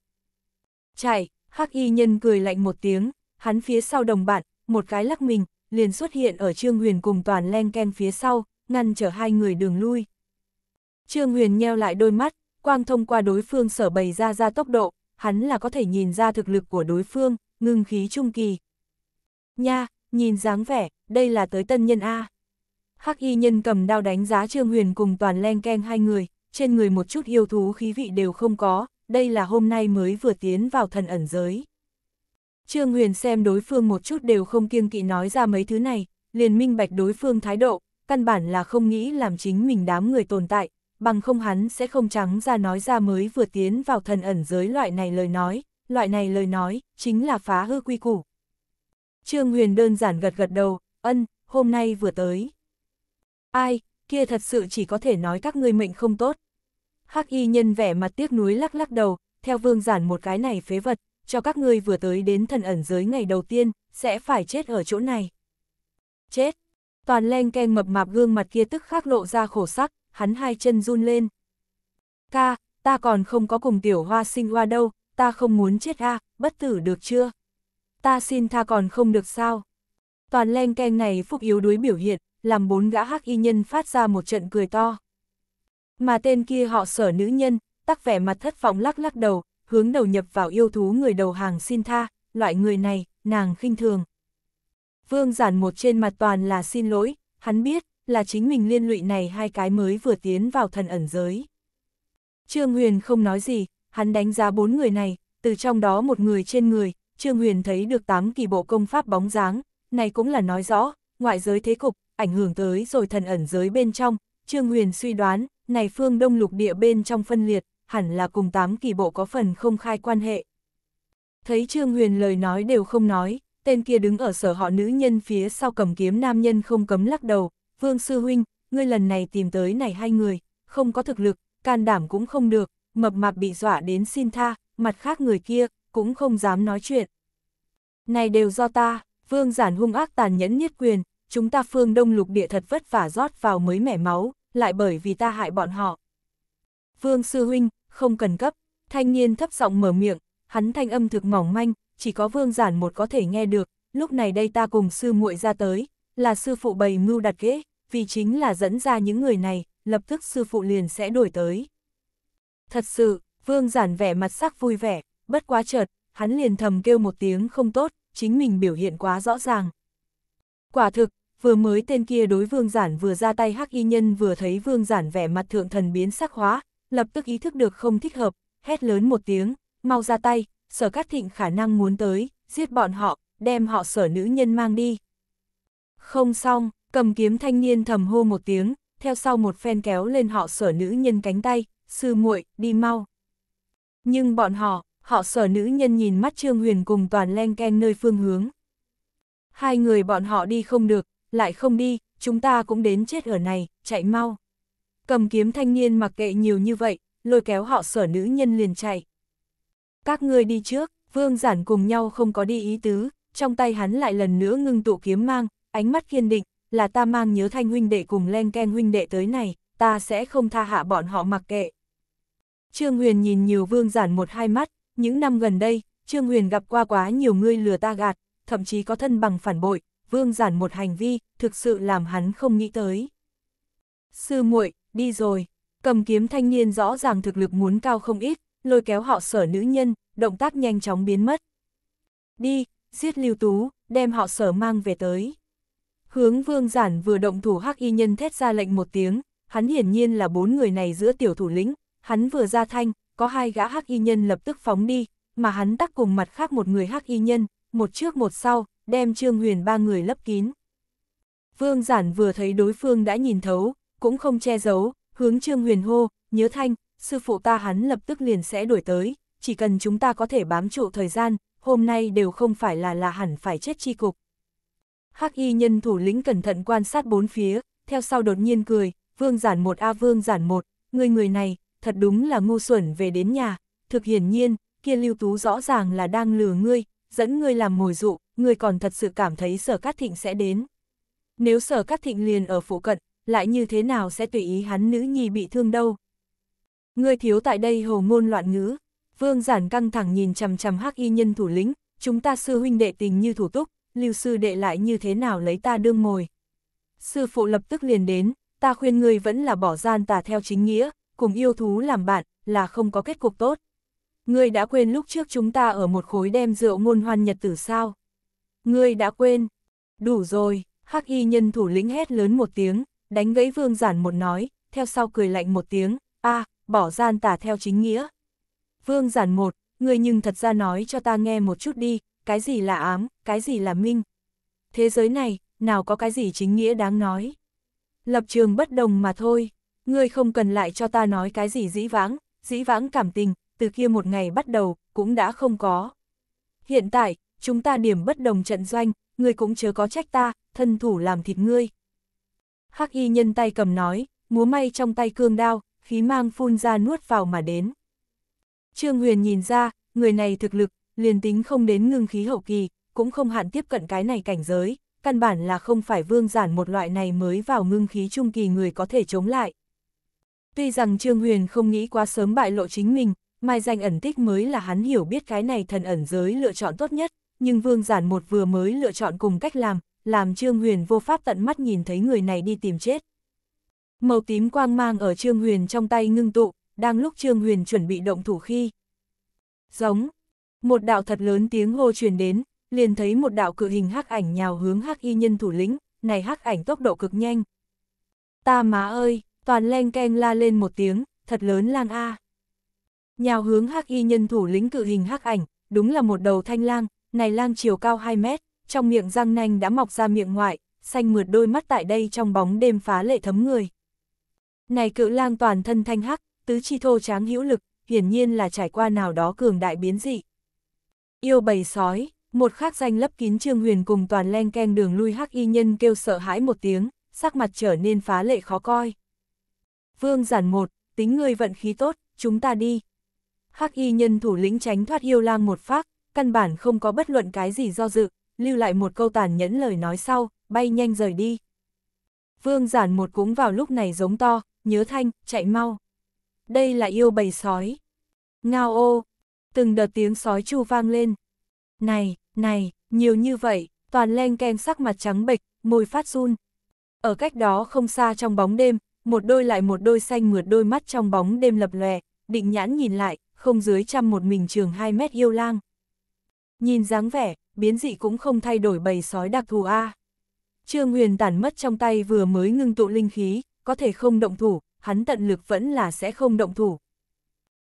Chạy, hắc y nhân cười lạnh một tiếng, hắn phía sau đồng bạn, một cái lắc mình, liền xuất hiện ở Trương Huyền cùng toàn len ken phía sau, ngăn trở hai người đường lui. Trương Huyền nheo lại đôi mắt, quang thông qua đối phương sở bày ra ra tốc độ, hắn là có thể nhìn ra thực lực của đối phương, ngưng khí trung kỳ. Nha, nhìn dáng vẻ, đây là tới tân nhân A. Hắc y nhân cầm đao đánh giá Trương Huyền cùng toàn len keng hai người, trên người một chút yêu thú khí vị đều không có, đây là hôm nay mới vừa tiến vào thần ẩn giới. Trương Huyền xem đối phương một chút đều không kiêng kỵ nói ra mấy thứ này, liền minh bạch đối phương thái độ, căn bản là không nghĩ làm chính mình đám người tồn tại, bằng không hắn sẽ không trắng ra nói ra mới vừa tiến vào thần ẩn giới loại này lời nói, loại này lời nói, chính là phá hư quy củ. Trương Huyền đơn giản gật gật đầu, ân, hôm nay vừa tới. Ai, kia thật sự chỉ có thể nói các ngươi mệnh không tốt. Hắc y nhân vẻ mặt tiếc nuối lắc lắc đầu, theo vương giản một cái này phế vật, cho các ngươi vừa tới đến thần ẩn giới ngày đầu tiên, sẽ phải chết ở chỗ này. Chết, Toàn len keng mập mạp gương mặt kia tức khắc lộ ra khổ sắc, hắn hai chân run lên. Ca, ta còn không có cùng tiểu hoa sinh hoa đâu, ta không muốn chết a, bất tử được chưa? Ta xin tha còn không được sao? Toàn len keng này phúc yếu đuối biểu hiện, làm bốn gã hắc y nhân phát ra một trận cười to. Mà tên kia họ sở nữ nhân, tắc vẻ mặt thất vọng lắc lắc đầu, hướng đầu nhập vào yêu thú người đầu hàng xin tha, loại người này, nàng khinh thường. Vương giản một trên mặt toàn là xin lỗi, hắn biết, là chính mình liên lụy này hai cái mới vừa tiến vào thần ẩn giới. Trương Huyền không nói gì, hắn đánh giá bốn người này, từ trong đó một người trên người, Trương Huyền thấy được tám kỳ bộ công pháp bóng dáng, này cũng là nói rõ, ngoại giới thế cục, ảnh hưởng tới rồi thần ẩn giới bên trong, Trương Huyền suy đoán, này phương đông lục địa bên trong phân liệt, hẳn là cùng tám kỳ bộ có phần không khai quan hệ. Thấy Trương Huyền lời nói đều không nói, tên kia đứng ở sở họ nữ nhân phía sau cầm kiếm nam nhân không cấm lắc đầu, vương sư huynh, ngươi lần này tìm tới này hai người, không có thực lực, can đảm cũng không được, mập mạp bị dọa đến xin tha, mặt khác người kia, cũng không dám nói chuyện. Này đều do ta, vương giản hung ác tàn nhẫn nhất quyền, chúng ta phương đông lục địa thật vất vả rót vào mới mẻ máu, lại bởi vì ta hại bọn họ. Vương sư huynh, không cần cấp, thanh niên thấp giọng mở miệng, hắn thanh âm thực mỏng manh, chỉ có vương giản một có thể nghe được, lúc này đây ta cùng sư muội ra tới, là sư phụ bày mưu đặt ghế, vì chính là dẫn ra những người này, lập tức sư phụ liền sẽ đổi tới. Thật sự, vương giản vẻ mặt sắc vui vẻ, bất quá chợt, hắn liền thầm kêu một tiếng không tốt, chính mình biểu hiện quá rõ ràng. Quả thực, vừa mới tên kia đối vương giản vừa ra tay hắc y nhân vừa thấy vương giản vẻ mặt thượng thần biến sắc hóa, lập tức ý thức được không thích hợp, hét lớn một tiếng, mau ra tay, sở cát thịnh khả năng muốn tới, giết bọn họ, đem họ sở nữ nhân mang đi. Không xong, cầm kiếm thanh niên thầm hô một tiếng, theo sau một phen kéo lên họ sở nữ nhân cánh tay, sư muội đi mau. Nhưng bọn họ, họ sở nữ nhân nhìn mắt Trương Huyền cùng toàn len ken nơi phương hướng. Hai người bọn họ đi không được, lại không đi, chúng ta cũng đến chết ở này, chạy mau. Cầm kiếm thanh niên mặc kệ nhiều như vậy, lôi kéo họ sở nữ nhân liền chạy các ngươi đi trước, vương giản cùng nhau không có đi ý tứ, trong tay hắn lại lần nữa ngưng tụ kiếm mang, ánh mắt kiên định, là ta mang nhớ thanh huynh đệ cùng len ken huynh đệ tới này, ta sẽ không tha hạ bọn họ mặc kệ. Trương Huyền nhìn nhiều vương giản một hai mắt, những năm gần đây, Trương Huyền gặp qua quá nhiều người lừa ta gạt, thậm chí có thân bằng phản bội, vương giản một hành vi, thực sự làm hắn không nghĩ tới. Sư muội đi rồi, cầm kiếm thanh niên rõ ràng thực lực muốn cao không ít, lôi kéo họ sở nữ nhân, động tác nhanh chóng biến mất. Đi, giết lưu tú, đem họ sở mang về tới. Hướng vương giản vừa động thủ hắc y nhân thét ra lệnh một tiếng, hắn hiển nhiên là bốn người này giữa tiểu thủ lĩnh, hắn vừa ra thanh, có hai gã hắc y nhân lập tức phóng đi, mà hắn tắc cùng mặt khác một người hắc y nhân, một trước một sau, đem Trương Huyền ba người lấp kín. Vương Giản vừa thấy đối phương đã nhìn thấu, cũng không che giấu, hướng Trương Huyền hô, nhớ thanh, sư phụ ta hắn lập tức liền sẽ đuổi tới, chỉ cần chúng ta có thể bám trụ thời gian, hôm nay đều không phải là là hẳn phải chết chi cục. Hắc y nhân thủ lĩnh cẩn thận quan sát bốn phía, theo sau đột nhiên cười, vương giản một a vương giản một, người người này, thật đúng là ngu xuẩn về đến nhà, thực hiển nhiên, kia lưu tú rõ ràng là đang lừa ngươi, dẫn ngươi làm mồi dụ, ngươi còn thật sự cảm thấy sở cát thịnh sẽ đến. Nếu sở cát thịnh liền ở phụ cận, lại như thế nào sẽ tùy ý hắn nữ nhi bị thương đâu? Ngươi thiếu tại đây hồ ngôn loạn ngữ. Vương giản căng thẳng nhìn chằm chằm hắc y nhân thủ lĩnh, chúng ta sư huynh đệ tình như thủ túc, lưu sư đệ lại như thế nào lấy ta đương mồi. Sư phụ lập tức liền đến, ta khuyên ngươi vẫn là bỏ gian tà theo chính nghĩa, cùng yêu thú làm bạn, là không có kết cục tốt. Ngươi đã quên lúc trước chúng ta ở một khối đem rượu ngôn hoan nhật tử sao? Ngươi đã quên. Đủ rồi, hắc y nhân thủ lĩnh hét lớn một tiếng, đánh gãy vương giản một nói, theo sau cười lạnh một tiếng, a bỏ gian tả theo chính nghĩa. Vương giản một, ngươi nhưng thật ra nói cho ta nghe một chút đi, cái gì là ám, cái gì là minh. Thế giới này, nào có cái gì chính nghĩa đáng nói. Lập trường bất đồng mà thôi, ngươi không cần lại cho ta nói cái gì dĩ vãng, dĩ vãng cảm tình, từ kia một ngày bắt đầu, cũng đã không có. Hiện tại, chúng ta điểm bất đồng trận doanh, ngươi cũng chớ có trách ta, thân thủ làm thịt ngươi. Hắc y nhân tay cầm nói, múa may trong tay cương đao, khí mang phun ra nuốt vào mà đến. Trương Huyền nhìn ra, người này thực lực, liền tính không đến ngưng khí hậu kỳ, cũng không hạn tiếp cận cái này cảnh giới, căn bản là không phải vương giản một loại này mới vào ngưng khí trung kỳ người có thể chống lại. Tuy rằng Trương Huyền không nghĩ quá sớm bại lộ chính mình, mai danh ẩn tích mới là hắn hiểu biết cái này thần ẩn giới lựa chọn tốt nhất, nhưng vương giản một vừa mới lựa chọn cùng cách làm, làm Trương Huyền vô pháp tận mắt nhìn thấy người này đi tìm chết. Màu tím quang mang ở Trương Huyền trong tay ngưng tụ, đang lúc Trương Huyền chuẩn bị động thủ khi. Giống, một đạo thật lớn tiếng hô truyền đến, liền thấy một đạo cự hình hắc ảnh nhào hướng hắc y nhân thủ lĩnh, này hắc ảnh tốc độ cực nhanh. Ta má ơi, toàn len keng la lên một tiếng, thật lớn lang a. Nhào hướng hắc y nhân thủ lĩnh cự hình hắc ảnh, đúng là một đầu thanh lang, này lang chiều cao 2 mét, trong miệng răng nanh đã mọc ra miệng ngoại, xanh mượt đôi mắt tại đây trong bóng đêm phá lệ thấm người. Này cự lang toàn thân thanh hắc, tứ chi thô tráng hữu lực, hiển nhiên là trải qua nào đó cường đại biến dị. Yêu bầy sói, một khắc danh lấp kín Trương Huyền cùng toàn len keng đường lui hắc y nhân kêu sợ hãi một tiếng, sắc mặt trở nên phá lệ khó coi. Vương giản một, tính người vận khí tốt, chúng ta đi. Hắc y nhân thủ lĩnh tránh thoát yêu lang một phát, căn bản không có bất luận cái gì do dự, lưu lại một câu tàn nhẫn lời nói sau, bay nhanh rời đi. Vương giản một cũng vào lúc này giống to, nhớ thanh, chạy mau. Đây là yêu bầy sói. Ngao ô, từng đợt tiếng sói chu vang lên. Này, này, nhiều như vậy, toàn len ken sắc mặt trắng bệch, môi phát run. Ở cách đó không xa trong bóng đêm, một đôi lại một đôi xanh mượt đôi mắt trong bóng đêm lập lòe, định nhãn nhìn lại, không dưới trăm một mình trường 2 mét yêu lang. Nhìn dáng vẻ, biến dị cũng không thay đổi bầy sói đặc thù A. Trương Huyền tản mất trong tay vừa mới ngưng tụ linh khí, có thể không động thủ, hắn tận lực vẫn là sẽ không động thủ.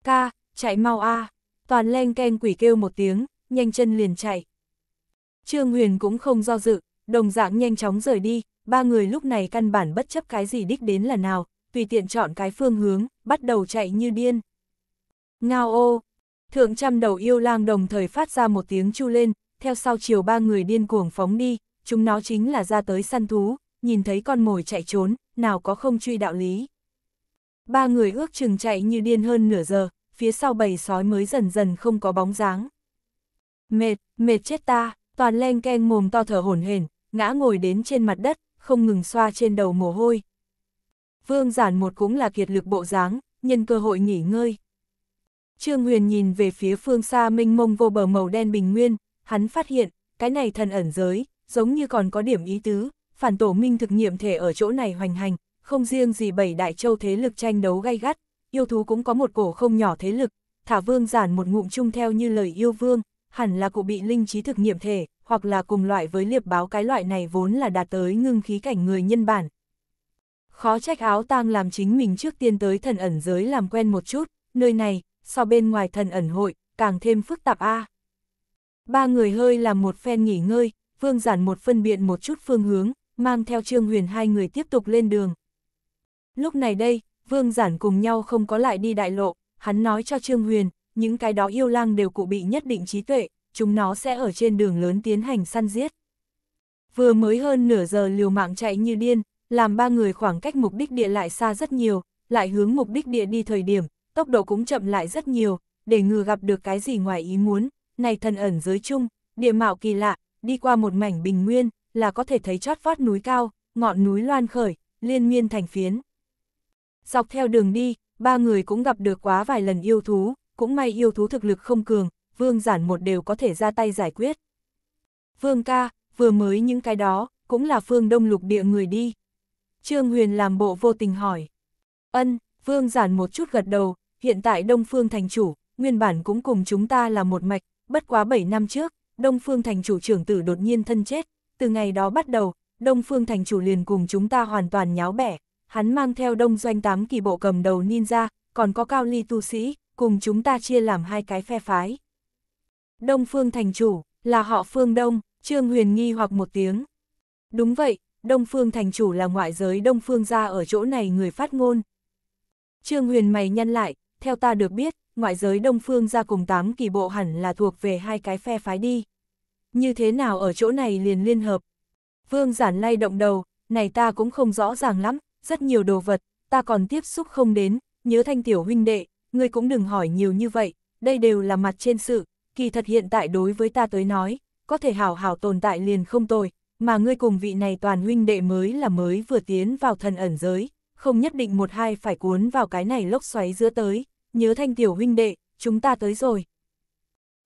Ca, chạy mau a à. toàn len ken quỷ kêu một tiếng, nhanh chân liền chạy. Trương Huyền cũng không do dự, đồng dạng nhanh chóng rời đi, ba người lúc này căn bản bất chấp cái gì đích đến là nào, tùy tiện chọn cái phương hướng, bắt đầu chạy như điên. Ngao ô, thượng trăm đầu yêu lang đồng thời phát ra một tiếng chu lên, theo sau chiều ba người điên cuồng phóng đi, chúng nó chính là ra tới săn thú, nhìn thấy con mồi chạy trốn, nào có không truy đạo lý. Ba người ước chừng chạy như điên hơn nửa giờ, phía sau bầy sói mới dần dần không có bóng dáng. Mệt, mệt chết ta, toàn len keng mồm to thở hổn hển, ngã ngồi đến trên mặt đất, không ngừng xoa trên đầu mồ hôi. Vương giản một cũng là kiệt lực bộ dáng, nhân cơ hội nghỉ ngơi. Trương Huyền nhìn về phía phương xa mênh mông vô bờ màu đen bình nguyên, hắn phát hiện, cái này thần ẩn giới, giống như còn có điểm ý tứ, phản tổ minh thực nghiệm thể ở chỗ này hoành hành, không riêng gì bảy đại châu thế lực tranh đấu gay gắt, yêu thú cũng có một cổ không nhỏ thế lực, thả vương giản một ngụm chung theo như lời yêu vương, hẳn là cụ bị linh trí thực nghiệm thể, hoặc là cùng loại với liệp báo cái loại này vốn là đạt tới ngưng khí cảnh người nhân bản. Khó trách áo tang làm chính mình trước tiên tới thần ẩn giới làm quen một chút, nơi này, so bên ngoài thần ẩn hội, càng thêm phức tạp a. Ba người hơi làm một phen nghỉ ngơi, vương giản một phân biện một chút phương hướng, mang theo Trương Huyền hai người tiếp tục lên đường. Lúc này đây, Vương Giản cùng nhau không có lại đi đại lộ, hắn nói cho Trương Huyền, những cái đó yêu lang đều cụ bị nhất định trí tuệ, chúng nó sẽ ở trên đường lớn tiến hành săn giết. Vừa mới hơn nửa giờ liều mạng chạy như điên, làm ba người khoảng cách mục đích địa lại xa rất nhiều, lại hướng mục đích địa đi thời điểm, tốc độ cũng chậm lại rất nhiều, để ngừa gặp được cái gì ngoài ý muốn, này thần ẩn giới chung, địa mạo kỳ lạ, đi qua một mảnh bình nguyên, là có thể thấy chót vót núi cao, ngọn núi loan khởi, liên miên thành phiến. Dọc theo đường đi, ba người cũng gặp được quá vài lần yêu thú, cũng may yêu thú thực lực không cường, vương giản một đều có thể ra tay giải quyết. Vương ca, vừa mới những cái đó, cũng là phương đông lục địa người đi. Trương Huyền làm bộ vô tình hỏi. Ân, vương giản một chút gật đầu, hiện tại đông phương thành chủ, nguyên bản cũng cùng chúng ta là một mạch, bất quá 7 năm trước, đông phương thành chủ trưởng tử đột nhiên thân chết, từ ngày đó bắt đầu, Đông Phương Thành Chủ liền cùng chúng ta hoàn toàn nháo bẻ, hắn mang theo Đông Doanh tám kỳ bộ cầm đầu ninja, còn có Cao Ly tu sĩ, cùng chúng ta chia làm hai cái phe phái. Đông Phương Thành Chủ, là họ Phương Đông, Trương Huyền nghi hoặc một tiếng. Đúng vậy, Đông Phương Thành Chủ là ngoại giới Đông Phương gia ở chỗ này người phát ngôn. Trương Huyền mày nhăn lại, theo ta được biết, ngoại giới Đông Phương gia cùng tám kỳ bộ hẳn là thuộc về hai cái phe phái đi như thế nào ở chỗ này liền liên hợp. Vương giản lay động đầu, này ta cũng không rõ ràng lắm, rất nhiều đồ vật, ta còn tiếp xúc không đến, nhớ thanh tiểu huynh đệ, ngươi cũng đừng hỏi nhiều như vậy, đây đều là mặt trên sự, kỳ thật hiện tại đối với ta tới nói, có thể hảo hảo tồn tại liền không tồi, mà ngươi cùng vị này toàn huynh đệ mới là mới vừa tiến vào thần ẩn giới, không nhất định một hai phải cuốn vào cái này lốc xoáy giữa tới, nhớ thanh tiểu huynh đệ, chúng ta tới rồi.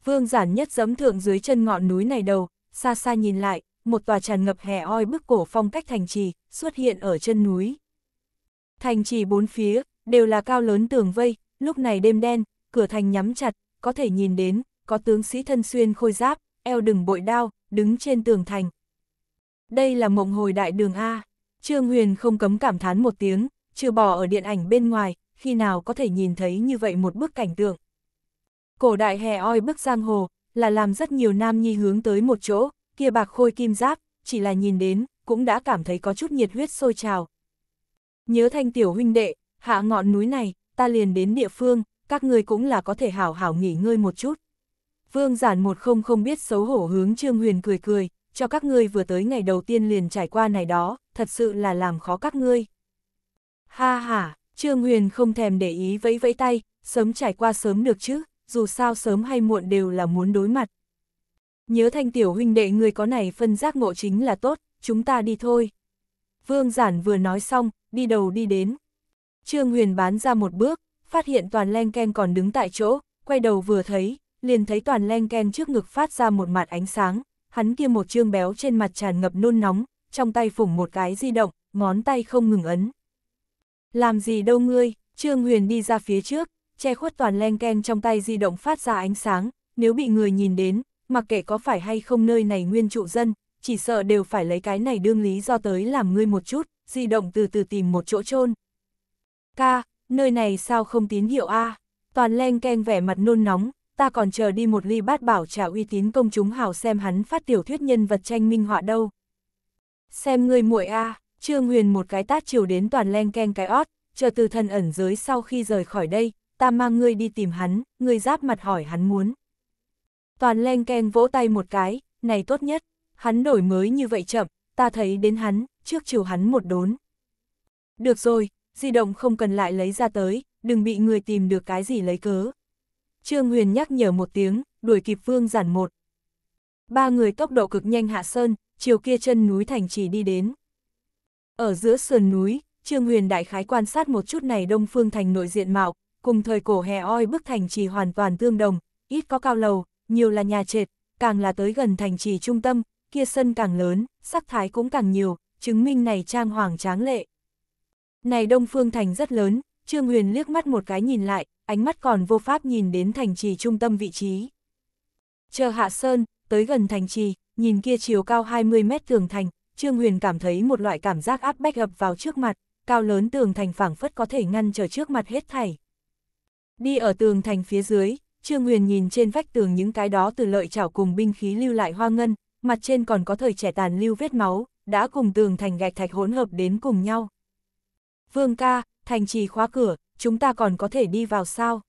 Vương giản nhất giấm thượng dưới chân ngọn núi này đầu, xa xa nhìn lại, một tòa tràn ngập hè oi bức cổ phong cách thành trì, xuất hiện ở chân núi. Thành trì bốn phía, đều là cao lớn tường vây, lúc này đêm đen, cửa thành nhắm chặt, có thể nhìn đến, có tướng sĩ thân xuyên khôi giáp, eo đừng bội đao, đứng trên tường thành. Đây là mộng hồi đại đường A. Trương Huyền không cấm cảm thán một tiếng, chưa bỏ ở điện ảnh bên ngoài, khi nào có thể nhìn thấy như vậy một bức cảnh tượng, Cổ đại hè oi bức giang hồ, là làm rất nhiều nam nhi hướng tới một chỗ, kia bạc khôi kim giáp, chỉ là nhìn đến, cũng đã cảm thấy có chút nhiệt huyết sôi trào. Nhớ thanh tiểu huynh đệ, hạ ngọn núi này, ta liền đến địa phương, các người cũng là có thể hảo hảo nghỉ ngơi một chút. Vương giản một không không biết xấu hổ hướng Trương Huyền cười cười, cho các ngươi vừa tới ngày đầu tiên liền trải qua này đó, thật sự là làm khó các ngươi. Ha ha, Trương Huyền không thèm để ý vẫy vẫy tay, sớm trải qua sớm được chứ dù sao sớm hay muộn đều là muốn đối mặt. Nhớ thanh tiểu huynh đệ người có này phân giác ngộ chính là tốt, chúng ta đi thôi. Vương Giản vừa nói xong, đi đầu đi đến. Trương Huyền bán ra một bước, phát hiện toàn len ken còn đứng tại chỗ, quay đầu vừa thấy, liền thấy toàn len ken trước ngực phát ra một mặt ánh sáng, hắn kia một trương béo trên mặt tràn ngập nôn nóng, trong tay phủng một cái di động, ngón tay không ngừng ấn. Làm gì đâu ngươi, Trương Huyền đi ra phía trước, che khuất toàn len ken trong tay di động phát ra ánh sáng, nếu bị người nhìn đến, mặc kệ có phải hay không nơi này nguyên trụ dân, chỉ sợ đều phải lấy cái này đương lý do tới làm ngươi một chút, di động từ từ tìm một chỗ chôn. Ca, nơi này sao không tín hiệu A, toàn len ken vẻ mặt nôn nóng, ta còn chờ đi một ly bát bảo trả uy tín công chúng hào xem hắn phát tiểu thuyết nhân vật tranh minh họa đâu. Xem ngươi muội A, Trương Huyền một cái tát chiều đến toàn len ken cái ót, chờ từ thần ẩn dưới sau khi rời khỏi đây, ta mang ngươi đi tìm hắn, ngươi giáp mặt hỏi hắn muốn. Toàn len ken vỗ tay một cái, này tốt nhất, hắn đổi mới như vậy chậm, ta thấy đến hắn, trước chiều hắn một đốn. Được rồi, di động không cần lại lấy ra tới, đừng bị người tìm được cái gì lấy cớ. Trương Huyền nhắc nhở một tiếng, đuổi kịp Vương Giản một. Ba người tốc độ cực nhanh hạ sơn, chiều kia chân núi thành chỉ đi đến. Ở giữa sườn núi, Trương Huyền đại khái quan sát một chút này đông phương thành nội diện mạo, cùng thời cổ hè oi bức thành trì hoàn toàn tương đồng, ít có cao lầu, nhiều là nhà trệt, càng là tới gần thành trì trung tâm, kia sân càng lớn, sắc thái cũng càng nhiều, chứng minh này trang hoàng tráng lệ. Này Đông Phương Thành rất lớn, Trương Huyền liếc mắt một cái nhìn lại, ánh mắt còn vô pháp nhìn đến thành trì trung tâm vị trí. Chờ hạ sơn, tới gần thành trì, nhìn kia chiều cao 20 mét tường thành, Trương Huyền cảm thấy một loại cảm giác áp bách ập vào trước mặt, cao lớn tường thành phảng phất có thể ngăn trở trước mặt hết thảy. Đi ở tường thành phía dưới, Trương Huyền nhìn trên vách tường những cái đó từ lợi chảo cùng binh khí lưu lại hoa ngân, mặt trên còn có thời trẻ tàn lưu vết máu, đã cùng tường thành gạch thạch hỗn hợp đến cùng nhau. Vương ca, thành trì khóa cửa, chúng ta còn có thể đi vào sao?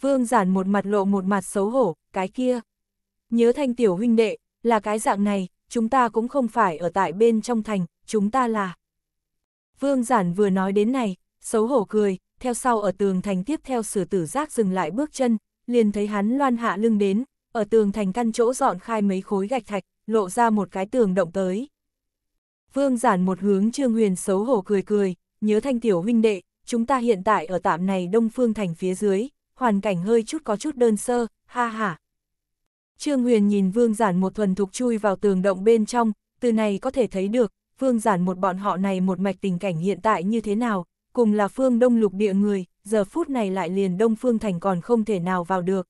Vương giản một mặt lộ một mặt xấu hổ, cái kia. Nhớ thanh tiểu huynh đệ, là cái dạng này, chúng ta cũng không phải ở tại bên trong thành, chúng ta là. Vương giản vừa nói đến này, xấu hổ cười, theo sau ở tường thành tiếp theo sử tử giác dừng lại bước chân, liền thấy hắn loan hạ lưng đến, ở tường thành căn chỗ dọn khai mấy khối gạch thạch, lộ ra một cái tường động tới. Vương giản một hướng Trương Huyền xấu hổ cười cười, nhớ thanh tiểu huynh đệ, chúng ta hiện tại ở tạm này đông phương thành phía dưới, hoàn cảnh hơi chút có chút đơn sơ, ha ha. Trương Huyền nhìn Vương Giản một thuần thục chui vào tường động bên trong, từ này có thể thấy được, Vương Giản một bọn họ này một mạch tình cảnh hiện tại như thế nào, cùng là phương đông lục địa người, giờ phút này lại liền đông phương thành còn không thể nào vào được.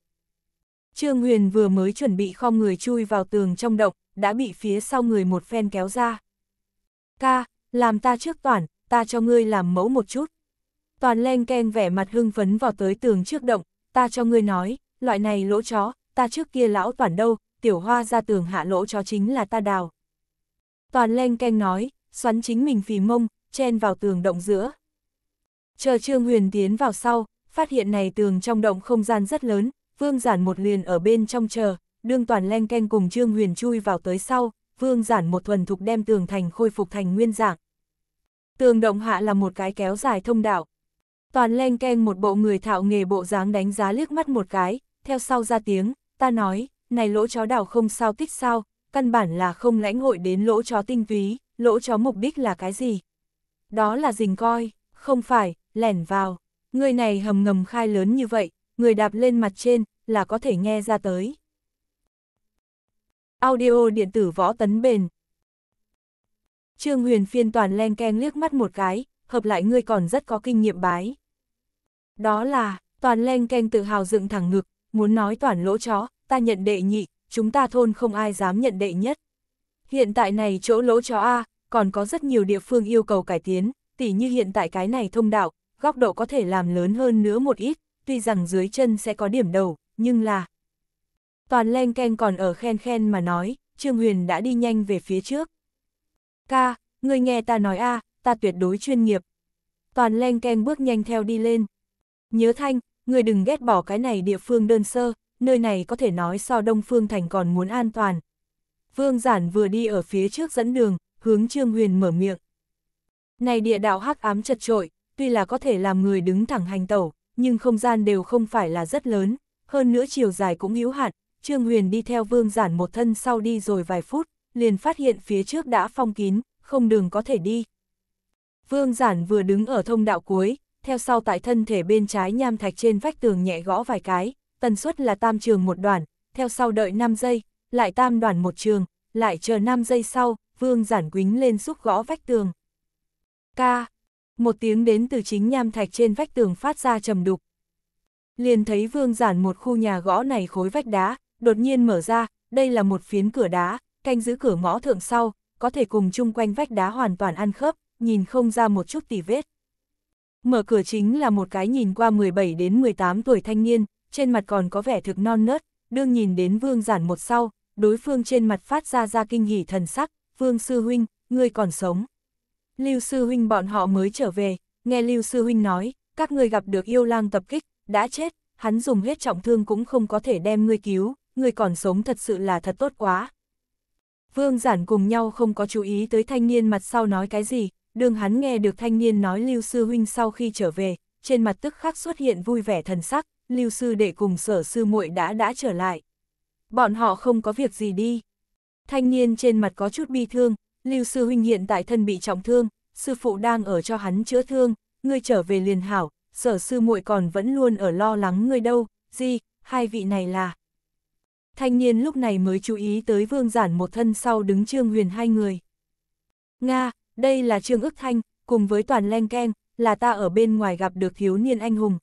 Trương Huyền vừa mới chuẩn bị khom người chui vào tường trong động, đã bị phía sau người một phen kéo ra. Ca, làm ta trước toàn, ta cho ngươi làm mẫu một chút. Toàn len ken vẻ mặt hưng phấn vào tới tường trước động, ta cho ngươi nói, loại này lỗ chó, ta trước kia lão toàn đâu, tiểu hoa ra tường hạ lỗ chó chính là ta đào. Toàn len ken nói, xoắn chính mình phì mông, chen vào tường động giữa. Chờ Trương Huyền tiến vào sau, phát hiện này tường trong động không gian rất lớn, Vương Giản một liền ở bên trong chờ, đương toàn len canh cùng Trương Huyền chui vào tới sau, Vương Giản một thuần thục đem tường thành khôi phục thành nguyên dạng. Tường động hạ là một cái kéo dài thông đạo. Toàn len canh một bộ người thạo nghề bộ dáng đánh giá liếc mắt một cái, theo sau ra tiếng, ta nói, này lỗ chó đào không sao tích sao, căn bản là không lãnh hội đến lỗ chó tinh túy, lỗ chó mục đích là cái gì? Đó là dình coi, không phải, lẻn vào, người này hầm ngầm khai lớn như vậy, người đạp lên mặt trên là có thể nghe ra tới. Audio điện tử võ tấn bền Trương Huyền phiên toàn len keng liếc mắt một cái, hợp lại ngươi còn rất có kinh nghiệm bái. Đó là, toàn len keng tự hào dựng thẳng ngực, muốn nói toàn lỗ chó, ta nhận đệ nhị, chúng ta thôn không ai dám nhận đệ nhất. Hiện tại này chỗ lỗ chó A, còn có rất nhiều địa phương yêu cầu cải tiến, tỉ như hiện tại cái này thông đạo, góc độ có thể làm lớn hơn nữa một ít, tuy rằng dưới chân sẽ có điểm đầu, nhưng là... Toàn len ken còn ở khen khen mà nói, Trương Huyền đã đi nhanh về phía trước. Ca, người nghe ta nói a, ta tuyệt đối chuyên nghiệp. Toàn len ken bước nhanh theo đi lên. Nhớ thanh, người đừng ghét bỏ cái này địa phương đơn sơ, nơi này có thể nói so Đông Phương Thành còn muốn an toàn. Vương Giản vừa đi ở phía trước dẫn đường, hướng Trương Huyền mở miệng. Này địa đạo hắc ám chật trội, tuy là có thể làm người đứng thẳng hành tẩu, nhưng không gian đều không phải là rất lớn, hơn nữa chiều dài cũng hữu hạn. Trương Huyền đi theo Vương Giản một thân sau đi rồi vài phút, liền phát hiện phía trước đã phong kín, không đường có thể đi. Vương Giản vừa đứng ở thông đạo cuối, theo sau tại thân thể bên trái nham thạch trên vách tường nhẹ gõ vài cái, tần suất là tam trường một đoạn, theo sau đợi 5 giây, lại tam đoạn một trường, lại chờ 5 giây sau, Vương Giản quính lên xúc gõ vách tường. Ca, một tiếng đến từ chính nham thạch trên vách tường phát ra trầm đục. Liền thấy vương giản một khu nhà gõ này khối vách đá, đột nhiên mở ra, đây là một phiến cửa đá, canh giữ cửa ngõ thượng sau, có thể cùng chung quanh vách đá hoàn toàn ăn khớp, nhìn không ra một chút tỉ vết. Mở cửa chính là một cái nhìn qua 17 đến 18 tuổi thanh niên, trên mặt còn có vẻ thực non nớt, đương nhìn đến vương giản một sau, đối phương trên mặt phát ra ra kinh hỉ thần sắc, vương sư huynh, ngươi còn sống. Lưu Sư Huynh bọn họ mới trở về, nghe Lưu Sư Huynh nói, các người gặp được yêu lang tập kích, đã chết, hắn dùng hết trọng thương cũng không có thể đem ngươi cứu, ngươi còn sống thật sự là thật tốt quá. Vương giản cùng nhau không có chú ý tới thanh niên mặt sau nói cái gì, đường hắn nghe được thanh niên nói Lưu Sư Huynh sau khi trở về, trên mặt tức khắc xuất hiện vui vẻ thần sắc, Lưu Sư đệ cùng sở sư muội đã đã trở lại. Bọn họ không có việc gì đi. Thanh niên trên mặt có chút bi thương, Lưu sư huynh hiện tại thân bị trọng thương, sư phụ đang ở cho hắn chữa thương, ngươi trở về liền hảo, sở sư muội còn vẫn luôn ở lo lắng ngươi đâu, gì, hai vị này là. Thanh niên lúc này mới chú ý tới vương giản một thân sau đứng trương huyền hai người. Nga, đây là trương ức thanh, cùng với toàn len keng, là ta ở bên ngoài gặp được thiếu niên anh hùng.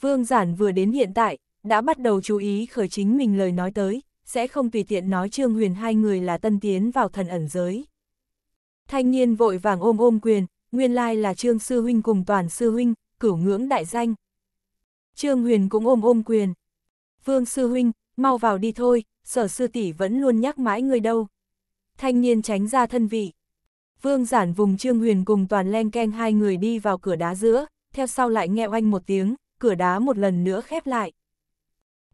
Vương giản vừa đến hiện tại, đã bắt đầu chú ý khởi chính mình lời nói tới, sẽ không tùy tiện nói trương huyền hai người là tân tiến vào thần ẩn giới. Thanh niên vội vàng ôm ôm quyền, nguyên lai là Trương Sư Huynh cùng toàn Sư Huynh, cửu ngưỡng đại danh. Trương Huyền cũng ôm ôm quyền. Vương Sư Huynh, mau vào đi thôi, sở sư tỷ vẫn luôn nhắc mãi người đâu. Thanh niên tránh ra thân vị. Vương giản vùng Trương Huyền cùng toàn len keng hai người đi vào cửa đá giữa, theo sau lại nghe oanh một tiếng, cửa đá một lần nữa khép lại.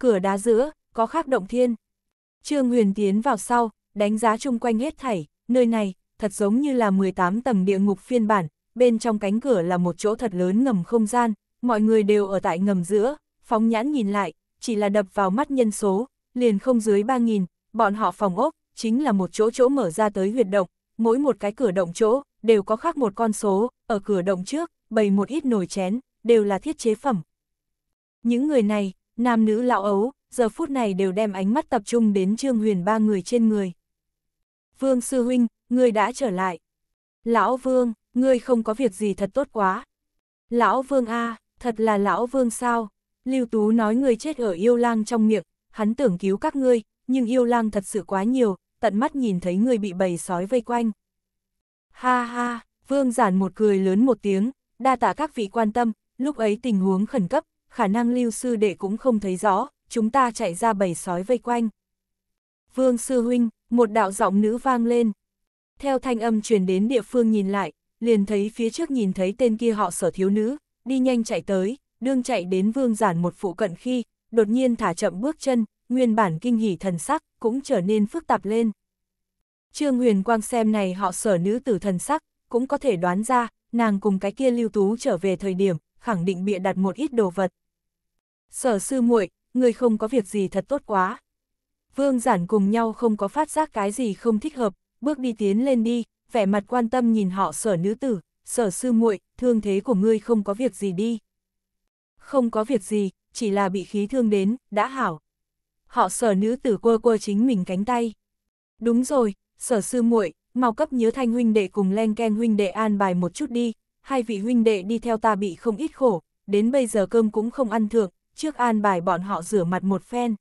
Cửa đá giữa, có khắc động thiên. Trương Huyền tiến vào sau, đánh giá chung quanh hết thảy, nơi này, thật giống như là 18 tầng địa ngục phiên bản, bên trong cánh cửa là một chỗ thật lớn ngầm không gian, mọi người đều ở tại ngầm giữa, phóng nhãn nhìn lại, chỉ là đập vào mắt nhân số, liền không dưới 3.000, bọn họ phòng ốc, chính là một chỗ chỗ mở ra tới huyệt động, mỗi một cái cửa động chỗ, đều có khác một con số, ở cửa động trước, bày một ít nồi chén, đều là thiết chế phẩm. Những người này, nam nữ lão ấu, giờ phút này đều đem ánh mắt tập trung đến Trương Huyền ba người trên người. Vương Sư Huynh, ngươi đã trở lại. Lão Vương, ngươi không có việc gì thật tốt quá. Lão Vương A, thật là Lão Vương sao? Lưu Tú nói ngươi chết ở yêu lang trong miệng, hắn tưởng cứu các ngươi, nhưng yêu lang thật sự quá nhiều, tận mắt nhìn thấy ngươi bị bầy sói vây quanh. Ha ha, Vương giản một cười lớn một tiếng, đa tạ các vị quan tâm, lúc ấy tình huống khẩn cấp, khả năng lưu sư đệ cũng không thấy rõ, chúng ta chạy ra bầy sói vây quanh. Vương sư huynh, một đạo giọng nữ vang lên, theo thanh âm truyền đến địa phương nhìn lại, liền thấy phía trước nhìn thấy tên kia họ sở thiếu nữ, đi nhanh chạy tới, đương chạy đến vương giản một phụ cận khi, đột nhiên thả chậm bước chân, nguyên bản kinh hỉ thần sắc, cũng trở nên phức tạp lên. Trương Huyền Quang xem này họ sở nữ tử thần sắc, cũng có thể đoán ra, nàng cùng cái kia lưu tú trở về thời điểm, khẳng định bịa đặt một ít đồ vật. Sở sư muội, người không có việc gì thật tốt quá. Vương giản cùng nhau không có phát giác cái gì không thích hợp, bước đi tiến lên đi, vẻ mặt quan tâm nhìn họ sở nữ tử, sở sư muội, thương thế của ngươi không có việc gì đi. Không có việc gì, chỉ là bị khí thương đến, đã hảo. Họ sở nữ tử quơ quơ chính mình cánh tay. Đúng rồi, sở sư muội, mau cấp nhớ thanh huynh đệ cùng len ken huynh đệ an bài một chút đi, hai vị huynh đệ đi theo ta bị không ít khổ, đến bây giờ cơm cũng không ăn thượng, trước an bài bọn họ rửa mặt một phen.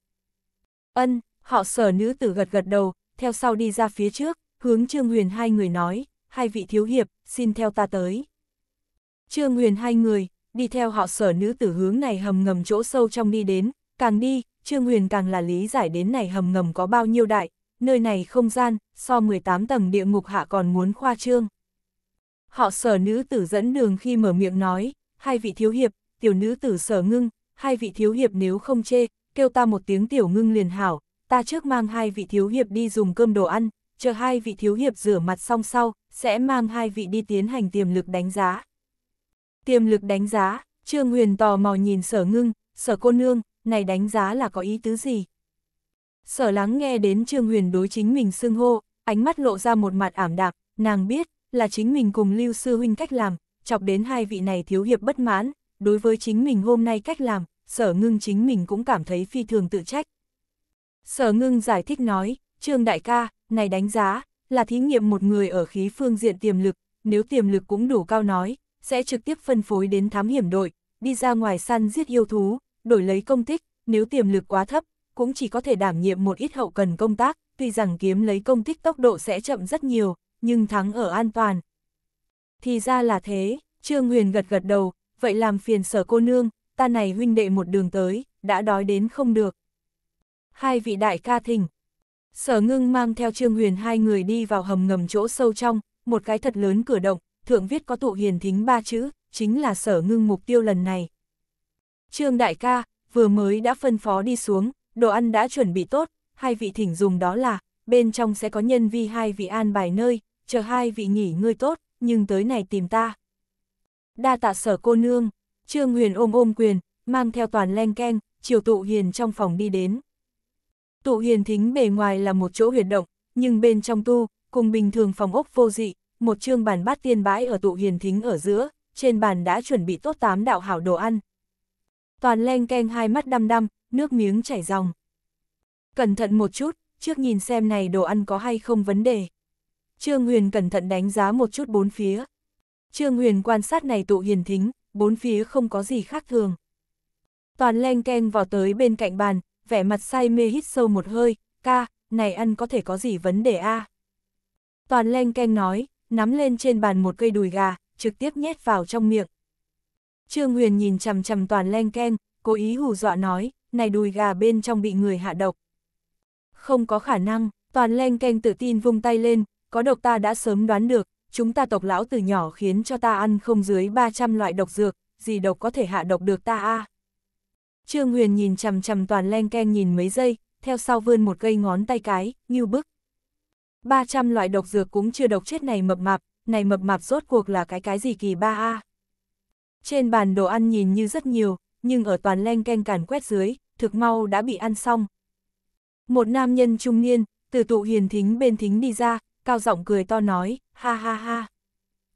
Ân, họ sở nữ tử gật gật đầu, theo sau đi ra phía trước, hướng Trương Huyền hai người nói, hai vị thiếu hiệp, xin theo ta tới. Trương Huyền hai người, đi theo họ sở nữ tử hướng này hầm ngầm chỗ sâu trong đi đến, càng đi, Trương Huyền càng là lý giải đến này hầm ngầm có bao nhiêu đại, nơi này không gian, so 18 tầng địa ngục hạ còn muốn khoa trương. Họ sở nữ tử dẫn đường khi mở miệng nói, hai vị thiếu hiệp, tiểu nữ tử sở ngưng, hai vị thiếu hiệp nếu không chê, kêu ta một tiếng tiểu ngưng liền hảo, ta trước mang hai vị thiếu hiệp đi dùng cơm đồ ăn, chờ hai vị thiếu hiệp rửa mặt xong sau, sẽ mang hai vị đi tiến hành tiềm lực đánh giá. Tiềm lực đánh giá, Trương Huyền tò mò nhìn sở ngưng, sở cô nương, này đánh giá là có ý tứ gì? Sở lắng nghe đến Trương Huyền đối chính mình xưng hô, ánh mắt lộ ra một mặt ảm đạm, nàng biết, là chính mình cùng lưu sư huynh cách làm, chọc đến hai vị này thiếu hiệp bất mãn, đối với chính mình hôm nay cách làm, sở ngưng chính mình cũng cảm thấy phi thường tự trách. Sở ngưng giải thích nói, Trương đại ca, này đánh giá, là thí nghiệm một người ở khí phương diện tiềm lực, nếu tiềm lực cũng đủ cao nói, sẽ trực tiếp phân phối đến thám hiểm đội, đi ra ngoài săn giết yêu thú, đổi lấy công tích, nếu tiềm lực quá thấp, cũng chỉ có thể đảm nhiệm một ít hậu cần công tác, tuy rằng kiếm lấy công tích tốc độ sẽ chậm rất nhiều, nhưng thắng ở an toàn. Thì ra là thế, Trương Huyền gật gật đầu, vậy làm phiền sở cô nương, ta này huynh đệ một đường tới, đã đói đến không được. Hai vị đại ca thỉnh, Sở ngưng mang theo Trương Huyền hai người đi vào hầm ngầm chỗ sâu trong, một cái thật lớn cửa động, thượng viết có tụ hiền thính ba chữ, chính là sở ngưng mục tiêu lần này. Trương đại ca, vừa mới đã phân phó đi xuống, đồ ăn đã chuẩn bị tốt, hai vị thỉnh dùng đó là, bên trong sẽ có nhân vi hai vị an bài nơi, chờ hai vị nghỉ ngơi tốt, nhưng tới này tìm ta. Đa tạ sở cô nương, Trương Huyền ôm ôm quyền, mang theo toàn len keng, chiều tụ hiền trong phòng đi đến. Tụ huyền thính bề ngoài là một chỗ huyệt động, nhưng bên trong tu, cùng bình thường phòng ốc vô dị, một chương bàn bát tiên bãi ở tụ huyền thính ở giữa, trên bàn đã chuẩn bị tốt tám đạo hảo đồ ăn. Toàn len keng hai mắt đăm đăm, nước miếng chảy ròng. Cẩn thận một chút, trước nhìn xem này đồ ăn có hay không vấn đề. Trương Huyền cẩn thận đánh giá một chút bốn phía. Trương Huyền quan sát này tụ Huyền thính, bốn phía không có gì khác thường. Toàn len keng vào tới bên cạnh bàn, vẻ mặt say mê hít sâu một hơi, ca, này ăn có thể có gì vấn đề a Toàn len canh nói, nắm lên trên bàn một cây đùi gà, trực tiếp nhét vào trong miệng. Trương Huyền nhìn chằm chằm toàn len canh, cố ý hù dọa nói, này đùi gà bên trong bị người hạ độc. Không có khả năng, toàn len canh tự tin vung tay lên, có độc ta đã sớm đoán được, chúng ta tộc lão từ nhỏ khiến cho ta ăn không dưới 300 loại độc dược, gì độc có thể hạ độc được ta a à? Trương Huyền nhìn chằm chằm toàn len ken nhìn mấy giây, theo sau vươn một cây ngón tay cái, như bức. 300 loại độc dược cũng chưa độc chết này mập mạp, này mập mạp rốt cuộc là cái cái gì kỳ ba a Trên bàn đồ ăn nhìn như rất nhiều, nhưng ở toàn len ken càn quét dưới, thực mau đã bị ăn xong. Một nam nhân trung niên, từ tụ hiền thính bên thính đi ra, cao giọng cười to nói, ha ha ha.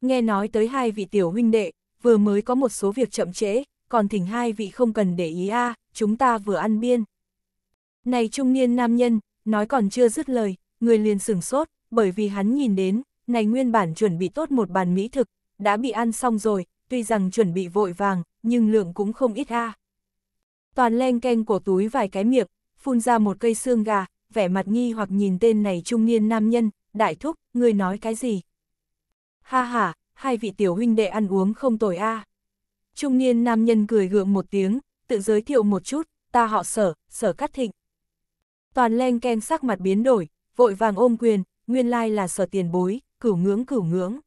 Nghe nói tới hai vị tiểu huynh đệ, vừa mới có một số việc chậm trễ, còn thỉnh hai vị không cần để ý a à, chúng ta vừa ăn biên. Này trung niên nam nhân, nói còn chưa dứt lời, người liền sửng sốt, bởi vì hắn nhìn đến, này nguyên bản chuẩn bị tốt một bàn mỹ thực, đã bị ăn xong rồi, tuy rằng chuẩn bị vội vàng, nhưng lượng cũng không ít a. À. Toàn len keng cổ túi vài cái miệng, phun ra một cây xương gà, vẻ mặt nghi hoặc nhìn tên này trung niên nam nhân, đại thúc, người nói cái gì? Ha ha, hai vị tiểu huynh đệ ăn uống không tồi a. À. Trung niên nam nhân cười gượng một tiếng, tự giới thiệu một chút, ta họ sở, sở cắt thịnh. Toàn len ken sắc mặt biến đổi, vội vàng ôm quyền, nguyên lai là sở tiền bối, cửu ngưỡng cửu ngưỡng.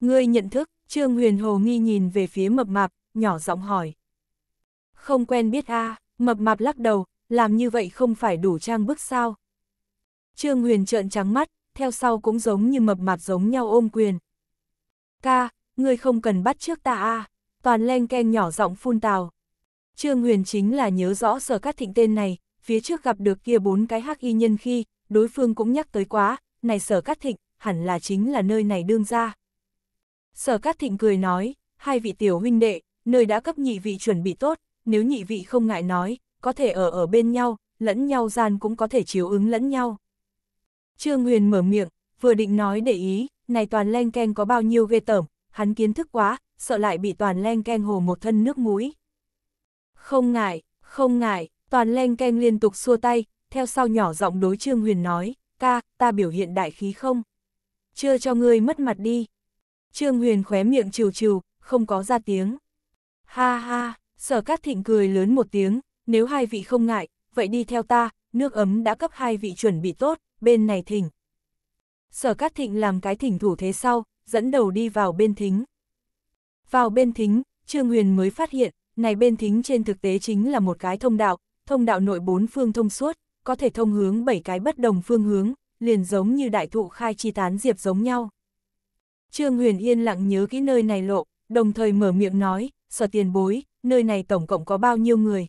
Ngươi nhận thức, Trương Huyền Hồ nghi nhìn về phía mập mạp, nhỏ giọng hỏi. Không quen biết a mập mạp lắc đầu, làm như vậy không phải đủ trang bức sao. Trương Huyền trợn trắng mắt, theo sau cũng giống như mập mạp giống nhau ôm quyền. Ca, ngươi không cần bắt trước ta a toàn len ken nhỏ giọng phun tào. Trương Huyền chính là nhớ rõ sở cát thịnh tên này, phía trước gặp được kia bốn cái hắc y nhân khi, đối phương cũng nhắc tới quá, này sở cát thịnh, hẳn là chính là nơi này đương ra. Sở cát thịnh cười nói, hai vị tiểu huynh đệ, nơi đã cấp nhị vị chuẩn bị tốt, nếu nhị vị không ngại nói, có thể ở ở bên nhau, lẫn nhau gian cũng có thể chiếu ứng lẫn nhau. Trương Huyền mở miệng, vừa định nói để ý, này toàn len ken có bao nhiêu ghê tởm, hắn kiến thức quá, sợ lại bị toàn len keng hồ một thân nước mũi. Không ngại, không ngại, toàn len keng liên tục xua tay, theo sau nhỏ giọng đối Trương Huyền nói, ca, ta biểu hiện đại khí không? Chưa cho ngươi mất mặt đi. Trương Huyền khóe miệng trừ trừ, không có ra tiếng. Ha ha, sở cát thịnh cười lớn một tiếng, nếu hai vị không ngại, vậy đi theo ta, nước ấm đã cấp hai vị chuẩn bị tốt, bên này thỉnh. Sở Cát Thịnh làm cái thỉnh thủ thế sau, dẫn đầu đi vào bên thính. Vào bên thính, Trương Huyền mới phát hiện, này bên thính trên thực tế chính là một cái thông đạo, thông đạo nội bốn phương thông suốt, có thể thông hướng bảy cái bất đồng phương hướng, liền giống như đại thụ khai chi tán diệp giống nhau. Trương Huyền yên lặng nhớ kỹ nơi này lộ, đồng thời mở miệng nói, sở tiền bối, nơi này tổng cộng có bao nhiêu người?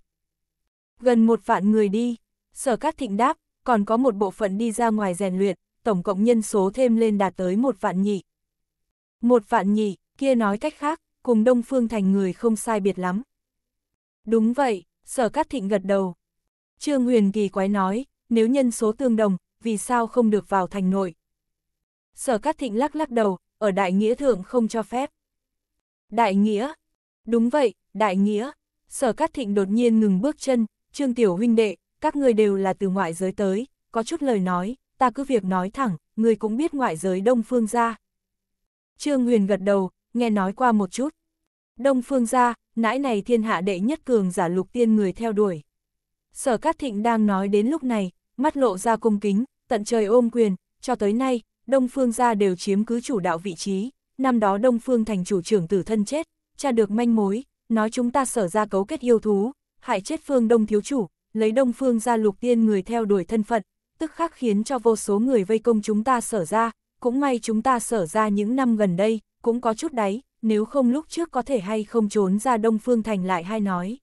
Gần một vạn người đi, sở các thịnh đáp, còn có một bộ phận đi ra ngoài rèn luyện, tổng cộng nhân số thêm lên đạt tới một vạn nhị. Một vạn nhị, kia nói cách khác, cùng Đông Phương Thành người không sai biệt lắm. Đúng vậy, Sở Cát Thịnh gật đầu. Trương Huyền kỳ quái nói, nếu nhân số tương đồng, vì sao không được vào thành nội? Sở Cát Thịnh lắc lắc đầu, ở Đại Nghĩa Thượng không cho phép. Đại Nghĩa? Đúng vậy, Đại Nghĩa. Sở Cát Thịnh đột nhiên ngừng bước chân, Trương Tiểu huynh đệ, các người đều là từ ngoại giới tới, có chút lời nói, ta cứ việc nói thẳng, người cũng biết ngoại giới đông phương ra. Trương Huyền gật đầu, nghe nói qua một chút. Đông phương gia, nãi này thiên hạ đệ nhất cường giả lục tiên người theo đuổi. Sở Cát Thịnh đang nói đến lúc này, mắt lộ ra cung kính, tận trời ôm quyền, cho tới nay, Đông Phương gia đều chiếm cứ chủ đạo vị trí, năm đó Đông Phương thành chủ trưởng tử thân chết, cha được manh mối, nói chúng ta sở ra cấu kết yêu thú, hại chết phương Đông thiếu chủ, lấy Đông Phương gia lục tiên người theo đuổi thân phận, tức khắc khiến cho vô số người vây công chúng ta sở ra, cũng may chúng ta sở ra những năm gần đây, cũng có chút đáy, nếu không lúc trước có thể hay không trốn ra Đông Phương Thành lại hay nói.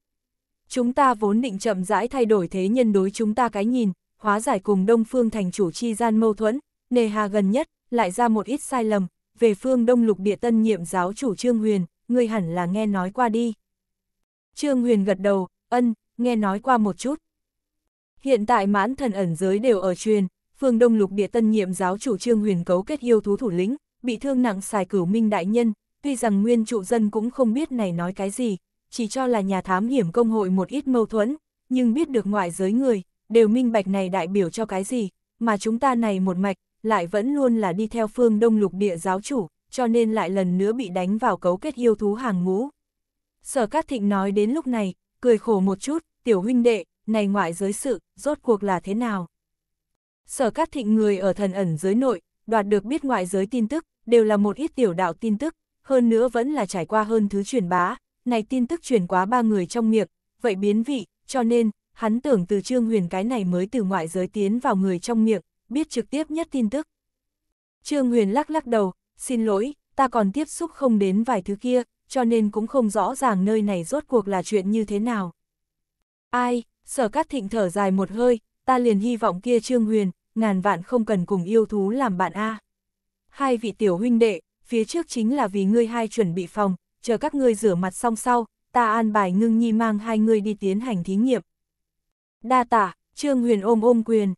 Chúng ta vốn định chậm rãi thay đổi thế nhân đối chúng ta cái nhìn, hóa giải cùng Đông Phương Thành chủ chi gian mâu thuẫn, nề hà gần nhất, lại ra một ít sai lầm, về phương Đông Lục Địa Tân nhiệm giáo chủ Trương Huyền, người hẳn là nghe nói qua đi. Trương Huyền gật đầu, ân, nghe nói qua một chút. Hiện tại mãn thần ẩn giới đều ở truyền, phương Đông Lục Địa Tân nhiệm giáo chủ Trương Huyền cấu kết yêu thú thủ lĩnh, bị thương nặng xài cửu minh đại nhân, tuy rằng nguyên trụ dân cũng không biết này nói cái gì, chỉ cho là nhà thám hiểm công hội một ít mâu thuẫn, nhưng biết được ngoại giới người, đều minh bạch này đại biểu cho cái gì, mà chúng ta này một mạch, lại vẫn luôn là đi theo phương đông lục địa giáo chủ, cho nên lại lần nữa bị đánh vào cấu kết yêu thú hàng ngũ. Sở Cát Thịnh nói đến lúc này, cười khổ một chút, tiểu huynh đệ, này ngoại giới sự, rốt cuộc là thế nào? Sở Cát Thịnh người ở thần ẩn giới nội, đoạt được biết ngoại giới tin tức, đều là một ít tiểu đạo tin tức, hơn nữa vẫn là trải qua hơn thứ truyền bá, này tin tức truyền quá ba người trong miệng, vậy biến vị, cho nên, hắn tưởng từ Trương Huyền cái này mới từ ngoại giới tiến vào người trong miệng, biết trực tiếp nhất tin tức. Trương Huyền lắc lắc đầu, xin lỗi, ta còn tiếp xúc không đến vài thứ kia, cho nên cũng không rõ ràng nơi này rốt cuộc là chuyện như thế nào. Ai, sở cát thịnh thở dài một hơi, ta liền hy vọng kia Trương Huyền, ngàn vạn không cần cùng yêu thú làm bạn a. Hai vị tiểu huynh đệ, phía trước chính là vì ngươi hai chuẩn bị phòng, chờ các ngươi rửa mặt xong sau, ta an bài ngưng nhi mang hai ngươi đi tiến hành thí nghiệm. Đa tả, Trương Huyền ôm ôm quyền.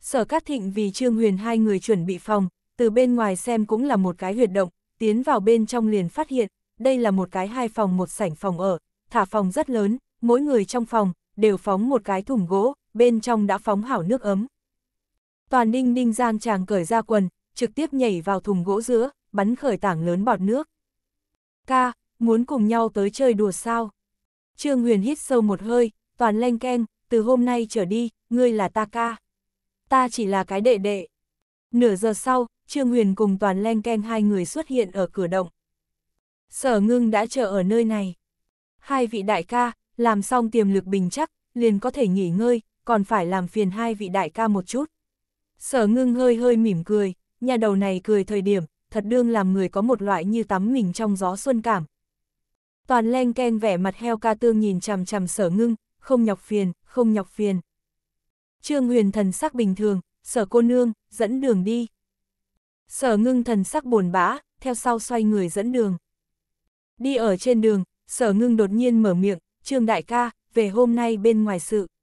Sở Cát Thịnh vì Trương Huyền hai người chuẩn bị phòng, từ bên ngoài xem cũng là một cái huyệt động, tiến vào bên trong liền phát hiện, đây là một cái hai phòng một sảnh phòng ở, thả phòng rất lớn, mỗi người trong phòng, đều phóng một cái thùng gỗ, bên trong đã phóng hảo nước ấm. Toàn ninh ninh giang chàng cởi ra quần, trực tiếp nhảy vào thùng gỗ giữa, bắn khởi tảng lớn bọt nước. Ca, muốn cùng nhau tới chơi đùa sao? Trương Huyền hít sâu một hơi, toàn lanh keng, từ hôm nay trở đi, ngươi là ta ca. Ta chỉ là cái đệ đệ. Nửa giờ sau, Trương Huyền cùng toàn lanh keng hai người xuất hiện ở cửa động. Sở ngưng đã chờ ở nơi này. Hai vị đại ca, làm xong tiềm lực bình chắc, liền có thể nghỉ ngơi, còn phải làm phiền hai vị đại ca một chút. Sở ngưng hơi hơi mỉm cười, nhà đầu này cười thời điểm, thật đương làm người có một loại như tắm mình trong gió xuân cảm. Toàn len ken vẻ mặt heo ca tương nhìn chằm chằm sở ngưng, không nhọc phiền, không nhọc phiền. Trương huyền thần sắc bình thường, sở cô nương, dẫn đường đi. Sở ngưng thần sắc buồn bã, theo sau xoay người dẫn đường. Đi ở trên đường, sở ngưng đột nhiên mở miệng, trương đại ca, về hôm nay bên ngoài sự.